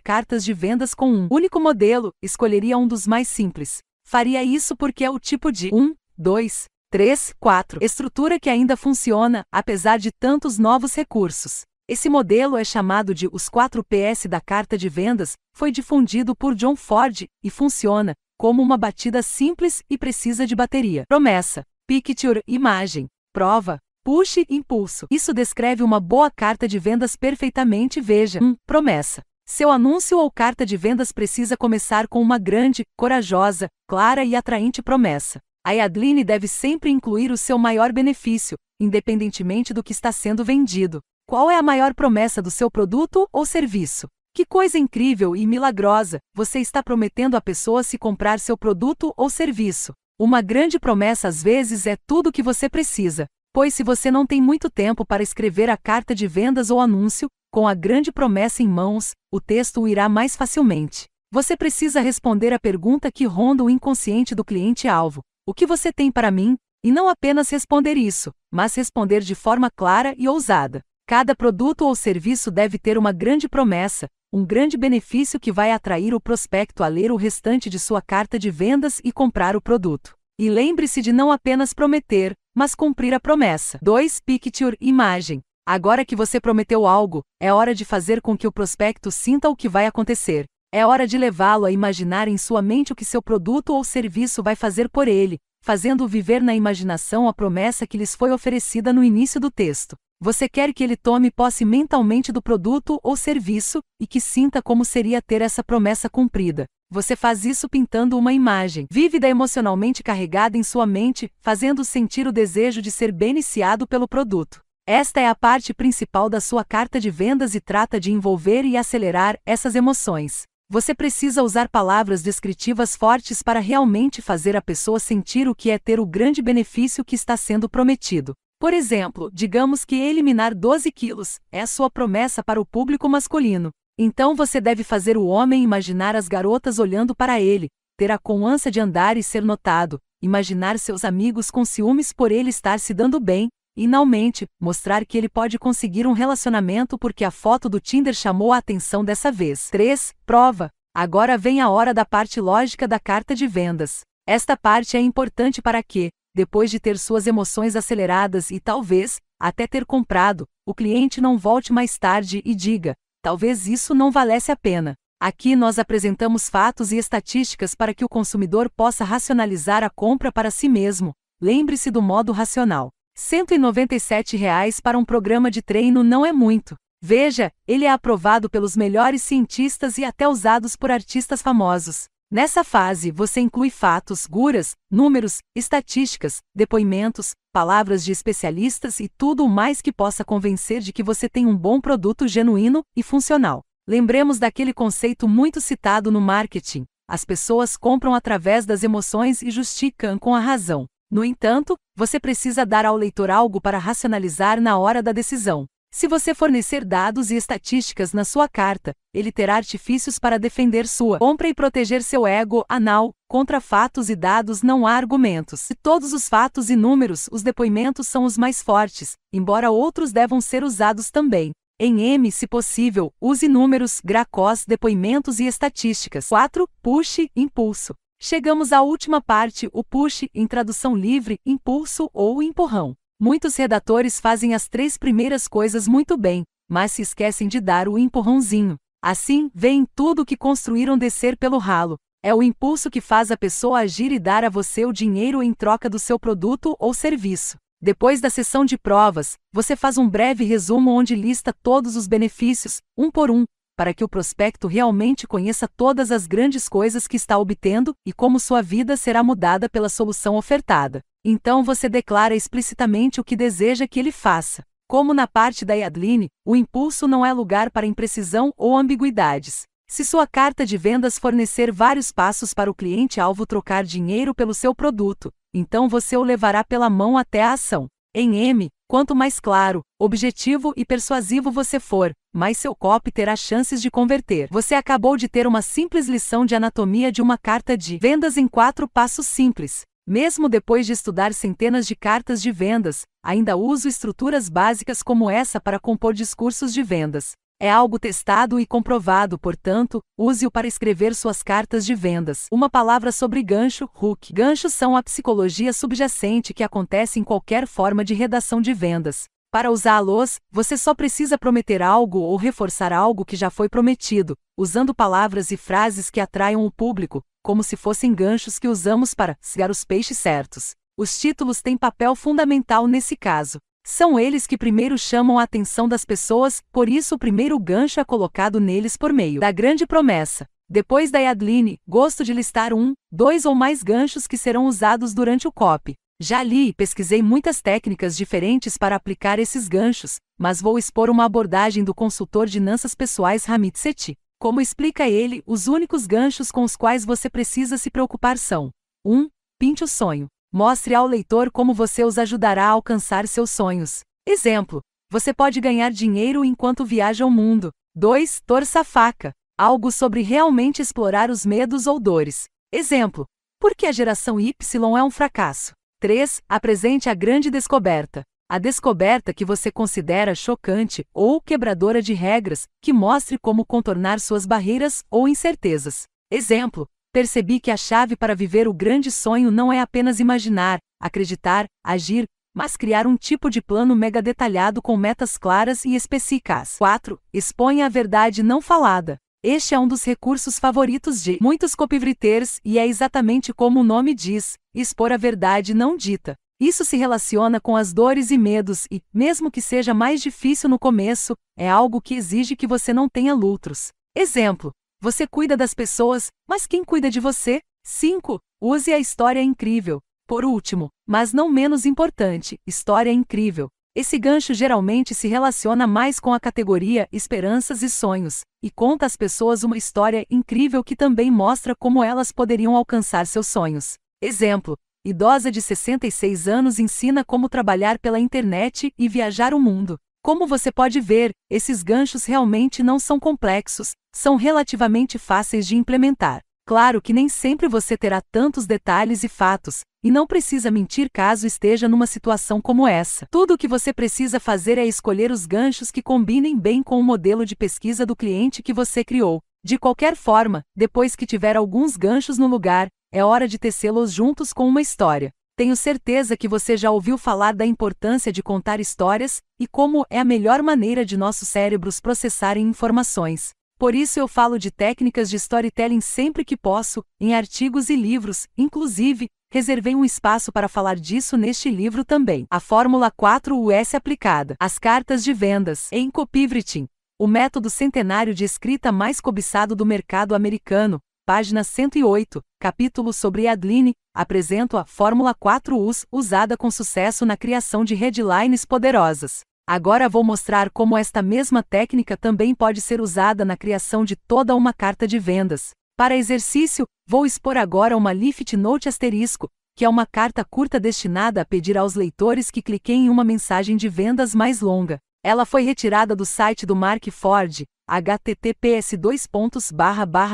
cartas de vendas com um único modelo, escolheria um dos mais simples. Faria isso porque é o tipo de 1, 2, 3, 4 estrutura que ainda funciona, apesar de tantos novos recursos. Esse modelo é chamado de os 4 PS da carta de vendas, foi difundido por John Ford e funciona como uma batida simples e precisa de bateria. Promessa, picture, imagem, prova, puxe, impulso. Isso descreve uma boa carta de vendas perfeitamente. Veja, Um, promessa. Seu anúncio ou carta de vendas precisa começar com uma grande, corajosa, clara e atraente promessa. A Yadline deve sempre incluir o seu maior benefício, independentemente do que está sendo vendido. Qual é a maior promessa do seu produto ou serviço? Que coisa incrível e milagrosa! Você está prometendo à pessoa se comprar seu produto ou serviço. Uma grande promessa às vezes é tudo o que você precisa, pois se você não tem muito tempo para escrever a carta de vendas ou anúncio, com a grande promessa em mãos, o texto o irá mais facilmente. Você precisa responder à pergunta que ronda o inconsciente do cliente-alvo: O que você tem para mim? E não apenas responder isso, mas responder de forma clara e ousada. Cada produto ou serviço deve ter uma grande promessa, um grande benefício que vai atrair o prospecto a ler o restante de sua carta de vendas e comprar o produto. E lembre-se de não apenas prometer, mas cumprir a promessa. 2. Picture Imagem. Agora que você prometeu algo, é hora de fazer com que o prospecto sinta o que vai acontecer. É hora de levá-lo a imaginar em sua mente o que seu produto ou serviço vai fazer por ele, fazendo viver na imaginação a promessa que lhes foi oferecida no início do texto. Você quer que ele tome posse mentalmente do produto ou serviço e que sinta como seria ter essa promessa cumprida. Você faz isso pintando uma imagem vívida emocionalmente carregada em sua mente, fazendo sentir o desejo de ser beneficiado pelo produto. Esta é a parte principal da sua carta de vendas e trata de envolver e acelerar essas emoções. Você precisa usar palavras descritivas fortes para realmente fazer a pessoa sentir o que é ter o grande benefício que está sendo prometido. Por exemplo, digamos que eliminar 12 quilos é sua promessa para o público masculino. Então você deve fazer o homem imaginar as garotas olhando para ele, ter a conânsia de andar e ser notado, imaginar seus amigos com ciúmes por ele estar se dando bem, e, finalmente, mostrar que ele pode conseguir um relacionamento porque a foto do Tinder chamou a atenção dessa vez. 3. Prova. Agora vem a hora da parte lógica da carta de vendas. Esta parte é importante para que, depois de ter suas emoções aceleradas e talvez, até ter comprado, o cliente não volte mais tarde e diga: talvez isso não valesse a pena. Aqui nós apresentamos fatos e estatísticas para que o consumidor possa racionalizar a compra para si mesmo. Lembre-se do modo racional. R$ 197 para um programa de treino não é muito. Veja, ele é aprovado pelos melhores cientistas e até usados por artistas famosos. Nessa fase, você inclui fatos, guras, números, estatísticas, depoimentos, palavras de especialistas e tudo o mais que possa convencer de que você tem um bom produto genuíno e funcional. Lembremos daquele conceito muito citado no marketing: as pessoas compram através das emoções e justificam com a razão. No entanto, você precisa dar ao leitor algo para racionalizar na hora da decisão. Se você fornecer dados e estatísticas na sua carta, ele terá artifícios para defender sua compra e proteger seu ego anal. Contra fatos e dados não há argumentos. De todos os fatos e números, os depoimentos são os mais fortes, embora outros devam ser usados também. Em M, se possível, use números, gracós, depoimentos e estatísticas. 4. Puxe, impulso. Chegamos à última parte, o push, em tradução livre, impulso ou empurrão. Muitos redatores fazem as três primeiras coisas muito bem, mas se esquecem de dar o empurrãozinho. Assim, veem tudo o que construíram descer pelo ralo. É o impulso que faz a pessoa agir e dar a você o dinheiro em troca do seu produto ou serviço. Depois da sessão de provas, você faz um breve resumo onde lista todos os benefícios, um por um, para que o prospecto realmente conheça todas as grandes coisas que está obtendo e como sua vida será mudada pela solução ofertada. Então você declara explicitamente o que deseja que ele faça. Como na parte da Yadline, o impulso não é lugar para imprecisão ou ambiguidades. Se sua carta de vendas fornecer vários passos para o cliente-alvo trocar dinheiro pelo seu produto, então você o levará pela mão até a ação. Em M, quanto mais claro, objetivo e persuasivo você for, mais seu copy terá chances de converter. Você acabou de ter uma simples lição de anatomia de uma carta de vendas em quatro passos simples. Mesmo depois de estudar centenas de cartas de vendas, ainda uso estruturas básicas como essa para compor discursos de vendas. É algo testado e comprovado, portanto, use-o para escrever suas cartas de vendas. Uma palavra sobre gancho, hook. Ganchos são a psicologia subjacente que acontece em qualquer forma de redação de vendas. Para usá-los, você só precisa prometer algo ou reforçar algo que já foi prometido, usando palavras e frases que atraiam o público, como se fossem ganchos que usamos para cegar os peixes certos. Os títulos têm papel fundamental nesse caso. São eles que primeiro chamam a atenção das pessoas, por isso o primeiro gancho é colocado neles por meio da grande promessa. Depois da Yadline, gosto de listar um, dois ou mais ganchos que serão usados durante o COP. Já li e pesquisei muitas técnicas diferentes para aplicar esses ganchos, mas vou expor uma abordagem do consultor de finanças pessoais Ramit Sethi. Como explica ele, os únicos ganchos com os quais você precisa se preocupar são: 1. Um, pinte o sonho. Mostre ao leitor como você os ajudará a alcançar seus sonhos. Exemplo: você pode ganhar dinheiro enquanto viaja o mundo. 2. Torça a faca. Algo sobre realmente explorar os medos ou dores. Exemplo: por que a geração Y é um fracasso? 3. Apresente a grande descoberta. A descoberta que você considera chocante ou quebradora de regras, que mostre como contornar suas barreiras ou incertezas. Exemplo: percebi que a chave para viver o grande sonho não é apenas imaginar, acreditar, agir, mas criar um tipo de plano mega detalhado com metas claras e específicas. 4. Exponha a verdade não falada. Este é um dos recursos favoritos de muitos copywriters e é exatamente como o nome diz: expor a verdade não dita. Isso se relaciona com as dores e medos e, mesmo que seja mais difícil no começo, é algo que exige que você não tenha lutros. Exemplo: você cuida das pessoas, mas quem cuida de você? 5. Use a história incrível. Por último, mas não menos importante, história incrível. Esse gancho geralmente se relaciona mais com a categoria esperanças e sonhos, e conta às pessoas uma história incrível que também mostra como elas poderiam alcançar seus sonhos. Exemplo: Idosa de 66 anos ensina como trabalhar pela internet e viajar o mundo. Como você pode ver, esses ganchos realmente não são complexos, são relativamente fáceis de implementar. Claro que nem sempre você terá tantos detalhes e fatos, e não precisa mentir caso esteja numa situação como essa. Tudo o que você precisa fazer é escolher os ganchos que combinem bem com o modelo de pesquisa do cliente que você criou. De qualquer forma, depois que tiver alguns ganchos no lugar, é hora de tecê-los juntos com uma história. Tenho certeza que você já ouviu falar da importância de contar histórias e como é a melhor maneira de nossos cérebros processarem informações. Por isso eu falo de técnicas de storytelling sempre que posso, em artigos e livros, inclusive, reservei um espaço para falar disso neste livro também. A Fórmula 4 US aplicada. As cartas de vendas. Em Copywriting. O método centenário de escrita mais cobiçado do mercado americano. Página 108 capítulo sobre Adline, apresento a fórmula 4Us usada com sucesso na criação de headlines poderosas. Agora vou mostrar como esta mesma técnica também pode ser usada na criação de toda uma carta de vendas. Para exercício, vou expor agora uma Lift Note asterisco, que é uma carta curta destinada a pedir aos leitores que cliquem em uma mensagem de vendas mais longa. Ela foi retirada do site do Mark Ford, https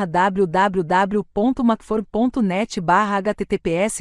www.macfor.net https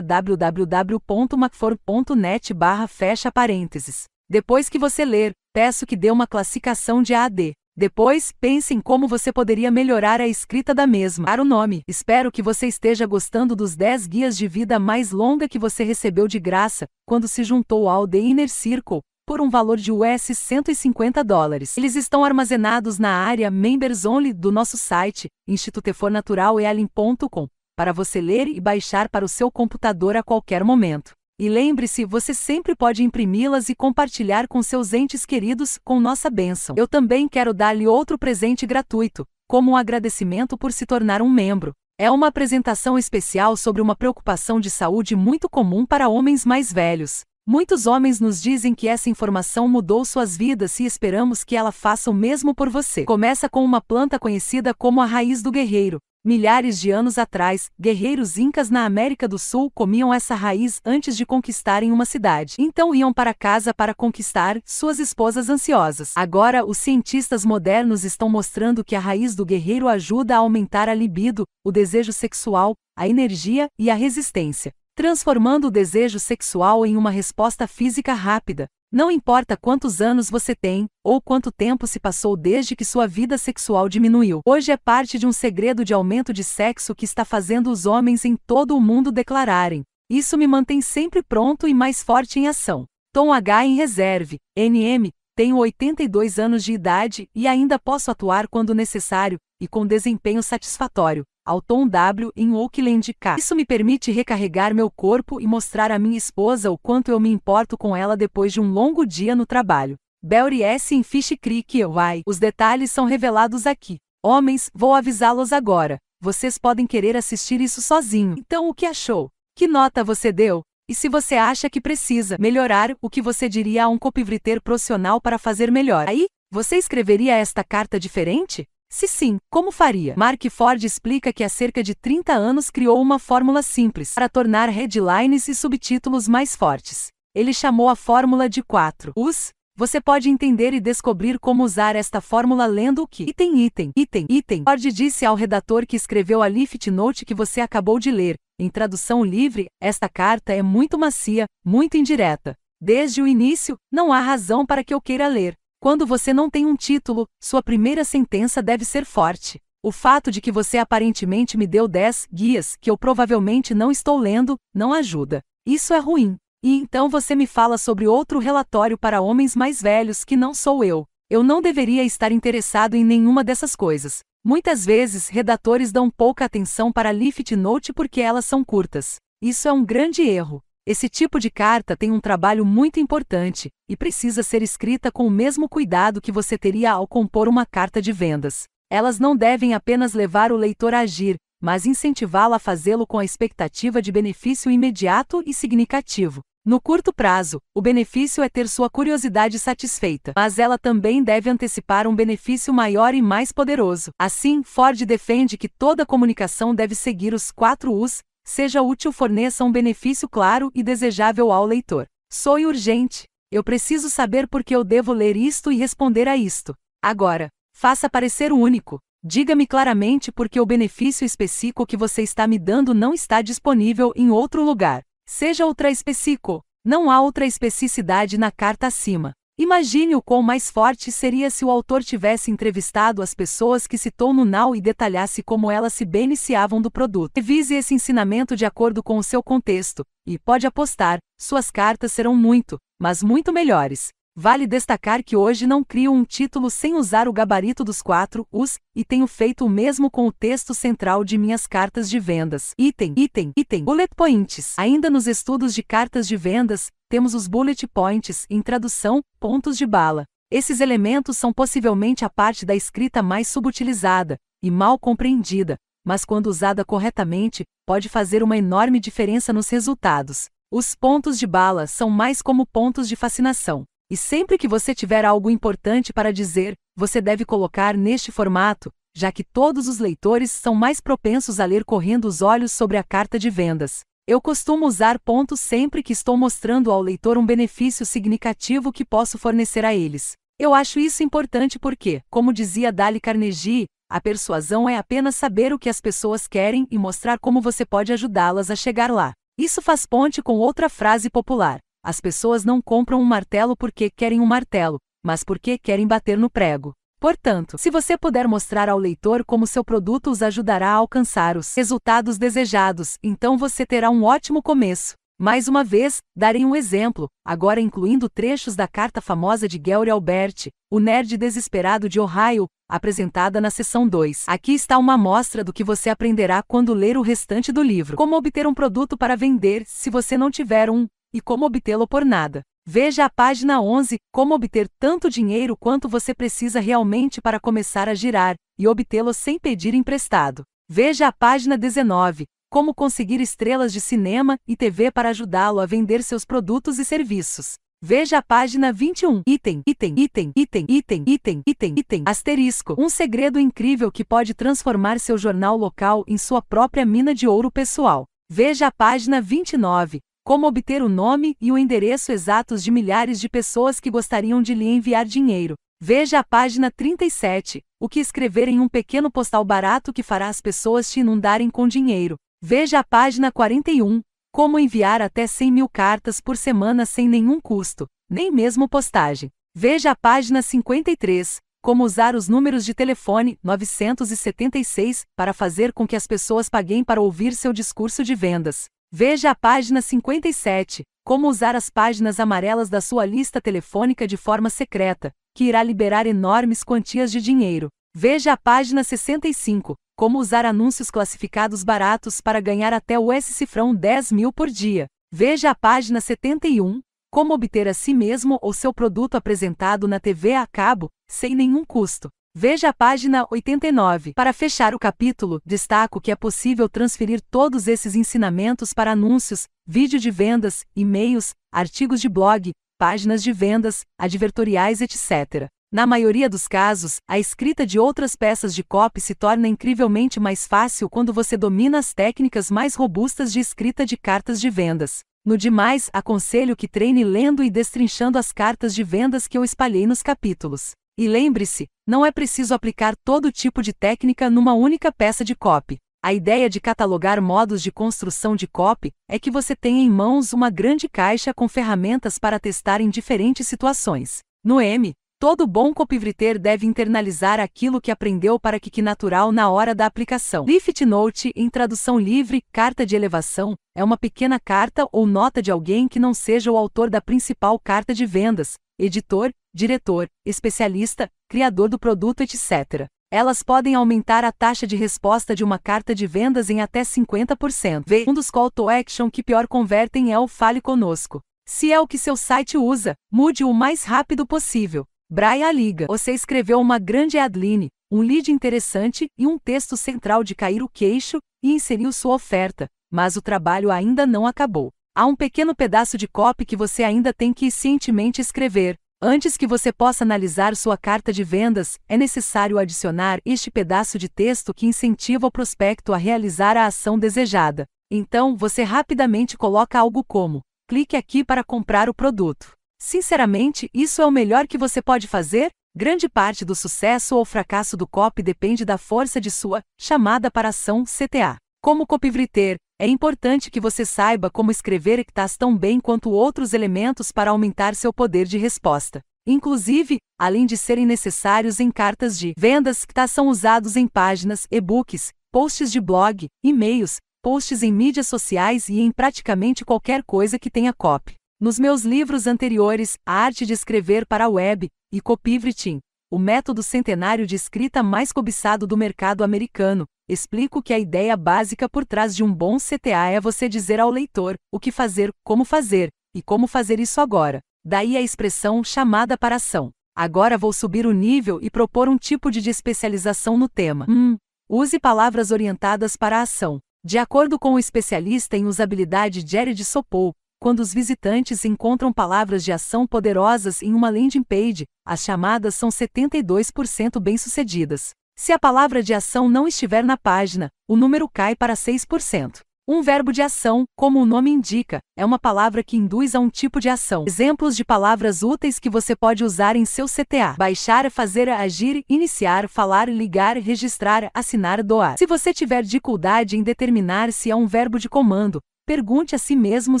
www.macfor.net fecha parênteses. Depois que você ler, peço que dê uma classificação de AD. Depois, pense em como você poderia melhorar a escrita da mesma. Para o nome, espero que você esteja gostando dos 10 guias de vida mais longa que você recebeu de graça, quando se juntou ao The Inner Circle por um valor de US 150 dólares. Eles estão armazenados na área Members Only do nosso site, institutefornaturalalien.com, para você ler e baixar para o seu computador a qualquer momento. E lembre-se, você sempre pode imprimi-las e compartilhar com seus entes queridos com nossa bênção. Eu também quero dar-lhe outro presente gratuito, como um agradecimento por se tornar um membro. É uma apresentação especial sobre uma preocupação de saúde muito comum para homens mais velhos. Muitos homens nos dizem que essa informação mudou suas vidas e esperamos que ela faça o mesmo por você. Começa com uma planta conhecida como a raiz do guerreiro. Milhares de anos atrás, guerreiros incas na América do Sul comiam essa raiz antes de conquistarem uma cidade. Então iam para casa para conquistar suas esposas ansiosas. Agora, os cientistas modernos estão mostrando que a raiz do guerreiro ajuda a aumentar a libido, o desejo sexual, a energia e a resistência transformando o desejo sexual em uma resposta física rápida. Não importa quantos anos você tem, ou quanto tempo se passou desde que sua vida sexual diminuiu. Hoje é parte de um segredo de aumento de sexo que está fazendo os homens em todo o mundo declararem. Isso me mantém sempre pronto e mais forte em ação. Tom H em reserve, NM, tenho 82 anos de idade e ainda posso atuar quando necessário e com desempenho satisfatório, ao Tom W em Oakland K. Isso me permite recarregar meu corpo e mostrar à minha esposa o quanto eu me importo com ela depois de um longo dia no trabalho. Belry S. em Fish Creek, Hawaii. Os detalhes são revelados aqui. Homens, vou avisá-los agora. Vocês podem querer assistir isso sozinho. Então o que achou? Que nota você deu? E se você acha que precisa melhorar, o que você diria a um copywriter profissional para fazer melhor? Aí, você escreveria esta carta diferente? Se sim, como faria? Mark Ford explica que há cerca de 30 anos criou uma fórmula simples para tornar headlines e subtítulos mais fortes. Ele chamou a fórmula de 4 Us. Você pode entender e descobrir como usar esta fórmula lendo o que item, item, item, item. Ford disse ao redator que escreveu a Lift Note que você acabou de ler, em tradução livre, esta carta é muito macia, muito indireta. Desde o início, não há razão para que eu queira ler. Quando você não tem um título, sua primeira sentença deve ser forte. O fato de que você aparentemente me deu 10 guias que eu provavelmente não estou lendo, não ajuda. Isso é ruim. E então você me fala sobre outro relatório para homens mais velhos que não sou eu. Eu não deveria estar interessado em nenhuma dessas coisas. Muitas vezes redatores dão pouca atenção para Leafit Note porque elas são curtas. Isso é um grande erro. Esse tipo de carta tem um trabalho muito importante e precisa ser escrita com o mesmo cuidado que você teria ao compor uma carta de vendas. Elas não devem apenas levar o leitor a agir, mas incentivá-lo a fazê-lo com a expectativa de benefício imediato e significativo. No curto prazo, o benefício é ter sua curiosidade satisfeita, mas ela também deve antecipar um benefício maior e mais poderoso. Assim, Ford defende que toda comunicação deve seguir os quatro U's, seja útil, forneça um benefício claro e desejável ao leitor. Sou urgente. Eu preciso saber por que eu devo ler isto e responder a isto. Agora, faça parecer único. Diga-me claramente por que o benefício específico que você está me dando não está disponível em outro lugar. Seja outra específico. Não há outra especificidade na carta acima. Imagine o quão mais forte seria se o autor tivesse entrevistado as pessoas que citou no Now e detalhasse como elas se beneficiavam do produto. Revise esse ensinamento de acordo com o seu contexto, e pode apostar, suas cartas serão muito, mas muito melhores. Vale destacar que hoje não crio um título sem usar o gabarito dos quatro Us, e tenho feito o mesmo com o texto central de minhas cartas de vendas. Item, item, item. Bullet points. Ainda nos estudos de cartas de vendas, temos os bullet points, em tradução, pontos de bala. Esses elementos são possivelmente a parte da escrita mais subutilizada e mal compreendida, mas quando usada corretamente, pode fazer uma enorme diferença nos resultados. Os pontos de bala são mais como pontos de fascinação. E sempre que você tiver algo importante para dizer, você deve colocar neste formato, já que todos os leitores são mais propensos a ler correndo os olhos sobre a carta de vendas. Eu costumo usar pontos sempre que estou mostrando ao leitor um benefício significativo que posso fornecer a eles. Eu acho isso importante porque, como dizia Dale Carnegie, a persuasão é apenas saber o que as pessoas querem e mostrar como você pode ajudá-las a chegar lá. Isso faz ponte com outra frase popular: as pessoas não compram um martelo porque querem um martelo, mas porque querem bater no prego. Portanto, se você puder mostrar ao leitor como seu produto os ajudará a alcançar os resultados desejados, então você terá um ótimo começo. Mais uma vez, darei um exemplo, agora incluindo trechos da carta famosa de Gary Albert, o nerd desesperado de Ohio, apresentada na seção 2. Aqui está uma amostra do que você aprenderá quando ler o restante do livro. Como obter um produto para vender se você não tiver um e como obtê-lo por nada. Veja a página 11, como obter tanto dinheiro quanto você precisa realmente para começar a girar e obtê-lo sem pedir emprestado. Veja a página 19, como conseguir estrelas de cinema e TV para ajudá-lo a vender seus produtos e serviços. Veja a página 21. Item, item, item, item, item, item, item, item. Asterisco. Um segredo incrível que pode transformar seu jornal local em sua própria mina de ouro pessoal. Veja a página 29 como obter o nome e o endereço exatos de milhares de pessoas que gostariam de lhe enviar dinheiro. Veja a página 37, o que escrever em um pequeno postal barato que fará as pessoas te inundarem com dinheiro. Veja a página 41, como enviar até 100 mil cartas por semana sem nenhum custo, nem mesmo postagem. Veja a página 53, como usar os números de telefone 976 para fazer com que as pessoas paguem para ouvir seu discurso de vendas. Veja a página 57, como usar as páginas amarelas da sua lista telefônica de forma secreta, que irá liberar enormes quantias de dinheiro. Veja a página 65, como usar anúncios classificados baratos para ganhar até o S cifrão 10 mil por dia. Veja a página 71, como obter a si mesmo ou seu produto apresentado na TV a cabo, sem nenhum custo. Veja a página 89. Para fechar o capítulo, destaco que é possível transferir todos esses ensinamentos para anúncios, vídeo de vendas, e-mails, artigos de blog, páginas de vendas, advertoriais, etc. Na maioria dos casos, a escrita de outras peças de copy se torna incrivelmente mais fácil quando você domina as técnicas mais robustas de escrita de cartas de vendas. No demais, aconselho que treine lendo e destrinchando as cartas de vendas que eu espalhei nos capítulos. E lembre-se, não é preciso aplicar todo tipo de técnica numa única peça de copy. A ideia de catalogar modos de construção de copy é que você tenha em mãos uma grande caixa com ferramentas para testar em diferentes situações. No M, Todo bom copywriter deve internalizar aquilo que aprendeu para que que natural na hora da aplicação. Lift Note, em tradução livre, carta de elevação, é uma pequena carta ou nota de alguém que não seja o autor da principal carta de vendas, editor, diretor, especialista, criador do produto, etc. Elas podem aumentar a taxa de resposta de uma carta de vendas em até 50%. V. Um dos call to action que pior convertem é o fale conosco. Se é o que seu site usa, mude o mais rápido possível. Braia Liga. Você escreveu uma grande Adline, um lead interessante e um texto central de cair o queixo e inseriu sua oferta, mas o trabalho ainda não acabou. Há um pequeno pedaço de copy que você ainda tem que cientemente escrever. Antes que você possa analisar sua carta de vendas, é necessário adicionar este pedaço de texto que incentiva o prospecto a realizar a ação desejada. Então, você rapidamente coloca algo como: clique aqui para comprar o produto. Sinceramente, isso é o melhor que você pode fazer? Grande parte do sucesso ou fracasso do copy depende da força de sua chamada para ação CTA. Como copywriter, é importante que você saiba como escrever ectas tão bem quanto outros elementos para aumentar seu poder de resposta. Inclusive, além de serem necessários em cartas de vendas que são usados em páginas, e-books, posts de blog, e-mails, posts em mídias sociais e em praticamente qualquer coisa que tenha copy. Nos meus livros anteriores, A Arte de Escrever para a Web e Copywriting, o método centenário de escrita mais cobiçado do mercado americano, explico que a ideia básica por trás de um bom CTA é você dizer ao leitor o que fazer, como fazer e como fazer isso agora. Daí a expressão chamada para ação. Agora vou subir o nível e propor um tipo de especialização no tema. Hum, use palavras orientadas para a ação. De acordo com o especialista em usabilidade Jared Sopol, quando os visitantes encontram palavras de ação poderosas em uma landing page, as chamadas são 72% bem-sucedidas. Se a palavra de ação não estiver na página, o número cai para 6%. Um verbo de ação, como o nome indica, é uma palavra que induz a um tipo de ação. Exemplos de palavras úteis que você pode usar em seu CTA: baixar, fazer, agir, iniciar, falar, ligar, registrar, assinar, doar. Se você tiver dificuldade em determinar se é um verbo de comando, Pergunte a si mesmo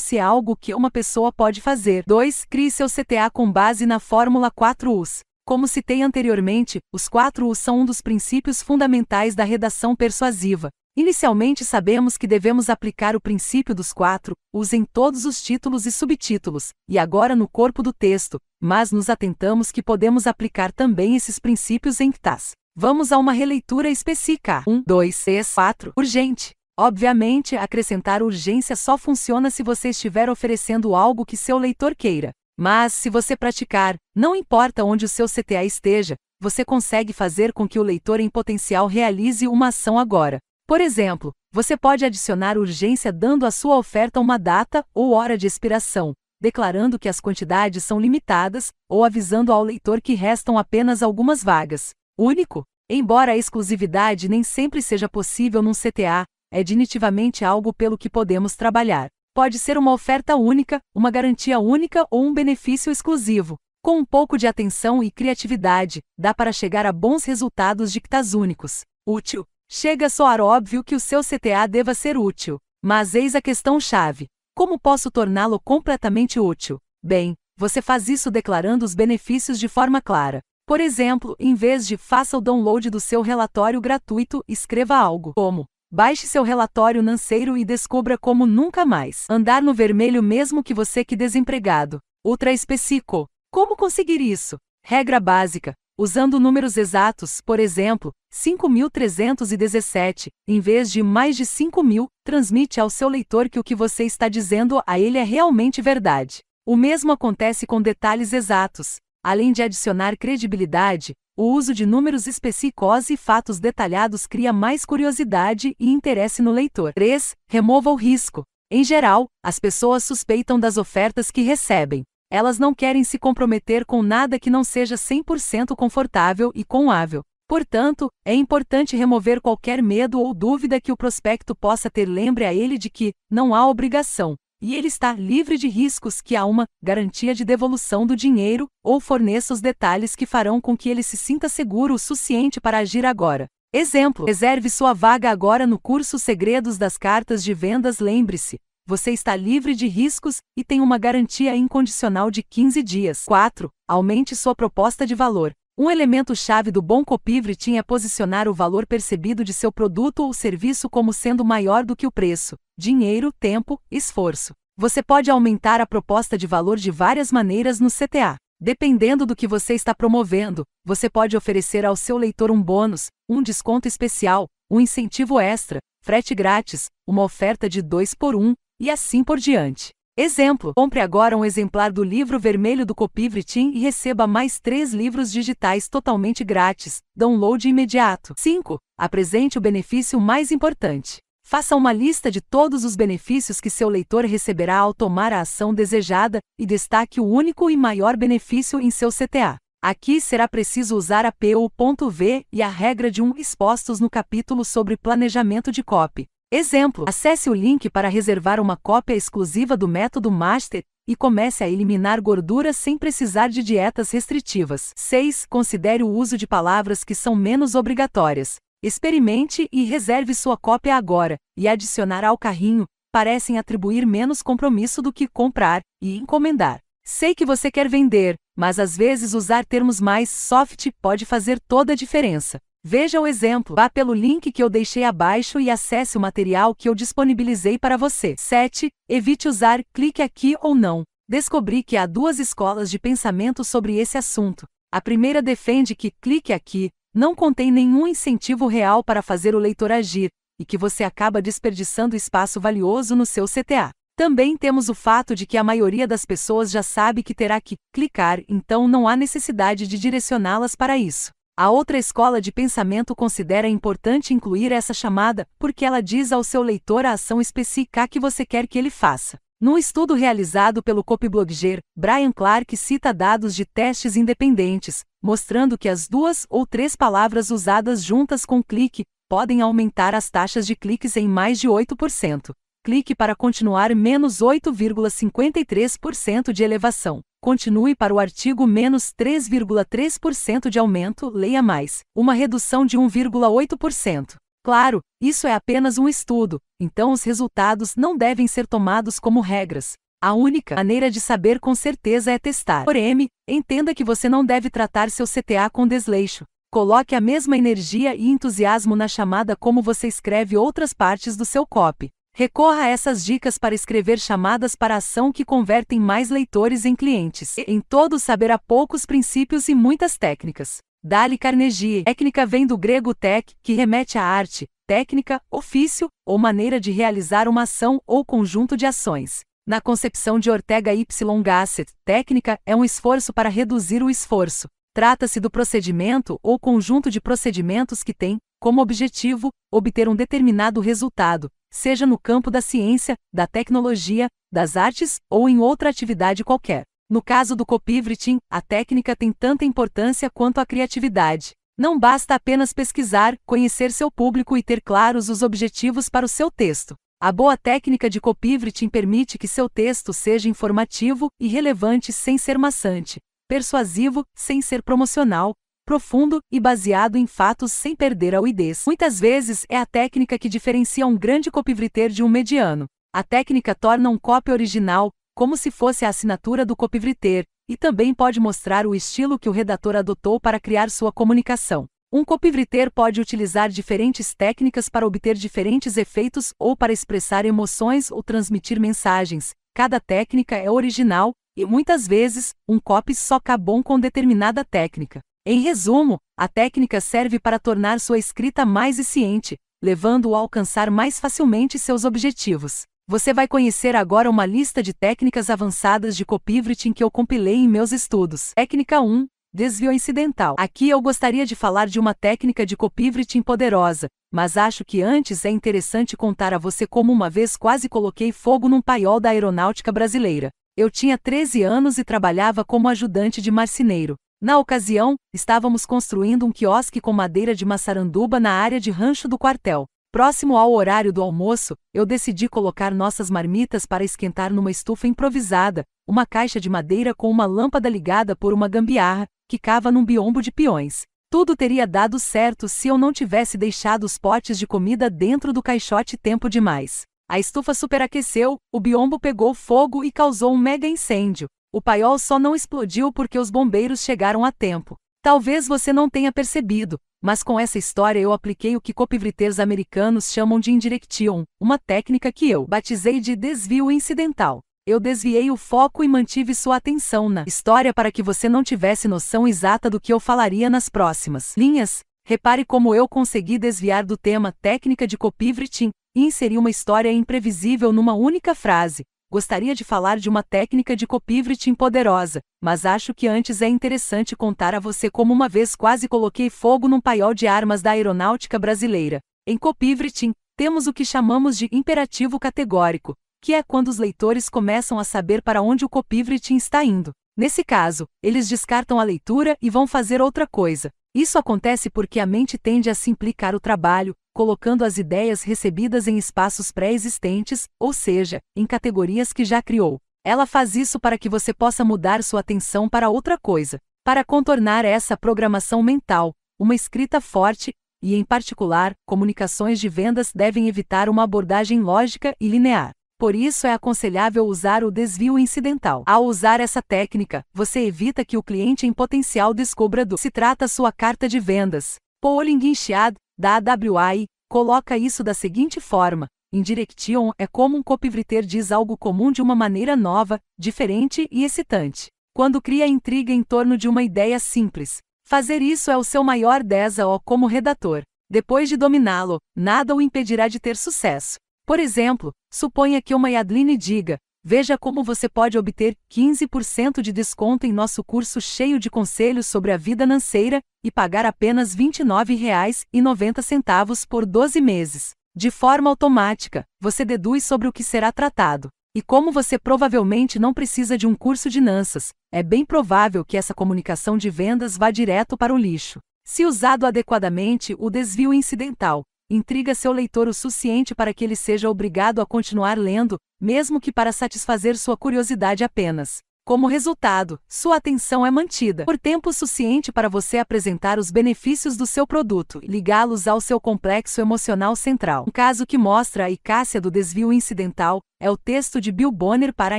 se é algo que uma pessoa pode fazer. 2. Crie seu CTA com base na fórmula 4Us. Como citei anteriormente, os 4Us são um dos princípios fundamentais da redação persuasiva. Inicialmente sabemos que devemos aplicar o princípio dos 4Us em todos os títulos e subtítulos, e agora no corpo do texto, mas nos atentamos que podemos aplicar também esses princípios em CTAS. Vamos a uma releitura específica. 1, 2, 3, 4, urgente. Obviamente, acrescentar urgência só funciona se você estiver oferecendo algo que seu leitor queira. Mas, se você praticar, não importa onde o seu CTA esteja, você consegue fazer com que o leitor em potencial realize uma ação agora. Por exemplo, você pode adicionar urgência dando à sua oferta uma data ou hora de expiração, declarando que as quantidades são limitadas ou avisando ao leitor que restam apenas algumas vagas. Único. Embora a exclusividade nem sempre seja possível num CTA, é definitivamente algo pelo que podemos trabalhar. Pode ser uma oferta única, uma garantia única ou um benefício exclusivo. Com um pouco de atenção e criatividade, dá para chegar a bons resultados dictas únicos. Útil. Chega a soar óbvio que o seu CTA deva ser útil. Mas eis a questão-chave: como posso torná-lo completamente útil? Bem, você faz isso declarando os benefícios de forma clara. Por exemplo, em vez de faça o download do seu relatório gratuito, escreva algo como: Baixe seu relatório financeiro e descubra como nunca mais andar no vermelho mesmo que você que desempregado. Ultra específico. Como conseguir isso? Regra básica. Usando números exatos, por exemplo, 5.317, em vez de mais de 5.000, transmite ao seu leitor que o que você está dizendo a ele é realmente verdade. O mesmo acontece com detalhes exatos. Além de adicionar credibilidade, o uso de números específicos e fatos detalhados cria mais curiosidade e interesse no leitor. 3. Remova o risco. Em geral, as pessoas suspeitam das ofertas que recebem. Elas não querem se comprometer com nada que não seja 100% confortável e comável. Portanto, é importante remover qualquer medo ou dúvida que o prospecto possa ter. Lembre a ele de que não há obrigação, e ele está livre de riscos que há uma garantia de devolução do dinheiro, ou forneça os detalhes que farão com que ele se sinta seguro o suficiente para agir agora. Exemplo: reserve sua vaga agora no curso Segredos das Cartas de Vendas. Lembre-se, você está livre de riscos e tem uma garantia incondicional de 15 dias. 4. Aumente sua proposta de valor. Um elemento-chave do bom copivre tinha é posicionar o valor percebido de seu produto ou serviço como sendo maior do que o preço dinheiro, tempo, esforço. Você pode aumentar a proposta de valor de várias maneiras no CTA. Dependendo do que você está promovendo, você pode oferecer ao seu leitor um bônus, um desconto especial, um incentivo extra, frete grátis, uma oferta de 2 por 1 um, e assim por diante. Exemplo: compre agora um exemplar do livro vermelho do Copivre Team e receba mais três livros digitais totalmente grátis, download imediato. 5. Apresente o benefício mais importante. Faça uma lista de todos os benefícios que seu leitor receberá ao tomar a ação desejada e destaque o único e maior benefício em seu CTA. Aqui será preciso usar a PU.V e a regra de 1 um expostos no capítulo sobre planejamento de copy. Exemplo: acesse o link para reservar uma cópia exclusiva do método Master e comece a eliminar gorduras sem precisar de dietas restritivas. 6. Considere o uso de palavras que são menos obrigatórias. Experimente e reserve sua cópia agora, e adicionar ao carrinho, parecem atribuir menos compromisso do que comprar e encomendar. Sei que você quer vender, mas às vezes usar termos mais soft pode fazer toda a diferença. Veja o exemplo, vá pelo link que eu deixei abaixo e acesse o material que eu disponibilizei para você. 7. Evite usar clique aqui ou não. Descobri que há duas escolas de pensamento sobre esse assunto. A primeira defende que clique aqui não contém nenhum incentivo real para fazer o leitor agir, e que você acaba desperdiçando espaço valioso no seu CTA. Também temos o fato de que a maioria das pessoas já sabe que terá que clicar, então não há necessidade de direcioná-las para isso. A outra escola de pensamento considera importante incluir essa chamada, porque ela diz ao seu leitor a ação específica que você quer que ele faça. Num estudo realizado pelo copyblogger, Brian Clark cita dados de testes independentes, mostrando que as duas ou três palavras usadas juntas com clique podem aumentar as taxas de cliques em mais de 8%. Clique para continuar menos 8,53% de elevação. Continue para o artigo menos 3,3% de aumento, leia mais, uma redução de 1,8%. Claro, isso é apenas um estudo, então os resultados não devem ser tomados como regras. A única maneira de saber com certeza é testar. Porém, entenda que você não deve tratar seu CTA com desleixo. Coloque a mesma energia e entusiasmo na chamada como você escreve outras partes do seu copy. Recorra a essas dicas para escrever chamadas para ação que convertem mais leitores em clientes. E, em todo saberá poucos princípios e muitas técnicas. Dale Carnegie. Técnica vem do grego tech, que remete à arte, técnica, ofício ou maneira de realizar uma ação ou conjunto de ações. Na concepção de Ortega y Gasset, técnica é um esforço para reduzir o esforço. Trata-se do procedimento ou conjunto de procedimentos que tem, como objetivo, obter um determinado resultado, seja no campo da ciência, da tecnologia, das artes ou em outra atividade qualquer. No caso do copywriting, a técnica tem tanta importância quanto a criatividade. Não basta apenas pesquisar, conhecer seu público e ter claros os objetivos para o seu texto. A boa técnica de copivre permite que seu texto seja informativo e relevante sem ser maçante, persuasivo sem ser promocional, profundo e baseado em fatos sem perder a uidez. Muitas vezes é a técnica que diferencia um grande copivriter de um mediano. A técnica torna um copy original, como se fosse a assinatura do copivriter, e também pode mostrar o estilo que o redator adotou para criar sua comunicação. Um copywriter pode utilizar diferentes técnicas para obter diferentes efeitos ou para expressar emoções ou transmitir mensagens. Cada técnica é original e muitas vezes um copy só bom com determinada técnica. Em resumo, a técnica serve para tornar sua escrita mais eficiente, levando-o a alcançar mais facilmente seus objetivos. Você vai conhecer agora uma lista de técnicas avançadas de copywriting que eu compilei em meus estudos. Técnica 1: Desvio incidental. Aqui eu gostaria de falar de uma técnica de copywriting poderosa, mas acho que antes é interessante contar a você como uma vez quase coloquei fogo num paiol da aeronáutica brasileira. Eu tinha 13 anos e trabalhava como ajudante de marceneiro. Na ocasião, estávamos construindo um quiosque com madeira de maçaranduba na área de rancho do quartel. Próximo ao horário do almoço, eu decidi colocar nossas marmitas para esquentar numa estufa improvisada, uma caixa de madeira com uma lâmpada ligada por uma gambiarra, que cava num biombo de peões. Tudo teria dado certo se eu não tivesse deixado os potes de comida dentro do caixote tempo demais. A estufa superaqueceu, o biombo pegou fogo e causou um mega incêndio. O paiol só não explodiu porque os bombeiros chegaram a tempo. Talvez você não tenha percebido, mas com essa história eu apliquei o que copivriteiros americanos chamam de indirection, uma técnica que eu batizei de desvio incidental. Eu desviei o foco e mantive sua atenção na história para que você não tivesse noção exata do que eu falaria nas próximas linhas. Repare como eu consegui desviar do tema técnica de copywriting e inserir uma história imprevisível numa única frase. Gostaria de falar de uma técnica de copywriting poderosa, mas acho que antes é interessante contar a você como uma vez quase coloquei fogo num paiol de armas da aeronáutica brasileira. Em copywriting, temos o que chamamos de imperativo categórico, que é quando os leitores começam a saber para onde o copywriting está indo. Nesse caso, eles descartam a leitura e vão fazer outra coisa. Isso acontece porque a mente tende a simplificar o trabalho, colocando as ideias recebidas em espaços pré-existentes, ou seja, em categorias que já criou. Ela faz isso para que você possa mudar sua atenção para outra coisa. Para contornar essa programação mental, uma escrita forte, e em particular, comunicações de vendas devem evitar uma abordagem lógica e linear. Por isso é aconselhável usar o desvio incidental. Ao usar essa técnica, você evita que o cliente em potencial descubra do se trata sua carta de vendas. Pauling Inchiad, da AWI, coloca isso da seguinte forma: Indirection é como um copywriter diz algo comum de uma maneira nova, diferente e excitante. Quando cria intriga em torno de uma ideia simples, fazer isso é o seu maior desa como redator. Depois de dominá-lo, nada o impedirá de ter sucesso. Por exemplo, suponha que uma Yadline diga: Veja como você pode obter 15% de desconto em nosso curso cheio de conselhos sobre a vida financeira e pagar apenas R$ 29,90 por 12 meses. De forma automática, você deduz sobre o que será tratado. E como você provavelmente não precisa de um curso de nanças, é bem provável que essa comunicação de vendas vá direto para o lixo. Se usado adequadamente, o desvio incidental, intriga seu leitor o suficiente para que ele seja obrigado a continuar lendo, mesmo que para satisfazer sua curiosidade apenas. Como resultado, sua atenção é mantida por tempo suficiente para você apresentar os benefícios do seu produto e ligá-los ao seu complexo emocional central. Um caso que mostra a eficácia do desvio incidental é o texto de Bill Bonner para a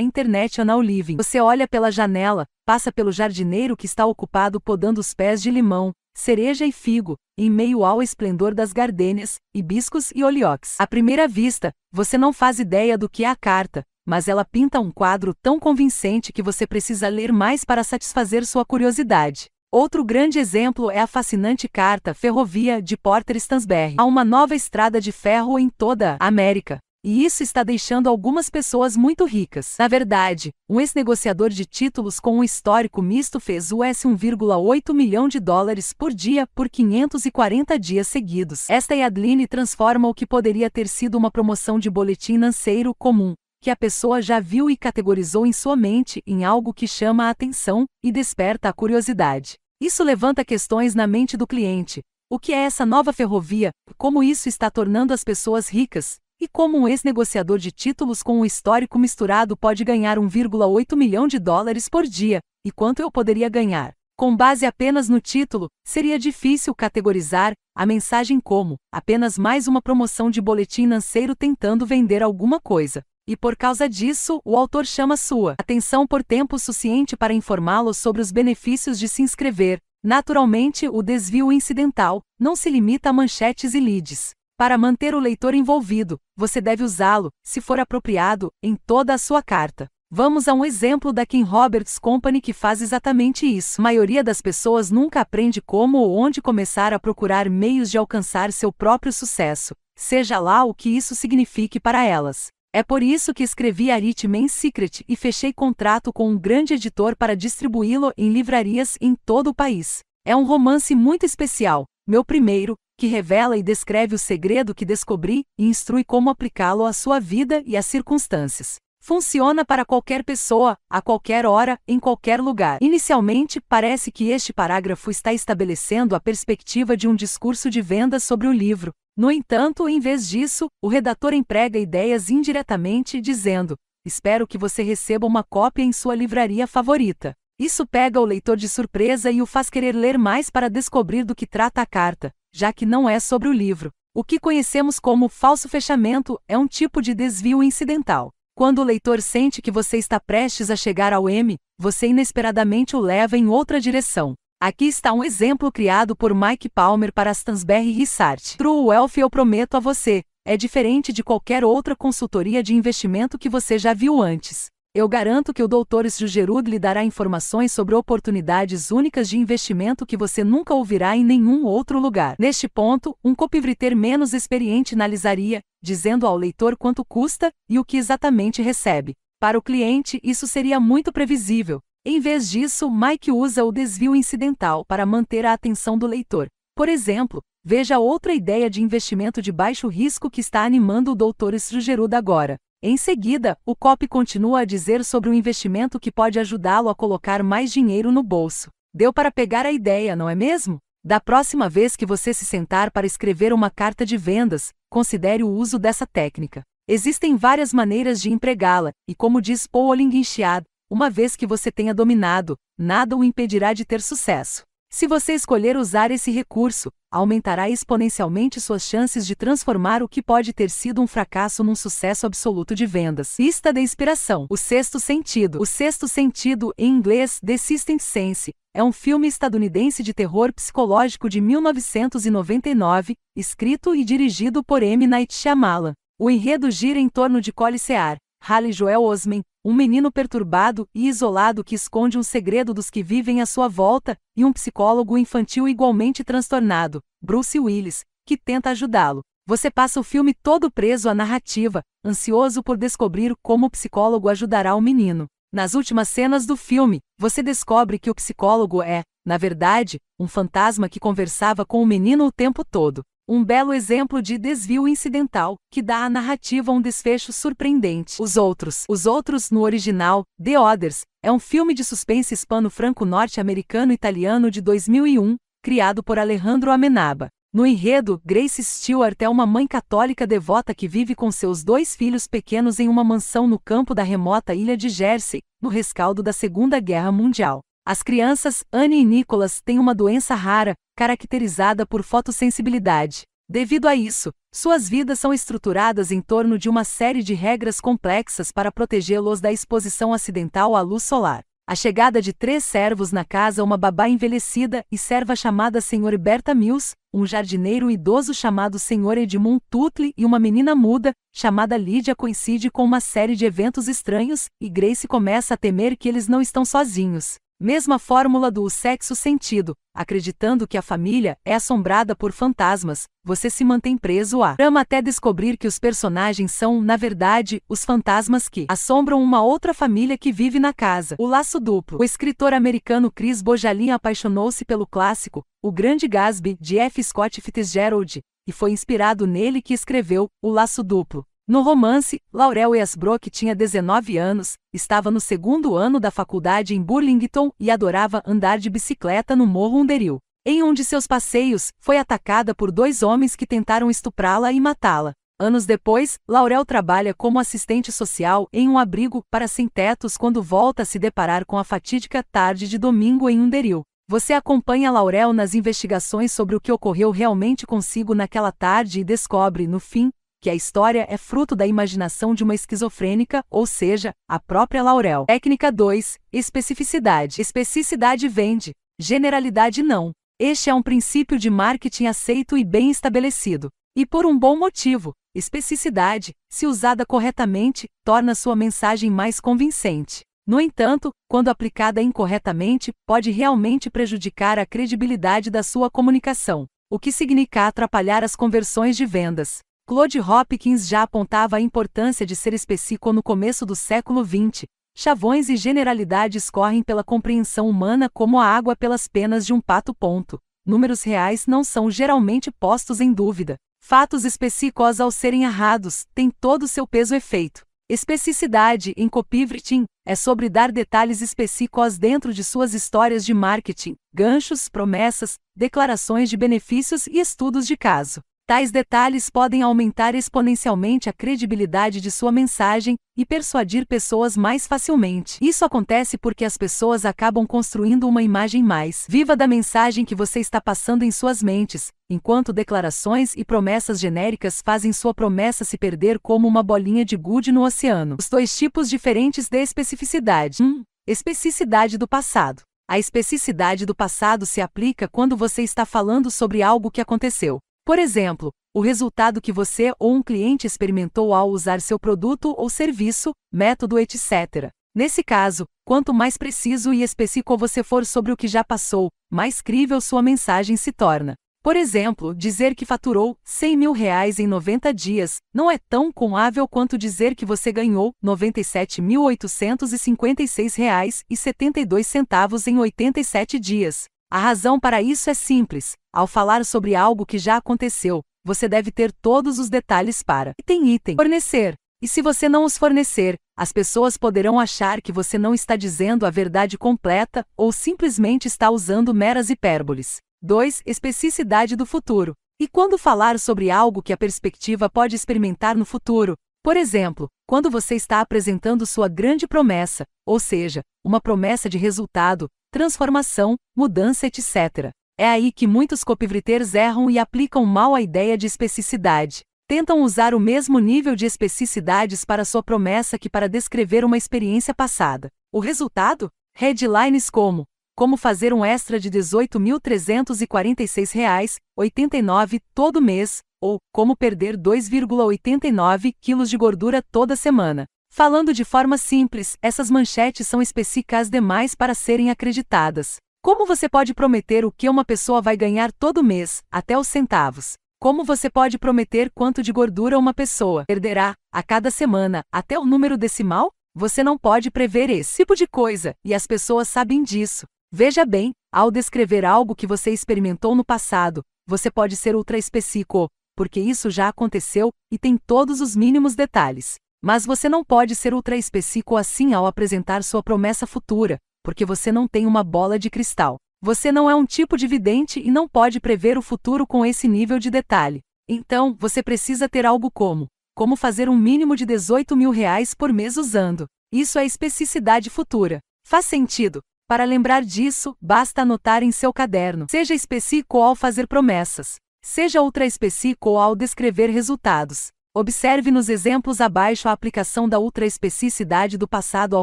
Internet Anal Living. Você olha pela janela, passa pelo jardineiro que está ocupado podando os pés de limão, cereja e figo, em meio ao esplendor das gardênias, hibiscos e oliox. À primeira vista, você não faz ideia do que é a carta, mas ela pinta um quadro tão convincente que você precisa ler mais para satisfazer sua curiosidade. Outro grande exemplo é a fascinante carta Ferrovia de Porter Stansberry. Há uma nova estrada de ferro em toda a América, e isso está deixando algumas pessoas muito ricas. Na verdade, um ex-negociador de títulos com um histórico misto fez US 1,8 milhão de dólares por dia por 540 dias seguidos. Esta Yadline transforma o que poderia ter sido uma promoção de boletim financeiro comum, que a pessoa já viu e categorizou em sua mente em algo que chama a atenção e desperta a curiosidade. Isso levanta questões na mente do cliente. O que é essa nova ferrovia? Como isso está tornando as pessoas ricas? E como um ex-negociador de títulos com um histórico misturado pode ganhar 1,8 milhão de dólares por dia, e quanto eu poderia ganhar? Com base apenas no título, seria difícil categorizar a mensagem como apenas mais uma promoção de boletim financeiro tentando vender alguma coisa. E por causa disso, o autor chama sua atenção por tempo suficiente para informá-lo sobre os benefícios de se inscrever. Naturalmente, o desvio incidental não se limita a manchetes e leads. Para manter o leitor envolvido, você deve usá-lo, se for apropriado, em toda a sua carta. Vamos a um exemplo da Kim Roberts Company que faz exatamente isso. A maioria das pessoas nunca aprende como ou onde começar a procurar meios de alcançar seu próprio sucesso, seja lá o que isso signifique para elas. É por isso que escrevi Aritman's Secret e fechei contrato com um grande editor para distribuí-lo em livrarias em todo o país. É um romance muito especial, meu primeiro, que revela e descreve o segredo que descobri e instrui como aplicá-lo à sua vida e às circunstâncias. Funciona para qualquer pessoa, a qualquer hora, em qualquer lugar. Inicialmente, parece que este parágrafo está estabelecendo a perspectiva de um discurso de venda sobre o livro. No entanto, em vez disso, o redator emprega ideias indiretamente, dizendo: Espero que você receba uma cópia em sua livraria favorita. Isso pega o leitor de surpresa e o faz querer ler mais para descobrir do que trata a carta já que não é sobre o livro. O que conhecemos como falso fechamento é um tipo de desvio incidental. Quando o leitor sente que você está prestes a chegar ao M, você inesperadamente o leva em outra direção. Aqui está um exemplo criado por Mike Palmer para Stansberry Research. True Wealth Eu Prometo a Você é diferente de qualquer outra consultoria de investimento que você já viu antes. Eu garanto que o Dr. Gerud lhe dará informações sobre oportunidades únicas de investimento que você nunca ouvirá em nenhum outro lugar. Neste ponto, um copywriter menos experiente analisaria, dizendo ao leitor quanto custa e o que exatamente recebe. Para o cliente, isso seria muito previsível. Em vez disso, Mike usa o desvio incidental para manter a atenção do leitor. Por exemplo, veja outra ideia de investimento de baixo risco que está animando o Dr. Gerud agora. Em seguida, o COP continua a dizer sobre um investimento que pode ajudá-lo a colocar mais dinheiro no bolso. Deu para pegar a ideia, não é mesmo? Da próxima vez que você se sentar para escrever uma carta de vendas, considere o uso dessa técnica. Existem várias maneiras de empregá-la, e como diz Paul Enchiad, uma vez que você tenha dominado, nada o impedirá de ter sucesso. Se você escolher usar esse recurso, aumentará exponencialmente suas chances de transformar o que pode ter sido um fracasso num sucesso absoluto de vendas. Lista de inspiração: O Sexto Sentido. O Sexto Sentido, em inglês, The System Sense, é um filme estadunidense de terror psicológico de 1999, escrito e dirigido por M. Night Shyamalan. O enredo gira em torno de Cole Sear, Halle Joel Osment, um menino perturbado e isolado que esconde um segredo dos que vivem à sua volta, e um psicólogo infantil igualmente transtornado, Bruce Willis, que tenta ajudá-lo. Você passa o filme todo preso à narrativa, ansioso por descobrir como o psicólogo ajudará o menino. Nas últimas cenas do filme, você descobre que o psicólogo é, na verdade, um fantasma que conversava com o menino o tempo todo. Um belo exemplo de desvio incidental, que dá à narrativa um desfecho surpreendente. Os Outros. Os Outros, no original, The Others, é um filme de suspense hispano-franco norte-americano-italiano de 2001, criado por Alejandro Amenaba. No enredo, Grace Stewart é uma mãe católica devota que vive com seus dois filhos pequenos em uma mansão no campo da remota ilha de Jersey, no rescaldo da Segunda Guerra Mundial. As crianças Anne e Nicholas têm uma doença rara, caracterizada por fotossensibilidade. Devido a isso, suas vidas são estruturadas em torno de uma série de regras complexas para protegê-los da exposição acidental à luz solar. A chegada de três servos na casa, uma babá envelhecida e serva chamada Sr. Berta Mills, um jardineiro idoso chamado Sr. Edmund Tuttle e uma menina muda, chamada Lydia, coincide com uma série de eventos estranhos, e Grace começa a temer que eles não estão sozinhos. Mesma fórmula do o sexo sentido, acreditando que a família é assombrada por fantasmas, você se mantém preso a. trama até descobrir que os personagens são, na verdade, os fantasmas que assombram uma outra família que vive na casa. O laço duplo. O escritor americano Chris Bojalin apaixonou-se pelo clássico O Grande Gatsby de F. Scott Fitzgerald e foi inspirado nele que escreveu O Laço Duplo. No romance, Laurel Easbrook tinha 19 anos, estava no segundo ano da faculdade em Burlington e adorava andar de bicicleta no Morro Underhill. Em um de seus passeios, foi atacada por dois homens que tentaram estuprá-la e matá-la. Anos depois, Laurel trabalha como assistente social em um abrigo para sem-tetos quando volta a se deparar com a fatídica tarde de domingo em Underhill. Você acompanha Laurel nas investigações sobre o que ocorreu realmente consigo naquela tarde e descobre, no fim, que a história é fruto da imaginação de uma esquizofrênica, ou seja, a própria Laurel. Técnica 2. Especificidade. Especificidade vende, generalidade não. Este é um princípio de marketing aceito e bem estabelecido. E por um bom motivo, especificidade, se usada corretamente, torna sua mensagem mais convincente. No entanto, quando aplicada incorretamente, pode realmente prejudicar a credibilidade da sua comunicação, o que significa atrapalhar as conversões de vendas. Claude Hopkins já apontava a importância de ser específico no começo do século XX. Chavões e generalidades correm pela compreensão humana como a água pelas penas de um pato. Ponto. Números reais não são geralmente postos em dúvida. Fatos específicos ao serem errados têm todo o seu peso efeito. Especificidade em copywriting é sobre dar detalhes específicos dentro de suas histórias de marketing, ganchos, promessas, declarações de benefícios e estudos de caso. Tais detalhes podem aumentar exponencialmente a credibilidade de sua mensagem e persuadir pessoas mais facilmente. Isso acontece porque as pessoas acabam construindo uma imagem mais viva da mensagem que você está passando em suas mentes, enquanto declarações e promessas genéricas fazem sua promessa se perder como uma bolinha de gude no oceano. Os dois tipos diferentes de especificidade. 1. Hum, especificidade do passado. A especificidade do passado se aplica quando você está falando sobre algo que aconteceu por exemplo, o resultado que você ou um cliente experimentou ao usar seu produto ou serviço, método, etc. Nesse caso, quanto mais preciso e específico você for sobre o que já passou, mais crível sua mensagem se torna. Por exemplo, dizer que faturou 100 mil reais em 90 dias não é tão comável quanto dizer que você ganhou R$ 97.856,72 em 87 dias. A razão para isso é simples. Ao falar sobre algo que já aconteceu, você deve ter todos os detalhes para item item fornecer. E se você não os fornecer, as pessoas poderão achar que você não está dizendo a verdade completa ou simplesmente está usando meras hipérboles. 2. Especificidade do futuro. E quando falar sobre algo que a perspectiva pode experimentar no futuro, por exemplo, quando você está apresentando sua grande promessa, ou seja, uma promessa de resultado, transformação, mudança, etc. É aí que muitos copivriteiros erram e aplicam mal a ideia de especificidade. Tentam usar o mesmo nível de especificidades para sua promessa que para descrever uma experiência passada. O resultado? Headlines como Como fazer um extra de R$ 18.346,89 todo mês, ou Como perder 2,89 quilos de gordura toda semana. Falando de forma simples, essas manchetes são específicas demais para serem acreditadas. Como você pode prometer o que uma pessoa vai ganhar todo mês, até os centavos? Como você pode prometer quanto de gordura uma pessoa perderá, a cada semana, até o número decimal? Você não pode prever esse tipo de coisa, e as pessoas sabem disso. Veja bem, ao descrever algo que você experimentou no passado, você pode ser ultra específico, porque isso já aconteceu e tem todos os mínimos detalhes. Mas você não pode ser ultra específico assim ao apresentar sua promessa futura, porque você não tem uma bola de cristal. Você não é um tipo de vidente e não pode prever o futuro com esse nível de detalhe. Então, você precisa ter algo como: como fazer um mínimo de 18 mil reais por mês usando. Isso é especificidade futura. Faz sentido. Para lembrar disso, basta anotar em seu caderno. Seja específico ao fazer promessas. Seja ultra específico ao descrever resultados. Observe nos exemplos abaixo a aplicação da ultra especificidade do passado ao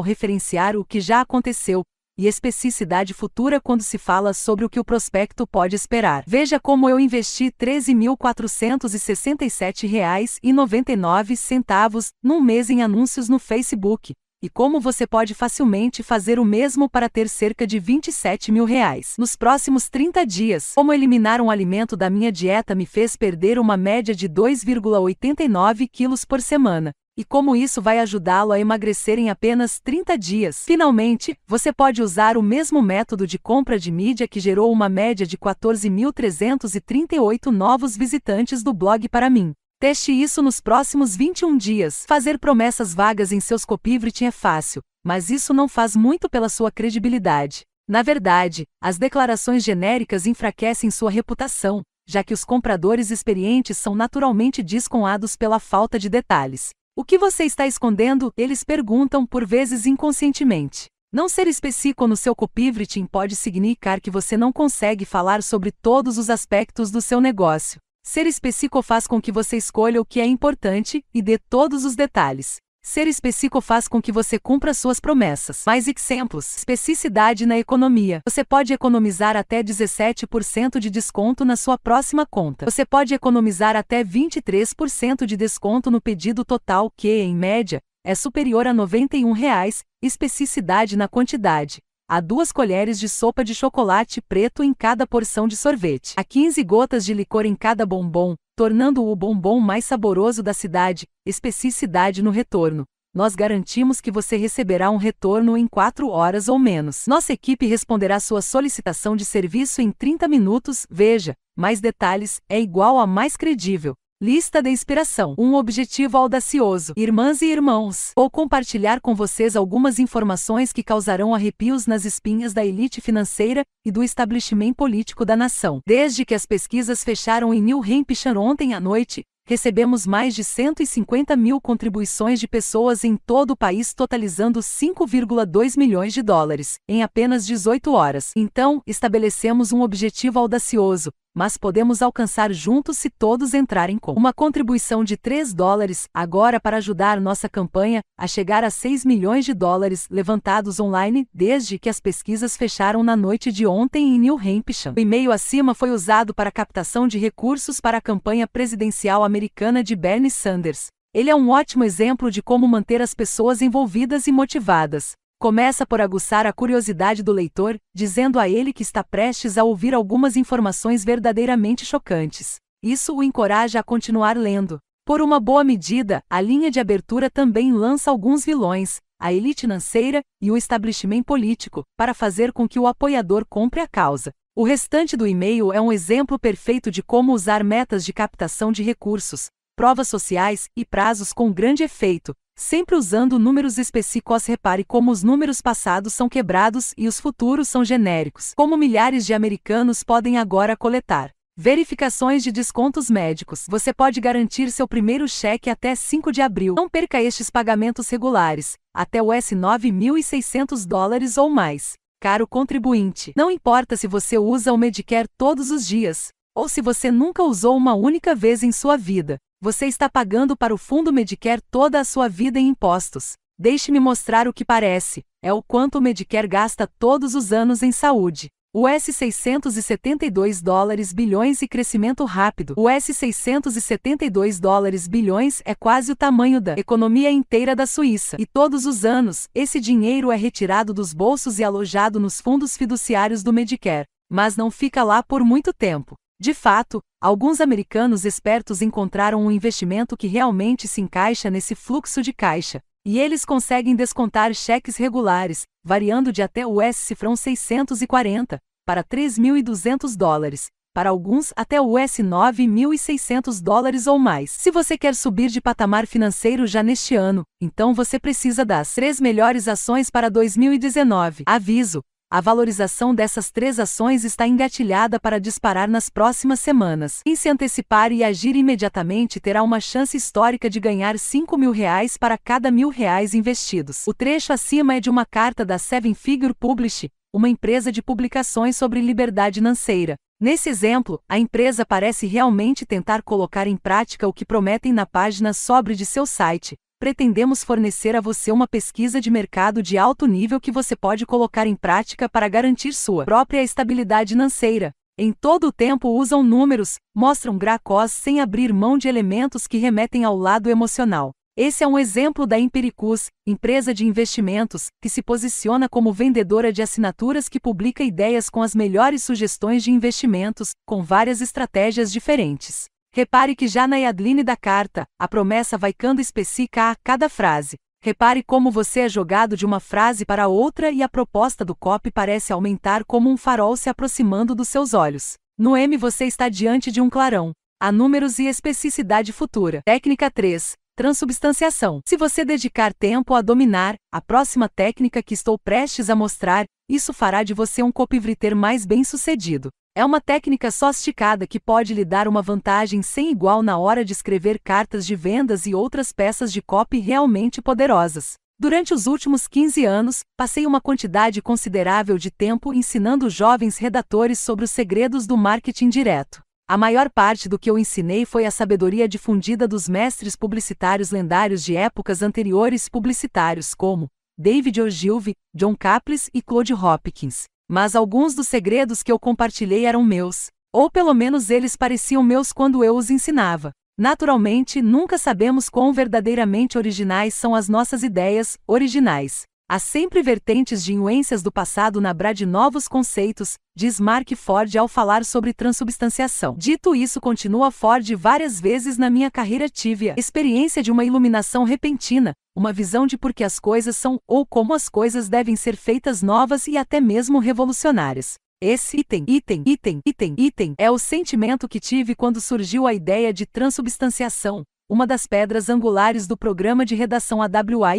referenciar o que já aconteceu, e especificidade futura quando se fala sobre o que o prospecto pode esperar. Veja como eu investi R$ 13.467,99 num mês em anúncios no Facebook, e como você pode facilmente fazer o mesmo para ter cerca de 27 mil reais. Nos próximos 30 dias, como eliminar um alimento da minha dieta me fez perder uma média de 2,89 quilos por semana e como isso vai ajudá-lo a emagrecer em apenas 30 dias. Finalmente, você pode usar o mesmo método de compra de mídia que gerou uma média de 14.338 novos visitantes do blog para mim. Teste isso nos próximos 21 dias. Fazer promessas vagas em seus copywriting é fácil, mas isso não faz muito pela sua credibilidade. Na verdade, as declarações genéricas enfraquecem sua reputação, já que os compradores experientes são naturalmente desconhados pela falta de detalhes. O que você está escondendo? Eles perguntam, por vezes inconscientemente. Não ser específico no seu copywriting pode significar que você não consegue falar sobre todos os aspectos do seu negócio. Ser específico faz com que você escolha o que é importante e dê todos os detalhes. Ser específico faz com que você cumpra suas promessas. Mais exemplos: especificidade na economia. Você pode economizar até 17% de desconto na sua próxima conta. Você pode economizar até 23% de desconto no pedido total, que, em média, é superior a R$ 91. Reais. Especificidade na quantidade a duas colheres de sopa de chocolate preto em cada porção de sorvete, a 15 gotas de licor em cada bombom, tornando o bombom mais saboroso da cidade, especificidade no retorno. Nós garantimos que você receberá um retorno em 4 horas ou menos. Nossa equipe responderá sua solicitação de serviço em 30 minutos. Veja, mais detalhes é igual a mais credível. Lista de inspiração. Um objetivo audacioso. Irmãs e irmãos, vou compartilhar com vocês algumas informações que causarão arrepios nas espinhas da elite financeira e do establishment político da nação. Desde que as pesquisas fecharam em New Hampshire ontem à noite, recebemos mais de 150 mil contribuições de pessoas em todo o país, totalizando 5,2 milhões de dólares em apenas 18 horas. Então, estabelecemos um objetivo audacioso mas podemos alcançar juntos se todos entrarem com uma contribuição de 3 dólares agora para ajudar nossa campanha a chegar a 6 milhões de dólares levantados online desde que as pesquisas fecharam na noite de ontem em New Hampshire. O e-mail acima foi usado para captação de recursos para a campanha presidencial americana de Bernie Sanders. Ele é um ótimo exemplo de como manter as pessoas envolvidas e motivadas começa por aguçar a curiosidade do leitor, dizendo a ele que está prestes a ouvir algumas informações verdadeiramente chocantes. Isso o encoraja a continuar lendo. Por uma boa medida, a linha de abertura também lança alguns vilões, a elite financeira e o establishment político, para fazer com que o apoiador compre a causa. O restante do e-mail é um exemplo perfeito de como usar metas de captação de recursos, provas sociais e prazos com grande efeito, sempre usando números específicos. Repare como os números passados são quebrados e os futuros são genéricos, como milhares de americanos podem agora coletar. Verificações de descontos médicos. Você pode garantir seu primeiro cheque até 5 de abril. Não perca estes pagamentos regulares, até US 9.600 dólares ou mais. Caro contribuinte, não importa se você usa o Medicare todos os dias, ou se você nunca usou uma única vez em sua vida. Você está pagando para o fundo Medicare toda a sua vida em impostos. Deixe-me mostrar o que parece. É o quanto o Medicare gasta todos os anos em saúde. US 672 dólares bilhões e crescimento rápido. US 672 dólares bilhões é quase o tamanho da economia inteira da Suíça. E todos os anos, esse dinheiro é retirado dos bolsos e alojado nos fundos fiduciários do Medicare. Mas não fica lá por muito tempo. De fato, alguns americanos espertos encontraram um investimento que realmente se encaixa nesse fluxo de caixa, e eles conseguem descontar cheques regulares, variando de até US cifrão 640 para 3.200 dólares, para alguns até US 9.600 dólares ou mais. Se você quer subir de patamar financeiro já neste ano, então você precisa das três melhores ações para 2019. Aviso: a valorização dessas três ações está engatilhada para disparar nas próximas semanas. Em se antecipar e agir imediatamente terá uma chance histórica de ganhar R$ mil reais para cada mil reais investidos. O trecho acima é de uma carta da Seven Figure Publish, uma empresa de publicações sobre liberdade financeira. Nesse exemplo, a empresa parece realmente tentar colocar em prática o que prometem na página sobre de seu site, pretendemos fornecer a você uma pesquisa de mercado de alto nível que você pode colocar em prática para garantir sua própria estabilidade financeira. Em todo o tempo usam números, mostram gracós sem abrir mão de elementos que remetem ao lado emocional. Esse é um exemplo da Empiricus, empresa de investimentos, que se posiciona como vendedora de assinaturas que publica ideias com as melhores sugestões de investimentos, com várias estratégias diferentes. Repare que já na Yadline da carta, a promessa vai cando específica a cada frase. Repare como você é jogado de uma frase para outra e a proposta do copy parece aumentar como um farol se aproximando dos seus olhos. No M você está diante de um clarão. Há números e especificidade futura. Técnica 3. Transubstanciação. Se você dedicar tempo a dominar a próxima técnica que estou prestes a mostrar, isso fará de você um copywriter mais bem-sucedido. É uma técnica sofisticada que pode lhe dar uma vantagem sem igual na hora de escrever cartas de vendas e outras peças de copy realmente poderosas. Durante os últimos 15 anos, passei uma quantidade considerável de tempo ensinando jovens redatores sobre os segredos do marketing direto. A maior parte do que eu ensinei foi a sabedoria difundida dos mestres publicitários lendários de épocas anteriores publicitários como David Ogilvy, John Caples e Claude Hopkins. Mas alguns dos segredos que eu compartilhei eram meus, ou pelo menos eles pareciam meus quando eu os ensinava. Naturalmente, nunca sabemos quão verdadeiramente originais são as nossas ideias, originais. Há sempre vertentes de influências do passado na brá de novos conceitos, diz Mark Ford ao falar sobre transubstanciação. Dito isso, continua Ford várias vezes na minha carreira tive a experiência de uma iluminação repentina, uma visão de por que as coisas são ou como as coisas devem ser feitas novas e até mesmo revolucionárias. Esse item, item, item, item, item é o sentimento que tive quando surgiu a ideia de transubstanciação, uma das pedras angulares do programa de redação AWA.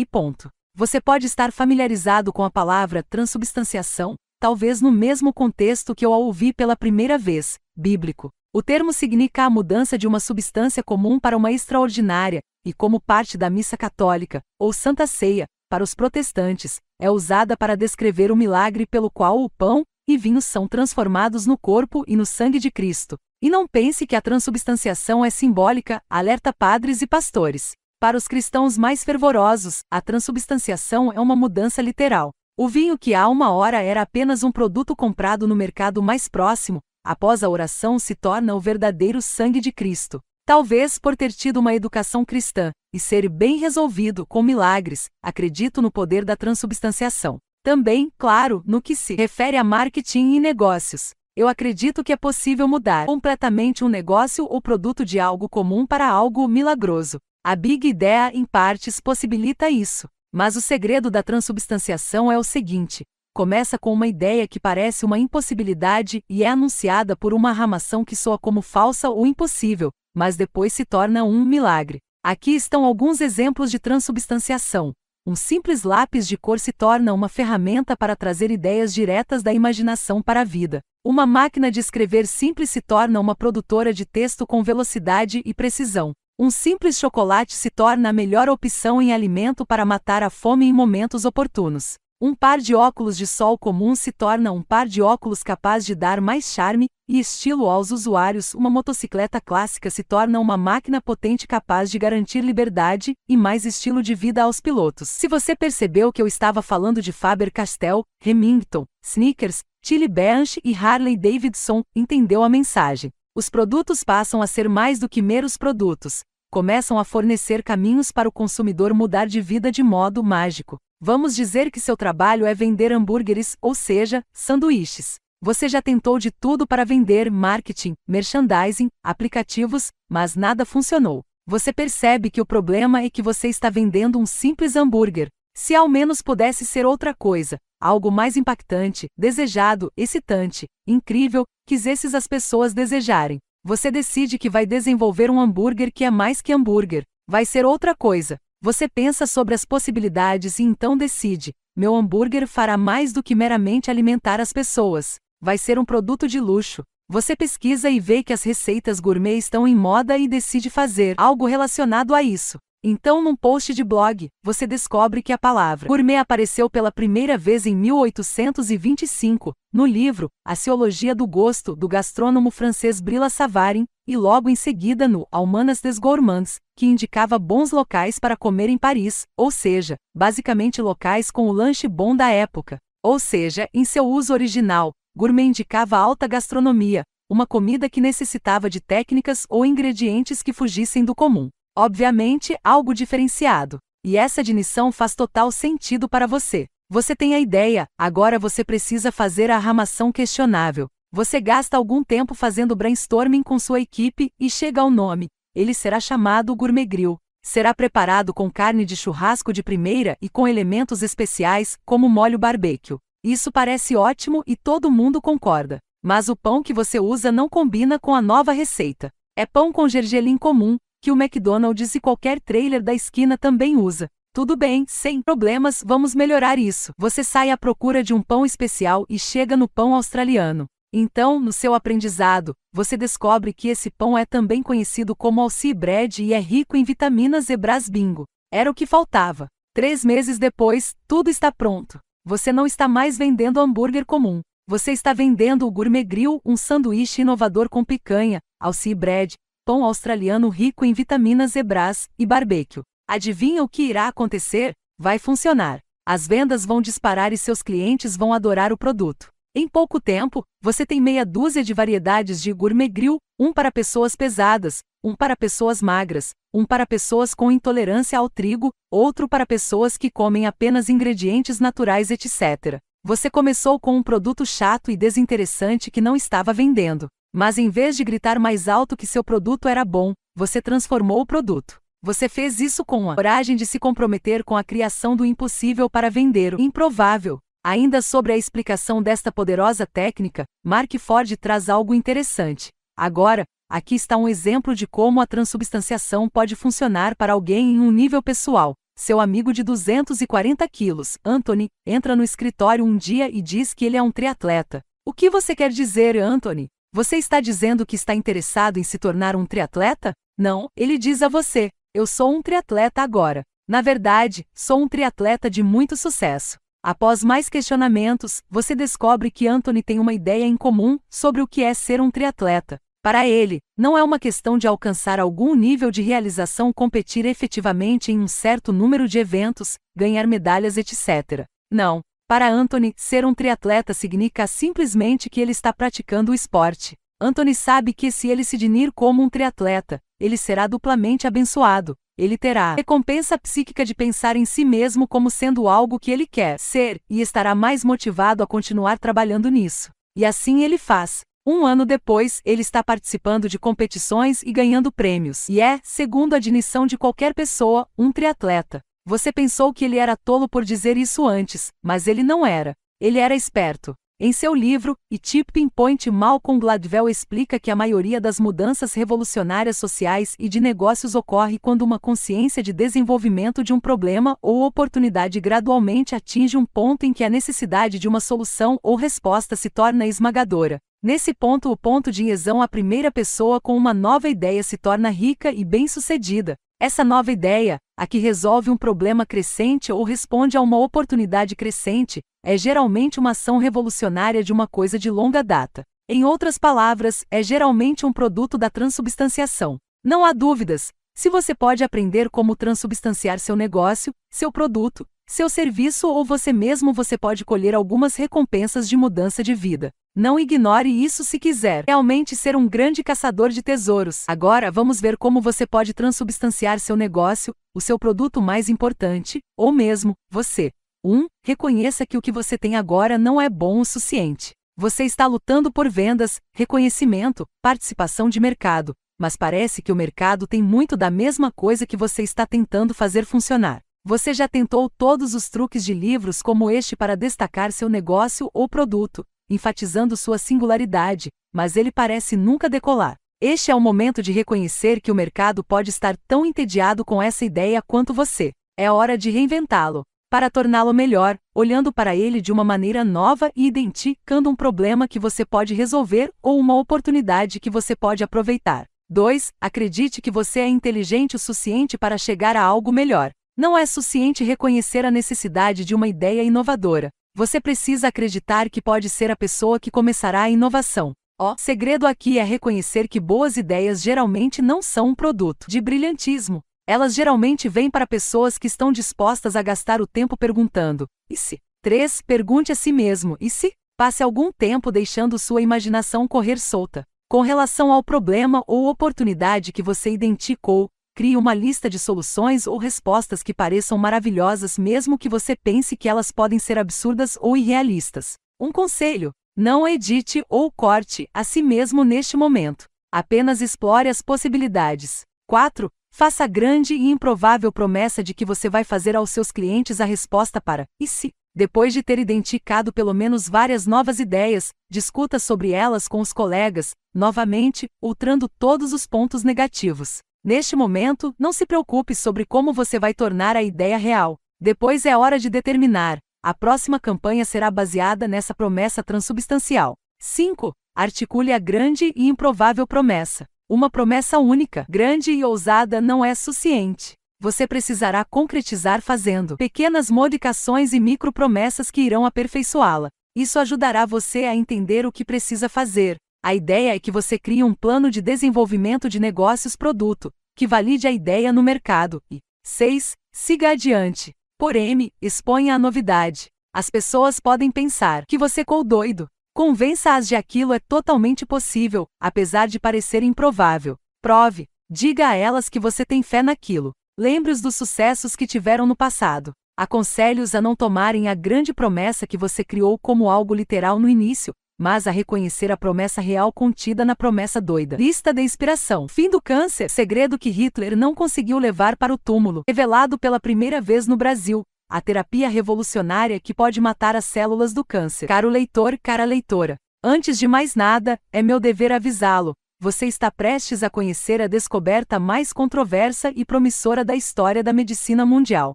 Você pode estar familiarizado com a palavra transubstanciação, talvez no mesmo contexto que eu a ouvi pela primeira vez, bíblico. O termo significa a mudança de uma substância comum para uma extraordinária, e como parte da missa católica, ou santa ceia, para os protestantes, é usada para descrever o milagre pelo qual o pão e vinho são transformados no corpo e no sangue de Cristo. E não pense que a transubstanciação é simbólica, alerta padres e pastores. Para os cristãos mais fervorosos, a transubstanciação é uma mudança literal. O vinho que há uma hora era apenas um produto comprado no mercado mais próximo, após a oração se torna o verdadeiro sangue de Cristo. Talvez por ter tido uma educação cristã e ser bem resolvido com milagres, acredito no poder da transubstanciação. Também, claro, no que se refere a marketing e negócios. Eu acredito que é possível mudar completamente um negócio ou produto de algo comum para algo milagroso. A Big Idea, em partes, possibilita isso. Mas o segredo da transubstanciação é o seguinte: começa com uma ideia que parece uma impossibilidade e é anunciada por uma ramação que soa como falsa ou impossível, mas depois se torna um milagre. Aqui estão alguns exemplos de transubstanciação. Um simples lápis de cor se torna uma ferramenta para trazer ideias diretas da imaginação para a vida. Uma máquina de escrever simples se torna uma produtora de texto com velocidade e precisão um simples chocolate se torna a melhor opção em alimento para matar a fome em momentos oportunos. Um par de óculos de sol comum se torna um par de óculos capaz de dar mais charme e estilo aos usuários. Uma motocicleta clássica se torna uma máquina potente capaz de garantir liberdade e mais estilo de vida aos pilotos. Se você percebeu que eu estava falando de Faber-Castell, Remington, Snickers, Tilly Bench e Harley Davidson, entendeu a mensagem. Os produtos passam a ser mais do que meros produtos começam a fornecer caminhos para o consumidor mudar de vida de modo mágico. Vamos dizer que seu trabalho é vender hambúrgueres, ou seja, sanduíches. Você já tentou de tudo para vender marketing, merchandising, aplicativos, mas nada funcionou. Você percebe que o problema é que você está vendendo um simples hambúrguer. Se ao menos pudesse ser outra coisa, algo mais impactante, desejado, excitante, incrível, quisesses as pessoas desejarem. Você decide que vai desenvolver um hambúrguer que é mais que hambúrguer, vai ser outra coisa. Você pensa sobre as possibilidades e então decide: meu hambúrguer fará mais do que meramente alimentar as pessoas, vai ser um produto de luxo. Você pesquisa e vê que as receitas gourmet estão em moda e decide fazer algo relacionado a isso. Então, num post de blog, você descobre que a palavra gourmet apareceu pela primeira vez em 1825, no livro A Ciologia do Gosto, do gastrônomo francês Brilla Savarin, e logo em seguida no Almanas des Gourmands, que indicava bons locais para comer em Paris, ou seja, basicamente locais com o lanche bom da época. Ou seja, em seu uso original, gourmet indicava alta gastronomia, uma comida que necessitava de técnicas ou ingredientes que fugissem do comum. Obviamente, algo diferenciado. E essa admissão faz total sentido para você. Você tem a ideia, agora você precisa fazer a ramação questionável. Você gasta algum tempo fazendo brainstorming com sua equipe e chega ao nome. Ele será chamado Gourmet Grill. Será preparado com carne de churrasco de primeira e com elementos especiais, como molho barbecue. Isso parece ótimo e todo mundo concorda. Mas o pão que você usa não combina com a nova receita. É pão com gergelim comum, que o McDonald's e qualquer trailer da esquina também usa. Tudo bem, sem problemas, vamos melhorar isso. Você sai à procura de um pão especial e chega no pão australiano. Então, no seu aprendizado, você descobre que esse pão é também conhecido como Aussie Bread e é rico em vitaminas e bingo. Era o que faltava. Três meses depois, tudo está pronto. Você não está mais vendendo hambúrguer comum. Você está vendendo o Gourmet Grill, um sanduíche inovador com picanha, Aussie Bread, pão australiano rico em vitaminas zebras e barbecue. Adivinha o que irá acontecer? Vai funcionar. As vendas vão disparar e seus clientes vão adorar o produto. Em pouco tempo, você tem meia dúzia de variedades de gourmet grill, um para pessoas pesadas, um para pessoas magras, um para pessoas com intolerância ao trigo, outro para pessoas que comem apenas ingredientes naturais, etc. Você começou com um produto chato e desinteressante que não estava vendendo. Mas em vez de gritar mais alto que seu produto era bom, você transformou o produto. Você fez isso com a coragem de se comprometer com a criação do impossível para vender o improvável. Ainda sobre a explicação desta poderosa técnica, Mark Ford traz algo interessante. Agora, aqui está um exemplo de como a transubstanciação pode funcionar para alguém em um nível pessoal. Seu amigo de 240 quilos, Anthony, entra no escritório um dia e diz que ele é um triatleta. O que você quer dizer, Anthony? Você está dizendo que está interessado em se tornar um triatleta? Não, ele diz a você: Eu sou um triatleta agora. Na verdade, sou um triatleta de muito sucesso. Após mais questionamentos, você descobre que Anthony tem uma ideia em comum sobre o que é ser um triatleta. Para ele, não é uma questão de alcançar algum nível de realização competir efetivamente em um certo número de eventos, ganhar medalhas, etc. Não, para Anthony, ser um triatleta significa simplesmente que ele está praticando o esporte. Anthony sabe que se ele se definir como um triatleta, ele será duplamente abençoado. Ele terá recompensa psíquica de pensar em si mesmo como sendo algo que ele quer ser e estará mais motivado a continuar trabalhando nisso. E assim ele faz. Um ano depois, ele está participando de competições e ganhando prêmios, e é, segundo a admissão de qualquer pessoa, um triatleta. Você pensou que ele era tolo por dizer isso antes, mas ele não era. Ele era esperto. Em seu livro, E Tip Pinpoint Malcolm Gladwell explica que a maioria das mudanças revolucionárias sociais e de negócios ocorre quando uma consciência de desenvolvimento de um problema ou oportunidade gradualmente atinge um ponto em que a necessidade de uma solução ou resposta se torna esmagadora. Nesse ponto, o ponto de injeção à primeira pessoa com uma nova ideia se torna rica e bem-sucedida. Essa nova ideia, a que resolve um problema crescente ou responde a uma oportunidade crescente, é geralmente uma ação revolucionária de uma coisa de longa data. Em outras palavras, é geralmente um produto da transubstanciação. Não há dúvidas, se você pode aprender como transubstanciar seu negócio, seu produto, seu serviço ou você mesmo você pode colher algumas recompensas de mudança de vida. Não ignore isso se quiser realmente ser um grande caçador de tesouros. Agora vamos ver como você pode transubstanciar seu negócio, o seu produto mais importante, ou mesmo, você. 1. Um, reconheça que o que você tem agora não é bom o suficiente. Você está lutando por vendas, reconhecimento, participação de mercado, mas parece que o mercado tem muito da mesma coisa que você está tentando fazer funcionar. Você já tentou todos os truques de livros como este para destacar seu negócio ou produto, enfatizando sua singularidade, mas ele parece nunca decolar. Este é o momento de reconhecer que o mercado pode estar tão entediado com essa ideia quanto você. É hora de reinventá-lo, para torná-lo melhor, olhando para ele de uma maneira nova e identificando um problema que você pode resolver ou uma oportunidade que você pode aproveitar. 2. Acredite que você é inteligente o suficiente para chegar a algo melhor. Não é suficiente reconhecer a necessidade de uma ideia inovadora. Você precisa acreditar que pode ser a pessoa que começará a inovação. O segredo aqui é reconhecer que boas ideias geralmente não são um produto de brilhantismo. Elas geralmente vêm para pessoas que estão dispostas a gastar o tempo perguntando: e se? 3. Pergunte a si mesmo: e se? Passe algum tempo deixando sua imaginação correr solta. Com relação ao problema ou oportunidade que você identificou, Crie uma lista de soluções ou respostas que pareçam maravilhosas, mesmo que você pense que elas podem ser absurdas ou irrealistas. Um conselho: não edite ou corte a si mesmo neste momento. Apenas explore as possibilidades. 4. Faça a grande e improvável promessa de que você vai fazer aos seus clientes a resposta para e se. Depois de ter identificado pelo menos várias novas ideias, discuta sobre elas com os colegas, novamente, ultrando todos os pontos negativos. Neste momento, não se preocupe sobre como você vai tornar a ideia real. Depois é hora de determinar. A próxima campanha será baseada nessa promessa transubstancial. 5. Articule a grande e improvável promessa. Uma promessa única, grande e ousada não é suficiente. Você precisará concretizar fazendo pequenas modificações e micropromessas que irão aperfeiçoá-la. Isso ajudará você a entender o que precisa fazer, a ideia é que você crie um plano de desenvolvimento de negócios-produto, que valide a ideia no mercado e 6. Siga adiante. porém exponha a novidade. As pessoas podem pensar que você ficou doido. Convença-as de aquilo é totalmente possível, apesar de parecer improvável. Prove. Diga a elas que você tem fé naquilo. Lembre-os dos sucessos que tiveram no passado. Aconselhe-os a não tomarem a grande promessa que você criou como algo literal no início, mas a reconhecer a promessa real contida na promessa doida. Lista de inspiração. Fim do câncer, segredo que Hitler não conseguiu levar para o túmulo, revelado pela primeira vez no Brasil. A terapia revolucionária que pode matar as células do câncer. Caro leitor, cara leitora. Antes de mais nada, é meu dever avisá-lo você está prestes a conhecer a descoberta mais controversa e promissora da história da medicina mundial.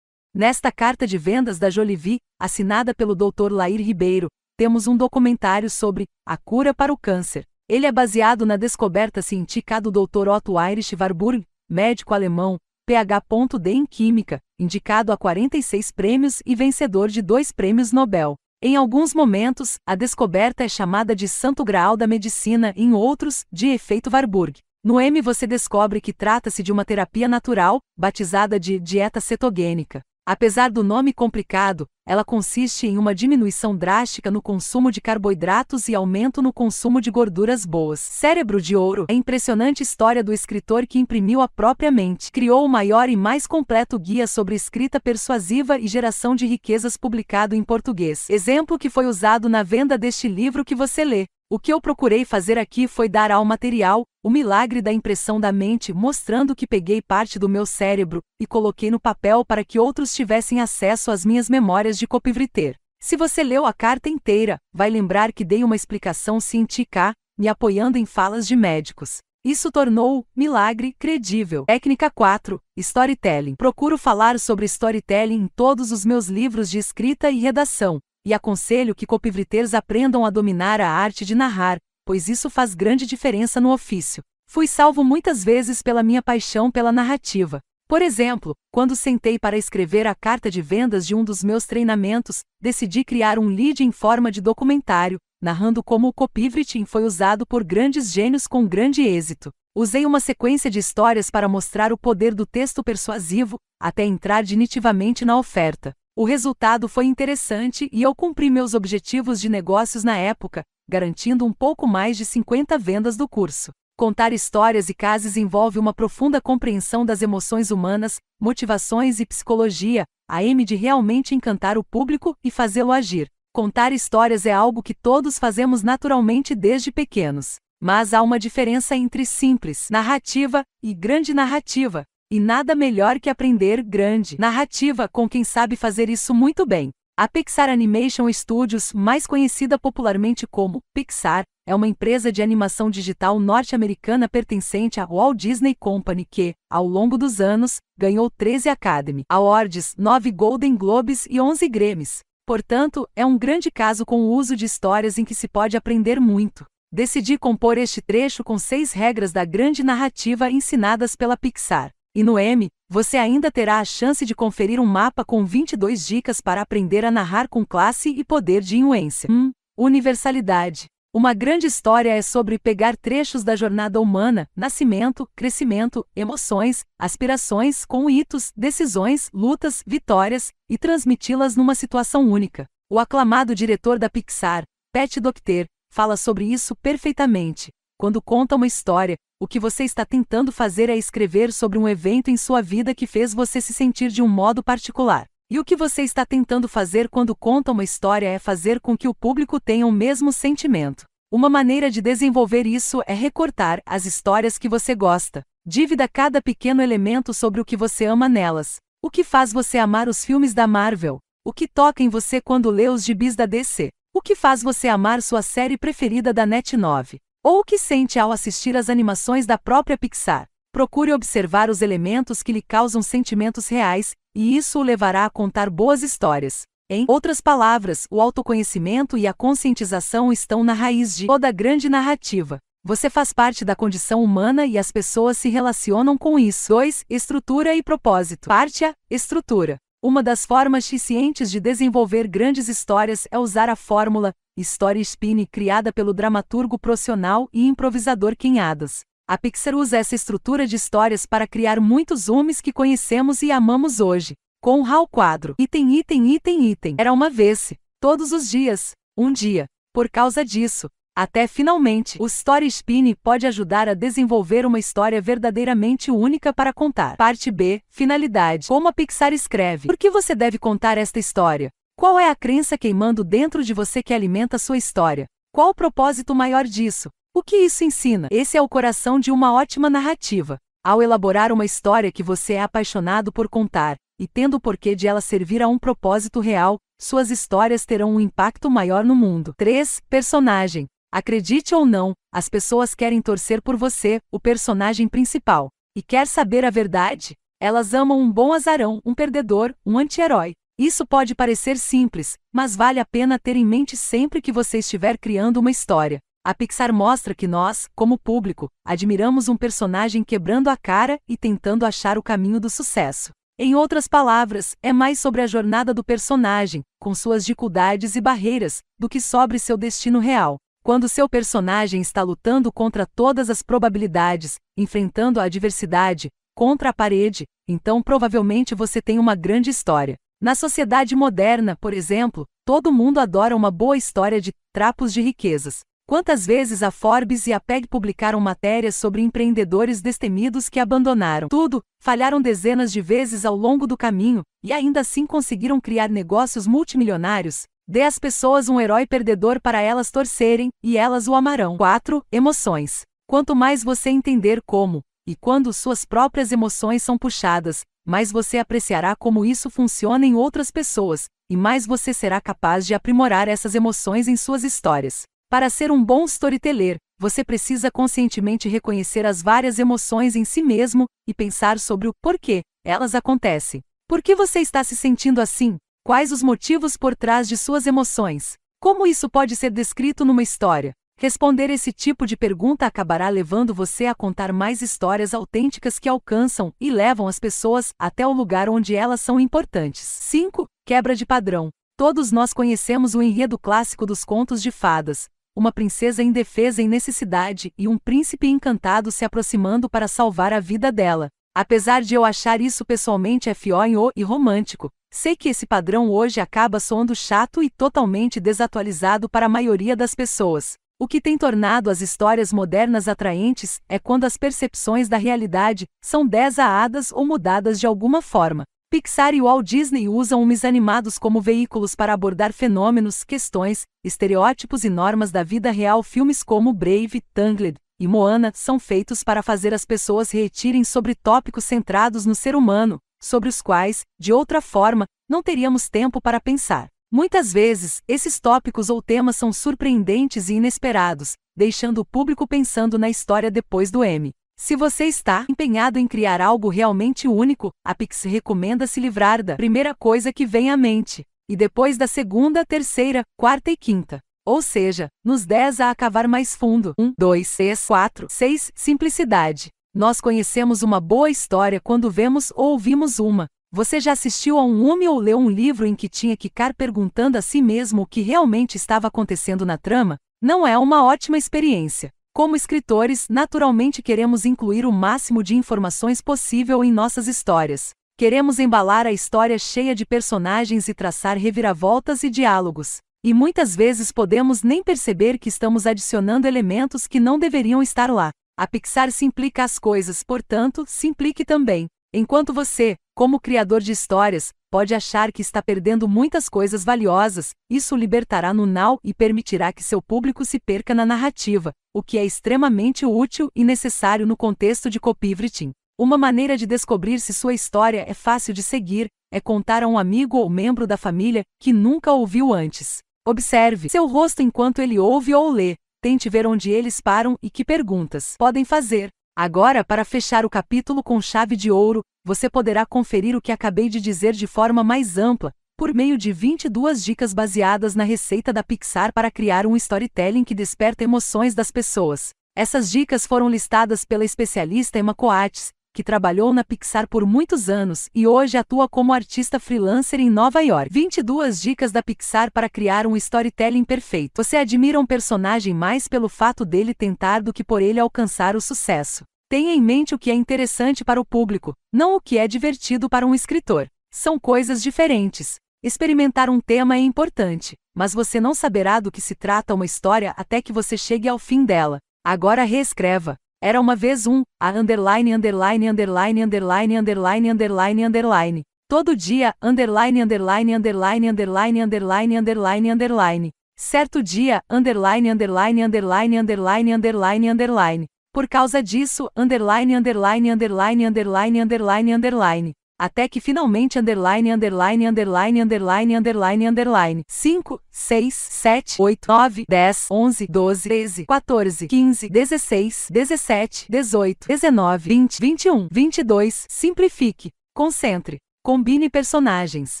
Nesta carta de vendas da Jolivie, assinada pelo Dr. Lair Ribeiro, temos um documentário sobre a cura para o câncer. Ele é baseado na descoberta científica do Dr. Otto Irish Warburg, médico alemão, PhD em Química, indicado a 46 prêmios e vencedor de dois prêmios Nobel. Em alguns momentos, a descoberta é chamada de Santo Graal da medicina, em outros, de efeito Warburg. No M você descobre que trata-se de uma terapia natural, batizada de dieta cetogênica. Apesar do nome complicado, ela consiste em uma diminuição drástica no consumo de carboidratos e aumento no consumo de gorduras boas. Cérebro de Ouro é impressionante história do escritor que imprimiu a própria mente. Criou o maior e mais completo guia sobre escrita persuasiva e geração de riquezas publicado em português. Exemplo que foi usado na venda deste livro que você lê. O que eu procurei fazer aqui foi dar ao material o milagre da impressão da mente, mostrando que peguei parte do meu cérebro e coloquei no papel para que outros tivessem acesso às minhas memórias de Copivreter. Se você leu a carta inteira, vai lembrar que dei uma explicação científica, me apoiando em falas de médicos. Isso tornou o milagre credível. Técnica 4. Storytelling. Procuro falar sobre storytelling em todos os meus livros de escrita e redação, e aconselho que copivriteiros aprendam a dominar a arte de narrar, pois isso faz grande diferença no ofício. Fui salvo muitas vezes pela minha paixão pela narrativa. Por exemplo, quando sentei para escrever a carta de vendas de um dos meus treinamentos, decidi criar um lead em forma de documentário, narrando como o copywriting foi usado por grandes gênios com grande êxito. Usei uma sequência de histórias para mostrar o poder do texto persuasivo, até entrar definitivamente na oferta. O resultado foi interessante e eu cumpri meus objetivos de negócios na época, garantindo um pouco mais de 50 vendas do curso. Contar histórias e casos envolve uma profunda compreensão das emoções humanas, motivações e psicologia, a M de realmente encantar o público e fazê-lo agir. Contar histórias é algo que todos fazemos naturalmente desde pequenos. Mas há uma diferença entre simples narrativa e grande narrativa, e nada melhor que aprender grande narrativa com quem sabe fazer isso muito bem. A Pixar Animation Studios, mais conhecida popularmente como Pixar, é uma empresa de animação digital norte-americana pertencente à Walt Disney Company que, ao longo dos anos, ganhou 13 Academy Awards, 9 Golden Globes e 11 Grammys. Portanto, é um grande caso com o uso de histórias em que se pode aprender muito. Decidi compor este trecho com seis regras da grande narrativa ensinadas pela Pixar. E no M, você ainda terá a chance de conferir um mapa com 22 dicas para aprender a narrar com classe e poder de influência. Hum, universalidade. Uma grande história é sobre pegar trechos da jornada humana, nascimento, crescimento, emoções, aspirações, com decisões, lutas, vitórias, e transmiti-las numa situação única. O aclamado diretor da Pixar, Pat Docter, fala sobre isso perfeitamente, quando conta uma história, o que você está tentando fazer é escrever sobre um evento em sua vida que fez você se sentir de um modo particular. E o que você está tentando fazer quando conta uma história é fazer com que o público tenha o mesmo sentimento. Uma maneira de desenvolver isso é recortar as histórias que você gosta. Dívida cada pequeno elemento sobre o que você ama nelas. O que faz você amar os filmes da Marvel? O que toca em você quando lê os gibis da DC? O que faz você amar sua série preferida da Net 9? ou o que sente ao assistir às animações da própria Pixar. Procure observar os elementos que lhe causam sentimentos reais, e isso o levará a contar boas histórias. Em outras palavras, o autoconhecimento e a conscientização estão na raiz de toda grande narrativa. Você faz parte da condição humana e as pessoas se relacionam com isso. 2. Estrutura e propósito. Parte A. Estrutura. Uma das formas eficientes de desenvolver grandes histórias é usar a fórmula história spin criada pelo dramaturgo profissional e improvisador Quinhados. A Pixar usa essa estrutura de histórias para criar muitos homens que conhecemos e amamos hoje. Com o quadro, item, item, item, item. Era uma vez, todos os dias, um dia. Por causa disso, até finalmente, o Story Spin pode ajudar a desenvolver uma história verdadeiramente única para contar. Parte B, finalidade. Como a Pixar escreve. Por que você deve contar esta história? Qual é a crença queimando dentro de você que alimenta sua história? Qual o propósito maior disso? O que isso ensina? Esse é o coração de uma ótima narrativa. Ao elaborar uma história que você é apaixonado por contar, e tendo o porquê de ela servir a um propósito real, suas histórias terão um impacto maior no mundo. 3. Personagem. Acredite ou não, as pessoas querem torcer por você, o personagem principal. E quer saber a verdade? Elas amam um bom azarão, um perdedor, um anti-herói. Isso pode parecer simples, mas vale a pena ter em mente sempre que você estiver criando uma história. A Pixar mostra que nós, como público, admiramos um personagem quebrando a cara e tentando achar o caminho do sucesso. Em outras palavras, é mais sobre a jornada do personagem, com suas dificuldades e barreiras, do que sobre seu destino real. Quando seu personagem está lutando contra todas as probabilidades, enfrentando a adversidade, contra a parede, então provavelmente você tem uma grande história. Na sociedade moderna, por exemplo, todo mundo adora uma boa história de trapos de riquezas. Quantas vezes a Forbes e a PEG publicaram matérias sobre empreendedores destemidos que abandonaram tudo, falharam dezenas de vezes ao longo do caminho e ainda assim conseguiram criar negócios multimilionários? Dê às pessoas um herói perdedor para elas torcerem e elas o amarão. 4. Emoções. Quanto mais você entender como e quando suas próprias emoções são puxadas mais você apreciará como isso funciona em outras pessoas, e mais você será capaz de aprimorar essas emoções em suas histórias. Para ser um bom storyteller, você precisa conscientemente reconhecer as várias emoções em si mesmo e pensar sobre o porquê elas acontecem. Por que você está se sentindo assim? Quais os motivos por trás de suas emoções? Como isso pode ser descrito numa história? Responder esse tipo de pergunta acabará levando você a contar mais histórias autênticas que alcançam e levam as pessoas até o lugar onde elas são importantes. 5. Quebra de padrão. Todos nós conhecemos o enredo clássico dos contos de fadas, uma princesa indefesa em necessidade e um príncipe encantado se aproximando para salvar a vida dela. Apesar de eu achar isso pessoalmente é FONO e romântico, sei que esse padrão hoje acaba soando chato e totalmente desatualizado para a maioria das pessoas. O que tem tornado as histórias modernas atraentes é quando as percepções da realidade são desaadas ou mudadas de alguma forma. Pixar e Walt Disney usam filmes animados como veículos para abordar fenômenos, questões, estereótipos e normas da vida real. Filmes como Brave, Tangled e Moana são feitos para fazer as pessoas retirem sobre tópicos centrados no ser humano, sobre os quais, de outra forma, não teríamos tempo para pensar. Muitas vezes, esses tópicos ou temas são surpreendentes e inesperados, deixando o público pensando na história depois do M. Se você está empenhado em criar algo realmente único, a Pix recomenda se livrar da primeira coisa que vem à mente, e depois da segunda, terceira, quarta e quinta. Ou seja, nos 10 a acabar mais fundo. 1, 2, 3, 4, 6. Simplicidade. Nós conhecemos uma boa história quando vemos ou ouvimos uma, você já assistiu a um homem ou leu um livro em que tinha que ficar perguntando a si mesmo o que realmente estava acontecendo na trama? Não é uma ótima experiência. Como escritores, naturalmente queremos incluir o máximo de informações possível em nossas histórias. Queremos embalar a história cheia de personagens e traçar reviravoltas e diálogos. E muitas vezes podemos nem perceber que estamos adicionando elementos que não deveriam estar lá. A Pixar simplica as coisas, portanto, simplique também. Enquanto você, como criador de histórias, pode achar que está perdendo muitas coisas valiosas, isso libertará no now e permitirá que seu público se perca na narrativa, o que é extremamente útil e necessário no contexto de copywriting. Uma maneira de descobrir se sua história é fácil de seguir é contar a um amigo ou membro da família que nunca ouviu antes. Observe seu rosto enquanto ele ouve ou lê. Tente ver onde eles param e que perguntas podem fazer. Agora, para fechar o capítulo com chave de ouro, você poderá conferir o que acabei de dizer de forma mais ampla, por meio de 22 dicas baseadas na receita da Pixar para criar um storytelling que desperta emoções das pessoas. Essas dicas foram listadas pela especialista Emma Coates, que trabalhou na Pixar por muitos anos e hoje atua como artista freelancer em Nova York. 22 dicas da Pixar para criar um storytelling perfeito. Você admira um personagem mais pelo fato dele tentar do que por ele alcançar o sucesso. Tenha em mente o que é interessante para o público, não o que é divertido para um escritor. São coisas diferentes. Experimentar um tema é importante, mas você não saberá do que se trata uma história até que você chegue ao fim dela. Agora reescreva, era uma vez um, a underline, underline, underline, underline, underline, underline, underline. Todo dia, underline, underline, underline, underline, underline, underline, underline. Certo dia, underline, underline, underline, underline, underline, underline. Por causa disso, underline, underline, underline, underline, underline, underline até que finalmente underline underline underline underline underline underline 5 6 7 8 9 10 11 12 13 14 15 16 17 18 19 20 21 22 simplifique concentre combine personagens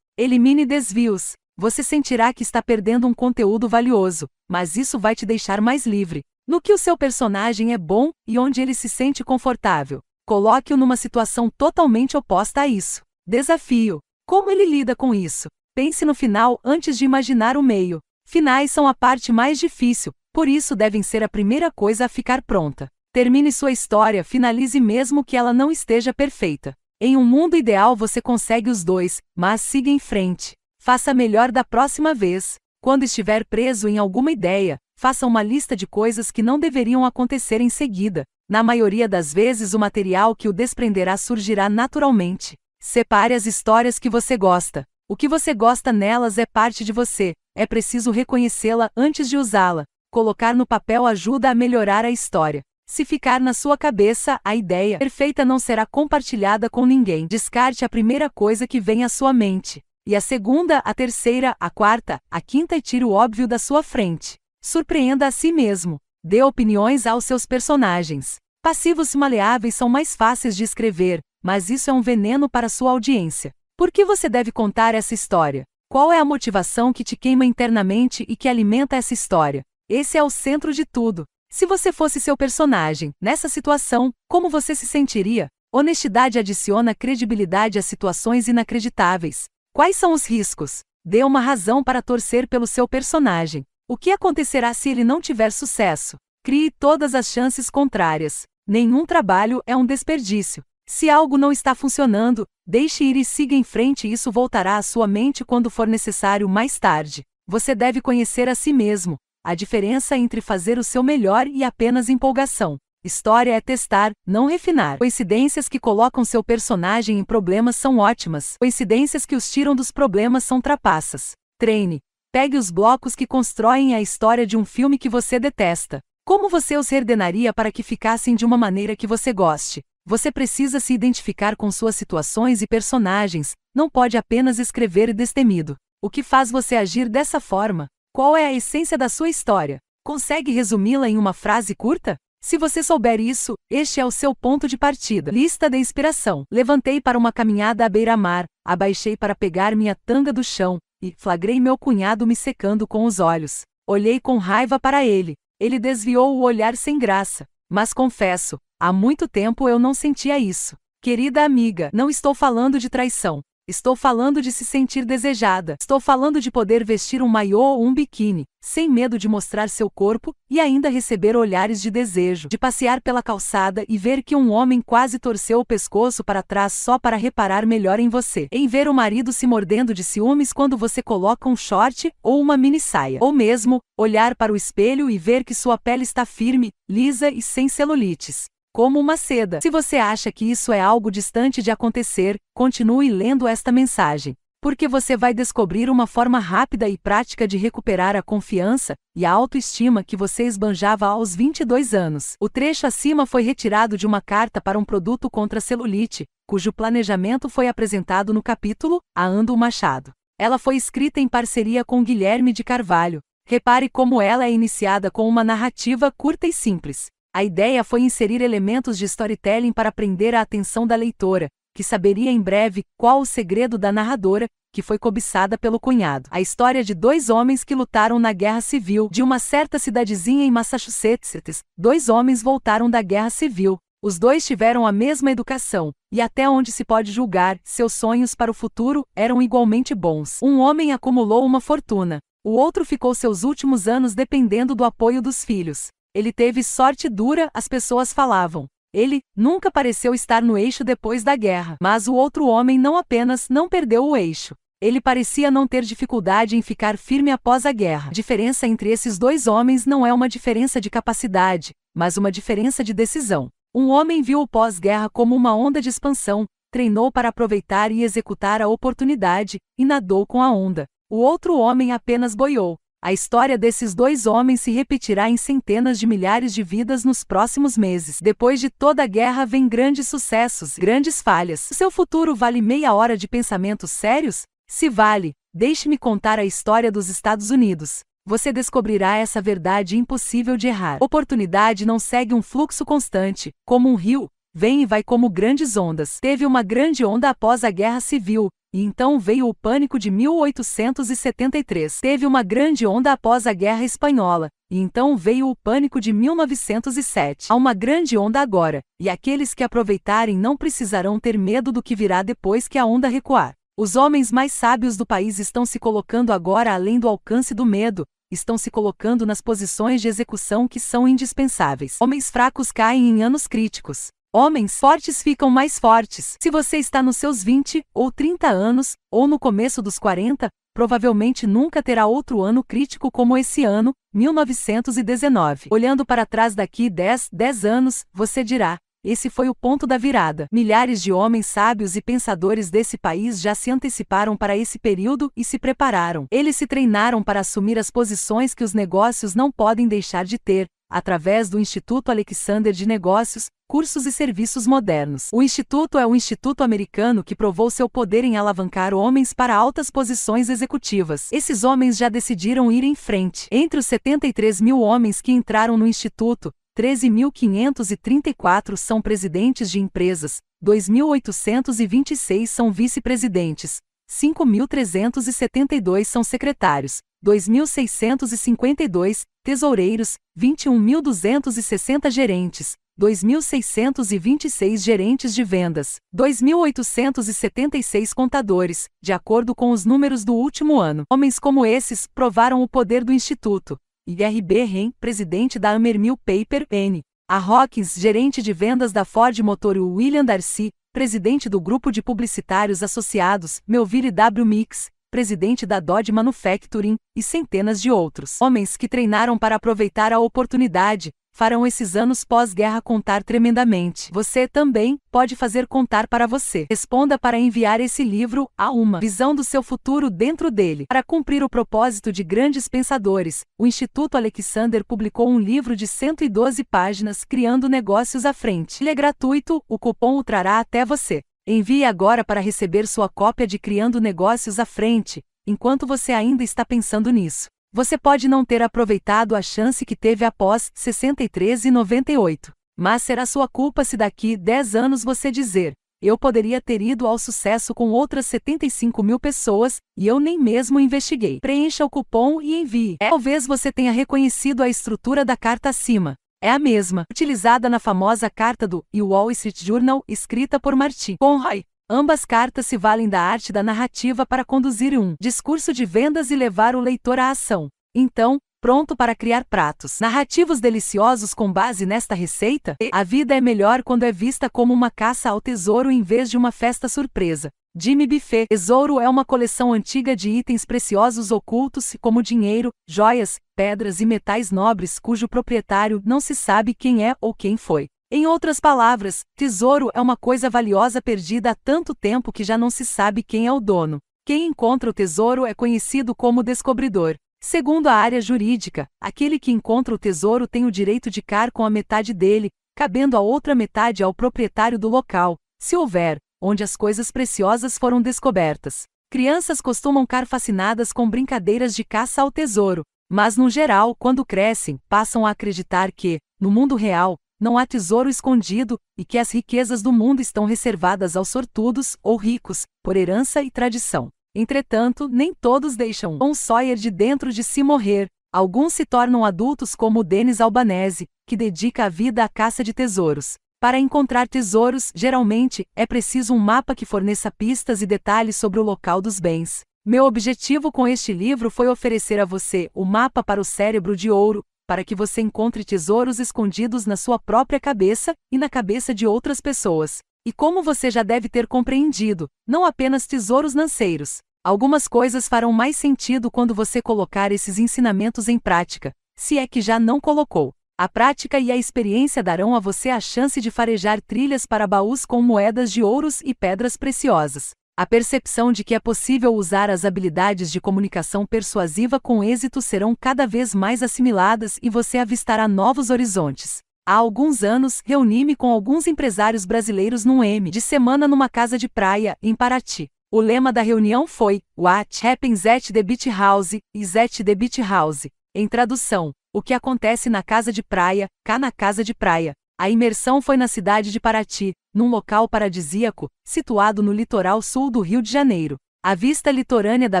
elimine desvios você sentirá que está perdendo um conteúdo valioso mas isso vai te deixar mais livre no que o seu personagem é bom e onde ele se sente confortável Coloque-o numa situação totalmente oposta a isso. Desafio. Como ele lida com isso? Pense no final antes de imaginar o meio. Finais são a parte mais difícil, por isso devem ser a primeira coisa a ficar pronta. Termine sua história, finalize mesmo que ela não esteja perfeita. Em um mundo ideal você consegue os dois, mas siga em frente. Faça melhor da próxima vez. Quando estiver preso em alguma ideia, faça uma lista de coisas que não deveriam acontecer em seguida, na maioria das vezes, o material que o desprenderá surgirá naturalmente. Separe as histórias que você gosta. O que você gosta nelas é parte de você, é preciso reconhecê-la antes de usá-la. Colocar no papel ajuda a melhorar a história. Se ficar na sua cabeça, a ideia perfeita não será compartilhada com ninguém. Descarte a primeira coisa que vem à sua mente. E a segunda, a terceira, a quarta, a quinta e tire o óbvio da sua frente. Surpreenda a si mesmo. Dê opiniões aos seus personagens. Passivos maleáveis são mais fáceis de escrever, mas isso é um veneno para sua audiência. Por que você deve contar essa história? Qual é a motivação que te queima internamente e que alimenta essa história? Esse é o centro de tudo. Se você fosse seu personagem, nessa situação, como você se sentiria? Honestidade adiciona credibilidade a situações inacreditáveis. Quais são os riscos? Dê uma razão para torcer pelo seu personagem. O que acontecerá se ele não tiver sucesso? Crie todas as chances contrárias. Nenhum trabalho é um desperdício. Se algo não está funcionando, deixe ir e siga em frente, isso voltará à sua mente quando for necessário mais tarde. Você deve conhecer a si mesmo, a diferença entre fazer o seu melhor e apenas empolgação. História é testar, não refinar. Coincidências que colocam seu personagem em problemas são ótimas. Coincidências que os tiram dos problemas são trapaças. Treine, Pegue os blocos que constroem a história de um filme que você detesta. Como você os reordenaria para que ficassem de uma maneira que você goste? Você precisa se identificar com suas situações e personagens, não pode apenas escrever destemido. O que faz você agir dessa forma? Qual é a essência da sua história? Consegue resumi-la em uma frase curta? Se você souber isso, este é o seu ponto de partida. Lista de inspiração. Levantei para uma caminhada à beira-mar, abaixei para pegar minha tanga do chão, e flagrei meu cunhado me secando com os olhos. Olhei com raiva para ele. Ele desviou o olhar sem graça. Mas confesso, há muito tempo eu não sentia isso. Querida amiga, não estou falando de traição. Estou falando de se sentir desejada. Estou falando de poder vestir um maiô ou um biquíni, sem medo de mostrar seu corpo e ainda receber olhares de desejo. De passear pela calçada e ver que um homem quase torceu o pescoço para trás só para reparar melhor em você. Em ver o marido se mordendo de ciúmes quando você coloca um short ou uma mini saia. Ou mesmo, olhar para o espelho e ver que sua pele está firme, lisa e sem celulites como uma seda. Se você acha que isso é algo distante de acontecer, continue lendo esta mensagem, porque você vai descobrir uma forma rápida e prática de recuperar a confiança e a autoestima que você esbanjava aos 22 anos. O trecho acima foi retirado de uma carta para um produto contra celulite, cujo planejamento foi apresentado no capítulo A Ando Machado. Ela foi escrita em parceria com Guilherme de Carvalho. Repare como ela é iniciada com uma narrativa curta e simples a ideia foi inserir elementos de storytelling para prender a atenção da leitora, que saberia em breve qual o segredo da narradora, que foi cobiçada pelo cunhado. A história de dois homens que lutaram na guerra civil de uma certa cidadezinha em Massachusetts. Dois homens voltaram da guerra civil. Os dois tiveram a mesma educação, e até onde se pode julgar, seus sonhos para o futuro eram igualmente bons. Um homem acumulou uma fortuna. O outro ficou seus últimos anos dependendo do apoio dos filhos. Ele teve sorte dura, as pessoas falavam. Ele nunca pareceu estar no eixo depois da guerra, mas o outro homem não apenas não perdeu o eixo. Ele parecia não ter dificuldade em ficar firme após a guerra. A diferença entre esses dois homens não é uma diferença de capacidade, mas uma diferença de decisão. Um homem viu o pós-guerra como uma onda de expansão, treinou para aproveitar e executar a oportunidade, e nadou com a onda. O outro homem apenas boiou, a história desses dois homens se repetirá em centenas de milhares de vidas nos próximos meses. Depois de toda a guerra vem grandes sucessos, grandes falhas. Seu futuro vale meia hora de pensamentos sérios? Se vale, deixe-me contar a história dos Estados Unidos. Você descobrirá essa verdade impossível de errar. Oportunidade não segue um fluxo constante, como um rio, vem e vai como grandes ondas. Teve uma grande onda após a Guerra Civil, e então veio o pânico de 1873. Teve uma grande onda após a Guerra Espanhola. E então veio o pânico de 1907. Há uma grande onda agora, e aqueles que aproveitarem não precisarão ter medo do que virá depois que a onda recuar. Os homens mais sábios do país estão se colocando agora além do alcance do medo, estão se colocando nas posições de execução que são indispensáveis. Homens fracos caem em anos críticos. Homens fortes ficam mais fortes. Se você está nos seus 20 ou 30 anos, ou no começo dos 40, provavelmente nunca terá outro ano crítico como esse ano, 1919. Olhando para trás daqui 10, 10 anos, você dirá: esse foi o ponto da virada. Milhares de homens sábios e pensadores desse país já se anteciparam para esse período e se prepararam. Eles se treinaram para assumir as posições que os negócios não podem deixar de ter, através do Instituto Alexander de Negócios, Cursos e Serviços Modernos. O Instituto é um instituto americano que provou seu poder em alavancar homens para altas posições executivas. Esses homens já decidiram ir em frente. Entre os 73 mil homens que entraram no Instituto, 13.534 são presidentes de empresas, 2.826 são vice-presidentes, 5.372 são secretários, 2.652, tesoureiros, 21.260 gerentes, 2.626 gerentes de vendas, 2.876 contadores, de acordo com os números do último ano. Homens como esses provaram o poder do Instituto. IRB Ren, presidente da Amermil Paper N. A Hawkins, gerente de vendas da Ford Motor e William Darcy, presidente do grupo de publicitários associados, Melville W. Mix, presidente da Dodge Manufacturing, e centenas de outros homens que treinaram para aproveitar a oportunidade, farão esses anos pós-guerra contar tremendamente. Você também pode fazer contar para você. Responda para enviar esse livro a uma visão do seu futuro dentro dele. Para cumprir o propósito de grandes pensadores, o Instituto Alexander publicou um livro de 112 páginas Criando Negócios à Frente. Ele é gratuito, o cupom o trará até você. Envie agora para receber sua cópia de Criando Negócios à Frente, enquanto você ainda está pensando nisso. Você pode não ter aproveitado a chance que teve após 63 e 98, mas será sua culpa se daqui 10 anos você dizer: Eu poderia ter ido ao sucesso com outras 75 mil pessoas e eu nem mesmo investiguei. Preencha o cupom e envie. Talvez você tenha reconhecido a estrutura da carta acima, é a mesma utilizada na famosa carta do e Wall Street Journal escrita por Martin Conroy. Ambas cartas se valem da arte da narrativa para conduzir um discurso de vendas e levar o leitor à ação. Então, pronto para criar pratos narrativos deliciosos com base nesta receita? A vida é melhor quando é vista como uma caça ao tesouro em vez de uma festa surpresa. Jimmy Buffet Tesouro é uma coleção antiga de itens preciosos ocultos, como dinheiro, joias, pedras e metais nobres, cujo proprietário não se sabe quem é ou quem foi. Em outras palavras, tesouro é uma coisa valiosa perdida há tanto tempo que já não se sabe quem é o dono. Quem encontra o tesouro é conhecido como descobridor. Segundo a área jurídica, aquele que encontra o tesouro tem o direito de car com a metade dele, cabendo a outra metade ao proprietário do local, se houver onde as coisas preciosas foram descobertas. Crianças costumam ficar fascinadas com brincadeiras de caça ao tesouro, mas, no geral, quando crescem, passam a acreditar que, no mundo real, não há tesouro escondido e que as riquezas do mundo estão reservadas aos sortudos ou ricos, por herança e tradição. Entretanto, nem todos deixam um Sawyer de dentro de si morrer. Alguns se tornam adultos como Denis Albanese, que dedica a vida à caça de tesouros. Para encontrar tesouros, geralmente, é preciso um mapa que forneça pistas e detalhes sobre o local dos bens. Meu objetivo com este livro foi oferecer a você o mapa para o cérebro de ouro, para que você encontre tesouros escondidos na sua própria cabeça e na cabeça de outras pessoas. E como você já deve ter compreendido, não apenas tesouros financeiros. Algumas coisas farão mais sentido quando você colocar esses ensinamentos em prática, se é que já não colocou. A prática e a experiência darão a você a chance de farejar trilhas para baús com moedas de ouros e pedras preciosas. A percepção de que é possível usar as habilidades de comunicação persuasiva com êxito serão cada vez mais assimiladas e você avistará novos horizontes. Há alguns anos, reuni-me com alguns empresários brasileiros num M de semana numa casa de praia, em Paraty. O lema da reunião foi What Happens at the Beach House, is at the Beach House. Em tradução, o que acontece na casa de praia, cá na casa de praia. A imersão foi na cidade de Paraty, num local paradisíaco, situado no litoral sul do Rio de Janeiro. A vista litorânea da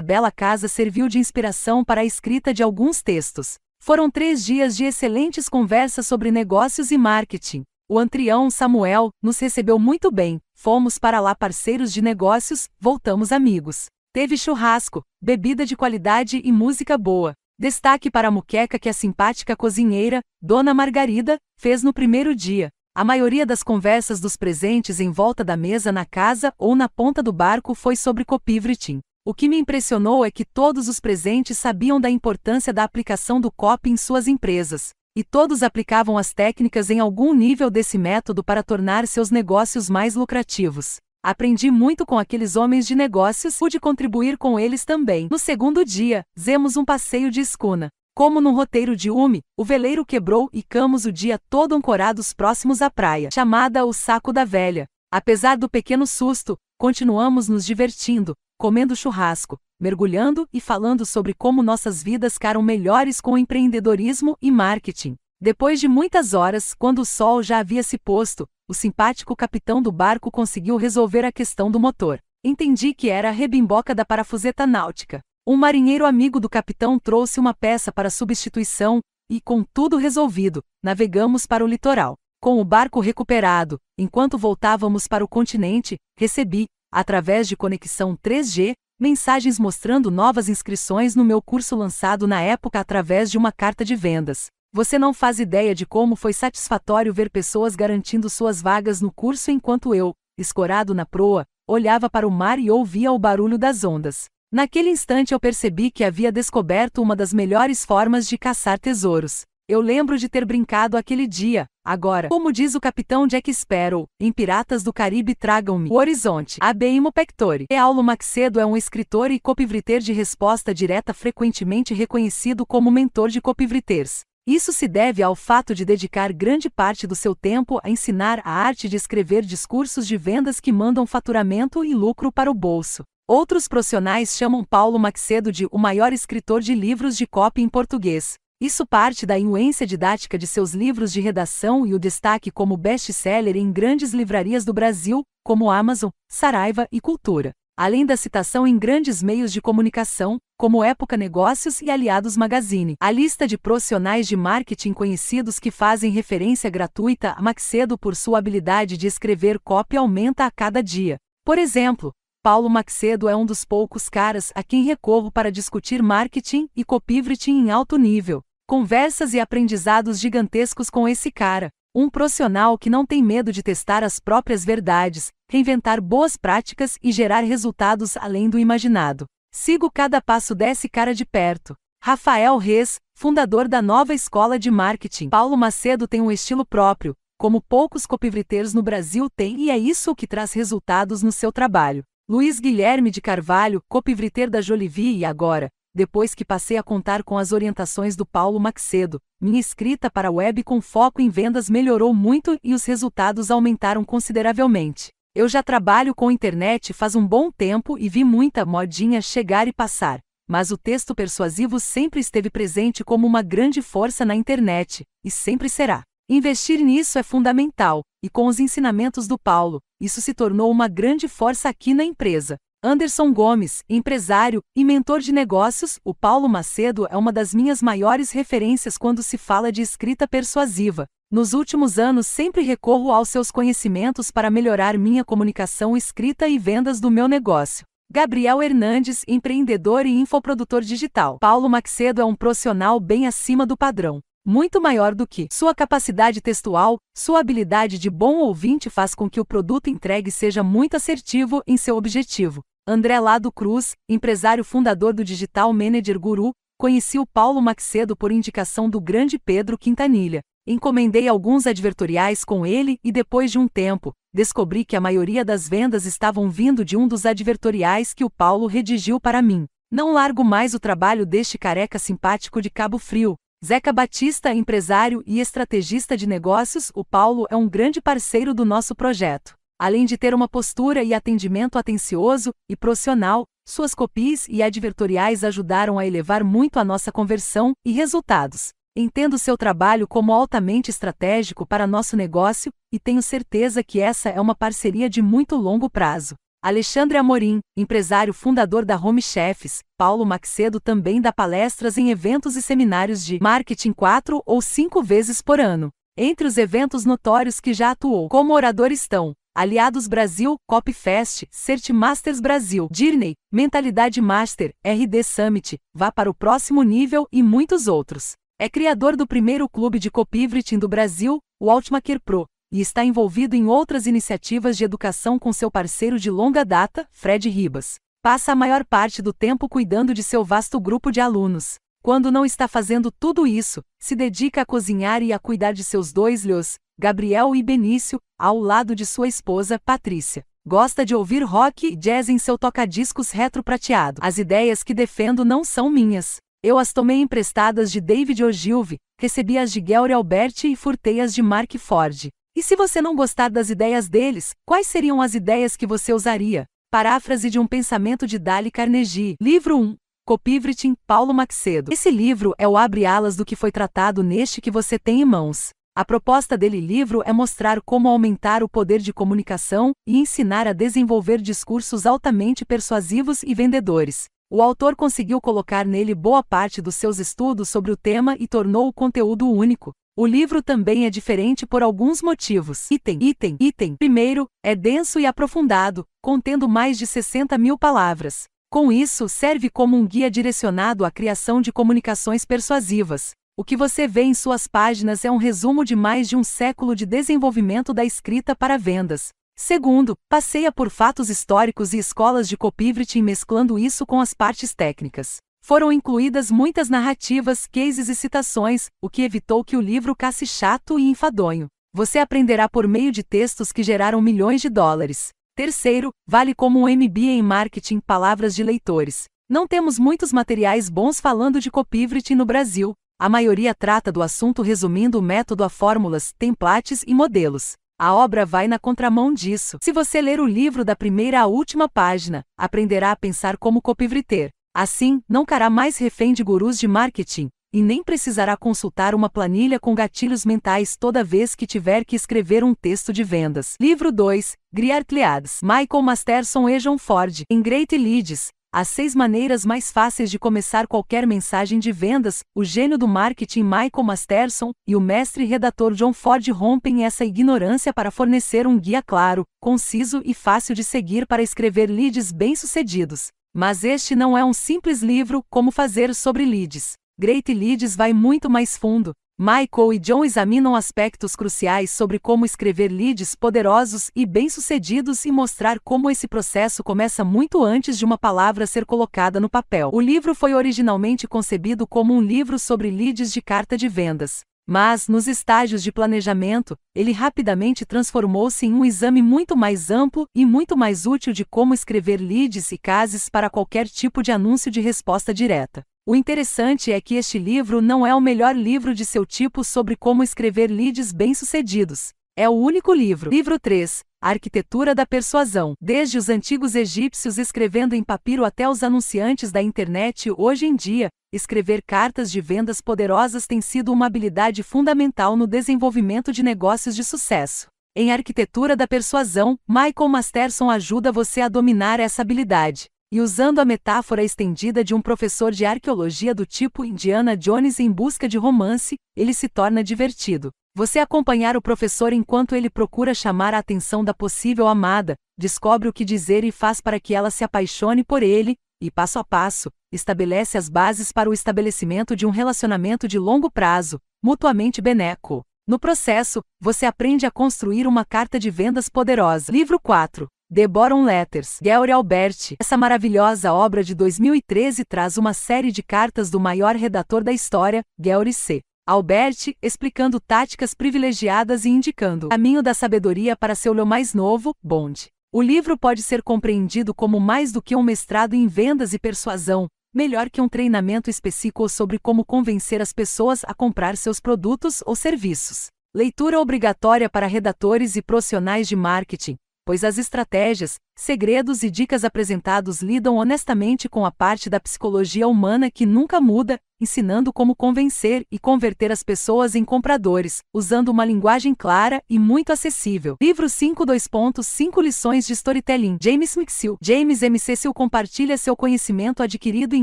bela casa serviu de inspiração para a escrita de alguns textos. Foram três dias de excelentes conversas sobre negócios e marketing. O antrião Samuel nos recebeu muito bem. Fomos para lá parceiros de negócios, voltamos amigos. Teve churrasco, bebida de qualidade e música boa. Destaque para a muqueca que a simpática cozinheira, Dona Margarida, fez no primeiro dia. A maioria das conversas dos presentes em volta da mesa na casa ou na ponta do barco foi sobre copivritim. O que me impressionou é que todos os presentes sabiam da importância da aplicação do COP em suas empresas, e todos aplicavam as técnicas em algum nível desse método para tornar seus negócios mais lucrativos. Aprendi muito com aqueles homens de negócios, pude contribuir com eles também. No segundo dia, fizemos um passeio de escuna. Como num roteiro de Ume, o veleiro quebrou e camos o dia todo ancorados próximos à praia, chamada o Saco da Velha. Apesar do pequeno susto, continuamos nos divertindo, comendo churrasco, mergulhando e falando sobre como nossas vidas ficaram melhores com empreendedorismo e marketing. Depois de muitas horas, quando o sol já havia se posto, o simpático capitão do barco conseguiu resolver a questão do motor. Entendi que era a rebimboca da parafuseta náutica. Um marinheiro amigo do capitão trouxe uma peça para substituição, e com tudo resolvido, navegamos para o litoral. Com o barco recuperado, enquanto voltávamos para o continente, recebi, através de conexão 3G, mensagens mostrando novas inscrições no meu curso lançado na época através de uma carta de vendas. Você não faz ideia de como foi satisfatório ver pessoas garantindo suas vagas no curso enquanto eu, escorado na proa, olhava para o mar e ouvia o barulho das ondas. Naquele instante eu percebi que havia descoberto uma das melhores formas de caçar tesouros. Eu lembro de ter brincado aquele dia. Agora, como diz o capitão Jack Sparrow, em Piratas do Caribe tragam-me o horizonte. Abeimo pectore. Paulo Macedo é um escritor e copivreter de resposta direta frequentemente reconhecido como mentor de copivriters. Isso se deve ao fato de dedicar grande parte do seu tempo a ensinar a arte de escrever discursos de vendas que mandam faturamento e lucro para o bolso. Outros profissionais chamam Paulo Macedo de o maior escritor de livros de copy em português. Isso parte da influência didática de seus livros de redação e o destaque como best-seller em grandes livrarias do Brasil, como Amazon, Saraiva e Cultura além da citação em grandes meios de comunicação, como Época Negócios e Aliados Magazine. A lista de profissionais de marketing conhecidos que fazem referência gratuita a Macedo por sua habilidade de escrever copy aumenta a cada dia. Por exemplo, Paulo Macedo é um dos poucos caras a quem recorro para discutir marketing e copywriting em alto nível. Conversas e aprendizados gigantescos com esse cara, um profissional que não tem medo de testar as próprias verdades, reinventar boas práticas e gerar resultados além do imaginado. Sigo cada passo desse cara de perto. Rafael Reis, fundador da nova escola de marketing. Paulo Macedo tem um estilo próprio, como poucos copywriters no Brasil têm, e é isso o que traz resultados no seu trabalho. Luiz Guilherme de Carvalho, copywriter da Jolivie e agora, depois que passei a contar com as orientações do Paulo Macedo, minha escrita para web com foco em vendas melhorou muito e os resultados aumentaram consideravelmente. Eu já trabalho com internet faz um bom tempo e vi muita modinha chegar e passar, mas o texto persuasivo sempre esteve presente como uma grande força na internet, e sempre será. Investir nisso é fundamental, e com os ensinamentos do Paulo, isso se tornou uma grande força aqui na empresa. Anderson Gomes, empresário e mentor de negócios, o Paulo Macedo é uma das minhas maiores referências quando se fala de escrita persuasiva. Nos últimos anos sempre recorro aos seus conhecimentos para melhorar minha comunicação escrita e vendas do meu negócio. Gabriel Hernandes, empreendedor e infoprodutor digital. Paulo Maxedo é um profissional bem acima do padrão. Muito maior do que sua capacidade textual, sua habilidade de bom ouvinte faz com que o produto entregue seja muito assertivo em seu objetivo. André Lado Cruz, empresário fundador do Digital Manager Guru, conheci o Paulo Maxedo por indicação do grande Pedro Quintanilha. Encomendei alguns advertoriais com ele e depois de um tempo, descobri que a maioria das vendas estavam vindo de um dos advertoriais que o Paulo redigiu para mim. Não largo mais o trabalho deste careca simpático de Cabo Frio. Zeca Batista, empresário e estrategista de negócios, o Paulo é um grande parceiro do nosso projeto. Além de ter uma postura e atendimento atencioso e profissional, suas copies e advertoriais ajudaram a elevar muito a nossa conversão e resultados. Entendo seu trabalho como altamente estratégico para nosso negócio e tenho certeza que essa é uma parceria de muito longo prazo. Alexandre Amorim, empresário fundador da Home Chefs, Paulo Maxedo também dá palestras em eventos e seminários de marketing quatro ou cinco vezes por ano. Entre os eventos notórios que já atuou como orador estão Aliados Brasil, Copfest, Cert Masters Brasil, Dirney, Mentalidade Master, RD Summit, Vá para o Próximo Nível e muitos outros. É criador do primeiro clube de copywriting do Brasil, o Altmaker Pro, e está envolvido em outras iniciativas de educação com seu parceiro de longa data, Fred Ribas. Passa a maior parte do tempo cuidando de seu vasto grupo de alunos. Quando não está fazendo tudo isso, se dedica a cozinhar e a cuidar de seus dois leos, Gabriel e Benício, ao lado de sua esposa, Patrícia. Gosta de ouvir rock e jazz em seu toca-discos retro prateado. As ideias que defendo não são minhas. Eu as tomei emprestadas de David Ogilvy, recebi as de Gary Alberti e furtei as de Mark Ford. E se você não gostar das ideias deles, quais seriam as ideias que você usaria? Paráfrase de um pensamento de Dale Carnegie. Livro 1. Copyrighting, Paulo Macedo. Esse livro é o abre-alas do que foi tratado neste que você tem em mãos. A proposta dele livro é mostrar como aumentar o poder de comunicação e ensinar a desenvolver discursos altamente persuasivos e vendedores o autor conseguiu colocar nele boa parte dos seus estudos sobre o tema e tornou o conteúdo único. O livro também é diferente por alguns motivos. Item, item, item. Primeiro, é denso e aprofundado, contendo mais de 60 mil palavras. Com isso, serve como um guia direcionado à criação de comunicações persuasivas. O que você vê em suas páginas é um resumo de mais de um século de desenvolvimento da escrita para vendas. Segundo, passeia por fatos históricos e escolas de copywriting mesclando isso com as partes técnicas. Foram incluídas muitas narrativas, cases e citações, o que evitou que o livro casse chato e enfadonho. Você aprenderá por meio de textos que geraram milhões de dólares. Terceiro, vale como um MBA em marketing palavras de leitores. Não temos muitos materiais bons falando de copywriting no Brasil. A maioria trata do assunto resumindo o método a fórmulas, templates e modelos. A obra vai na contramão disso. Se você ler o livro da primeira à última página, aprenderá a pensar como copywriter. Assim, não cará mais refém de gurus de marketing e nem precisará consultar uma planilha com gatilhos mentais toda vez que tiver que escrever um texto de vendas. Livro 2, Griar Cliades, Michael Masterson e John Ford, em Great Leads, as seis maneiras mais fáceis de começar qualquer mensagem de vendas, o gênio do marketing Michael Masterson e o mestre redator John Ford rompem essa ignorância para fornecer um guia claro, conciso e fácil de seguir para escrever leads bem-sucedidos. Mas este não é um simples livro Como Fazer sobre Leads. Great Leads vai muito mais fundo, Michael e John examinam aspectos cruciais sobre como escrever leads poderosos e bem-sucedidos e mostrar como esse processo começa muito antes de uma palavra ser colocada no papel. O livro foi originalmente concebido como um livro sobre leads de carta de vendas, mas, nos estágios de planejamento, ele rapidamente transformou-se em um exame muito mais amplo e muito mais útil de como escrever leads e cases para qualquer tipo de anúncio de resposta direta. O interessante é que este livro não é o melhor livro de seu tipo sobre como escrever leads bem-sucedidos. É o único livro. Livro 3 arquitetura da persuasão, desde os antigos egípcios escrevendo em papiro até os anunciantes da internet, hoje em dia, escrever cartas de vendas poderosas tem sido uma habilidade fundamental no desenvolvimento de negócios de sucesso. Em Arquitetura da Persuasão, Michael Masterson ajuda você a dominar essa habilidade. E usando a metáfora estendida de um professor de arqueologia do tipo Indiana Jones em busca de romance, ele se torna divertido. Você acompanhar o professor enquanto ele procura chamar a atenção da possível amada, descobre o que dizer e faz para que ela se apaixone por ele, e passo a passo, estabelece as bases para o estabelecimento de um relacionamento de longo prazo, mutuamente benéfico. No processo, você aprende a construir uma carta de vendas poderosa. Livro 4. The Boron Letters, Gary Albert. Essa maravilhosa obra de 2013 traz uma série de cartas do maior redator da história, Gary C. Albert, explicando táticas privilegiadas e indicando caminho da sabedoria para seu leu mais novo, Bond. O livro pode ser compreendido como mais do que um mestrado em vendas e persuasão, melhor que um treinamento específico sobre como convencer as pessoas a comprar seus produtos ou serviços. Leitura obrigatória para redatores e profissionais de marketing, pois as estratégias, segredos e dicas apresentados lidam honestamente com a parte da psicologia humana que nunca muda, ensinando como convencer e converter as pessoas em compradores, usando uma linguagem clara e muito acessível. Livro 5.2.5 Lições de Storytelling James Mixil. James M. Cecil compartilha seu conhecimento adquirido em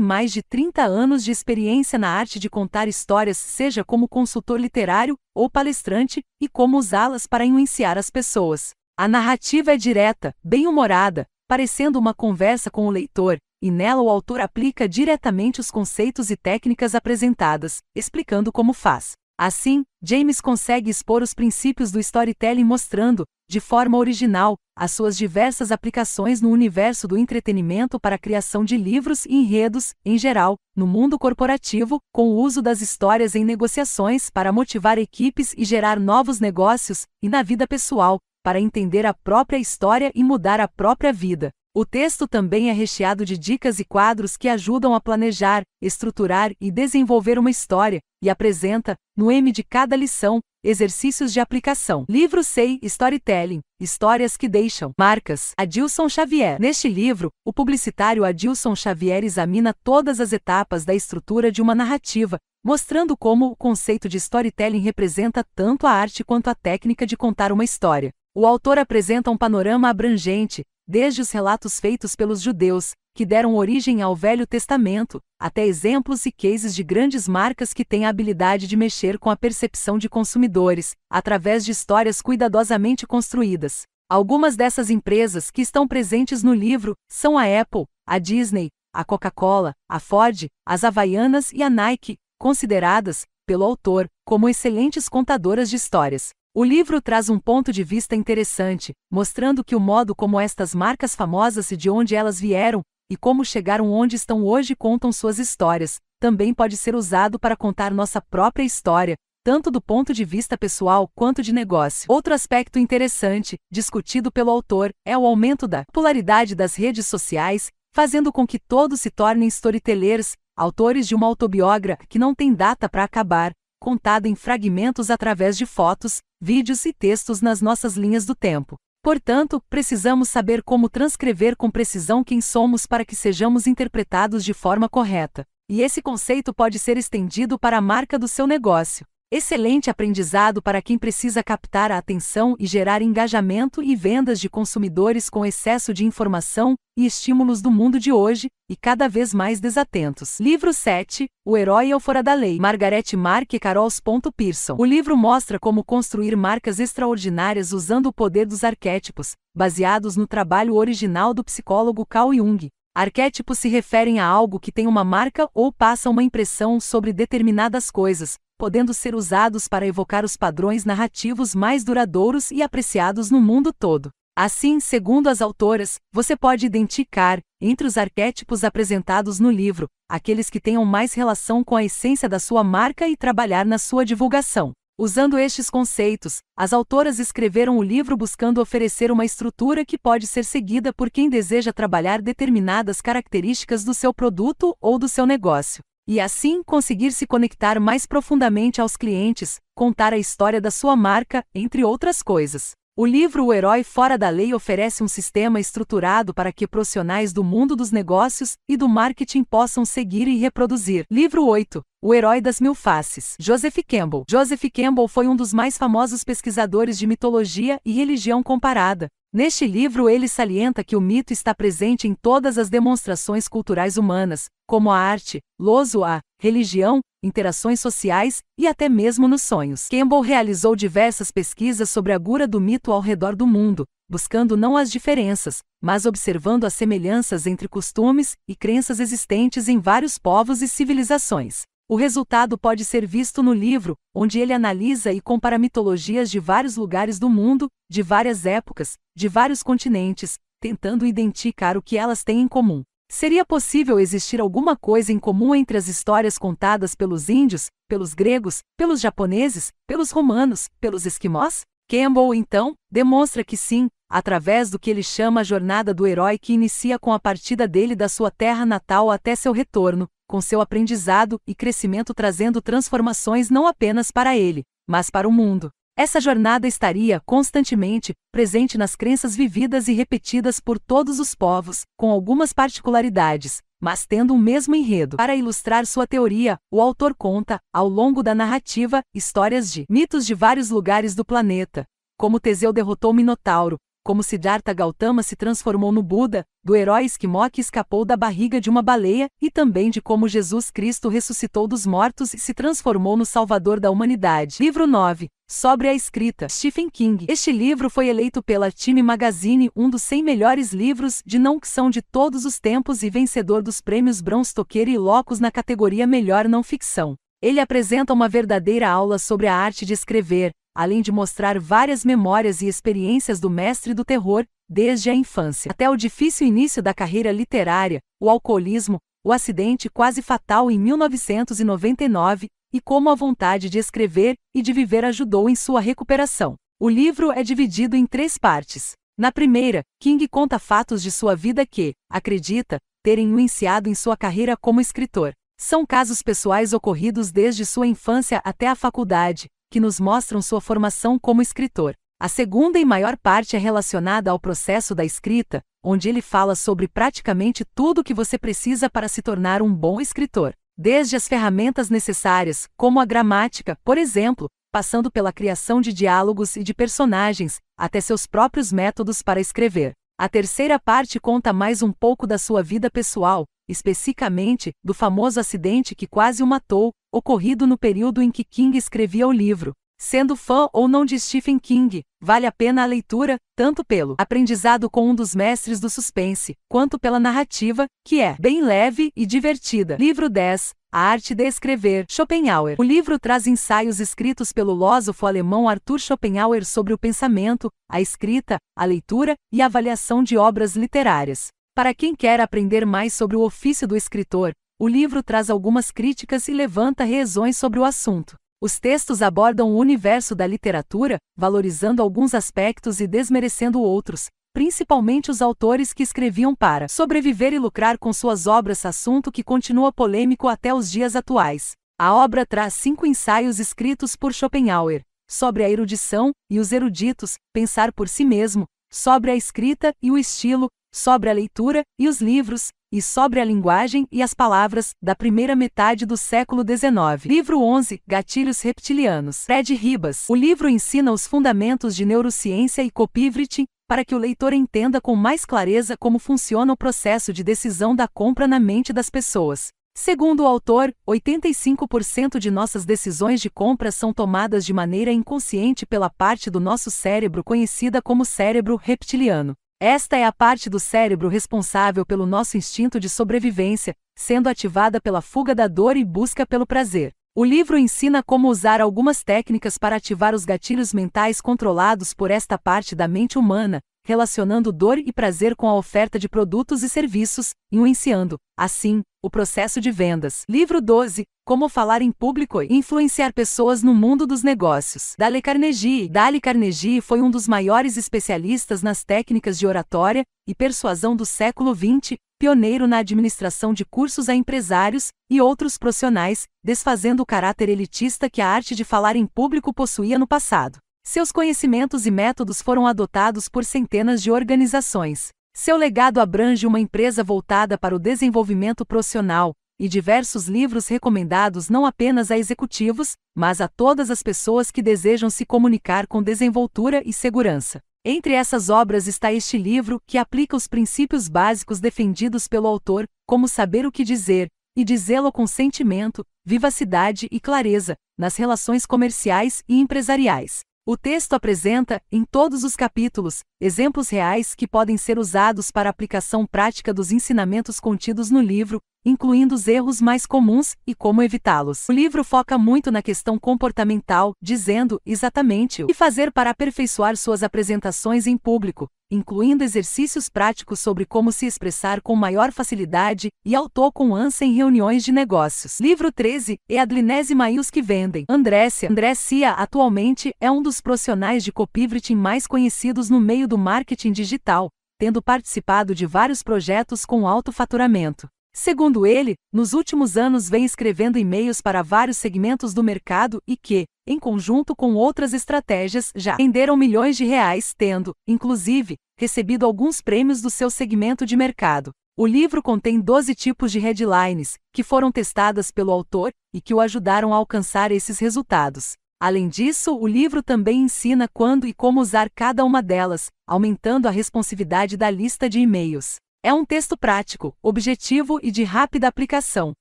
mais de 30 anos de experiência na arte de contar histórias, seja como consultor literário ou palestrante, e como usá-las para influenciar as pessoas. A narrativa é direta, bem-humorada, parecendo uma conversa com o leitor, e nela o autor aplica diretamente os conceitos e técnicas apresentadas, explicando como faz. Assim, James consegue expor os princípios do storytelling mostrando, de forma original, as suas diversas aplicações no universo do entretenimento para a criação de livros e enredos, em geral, no mundo corporativo, com o uso das histórias em negociações para motivar equipes e gerar novos negócios, e na vida pessoal, para entender a própria história e mudar a própria vida. O texto também é recheado de dicas e quadros que ajudam a planejar, estruturar e desenvolver uma história, e apresenta, no M de cada lição, exercícios de aplicação. Livro 6 Storytelling Histórias que deixam marcas. Adilson Xavier. Neste livro, o publicitário Adilson Xavier examina todas as etapas da estrutura de uma narrativa, mostrando como o conceito de storytelling representa tanto a arte quanto a técnica de contar uma história. O autor apresenta um panorama abrangente, desde os relatos feitos pelos judeus, que deram origem ao Velho Testamento, até exemplos e cases de grandes marcas que têm a habilidade de mexer com a percepção de consumidores, através de histórias cuidadosamente construídas. Algumas dessas empresas que estão presentes no livro são a Apple, a Disney, a Coca-Cola, a Ford, as Havaianas e a Nike, consideradas, pelo autor, como excelentes contadoras de histórias. O livro traz um ponto de vista interessante, mostrando que o modo como estas marcas famosas e de onde elas vieram, e como chegaram onde estão hoje contam suas histórias, também pode ser usado para contar nossa própria história, tanto do ponto de vista pessoal quanto de negócio. Outro aspecto interessante, discutido pelo autor, é o aumento da popularidade das redes sociais, fazendo com que todos se tornem storytellers, autores de uma autobiógrafa que não tem data para acabar, contada em fragmentos através de fotos, vídeos e textos nas nossas linhas do tempo. Portanto, precisamos saber como transcrever com precisão quem somos para que sejamos interpretados de forma correta. E esse conceito pode ser estendido para a marca do seu negócio. Excelente aprendizado para quem precisa captar a atenção e gerar engajamento e vendas de consumidores com excesso de informação e estímulos do mundo de hoje, e cada vez mais desatentos. Livro 7 O Herói é o Fora da Lei, Margaret Mark e Carols. Pearson. O livro mostra como construir marcas extraordinárias usando o poder dos arquétipos, baseados no trabalho original do psicólogo Carl Jung. Arquétipos se referem a algo que tem uma marca ou passa uma impressão sobre determinadas coisas, podendo ser usados para evocar os padrões narrativos mais duradouros e apreciados no mundo todo. Assim, segundo as autoras, você pode identificar, entre os arquétipos apresentados no livro, aqueles que tenham mais relação com a essência da sua marca e trabalhar na sua divulgação. Usando estes conceitos, as autoras escreveram o livro buscando oferecer uma estrutura que pode ser seguida por quem deseja trabalhar determinadas características do seu produto ou do seu negócio e assim conseguir se conectar mais profundamente aos clientes, contar a história da sua marca, entre outras coisas. O livro O Herói Fora da Lei oferece um sistema estruturado para que profissionais do mundo dos negócios e do marketing possam seguir e reproduzir. Livro 8 O Herói das Mil Faces Joseph Campbell Joseph Campbell foi um dos mais famosos pesquisadores de mitologia e religião comparada, Neste livro, ele salienta que o mito está presente em todas as demonstrações culturais humanas, como a arte, loso a religião, interações sociais e até mesmo nos sonhos. Campbell realizou diversas pesquisas sobre a gura do mito ao redor do mundo, buscando não as diferenças, mas observando as semelhanças entre costumes e crenças existentes em vários povos e civilizações. O resultado pode ser visto no livro, onde ele analisa e compara mitologias de vários lugares do mundo, de várias épocas, de vários continentes, tentando identificar o que elas têm em comum. Seria possível existir alguma coisa em comum entre as histórias contadas pelos índios, pelos gregos, pelos japoneses, pelos romanos, pelos esquimós? Campbell, então, demonstra que sim, através do que ele chama a jornada do herói que inicia com a partida dele da sua terra natal até seu retorno, com seu aprendizado e crescimento trazendo transformações não apenas para ele, mas para o mundo. Essa jornada estaria constantemente presente nas crenças vividas e repetidas por todos os povos, com algumas particularidades, mas tendo o mesmo enredo. Para ilustrar sua teoria, o autor conta, ao longo da narrativa, histórias de mitos de vários lugares do planeta, como Teseu derrotou Minotauro, como Siddhartha Gautama se transformou no Buda, do herói esquimó que escapou da barriga de uma baleia, e também de como Jesus Cristo ressuscitou dos mortos e se transformou no Salvador da humanidade. Livro 9. Sobre a escrita, Stephen King. Este livro foi eleito pela Time Magazine um dos 100 melhores livros de não ficção de todos os tempos e vencedor dos prêmios Bram Stoker e Locos na categoria Melhor Não Ficção. Ele apresenta uma verdadeira aula sobre a arte de escrever, além de mostrar várias memórias e experiências do mestre do terror, desde a infância até o difícil início da carreira literária, o alcoolismo, o acidente quase fatal em 1999 e como a vontade de escrever e de viver ajudou em sua recuperação. O livro é dividido em três partes. Na primeira, King conta fatos de sua vida que, acredita, terem influenciado em sua carreira como escritor. São casos pessoais ocorridos desde sua infância até a faculdade, que nos mostram sua formação como escritor. A segunda e maior parte é relacionada ao processo da escrita, onde ele fala sobre praticamente tudo o que você precisa para se tornar um bom escritor, desde as ferramentas necessárias, como a gramática, por exemplo, passando pela criação de diálogos e de personagens, até seus próprios métodos para escrever. A terceira parte conta mais um pouco da sua vida pessoal, especificamente, do famoso acidente que quase o matou, ocorrido no período em que King escrevia o livro. Sendo fã ou não de Stephen King, vale a pena a leitura, tanto pelo aprendizado com um dos mestres do suspense, quanto pela narrativa, que é bem leve e divertida. Livro 10, a Arte de Escrever, Schopenhauer. O livro traz ensaios escritos pelo filósofo alemão Arthur Schopenhauer sobre o pensamento, a escrita, a leitura e a avaliação de obras literárias. Para quem quer aprender mais sobre o ofício do escritor, o livro traz algumas críticas e levanta reesões sobre o assunto. Os textos abordam o universo da literatura, valorizando alguns aspectos e desmerecendo outros, principalmente os autores que escreviam para sobreviver e lucrar com suas obras, assunto que continua polêmico até os dias atuais. A obra traz cinco ensaios escritos por Schopenhauer sobre a erudição e os eruditos, pensar por si mesmo, sobre a escrita e o estilo, sobre a leitura e os livros, e sobre a linguagem e as palavras, da primeira metade do século XIX. Livro 11, Gatilhos Reptilianos. Fred Ribas. O livro ensina os fundamentos de neurociência e copyright, para que o leitor entenda com mais clareza como funciona o processo de decisão da compra na mente das pessoas. Segundo o autor, 85% de nossas decisões de compra são tomadas de maneira inconsciente pela parte do nosso cérebro conhecida como cérebro reptiliano. Esta é a parte do cérebro responsável pelo nosso instinto de sobrevivência, sendo ativada pela fuga da dor e busca pelo prazer. O livro ensina como usar algumas técnicas para ativar os gatilhos mentais controlados por esta parte da mente humana, relacionando dor e prazer com a oferta de produtos e serviços, influenciando, assim, o Processo de Vendas. Livro 12. Como Falar em Público e Influenciar Pessoas no Mundo dos Negócios. Dale Carnegie. Dale Carnegie foi um dos maiores especialistas nas técnicas de oratória e persuasão do século XX, pioneiro na administração de cursos a empresários e outros profissionais, desfazendo o caráter elitista que a arte de falar em público possuía no passado. Seus conhecimentos e métodos foram adotados por centenas de organizações, seu legado abrange uma empresa voltada para o desenvolvimento profissional e diversos livros recomendados não apenas a executivos, mas a todas as pessoas que desejam se comunicar com desenvoltura e segurança. Entre essas obras está este livro, que aplica os princípios básicos defendidos pelo autor, como saber o que dizer, e dizê-lo com sentimento, vivacidade e clareza, nas relações comerciais e empresariais. O texto apresenta, em todos os capítulos, exemplos reais que podem ser usados para a aplicação prática dos ensinamentos contidos no livro, incluindo os erros mais comuns e como evitá-los. O livro foca muito na questão comportamental, dizendo exatamente o que fazer para aperfeiçoar suas apresentações em público, incluindo exercícios práticos sobre como se expressar com maior facilidade e autoconfiança em reuniões de negócios. Livro 13 é e Adlinese Maius que vendem. Andressia. Andressia atualmente é um dos profissionais de copywriting mais conhecidos no meio do marketing digital, tendo participado de vários projetos com alto faturamento. Segundo ele, nos últimos anos vem escrevendo e-mails para vários segmentos do mercado e que, em conjunto com outras estratégias, já renderam milhões de reais, tendo, inclusive, recebido alguns prêmios do seu segmento de mercado. O livro contém 12 tipos de headlines, que foram testadas pelo autor e que o ajudaram a alcançar esses resultados. Além disso, o livro também ensina quando e como usar cada uma delas, aumentando a responsividade da lista de e-mails. É um texto prático, objetivo e de rápida aplicação.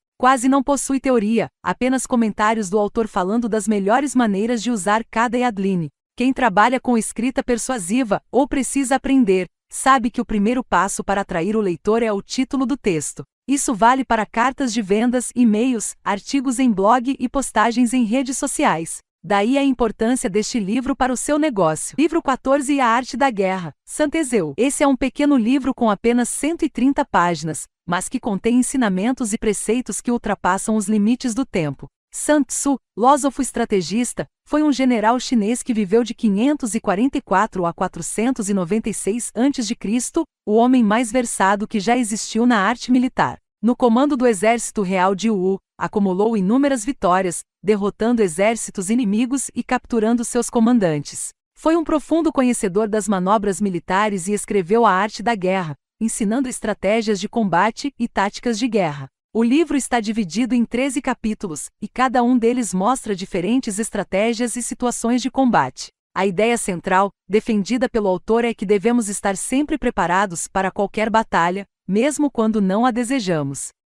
Quase não possui teoria, apenas comentários do autor falando das melhores maneiras de usar cada Yadline. Quem trabalha com escrita persuasiva ou precisa aprender, sabe que o primeiro passo para atrair o leitor é o título do texto. Isso vale para cartas de vendas, e-mails, artigos em blog e postagens em redes sociais. Daí a importância deste livro para o seu negócio. Livro 14 e a Arte da Guerra, Santezeu. Esse é um pequeno livro com apenas 130 páginas, mas que contém ensinamentos e preceitos que ultrapassam os limites do tempo. Sun Tzu, filósofo estrategista, foi um general chinês que viveu de 544 a 496 a.C., o homem mais versado que já existiu na arte militar. No comando do exército real de Wu, acumulou inúmeras vitórias, derrotando exércitos inimigos e capturando seus comandantes. Foi um profundo conhecedor das manobras militares e escreveu a arte da guerra, ensinando estratégias de combate e táticas de guerra. O livro está dividido em 13 capítulos, e cada um deles mostra diferentes estratégias e situações de combate. A ideia central, defendida pelo autor, é que devemos estar sempre preparados para qualquer batalha, mesmo quando não a desejamos.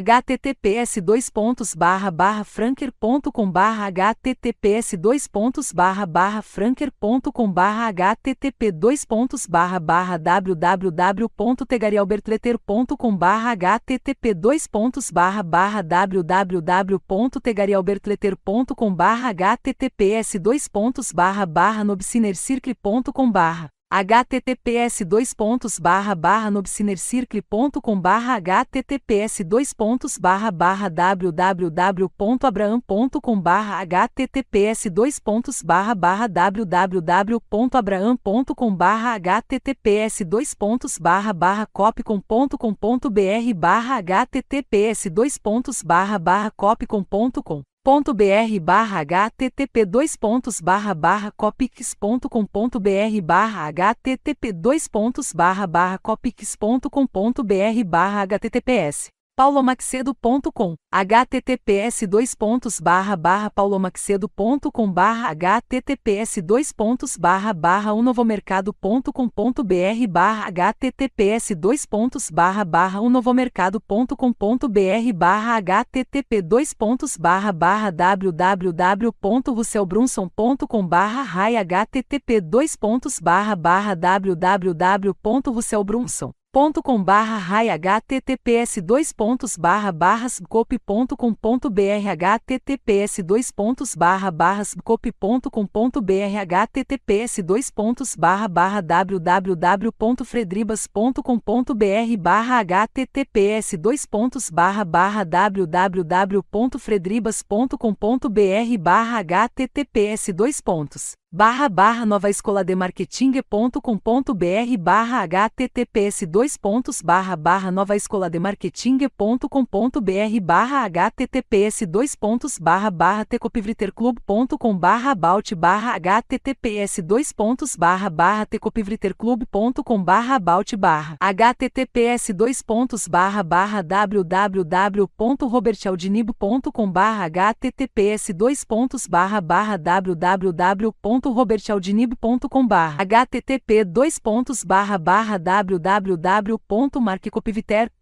https dois pontos barra barra franker ponto com barra https dois pontos barra barra franker ponto com barra http dois pontos barra barra ponto ponto tegarialbertleter com barra http dois pontos barra barra ponto ponto tegarialbertleter com barra https dois pontos barra barra ponto com barra https dois pontos barra barra .com barra https dois pontos barra barra www.abraham.com barra https dois pontos barra barra www.abraham.com barra https dois pontos barra barra copcom.com.br barra https dois pontos barra barra copcom.com ponto .br barra http dois pontos barra barra .com .br barra http dois pontos barra barra .com .br barra https paulomaxedo.com, https dois pontos barra barra paulomaxedo.com barra https dois pontos barra barra unovomercado.com.br barra https dois pontos barra barra unovomercado.com.br barra http dois pontos barra barra www.russelbrunson.com barra rai http dois pontos barra barra www.russelbrunson ponto .com barra rai https dois pontos barra barras ponto ponto com br https dois pontos barra barras ponto ponto com br https dois pontos barra barra ponto ponto ponto fredribas com br barra https dois pontos barra barra ponto ponto ponto fredribas com br barra https dois pontos barra barra novaescolademarketing.com.br barra https dois pontos barra barra novaescolademarketing.com.br barra https dois pontos barra barra com barra about barra https dois pontos barra barra com barra about barra https dois pontos barra barra www.robertaldinibo.com barra https dois pontos barra barra www www.robertaldinib.com/http://www.markcopiviter.com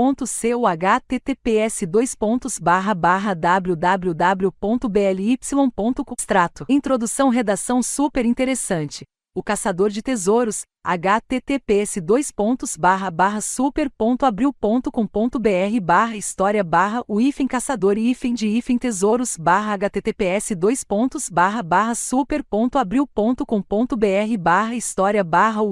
https www.bly.com Extrato. Introdução Redação super interessante. O Caçador de Tesouros, https pontos barra barra barra super ponto ponto ponto com br história barra o hífen caçador e hífen de hífen tesouros barra https dois pontos barra barra super ponto ponto ponto com br barra história barra o